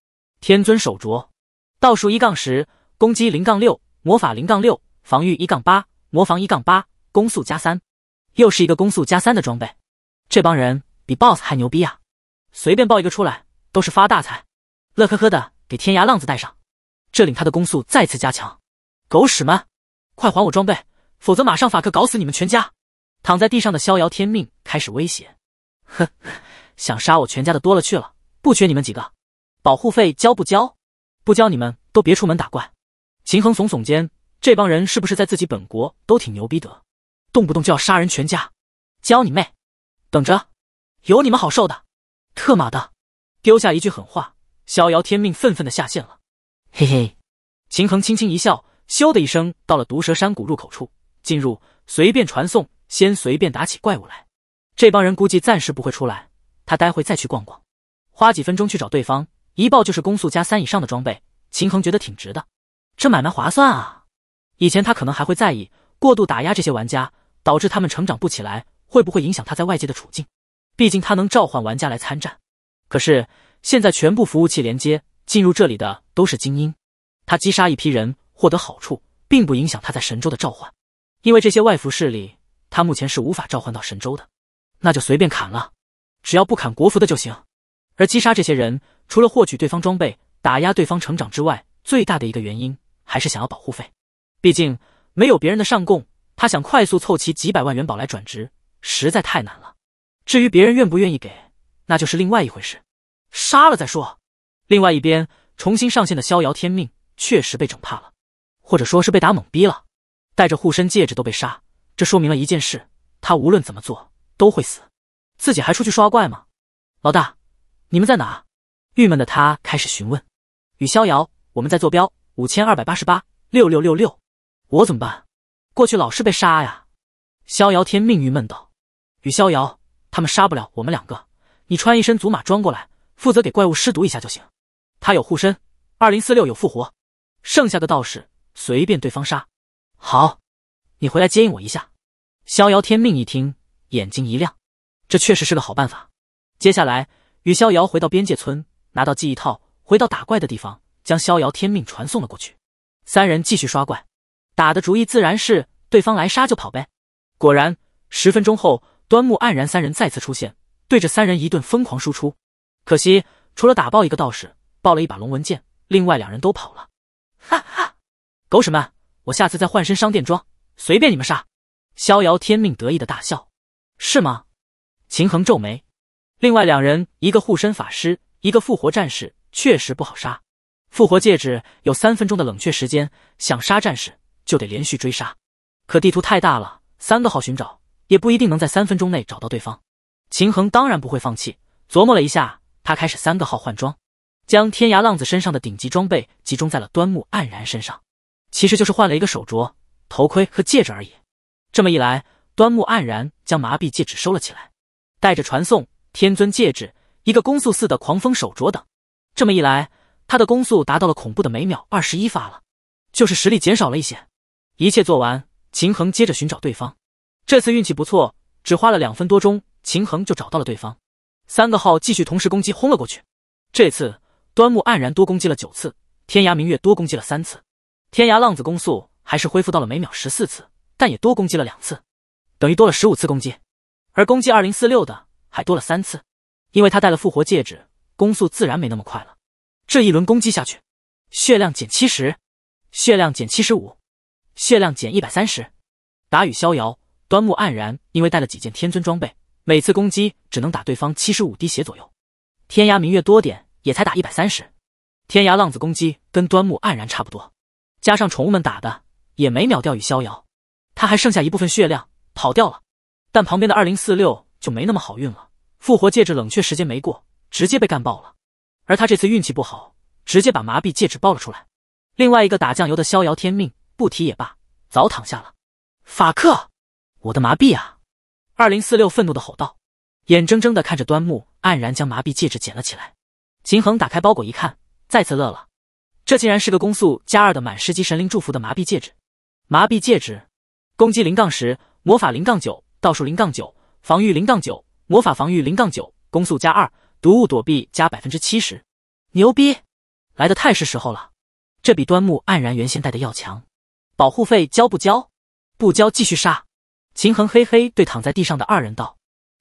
天尊手镯，倒数一杠十，攻击零杠六，魔法零杠六，防御一杠八，魔防一杠八，攻速加三。又是一个攻速加三的装备，这帮人比 BOSS 还牛逼啊！随便爆一个出来都是发大财，乐呵呵的给天涯浪子带上，这令他的攻速再次加强。狗屎们，快还我装备，否则马上法克搞死你们全家！躺在地上的逍遥天命开始威胁：“呵。想杀我全家的多了去了，不缺你们几个。保护费交不交？不交你们都别出门打怪。秦衡耸耸肩，这帮人是不是在自己本国都挺牛逼的？动不动就要杀人全家？交你妹！等着，有你们好受的。特码的！丢下一句狠话，逍遥天命愤愤的下线了。嘿嘿，秦衡轻轻一笑，咻的一声到了毒蛇山谷入口处，进入，随便传送，先随便打起怪物来。这帮人估计暂时不会出来。他待会再去逛逛，花几分钟去找对方，一爆就是攻速加三以上的装备，秦衡觉得挺值的，这买卖划算啊！以前他可能还会在意过度打压这些玩家，导致他们成长不起来，会不会影响他在外界的处境？毕竟他能召唤玩家来参战，可是现在全部服务器连接进入这里的都是精英，他击杀一批人获得好处，并不影响他在神州的召唤，因为这些外服势力他目前是无法召唤到神州的，那就随便砍了。只要不砍国服的就行，而击杀这些人，除了获取对方装备、打压对方成长之外，最大的一个原因还是想要保护费。毕竟没有别人的上供，他想快速凑齐几百万元宝来转职，实在太难了。至于别人愿不愿意给，那就是另外一回事，杀了再说。另外一边，重新上线的逍遥天命确实被整怕了，或者说，是被打懵逼了。带着护身戒指都被杀，这说明了一件事：他无论怎么做都会死。自己还出去刷怪吗？老大，你们在哪？郁闷的他开始询问。与逍遥，我们在坐标五千二百八十八六六六六。我怎么办？过去老是被杀呀！逍遥天命郁闷道。与逍遥，他们杀不了我们两个。你穿一身祖马装过来，负责给怪物施毒一下就行。他有护身，二零四六有复活，剩下的道士随便对方杀。好，你回来接应我一下。逍遥天命一听，眼睛一亮。这确实是个好办法。接下来，与逍遥回到边界村，拿到记忆套，回到打怪的地方，将逍遥天命传送了过去。三人继续刷怪，打的主意自然是对方来杀就跑呗。果然，十分钟后，端木黯然三人再次出现，对着三人一顿疯狂输出。可惜，除了打爆一个道士，爆了一把龙纹剑，另外两人都跑了。哈哈，狗屎们，我下次再换身商店装，随便你们杀。逍遥天命得意的大笑。是吗？秦衡皱眉，另外两人，一个护身法师，一个复活战士，确实不好杀。复活戒指有三分钟的冷却时间，想杀战士就得连续追杀。可地图太大了，三个号寻找也不一定能在三分钟内找到对方。秦衡当然不会放弃，琢磨了一下，他开始三个号换装，将天涯浪子身上的顶级装备集中在了端木黯然身上，其实就是换了一个手镯、头盔和戒指而已。这么一来，端木黯然将麻痹戒指收了起来。带着传送、天尊戒指、一个攻速四的狂风手镯等，这么一来，他的攻速达到了恐怖的每秒二十一发了，就是实力减少了一些。一切做完，秦衡接着寻找对方，这次运气不错，只花了两分多钟，秦衡就找到了对方。三个号继续同时攻击轰了过去，这次端木黯然多攻击了九次，天涯明月多攻击了三次，天涯浪子攻速还是恢复到了每秒十四次，但也多攻击了两次，等于多了十五次攻击。而攻击二零四六的还多了三次，因为他带了复活戒指，攻速自然没那么快了。这一轮攻击下去，血量减七十，血量减七十五，血量减一百三十。打雨逍遥、端木黯然，因为带了几件天尊装备，每次攻击只能打对方七十五滴血左右。天涯明月多点也才打一百三十。天涯浪子攻击跟端木黯然差不多，加上宠物们打的，也没秒掉雨逍遥，他还剩下一部分血量跑掉了。但旁边的二零四六就没那么好运了，复活戒指冷却时间没过，直接被干爆了。而他这次运气不好，直接把麻痹戒指爆了出来。另外一个打酱油的逍遥天命不提也罢，早躺下了。法克，我的麻痹啊！二零四六愤怒的吼道，眼睁睁的看着端木黯然将麻痹戒指捡了起来。秦衡打开包裹一看，再次乐了，这竟然是个攻速加二的满十级神灵祝福的麻痹戒指。麻痹戒指，攻击零杠十，魔法零杠九。道术零杠九，防御零杠九，魔法防御零杠九，攻速加二，毒物躲避加百分之七十，牛逼！来的太是时候了，这比端木黯然原先带的要强。保护费交不交？不交继续杀！秦衡嘿嘿对躺在地上的二人道：“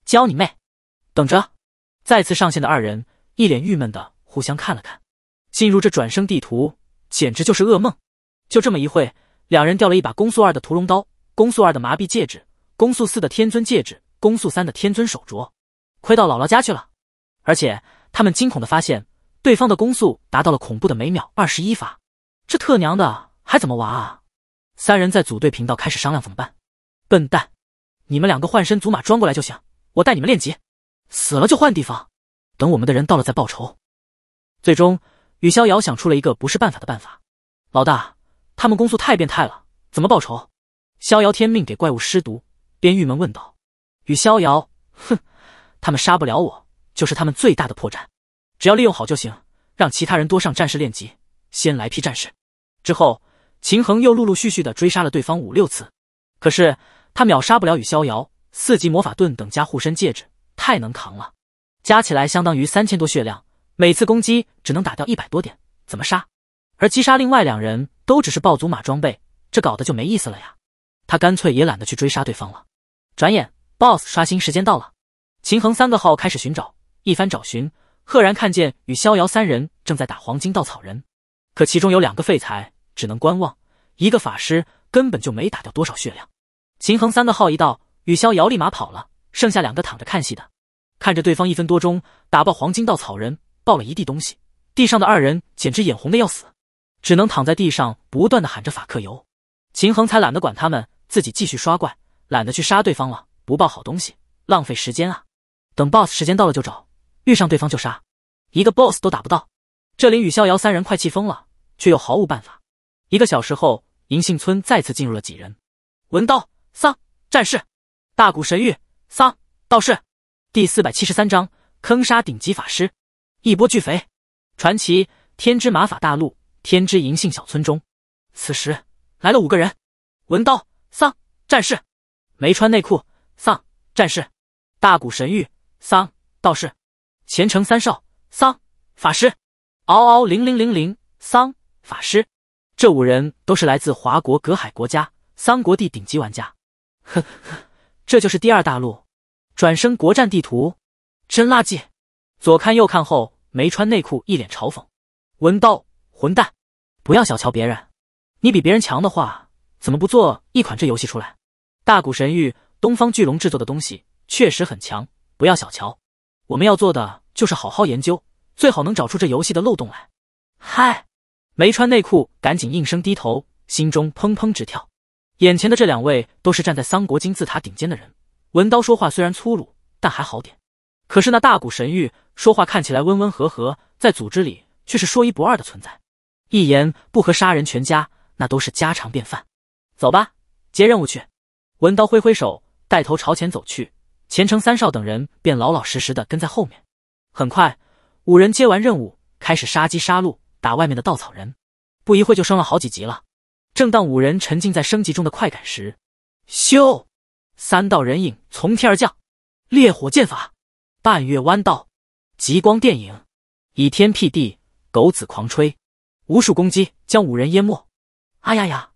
交你妹！”等着。再次上线的二人一脸郁闷的互相看了看，进入这转生地图简直就是噩梦。就这么一会，两人掉了一把攻速二的屠龙刀，攻速二的麻痹戒指。攻速四的天尊戒指，攻速三的天尊手镯，亏到姥姥家去了。而且他们惊恐的发现，对方的攻速达到了恐怖的每秒二十一发，这特娘的还怎么玩啊？三人在组队频道开始商量怎么办。笨蛋，你们两个换身祖玛装过来就行，我带你们练级，死了就换地方，等我们的人到了再报仇。最终，雨逍遥想出了一个不是办法的办法。老大，他们攻速太变态了，怎么报仇？逍遥天命给怪物施毒。边郁闷问道：“与逍遥，哼，他们杀不了我，就是他们最大的破绽。只要利用好就行，让其他人多上战士练级，先来批战士。之后，秦衡又陆陆续续的追杀了对方五六次，可是他秒杀不了与逍遥。四级魔法盾等加护身戒指，太能扛了，加起来相当于三千多血量，每次攻击只能打掉一百多点，怎么杀？而击杀另外两人都只是暴祖马装备，这搞得就没意思了呀。他干脆也懒得去追杀对方了。”转眼，boss 刷新时间到了，秦衡三个号开始寻找，一番找寻，赫然看见与逍遥三人正在打黄金稻草人，可其中有两个废材，只能观望，一个法师根本就没打掉多少血量。秦衡三个号一到，与逍遥立马跑了，剩下两个躺着看戏的，看着对方一分多钟打爆黄金稻草人，爆了一地东西，地上的二人简直眼红的要死，只能躺在地上不断的喊着法克油。秦衡才懒得管他们，自己继续刷怪。懒得去杀对方了，不爆好东西，浪费时间啊！等 boss 时间到了就找，遇上对方就杀，一个 boss 都打不到，这林与逍遥三人快气疯了，却又毫无办法。一个小时后，银杏村再次进入了几人，文刀桑战士，大古神域桑道士。第四百七十三章坑杀顶级法师，一波巨肥。传奇天之马法大陆天之银杏小村中，此时来了五个人，文刀桑战士。没穿内裤，丧战士；大古神域，丧道士；虔诚三少，丧法师；嗷嗷零零零零，丧法师。这五人都是来自华国隔海国家三国地顶级玩家。呵呵，这就是第二大陆。转身国战地图，真垃圾。左看右看后，没穿内裤，一脸嘲讽。文刀混蛋！不要小瞧别人，你比别人强的话，怎么不做一款这游戏出来？大古神域东方巨龙制作的东西确实很强，不要小瞧。我们要做的就是好好研究，最好能找出这游戏的漏洞来。嗨，没穿内裤，赶紧应声低头，心中砰砰直跳。眼前的这两位都是站在三国金字塔顶尖的人。文刀说话虽然粗鲁，但还好点。可是那大古神域说话看起来温温和和，在组织里却是说一不二的存在，一言不合杀人全家，那都是家常便饭。走吧，接任务去。文刀挥挥手，带头朝前走去，前程三少等人便老老实实的跟在后面。很快，五人接完任务，开始杀鸡杀鹿，打外面的稻草人。不一会就升了好几级了。正当五人沉浸在升级中的快感时，咻！三道人影从天而降，烈火剑法、半月弯刀、极光电影、倚天辟地、狗子狂吹，无数攻击将五人淹没。啊呀呀！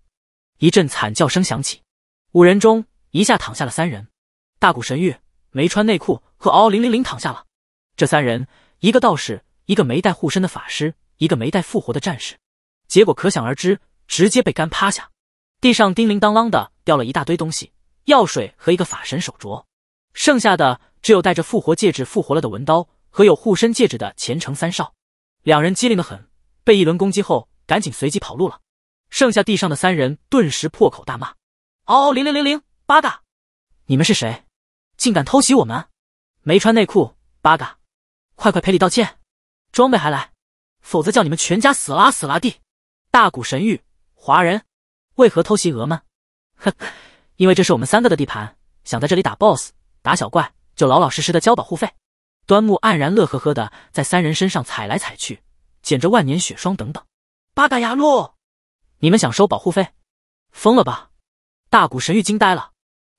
一阵惨叫声响起。五人中一下躺下了三人，大古神域没穿内裤和嗷零零零躺下了。这三人，一个道士，一个没带护身的法师，一个没带复活的战士，结果可想而知，直接被干趴下。地上叮铃当啷的掉了一大堆东西，药水和一个法神手镯，剩下的只有带着复活戒指复活了的文刀和有护身戒指的虔诚三少。两人机灵的很，被一轮攻击后赶紧随即跑路了。剩下地上的三人顿时破口大骂。哦哦零零零零八嘎，你们是谁？竟敢偷袭我们？没穿内裤八嘎！快快赔礼道歉，装备还来，否则叫你们全家死啦死啦地！大古神域华人为何偷袭鹅们？哼，因为这是我们三个的地盘，想在这里打 BOSS 打小怪就老老实实的交保护费。端木黯然乐呵呵的在三人身上踩来踩去，捡着万年雪霜等等。八嘎牙路，你们想收保护费？疯了吧！大古神域惊呆了，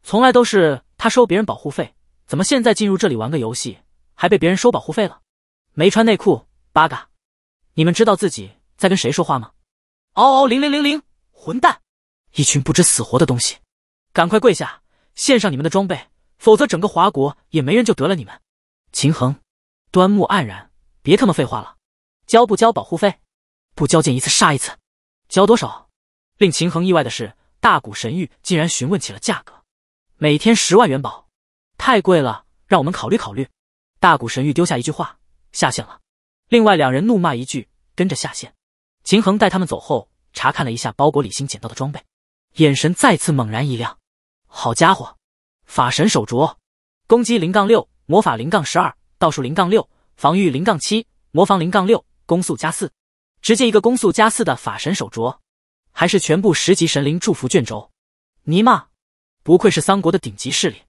从来都是他收别人保护费，怎么现在进入这里玩个游戏，还被别人收保护费了？没穿内裤，八嘎！你们知道自己在跟谁说话吗？嗷嗷零零零零，混蛋！一群不知死活的东西，赶快跪下，献上你们的装备，否则整个华国也没人就得了你们！秦衡，端木黯然，别他妈废话了，交不交保护费？不交，见一次杀一次。交多少？令秦衡意外的是。大古神域竟然询问起了价格，每天十万元宝，太贵了，让我们考虑考虑。大古神域丢下一句话，下线了。另外两人怒骂一句，跟着下线。秦衡带他们走后，查看了一下包裹里新捡到的装备，眼神再次猛然一亮。好家伙，法神手镯，攻击零杠六，魔法零杠十二，道术零杠六，防御零杠七，魔防零杠六，攻速加四，直接一个攻速加四的法神手镯。还是全部十级神灵祝福卷轴，尼玛，不愧是三国的顶级势力，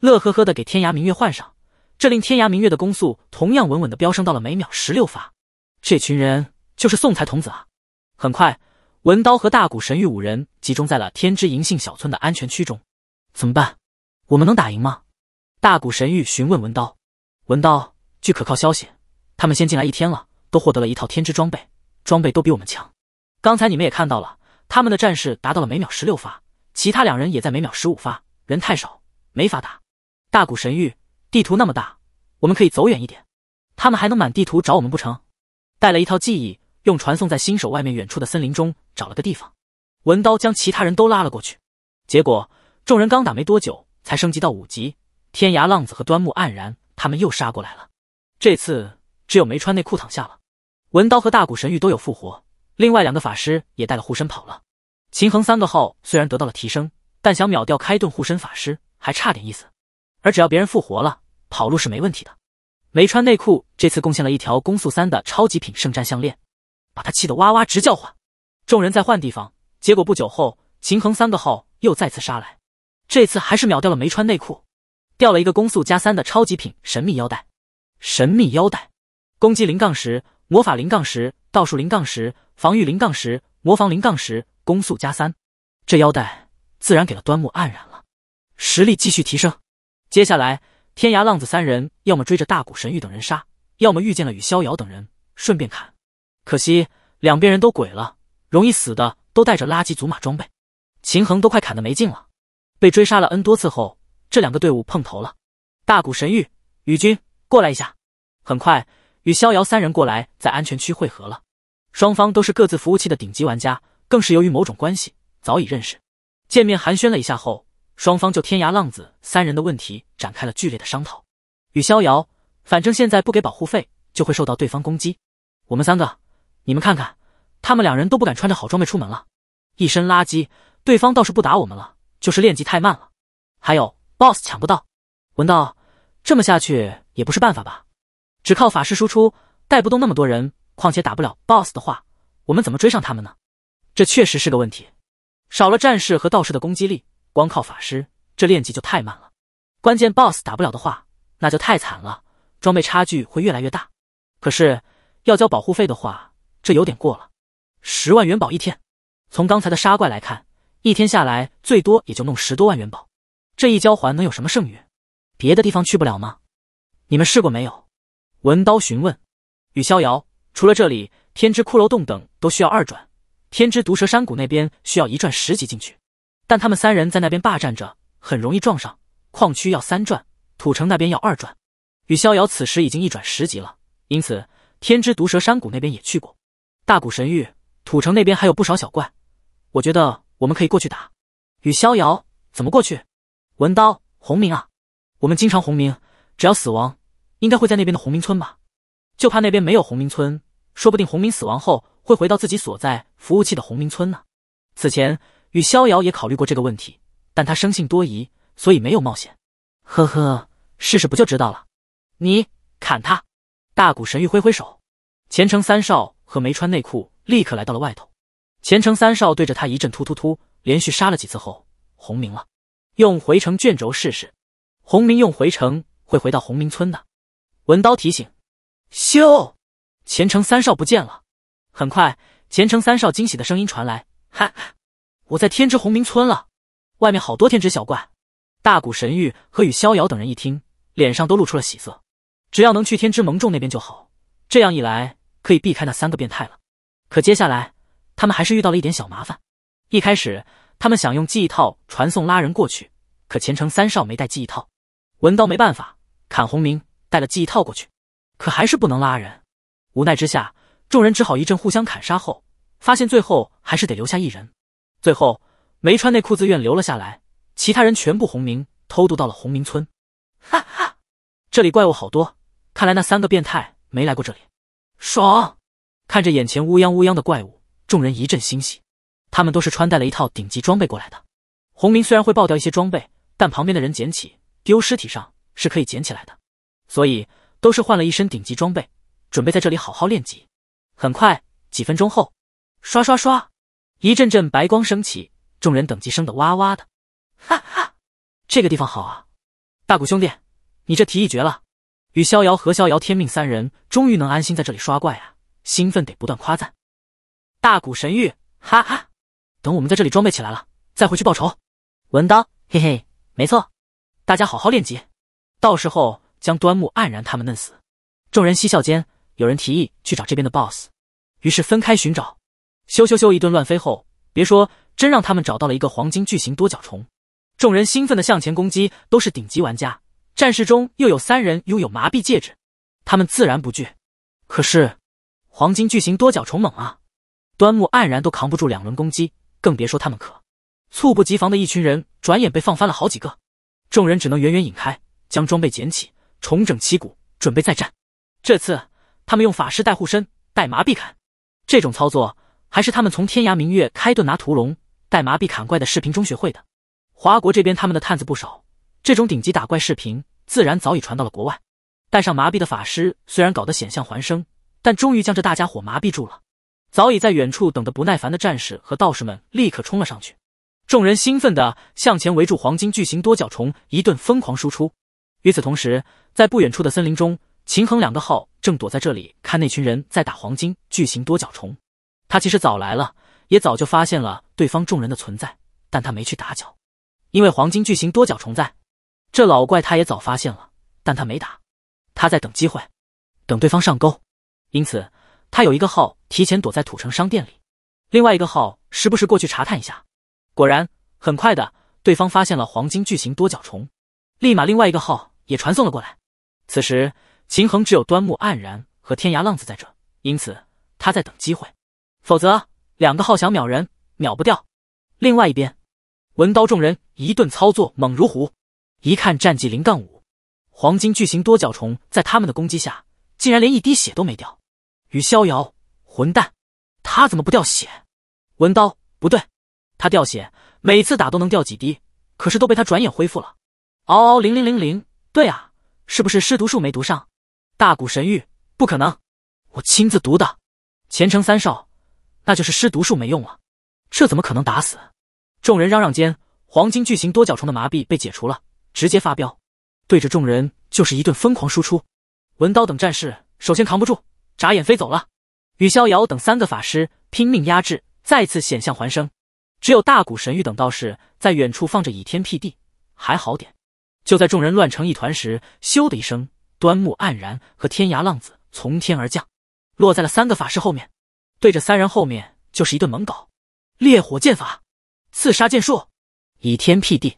乐呵呵的给天涯明月换上，这令天涯明月的攻速同样稳稳的飙升到了每秒十六发。这群人就是送财童子啊！很快，文刀和大古神域五人集中在了天之银杏小村的安全区中。怎么办？我们能打赢吗？大古神域询问文刀。文刀，据可靠消息，他们先进来一天了，都获得了一套天之装备，装备都比我们强。刚才你们也看到了。他们的战士达到了每秒十六发，其他两人也在每秒十五发，人太少，没法打。大古神域地图那么大，我们可以走远一点，他们还能满地图找我们不成？带了一套记忆，用传送在新手外面远处的森林中找了个地方，文刀将其他人都拉了过去。结果众人刚打没多久，才升级到五级，天涯浪子和端木黯然他们又杀过来了。这次只有梅川内裤躺下了，文刀和大古神域都有复活。另外两个法师也带了护身跑了。秦衡三个号虽然得到了提升，但想秒掉开盾护身法师还差点意思。而只要别人复活了，跑路是没问题的。没穿内裤这次贡献了一条攻速三的超级品圣战项链，把他气得哇哇直叫唤。众人在换地方，结果不久后，秦衡三个号又再次杀来，这次还是秒掉了没穿内裤，掉了一个攻速加三的超级品神秘腰带。神秘腰带，攻击零杠十，魔法零杠十。道术零杠十，防御零杠十，魔防零杠十，攻速加三。这腰带自然给了端木黯然了，实力继续提升。接下来，天涯浪子三人要么追着大古神域等人杀，要么遇见了与逍遥等人，顺便砍。可惜两边人都鬼了，容易死的都带着垃圾祖玛装备，秦衡都快砍的没劲了。被追杀了 n 多次后，这两个队伍碰头了。大古神域，宇君过来一下。很快。与逍遥三人过来，在安全区汇合了。双方都是各自服务器的顶级玩家，更是由于某种关系早已认识。见面寒暄了一下后，双方就天涯浪子三人的问题展开了剧烈的商讨。与逍遥，反正现在不给保护费，就会受到对方攻击。我们三个，你们看看，他们两人都不敢穿着好装备出门了，一身垃圾。对方倒是不打我们了，就是练级太慢了，还有 BOSS 抢不到。文道，这么下去也不是办法吧？只靠法师输出带不动那么多人，况且打不了 BOSS 的话，我们怎么追上他们呢？这确实是个问题。少了战士和道士的攻击力，光靠法师这练级就太慢了。关键 BOSS 打不了的话，那就太惨了，装备差距会越来越大。可是要交保护费的话，这有点过了。十万元宝一天，从刚才的杀怪来看，一天下来最多也就弄十多万元宝，这一交还能有什么剩余？别的地方去不了吗？你们试过没有？文刀询问，与逍遥，除了这里，天之骷髅洞等都需要二转，天之毒蛇山谷那边需要一转十级进去，但他们三人在那边霸占着，很容易撞上。矿区要三转，土城那边要二转。与逍遥此时已经一转十级了，因此天之毒蛇山谷那边也去过。大古神域土城那边还有不少小怪，我觉得我们可以过去打。与逍遥，怎么过去？文刀，红名啊！我们经常红名，只要死亡。应该会在那边的红明村吧，就怕那边没有红明村，说不定红明死亡后会回到自己所在服务器的红明村呢。此前与逍遥也考虑过这个问题，但他生性多疑，所以没有冒险。呵呵，试试不就知道了？你砍他！大古神玉挥挥手，虔诚三少和没穿内裤立刻来到了外头。虔诚三少对着他一阵突突突，连续杀了几次后，红明了。用回城卷轴试试。红明用回城会回到红明村的。文刀提醒：“咻！”前程三少不见了。很快，前程三少惊喜的声音传来：“哈哈，我在天之鸿明村了！外面好多天之小怪。”大古神域和与逍遥等人一听，脸上都露出了喜色。只要能去天之盟众那边就好，这样一来可以避开那三个变态了。可接下来，他们还是遇到了一点小麻烦。一开始，他们想用记忆套传送拉人过去，可前程三少没带记忆套。文刀没办法，砍红明。带了记忆套过去，可还是不能拉人。无奈之下，众人只好一阵互相砍杀后，发现最后还是得留下一人。最后，梅穿内裤自愿留了下来，其他人全部红名偷渡到了洪明村。哈哈，这里怪物好多，看来那三个变态没来过这里。爽！看着眼前乌泱乌泱的怪物，众人一阵欣喜。他们都是穿戴了一套顶级装备过来的。洪明虽然会爆掉一些装备，但旁边的人捡起丢尸体上是可以捡起来的。所以都是换了一身顶级装备，准备在这里好好练级。很快，几分钟后，刷刷刷，一阵阵白光升起，众人等级升的哇哇的。哈哈，这个地方好啊！大古兄弟，你这提议绝了！与逍遥和逍遥天命三人终于能安心在这里刷怪啊，兴奋得不断夸赞。大古神域，哈哈！等我们在这里装备起来了，再回去报仇。文当，嘿嘿，没错，大家好好练级，到时候。将端木黯然他们弄死，众人嬉笑间，有人提议去找这边的 BOSS，于是分开寻找。咻咻咻一顿乱飞后，别说真让他们找到了一个黄金巨型多角虫，众人兴奋的向前攻击，都是顶级玩家，战士中又有三人拥有麻痹戒指，他们自然不惧。可是黄金巨型多角虫猛啊，端木黯然都扛不住两轮攻击，更别说他们可。猝不及防的一群人，转眼被放翻了好几个，众人只能远远引开，将装备捡起。重整旗鼓，准备再战。这次他们用法师带护身，带麻痹砍。这种操作还是他们从天涯明月开盾拿屠龙，带麻痹砍怪的视频中学会的。华国这边他们的探子不少，这种顶级打怪视频自然早已传到了国外。带上麻痹的法师虽然搞得险象环生，但终于将这大家伙麻痹住了。早已在远处等得不耐烦的战士和道士们立刻冲了上去，众人兴奋的向前围住黄金巨型多角虫，一顿疯狂输出。与此同时，在不远处的森林中，秦衡两个号正躲在这里看那群人在打黄金巨型多角虫。他其实早来了，也早就发现了对方众人的存在，但他没去打搅，因为黄金巨型多角虫在。这老怪他也早发现了，但他没打，他在等机会，等对方上钩。因此，他有一个号提前躲在土城商店里，另外一个号时不时过去查看一下。果然，很快的，对方发现了黄金巨型多角虫，立马另外一个号。也传送了过来。此时，秦衡只有端木黯然和天涯浪子在这，因此他在等机会，否则两个号想秒人秒不掉。另外一边，文刀众人一顿操作猛如虎，一看战绩零杠五，黄金巨型多角虫在他们的攻击下竟然连一滴血都没掉。与逍遥混蛋，他怎么不掉血？文刀不对，他掉血，每次打都能掉几滴，可是都被他转眼恢复了。嗷嗷零零零零。对啊，是不是尸毒术没毒上？大古神域不可能，我亲自毒的。前程三少，那就是尸毒术没用了，这怎么可能打死？众人嚷嚷间，黄金巨型多角虫的麻痹被解除了，直接发飙，对着众人就是一顿疯狂输出。文刀等战士首先扛不住，眨眼飞走了。与逍遥等三个法师拼命压制，再次险象环生。只有大古神域等道士在远处放着倚天辟地，还好点。就在众人乱成一团时，咻的一声，端木黯然和天涯浪子从天而降，落在了三个法师后面，对着三人后面就是一顿猛搞。烈火剑法、刺杀剑术、倚天辟地，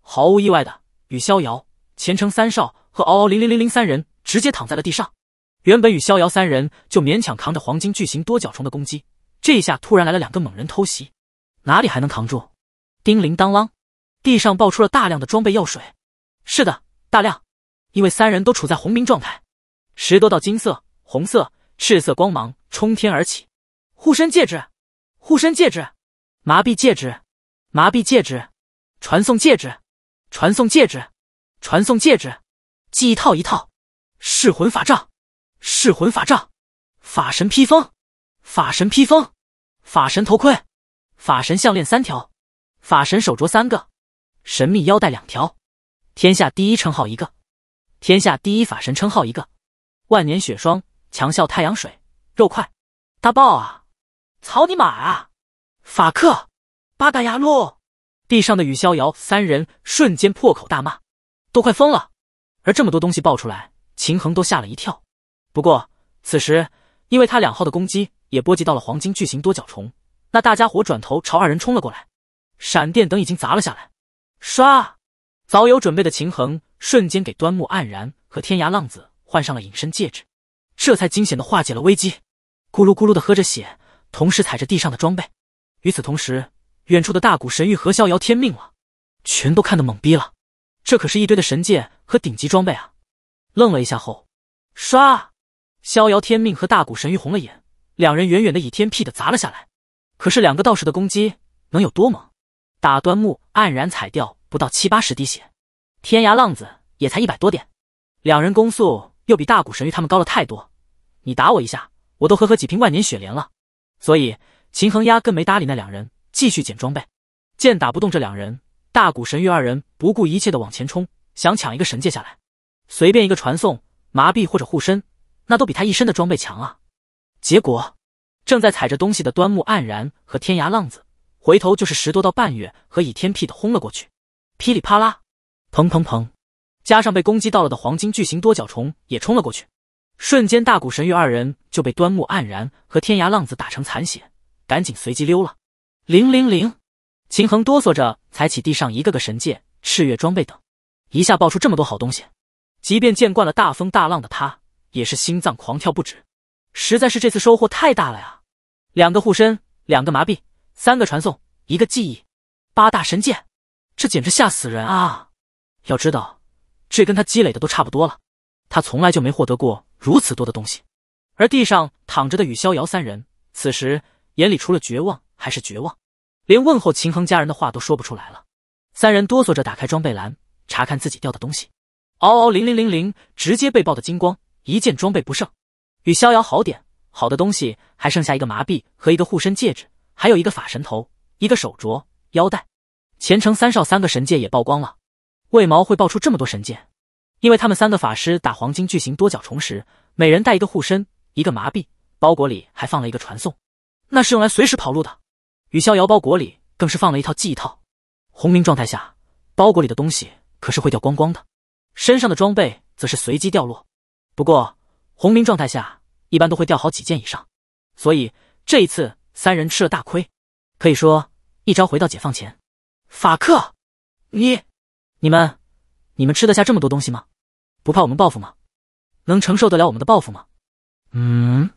毫无意外的，与逍遥、前程三少和嗷嗷零零零零三人直接躺在了地上。原本与逍遥三人就勉强扛着黄金巨型多角虫的攻击，这一下突然来了两个猛人偷袭，哪里还能扛住？叮铃当啷。地上爆出了大量的装备药水，是的，大量，因为三人都处在红明状态，十多道金色、红色、赤色光芒冲天而起。护身戒指，护身戒指，麻痹戒指，麻痹戒指，传送戒指，传送戒指，传送戒指，记一套一套。噬魂法杖，噬魂法杖，法神披风，法神披风，法神头盔，法神项链三条，法神手镯三个。神秘腰带两条，天下第一称号一个，天下第一法神称号一个，万年雪霜强效太阳水肉块大爆啊！草你妈啊！法克！八嘎牙路！地上的雨逍遥三人瞬间破口大骂，都快疯了。而这么多东西爆出来，秦衡都吓了一跳。不过此时，因为他两号的攻击也波及到了黄金巨型多角虫，那大家伙转头朝二人冲了过来，闪电等已经砸了下来。刷！早有准备的秦衡瞬间给端木黯然和天涯浪子换上了隐身戒指，这才惊险的化解了危机。咕噜咕噜的喝着血，同时踩着地上的装备。与此同时，远处的大古神域和逍遥天命了，全都看得懵逼了。这可是一堆的神界和顶级装备啊！愣了一下后，刷！逍遥天命和大古神域红了眼，两人远远的以天辟的砸了下来。可是两个道士的攻击能有多猛？打端木黯然，踩掉不到七八十滴血，天涯浪子也才一百多点，两人攻速又比大古神域他们高了太多。你打我一下，我都喝喝几瓶万年雪莲了。所以秦衡压根没搭理那两人，继续捡装备。剑打不动这两人，大古神域二人不顾一切的往前冲，想抢一个神界下来，随便一个传送、麻痹或者护身，那都比他一身的装备强啊。结果，正在踩着东西的端木黯然和天涯浪子。回头就是十多道半月和倚天辟的轰了过去，噼里啪啦，砰砰砰，加上被攻击到了的黄金巨型多角虫也冲了过去，瞬间大古神域二人就被端木黯然和天涯浪子打成残血，赶紧随机溜了。零零零，秦衡哆嗦着踩起地上一个个神戒、赤月装备等，一下爆出这么多好东西，即便见惯了大风大浪的他，也是心脏狂跳不止，实在是这次收获太大了呀！两个护身，两个麻痹。三个传送，一个记忆，八大神剑，这简直吓死人啊！要知道，这跟他积累的都差不多了，他从来就没获得过如此多的东西。而地上躺着的雨逍遥三人，此时眼里除了绝望还是绝望，连问候秦衡家人的话都说不出来了。三人哆嗦着打开装备栏，查看自己掉的东西，嗷嗷零零零零，直接被爆的精光，一件装备不剩。雨逍遥好点，好的东西还剩下一个麻痹和一个护身戒指。还有一个法神头，一个手镯、腰带，前程三少三个神戒也曝光了。为毛会爆出这么多神戒？因为他们三个法师打黄金巨型多角虫时，每人带一个护身，一个麻痹，包裹里还放了一个传送，那是用来随时跑路的。与逍遥包裹里更是放了一套记忆套。红名状态下，包裹里的东西可是会掉光光的，身上的装备则是随机掉落。不过红名状态下一般都会掉好几件以上，所以这一次。三人吃了大亏，可以说一朝回到解放前。法克，你、你们、你们吃得下这么多东西吗？不怕我们报复吗？能承受得了我们的报复吗？嗯，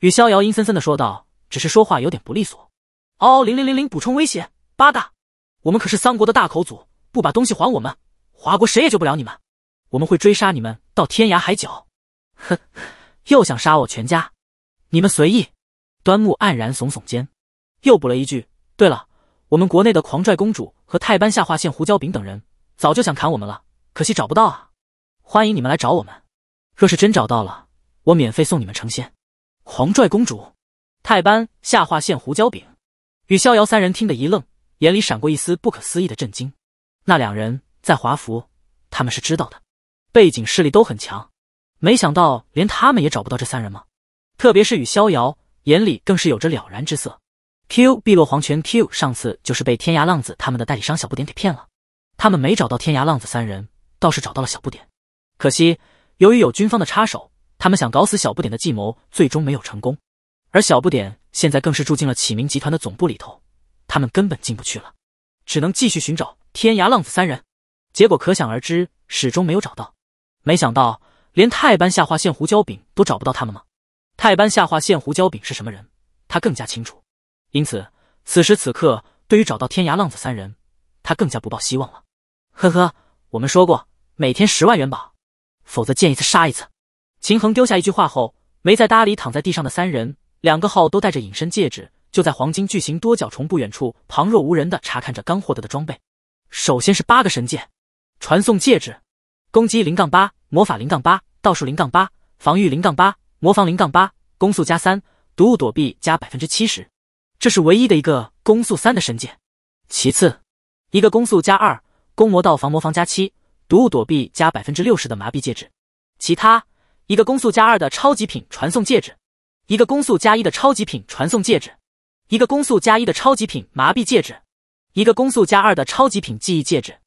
与逍遥阴森森的说道，只是说话有点不利索。嗷嗷零零零零补充威胁八大，我们可是三国的大口组，不把东西还我们，华国谁也救不了你们，我们会追杀你们到天涯海角。哼，又想杀我全家？你们随意。端木黯然耸耸肩，又补了一句：“对了，我们国内的狂拽公主和泰班下划线胡椒饼等人，早就想砍我们了，可惜找不到啊。欢迎你们来找我们，若是真找到了，我免费送你们成仙。”狂拽公主、泰班下划线胡椒饼与逍遥三人听得一愣，眼里闪过一丝不可思议的震惊。那两人在华服，他们是知道的，背景势力都很强，没想到连他们也找不到这三人吗？特别是与逍遥。眼里更是有着了然之色。Q 碧落黄泉 Q，上次就是被天涯浪子他们的代理商小不点给骗了。他们没找到天涯浪子三人，倒是找到了小不点。可惜，由于有军方的插手，他们想搞死小不点的计谋最终没有成功。而小不点现在更是住进了启明集团的总部里头，他们根本进不去了，只能继续寻找天涯浪子三人。结果可想而知，始终没有找到。没想到，连泰班下划线胡椒饼都找不到他们吗？太班下划线胡椒饼是什么人？他更加清楚，因此此时此刻，对于找到天涯浪子三人，他更加不抱希望了。呵呵，我们说过每天十万元宝，否则见一次杀一次。秦衡丢下一句话后，没再搭理躺在地上的三人。两个号都带着隐身戒指，就在黄金巨型多角虫不远处，旁若无人的查看着刚获得的装备。首先是八个神剑传送戒指，攻击零杠八，魔法零杠八，道术零杠八，防御零杠八。魔防零杠八，攻速加三，毒物躲避加百分之七十，这是唯一的一个攻速三的神剑。其次，一个攻速加二，攻魔道防魔防加七，毒物躲避加百分之六十的麻痹戒指。其他，一个攻速加二的超极品传送戒指，一个攻速加一的超极品传送戒指，一个攻速加一的超极品麻痹戒指，一个攻速加二的超极品记忆戒指，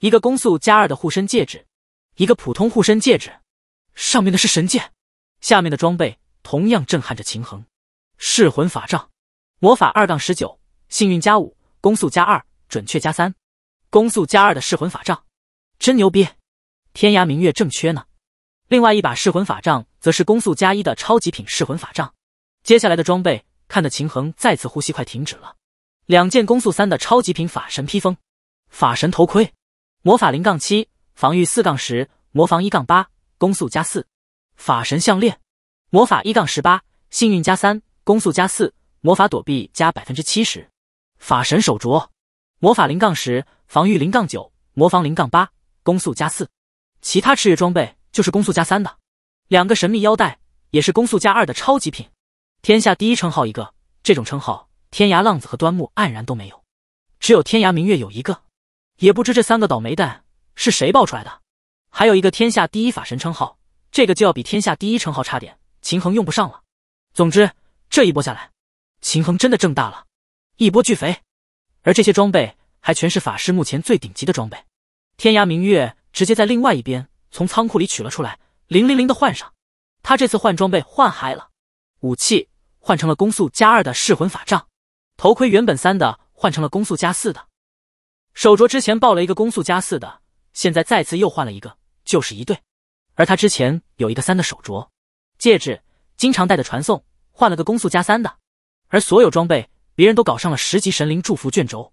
一个攻速加二的护身戒指，一个普通护身戒指。上面的是神剑。下面的装备同样震撼着秦恒：噬魂法杖，魔法二杠十九，幸运加五，攻速加二，准确加三，攻速加二的噬魂法杖，真牛逼！天涯明月正缺呢。另外一把噬魂法杖则是攻速加一的超级品噬魂法杖。接下来的装备看得秦恒再次呼吸快停止了，两件攻速三的超级品法神披风，法神头盔，魔法零杠七，防御四杠十，魔防一杠八，攻速加四。法神项链，魔法一杠十八，幸运加三，攻速加四，魔法躲避加百分之七十。法神手镯，魔法零杠十，防御零杠九，魔防零杠八，攻速加四。其他炽月装备就是攻速加三的。两个神秘腰带也是攻速加二的超级品。天下第一称号一个，这种称号天涯浪子和端木黯然都没有，只有天涯明月有一个。也不知这三个倒霉蛋是谁爆出来的。还有一个天下第一法神称号。这个就要比天下第一称号差点，秦衡用不上了。总之这一波下来，秦衡真的挣大了，一波巨肥。而这些装备还全是法师目前最顶级的装备。天涯明月直接在另外一边从仓库里取了出来，零零零的换上。他这次换装备换嗨了，武器换成了攻速加二的噬魂法杖，头盔原本三的换成了攻速加四的，手镯之前爆了一个攻速加四的，现在再次又换了一个，就是一对。而他之前有一个三的手镯、戒指，经常戴的传送换了个攻速加三的，而所有装备别人都搞上了十级神灵祝福卷轴，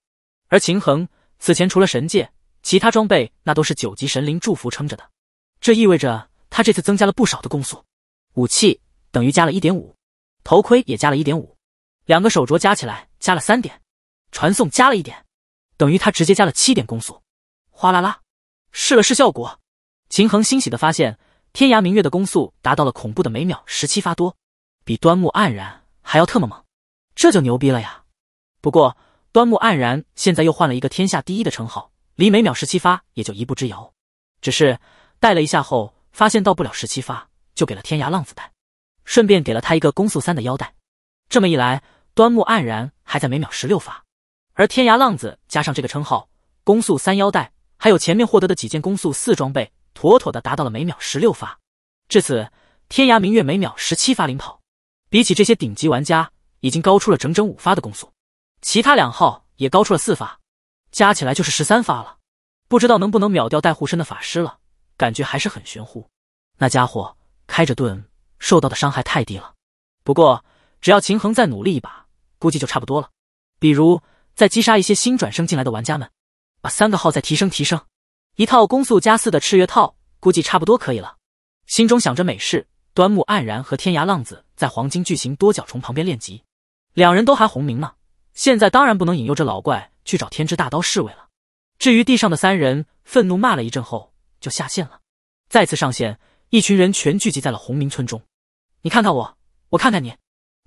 而秦衡此前除了神戒，其他装备那都是九级神灵祝福撑着的，这意味着他这次增加了不少的攻速，武器等于加了一点五，头盔也加了一点五，两个手镯加起来加了三点，传送加了一点，等于他直接加了七点攻速，哗啦啦，试了试效果。秦衡欣喜地发现，天涯明月的攻速达到了恐怖的每秒十七发多，比端木黯然还要特么猛，这就牛逼了呀！不过端木黯然现在又换了一个天下第一的称号，离每秒十七发也就一步之遥。只是带了一下后，发现到不了十七发，就给了天涯浪子带，顺便给了他一个攻速三的腰带。这么一来，端木黯然还在每秒十六发，而天涯浪子加上这个称号、攻速三腰带，还有前面获得的几件攻速四装备。妥妥的达到了每秒十六发，至此，天涯明月每秒十七发领跑，比起这些顶级玩家已经高出了整整五发的攻速，其他两号也高出了四发，加起来就是十三发了，不知道能不能秒掉带护身的法师了，感觉还是很玄乎。那家伙开着盾受到的伤害太低了，不过只要秦衡再努力一把，估计就差不多了，比如再击杀一些新转生进来的玩家们，把三个号再提升提升。一套攻速加四的赤月套，估计差不多可以了。心中想着美事，端木黯然和天涯浪子在黄金巨型多角虫旁边练级，两人都还红名呢。现在当然不能引诱这老怪去找天之大刀侍卫了。至于地上的三人，愤怒骂了一阵后就下线了。再次上线，一群人全聚集在了红名村中。你看看我，我看看你，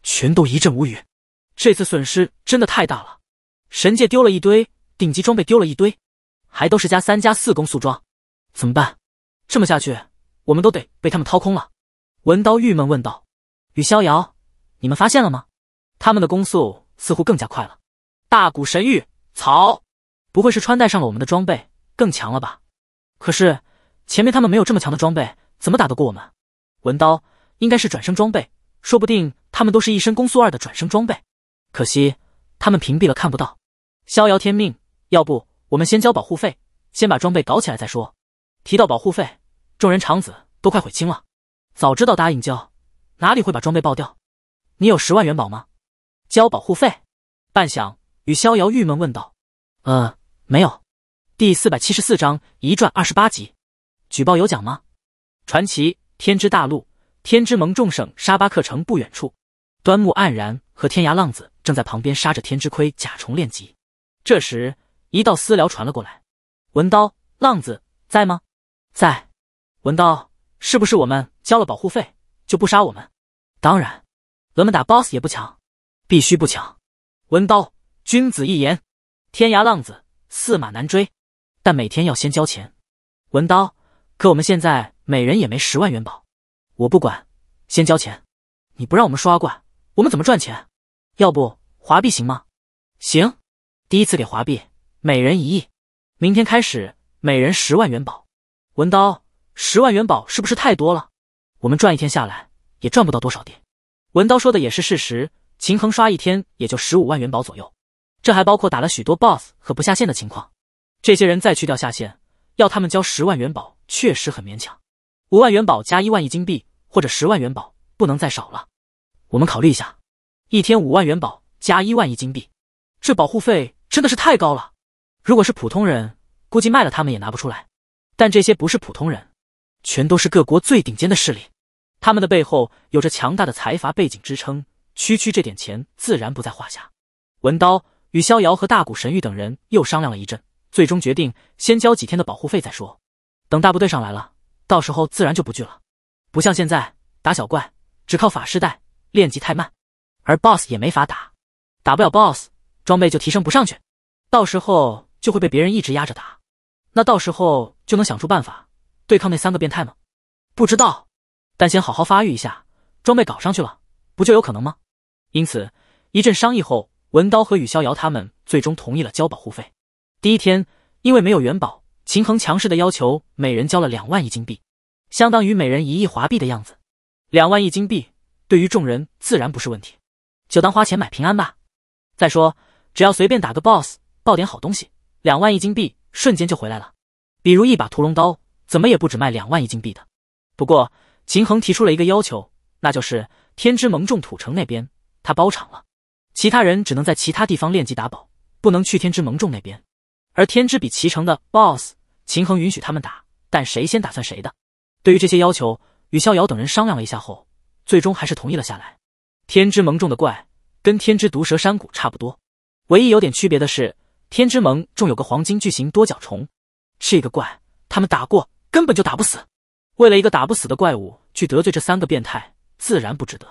全都一阵无语。这次损失真的太大了，神界丢了一堆，顶级装备丢了一堆。还都是加三加四攻速装，怎么办？这么下去，我们都得被他们掏空了。文刀郁闷问道：“与逍遥，你们发现了吗？他们的攻速似乎更加快了。大古神域，草，不会是穿戴上了我们的装备更强了吧？可是前面他们没有这么强的装备，怎么打得过我们？文刀应该是转生装备，说不定他们都是一身攻速二的转生装备。可惜他们屏蔽了，看不到。逍遥天命，要不？”我们先交保护费，先把装备搞起来再说。提到保护费，众人肠子都快悔青了。早知道答应交，哪里会把装备爆掉？你有十万元宝吗？交保护费？半晌，与逍遥郁闷问道：“呃，没有。”第四百七十四章一转二十八集，举报有奖吗？传奇天之大陆，天之盟，众省沙巴克城不远处，端木黯然和天涯浪子正在旁边杀着天之盔甲虫练级。这时。一道私聊传了过来，文刀浪子在吗？在。文刀，是不是我们交了保护费就不杀我们？当然，我们打 boss 也不抢，必须不抢。文刀，君子一言，天涯浪子驷马难追，但每天要先交钱。文刀，可我们现在每人也没十万元宝，我不管，先交钱。你不让我们刷怪，我们怎么赚钱？要不华币行吗？行，第一次给华币。每人一亿，明天开始每人十万元宝。文刀，十万元宝是不是太多了？我们赚一天下来也赚不到多少点。文刀说的也是事实，秦衡刷一天也就十五万元宝左右，这还包括打了许多 BOSS 和不下线的情况。这些人再去掉下线，要他们交十万元宝确实很勉强。五万元宝加一万亿金币或者十万元宝不能再少了。我们考虑一下，一天五万元宝加一万亿金币，这保护费真的是太高了。如果是普通人，估计卖了他们也拿不出来。但这些不是普通人，全都是各国最顶尖的势力，他们的背后有着强大的财阀背景支撑，区区这点钱自然不在话下。文刀与逍遥和大古神域等人又商量了一阵，最终决定先交几天的保护费再说。等大部队上来了，到时候自然就不惧了。不像现在打小怪，只靠法师带练级太慢，而 BOSS 也没法打，打不了 BOSS，装备就提升不上去，到时候。就会被别人一直压着打，那到时候就能想出办法对抗那三个变态吗？不知道，但先好好发育一下，装备搞上去了，不就有可能吗？因此，一阵商议后，文刀和雨逍遥他们最终同意了交保护费。第一天，因为没有元宝，秦衡强势的要求每人交了两万亿金币，相当于每人一亿华币的样子。两万亿金币对于众人自然不是问题，就当花钱买平安吧。再说，只要随便打个 BOSS，爆点好东西。两万亿金币瞬间就回来了，比如一把屠龙刀，怎么也不止卖两万亿金币的。不过秦衡提出了一个要求，那就是天之盟众土城那边他包场了，其他人只能在其他地方练级打宝，不能去天之盟众那边。而天之比奇城的 BOSS，秦衡允许他们打，但谁先打算谁的。对于这些要求，与逍遥等人商量了一下后，最终还是同意了下来。天之盟众的怪跟天之毒蛇山谷差不多，唯一有点区别的是。天之盟中有个黄金巨型多角虫，这个怪他们打过，根本就打不死。为了一个打不死的怪物去得罪这三个变态，自然不值得。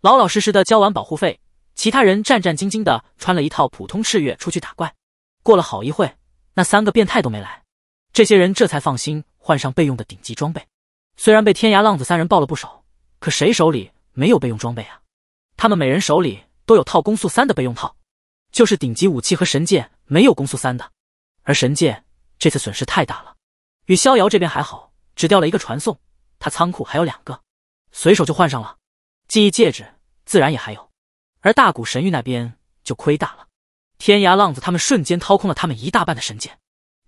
老老实实的交完保护费，其他人战战兢兢的穿了一套普通赤月出去打怪。过了好一会那三个变态都没来，这些人这才放心换上备用的顶级装备。虽然被天涯浪子三人爆了不少，可谁手里没有备用装备啊？他们每人手里都有套攻速三的备用套，就是顶级武器和神剑。没有攻速三的，而神界这次损失太大了。与逍遥这边还好，只掉了一个传送，他仓库还有两个，随手就换上了。记忆戒指自然也还有，而大古神域那边就亏大了。天涯浪子他们瞬间掏空了他们一大半的神界，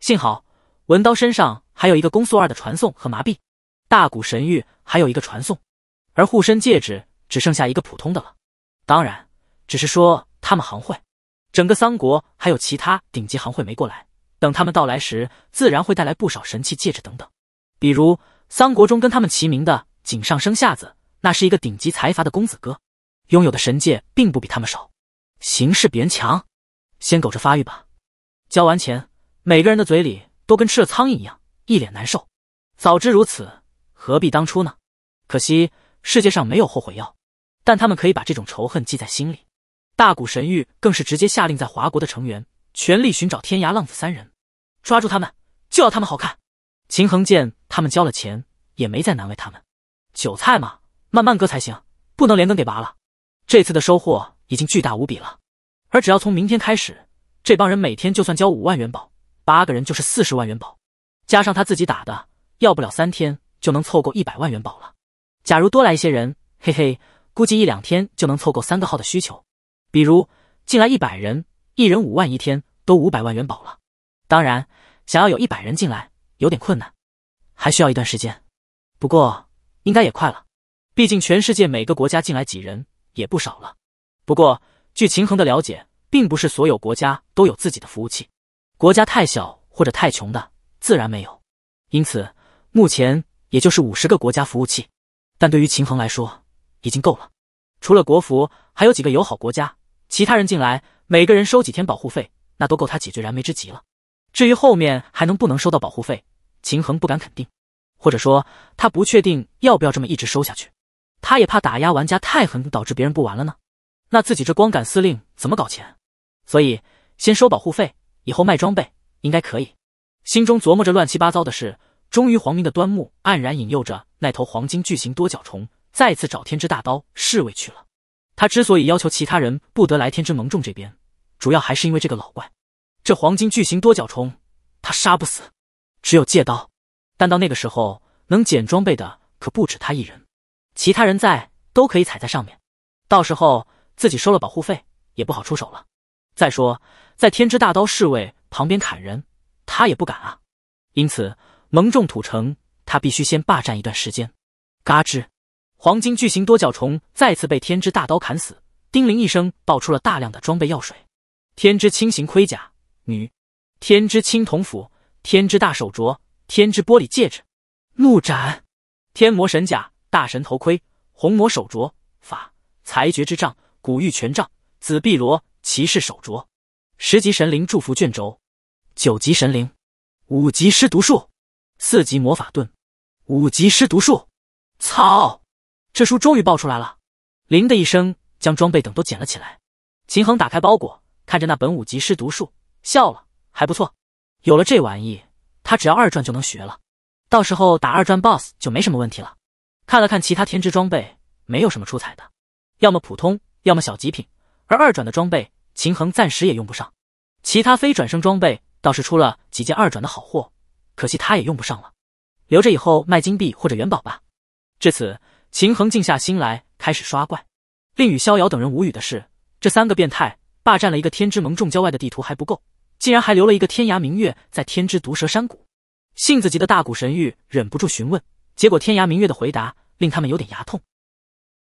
幸好文刀身上还有一个攻速二的传送和麻痹。大古神域还有一个传送，而护身戒指只剩下一个普通的了。当然，只是说他们行会。整个三国还有其他顶级行会没过来，等他们到来时，自然会带来不少神器、戒指等等。比如三国中跟他们齐名的井上生夏子，那是一个顶级财阀的公子哥，拥有的神界并不比他们少。形势比人强，先苟着发育吧。交完钱，每个人的嘴里都跟吃了苍蝇一样，一脸难受。早知如此，何必当初呢？可惜世界上没有后悔药，但他们可以把这种仇恨记在心里。大古神域更是直接下令，在华国的成员全力寻找天涯浪子三人，抓住他们就要他们好看。秦恒见他们交了钱，也没再难为他们。韭菜嘛，慢慢割才行，不能连根给拔了。这次的收获已经巨大无比了，而只要从明天开始，这帮人每天就算交五万元宝，八个人就是四十万元宝，加上他自己打的，要不了三天就能凑够一百万元宝了。假如多来一些人，嘿嘿，估计一两天就能凑够三个号的需求。比如进来一百人，一人五万一天，都五百万元宝了。当然，想要有一百人进来有点困难，还需要一段时间。不过应该也快了，毕竟全世界每个国家进来几人也不少了。不过据秦衡的了解，并不是所有国家都有自己的服务器，国家太小或者太穷的自然没有。因此目前也就是五十个国家服务器，但对于秦衡来说已经够了。除了国服，还有几个友好国家。其他人进来，每个人收几天保护费，那都够他解决燃眉之急了。至于后面还能不能收到保护费，秦衡不敢肯定，或者说他不确定要不要这么一直收下去。他也怕打压玩家太狠，导致别人不玩了呢。那自己这光杆司令怎么搞钱？所以先收保护费，以后卖装备应该可以。心中琢磨着乱七八糟的事，终于皇明的端木黯然引诱着那头黄金巨型多角虫，再次找天之大刀侍卫去了。他之所以要求其他人不得来天之盟众这边，主要还是因为这个老怪，这黄金巨型多角虫，他杀不死，只有借刀。但到那个时候，能捡装备的可不止他一人，其他人在都可以踩在上面。到时候自己收了保护费，也不好出手了。再说，在天之大刀侍卫旁边砍人，他也不敢啊。因此，盟众土城，他必须先霸占一段时间。嘎吱。黄金巨型多角虫再次被天之大刀砍死，叮铃一声爆出了大量的装备药水：天之轻型盔甲、女天之青铜斧、天之大手镯、天之玻璃戒指、怒斩天魔神甲、大神头盔、红魔手镯、法裁决之杖、古玉权杖、紫碧罗骑士手镯、十级神灵祝福卷轴、九级神灵、五级施毒术、四级魔法盾、五级施毒术。操！这书终于爆出来了，铃的一声将装备等都捡了起来。秦衡打开包裹，看着那本五级师毒术，笑了，还不错。有了这玩意，他只要二转就能学了，到时候打二转 boss 就没什么问题了。看了看其他天职装备，没有什么出彩的，要么普通，要么小极品。而二转的装备，秦衡暂时也用不上。其他非转生装备倒是出了几件二转的好货，可惜他也用不上了，留着以后卖金币或者元宝吧。至此。秦衡静下心来开始刷怪。令与逍遥等人无语的是，这三个变态霸占了一个天之盟重郊外的地图还不够，竟然还留了一个天涯明月在天之毒蛇山谷。性子急的大古神域忍不住询问，结果天涯明月的回答令他们有点牙痛。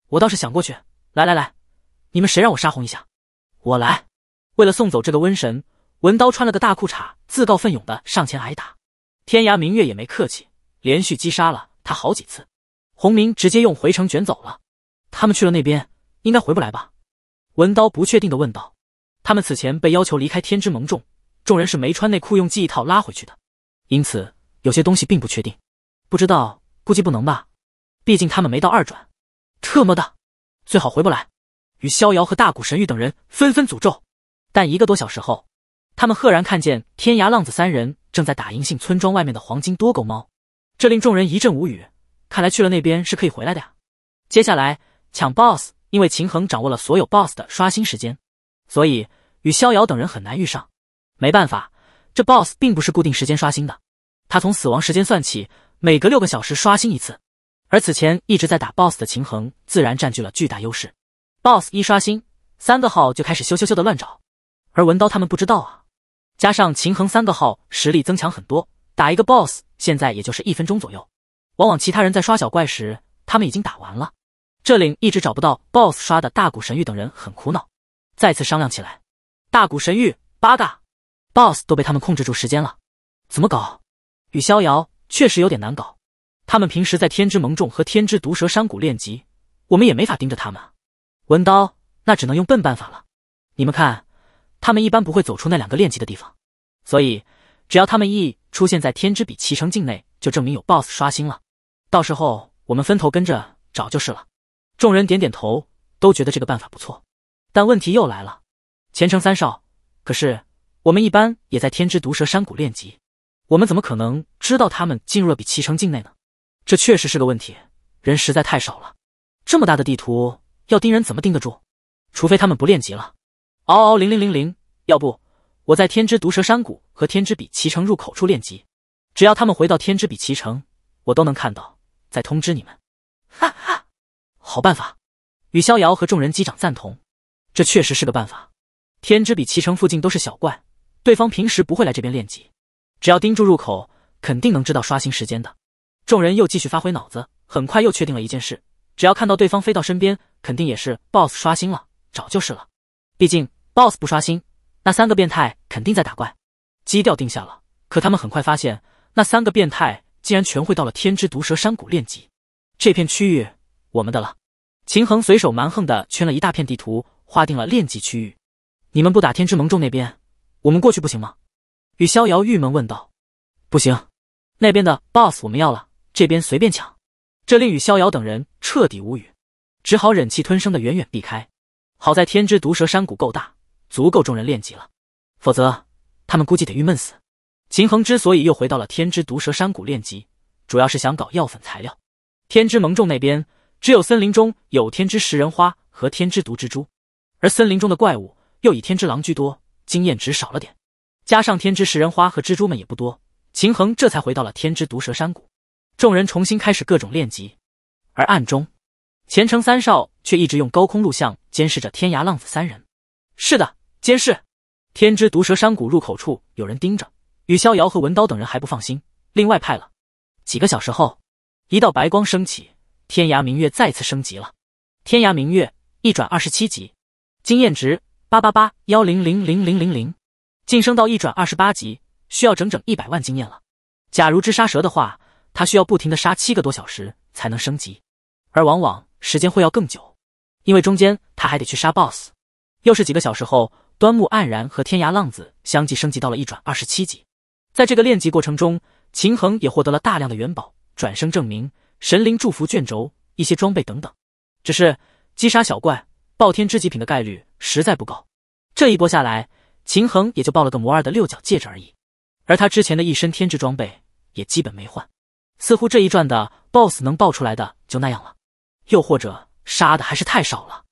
我倒是想过去，来来来，你们谁让我杀红一下？我来。为了送走这个瘟神，文刀穿了个大裤衩，自告奋勇的上前挨打。天涯明月也没客气，连续击杀了他好几次。洪明直接用回城卷走了，他们去了那边，应该回不来吧？文刀不确定的问道。他们此前被要求离开天之盟众，众人是没穿内裤用记忆套拉回去的，因此有些东西并不确定。不知道，估计不能吧，毕竟他们没到二转。特么的，最好回不来！与逍遥和大古神域等人纷纷诅咒。但一个多小时后，他们赫然看见天涯浪子三人正在打银杏村庄外面的黄金多狗猫，这令众人一阵无语。看来去了那边是可以回来的呀。接下来抢 boss，因为秦衡掌握了所有 boss 的刷新时间，所以与逍遥等人很难遇上。没办法，这 boss 并不是固定时间刷新的，他从死亡时间算起，每隔六个小时刷新一次。而此前一直在打 boss 的秦衡，自然占据了巨大优势。boss 一刷新，三个号就开始咻咻咻的乱找。而文刀他们不知道啊，加上秦衡三个号实力增强很多，打一个 boss 现在也就是一分钟左右。往往其他人在刷小怪时，他们已经打完了。这里一直找不到 BOSS 刷的大古神域等人很苦恼，再次商量起来。大古神域，八大 BOSS 都被他们控制住时间了，怎么搞？与逍遥确实有点难搞。他们平时在天之盟众和天之毒蛇山谷练级，我们也没法盯着他们。文刀，那只能用笨办法了。你们看，他们一般不会走出那两个练级的地方，所以只要他们一出现在天之比奇城境内，就证明有 BOSS 刷新了。到时候我们分头跟着找就是了。众人点点头，都觉得这个办法不错。但问题又来了，虔诚三少，可是我们一般也在天之毒蛇山谷练级，我们怎么可能知道他们进入了比奇城境内呢？这确实是个问题，人实在太少了，这么大的地图要盯人怎么盯得住？除非他们不练级了。嗷嗷零零零零，要不我在天之毒蛇山谷和天之比奇城入口处练级，只要他们回到天之比奇城，我都能看到。再通知你们，哈哈，好办法！与逍遥和众人击掌赞同，这确实是个办法。天之比奇城附近都是小怪，对方平时不会来这边练级，只要盯住入口，肯定能知道刷新时间的。众人又继续发挥脑子，很快又确定了一件事：只要看到对方飞到身边，肯定也是 boss 刷新了，找就是了。毕竟 boss 不刷新，那三个变态肯定在打怪。基调定下了，可他们很快发现，那三个变态。竟然全会到了天之毒蛇山谷练级，这片区域我们的了。秦衡随手蛮横的圈了一大片地图，划定了练级区域。你们不打天之盟众那边，我们过去不行吗？与逍遥郁闷问道。不行，那边的 boss 我们要了，这边随便抢。这令与逍遥等人彻底无语，只好忍气吞声的远远避开。好在天之毒蛇山谷够大，足够众人练级了，否则他们估计得郁闷死。秦衡之所以又回到了天之毒蛇山谷练级，主要是想搞药粉材料。天之盟众那边只有森林中有天之食人花和天之毒蜘蛛，而森林中的怪物又以天之狼居多，经验值少了点。加上天之食人花和蜘蛛们也不多，秦衡这才回到了天之毒蛇山谷。众人重新开始各种练级，而暗中，前程三少却一直用高空录像监视着天涯浪子三人。是的，监视天之毒蛇山谷入口处有人盯着。雨逍遥和文刀等人还不放心，另外派了。几个小时后，一道白光升起，天涯明月再次升级了。天涯明月一转二十七级，经验值八八八幺零零零零零零，晋升到一转二十八级需要整整一百万经验了。假如只杀蛇的话，他需要不停的杀七个多小时才能升级，而往往时间会要更久，因为中间他还得去杀 BOSS。又是几个小时后，端木黯然和天涯浪子相继升级到了一转二十七级。在这个练级过程中，秦衡也获得了大量的元宝、转生证明、神灵祝福卷轴、一些装备等等。只是击杀小怪爆天之极品的概率实在不高。这一波下来，秦衡也就爆了个魔二的六角戒指而已。而他之前的一身天之装备也基本没换，似乎这一转的 BOSS 能爆出来的就那样了。又或者杀的还是太少了，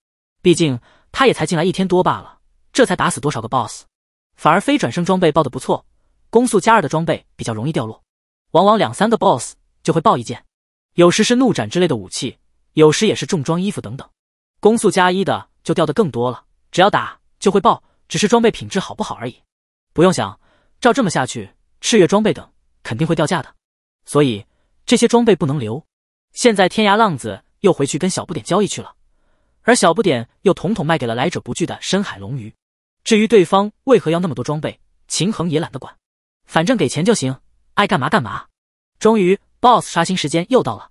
毕竟他也才进来一天多罢了，这才打死多少个 BOSS？反而非转生装备爆的不错。攻速加二的装备比较容易掉落，往往两三个 boss 就会爆一件，有时是怒斩之类的武器，有时也是重装衣服等等。攻速加一的就掉的更多了，只要打就会爆，只是装备品质好不好而已。不用想，照这么下去，赤月装备等肯定会掉价的，所以这些装备不能留。现在天涯浪子又回去跟小不点交易去了，而小不点又统统卖给了来者不拒的深海龙鱼。至于对方为何要那么多装备，秦衡也懒得管。反正给钱就行，爱干嘛干嘛。终于，BOSS 刷新时间又到了，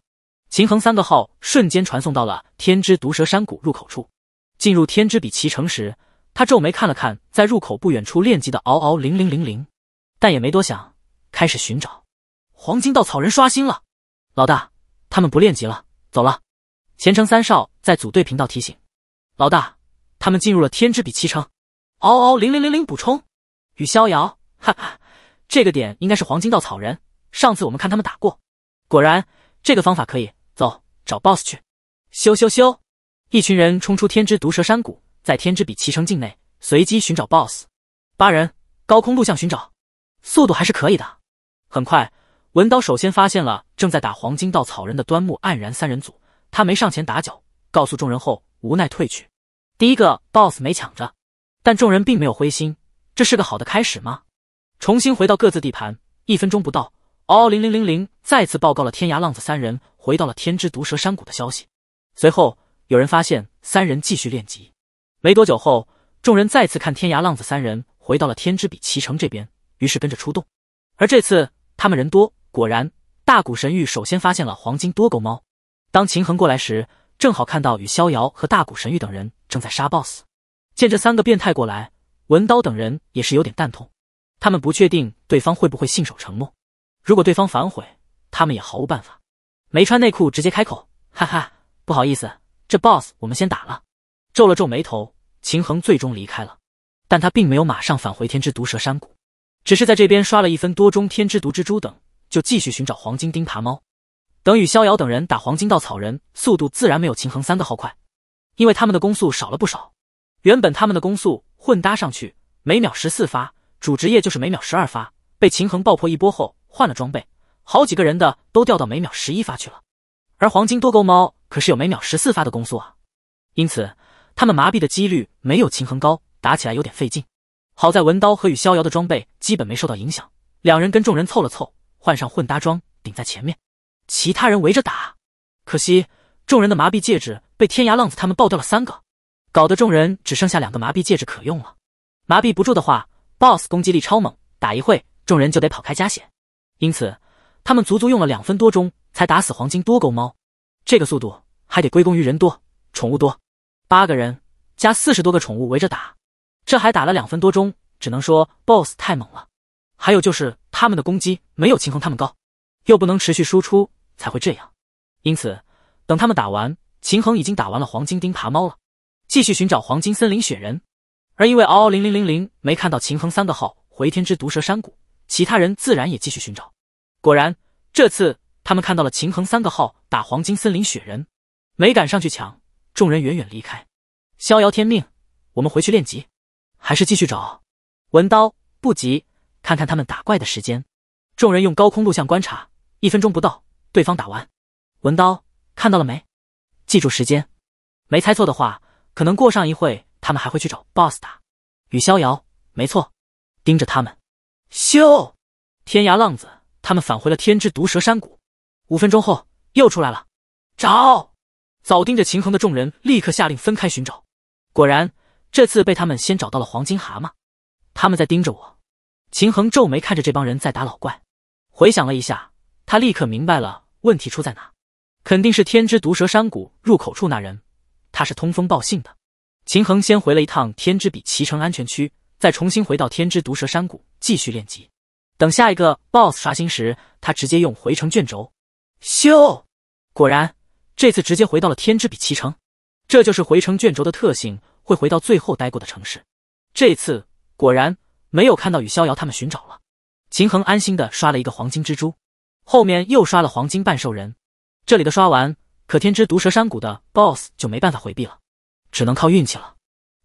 秦衡三个号瞬间传送到了天之毒蛇山谷入口处。进入天之比奇城时，他皱眉看了看在入口不远处练级的嗷嗷零零零零，但也没多想，开始寻找。黄金稻草人刷新了，老大，他们不练级了，走了。前程三少在组队频道提醒，老大，他们进入了天之比奇城，嗷嗷零零零零补充，与逍遥，哈哈。这个点应该是黄金稻草人。上次我们看他们打过，果然这个方法可以。走，找 BOSS 去！咻咻咻！一群人冲出天之毒蛇山谷，在天之比奇城境内随机寻找 BOSS。八人高空录像寻找，速度还是可以的。很快，文刀首先发现了正在打黄金稻草人的端木黯然三人组，他没上前打搅，告诉众人后无奈退去。第一个 BOSS 没抢着，但众人并没有灰心，这是个好的开始吗？重新回到各自地盘，一分钟不到，嗷嗷零零零零再次报告了天涯浪子三人回到了天之毒蛇山谷的消息。随后有人发现三人继续练级，没多久后，众人再次看天涯浪子三人回到了天之比奇城这边，于是跟着出动。而这次他们人多，果然大古神域首先发现了黄金多狗猫。当秦衡过来时，正好看到与逍遥和大古神域等人正在杀 BOSS。见这三个变态过来，文刀等人也是有点蛋痛。他们不确定对方会不会信守承诺，如果对方反悔，他们也毫无办法。没穿内裤直接开口，哈哈，不好意思，这 boss 我们先打了。皱了皱眉头，秦衡最终离开了，但他并没有马上返回天之毒蛇山谷，只是在这边刷了一分多钟天之毒蜘蛛等，就继续寻找黄金钉耙猫。等与逍遥等人打黄金稻草人，速度自然没有秦衡三个号快，因为他们的攻速少了不少。原本他们的攻速混搭上去，每秒十四发。主职业就是每秒十二发，被秦衡爆破一波后换了装备，好几个人的都掉到每秒十一发去了。而黄金多钩猫可是有每秒十四发的攻速啊，因此他们麻痹的几率没有秦衡高，打起来有点费劲。好在文刀和与逍遥的装备基本没受到影响，两人跟众人凑了凑，换上混搭装顶在前面，其他人围着打。可惜众人的麻痹戒指被天涯浪子他们爆掉了三个，搞得众人只剩下两个麻痹戒指可用了，麻痹不住的话。boss 攻击力超猛，打一会，众人就得跑开加血。因此，他们足足用了两分多钟才打死黄金多钩猫。这个速度还得归功于人多，宠物多，八个人加四十多个宠物围着打，这还打了两分多钟，只能说 boss 太猛了。还有就是他们的攻击没有秦衡他们高，又不能持续输出，才会这样。因此，等他们打完，秦衡已经打完了黄金钉爬猫了，继续寻找黄金森林雪人。而因为嗷嗷零零零零没看到秦衡三个号回天之毒蛇山谷，其他人自然也继续寻找。果然，这次他们看到了秦衡三个号打黄金森林雪人，没敢上去抢，众人远远离开。逍遥天命，我们回去练级，还是继续找？文刀不急，看看他们打怪的时间。众人用高空录像观察，一分钟不到，对方打完。文刀看到了没？记住时间，没猜错的话，可能过上一会。他们还会去找 boss 打，与逍遥，没错，盯着他们。咻，天涯浪子，他们返回了天之毒蛇山谷，五分钟后又出来了。找，早盯着秦衡的众人立刻下令分开寻找。果然，这次被他们先找到了黄金蛤蟆。他们在盯着我。秦衡皱眉看着这帮人在打老怪，回想了一下，他立刻明白了问题出在哪，肯定是天之毒蛇山谷入口处那人，他是通风报信的。秦衡先回了一趟天之笔齐城安全区，再重新回到天之毒蛇山谷继续练级。等下一个 boss 刷新时，他直接用回城卷轴。咻！果然，这次直接回到了天之笔齐城。这就是回城卷轴的特性，会回到最后待过的城市。这次果然没有看到与逍遥他们寻找了。秦衡安心的刷了一个黄金蜘蛛，后面又刷了黄金半兽人。这里的刷完，可天之毒蛇山谷的 boss 就没办法回避了。只能靠运气了。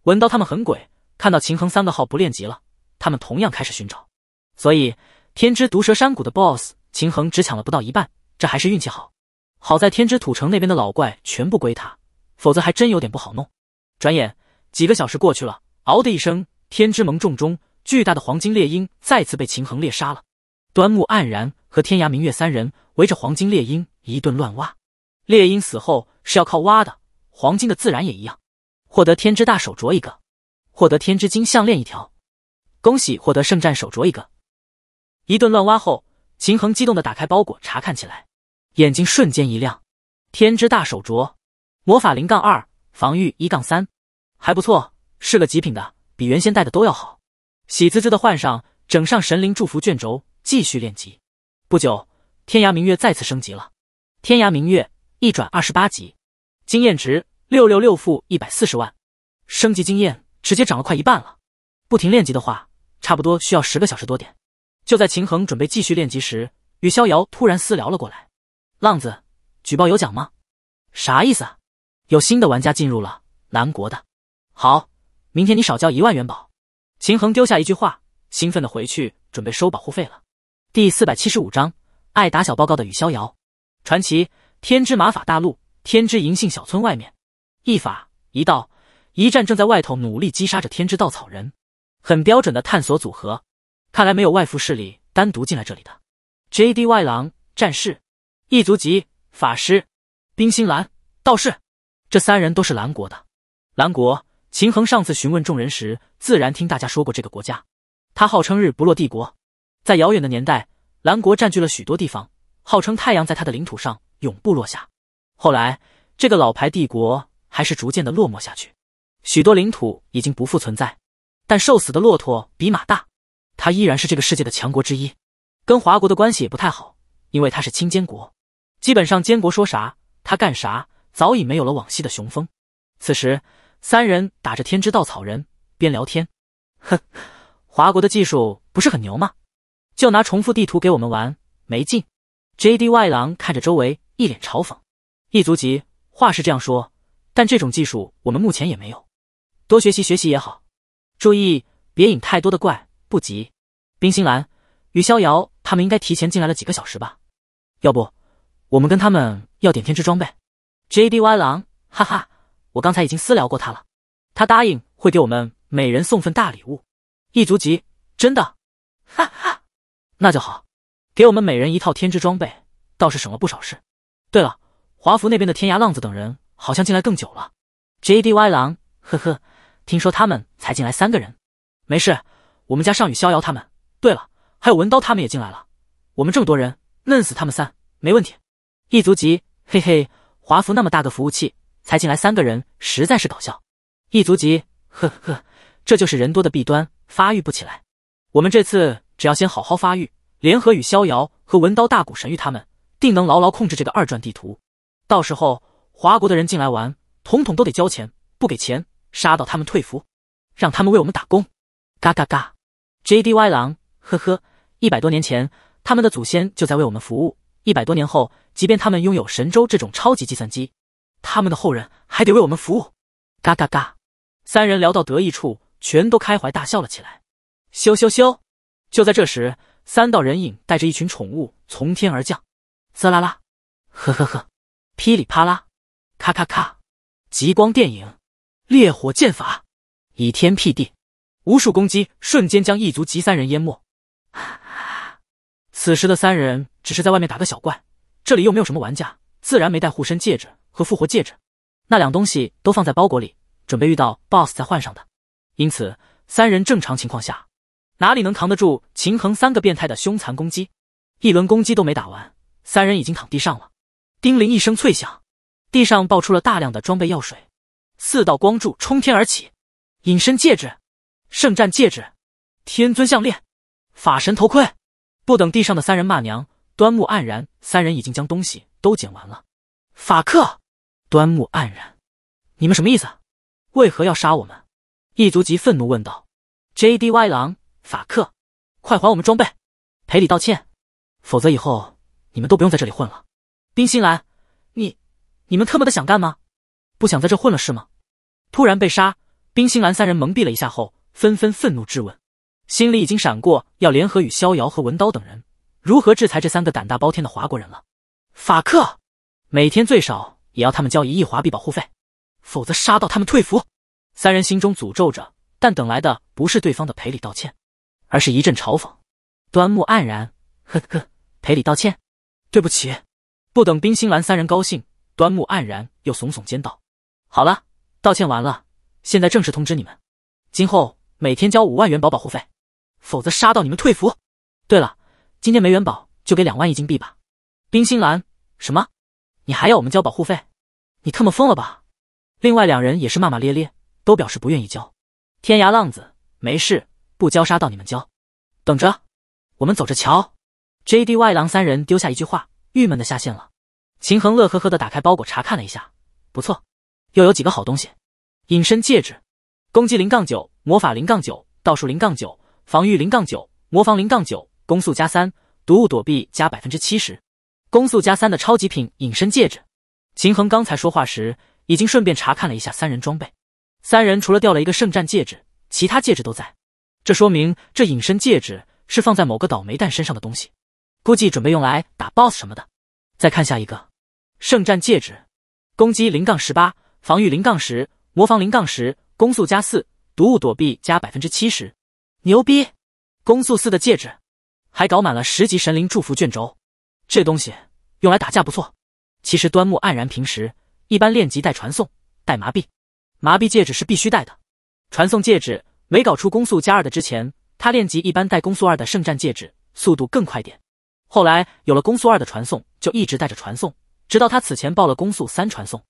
闻到他们很鬼，看到秦衡三个号不练级了，他们同样开始寻找。所以天之毒蛇山谷的 BOSS 秦衡只抢了不到一半，这还是运气好。好在天之土城那边的老怪全部归他，否则还真有点不好弄。转眼几个小时过去了，嗷的一声，天之盟重中巨大的黄金猎鹰再次被秦衡猎杀了。端木黯然和天涯明月三人围着黄金猎鹰一顿乱挖，猎鹰死后是要靠挖的，黄金的自然也一样。获得天之大手镯一个，获得天之金项链一条，恭喜获得圣战手镯一个。一顿乱挖后，秦衡激动的打开包裹查看起来，眼睛瞬间一亮。天之大手镯，魔法零杠二，防御一杠三，还不错，是个极品的，比原先戴的都要好。喜滋滋的换上，整上神灵祝福卷轴，继续练级。不久，天涯明月再次升级了，天涯明月一转二十八级，经验值。六六六，负一百四十万，升级经验直接涨了快一半了。不停练级的话，差不多需要十个小时多点。就在秦衡准备继续练级时，与逍遥突然私聊了过来：“浪子，举报有奖吗？啥意思？有新的玩家进入了南国的。好，明天你少交一万元宝。”秦衡丢下一句话，兴奋的回去准备收保护费了。第四百七十五章，爱打小报告的与逍遥。传奇天之玛法大陆，天之银杏小村外面。一法一道一战正在外头努力击杀着天之稻草人，很标准的探索组合。看来没有外服势力单独进来这里的。J D Y 狼战士，异族级法师，冰心蓝道士，这三人都是蓝国的。蓝国，秦衡上次询问众人时，自然听大家说过这个国家。他号称日不落帝国，在遥远的年代，蓝国占据了许多地方，号称太阳在他的领土上永不落下。后来，这个老牌帝国。还是逐渐的落寞下去，许多领土已经不复存在，但瘦死的骆驼比马大，它依然是这个世界的强国之一，跟华国的关系也不太好，因为它是亲监国，基本上监国说啥他干啥，早已没有了往昔的雄风。此时三人打着天之稻草人边聊天，哼，华国的技术不是很牛吗？就拿重复地图给我们玩没劲。J D Y 狼看着周围一脸嘲讽，一足级话是这样说。但这种技术我们目前也没有，多学习学习也好。注意别引太多的怪，不急。冰心兰雨逍遥他们应该提前进来了几个小时吧？要不我们跟他们要点天之装备？J D Y 狼，哈哈，我刚才已经私聊过他了，他答应会给我们每人送份大礼物。一族级，真的？哈哈，那就好，给我们每人一套天之装备，倒是省了不少事。对了，华服那边的天涯浪子等人。好像进来更久了，J D Y 狼，呵呵，听说他们才进来三个人，没事，我们家尚与逍遥他们，对了，还有文刀他们也进来了，我们这么多人，弄死他们三没问题。一族级，嘿嘿，华服那么大个服务器，才进来三个人，实在是搞笑。一族级，呵呵，这就是人多的弊端，发育不起来。我们这次只要先好好发育，联合与逍遥和文刀、大古神域他们，定能牢牢控制这个二转地图，到时候。华国的人进来玩，统统都得交钱，不给钱杀到他们退服，让他们为我们打工。嘎嘎嘎，J D Y 狼，呵呵，一百多年前他们的祖先就在为我们服务，一百多年后，即便他们拥有神州这种超级计算机，他们的后人还得为我们服务。嘎嘎嘎，三人聊到得意处，全都开怀大笑了起来。咻咻咻，就在这时，三道人影带着一群宠物从天而降，滋啦啦，呵呵呵，噼里啪啦。咔咔咔！极光电影，烈火剑法，倚天辟地，无数攻击瞬间将异族及三人淹没。此时的三人只是在外面打个小怪，这里又没有什么玩家，自然没带护身戒指和复活戒指，那两东西都放在包裹里，准备遇到 boss 再换上的。因此，三人正常情况下哪里能扛得住秦衡三个变态的凶残攻击？一轮攻击都没打完，三人已经躺地上了。叮铃一声脆响。地上爆出了大量的装备药水，四道光柱冲天而起，隐身戒指、圣战戒指、天尊项链、法神头盔。不等地上的三人骂娘，端木黯然，三人已经将东西都捡完了。法克！端木黯然，你们什么意思？为何要杀我们？异族级愤怒问道。J D Y 狼法克，快还我们装备，赔礼道歉，否则以后你们都不用在这里混了。冰心兰，你。你们特么的想干吗？不想在这混了是吗？突然被杀，冰心兰三人蒙蔽了一下后，纷纷愤怒质问，心里已经闪过要联合与逍遥和文刀等人如何制裁这三个胆大包天的华国人了。法克，每天最少也要他们交一亿华币保护费，否则杀到他们退服。三人心中诅咒着，但等来的不是对方的赔礼道歉，而是一阵嘲讽。端木黯然，呵呵，赔礼道歉，对不起。不等冰心兰三人高兴。端木黯然，又耸耸肩道：“好了，道歉完了，现在正式通知你们，今后每天交五万元宝保护费，否则杀到你们退服。对了，今天没元宝就给两万亿金币吧。”冰心兰，什么？你还要我们交保护费？你特么疯了吧！另外两人也是骂骂咧咧，都表示不愿意交。天涯浪子，没事，不交杀到你们交，等着，我们走着瞧。J D Y 狼三人丢下一句话，郁闷的下线了。秦衡乐呵呵的打开包裹查看了一下，不错，又有几个好东西。隐身戒指，攻击零杠九，魔法零杠九，道术零杠九，防御零杠九，魔防零杠九，攻速加三，毒物躲避加百分之七十，攻速加三的超级品隐身戒指。秦衡刚才说话时已经顺便查看了一下三人装备，三人除了掉了一个圣战戒指，其他戒指都在。这说明这隐身戒指是放在某个倒霉蛋身上的东西，估计准备用来打 boss 什么的。再看下一个。圣战戒指，攻击零杠十八，防御零杠十，魔防零杠十，攻速加四，毒物躲避加百分之七十，牛逼！攻速四的戒指，还搞满了十级神灵祝福卷轴，这东西用来打架不错。其实端木黯然平时一般练级带传送，带麻痹，麻痹戒指是必须带的。传送戒指没搞出攻速加二的之前，他练级一般带攻速二的圣战戒指，速度更快点。后来有了攻速二的传送，就一直带着传送。直到他此前爆了攻速三传送，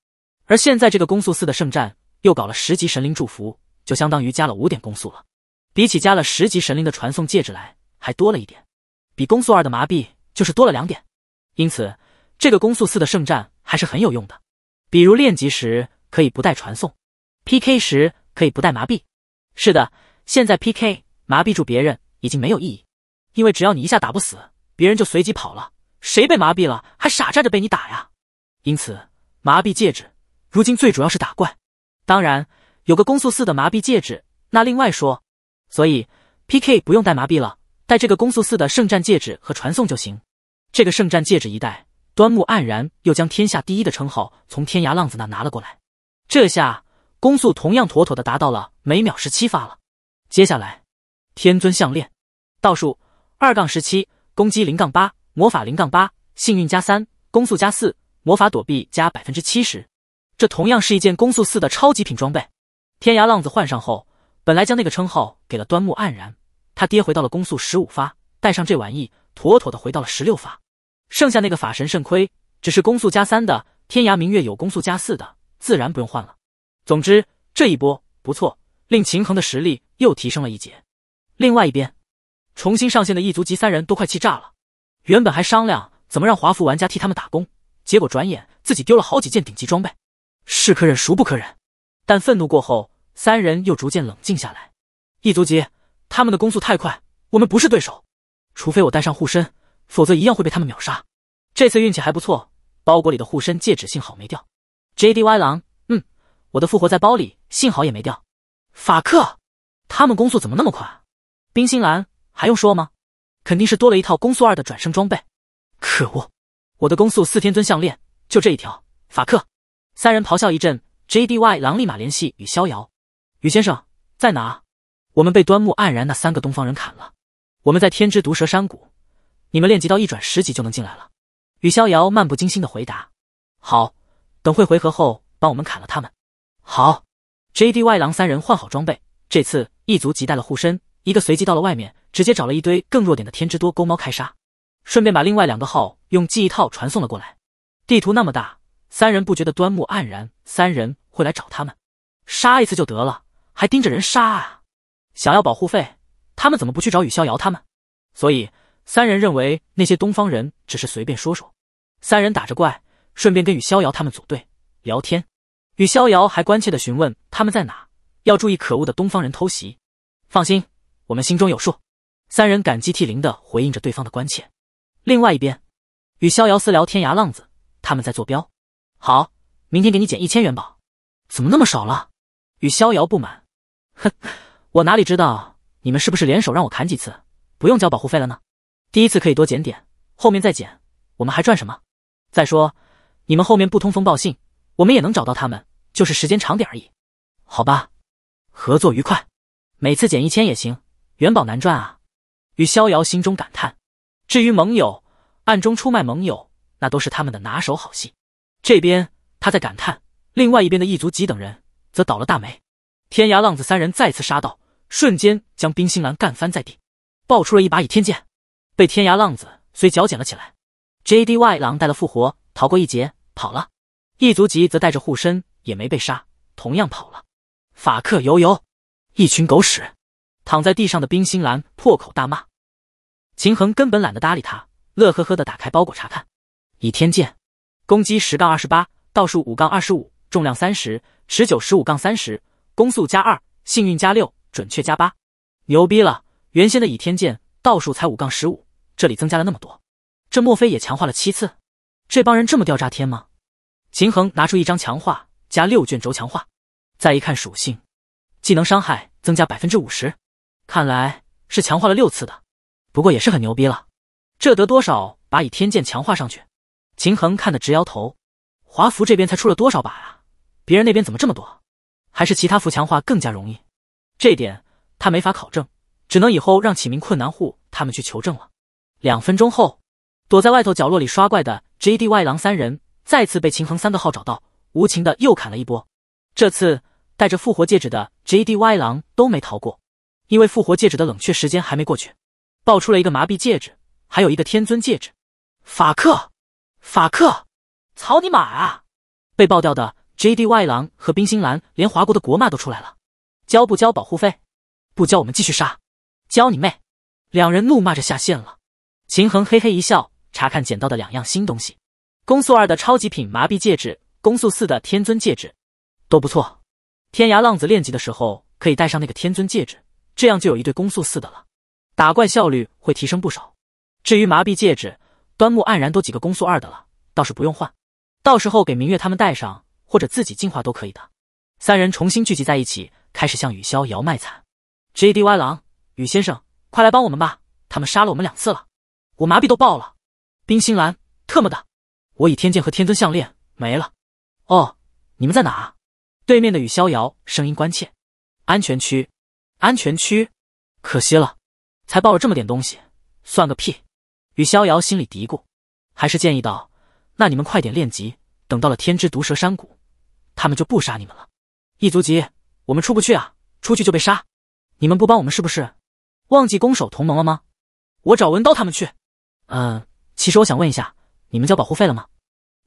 而现在这个攻速四的圣战又搞了十级神灵祝福，就相当于加了五点攻速了。比起加了十级神灵的传送戒指来，还多了一点。比攻速二的麻痹就是多了两点。因此，这个攻速四的圣战还是很有用的。比如练级时可以不带传送，PK 时可以不带麻痹。是的，现在 PK 麻痹住别人已经没有意义，因为只要你一下打不死，别人就随机跑了。谁被麻痹了还傻站着被你打呀？因此麻痹戒指如今最主要是打怪，当然有个攻速四的麻痹戒指那另外说。所以 PK 不用带麻痹了，带这个攻速四的圣战戒指和传送就行。这个圣战戒指一戴，端木黯然又将天下第一的称号从天涯浪子那拿了过来。这下攻速同样妥妥的达到了每秒十七发了。接下来，天尊项链，倒数二杠十七，攻击零杠八。魔法零杠八，幸运加三，攻速加四，魔法躲避加百分之七十。这同样是一件攻速四的超级品装备。天涯浪子换上后，本来将那个称号给了端木黯然，他跌回到了攻速十五发，带上这玩意，妥妥的回到了十六发。剩下那个法神圣盔，只是攻速加三的。天涯明月有攻速加四的，自然不用换了。总之这一波不错，令秦衡的实力又提升了一截。另外一边，重新上线的异族级三人都快气炸了。原本还商量怎么让华服玩家替他们打工，结果转眼自己丢了好几件顶级装备，是可忍孰不可忍。但愤怒过后，三人又逐渐冷静下来。异族级，他们的攻速太快，我们不是对手。除非我带上护身，否则一样会被他们秒杀。这次运气还不错，包裹里的护身戒指幸好没掉。J D Y 狼，嗯，我的复活在包里，幸好也没掉。法克，他们攻速怎么那么快？冰心兰还用说吗？肯定是多了一套攻速二的转生装备，可恶！我的攻速四天尊项链就这一条。法克！三人咆哮一阵，J D Y 狼立马联系与逍遥，宇先生在哪？我们被端木黯然那三个东方人砍了，我们在天之毒蛇山谷，你们练级到一转十级就能进来了。宇逍遥漫不经心的回答。好，等会回合后帮我们砍了他们。好，J D Y 狼三人换好装备，这次一族急带了护身，一个随机到了外面。直接找了一堆更弱点的天之多钩猫开杀，顺便把另外两个号用记忆套传送了过来。地图那么大，三人不觉得端木黯然三人会来找他们，杀一次就得了，还盯着人杀啊？想要保护费，他们怎么不去找雨逍遥他们？所以三人认为那些东方人只是随便说说。三人打着怪，顺便跟雨逍遥他们组队聊天。雨逍遥还关切的询问他们在哪，要注意可恶的东方人偷袭。放心，我们心中有数。三人感激涕零地回应着对方的关切。另外一边，与逍遥私聊天涯浪子，他们在坐标。好，明天给你减一千元宝，怎么那么少了？与逍遥不满。哼，我哪里知道你们是不是联手让我砍几次，不用交保护费了呢？第一次可以多捡点，后面再捡，我们还赚什么？再说，你们后面不通风报信，我们也能找到他们，就是时间长点而已。好吧，合作愉快。每次减一千也行，元宝难赚啊。与逍遥心中感叹，至于盟友，暗中出卖盟友，那都是他们的拿手好戏。这边他在感叹，另外一边的异族几等人则倒了大霉。天涯浪子三人再次杀到，瞬间将冰心兰干翻在地，爆出了一把倚天剑，被天涯浪子随脚捡了起来。J D Y 狼带了复活，逃过一劫跑了。异族级则带着护身，也没被杀，同样跑了。法克尤尤，一群狗屎！躺在地上的冰心兰破口大骂。秦衡根本懒得搭理他，乐呵呵的打开包裹查看。倚天剑，攻击十杠二十八，道数五杠二十五，重量三十，持久十五杠三十，攻速加二，幸运加六，准确加八，牛逼了！原先的倚天剑道数才五杠十五，这里增加了那么多，这莫非也强化了七次？这帮人这么吊炸天吗？秦衡拿出一张强化加六卷轴强化，再一看属性，技能伤害增加百分之五十，看来是强化了六次的。不过也是很牛逼了，这得多少把倚天剑强化上去？秦衡看得直摇头。华服这边才出了多少把啊？别人那边怎么这么多？还是其他服强化更加容易？这点他没法考证，只能以后让启明困难户他们去求证了。两分钟后，躲在外头角落里刷怪的 J D Y 狼三人再次被秦衡三个号找到，无情的又砍了一波。这次带着复活戒指的 J D Y 狼都没逃过，因为复活戒指的冷却时间还没过去。爆出了一个麻痹戒指，还有一个天尊戒指。法克，法克，草你妈啊！被爆掉的 J D Y 狼和冰心蓝，连华国的国骂都出来了。交不交保护费？不交，我们继续杀。交你妹！两人怒骂着下线了。秦衡嘿嘿一笑，查看捡到的两样新东西：攻速二的超级品麻痹戒指，攻速四的天尊戒指，都不错。天涯浪子练级的时候可以带上那个天尊戒指，这样就有一对攻速四的了。打怪效率会提升不少。至于麻痹戒指，端木黯然都几个攻速二的了，倒是不用换。到时候给明月他们带上，或者自己进化都可以的。三人重新聚集在一起，开始向雨逍遥卖惨。J D Y 狼，雨先生，快来帮我们吧！他们杀了我们两次了，我麻痹都爆了。冰心兰，特么的，我以天剑和天尊项链没了。哦，你们在哪？对面的雨逍遥声音关切。安全区，安全区，可惜了。才抱了这么点东西，算个屁！与逍遥心里嘀咕，还是建议道：“那你们快点练级，等到了天之毒蛇山谷，他们就不杀你们了。”异族级，我们出不去啊！出去就被杀，你们不帮我们是不是忘记攻守同盟了吗？我找文刀他们去。嗯，其实我想问一下，你们交保护费了吗？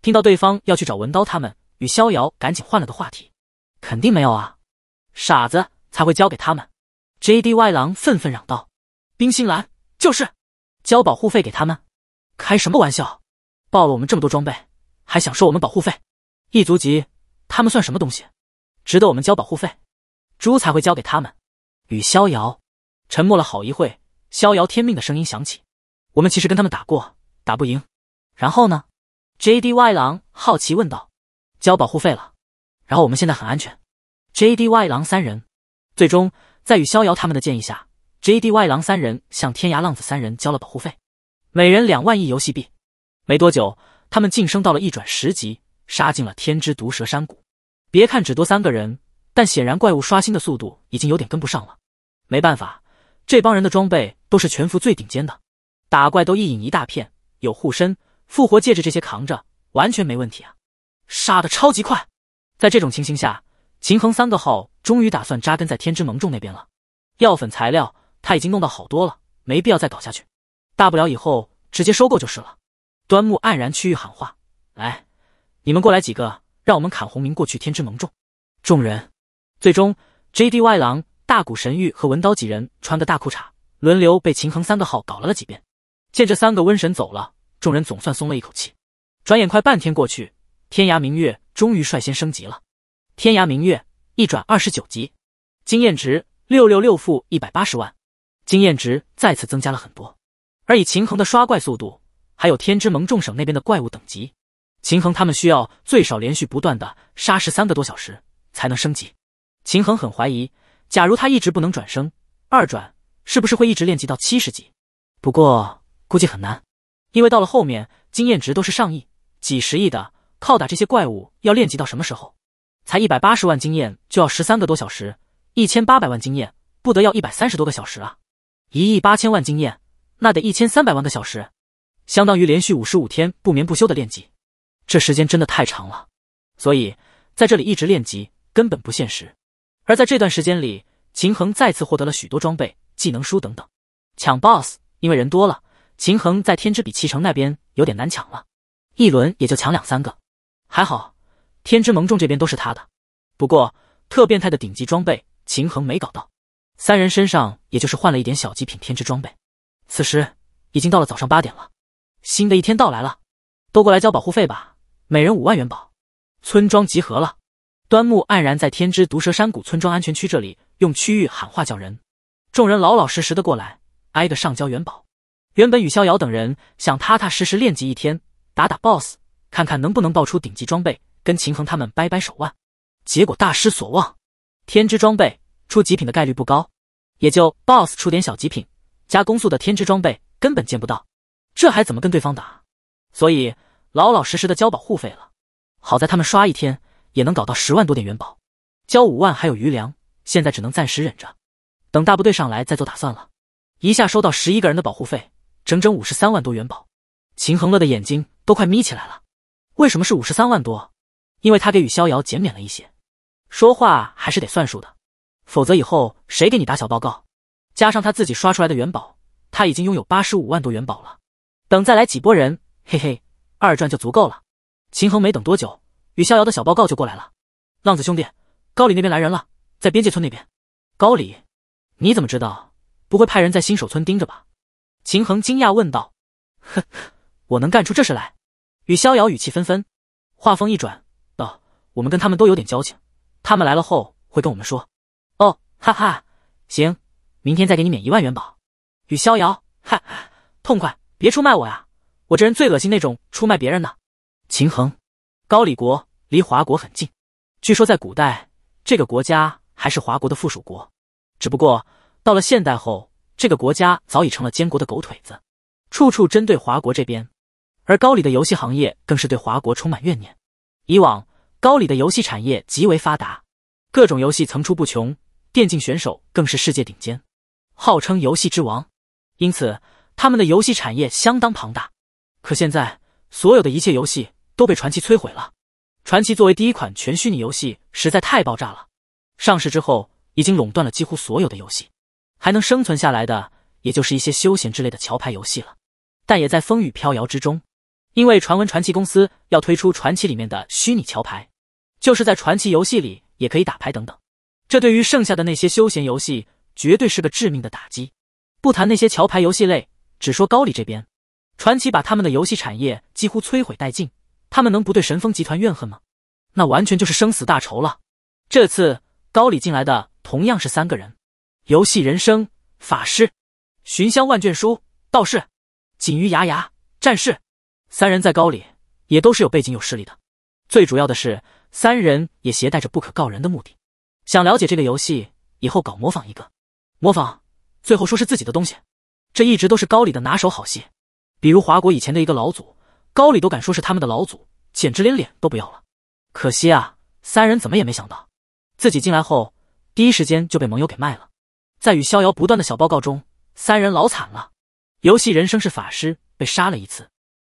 听到对方要去找文刀他们，与逍遥赶紧换了个话题：“肯定没有啊，傻子才会交给他们！”J D Y 狼愤愤嚷道。冰心兰就是交保护费给他们？开什么玩笑！爆了我们这么多装备，还想收我们保护费？一族级，他们算什么东西？值得我们交保护费？猪才会交给他们。与逍遥沉默了好一会，逍遥天命的声音响起：“我们其实跟他们打过，打不赢。然后呢？” J D Y 狼好奇问道：“交保护费了，然后我们现在很安全。” J D Y 狼三人最终在与逍遥他们的建议下。J D Y 狼三人向天涯浪子三人交了保护费，每人两万亿游戏币。没多久，他们晋升到了一转十级，杀进了天之毒蛇山谷。别看只多三个人，但显然怪物刷新的速度已经有点跟不上了。没办法，这帮人的装备都是全服最顶尖的，打怪都一引一大片，有护身、复活戒指这些扛着，完全没问题啊！杀的超级快。在这种情形下，秦衡三个号终于打算扎根在天之盟众那边了，药粉材料。他已经弄到好多了，没必要再搞下去，大不了以后直接收购就是了。端木黯然区域喊话：“来，你们过来几个，让我们砍红明过去天之盟众。”众人最终，J D Y 狼、大古神域和文刀几人穿个大裤衩，轮流被秦衡三个号搞了几遍。见这三个瘟神走了，众人总算松了一口气。转眼快半天过去，天涯明月终于率先升级了。天涯明月一转二十九级，经验值六六六负一百八十万。经验值再次增加了很多，而以秦衡的刷怪速度，还有天之盟众省那边的怪物等级，秦衡他们需要最少连续不断的杀十三个多小时才能升级。秦衡很怀疑，假如他一直不能转生二转，是不是会一直练级到七十级？不过估计很难，因为到了后面经验值都是上亿、几十亿的，靠打这些怪物要练级到什么时候？才一百八十万经验就要十三个多小时，一千八百万经验不得要一百三十多个小时啊！一亿八千万经验，那得一千三百万个小时，相当于连续五十五天不眠不休的练级，这时间真的太长了。所以在这里一直练级根本不现实。而在这段时间里，秦衡再次获得了许多装备、技能书等等。抢 BOSS，因为人多了，秦衡在天之比奇城那边有点难抢了，一轮也就抢两三个。还好，天之盟众这边都是他的。不过，特变态的顶级装备，秦衡没搞到。三人身上也就是换了一点小极品天之装备，此时已经到了早上八点了，新的一天到来了，都过来交保护费吧，每人五万元宝，村庄集合了。端木黯然在天之毒蛇山谷村庄安全区这里用区域喊话叫人，众人老老实实的过来，挨个上交元宝。原本雨逍遥等人想踏踏实实练级一天，打打 BOSS，看看能不能爆出顶级装备，跟秦衡他们掰掰手腕，结果大失所望，天之装备出极品的概率不高。也就 boss 出点小极品，加攻速的天之装备根本见不到，这还怎么跟对方打？所以老老实实的交保护费了。好在他们刷一天也能搞到十万多点元宝，交五万还有余粮，现在只能暂时忍着，等大部队上来再做打算了。一下收到十一个人的保护费，整整五十三万多元宝，秦衡乐的眼睛都快眯起来了。为什么是五十三万多？因为他给宇逍遥减免了一些，说话还是得算数的。否则以后谁给你打小报告？加上他自己刷出来的元宝，他已经拥有八十五万多元宝了。等再来几波人，嘿嘿，二转就足够了。秦衡没等多久，与逍遥的小报告就过来了。浪子兄弟，高里那边来人了，在边界村那边。高里，你怎么知道？不会派人在新手村盯着吧？秦衡惊讶问道。哼，我能干出这事来？与逍遥语气纷纷，话锋一转道：“我们跟他们都有点交情，他们来了后会跟我们说。”哦，哈哈，行，明天再给你免一万元宝。雨逍遥，哈哈，痛快，别出卖我呀！我这人最恶心那种出卖别人的。秦衡，高丽国离华国很近，据说在古代这个国家还是华国的附属国，只不过到了现代后，这个国家早已成了监国的狗腿子，处处针对华国这边。而高丽的游戏行业更是对华国充满怨念。以往高丽的游戏产业极为发达。各种游戏层出不穷，电竞选手更是世界顶尖，号称游戏之王，因此他们的游戏产业相当庞大。可现在，所有的一切游戏都被传奇摧毁了。传奇作为第一款全虚拟游戏，实在太爆炸了。上市之后，已经垄断了几乎所有的游戏，还能生存下来的，也就是一些休闲之类的桥牌游戏了。但也在风雨飘摇之中，因为传闻传奇公司要推出传奇里面的虚拟桥牌，就是在传奇游戏里。也可以打牌等等，这对于剩下的那些休闲游戏绝对是个致命的打击。不谈那些桥牌游戏类，只说高里这边，传奇把他们的游戏产业几乎摧毁殆尽，他们能不对神风集团怨恨吗？那完全就是生死大仇了。这次高里进来的同样是三个人，游戏人生法师，寻香万卷书道士，锦鱼牙牙战士，三人在高里也都是有背景有势力的，最主要的是。三人也携带着不可告人的目的，想了解这个游戏，以后搞模仿一个，模仿最后说是自己的东西，这一直都是高里的拿手好戏。比如华国以前的一个老祖，高里都敢说是他们的老祖，简直连脸都不要了。可惜啊，三人怎么也没想到，自己进来后第一时间就被盟友给卖了。在与逍遥不断的小报告中，三人老惨了。游戏人生是法师被杀了一次，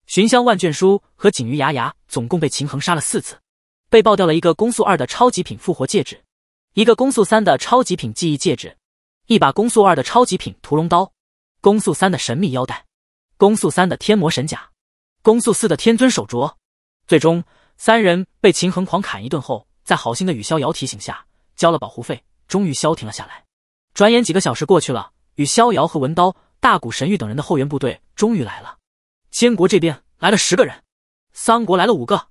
寻香万卷书和锦鱼牙牙总共被秦衡杀了四次。被爆掉了一个攻速二的超级品复活戒指，一个攻速三的超级品记忆戒指，一把攻速二的超级品屠龙刀，攻速三的神秘腰带，攻速三的天魔神甲，攻速四的天尊手镯。最终，三人被秦衡狂砍一顿后，在好心的雨逍遥提醒下交了保护费，终于消停了下来。转眼几个小时过去了，雨逍遥和文刀、大古神域等人的后援部队终于来了。监国这边来了十个人，桑国来了五个。